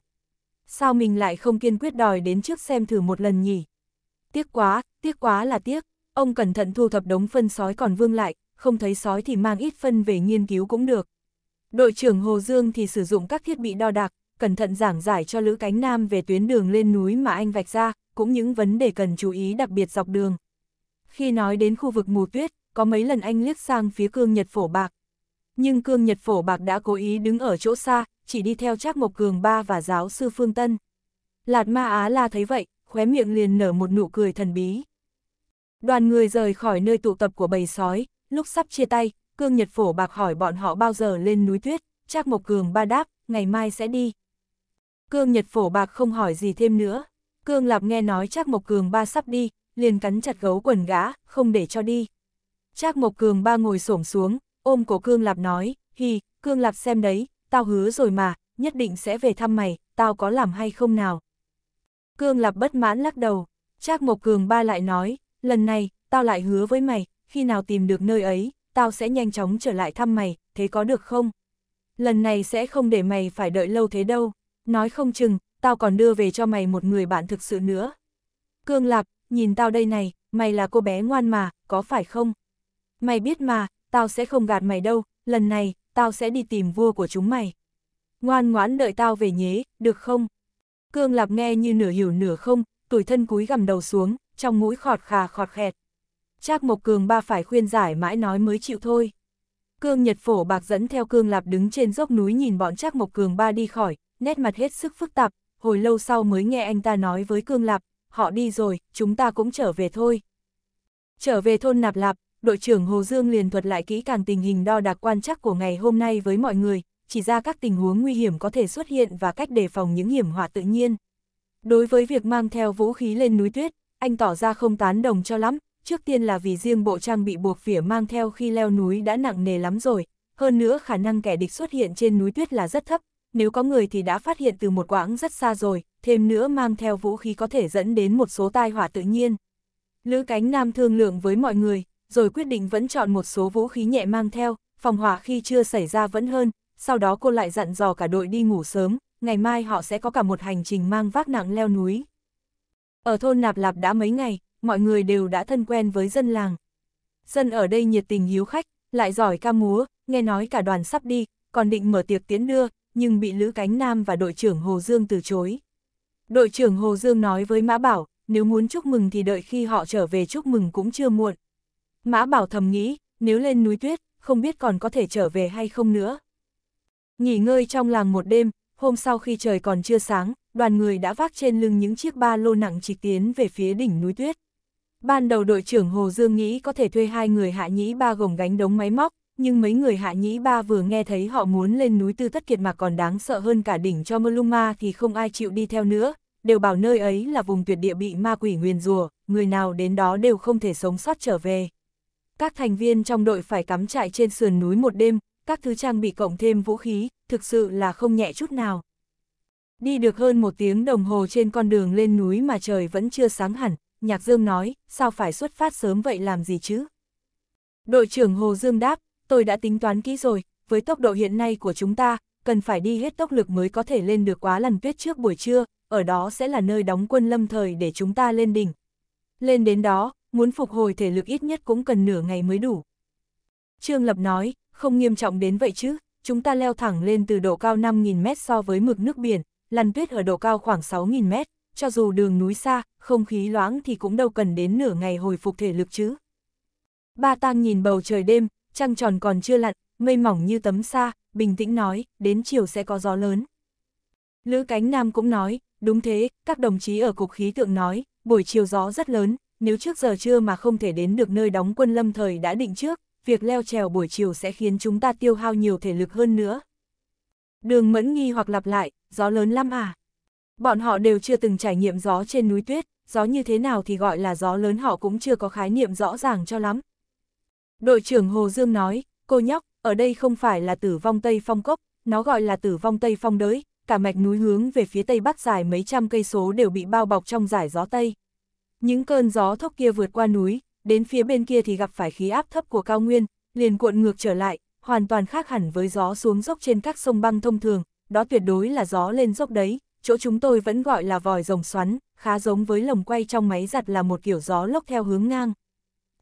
S1: Sao mình lại không kiên quyết đòi đến trước xem thử một lần nhỉ? Tiếc quá, tiếc quá là tiếc, ông cẩn thận thu thập đống phân sói còn vương lại, không thấy sói thì mang ít phân về nghiên cứu cũng được. Đội trưởng Hồ Dương thì sử dụng các thiết bị đo đạc, cẩn thận giảng giải cho Lữ Cánh Nam về tuyến đường lên núi mà anh vạch ra, cũng những vấn đề cần chú ý đặc biệt dọc đường. Khi nói đến khu vực mù tuyết, có mấy lần anh liếc sang phía cương Nhật Phổ Bạc. Nhưng cương Nhật Phổ Bạc đã cố ý đứng ở chỗ xa, chỉ đi theo Trác Mộc Cường Ba và giáo sư Phương Tân. Lạt Ma Á La thấy vậy, khóe miệng liền nở một nụ cười thần bí. Đoàn người rời khỏi nơi tụ tập của bầy sói, lúc sắp chia tay, cương Nhật Phổ Bạc hỏi bọn họ bao giờ lên núi tuyết, Trác Mộc Cường Ba đáp, ngày mai sẽ đi, Cương Nhật phổ bạc không hỏi gì thêm nữa. Cương Lạp nghe nói Trác Mộc Cường ba sắp đi, liền cắn chặt gấu quần gã, không để cho đi. Trác Mộc Cường ba ngồi xổm xuống, ôm cổ Cương Lạp nói, hì, Cương Lạp xem đấy, tao hứa rồi mà, nhất định sẽ về thăm mày, tao có làm hay không nào. Cương Lạp bất mãn lắc đầu, Trác Mộc Cường ba lại nói, lần này, tao lại hứa với mày, khi nào tìm được nơi ấy, tao sẽ nhanh chóng trở lại thăm mày, thế có được không? Lần này sẽ không để mày phải đợi lâu thế đâu nói không chừng, tao còn đưa về cho mày một người bạn thực sự nữa. Cương Lạc, nhìn tao đây này, mày là cô bé ngoan mà, có phải không? Mày biết mà, tao sẽ không gạt mày đâu, lần này, tao sẽ đi tìm vua của chúng mày. Ngoan ngoãn đợi tao về nhé, được không? Cương Lạp nghe như nửa hiểu nửa không, tuổi thân cúi gằm đầu xuống, trong mũi khọt khà khọt khẹt. Trác Mộc Cường ba phải khuyên giải mãi nói mới chịu thôi. Cương Nhật Phổ bạc dẫn theo Cương Lạp đứng trên dốc núi nhìn bọn Trác Mộc Cường ba đi khỏi, nét mặt hết sức phức tạp, hồi lâu sau mới nghe anh ta nói với Cương Lạp, họ đi rồi, chúng ta cũng trở về thôi. Trở về thôn Nạp Lạp, đội trưởng Hồ Dương liền thuật lại kỹ càng tình hình đo đạc quan chắc của ngày hôm nay với mọi người, chỉ ra các tình huống nguy hiểm có thể xuất hiện và cách đề phòng những hiểm họa tự nhiên. Đối với việc mang theo vũ khí lên núi tuyết, anh tỏ ra không tán đồng cho lắm, trước tiên là vì riêng bộ trang bị buộc phỉa mang theo khi leo núi đã nặng nề lắm rồi, hơn nữa khả năng kẻ địch xuất hiện trên núi tuyết là rất thấp, nếu có người thì đã phát hiện từ một quãng rất xa rồi, thêm nữa mang theo vũ khí có thể dẫn đến một số tai họa tự nhiên. Lữ cánh nam thương lượng với mọi người, rồi quyết định vẫn chọn một số vũ khí nhẹ mang theo, phòng hỏa khi chưa xảy ra vẫn hơn, sau đó cô lại dặn dò cả đội đi ngủ sớm, ngày mai họ sẽ có cả một hành trình mang vác nặng leo núi. Ở thôn Nạp Lạp đã mấy ngày, mọi người đều đã thân quen với dân làng. Dân ở đây nhiệt tình hiếu khách, lại giỏi ca múa, nghe nói cả đoàn sắp đi, còn định mở tiệc tiễn đưa, nhưng bị Lữ Cánh Nam và đội trưởng Hồ Dương từ chối. Đội trưởng Hồ Dương nói với Mã Bảo, nếu muốn chúc mừng thì đợi khi họ trở về chúc mừng cũng chưa muộn. Mã Bảo thầm nghĩ, nếu lên núi tuyết, không biết còn có thể trở về hay không nữa. Nghỉ ngơi trong làng một đêm, hôm sau khi trời còn chưa sáng, đoàn người đã vác trên lưng những chiếc ba lô nặng trịch tiến về phía đỉnh núi tuyết. Ban đầu đội trưởng Hồ Dương nghĩ có thể thuê hai người hạ nhĩ ba gồng gánh đống máy móc, nhưng mấy người hạ nhĩ ba vừa nghe thấy họ muốn lên núi tư thất kiệt mà còn đáng sợ hơn cả đỉnh cho Maluma thì không ai chịu đi theo nữa, đều bảo nơi ấy là vùng tuyệt địa bị ma quỷ nguyền rùa, người nào đến đó đều không thể sống sót trở về. Các thành viên trong đội phải cắm trại trên sườn núi một đêm, các thứ trang bị cộng thêm vũ khí, thực sự là không nhẹ chút nào. Đi được hơn một tiếng đồng hồ trên con đường lên núi mà trời vẫn chưa sáng hẳn, Nhạc Dương nói, sao phải xuất phát sớm vậy làm gì chứ? Đội trưởng Hồ Dương đáp, tôi đã tính toán kỹ rồi, với tốc độ hiện nay của chúng ta, cần phải đi hết tốc lực mới có thể lên được quá lằn tuyết trước buổi trưa, ở đó sẽ là nơi đóng quân lâm thời để chúng ta lên đỉnh. Lên đến đó, muốn phục hồi thể lực ít nhất cũng cần nửa ngày mới đủ. Trương Lập nói, không nghiêm trọng đến vậy chứ, chúng ta leo thẳng lên từ độ cao 5.000m so với mực nước biển, lăn tuyết ở độ cao khoảng 6.000m, cho dù đường núi xa, không khí loãng thì cũng đâu cần đến nửa ngày hồi phục thể lực chứ. Ba tang nhìn bầu trời đêm, trăng tròn còn chưa lặn, mây mỏng như tấm sa, bình tĩnh nói, đến chiều sẽ có gió lớn. Lữ Cánh Nam cũng nói, đúng thế, các đồng chí ở Cục Khí tượng nói, buổi chiều gió rất lớn, nếu trước giờ trưa mà không thể đến được nơi đóng quân lâm thời đã định trước, việc leo trèo buổi chiều sẽ khiến chúng ta tiêu hao nhiều thể lực hơn nữa. Đường mẫn nghi hoặc lặp lại, gió lớn lắm à? Bọn họ đều chưa từng trải nghiệm gió trên núi tuyết, gió như thế nào thì gọi là gió lớn họ cũng chưa có khái niệm rõ ràng cho lắm, Đội trưởng Hồ Dương nói, cô nhóc, ở đây không phải là tử vong Tây Phong Cốc, nó gọi là tử vong Tây Phong Đới, cả mạch núi hướng về phía Tây Bắc dài mấy trăm cây số đều bị bao bọc trong giải gió Tây. Những cơn gió thốc kia vượt qua núi, đến phía bên kia thì gặp phải khí áp thấp của cao nguyên, liền cuộn ngược trở lại, hoàn toàn khác hẳn với gió xuống dốc trên các sông băng thông thường, đó tuyệt đối là gió lên dốc đấy, chỗ chúng tôi vẫn gọi là vòi rồng xoắn, khá giống với lồng quay trong máy giặt là một kiểu gió lốc theo hướng ngang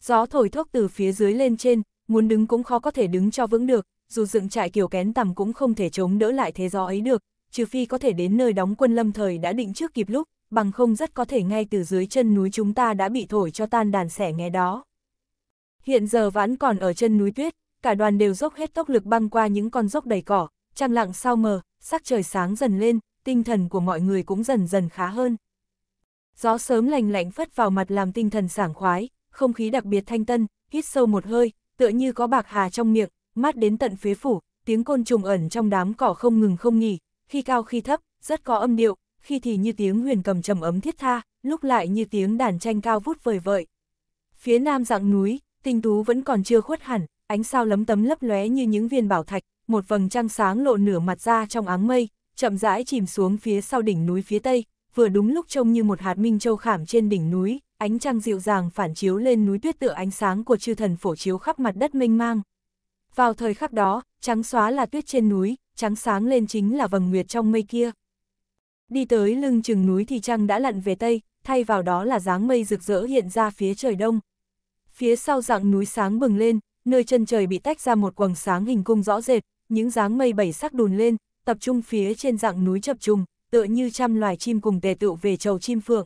S1: gió thổi thuốc từ phía dưới lên trên, muốn đứng cũng khó có thể đứng cho vững được, dù dựng trại kiểu kén tầm cũng không thể chống đỡ lại thế gió ấy được, trừ phi có thể đến nơi đóng quân lâm thời đã định trước kịp lúc, bằng không rất có thể ngay từ dưới chân núi chúng ta đã bị thổi cho tan đàn sẻ nghe đó. Hiện giờ vẫn còn ở chân núi tuyết, cả đoàn đều dốc hết tốc lực băng qua những con dốc đầy cỏ, trăng lặng sao mờ, sắc trời sáng dần lên, tinh thần của mọi người cũng dần dần khá hơn. Gió sớm lành lạnh phất vào mặt làm tinh thần sảng khoái, không khí đặc biệt thanh tân, hít sâu một hơi, tựa như có bạc hà trong miệng, mát đến tận phế phủ, tiếng côn trùng ẩn trong đám cỏ không ngừng không nghỉ, khi cao khi thấp, rất có âm điệu, khi thì như tiếng huyền cầm trầm ấm thiết tha, lúc lại như tiếng đàn tranh cao vút vời vợi. Phía nam dạng núi, tinh tú vẫn còn chưa khuất hẳn, ánh sao lấm tấm lấp lóe như những viên bảo thạch, một vầng trăng sáng lộ nửa mặt ra trong áng mây, chậm rãi chìm xuống phía sau đỉnh núi phía tây, vừa đúng lúc trông như một hạt minh châu khảm trên đỉnh núi, ánh trăng dịu dàng phản chiếu lên núi tuyết tựa ánh sáng của chư thần phổ chiếu khắp mặt đất mênh mang. Vào thời khắc đó, trắng xóa là tuyết trên núi, trắng sáng lên chính là vầng nguyệt trong mây kia. Đi tới lưng chừng núi thì trăng đã lặn về tây, thay vào đó là dáng mây rực rỡ hiện ra phía trời đông. Phía sau dạng núi sáng bừng lên, nơi chân trời bị tách ra một quầng sáng hình cung rõ rệt, những dáng mây bảy sắc đùn lên, tập trung phía trên dạng núi chập trùng, tựa như trăm loài chim cùng tề tựu về chầu chim phượng.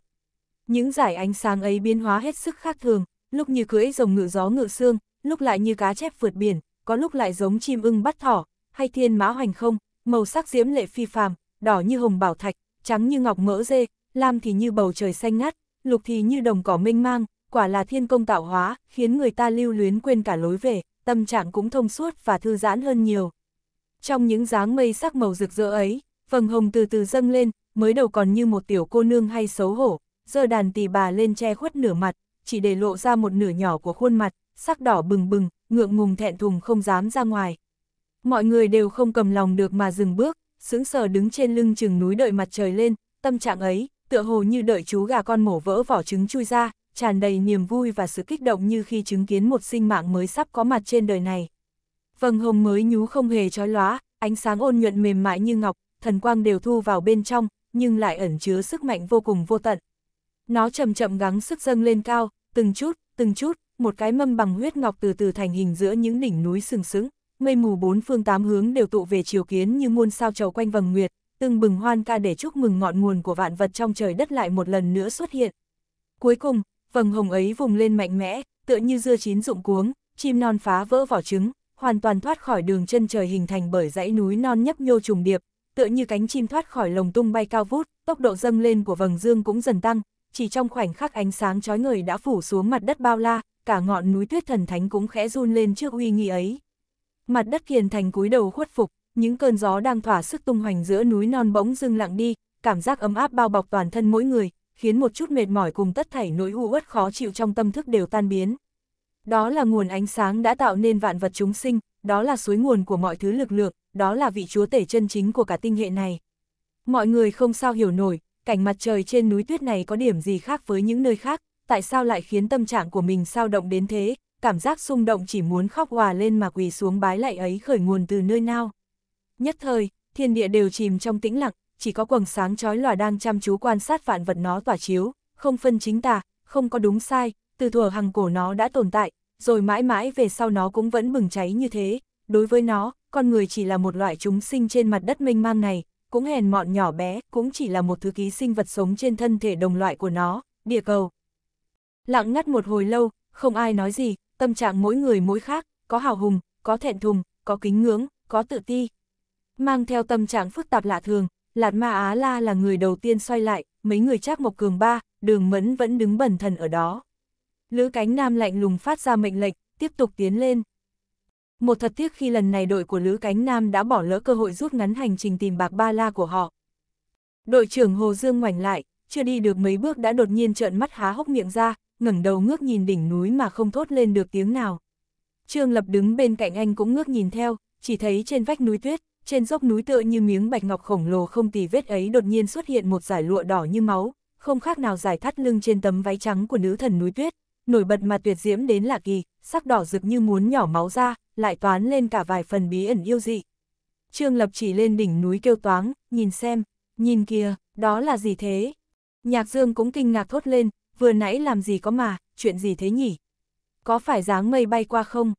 S1: Những giải ánh sáng ấy biến hóa hết sức khác thường, lúc như cưỡi rồng ngự gió ngự xương, lúc lại như cá chép vượt biển, có lúc lại giống chim ưng bắt thỏ, hay thiên mã hoành không, màu sắc diễm lệ phi phàm, đỏ như hồng bảo thạch, trắng như ngọc mỡ dê, lam thì như bầu trời xanh ngắt, lục thì như đồng cỏ mênh mang, quả là thiên công tạo hóa, khiến người ta lưu luyến quên cả lối về, tâm trạng cũng thông suốt và thư giãn hơn nhiều. Trong những dáng mây sắc màu rực rỡ ấy, Vầng hồng từ từ dâng lên, mới đầu còn như một tiểu cô nương hay xấu hổ, giờ đàn tỳ bà lên che khuất nửa mặt, chỉ để lộ ra một nửa nhỏ của khuôn mặt, sắc đỏ bừng bừng, ngượng ngùng thẹn thùng không dám ra ngoài. Mọi người đều không cầm lòng được mà dừng bước, sững sờ đứng trên lưng chừng núi đợi mặt trời lên, tâm trạng ấy, tựa hồ như đợi chú gà con mổ vỡ vỏ trứng chui ra, tràn đầy niềm vui và sự kích động như khi chứng kiến một sinh mạng mới sắp có mặt trên đời này. Vầng hồng mới nhú không hề chói lóa, ánh sáng ôn nhuận mềm mại như ngọc, thần quang đều thu vào bên trong, nhưng lại ẩn chứa sức mạnh vô cùng vô tận. Nó chậm chậm gắng sức dâng lên cao, từng chút, từng chút, một cái mâm bằng huyết ngọc từ từ thành hình giữa những đỉnh núi sừng sững, mây mù bốn phương tám hướng đều tụ về chiều kiến như muôn sao trầu quanh vầng nguyệt, từng bừng hoan ca để chúc mừng ngọn nguồn của vạn vật trong trời đất lại một lần nữa xuất hiện. Cuối cùng, vầng hồng ấy vùng lên mạnh mẽ, tựa như dưa chín rụng cuống, chim non phá vỡ vỏ trứng, hoàn toàn thoát khỏi đường chân trời hình thành bởi dãy núi non nhấp nhô trùng điệp, tựa như cánh chim thoát khỏi lồng tung bay cao vút, tốc độ dâng lên của vầng dương cũng dần tăng, chỉ trong khoảnh khắc ánh sáng chói người đã phủ xuống mặt đất bao la, cả ngọn núi tuyết thần thánh cũng khẽ run lên trước uy nghi ấy. Mặt đất hiền thành cúi đầu khuất phục, những cơn gió đang thỏa sức tung hoành giữa núi non bỗng dưng lặng đi, cảm giác ấm áp bao bọc toàn thân mỗi người, khiến một chút mệt mỏi cùng tất thảy nỗi u uất khó chịu trong tâm thức đều tan biến. Đó là nguồn ánh sáng đã tạo nên vạn vật chúng sinh, đó là suối nguồn của mọi thứ lực lượng, đó là vị chúa tể chân chính của cả tinh hệ này. Mọi người không sao hiểu nổi, cảnh mặt trời trên núi tuyết này có điểm gì khác với những nơi khác, tại sao lại khiến tâm trạng của mình sao động đến thế, cảm giác xung động chỉ muốn khóc hòa lên mà quỳ xuống bái lại ấy khởi nguồn từ nơi nào. Nhất thời, thiên địa đều chìm trong tĩnh lặng, chỉ có quầng sáng chói lòa đang chăm chú quan sát vạn vật nó tỏa chiếu, không phân chính tà, không có đúng sai, từ thuở hằng cổ nó đã tồn tại, rồi mãi mãi về sau nó cũng vẫn bừng cháy như thế. Đối với nó, con người chỉ là một loại chúng sinh trên mặt đất mênh mang này, cũng hèn mọn nhỏ bé, cũng chỉ là một thứ ký sinh vật sống trên thân thể đồng loại của nó, địa cầu. Lặng ngắt một hồi lâu, không ai nói gì, tâm trạng mỗi người mỗi khác, có hào hùng, có thẹn thùng, có kính ngưỡng, có tự ti. Mang theo tâm trạng phức tạp lạ thường, Lạt Ma Á La là người đầu tiên xoay lại, mấy người Trác Mộc Cường ba, đường mẫn vẫn đứng bẩn thần ở đó. Lữ cánh nam lạnh lùng phát ra mệnh lệnh, tiếp tục tiến lên. Một thật tiếc khi lần này đội của Lữ Cánh Nam đã bỏ lỡ cơ hội rút ngắn hành trình tìm bạc ba la của họ. Đội trưởng Hồ Dương ngoảnh lại, chưa đi được mấy bước đã đột nhiên trợn mắt há hốc miệng ra, ngẩng đầu ngước nhìn đỉnh núi mà không thốt lên được tiếng nào. Trương Lập đứng bên cạnh anh cũng ngước nhìn theo, chỉ thấy trên vách núi tuyết, trên dốc núi tựa như miếng bạch ngọc khổng lồ không tì vết ấy đột nhiên xuất hiện một giải lụa đỏ như máu, không khác nào giải thắt lưng trên tấm váy trắng của nữ thần núi tuyết, nổi bật mà tuyệt diễm đến lạ kỳ, sắc đỏ rực như muốn nhỏ máu ra, lại toán lên cả vài phần bí ẩn yêu dị. Trương Lập chỉ lên đỉnh núi kêu toáng, nhìn xem, nhìn kìa, đó là gì thế? Nhạc Dương cũng kinh ngạc thốt lên, vừa nãy làm gì có mà, chuyện gì thế nhỉ? Có phải dáng mây bay qua không?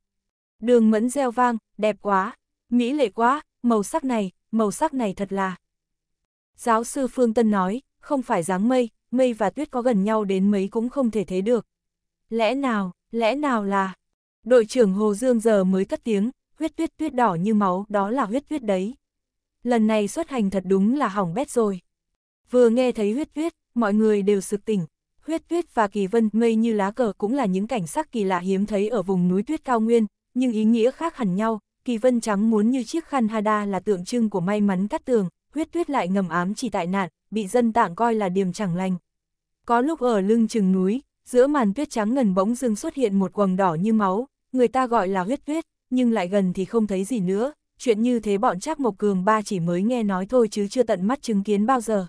S1: Đường mẫn reo vang, đẹp quá, mỹ lệ quá, màu sắc này, màu sắc này thật là. Giáo sư Phương Tân nói, không phải dáng mây, mây và tuyết có gần nhau đến mấy cũng không thể thấy được, lẽ nào, lẽ nào là... Đội trưởng Hồ Dương giờ mới cất tiếng, huyết tuyết tuyết đỏ như máu, đó là huyết tuyết đấy. Lần này xuất hành thật đúng là hỏng bét rồi. Vừa nghe thấy huyết tuyết, mọi người đều sực tỉnh. Huyết tuyết và kỳ vân mây như lá cờ cũng là những cảnh sắc kỳ lạ hiếm thấy ở vùng núi tuyết cao nguyên, nhưng ý nghĩa khác hẳn nhau. Kỳ vân trắng muốn như chiếc khăn hada là tượng trưng của may mắn cắt tường, huyết tuyết lại ngầm ám chỉ tại nạn, bị dân tạng coi là điềm chẳng lành. Có lúc ở lưng chừng núi, giữa màn tuyết trắng ngần bỗng dưng xuất hiện một quầng đỏ như máu, người ta gọi là huyết tuyết, nhưng lại gần thì không thấy gì nữa, chuyện như thế bọn Trác Mộc Cường ba chỉ mới nghe nói thôi chứ chưa tận mắt chứng kiến bao giờ.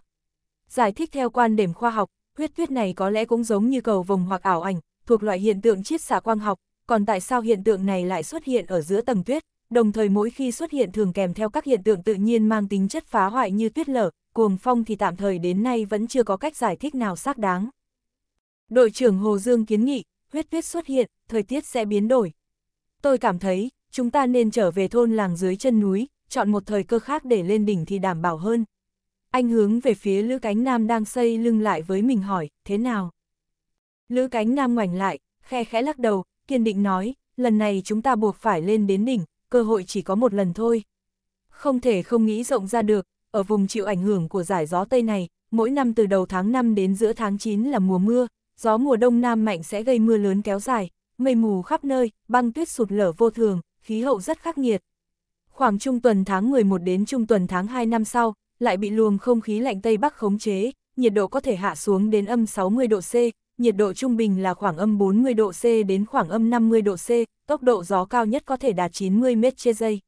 S1: Giải thích theo quan điểm khoa học, huyết tuyết này có lẽ cũng giống như cầu vồng hoặc ảo ảnh, thuộc loại hiện tượng chiết xạ quang học, còn tại sao hiện tượng này lại xuất hiện ở giữa tầng tuyết, đồng thời mỗi khi xuất hiện thường kèm theo các hiện tượng tự nhiên mang tính chất phá hoại như tuyết lở, cuồng phong thì tạm thời đến nay vẫn chưa có cách giải thích nào xác đáng. Đội trưởng Hồ Dương kiến nghị, huyết huyết xuất hiện, thời tiết sẽ biến đổi. Tôi cảm thấy, chúng ta nên trở về thôn làng dưới chân núi, chọn một thời cơ khác để lên đỉnh thì đảm bảo hơn. Anh hướng về phía Lữ Cánh Nam đang xây lưng lại với mình hỏi, thế nào? Lữ Cánh Nam ngoảnh lại, khe khẽ lắc đầu, kiên định nói, lần này chúng ta buộc phải lên đến đỉnh, cơ hội chỉ có một lần thôi. Không thể không nghĩ rộng ra được, ở vùng chịu ảnh hưởng của giải gió Tây này, mỗi năm từ đầu tháng 5 đến giữa tháng 9 là mùa mưa, Gió mùa đông nam mạnh sẽ gây mưa lớn kéo dài, mây mù khắp nơi, băng tuyết sụt lở vô thường, khí hậu rất khắc nghiệt. Khoảng trung tuần tháng 11 đến trung tuần tháng 2 năm sau, lại bị luồng không khí lạnh Tây Bắc khống chế, nhiệt độ có thể hạ xuống đến âm 60 độ C, nhiệt độ trung bình là khoảng âm 40 độ C đến khoảng âm 50 độ C, tốc độ gió cao nhất có thể đạt 90 m trên giây.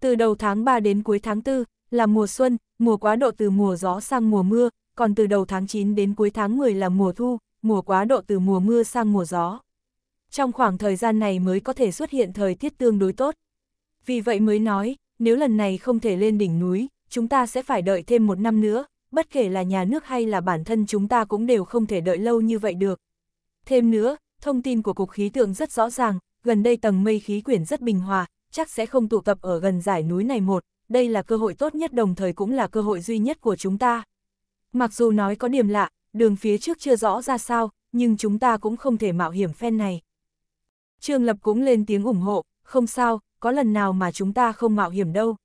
S1: Từ đầu tháng 3 đến cuối tháng 4 là mùa xuân, mùa quá độ từ mùa gió sang mùa mưa, còn từ đầu tháng 9 đến cuối tháng 10 là mùa thu, mùa quá độ từ mùa mưa sang mùa gió. Trong khoảng thời gian này mới có thể xuất hiện thời tiết tương đối tốt. Vì vậy mới nói, nếu lần này không thể lên đỉnh núi, chúng ta sẽ phải đợi thêm một năm nữa, bất kể là nhà nước hay là bản thân chúng ta cũng đều không thể đợi lâu như vậy được. Thêm nữa, thông tin của Cục Khí tượng rất rõ ràng, gần đây tầng mây khí quyển rất bình hòa, chắc sẽ không tụ tập ở gần giải núi này một, đây là cơ hội tốt nhất đồng thời cũng là cơ hội duy nhất của chúng ta. Mặc dù nói có điểm lạ, đường phía trước chưa rõ ra sao, nhưng chúng ta cũng không thể mạo hiểm phen này. Trương Lập cũng lên tiếng ủng hộ, không sao, có lần nào mà chúng ta không mạo hiểm đâu.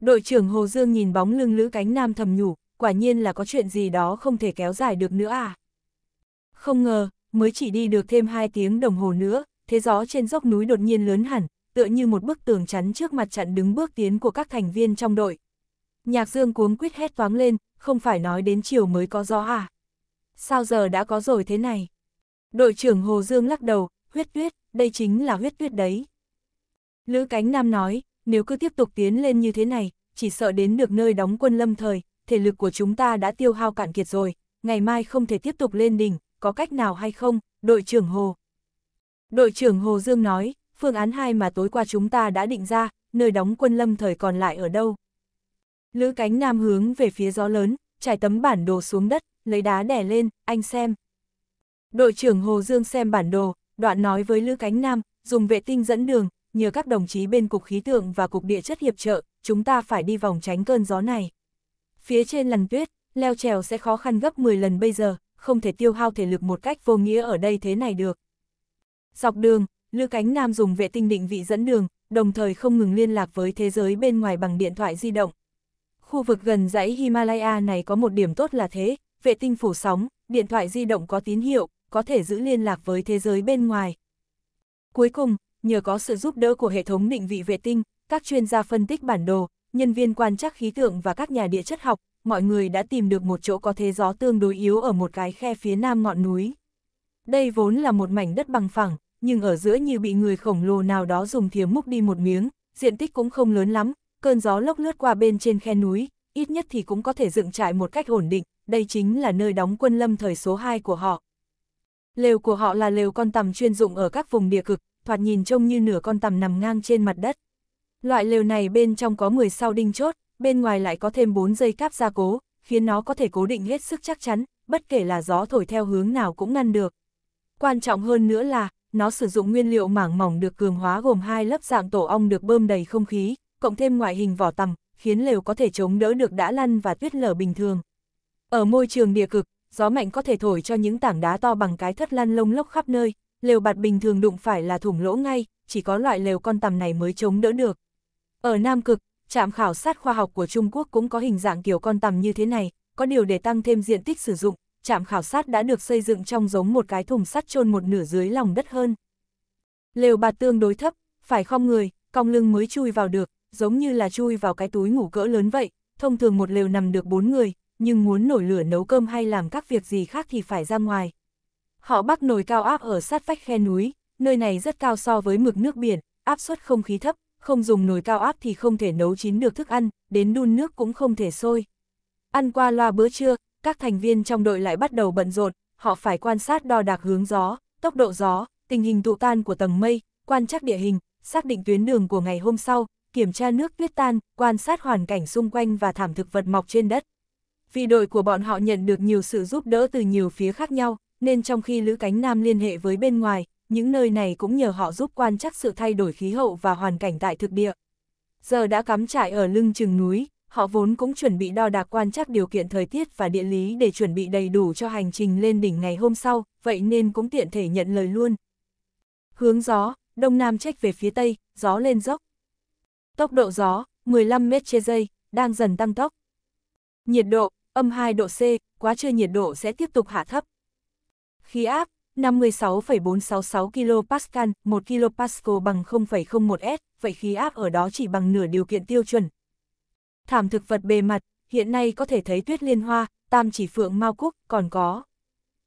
S1: Đội trưởng Hồ Dương nhìn bóng lưng Lữ Cánh Nam thầm nhủ, quả nhiên là có chuyện gì đó không thể kéo dài được nữa à. Không ngờ, mới chỉ đi được thêm 2 tiếng đồng hồ nữa, thế gió trên dốc núi đột nhiên lớn hẳn, tựa như một bức tường chắn trước mặt chặn đứng bước tiến của các thành viên trong đội. Nhạc dương cuống quýt hét toáng lên, không phải nói đến chiều mới có gió à. Sao giờ đã có rồi thế này? Đội trưởng Hồ Dương lắc đầu, huyết tuyết, đây chính là huyết tuyết đấy. Lữ Cánh Nam nói, nếu cứ tiếp tục tiến lên như thế này, chỉ sợ đến được nơi đóng quân lâm thời, thể lực của chúng ta đã tiêu hao cạn kiệt rồi, ngày mai không thể tiếp tục lên đỉnh, có cách nào hay không, đội trưởng Hồ. Đội trưởng Hồ Dương nói, phương án 2 mà tối qua chúng ta đã định ra, nơi đóng quân lâm thời còn lại ở đâu. Lữ cánh nam hướng về phía gió lớn, trải tấm bản đồ xuống đất, lấy đá đẻ lên, anh xem. Đội trưởng Hồ Dương xem bản đồ, đoạn nói với Lữ cánh nam, dùng vệ tinh dẫn đường, nhờ các đồng chí bên Cục Khí tượng và Cục Địa chất hiệp trợ, chúng ta phải đi vòng tránh cơn gió này. Phía trên lằn tuyết, leo trèo sẽ khó khăn gấp 10 lần bây giờ, không thể tiêu hao thể lực một cách vô nghĩa ở đây thế này được. Dọc đường, Lữ Cánh Nam dùng vệ tinh định vị dẫn đường, đồng thời không ngừng liên lạc với thế giới bên ngoài bằng điện thoại di động. Khu vực gần dãy Himalaya này có một điểm tốt là thế, vệ tinh phủ sóng, điện thoại di động có tín hiệu, có thể giữ liên lạc với thế giới bên ngoài. Cuối cùng, nhờ có sự giúp đỡ của hệ thống định vị vệ tinh, các chuyên gia phân tích bản đồ, nhân viên quan trắc khí tượng và các nhà địa chất học, mọi người đã tìm được một chỗ có thế gió tương đối yếu ở một cái khe phía nam ngọn núi. Đây vốn là một mảnh đất bằng phẳng, nhưng ở giữa như bị người khổng lồ nào đó dùng thiếm múc đi một miếng, diện tích cũng không lớn lắm, cơn gió lốc lướt qua bên trên khe núi, ít nhất thì cũng có thể dựng trại một cách ổn định, đây chính là nơi đóng quân lâm thời số 2 của họ. Lều của họ là lều con tầm chuyên dụng ở các vùng địa cực, thoạt nhìn trông như nửa con tầm nằm ngang trên mặt đất. Loại lều này bên trong có 10 sao đinh chốt, bên ngoài lại có thêm 4 dây cáp gia cố, khiến nó có thể cố định hết sức chắc chắn, bất kể là gió thổi theo hướng nào cũng ngăn được. Quan trọng hơn nữa là, nó sử dụng nguyên liệu mảng mỏng được cường hóa gồm hai lớp dạng tổ ong được bơm đầy không khí, cộng thêm ngoại hình vỏ tầm khiến lều có thể chống đỡ được đã lăn và tuyết lở bình thường. Ở môi trường địa cực, gió mạnh có thể thổi cho những tảng đá to bằng cái thất lăn lông lốc khắp nơi, lều bạt bình thường đụng phải là thủng lỗ ngay, chỉ có loại lều con tầm này mới chống đỡ được. Ở Nam Cực, trạm khảo sát khoa học của Trung Quốc cũng có hình dạng kiểu con tầm như thế này, có điều để tăng thêm diện tích sử dụng, trạm khảo sát đã được xây dựng trong giống một cái thùng sắt chôn một nửa dưới lòng đất hơn. Lều bạt tương đối thấp, phải không người, cong lưng mới chui vào được, giống như là chui vào cái túi ngủ cỡ lớn vậy, thông thường một lều nằm được bốn người, nhưng muốn nổi lửa nấu cơm hay làm các việc gì khác thì phải ra ngoài. Họ bắt nồi cao áp ở sát vách khe núi, nơi này rất cao so với mực nước biển, áp suất không khí thấp, không dùng nồi cao áp thì không thể nấu chín được thức ăn, đến đun nước cũng không thể sôi. Ăn qua loa bữa trưa, các thành viên trong đội lại bắt đầu bận rộn, họ phải quan sát đo đạc hướng gió, tốc độ gió, tình hình tụ tan của tầng mây, quan trắc địa hình, xác định tuyến đường của ngày hôm sau, kiểm tra nước tuyết tan, quan sát hoàn cảnh xung quanh và thảm thực vật mọc trên đất. Vì đội của bọn họ nhận được nhiều sự giúp đỡ từ nhiều phía khác nhau, nên trong khi Lữ Cánh Nam liên hệ với bên ngoài, những nơi này cũng nhờ họ giúp quan chắc sự thay đổi khí hậu và hoàn cảnh tại thực địa. Giờ đã cắm trại ở lưng chừng núi, họ vốn cũng chuẩn bị đo đạc quan trắc điều kiện thời tiết và địa lý để chuẩn bị đầy đủ cho hành trình lên đỉnh ngày hôm sau, vậy nên cũng tiện thể nhận lời luôn. Hướng gió, đông nam trách về phía tây, gió lên dốc tốc độ gió 15 m trên giây, đang dần tăng tốc. Nhiệt độ, âm 2 độ C, quá trưa nhiệt độ sẽ tiếp tục hạ thấp. Khí áp, 56,466 kPa, 1 kPa bằng 0,01 S, vậy khí áp ở đó chỉ bằng nửa điều kiện tiêu chuẩn. Thảm thực vật bề mặt, hiện nay có thể thấy tuyết liên hoa, tam chỉ phượng mao cúc, còn có.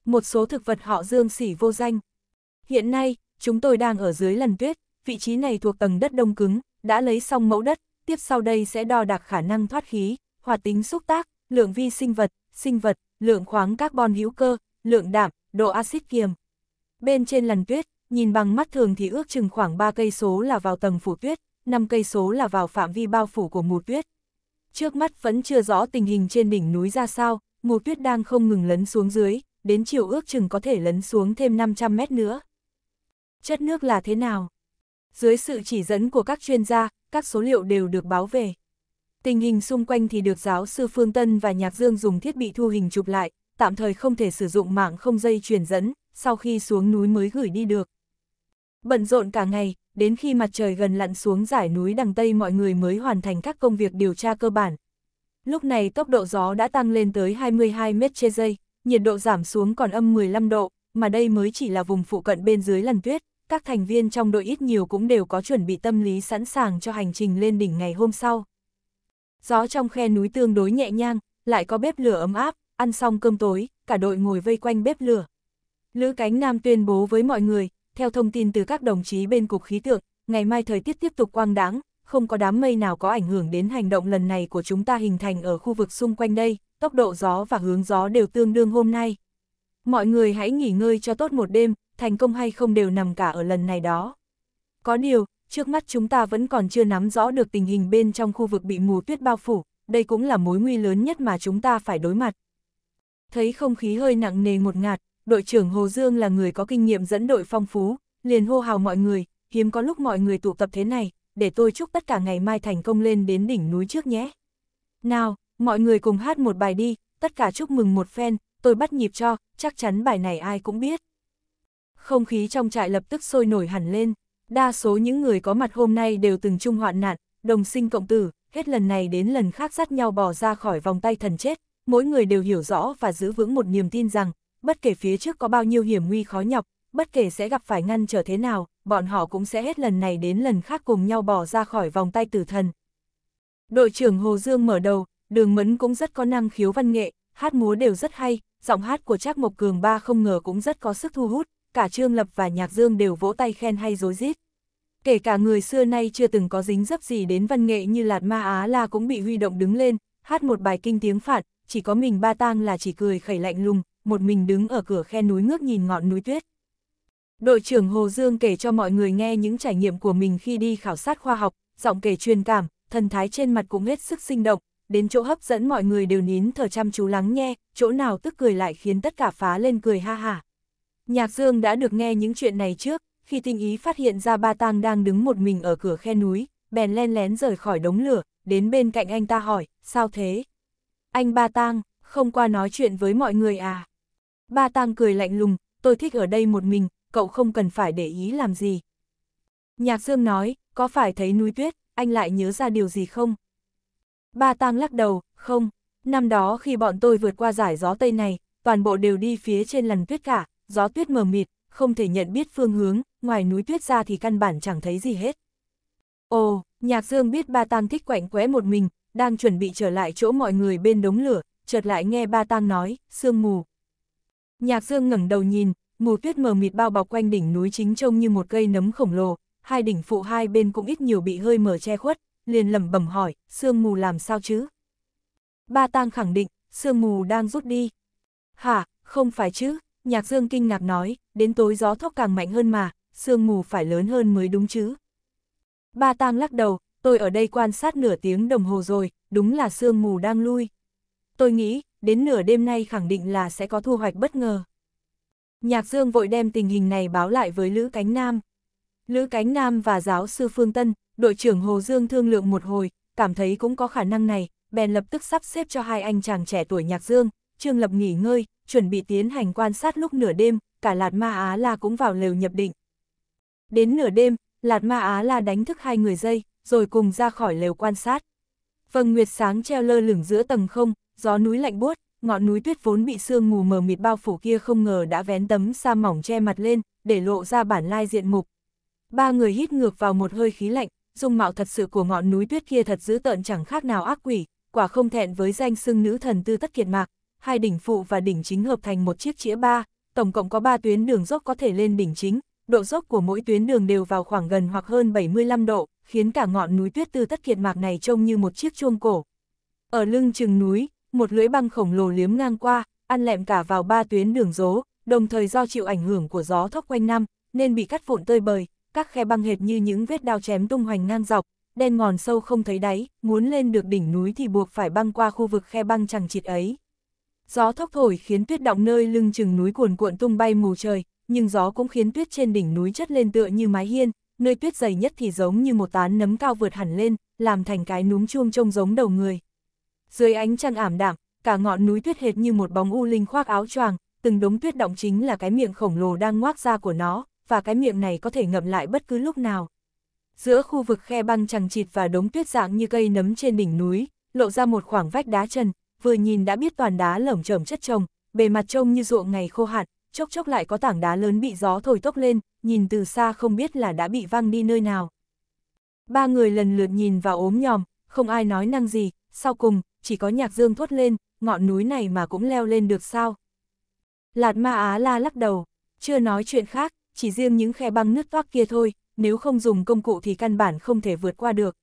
S1: Một số thực vật họ dương sỉ vô danh. Hiện nay, chúng tôi đang ở dưới lần tuyết, vị trí này thuộc tầng đất đông cứng, đã lấy xong mẫu đất, tiếp sau đây sẽ đo đạc khả năng thoát khí, hoạt tính xúc tác, lượng vi sinh vật, sinh vật, lượng khoáng carbon hữu cơ, lượng đạm, độ axit kiềm. Bên trên làn tuyết, nhìn bằng mắt thường thì ước chừng khoảng 3 cây số là vào tầng phủ tuyết, 5 cây số là vào phạm vi bao phủ của mù tuyết. Trước mắt vẫn chưa rõ tình hình trên đỉnh núi ra sao, mù tuyết đang không ngừng lấn xuống dưới, đến chiều ước chừng có thể lấn xuống thêm 500 mét nữa. Chất nước là thế nào? Dưới sự chỉ dẫn của các chuyên gia, các số liệu đều được báo về. Tình hình xung quanh thì được giáo sư Phương Tân và Nhạc Dương dùng thiết bị thu hình chụp lại, tạm thời không thể sử dụng mạng không dây truyền dẫn, sau khi xuống núi mới gửi đi được. Bận rộn cả ngày, đến khi mặt trời gần lặn xuống giải núi đằng Tây mọi người mới hoàn thành các công việc điều tra cơ bản. Lúc này tốc độ gió đã tăng lên tới 22 mét trên giây, nhiệt độ giảm xuống còn âm 15 độ, mà đây mới chỉ là vùng phụ cận bên dưới lần tuyết các thành viên trong đội ít nhiều cũng đều có chuẩn bị tâm lý sẵn sàng cho hành trình lên đỉnh ngày hôm sau. Gió trong khe núi tương đối nhẹ nhàng, lại có bếp lửa ấm áp, ăn xong cơm tối, cả đội ngồi vây quanh bếp lửa. Lữ Cánh Nam tuyên bố với mọi người, theo thông tin từ các đồng chí bên Cục Khí tượng, ngày mai thời tiết tiếp tục quang đáng, không có đám mây nào có ảnh hưởng đến hành động lần này của chúng ta hình thành ở khu vực xung quanh đây, tốc độ gió và hướng gió đều tương đương hôm nay. Mọi người hãy nghỉ ngơi cho tốt một đêm, thành công hay không đều nằm cả ở lần này đó. Có điều, trước mắt chúng ta vẫn còn chưa nắm rõ được tình hình bên trong khu vực bị mù tuyết bao phủ, đây cũng là mối nguy lớn nhất mà chúng ta phải đối mặt. Thấy không khí hơi nặng nề một ngạt, đội trưởng Hồ Dương là người có kinh nghiệm dẫn đội phong phú, liền hô hào mọi người, hiếm có lúc mọi người tụ tập thế này, để tôi chúc tất cả ngày mai thành công lên đến đỉnh núi trước nhé. Nào, mọi người cùng hát một bài đi, tất cả chúc mừng một phen, tôi bắt nhịp cho, chắc chắn bài này ai cũng biết không khí trong trại lập tức sôi nổi hẳn lên. Đa số những người có mặt hôm nay đều từng chung hoạn nạn, đồng sinh cộng tử, hết lần này đến lần khác dắt nhau bỏ ra khỏi vòng tay thần chết, mỗi người đều hiểu rõ và giữ vững một niềm tin rằng, bất kể phía trước có bao nhiêu hiểm nguy khó nhọc, bất kể sẽ gặp phải ngăn trở thế nào, bọn họ cũng sẽ hết lần này đến lần khác cùng nhau bỏ ra khỏi vòng tay tử thần. Đội trưởng Hồ Dương mở đầu, đường mẫn cũng rất có năng khiếu văn nghệ, hát múa đều rất hay, giọng hát của Trác Mộc Cường ba không ngờ cũng rất có sức thu hút, cả Trương Lập và Nhạc Dương đều vỗ tay khen hay dối rít Kể cả người xưa nay chưa từng có dính dấp gì đến văn nghệ như Lạt Ma Á La cũng bị huy động đứng lên, hát một bài kinh tiếng phạn chỉ có mình ba tang là chỉ cười khẩy lạnh lùng, một mình đứng ở cửa khe núi ngước nhìn ngọn núi tuyết. Đội trưởng Hồ Dương kể cho mọi người nghe những trải nghiệm của mình khi đi khảo sát khoa học, giọng kể truyền cảm, thần thái trên mặt cũng hết sức sinh động, đến chỗ hấp dẫn mọi người đều nín thở chăm chú lắng nghe, chỗ nào tức cười lại khiến tất cả phá lên cười ha hả. Nhạc Dương đã được nghe những chuyện này trước, khi tinh ý phát hiện ra ba tang đang đứng một mình ở cửa khe núi, bèn len lén rời khỏi đống lửa, đến bên cạnh anh ta hỏi, sao thế? Anh ba tang, không qua nói chuyện với mọi người à? Ba tang cười lạnh lùng, tôi thích ở đây một mình, cậu không cần phải để ý làm gì. Nhạc Dương nói, có phải thấy núi tuyết, anh lại nhớ ra điều gì không? Ba tang lắc đầu, không, năm đó khi bọn tôi vượt qua giải gió Tây này, toàn bộ đều đi phía trên lằn tuyết cả, gió tuyết mờ mịt, không thể nhận biết phương hướng, ngoài núi tuyết ra thì căn bản chẳng thấy gì hết. Ồ, nhạc dương biết ba tang thích quạnh quẽ một mình, đang chuẩn bị trở lại chỗ mọi người bên đống lửa, chợt lại nghe ba tang nói, sương mù. Nhạc dương ngẩng đầu nhìn, mù tuyết mờ mịt bao bọc quanh đỉnh núi chính trông như một cây nấm khổng lồ, hai đỉnh phụ hai bên cũng ít nhiều bị hơi mở che khuất, liền lẩm bẩm hỏi, sương mù làm sao chứ? Ba tang khẳng định, sương mù đang rút đi. Hả, không phải chứ? Nhạc Dương kinh ngạc nói, đến tối gió thốc càng mạnh hơn mà, sương mù phải lớn hơn mới đúng chứ. Ba tang lắc đầu, tôi ở đây quan sát nửa tiếng đồng hồ rồi, đúng là sương mù đang lui. Tôi nghĩ, đến nửa đêm nay khẳng định là sẽ có thu hoạch bất ngờ. Nhạc Dương vội đem tình hình này báo lại với Lữ Cánh Nam. Lữ Cánh Nam và giáo sư Phương Tân, đội trưởng Hồ Dương thương lượng một hồi, cảm thấy cũng có khả năng này, bèn lập tức sắp xếp cho hai anh chàng trẻ tuổi Nhạc Dương, Trương Lập nghỉ ngơi, chuẩn bị tiến hành quan sát lúc nửa đêm, cả Lạt Ma Á La cũng vào lều nhập định. Đến nửa đêm, Lạt Ma Á La đánh thức hai người dây, rồi cùng ra khỏi lều quan sát. Vầng nguyệt sáng treo lơ lửng giữa tầng không, gió núi lạnh buốt, ngọn núi tuyết vốn bị sương mù mờ mịt bao phủ kia không ngờ đã vén tấm sa mỏng che mặt lên, để lộ ra bản lai diện mục. Ba người hít ngược vào một hơi khí lạnh, dung mạo thật sự của ngọn núi tuyết kia thật dữ tợn chẳng khác nào ác quỷ, quả không thẹn với danh xưng nữ thần tư tất kiệt mạc, hai đỉnh phụ và đỉnh chính hợp thành một chiếc chĩa ba, tổng cộng có ba tuyến đường dốc có thể lên đỉnh chính, độ dốc của mỗi tuyến đường đều vào khoảng gần hoặc hơn 75 độ, khiến cả ngọn núi tuyết từ tất kiệt mạc này trông như một chiếc chuông cổ. Ở lưng chừng núi, một lưỡi băng khổng lồ liếm ngang qua, ăn lẹm cả vào ba tuyến đường dố, đồng thời do chịu ảnh hưởng của gió thốc quanh năm, nên bị cắt vụn tơi bời, các khe băng hệt như những vết đao chém tung hoành ngang dọc, đen ngòn sâu không thấy đáy, muốn lên được đỉnh núi thì buộc phải băng qua khu vực khe băng chẳng chịt ấy. Gió thốc thổi khiến tuyết động nơi lưng chừng núi cuồn cuộn tung bay mù trời, nhưng gió cũng khiến tuyết trên đỉnh núi chất lên tựa như mái hiên, nơi tuyết dày nhất thì giống như một tán nấm cao vượt hẳn lên, làm thành cái núm chuông trông giống đầu người. Dưới ánh trăng ảm đạm, cả ngọn núi tuyết hệt như một bóng u linh khoác áo choàng, từng đống tuyết động chính là cái miệng khổng lồ đang ngoác ra của nó, và cái miệng này có thể ngậm lại bất cứ lúc nào. Giữa khu vực khe băng chằng chịt và đống tuyết dạng như cây nấm trên đỉnh núi, lộ ra một khoảng vách đá trần, vừa nhìn đã biết toàn đá lởm chởm chất trồng, bề mặt trông như ruộng ngày khô hạn, chốc chốc lại có tảng đá lớn bị gió thổi tốc lên, nhìn từ xa không biết là đã bị văng đi nơi nào. Ba người lần lượt nhìn vào ốm nhòm, không ai nói năng gì, sau cùng, chỉ có nhạc dương thốt lên, ngọn núi này mà cũng leo lên được sao. Lạt ma á la lắc đầu, chưa nói chuyện khác, chỉ riêng những khe băng nứt toác kia thôi, nếu không dùng công cụ thì căn bản không thể vượt qua được.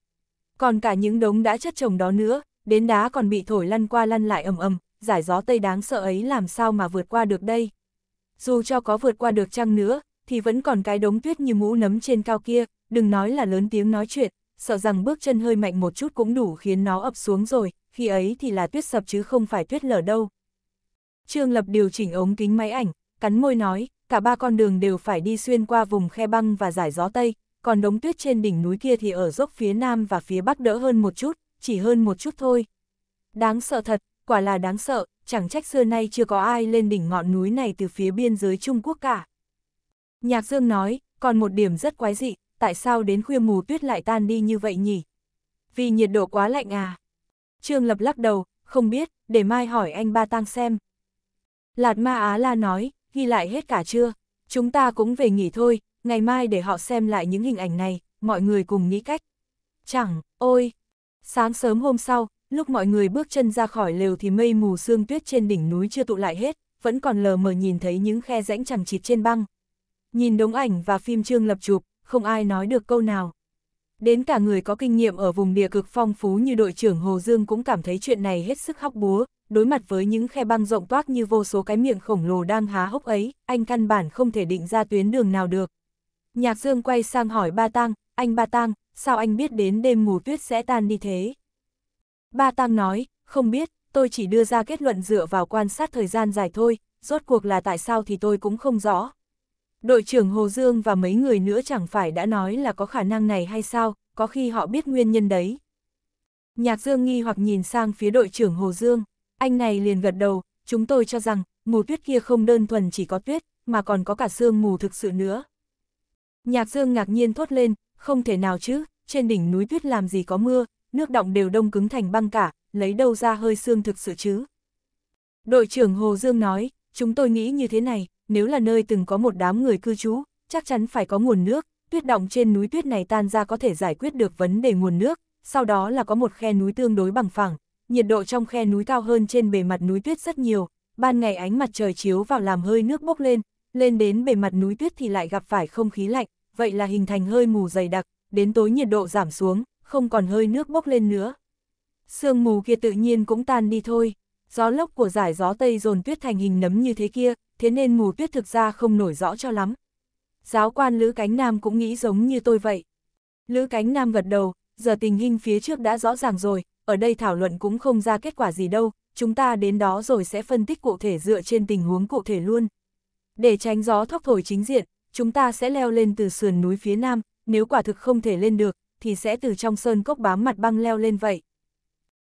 S1: Còn cả những đống đã chất trồng đó nữa, đến đá còn bị thổi lăn qua lăn lại ầm ầm, giải gió tây đáng sợ ấy làm sao mà vượt qua được đây. Dù cho có vượt qua được chăng nữa, thì vẫn còn cái đống tuyết như mũ nấm trên cao kia, đừng nói là lớn tiếng nói chuyện, sợ rằng bước chân hơi mạnh một chút cũng đủ khiến nó ập xuống rồi, khi ấy thì là tuyết sập chứ không phải tuyết lở đâu. Trương Lập điều chỉnh ống kính máy ảnh, cắn môi nói, cả ba con đường đều phải đi xuyên qua vùng khe băng và giải gió Tây, còn đống tuyết trên đỉnh núi kia thì ở dốc phía Nam và phía Bắc đỡ hơn một chút, chỉ hơn một chút thôi. Đáng sợ thật, quả là đáng sợ, chẳng trách xưa nay chưa có ai lên đỉnh ngọn núi này từ phía biên giới Trung Quốc cả. Nhạc Dương nói, còn một điểm rất quái dị, tại sao đến khuya mù tuyết lại tan đi như vậy nhỉ? Vì nhiệt độ quá lạnh à? Trương Lập lắc đầu, không biết, để mai hỏi anh ba Tăng xem. Lạt Ma Á La nói, ghi lại hết cả chưa? Chúng ta cũng về nghỉ thôi, ngày mai để họ xem lại những hình ảnh này, mọi người cùng nghĩ cách. Chẳng, ôi, Sáng sớm hôm sau, lúc mọi người bước chân ra khỏi lều thì mây mù sương tuyết trên đỉnh núi chưa tụ lại hết, vẫn còn lờ mờ nhìn thấy những khe rãnh chẳng chịt trên băng. Nhìn đống ảnh và phim trương lập chụp, không ai nói được câu nào. Đến cả người có kinh nghiệm ở vùng địa cực phong phú như đội trưởng Hồ Dương cũng cảm thấy chuyện này hết sức hóc búa, đối mặt với những khe băng rộng toác như vô số cái miệng khổng lồ đang há hốc ấy, anh căn bản không thể định ra tuyến đường nào được. Nhạc Dương quay sang hỏi Ba Tang, anh Ba Tang, sao anh biết đến đêm mù tuyết sẽ tan đi thế? Ba Tăng nói, không biết, tôi chỉ đưa ra kết luận dựa vào quan sát thời gian dài thôi, rốt cuộc là tại sao thì tôi cũng không rõ. Đội trưởng Hồ Dương và mấy người nữa chẳng phải đã nói là có khả năng này hay sao, có khi họ biết nguyên nhân đấy. Nhạc Dương nghi hoặc nhìn sang phía đội trưởng Hồ Dương, anh này liền gật đầu, chúng tôi cho rằng, mù tuyết kia không đơn thuần chỉ có tuyết, mà còn có cả sương mù thực sự nữa. Nhạc Dương ngạc nhiên thốt lên, không thể nào chứ, trên đỉnh núi tuyết làm gì có mưa, nước động đều đông cứng thành băng cả, lấy đâu ra hơi xương thực sự chứ. Đội trưởng Hồ Dương nói, chúng tôi nghĩ như thế này, nếu là nơi từng có một đám người cư trú, chắc chắn phải có nguồn nước, tuyết động trên núi tuyết này tan ra có thể giải quyết được vấn đề nguồn nước, sau đó là có một khe núi tương đối bằng phẳng, nhiệt độ trong khe núi cao hơn trên bề mặt núi tuyết rất nhiều, ban ngày ánh mặt trời chiếu vào làm hơi nước bốc lên, lên đến bề mặt núi tuyết thì lại gặp phải không khí lạnh, vậy là hình thành hơi mù dày đặc, đến tối nhiệt độ giảm xuống, không còn hơi nước bốc lên nữa. Sương mù kia tự nhiên cũng tan đi thôi, gió lốc của giải gió Tây dồn tuyết thành hình nấm như thế kia, thế nên mù tuyết thực ra không nổi rõ cho lắm. Giáo quan Lữ Cánh Nam cũng nghĩ giống như tôi vậy. Lữ Cánh Nam gật đầu, giờ tình hình phía trước đã rõ ràng rồi, ở đây thảo luận cũng không ra kết quả gì đâu, chúng ta đến đó rồi sẽ phân tích cụ thể dựa trên tình huống cụ thể luôn. Để tránh gió thóc thổi chính diện, chúng ta sẽ leo lên từ sườn núi phía nam, nếu quả thực không thể lên được, thì sẽ từ trong sơn cốc bám mặt băng leo lên vậy.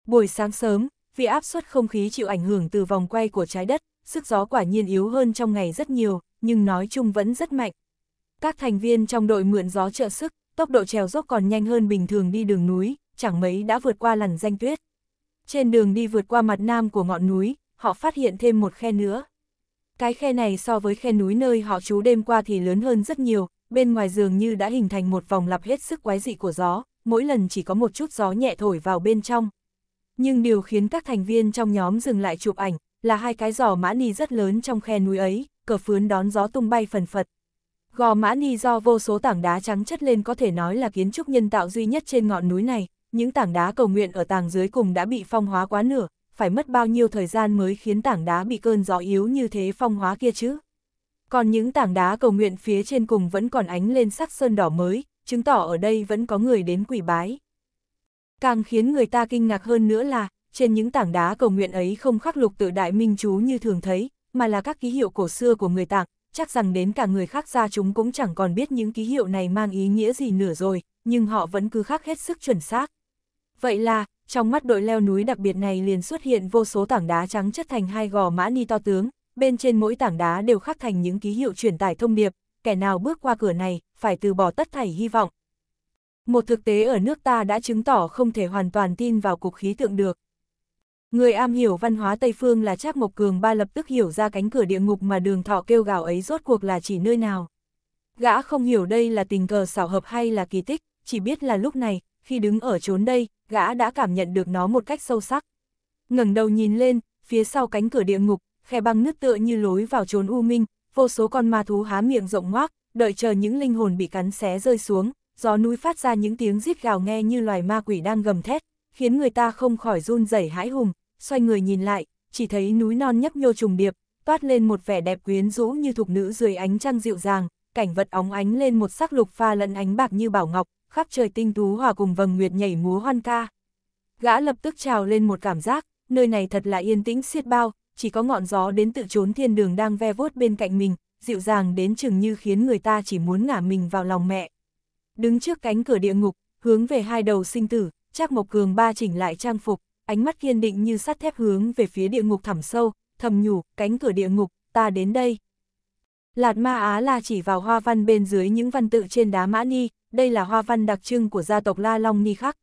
S1: Buổi sáng sớm, vì áp suất không khí chịu ảnh hưởng từ vòng quay của trái đất, sức gió quả nhiên yếu hơn trong ngày rất nhiều, nhưng nói chung vẫn rất mạnh. Các thành viên trong đội mượn gió trợ sức, tốc độ trèo dốc còn nhanh hơn bình thường đi đường núi, chẳng mấy đã vượt qua lằn danh tuyết. Trên đường đi vượt qua mặt nam của ngọn núi, họ phát hiện thêm một khe nữa. Cái khe này so với khe núi nơi họ trú đêm qua thì lớn hơn rất nhiều, bên ngoài dường như đã hình thành một vòng lặp hết sức quái dị của gió, mỗi lần chỉ có một chút gió nhẹ thổi vào bên trong. Nhưng điều khiến các thành viên trong nhóm dừng lại chụp ảnh là hai cái giỏ mã ni rất lớn trong khe núi ấy, cờ phướn đón gió tung bay phần phật. Gò mã ni do vô số tảng đá trắng chất lên có thể nói là kiến trúc nhân tạo duy nhất trên ngọn núi này, những tảng đá cầu nguyện ở tàng dưới cùng đã bị phong hóa quá nửa, phải mất bao nhiêu thời gian mới khiến tảng đá bị cơn gió yếu như thế phong hóa kia chứ. Còn những tảng đá cầu nguyện phía trên cùng vẫn còn ánh lên sắc sơn đỏ mới, chứng tỏ ở đây vẫn có người đến quỷ bái. Càng khiến người ta kinh ngạc hơn nữa là, trên những tảng đá cầu nguyện ấy không khắc lục tự đại minh chú như thường thấy, mà là các ký hiệu cổ xưa của người tạng, chắc rằng đến cả người khác ra chúng cũng chẳng còn biết những ký hiệu này mang ý nghĩa gì nữa rồi, nhưng họ vẫn cứ khắc hết sức chuẩn xác. Vậy là, trong mắt đội leo núi đặc biệt này liền xuất hiện vô số tảng đá trắng chất thành hai gò mã ni to tướng, bên trên mỗi tảng đá đều khắc thành những ký hiệu truyền tải thông điệp, kẻ nào bước qua cửa này, phải từ bỏ tất thảy hy vọng. Một thực tế ở nước ta đã chứng tỏ không thể hoàn toàn tin vào cục khí tượng được. Người am hiểu văn hóa Tây Phương là Trác Mộc Cường ba lập tức hiểu ra cánh cửa địa ngục mà đường thọ kêu gào ấy rốt cuộc là chỉ nơi nào. Gã không hiểu đây là tình cờ xảo hợp hay là kỳ tích, chỉ biết là lúc này, khi đứng ở chốn đây, gã đã cảm nhận được nó một cách sâu sắc. ngẩng đầu nhìn lên, phía sau cánh cửa địa ngục, khe băng nứt tựa như lối vào chốn u minh, vô số con ma thú há miệng rộng ngoác, đợi chờ những linh hồn bị cắn xé rơi xuống, gió núi phát ra những tiếng rít gào nghe như loài ma quỷ đang gầm thét, khiến người ta không khỏi run rẩy hãi hùng, xoay người nhìn lại, chỉ thấy núi non nhấp nhô trùng điệp, toát lên một vẻ đẹp quyến rũ như thục nữ dưới ánh trăng dịu dàng, cảnh vật óng ánh lên một sắc lục pha lẫn ánh bạc như bảo ngọc, khắp trời tinh tú hòa cùng vầng nguyệt nhảy múa hoan ca. Gã lập tức trào lên một cảm giác, nơi này thật là yên tĩnh xiết bao, chỉ có ngọn gió đến tự trốn thiên đường đang ve vuốt bên cạnh mình, dịu dàng đến chừng như khiến người ta chỉ muốn ngả mình vào lòng mẹ. Đứng trước cánh cửa địa ngục, hướng về hai đầu sinh tử, Trác Mộc Cường ba chỉnh lại trang phục, ánh mắt kiên định như sắt thép hướng về phía địa ngục thẳm sâu, thầm nhủ, cánh cửa địa ngục, ta đến đây. Lạt Ma Á là chỉ vào hoa văn bên dưới những văn tự trên đá mã ni, đây là hoa văn đặc trưng của gia tộc La Long Ni khắc.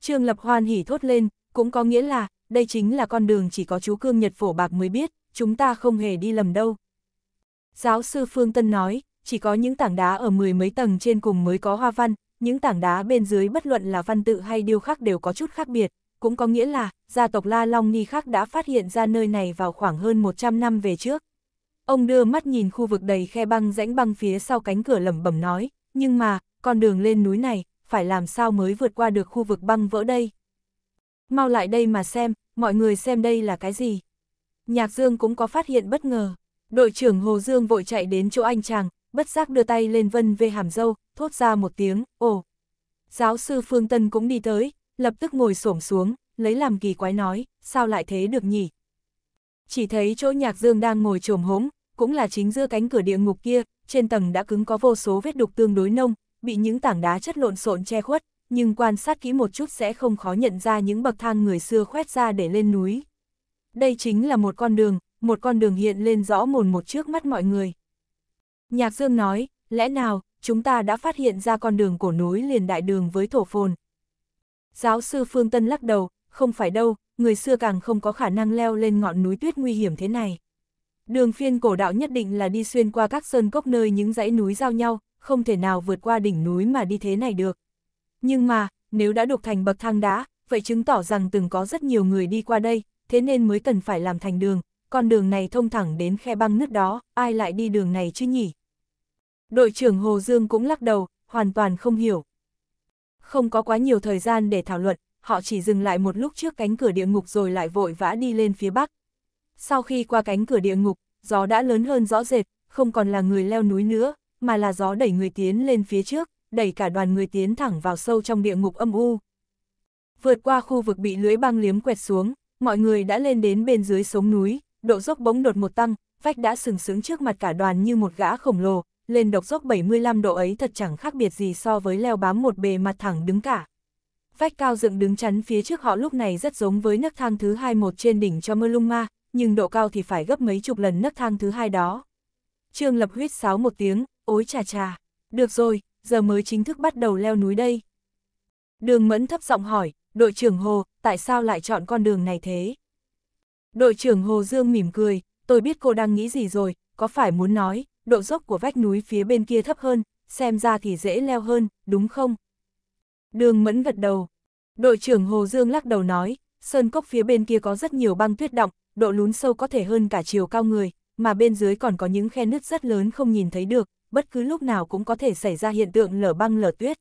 S1: Trương Lập Hoan hỉ thốt lên, cũng có nghĩa là, đây chính là con đường chỉ có chú Cương Nhật Phổ Bạc mới biết, chúng ta không hề đi lầm đâu. Giáo sư Phương Tân nói, chỉ có những tảng đá ở mười mấy tầng trên cùng mới có hoa văn, những tảng đá bên dưới bất luận là văn tự hay điêu khắc đều có chút khác biệt, cũng có nghĩa là, gia tộc La Long Ni Khắc đã phát hiện ra nơi này vào khoảng hơn 100 năm về trước. Ông đưa mắt nhìn khu vực đầy khe băng rãnh băng phía sau cánh cửa lẩm bẩm nói, nhưng mà, con đường lên núi này, phải làm sao mới vượt qua được khu vực băng vỡ đây? Mau lại đây mà xem, mọi người xem đây là cái gì? Nhạc Dương cũng có phát hiện bất ngờ. Đội trưởng Hồ Dương vội chạy đến chỗ anh chàng, bất giác đưa tay lên vân về hàm dâu, thốt ra một tiếng, ồ. Giáo sư Phương Tân cũng đi tới, lập tức ngồi xổm xuống, lấy làm kỳ quái nói, sao lại thế được nhỉ, chỉ thấy chỗ nhạc dương đang ngồi trồm hốm, cũng là chính giữa cánh cửa địa ngục kia, trên tầng đã cứng có vô số vết đục tương đối nông, bị những tảng đá chất lộn xộn che khuất, nhưng quan sát kỹ một chút sẽ không khó nhận ra những bậc thang người xưa khoét ra để lên núi. Đây chính là một con đường, một con đường hiện lên rõ mồn một trước mắt mọi người. Nhạc Dương nói, lẽ nào, chúng ta đã phát hiện ra con đường cổ núi liền đại đường với thổ phồn. Giáo sư Phương Tân lắc đầu, không phải đâu, người xưa càng không có khả năng leo lên ngọn núi tuyết nguy hiểm thế này. Đường phiên cổ đạo nhất định là đi xuyên qua các sơn cốc nơi những dãy núi giao nhau, không thể nào vượt qua đỉnh núi mà đi thế này được. Nhưng mà, nếu đã đục thành bậc thang đá, vậy chứng tỏ rằng từng có rất nhiều người đi qua đây, thế nên mới cần phải làm thành đường, con đường này thông thẳng đến khe băng nước đó, ai lại đi đường này chứ nhỉ? Đội trưởng Hồ Dương cũng lắc đầu, hoàn toàn không hiểu. Không có quá nhiều thời gian để thảo luận, họ chỉ dừng lại một lúc trước cánh cửa địa ngục rồi lại vội vã đi lên phía bắc. Sau khi qua cánh cửa địa ngục, gió đã lớn hơn rõ rệt, không còn là người leo núi nữa, mà là gió đẩy người tiến lên phía trước, đẩy cả đoàn người tiến thẳng vào sâu trong địa ngục âm u. Vượt qua khu vực bị lưới băng liếm quẹt xuống, mọi người đã lên đến bên dưới sống núi, độ dốc bỗng đột một tăng, vách đã sừng sững trước mặt cả đoàn như một gã khổng lồ, lên độc dốc 75 độ ấy thật chẳng khác biệt gì so với leo bám một bề mặt thẳng đứng cả vách cao dựng đứng chắn phía trước họ lúc này rất giống với nấc thang thứ hai một trên đỉnh cho mơ lung ma, nhưng độ cao thì phải gấp mấy chục lần nấc thang thứ hai đó. Trương Lập huyết sáo một tiếng, ối chà chà, được rồi, giờ mới chính thức bắt đầu leo núi đây. Đường Mẫn thấp giọng hỏi, đội trưởng Hồ, tại sao lại chọn con đường này thế? Đội trưởng Hồ Dương mỉm cười, tôi biết cô đang nghĩ gì rồi, có phải muốn nói, độ dốc của vách núi phía bên kia thấp hơn, xem ra thì dễ leo hơn, đúng không? Đường Mẫn gật đầu. Đội trưởng Hồ Dương lắc đầu nói, sơn cốc phía bên kia có rất nhiều băng tuyết động, độ lún sâu có thể hơn cả chiều cao người, mà bên dưới còn có những khe nứt rất lớn không nhìn thấy được, bất cứ lúc nào cũng có thể xảy ra hiện tượng lở băng lở tuyết.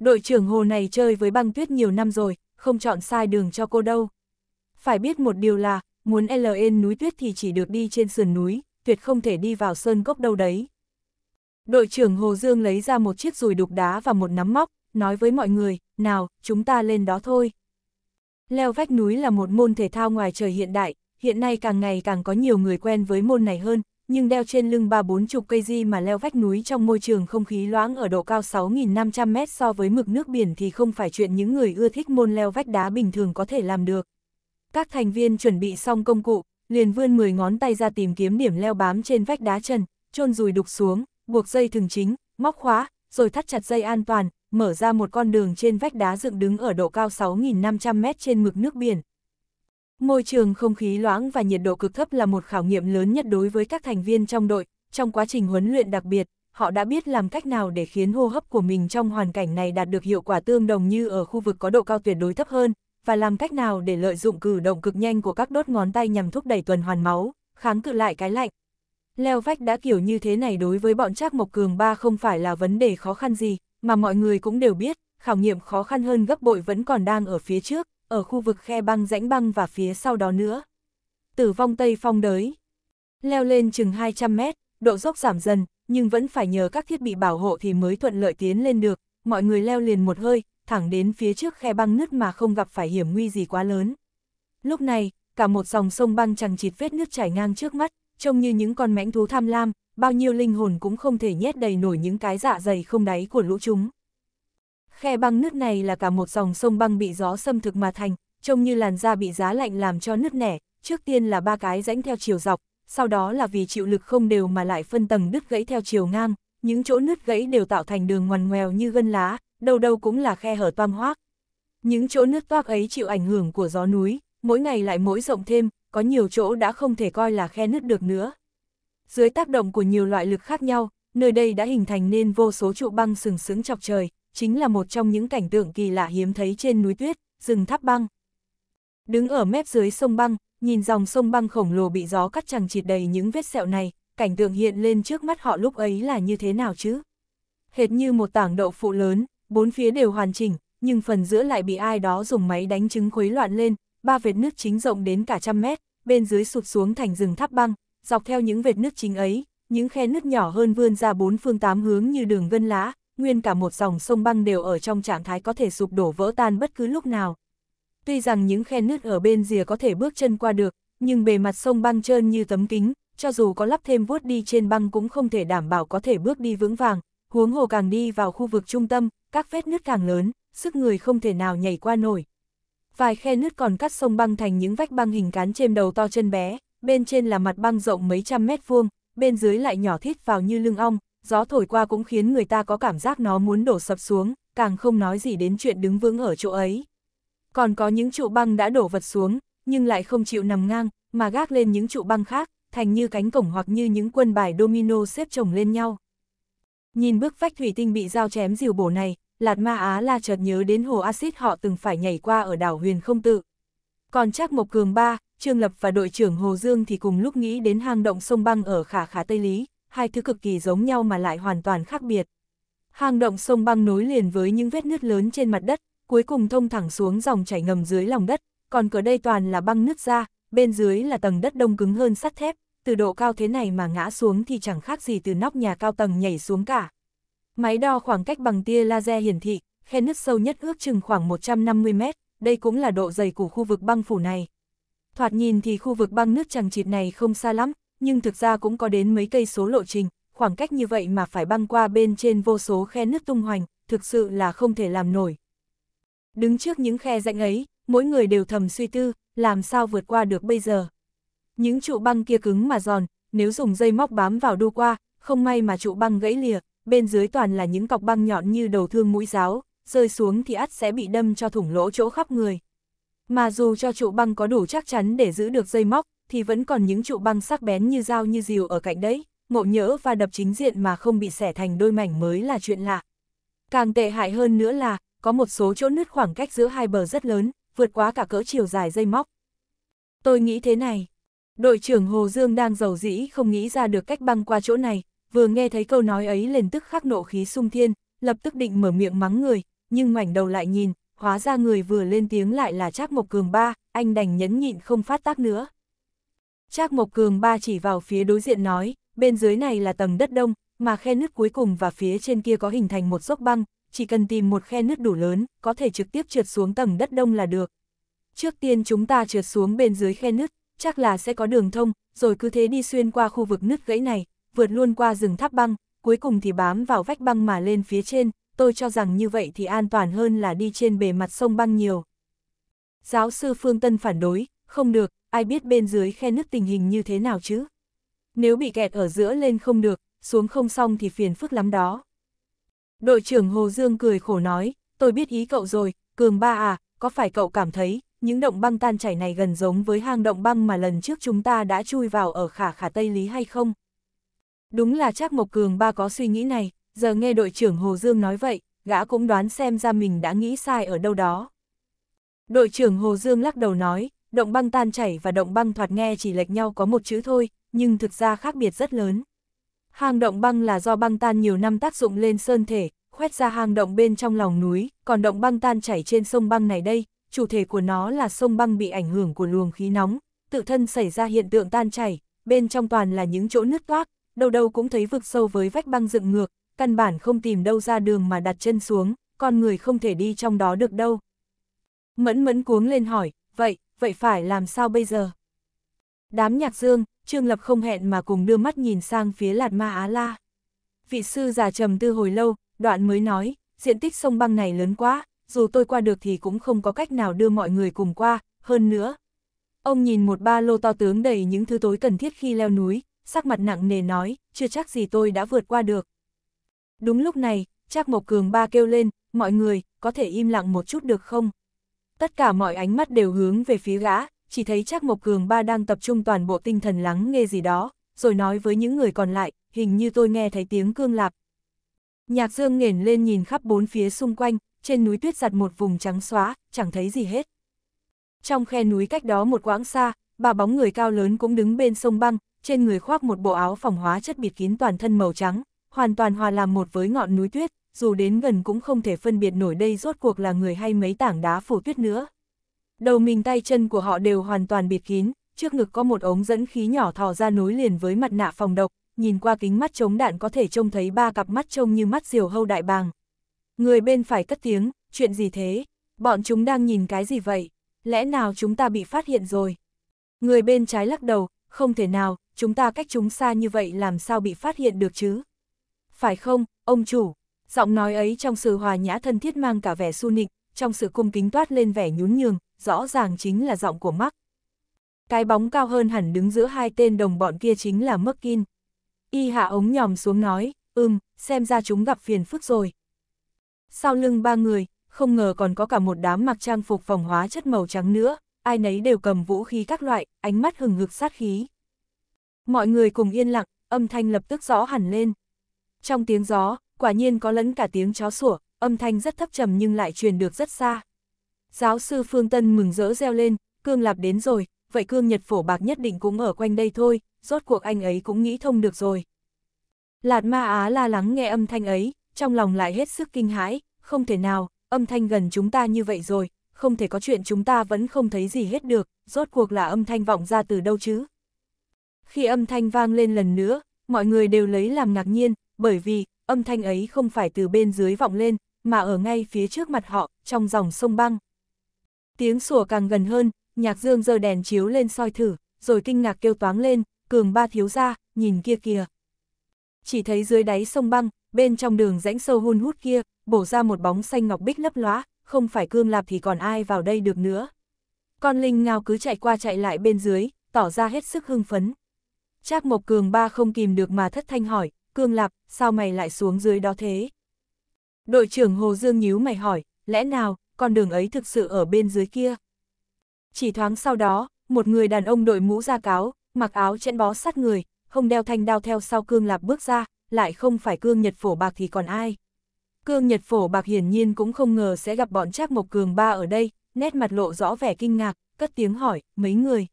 S1: Đội trưởng Hồ này chơi với băng tuyết nhiều năm rồi, không chọn sai đường cho cô đâu. Phải biết một điều là, muốn lên núi tuyết thì chỉ được đi trên sườn núi, tuyệt không thể đi vào sơn cốc đâu đấy. Đội trưởng Hồ Dương lấy ra một chiếc rùi đục đá và một nắm móc, nói với mọi người, nào, chúng ta lên đó thôi. Leo vách núi là một môn thể thao ngoài trời hiện đại, hiện nay càng ngày càng có nhiều người quen với môn này hơn, nhưng đeo trên lưng ba bốn chục cây di mà leo vách núi trong môi trường không khí loãng ở độ cao 6.500 mét so với mực nước biển thì không phải chuyện những người ưa thích môn leo vách đá bình thường có thể làm được. Các thành viên chuẩn bị xong công cụ, liền vươn 10 ngón tay ra tìm kiếm điểm leo bám trên vách đá trần, chôn dùi đục xuống, buộc dây thừng chính, móc khóa, rồi thắt chặt dây an toàn, mở ra một con đường trên vách đá dựng đứng ở độ cao 6.500 mét trên mực nước biển. Môi trường không khí loãng và nhiệt độ cực thấp là một khảo nghiệm lớn nhất đối với các thành viên trong đội, trong quá trình huấn luyện đặc biệt, họ đã biết làm cách nào để khiến hô hấp của mình trong hoàn cảnh này đạt được hiệu quả tương đồng như ở khu vực có độ cao tuyệt đối thấp hơn, và làm cách nào để lợi dụng cử động cực nhanh của các đốt ngón tay nhằm thúc đẩy tuần hoàn máu, kháng cự lại cái lạnh. Leo vách đã kiểu như thế này đối với bọn Trác Mộc Cường ba không phải là vấn đề khó khăn gì, mà mọi người cũng đều biết, khảo nghiệm khó khăn hơn gấp bội vẫn còn đang ở phía trước, ở khu vực khe băng rãnh băng và phía sau đó nữa. Tử vong Tây Phong đới Leo lên chừng 200 mét, độ dốc giảm dần, nhưng vẫn phải nhờ các thiết bị bảo hộ thì mới thuận lợi tiến lên được, mọi người leo liền một hơi, thẳng đến phía trước khe băng nứt mà không gặp phải hiểm nguy gì quá lớn. Lúc này, cả một dòng sông băng chẳng chịt vết nước chảy ngang trước mắt, trông như những con mãnh thú tham lam, bao nhiêu linh hồn cũng không thể nhét đầy nổi những cái dạ dày không đáy của lũ chúng. Khe băng nứt này là cả một dòng sông băng bị gió xâm thực mà thành, trông như làn da bị giá lạnh làm cho nứt nẻ, trước tiên là ba cái rãnh theo chiều dọc, sau đó là vì chịu lực không đều mà lại phân tầng đứt gãy theo chiều ngang, những chỗ nứt gãy đều tạo thành đường ngoằn ngoèo như gân lá, đâu đâu cũng là khe hở toang hoác. Những chỗ nứt toác ấy chịu ảnh hưởng của gió núi, mỗi ngày lại mỗi rộng thêm, có nhiều chỗ đã không thể coi là khe nứt được nữa. Dưới tác động của nhiều loại lực khác nhau, nơi đây đã hình thành nên vô số trụ băng sừng sững chọc trời, chính là một trong những cảnh tượng kỳ lạ hiếm thấy trên núi tuyết, rừng tháp băng. Đứng ở mép dưới sông băng, nhìn dòng sông băng khổng lồ bị gió cắt chằng chịt đầy những vết sẹo này, cảnh tượng hiện lên trước mắt họ lúc ấy là như thế nào chứ? Hệt như một tảng đậu phụ lớn, bốn phía đều hoàn chỉnh, nhưng phần giữa lại bị ai đó dùng máy đánh trứng khuấy loạn lên, ba vệt nước chính rộng đến cả trăm mét, bên dưới sụp xuống thành rừng tháp băng, dọc theo những vệt nước chính ấy, những khe nứt nhỏ hơn vươn ra bốn phương tám hướng như đường vân lá, nguyên cả một dòng sông băng đều ở trong trạng thái có thể sụp đổ vỡ tan bất cứ lúc nào. Tuy rằng những khe nứt ở bên rìa có thể bước chân qua được, nhưng bề mặt sông băng trơn như tấm kính, cho dù có lắp thêm vuốt đi trên băng cũng không thể đảm bảo có thể bước đi vững vàng, huống hồ càng đi vào khu vực trung tâm, các vết nứt càng lớn, sức người không thể nào nhảy qua nổi. Vài khe nứt còn cắt sông băng thành những vách băng hình cán trên đầu to chân bé, bên trên là mặt băng rộng mấy trăm mét vuông, bên dưới lại nhỏ thít vào như lưng ong, gió thổi qua cũng khiến người ta có cảm giác nó muốn đổ sập xuống, càng không nói gì đến chuyện đứng vững ở chỗ ấy. Còn có những trụ băng đã đổ vật xuống, nhưng lại không chịu nằm ngang, mà gác lên những trụ băng khác, thành như cánh cổng hoặc như những quân bài domino xếp chồng lên nhau. Nhìn bức vách thủy tinh bị dao chém dìu bổ này, Lạt Ma Á La chợt nhớ đến hồ axit họ từng phải nhảy qua ở đảo Huyền Không Tự. Còn chắc Mộc Cường Ba, Trương Lập và đội trưởng Hồ Dương thì cùng lúc nghĩ đến hang động sông băng ở khả khả Tây Lý, hai thứ cực kỳ giống nhau mà lại hoàn toàn khác biệt. Hang động sông băng nối liền với những vết nứt lớn trên mặt đất, cuối cùng thông thẳng xuống dòng chảy ngầm dưới lòng đất, còn cửa đây toàn là băng nứt ra, bên dưới là tầng đất đông cứng hơn sắt thép, từ độ cao thế này mà ngã xuống thì chẳng khác gì từ nóc nhà cao tầng nhảy xuống cả. Máy đo khoảng cách bằng tia laser hiển thị, khe nứt sâu nhất ước chừng khoảng 150 mét, đây cũng là độ dày của khu vực băng phủ này. Thoạt nhìn thì khu vực băng nước chẳng chịt này không xa lắm, nhưng thực ra cũng có đến mấy cây số lộ trình, khoảng cách như vậy mà phải băng qua bên trên vô số khe nước tung hoành, thực sự là không thể làm nổi. Đứng trước những khe rãnh ấy, mỗi người đều thầm suy tư, làm sao vượt qua được bây giờ. Những trụ băng kia cứng mà giòn, nếu dùng dây móc bám vào đu qua, không may mà trụ băng gãy lìa, bên dưới toàn là những cọc băng nhọn như đầu thương mũi giáo, rơi xuống thì ắt sẽ bị đâm cho thủng lỗ chỗ khắp người. Mà dù cho trụ băng có đủ chắc chắn để giữ được dây móc, thì vẫn còn những trụ băng sắc bén như dao như rìu ở cạnh đấy, ngộ nhỡ và đập chính diện mà không bị xẻ thành đôi mảnh mới là chuyện lạ. Càng tệ hại hơn nữa là, có một số chỗ nứt khoảng cách giữa hai bờ rất lớn, vượt quá cả cỡ chiều dài dây móc. Tôi nghĩ thế này. Đội trưởng Hồ Dương đang giàu dĩ không nghĩ ra được cách băng qua chỗ này, vừa nghe thấy câu nói ấy liền tức khắc nộ khí sung thiên, lập tức định mở miệng mắng người, nhưng ngoảnh đầu lại nhìn, hóa ra người vừa lên tiếng lại là Trác Mộc Cường ba, anh đành nhấn nhịn không phát tác nữa. Trác Mộc Cường ba chỉ vào phía đối diện nói, bên dưới này là tầng đất đông, mà khe nứt cuối cùng và phía trên kia có hình thành một dốc băng, chỉ cần tìm một khe nứt đủ lớn, có thể trực tiếp trượt xuống tầng đất đông là được. Trước tiên chúng ta trượt xuống bên dưới khe nứt, chắc là sẽ có đường thông, rồi cứ thế đi xuyên qua khu vực nứt gãy này, vượt luôn qua rừng tháp băng, cuối cùng thì bám vào vách băng mà lên phía trên, tôi cho rằng như vậy thì an toàn hơn là đi trên bề mặt sông băng nhiều. Giáo sư Phương Tân phản đối, không được, ai biết bên dưới khe nước tình hình như thế nào chứ? Nếu bị kẹt ở giữa lên không được, xuống không xong thì phiền phức lắm đó. Đội trưởng Hồ Dương cười khổ nói, tôi biết ý cậu rồi, Cường Ba à, có phải cậu cảm thấy, những động băng tan chảy này gần giống với hang động băng mà lần trước chúng ta đã chui vào ở khả khả Tây Lý hay không? Đúng là chắc Mộc Cường Ba có suy nghĩ này, giờ nghe đội trưởng Hồ Dương nói vậy, gã cũng đoán xem ra mình đã nghĩ sai ở đâu đó. Đội trưởng Hồ Dương lắc đầu nói, động băng tan chảy và động băng thoạt nghe chỉ lệch nhau có một chữ thôi, nhưng thực ra khác biệt rất lớn. Hang động băng là do băng tan nhiều năm tác dụng lên sơn thể, khoét ra hang động bên trong lòng núi, còn động băng tan chảy trên sông băng này đây, chủ thể của nó là sông băng bị ảnh hưởng của luồng khí nóng, tự thân xảy ra hiện tượng tan chảy, bên trong toàn là những chỗ nứt toác, đâu đâu cũng thấy vực sâu với vách băng dựng ngược, căn bản không tìm đâu ra đường mà đặt chân xuống, con người không thể đi trong đó được đâu. Mẫn mẫn cuống lên hỏi, vậy, vậy phải làm sao bây giờ? Đám nhạc dương, Trương Lập không hẹn mà cùng đưa mắt nhìn sang phía Lạt Ma Á La. Vị sư già trầm tư hồi lâu, đoạn mới nói, diện tích sông băng này lớn quá, dù tôi qua được thì cũng không có cách nào đưa mọi người cùng qua, hơn nữa. Ông nhìn một ba lô to tướng đầy những thứ tối cần thiết khi leo núi, sắc mặt nặng nề nói, chưa chắc gì tôi đã vượt qua được. Đúng lúc này, Trác Mộc Cường ba kêu lên, mọi người, có thể im lặng một chút được không? Tất cả mọi ánh mắt đều hướng về phía gã, chỉ thấy Trác Mộc Cường ba đang tập trung toàn bộ tinh thần lắng nghe gì đó, rồi nói với những người còn lại, hình như tôi nghe thấy tiếng cương lạp. Nhạc Dương nghển lên nhìn khắp bốn phía xung quanh, trên núi tuyết giặt một vùng trắng xóa, chẳng thấy gì hết. Trong khe núi cách đó một quãng xa, ba bóng người cao lớn cũng đứng bên sông băng, trên người khoác một bộ áo phòng hóa chất bịt kín toàn thân màu trắng, hoàn toàn hòa làm một với ngọn núi tuyết, dù đến gần cũng không thể phân biệt nổi đây rốt cuộc là người hay mấy tảng đá phủ tuyết nữa. Đầu mình tay chân của họ đều hoàn toàn bịt kín, trước ngực có một ống dẫn khí nhỏ thò ra nối liền với mặt nạ phòng độc, nhìn qua kính mắt chống đạn có thể trông thấy ba cặp mắt trông như mắt diều hâu đại bàng. Người bên phải cất tiếng, chuyện gì thế? Bọn chúng đang nhìn cái gì vậy? Lẽ nào chúng ta bị phát hiện rồi? Người bên trái lắc đầu, không thể nào, chúng ta cách chúng xa như vậy làm sao bị phát hiện được chứ? phải không, ông chủ? Giọng nói ấy trong sự hòa nhã thân thiết mang cả vẻ su nịnh, trong sự cung kính toát lên vẻ nhún nhường, rõ ràng chính là giọng của Mark. Cái bóng cao hơn hẳn đứng giữa hai tên đồng bọn kia chính là Merkin. Y hạ ống nhòm xuống nói, ưm, xem ra chúng gặp phiền phức rồi. Sau lưng ba người, không ngờ còn có cả một đám mặc trang phục phòng hóa chất màu trắng nữa, ai nấy đều cầm vũ khí các loại, ánh mắt hừng hực sát khí. Mọi người cùng yên lặng, âm thanh lập tức rõ hẳn lên. Trong tiếng gió, quả nhiên có lẫn cả tiếng chó sủa, âm thanh rất thấp trầm nhưng lại truyền được rất xa. Giáo sư Phương Tân mừng rỡ reo lên, Cương Lạp đến rồi, vậy Cương Nhật Phổ Bạc nhất định cũng ở quanh đây thôi, rốt cuộc anh ấy cũng nghĩ thông được rồi. Lạt Ma Á la lắng nghe âm thanh ấy, trong lòng lại hết sức kinh hãi, không thể nào, âm thanh gần chúng ta như vậy rồi, không thể có chuyện chúng ta vẫn không thấy gì hết được, rốt cuộc là âm thanh vọng ra từ đâu chứ. Khi âm thanh vang lên lần nữa, mọi người đều lấy làm ngạc nhiên, bởi vì, âm thanh ấy không phải từ bên dưới vọng lên, mà ở ngay phía trước mặt họ, trong dòng sông băng. Tiếng sủa càng gần hơn, nhạc dương giơ đèn chiếu lên soi thử, rồi kinh ngạc kêu toáng lên, cường ba thiếu ra, nhìn kia kìa. Chỉ thấy dưới đáy sông băng, bên trong đường rãnh sâu hun hút kia, bổ ra một bóng xanh ngọc bích lấp lóa, không phải cương lạp thì còn ai vào đây được nữa. Con linh ngao cứ chạy qua chạy lại bên dưới, tỏ ra hết sức hưng phấn. Trác Mộc Cường ba không kìm được mà thất thanh hỏi, Cương Lạp, sao mày lại xuống dưới đó thế? Đội trưởng Hồ Dương nhíu mày hỏi, lẽ nào, con đường ấy thực sự ở bên dưới kia? Chỉ thoáng sau đó, một người đàn ông đội mũ da cáo, mặc áo chẽn bó sát người, không đeo thanh đao theo sau Cương Lạp bước ra, lại không phải Cương Nhật Phổ Bạc thì còn ai? Cương Nhật Phổ Bạc hiển nhiên cũng không ngờ sẽ gặp bọn Trác Mộc Cường Ba ở đây, nét mặt lộ rõ vẻ kinh ngạc, cất tiếng hỏi, mấy người?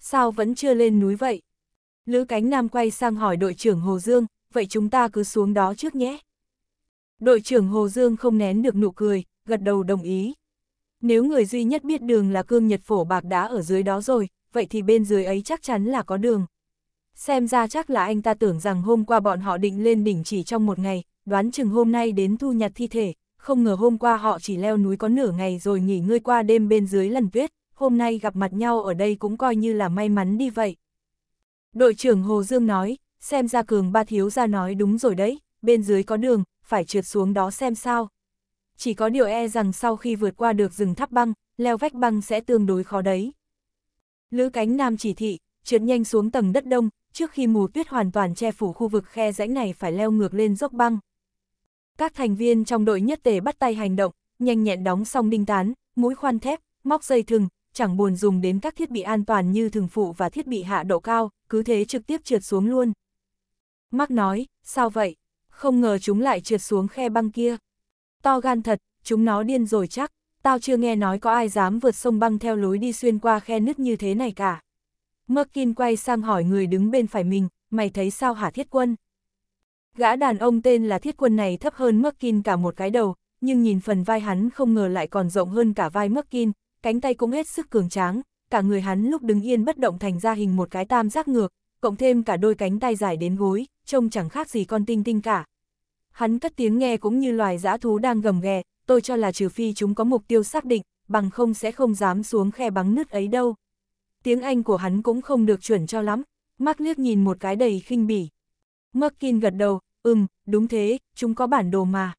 S1: Sao vẫn chưa lên núi vậy? Lữ Cánh Nam quay sang hỏi đội trưởng Hồ Dương, vậy chúng ta cứ xuống đó trước nhé. Đội trưởng Hồ Dương không nén được nụ cười, gật đầu đồng ý. Nếu người duy nhất biết đường là cương nhật phổ bạc đá ở dưới đó rồi, vậy thì bên dưới ấy chắc chắn là có đường. Xem ra chắc là anh ta tưởng rằng hôm qua bọn họ định lên đỉnh chỉ trong một ngày, đoán chừng hôm nay đến thu nhặt thi thể, không ngờ hôm qua họ chỉ leo núi có nửa ngày rồi nghỉ ngơi qua đêm bên dưới lần tuyết, hôm nay gặp mặt nhau ở đây cũng coi như là may mắn đi vậy. Đội trưởng Hồ Dương nói, xem ra cường ba thiếu ra nói đúng rồi đấy, bên dưới có đường, phải trượt xuống đó xem sao. Chỉ có điều e rằng sau khi vượt qua được rừng tháp băng, leo vách băng sẽ tương đối khó đấy. Lữ cánh nam chỉ thị, trượt nhanh xuống tầng đất đông, trước khi mù tuyết hoàn toàn che phủ khu vực khe rãnh này phải leo ngược lên dốc băng. Các thành viên trong đội nhất tề bắt tay hành động, nhanh nhẹn đóng xong đinh tán, mũi khoan thép, móc dây thừng, chẳng buồn dùng đến các thiết bị an toàn như thường phụ và thiết bị hạ độ cao, cứ thế trực tiếp trượt xuống luôn. Mắc nói, sao vậy? Không ngờ chúng lại trượt xuống khe băng kia. To gan thật, chúng nó điên rồi chắc. Tao chưa nghe nói có ai dám vượt sông băng theo lối đi xuyên qua khe nứt như thế này cả. Merkin quay sang hỏi người đứng bên phải mình, mày thấy sao hả thiết quân? Gã đàn ông tên là thiết quân này thấp hơn Merkin cả một cái đầu, nhưng nhìn phần vai hắn không ngờ lại còn rộng hơn cả vai Merkin, cánh tay cũng hết sức cường tráng, cả người hắn lúc đứng yên bất động thành ra hình một cái tam giác ngược, cộng thêm cả đôi cánh tay dài đến gối, trông chẳng khác gì con tinh tinh cả. Hắn cất tiếng nghe cũng như loài dã thú đang gầm ghè, tôi cho là trừ phi chúng có mục tiêu xác định, bằng không sẽ không dám xuống khe bắn nứt ấy đâu. Tiếng Anh của hắn cũng không được chuẩn cho lắm, Mark liếc nhìn một cái đầy khinh bỉ. Merkin gật đầu, ừm, đúng thế, chúng có bản đồ mà.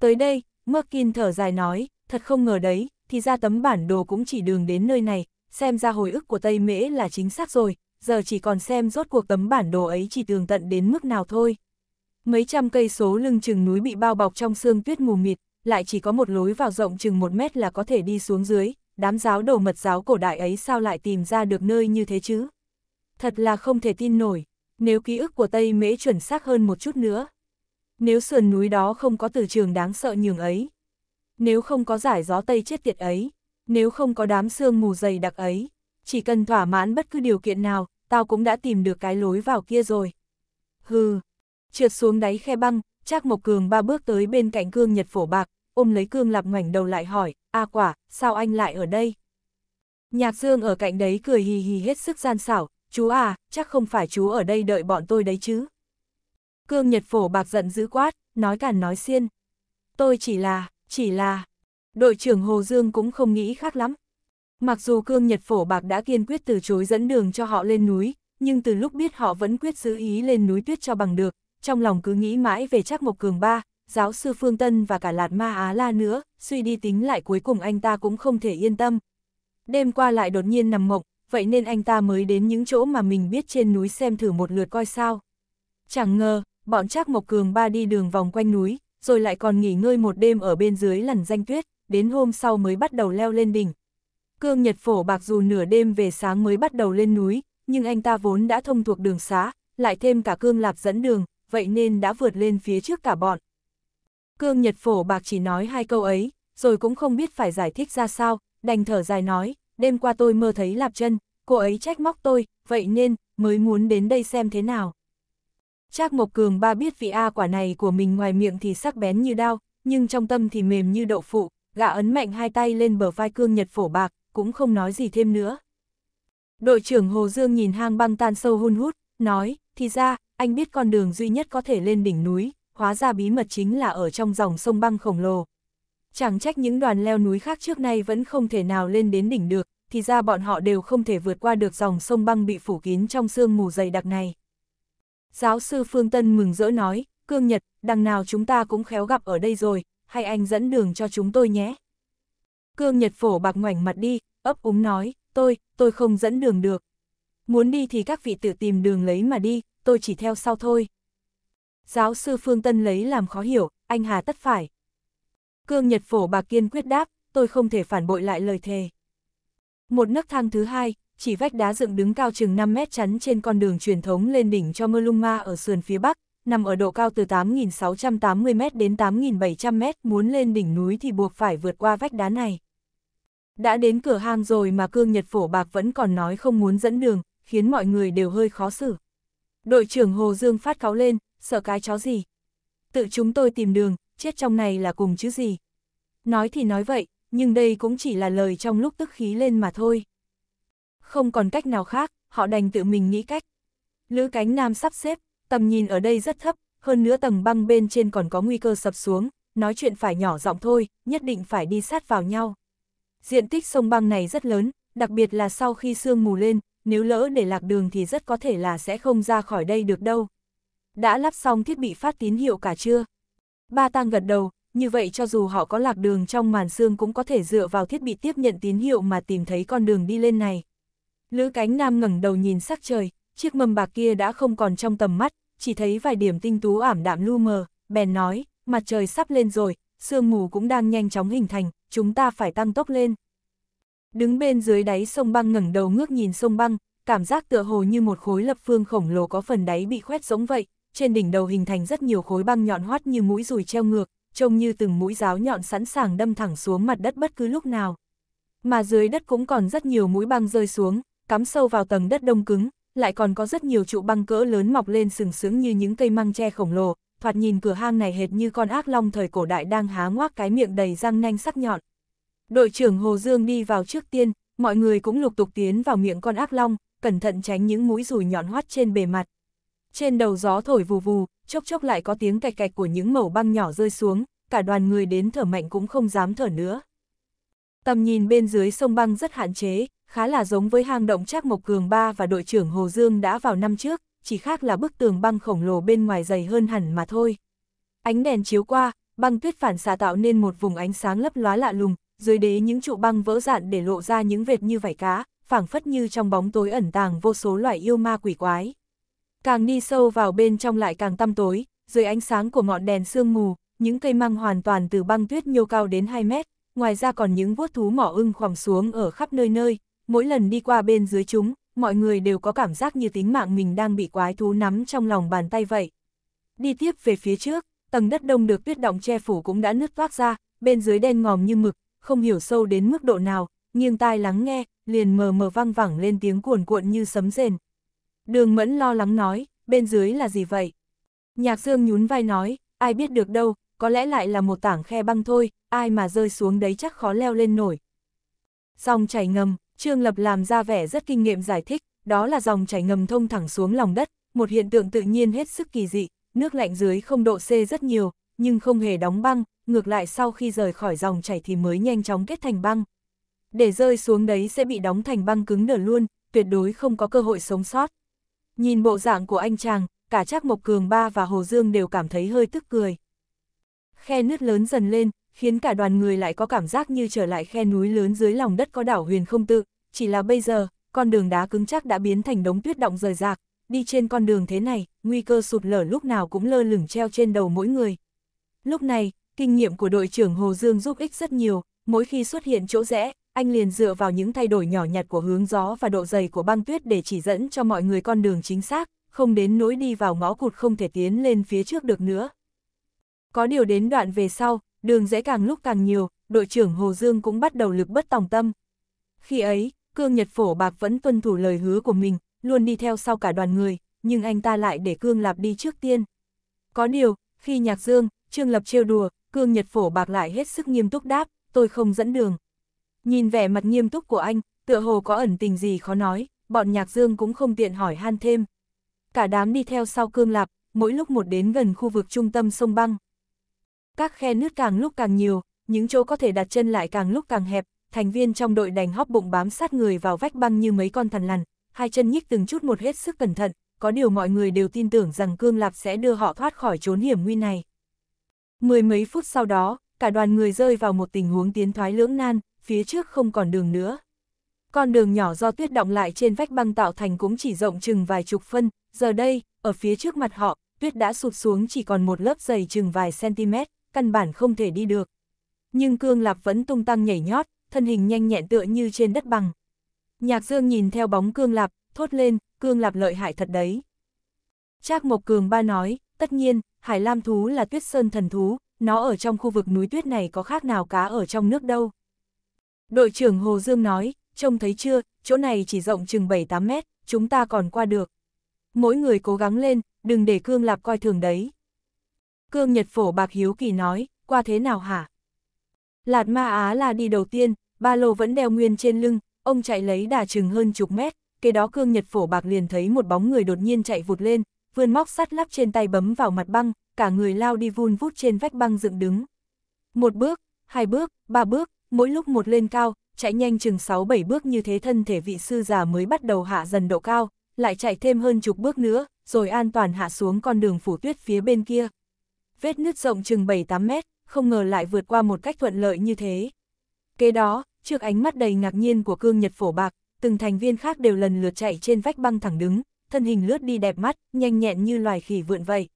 S1: Tới đây, Merkin thở dài nói, thật không ngờ đấy, thì ra tấm bản đồ cũng chỉ đường đến nơi này, xem ra hồi ức của Tây Mễ là chính xác rồi, giờ chỉ còn xem rốt cuộc tấm bản đồ ấy chỉ tường tận đến mức nào thôi. Mấy trăm cây số lưng chừng núi bị bao bọc trong sương tuyết mù mịt, lại chỉ có một lối vào rộng chừng một mét là có thể đi xuống dưới, đám giáo đồ mật giáo cổ đại ấy sao lại tìm ra được nơi như thế chứ? Thật là không thể tin nổi, nếu ký ức của Tây Mễ chuẩn xác hơn một chút nữa. Nếu sườn núi đó không có từ trường đáng sợ nhường ấy. Nếu không có giải gió Tây chết tiệt ấy. Nếu không có đám sương mù dày đặc ấy chỉ cần thỏa mãn bất cứ điều kiện nào, tao cũng đã tìm được cái lối vào kia rồi. Hừ, trượt xuống đáy khe băng, Trác Mộc Cường ba bước tới bên cạnh cương nhật phổ bạc, ôm lấy cương lạp ngoảnh đầu lại hỏi, a quả, sao anh lại ở đây? Nhạc Dương ở cạnh đấy cười hì hì hết sức gian xảo, chú à, chắc không phải chú ở đây đợi bọn tôi đấy chứ. Cương Nhật Phổ bạc giận dữ quát, nói càn nói xiên. Tôi chỉ là, chỉ là. Đội trưởng Hồ Dương cũng không nghĩ khác lắm, Mặc dù Cương Nhật Phổ Bạc đã kiên quyết từ chối dẫn đường cho họ lên núi, nhưng từ lúc biết họ vẫn quyết giữ ý lên núi tuyết cho bằng được, trong lòng cứ nghĩ mãi về Trác Mộc Cường Ba, giáo sư Phương Tân và cả Lạt Ma Á La nữa, suy đi tính lại cuối cùng anh ta cũng không thể yên tâm. Đêm qua lại đột nhiên nằm mộng, vậy nên anh ta mới đến những chỗ mà mình biết trên núi xem thử một lượt coi sao. Chẳng ngờ, bọn Trác Mộc Cường Ba đi đường vòng quanh núi, rồi lại còn nghỉ ngơi một đêm ở bên dưới lằn danh tuyết, đến hôm sau mới bắt đầu leo lên đỉnh. Cương Nhật Phổ Bạc dù nửa đêm về sáng mới bắt đầu lên núi, nhưng anh ta vốn đã thông thuộc đường xá, lại thêm cả Cương Lạp dẫn đường, vậy nên đã vượt lên phía trước cả bọn. Cương Nhật Phổ Bạc chỉ nói hai câu ấy, rồi cũng không biết phải giải thích ra sao, đành thở dài nói, đêm qua tôi mơ thấy Lạp chân, cô ấy trách móc tôi, vậy nên, mới muốn đến đây xem thế nào. Trác Mộc Cường ba biết vị A quả này của mình ngoài miệng thì sắc bén như đao, nhưng trong tâm thì mềm như đậu phụ, gã ấn mạnh hai tay lên bờ vai Cương Nhật Phổ Bạc, cũng không nói gì thêm nữa. Đội trưởng Hồ Dương nhìn hang băng tan sâu hun hút, nói, thì ra, anh biết con đường duy nhất có thể lên đỉnh núi, hóa ra bí mật chính là ở trong dòng sông băng khổng lồ. Chẳng trách những đoàn leo núi khác trước nay vẫn không thể nào lên đến đỉnh được, thì ra bọn họ đều không thể vượt qua được dòng sông băng bị phủ kín trong sương mù dày đặc này. Giáo sư Phương Tân mừng rỡ nói, Cương Nhật, đằng nào chúng ta cũng khéo gặp ở đây rồi, hay anh dẫn đường cho chúng tôi nhé. Cương Nhật Phổ bạc ngoảnh mặt đi, ấp úng nói, tôi, tôi không dẫn đường được. Muốn đi thì các vị tự tìm đường lấy mà đi, tôi chỉ theo sau thôi. Giáo sư Phương Tân lấy làm khó hiểu, anh hà tất phải. Cương Nhật Phổ bạc kiên quyết đáp, tôi không thể phản bội lại lời thề. Một nấc thang thứ hai, chỉ vách đá dựng đứng cao chừng 5 mét chắn trên con đường truyền thống lên đỉnh cho Mơ Lung Ma ở sườn phía bắc, nằm ở độ cao từ 8.680m đến 8.700m, muốn lên đỉnh núi thì buộc phải vượt qua vách đá này. Đã đến cửa hang rồi mà cương nhật phổ bạc vẫn còn nói không muốn dẫn đường, khiến mọi người đều hơi khó xử. Đội trưởng Hồ Dương phát cáo lên, sợ cái chó gì? Tự chúng tôi tìm đường, chết trong này là cùng chứ gì? Nói thì nói vậy, nhưng đây cũng chỉ là lời trong lúc tức khí lên mà thôi. Không còn cách nào khác, họ đành tự mình nghĩ cách. Lữ cánh nam sắp xếp, tầm nhìn ở đây rất thấp, hơn nữa tầng băng bên trên còn có nguy cơ sập xuống, nói chuyện phải nhỏ giọng thôi, nhất định phải đi sát vào nhau. Diện tích sông băng này rất lớn, đặc biệt là sau khi sương mù lên, nếu lỡ để lạc đường thì rất có thể là sẽ không ra khỏi đây được đâu. Đã lắp xong thiết bị phát tín hiệu cả chưa? Ba Tăng gật đầu, như vậy cho dù họ có lạc đường trong màn sương cũng có thể dựa vào thiết bị tiếp nhận tín hiệu mà tìm thấy con đường đi lên này. Lữ cánh nam ngẩng đầu nhìn sắc trời, chiếc mâm bạc kia đã không còn trong tầm mắt, chỉ thấy vài điểm tinh tú ảm đạm lu mờ, bèn nói, mặt trời sắp lên rồi, sương mù cũng đang nhanh chóng hình thành, chúng ta phải tăng tốc lên. Đứng bên dưới đáy sông băng ngẩng đầu ngước nhìn sông băng, cảm giác tựa hồ như một khối lập phương khổng lồ có phần đáy bị khoét giống vậy, trên đỉnh đầu hình thành rất nhiều khối băng nhọn hoắt như mũi rùi treo ngược, trông như từng mũi giáo nhọn sẵn sàng đâm thẳng xuống mặt đất bất cứ lúc nào. Mà dưới đất cũng còn rất nhiều mũi băng rơi xuống, cắm sâu vào tầng đất đông cứng, lại còn có rất nhiều trụ băng cỡ lớn mọc lên sừng sướng như những cây măng tre khổng lồ, thoạt nhìn cửa hang này hệt như con ác long thời cổ đại đang há ngoác cái miệng đầy răng nanh sắc nhọn. Đội trưởng Hồ Dương đi vào trước tiên, mọi người cũng lục tục tiến vào miệng con ác long, cẩn thận tránh những mũi rùi nhọn hoắt trên bề mặt. Trên đầu gió thổi vù vù, chốc chốc lại có tiếng cạch cạch của những mẩu băng nhỏ rơi xuống, cả đoàn người đến thở mạnh cũng không dám thở nữa. Tầm nhìn bên dưới sông băng rất hạn chế, khá là giống với hang động Trác Mộc Cường Ba và đội trưởng Hồ Dương đã vào năm trước, chỉ khác là bức tường băng khổng lồ bên ngoài dày hơn hẳn mà thôi. Ánh đèn chiếu qua, băng tuyết phản xạ tạo nên một vùng ánh sáng lấp lóa lạ lùng, dưới đế những trụ băng vỡ dạn để lộ ra những vệt như vảy cá, phảng phất như trong bóng tối ẩn tàng vô số loại yêu ma quỷ quái. Càng đi sâu vào bên trong lại càng tăm tối, dưới ánh sáng của ngọn đèn sương mù, những cây măng hoàn toàn từ băng tuyết nhô cao đến 2 mét, ngoài ra còn những vuốt thú mỏ ưng khoằm xuống ở khắp nơi nơi, mỗi lần đi qua bên dưới chúng, mọi người đều có cảm giác như tính mạng mình đang bị quái thú nắm trong lòng bàn tay vậy. Đi tiếp về phía trước, tầng đất đông được tuyết động che phủ cũng đã nứt toác ra, bên dưới đen ngòm như mực, không hiểu sâu đến mức độ nào, nghiêng tai lắng nghe, liền mờ mờ vang vẳng lên tiếng cuồn cuộn như sấm rền. Đường mẫn lo lắng nói, bên dưới là gì vậy? Nhạc dương nhún vai nói, ai biết được đâu, có lẽ lại là một tảng khe băng thôi, ai mà rơi xuống đấy chắc khó leo lên nổi. Dòng chảy ngầm, Trương Lập làm ra vẻ rất kinh nghiệm giải thích, đó là dòng chảy ngầm thông thẳng xuống lòng đất, một hiện tượng tự nhiên hết sức kỳ dị, nước lạnh dưới không độ C rất nhiều, nhưng không hề đóng băng, ngược lại sau khi rời khỏi dòng chảy thì mới nhanh chóng kết thành băng. Để rơi xuống đấy sẽ bị đóng thành băng cứng đờ luôn, tuyệt đối không có cơ hội sống sót. Nhìn bộ dạng của anh chàng, cả Trác Mộc Cường Ba và Hồ Dương đều cảm thấy hơi tức cười. Khe nứt lớn dần lên, khiến cả đoàn người lại có cảm giác như trở lại khe núi lớn dưới lòng đất có đảo huyền không tự, chỉ là bây giờ, con đường đá cứng chắc đã biến thành đống tuyết động rời rạc, đi trên con đường thế này, nguy cơ sụt lở lúc nào cũng lơ lửng treo trên đầu mỗi người. Lúc này, kinh nghiệm của đội trưởng Hồ Dương giúp ích rất nhiều, mỗi khi xuất hiện chỗ rẽ, anh liền dựa vào những thay đổi nhỏ nhặt của hướng gió và độ dày của băng tuyết để chỉ dẫn cho mọi người con đường chính xác, không đến nỗi đi vào ngõ cụt không thể tiến lên phía trước được nữa. Có điều đến đoạn về sau, đường dễ càng lúc càng nhiều, đội trưởng Hồ Dương cũng bắt đầu lực bất tòng tâm. Khi ấy, Cương Nhật Phổ Bạc vẫn tuân thủ lời hứa của mình, luôn đi theo sau cả đoàn người, nhưng anh ta lại để Cương Lạp đi trước tiên. Có điều, khi Nhạc Dương, Trương Lập trêu đùa, Cương Nhật Phổ Bạc lại hết sức nghiêm túc đáp, tôi không dẫn đường. Nhìn vẻ mặt nghiêm túc của anh, tựa hồ có ẩn tình gì khó nói, bọn Nhạc Dương cũng không tiện hỏi han thêm. Cả đám đi theo sau Cương Lạp, mỗi lúc một đến gần khu vực trung tâm sông băng các khe nứt càng lúc càng nhiều, những chỗ có thể đặt chân lại càng lúc càng hẹp, thành viên trong đội đành hóc bụng bám sát người vào vách băng như mấy con thằn lằn, hai chân nhích từng chút một hết sức cẩn thận, có điều mọi người đều tin tưởng rằng Cương Lạp sẽ đưa họ thoát khỏi chốn hiểm nguy này. Mười mấy phút sau đó, cả đoàn người rơi vào một tình huống tiến thoái lưỡng nan, phía trước không còn đường nữa. Con đường nhỏ do tuyết động lại trên vách băng tạo thành cũng chỉ rộng chừng vài chục phân, giờ đây, ở phía trước mặt họ, tuyết đã sụt xuống chỉ còn một lớp dày chừng vài centimet căn bản không thể đi được. Nhưng Cương Lạp vẫn tung tăng nhảy nhót, thân hình nhanh nhẹn tựa như trên đất bằng. Nhạc Dương nhìn theo bóng Cương Lạp, thốt lên, Cương Lạp lợi hại thật đấy. Trác Mộc Cường ba nói, tất nhiên, Hải Lam thú là tuyết sơn thần thú, nó ở trong khu vực núi tuyết này có khác nào cá ở trong nước đâu. Đội trưởng Hồ Dương nói, trông thấy chưa, chỗ này chỉ rộng chừng 7-8 mét, chúng ta còn qua được. Mỗi người cố gắng lên, đừng để Cương Lạp coi thường đấy. Cương Nhật Phổ Bạc Hiếu Kỳ nói, qua thế nào hả? Lạt Ma Á là đi đầu tiên, ba lô vẫn đeo nguyên trên lưng, ông chạy lấy đà chừng hơn chục mét, kế đó Cương Nhật Phổ Bạc liền thấy một bóng người đột nhiên chạy vụt lên, vươn móc sắt lắp trên tay bấm vào mặt băng, cả người lao đi vun vút trên vách băng dựng đứng. Một bước, hai bước, ba bước, mỗi lúc một lên cao, chạy nhanh chừng 6-7 bước như thế thân thể vị sư già mới bắt đầu hạ dần độ cao, lại chạy thêm hơn chục bước nữa, rồi an toàn hạ xuống con đường phủ tuyết phía bên kia vết nứt rộng chừng 7-8 mét, không ngờ lại vượt qua một cách thuận lợi như thế. Kế đó, trước ánh mắt đầy ngạc nhiên của cương nhật phổ bạc, từng thành viên khác đều lần lượt chạy trên vách băng thẳng đứng, thân hình lướt đi đẹp mắt, nhanh nhẹn như loài khỉ vượn vậy.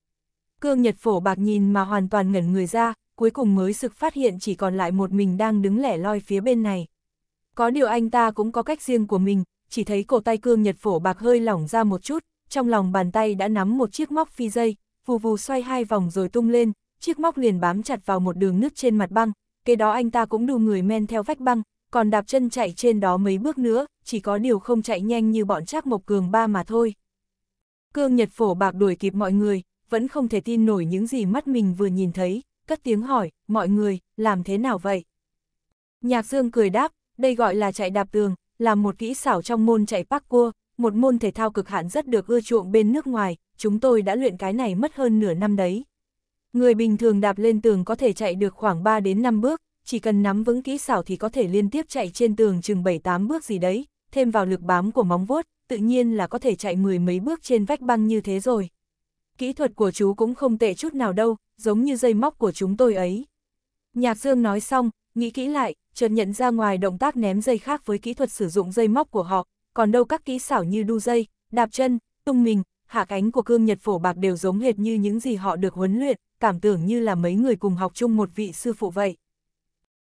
S1: Cương nhật phổ bạc nhìn mà hoàn toàn ngẩn người ra, cuối cùng mới sực phát hiện chỉ còn lại một mình đang đứng lẻ loi phía bên này. Có điều anh ta cũng có cách riêng của mình, chỉ thấy cổ tay cương nhật phổ bạc hơi lỏng ra một chút, trong lòng bàn tay đã nắm một chiếc móc phi dây, vù vù xoay hai vòng rồi tung lên, chiếc móc liền bám chặt vào một đường nứt trên mặt băng, kế đó anh ta cũng đu người men theo vách băng, còn đạp chân chạy trên đó mấy bước nữa, chỉ có điều không chạy nhanh như bọn Trác Mộc Cường ba mà thôi. Cương Nhật Phổ bạc đuổi kịp mọi người, vẫn không thể tin nổi những gì mắt mình vừa nhìn thấy, cất tiếng hỏi, mọi người, làm thế nào vậy? Nhạc Dương cười đáp, đây gọi là chạy đạp tường, là một kỹ xảo trong môn chạy parkour, một môn thể thao cực hạn rất được ưa chuộng bên nước ngoài, chúng tôi đã luyện cái này mất hơn nửa năm đấy. Người bình thường đạp lên tường có thể chạy được khoảng 3 đến 5 bước, chỉ cần nắm vững kỹ xảo thì có thể liên tiếp chạy trên tường chừng 7-8 bước gì đấy, thêm vào lực bám của móng vuốt, tự nhiên là có thể chạy mười mấy bước trên vách băng như thế rồi. Kỹ thuật của chú cũng không tệ chút nào đâu, giống như dây móc của chúng tôi ấy. Nhạc Dương nói xong, nghĩ kỹ lại, chợt nhận ra ngoài động tác ném dây khác với kỹ thuật sử dụng dây móc của họ, còn đâu các kỹ xảo như đu dây, đạp chân, tung mình, hạ cánh của cương nhật phổ bạc đều giống hệt như những gì họ được huấn luyện, cảm tưởng như là mấy người cùng học chung một vị sư phụ vậy.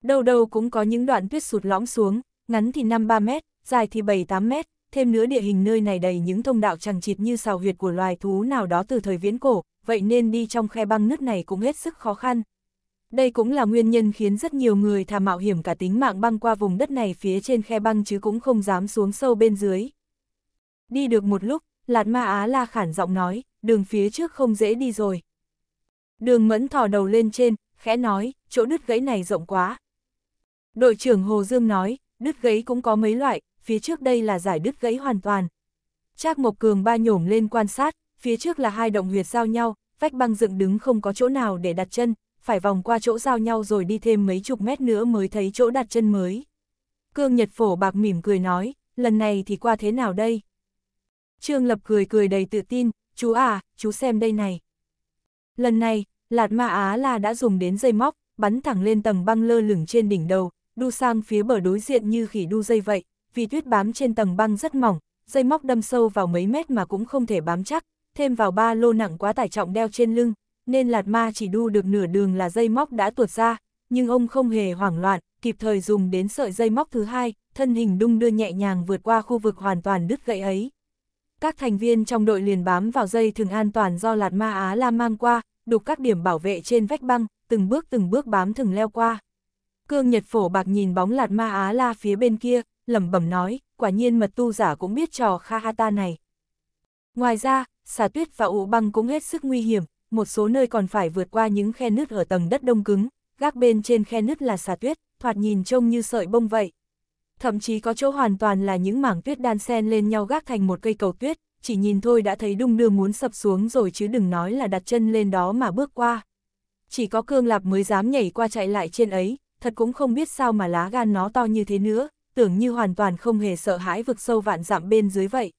S1: Đâu đâu cũng có những đoạn tuyết sụt lõm xuống, ngắn thì 5-3 mét, dài thì 7-8 mét, thêm nữa địa hình nơi này đầy những thông đạo chẳng chịt như sào huyệt của loài thú nào đó từ thời viễn cổ, vậy nên đi trong khe băng nứt này cũng hết sức khó khăn, đây cũng là nguyên nhân khiến rất nhiều người thà mạo hiểm cả tính mạng băng qua vùng đất này phía trên khe băng chứ cũng không dám xuống sâu bên dưới. Đi được một lúc, Lạt Ma Á La khản giọng nói, đường phía trước không dễ đi rồi. Đường mẫn thò đầu lên trên, khẽ nói, chỗ đứt gãy này rộng quá. Đội trưởng Hồ Dương nói, đứt gãy cũng có mấy loại, phía trước đây là giải đứt gãy hoàn toàn. Trác Mộc Cường ba nhổm lên quan sát, phía trước là hai động huyệt giao nhau, vách băng dựng đứng không có chỗ nào để đặt chân, phải vòng qua chỗ giao nhau rồi đi thêm mấy chục mét nữa mới thấy chỗ đặt chân mới. Cương Nhật Phổ bạc mỉm cười nói, lần này thì qua thế nào đây? Trương Lập cười cười đầy tự tin, chú à, chú xem đây này. Lần này, Lạt Ma Á là đã dùng đến dây móc, bắn thẳng lên tầng băng lơ lửng trên đỉnh đầu, đu sang phía bờ đối diện như khỉ đu dây vậy, vì tuyết bám trên tầng băng rất mỏng, dây móc đâm sâu vào mấy mét mà cũng không thể bám chắc, thêm vào ba lô nặng quá tải trọng đeo trên lưng, nên Lạt Ma chỉ đu được nửa đường là dây móc đã tuột ra, nhưng ông không hề hoảng loạn, kịp thời dùng đến sợi dây móc thứ hai, thân hình đung đưa nhẹ nhàng vượt qua khu vực hoàn toàn đứt gãy ấy. Các thành viên trong đội liền bám vào dây thường an toàn do Lạt Ma Á La mang qua, đục các điểm bảo vệ trên vách băng, từng bước từng bước bám thừng leo qua. Cương Nhật Phổ Bạc nhìn bóng Lạt Ma Á La phía bên kia, lẩm bẩm nói, quả nhiên mật tu giả cũng biết trò Kha Hata này. Ngoài ra, xà tuyết và ụ băng cũng hết sức nguy hiểm, một số nơi còn phải vượt qua những khe nứt ở tầng đất đông cứng, gác bên trên khe nứt là xà tuyết, thoạt nhìn trông như sợi bông vậy. Thậm chí có chỗ hoàn toàn là những mảng tuyết đan xen lên nhau gác thành một cây cầu tuyết, chỉ nhìn thôi đã thấy đung đưa muốn sập xuống rồi chứ đừng nói là đặt chân lên đó mà bước qua. Chỉ có cương lạp mới dám nhảy qua chạy lại trên ấy, thật cũng không biết sao mà lá gan nó to như thế nữa, tưởng như hoàn toàn không hề sợ hãi vực sâu vạn dặm bên dưới vậy.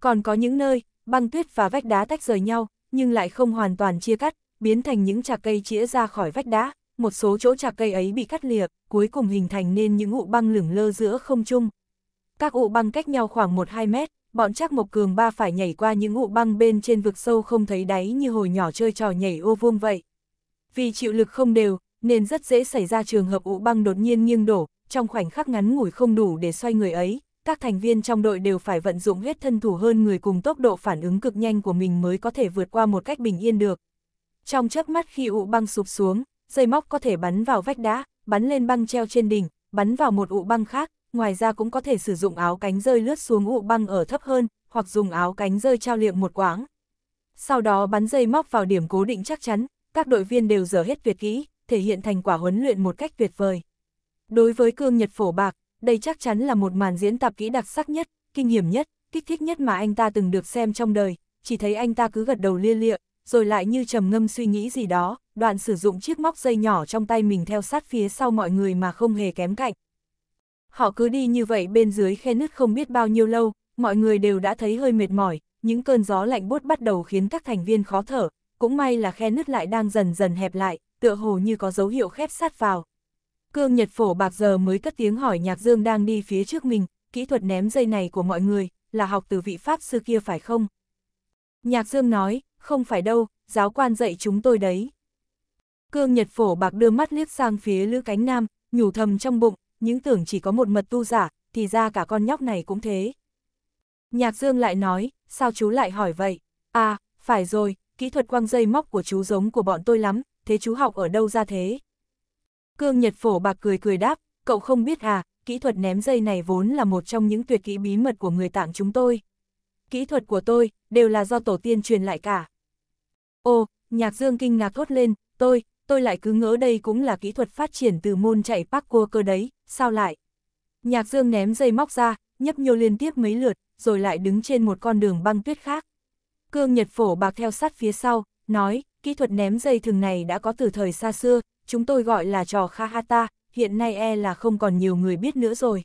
S1: Còn có những nơi, băng tuyết và vách đá tách rời nhau, nhưng lại không hoàn toàn chia cắt, biến thành những chạc cây chĩa ra khỏi vách đá, một số chỗ chạc cây ấy bị cắt lìa, cuối cùng hình thành nên những ụ băng lửng lơ giữa không trung. Các ụ băng cách nhau khoảng 1-2 mét, bọn chắc Mộc Cường Ba phải nhảy qua những ụ băng bên trên vực sâu không thấy đáy như hồi nhỏ chơi trò nhảy ô vuông vậy. Vì chịu lực không đều, nên rất dễ xảy ra trường hợp ụ băng đột nhiên nghiêng đổ, trong khoảnh khắc ngắn ngủi không đủ để xoay người ấy, các thành viên trong đội đều phải vận dụng huyết thân thủ hơn người cùng tốc độ phản ứng cực nhanh của mình mới có thể vượt qua một cách bình yên được. Trong chớp mắt khi ụ băng sụp xuống, dây móc có thể bắn vào vách đá, bắn lên băng treo trên đỉnh, bắn vào một ụ băng khác, ngoài ra cũng có thể sử dụng áo cánh rơi lướt xuống ụ băng ở thấp hơn, hoặc dùng áo cánh rơi trao liệm một quãng. Sau đó bắn dây móc vào điểm cố định chắc chắn, các đội viên đều dở hết tuyệt kỹ, thể hiện thành quả huấn luyện một cách tuyệt vời. Đối với cương Nhật Phổ Bạc, đây chắc chắn là một màn diễn tạp kỹ đặc sắc nhất, kinh hiểm nhất, kích thích nhất mà anh ta từng được xem trong đời, chỉ thấy anh ta cứ gật đầu lia lịa, rồi lại như trầm ngâm suy nghĩ gì đó, đoạn sử dụng chiếc móc dây nhỏ trong tay mình theo sát phía sau mọi người mà không hề kém cạnh. Họ cứ đi như vậy bên dưới khe nứt không biết bao nhiêu lâu, mọi người đều đã thấy hơi mệt mỏi, những cơn gió lạnh buốt bắt đầu khiến các thành viên khó thở, cũng may là khe nứt lại đang dần dần hẹp lại, tựa hồ như có dấu hiệu khép sát vào. Cương Nhật Phổ Bạc giờ mới cất tiếng hỏi Nhạc Dương đang đi phía trước mình, kỹ thuật ném dây này của mọi người, là học từ vị Pháp sư kia phải không? Nhạc Dương nói, không phải đâu, giáo quan dạy chúng tôi đấy. Cương Nhật Phổ Bạc đưa mắt liếc sang phía Lữ Cánh Nam, nhủ thầm trong bụng, những tưởng chỉ có một mật tu giả, thì ra cả con nhóc này cũng thế. Nhạc Dương lại nói, sao chú lại hỏi vậy? À, phải rồi, kỹ thuật quăng dây móc của chú giống của bọn tôi lắm, thế chú học ở đâu ra thế? Cương Nhật Phổ Bạc cười cười đáp, cậu không biết à, kỹ thuật ném dây này vốn là một trong những tuyệt kỹ bí mật của người tạng chúng tôi. Kỹ thuật của tôi, đều là do tổ tiên truyền lại cả. Ô, nhạc dương kinh ngạc thốt lên, tôi, tôi lại cứ ngỡ đây cũng là kỹ thuật phát triển từ môn chạy parkour cơ đấy, sao lại? Nhạc dương ném dây móc ra, nhấp nhô liên tiếp mấy lượt, rồi lại đứng trên một con đường băng tuyết khác. Cương Nhật Phổ bạc theo sát phía sau, nói, kỹ thuật ném dây thường này đã có từ thời xa xưa, chúng tôi gọi là trò Kahata, hiện nay e là không còn nhiều người biết nữa rồi.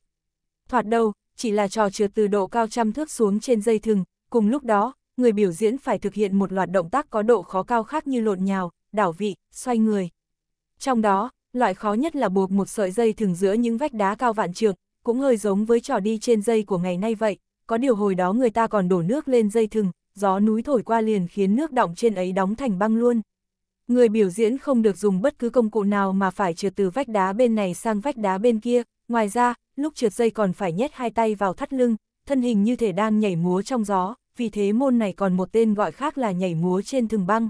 S1: Thoạt đầu, chỉ là trò trượt từ độ cao trăm thước xuống trên dây thừng, cùng lúc đó, người biểu diễn phải thực hiện một loạt động tác có độ khó cao khác như lộn nhào, đảo vị, xoay người. Trong đó, loại khó nhất là buộc một sợi dây thừng giữa những vách đá cao vạn trượng, cũng hơi giống với trò đi trên dây của ngày nay vậy, có điều hồi đó người ta còn đổ nước lên dây thừng, gió núi thổi qua liền khiến nước đọng trên ấy đóng thành băng luôn. Người biểu diễn không được dùng bất cứ công cụ nào mà phải trượt từ vách đá bên này sang vách đá bên kia, ngoài ra, lúc trượt dây còn phải nhét hai tay vào thắt lưng, thân hình như thể đang nhảy múa trong gió, vì thế môn này còn một tên gọi khác là nhảy múa trên thừng băng.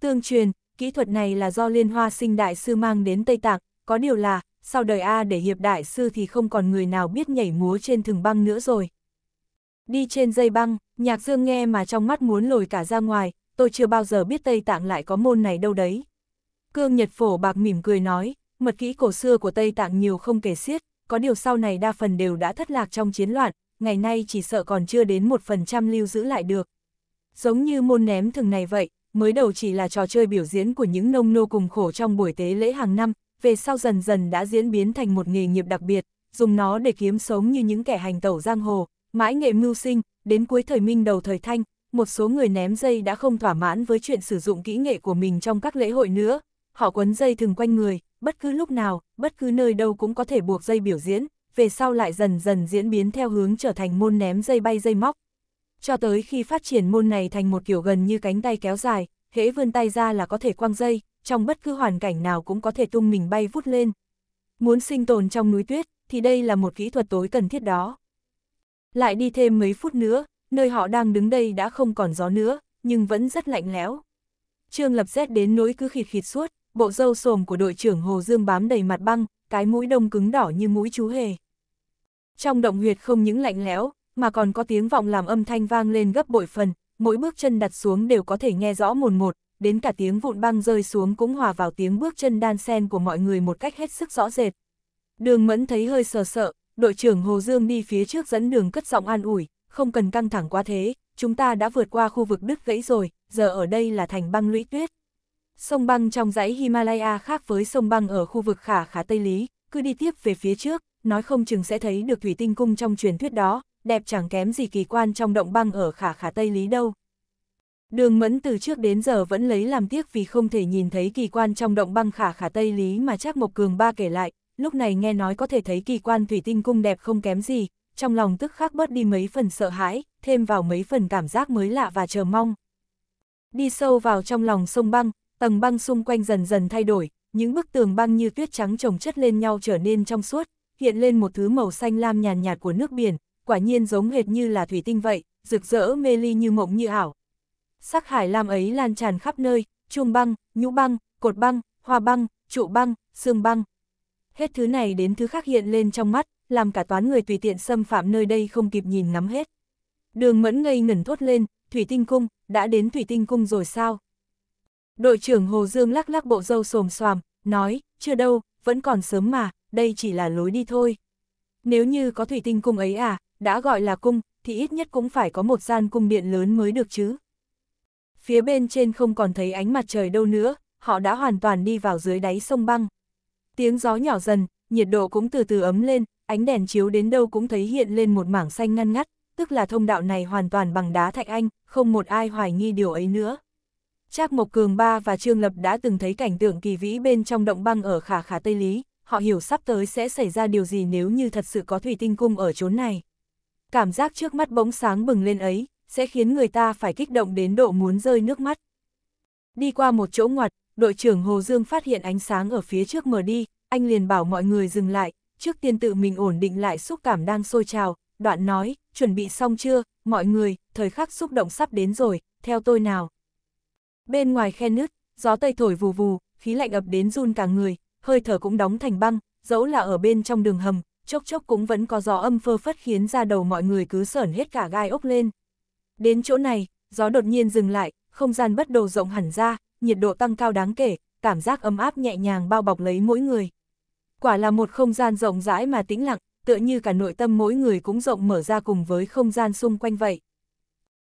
S1: Tương truyền, kỹ thuật này là do Liên Hoa Sinh Đại Sư mang đến Tây Tạng, có điều là, sau đời A để hiệp đại sư thì không còn người nào biết nhảy múa trên thừng băng nữa rồi. Đi trên dây băng, nhạc dương nghe mà trong mắt muốn lồi cả ra ngoài, tôi chưa bao giờ biết Tây Tạng lại có môn này đâu đấy. Cương Nhật Phổ Bạc mỉm cười nói, mật kỹ cổ xưa của Tây Tạng nhiều không kể xiết, có điều sau này đa phần đều đã thất lạc trong chiến loạn, ngày nay chỉ sợ còn chưa đến một phần trăm lưu giữ lại được. Giống như môn ném thường này vậy, mới đầu chỉ là trò chơi biểu diễn của những nông nô cùng khổ trong buổi tế lễ hàng năm, về sau dần dần đã diễn biến thành một nghề nghiệp đặc biệt, dùng nó để kiếm sống như những kẻ hành tẩu giang hồ, mãi nghệ mưu sinh, đến cuối thời minh đầu thời thanh, một số người ném dây đã không thỏa mãn với chuyện sử dụng kỹ nghệ của mình trong các lễ hội nữa, họ quấn dây thừng quanh người, bất cứ lúc nào, bất cứ nơi đâu cũng có thể buộc dây biểu diễn, về sau lại dần dần diễn biến theo hướng trở thành môn ném dây bay dây móc. Cho tới khi phát triển môn này thành một kiểu gần như cánh tay kéo dài, hễ vươn tay ra là có thể quăng dây, trong bất cứ hoàn cảnh nào cũng có thể tung mình bay vút lên. Muốn sinh tồn trong núi tuyết, thì đây là một kỹ thuật tối cần thiết đó. Lại đi thêm mấy phút nữa, nơi họ đang đứng đây đã không còn gió nữa, nhưng vẫn rất lạnh lẽo. Trương Lập rét đến nỗi cứ khịt khịt suốt, bộ râu xồm của đội trưởng Hồ Dương bám đầy mặt băng, cái mũi đông cứng đỏ như mũi chú hề. Trong động huyệt không những lạnh lẽo, mà còn có tiếng vọng làm âm thanh vang lên gấp bội phần, mỗi bước chân đặt xuống đều có thể nghe rõ mồn một, đến cả tiếng vụn băng rơi xuống cũng hòa vào tiếng bước chân đan sen của mọi người một cách hết sức rõ rệt. Đường Mẫn thấy hơi sờ sợ, đội trưởng Hồ Dương đi phía trước dẫn đường cất giọng an ủi, không cần căng thẳng quá thế, chúng ta đã vượt qua khu vực đứt gãy rồi, giờ ở đây là thành băng lũy tuyết. Sông băng trong dãy Himalaya khác với sông băng ở khu vực khả khá Tây Lý, cứ đi tiếp về phía trước, nói không chừng sẽ thấy được thủy tinh cung trong truyền thuyết đó, đẹp chẳng kém gì kỳ quan trong động băng ở khả khả Tây Lý đâu. Đường Mẫn từ trước đến giờ vẫn lấy làm tiếc vì không thể nhìn thấy kỳ quan trong động băng khả khả Tây Lý mà Trác Mộc Cường ba kể lại, lúc này nghe nói có thể thấy kỳ quan thủy tinh cung đẹp không kém gì, trong lòng tức khắc bớt đi mấy phần sợ hãi, thêm vào mấy phần cảm giác mới lạ và chờ mong. Đi sâu vào trong lòng sông băng, tầng băng xung quanh dần dần thay đổi, những bức tường băng như tuyết trắng chồng chất lên nhau trở nên trong suốt, hiện lên một thứ màu xanh lam nhàn nhạt, nhạt của nước biển, quả nhiên giống hệt như là thủy tinh vậy, rực rỡ mê ly như mộng như ảo. Sắc hải lam ấy lan tràn khắp nơi, chuông băng, nhũ băng, cột băng, hoa băng, trụ băng, xương băng. Hết thứ này đến thứ khác hiện lên trong mắt, làm cả toán người tùy tiện xâm phạm nơi đây không kịp nhìn ngắm hết. Đường mẫn ngây ngẩn thốt lên, Thủy Tinh Cung, đã đến Thủy Tinh Cung rồi sao? Đội trưởng Hồ Dương lắc lắc bộ râu xồm xoàm, nói, chưa đâu, vẫn còn sớm mà, đây chỉ là lối đi thôi. Nếu như có Thủy Tinh Cung ấy à, đã gọi là cung, thì ít nhất cũng phải có một gian cung điện lớn mới được chứ. Phía bên trên không còn thấy ánh mặt trời đâu nữa, họ đã hoàn toàn đi vào dưới đáy sông băng. Tiếng gió nhỏ dần, nhiệt độ cũng từ từ ấm lên, ánh đèn chiếu đến đâu cũng thấy hiện lên một mảng xanh ngăn ngắt, tức là thông đạo này hoàn toàn bằng đá thạch anh, không một ai hoài nghi điều ấy nữa. Trác Mộc Cường Ba và Trương Lập đã từng thấy cảnh tượng kỳ vĩ bên trong động băng ở Khả Khả Tây Lý, họ hiểu sắp tới sẽ xảy ra điều gì nếu như thật sự có thủy tinh cung ở chốn này. Cảm giác trước mắt bỗng sáng bừng lên ấy, sẽ khiến người ta phải kích động đến độ muốn rơi nước mắt. Đi qua một chỗ ngoặt, đội trưởng Hồ Dương phát hiện ánh sáng ở phía trước mở đi, anh liền bảo mọi người dừng lại, trước tiên tự mình ổn định lại xúc cảm đang sôi trào, đoạn nói, chuẩn bị xong chưa, mọi người, thời khắc xúc động sắp đến rồi, theo tôi nào. Bên ngoài khe nứt, gió tây thổi vù vù, khí lạnh ập đến run cả người, hơi thở cũng đóng thành băng, dẫu là ở bên trong đường hầm, chốc chốc cũng vẫn có gió âm phơ phất khiến ra đầu mọi người cứ sởn hết cả gai ốc lên. Đến chỗ này, gió đột nhiên dừng lại, không gian bất đầu rộng hẳn ra, nhiệt độ tăng cao đáng kể, cảm giác ấm áp nhẹ nhàng bao bọc lấy mỗi người. Quả là một không gian rộng rãi mà tĩnh lặng, tựa như cả nội tâm mỗi người cũng rộng mở ra cùng với không gian xung quanh vậy.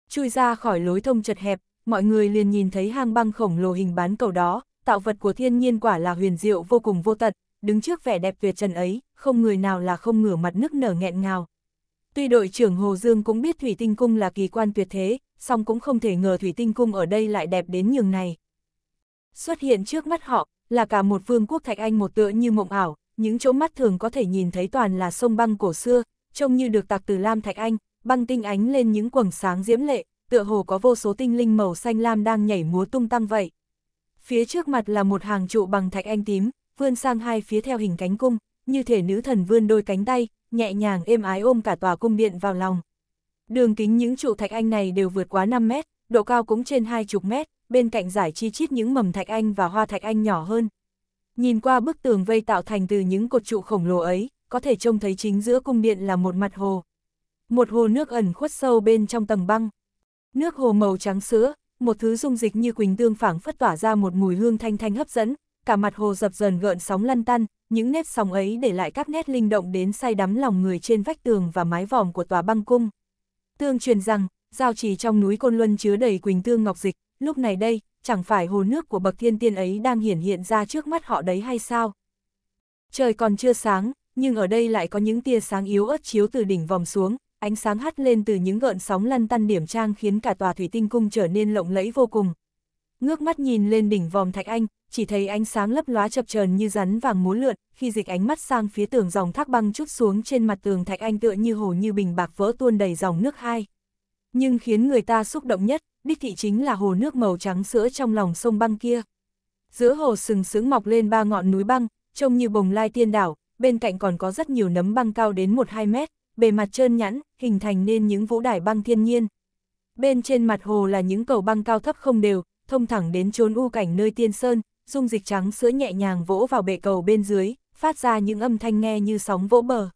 S1: Chui ra khỏi lối thông chật hẹp, mọi người liền nhìn thấy hang băng khổng lồ hình bán cầu đó, tạo vật của thiên nhiên quả là huyền diệu vô cùng vô tận, đứng trước vẻ đẹp tuyệt trần ấy, không người nào là không ngửa mặt nức nở nghẹn ngào. Tuy đội trưởng Hồ Dương cũng biết Thủy Tinh Cung là kỳ quan tuyệt thế, song cũng không thể ngờ Thủy Tinh Cung ở đây lại đẹp đến nhường này. Xuất hiện trước mắt họ, là cả một vương quốc Thạch Anh một tựa như mộng ảo, những chỗ mắt thường có thể nhìn thấy toàn là sông băng cổ xưa, trông như được tạc từ lam Thạch Anh, băng tinh ánh lên những quầng sáng diễm lệ, tựa hồ có vô số tinh linh màu xanh lam đang nhảy múa tung tăng vậy. Phía trước mặt là một hàng trụ bằng Thạch Anh tím, vươn sang hai phía theo hình cánh cung, như thể nữ thần vươn đôi cánh tay, nhẹ nhàng êm ái ôm cả tòa cung điện vào lòng. Đường kính những trụ thạch anh này đều vượt quá 5 mét, độ cao cũng trên hai chục mét, bên cạnh giải chi chít những mầm thạch anh và hoa thạch anh nhỏ hơn. Nhìn qua bức tường vây tạo thành từ những cột trụ khổng lồ ấy, có thể trông thấy chính giữa cung điện là một mặt hồ. Một hồ nước ẩn khuất sâu bên trong tầng băng. Nước hồ màu trắng sữa, một thứ dung dịch như quỳnh tương phảng phất tỏa ra một mùi hương thanh thanh hấp dẫn, cả mặt hồ dập dờn gợn sóng lăn tăn, những nếp sóng ấy để lại các nét linh động đến say đắm lòng người trên vách tường và mái vòm của tòa băng cung. Tương truyền rằng, giao trì trong núi Côn Luân chứa đầy quỳnh tương ngọc dịch, lúc này đây, chẳng phải hồ nước của bậc thiên tiên ấy đang hiển hiện ra trước mắt họ đấy hay sao? Trời còn chưa sáng, nhưng ở đây lại có những tia sáng yếu ớt chiếu từ đỉnh vòng xuống, ánh sáng hắt lên từ những gợn sóng lăn tăn điểm trang khiến cả tòa thủy tinh cung trở nên lộng lẫy vô cùng. Ngước mắt nhìn lên đỉnh vòm thạch anh, chỉ thấy ánh sáng lấp lóa chập chờn như rắn vàng múa lượn, khi dịch ánh mắt sang phía tường dòng thác băng chút xuống trên mặt tường thạch anh tựa như hồ như bình bạc vỡ tuôn đầy dòng nước hai. Nhưng khiến người ta xúc động nhất đích thị chính là hồ nước màu trắng sữa trong lòng sông băng kia. Giữa hồ sừng sững mọc lên ba ngọn núi băng, trông như bồng lai tiên đảo, bên cạnh còn có rất nhiều nấm băng cao đến 1-2 mét, bề mặt trơn nhẵn, hình thành nên những vũ đài băng thiên nhiên. Bên trên mặt hồ là những cầu băng cao thấp không đều, thông thẳng đến chốn u cảnh nơi tiên sơn, dung dịch trắng sữa nhẹ nhàng vỗ vào bệ cầu bên dưới, phát ra những âm thanh nghe như sóng vỗ bờ.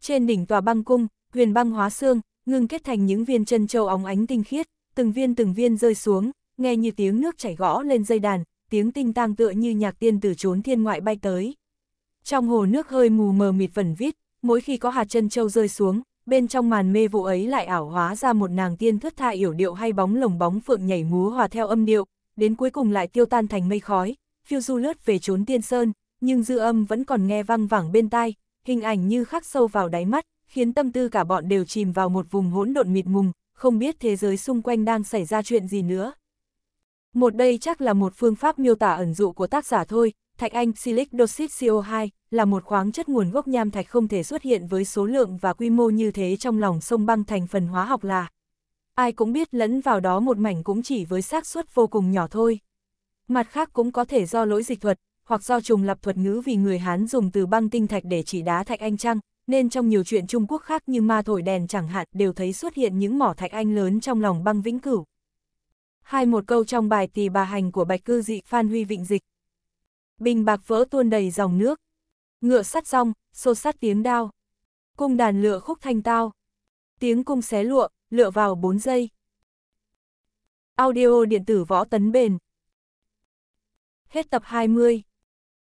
S1: Trên đỉnh tòa băng cung, huyền băng hóa xương, ngưng kết thành những viên chân châu óng ánh tinh khiết từng viên từng viên rơi xuống, nghe như tiếng nước chảy gõ lên dây đàn, tiếng tinh tang tựa như nhạc tiên từ trốn thiên ngoại bay tới. Trong hồ nước hơi mù mờ mịt vẩn vít, mỗi khi có hạt chân châu rơi xuống, bên trong màn mê vụ ấy lại ảo hóa ra một nàng tiên thất tha yểu điệu hay bóng lồng bóng phượng nhảy múa hòa theo âm điệu, đến cuối cùng lại tiêu tan thành mây khói, phiêu du lướt về trốn tiên sơn, nhưng dư âm vẫn còn nghe vang vẳng bên tai, hình ảnh như khắc sâu vào đáy mắt, khiến tâm tư cả bọn đều chìm vào một vùng hỗn độn mịt mùng, không biết thế giới xung quanh đang xảy ra chuyện gì nữa. Một đây chắc là một phương pháp miêu tả ẩn dụ của tác giả thôi, thạch anh silic dioxide CO2 là một khoáng chất nguồn gốc nham thạch không thể xuất hiện với số lượng và quy mô như thế trong lòng sông băng thành phần hóa học là. Ai cũng biết lẫn vào đó một mảnh cũng chỉ với xác suất vô cùng nhỏ thôi. Mặt khác cũng có thể do lỗi dịch thuật, hoặc do trùng lập thuật ngữ vì người Hán dùng từ băng tinh thạch để chỉ đá thạch anh trăng, nên trong nhiều chuyện Trung Quốc khác như ma thổi đèn chẳng hạn đều thấy xuất hiện những mỏ thạch anh lớn trong lòng băng vĩnh cửu. Hai một câu trong bài tỳ bà hành của bạch cư dị Phan Huy Vịnh Dịch. Bình bạc vỡ tuôn đầy dòng nước. Ngựa sắt rong, xô sắt tiếng đao. Cung đàn lựa khúc thanh tao. Tiếng cung xé lụa, lựa vào 4 giây. Audio điện tử võ tấn bền. Hết tập 20.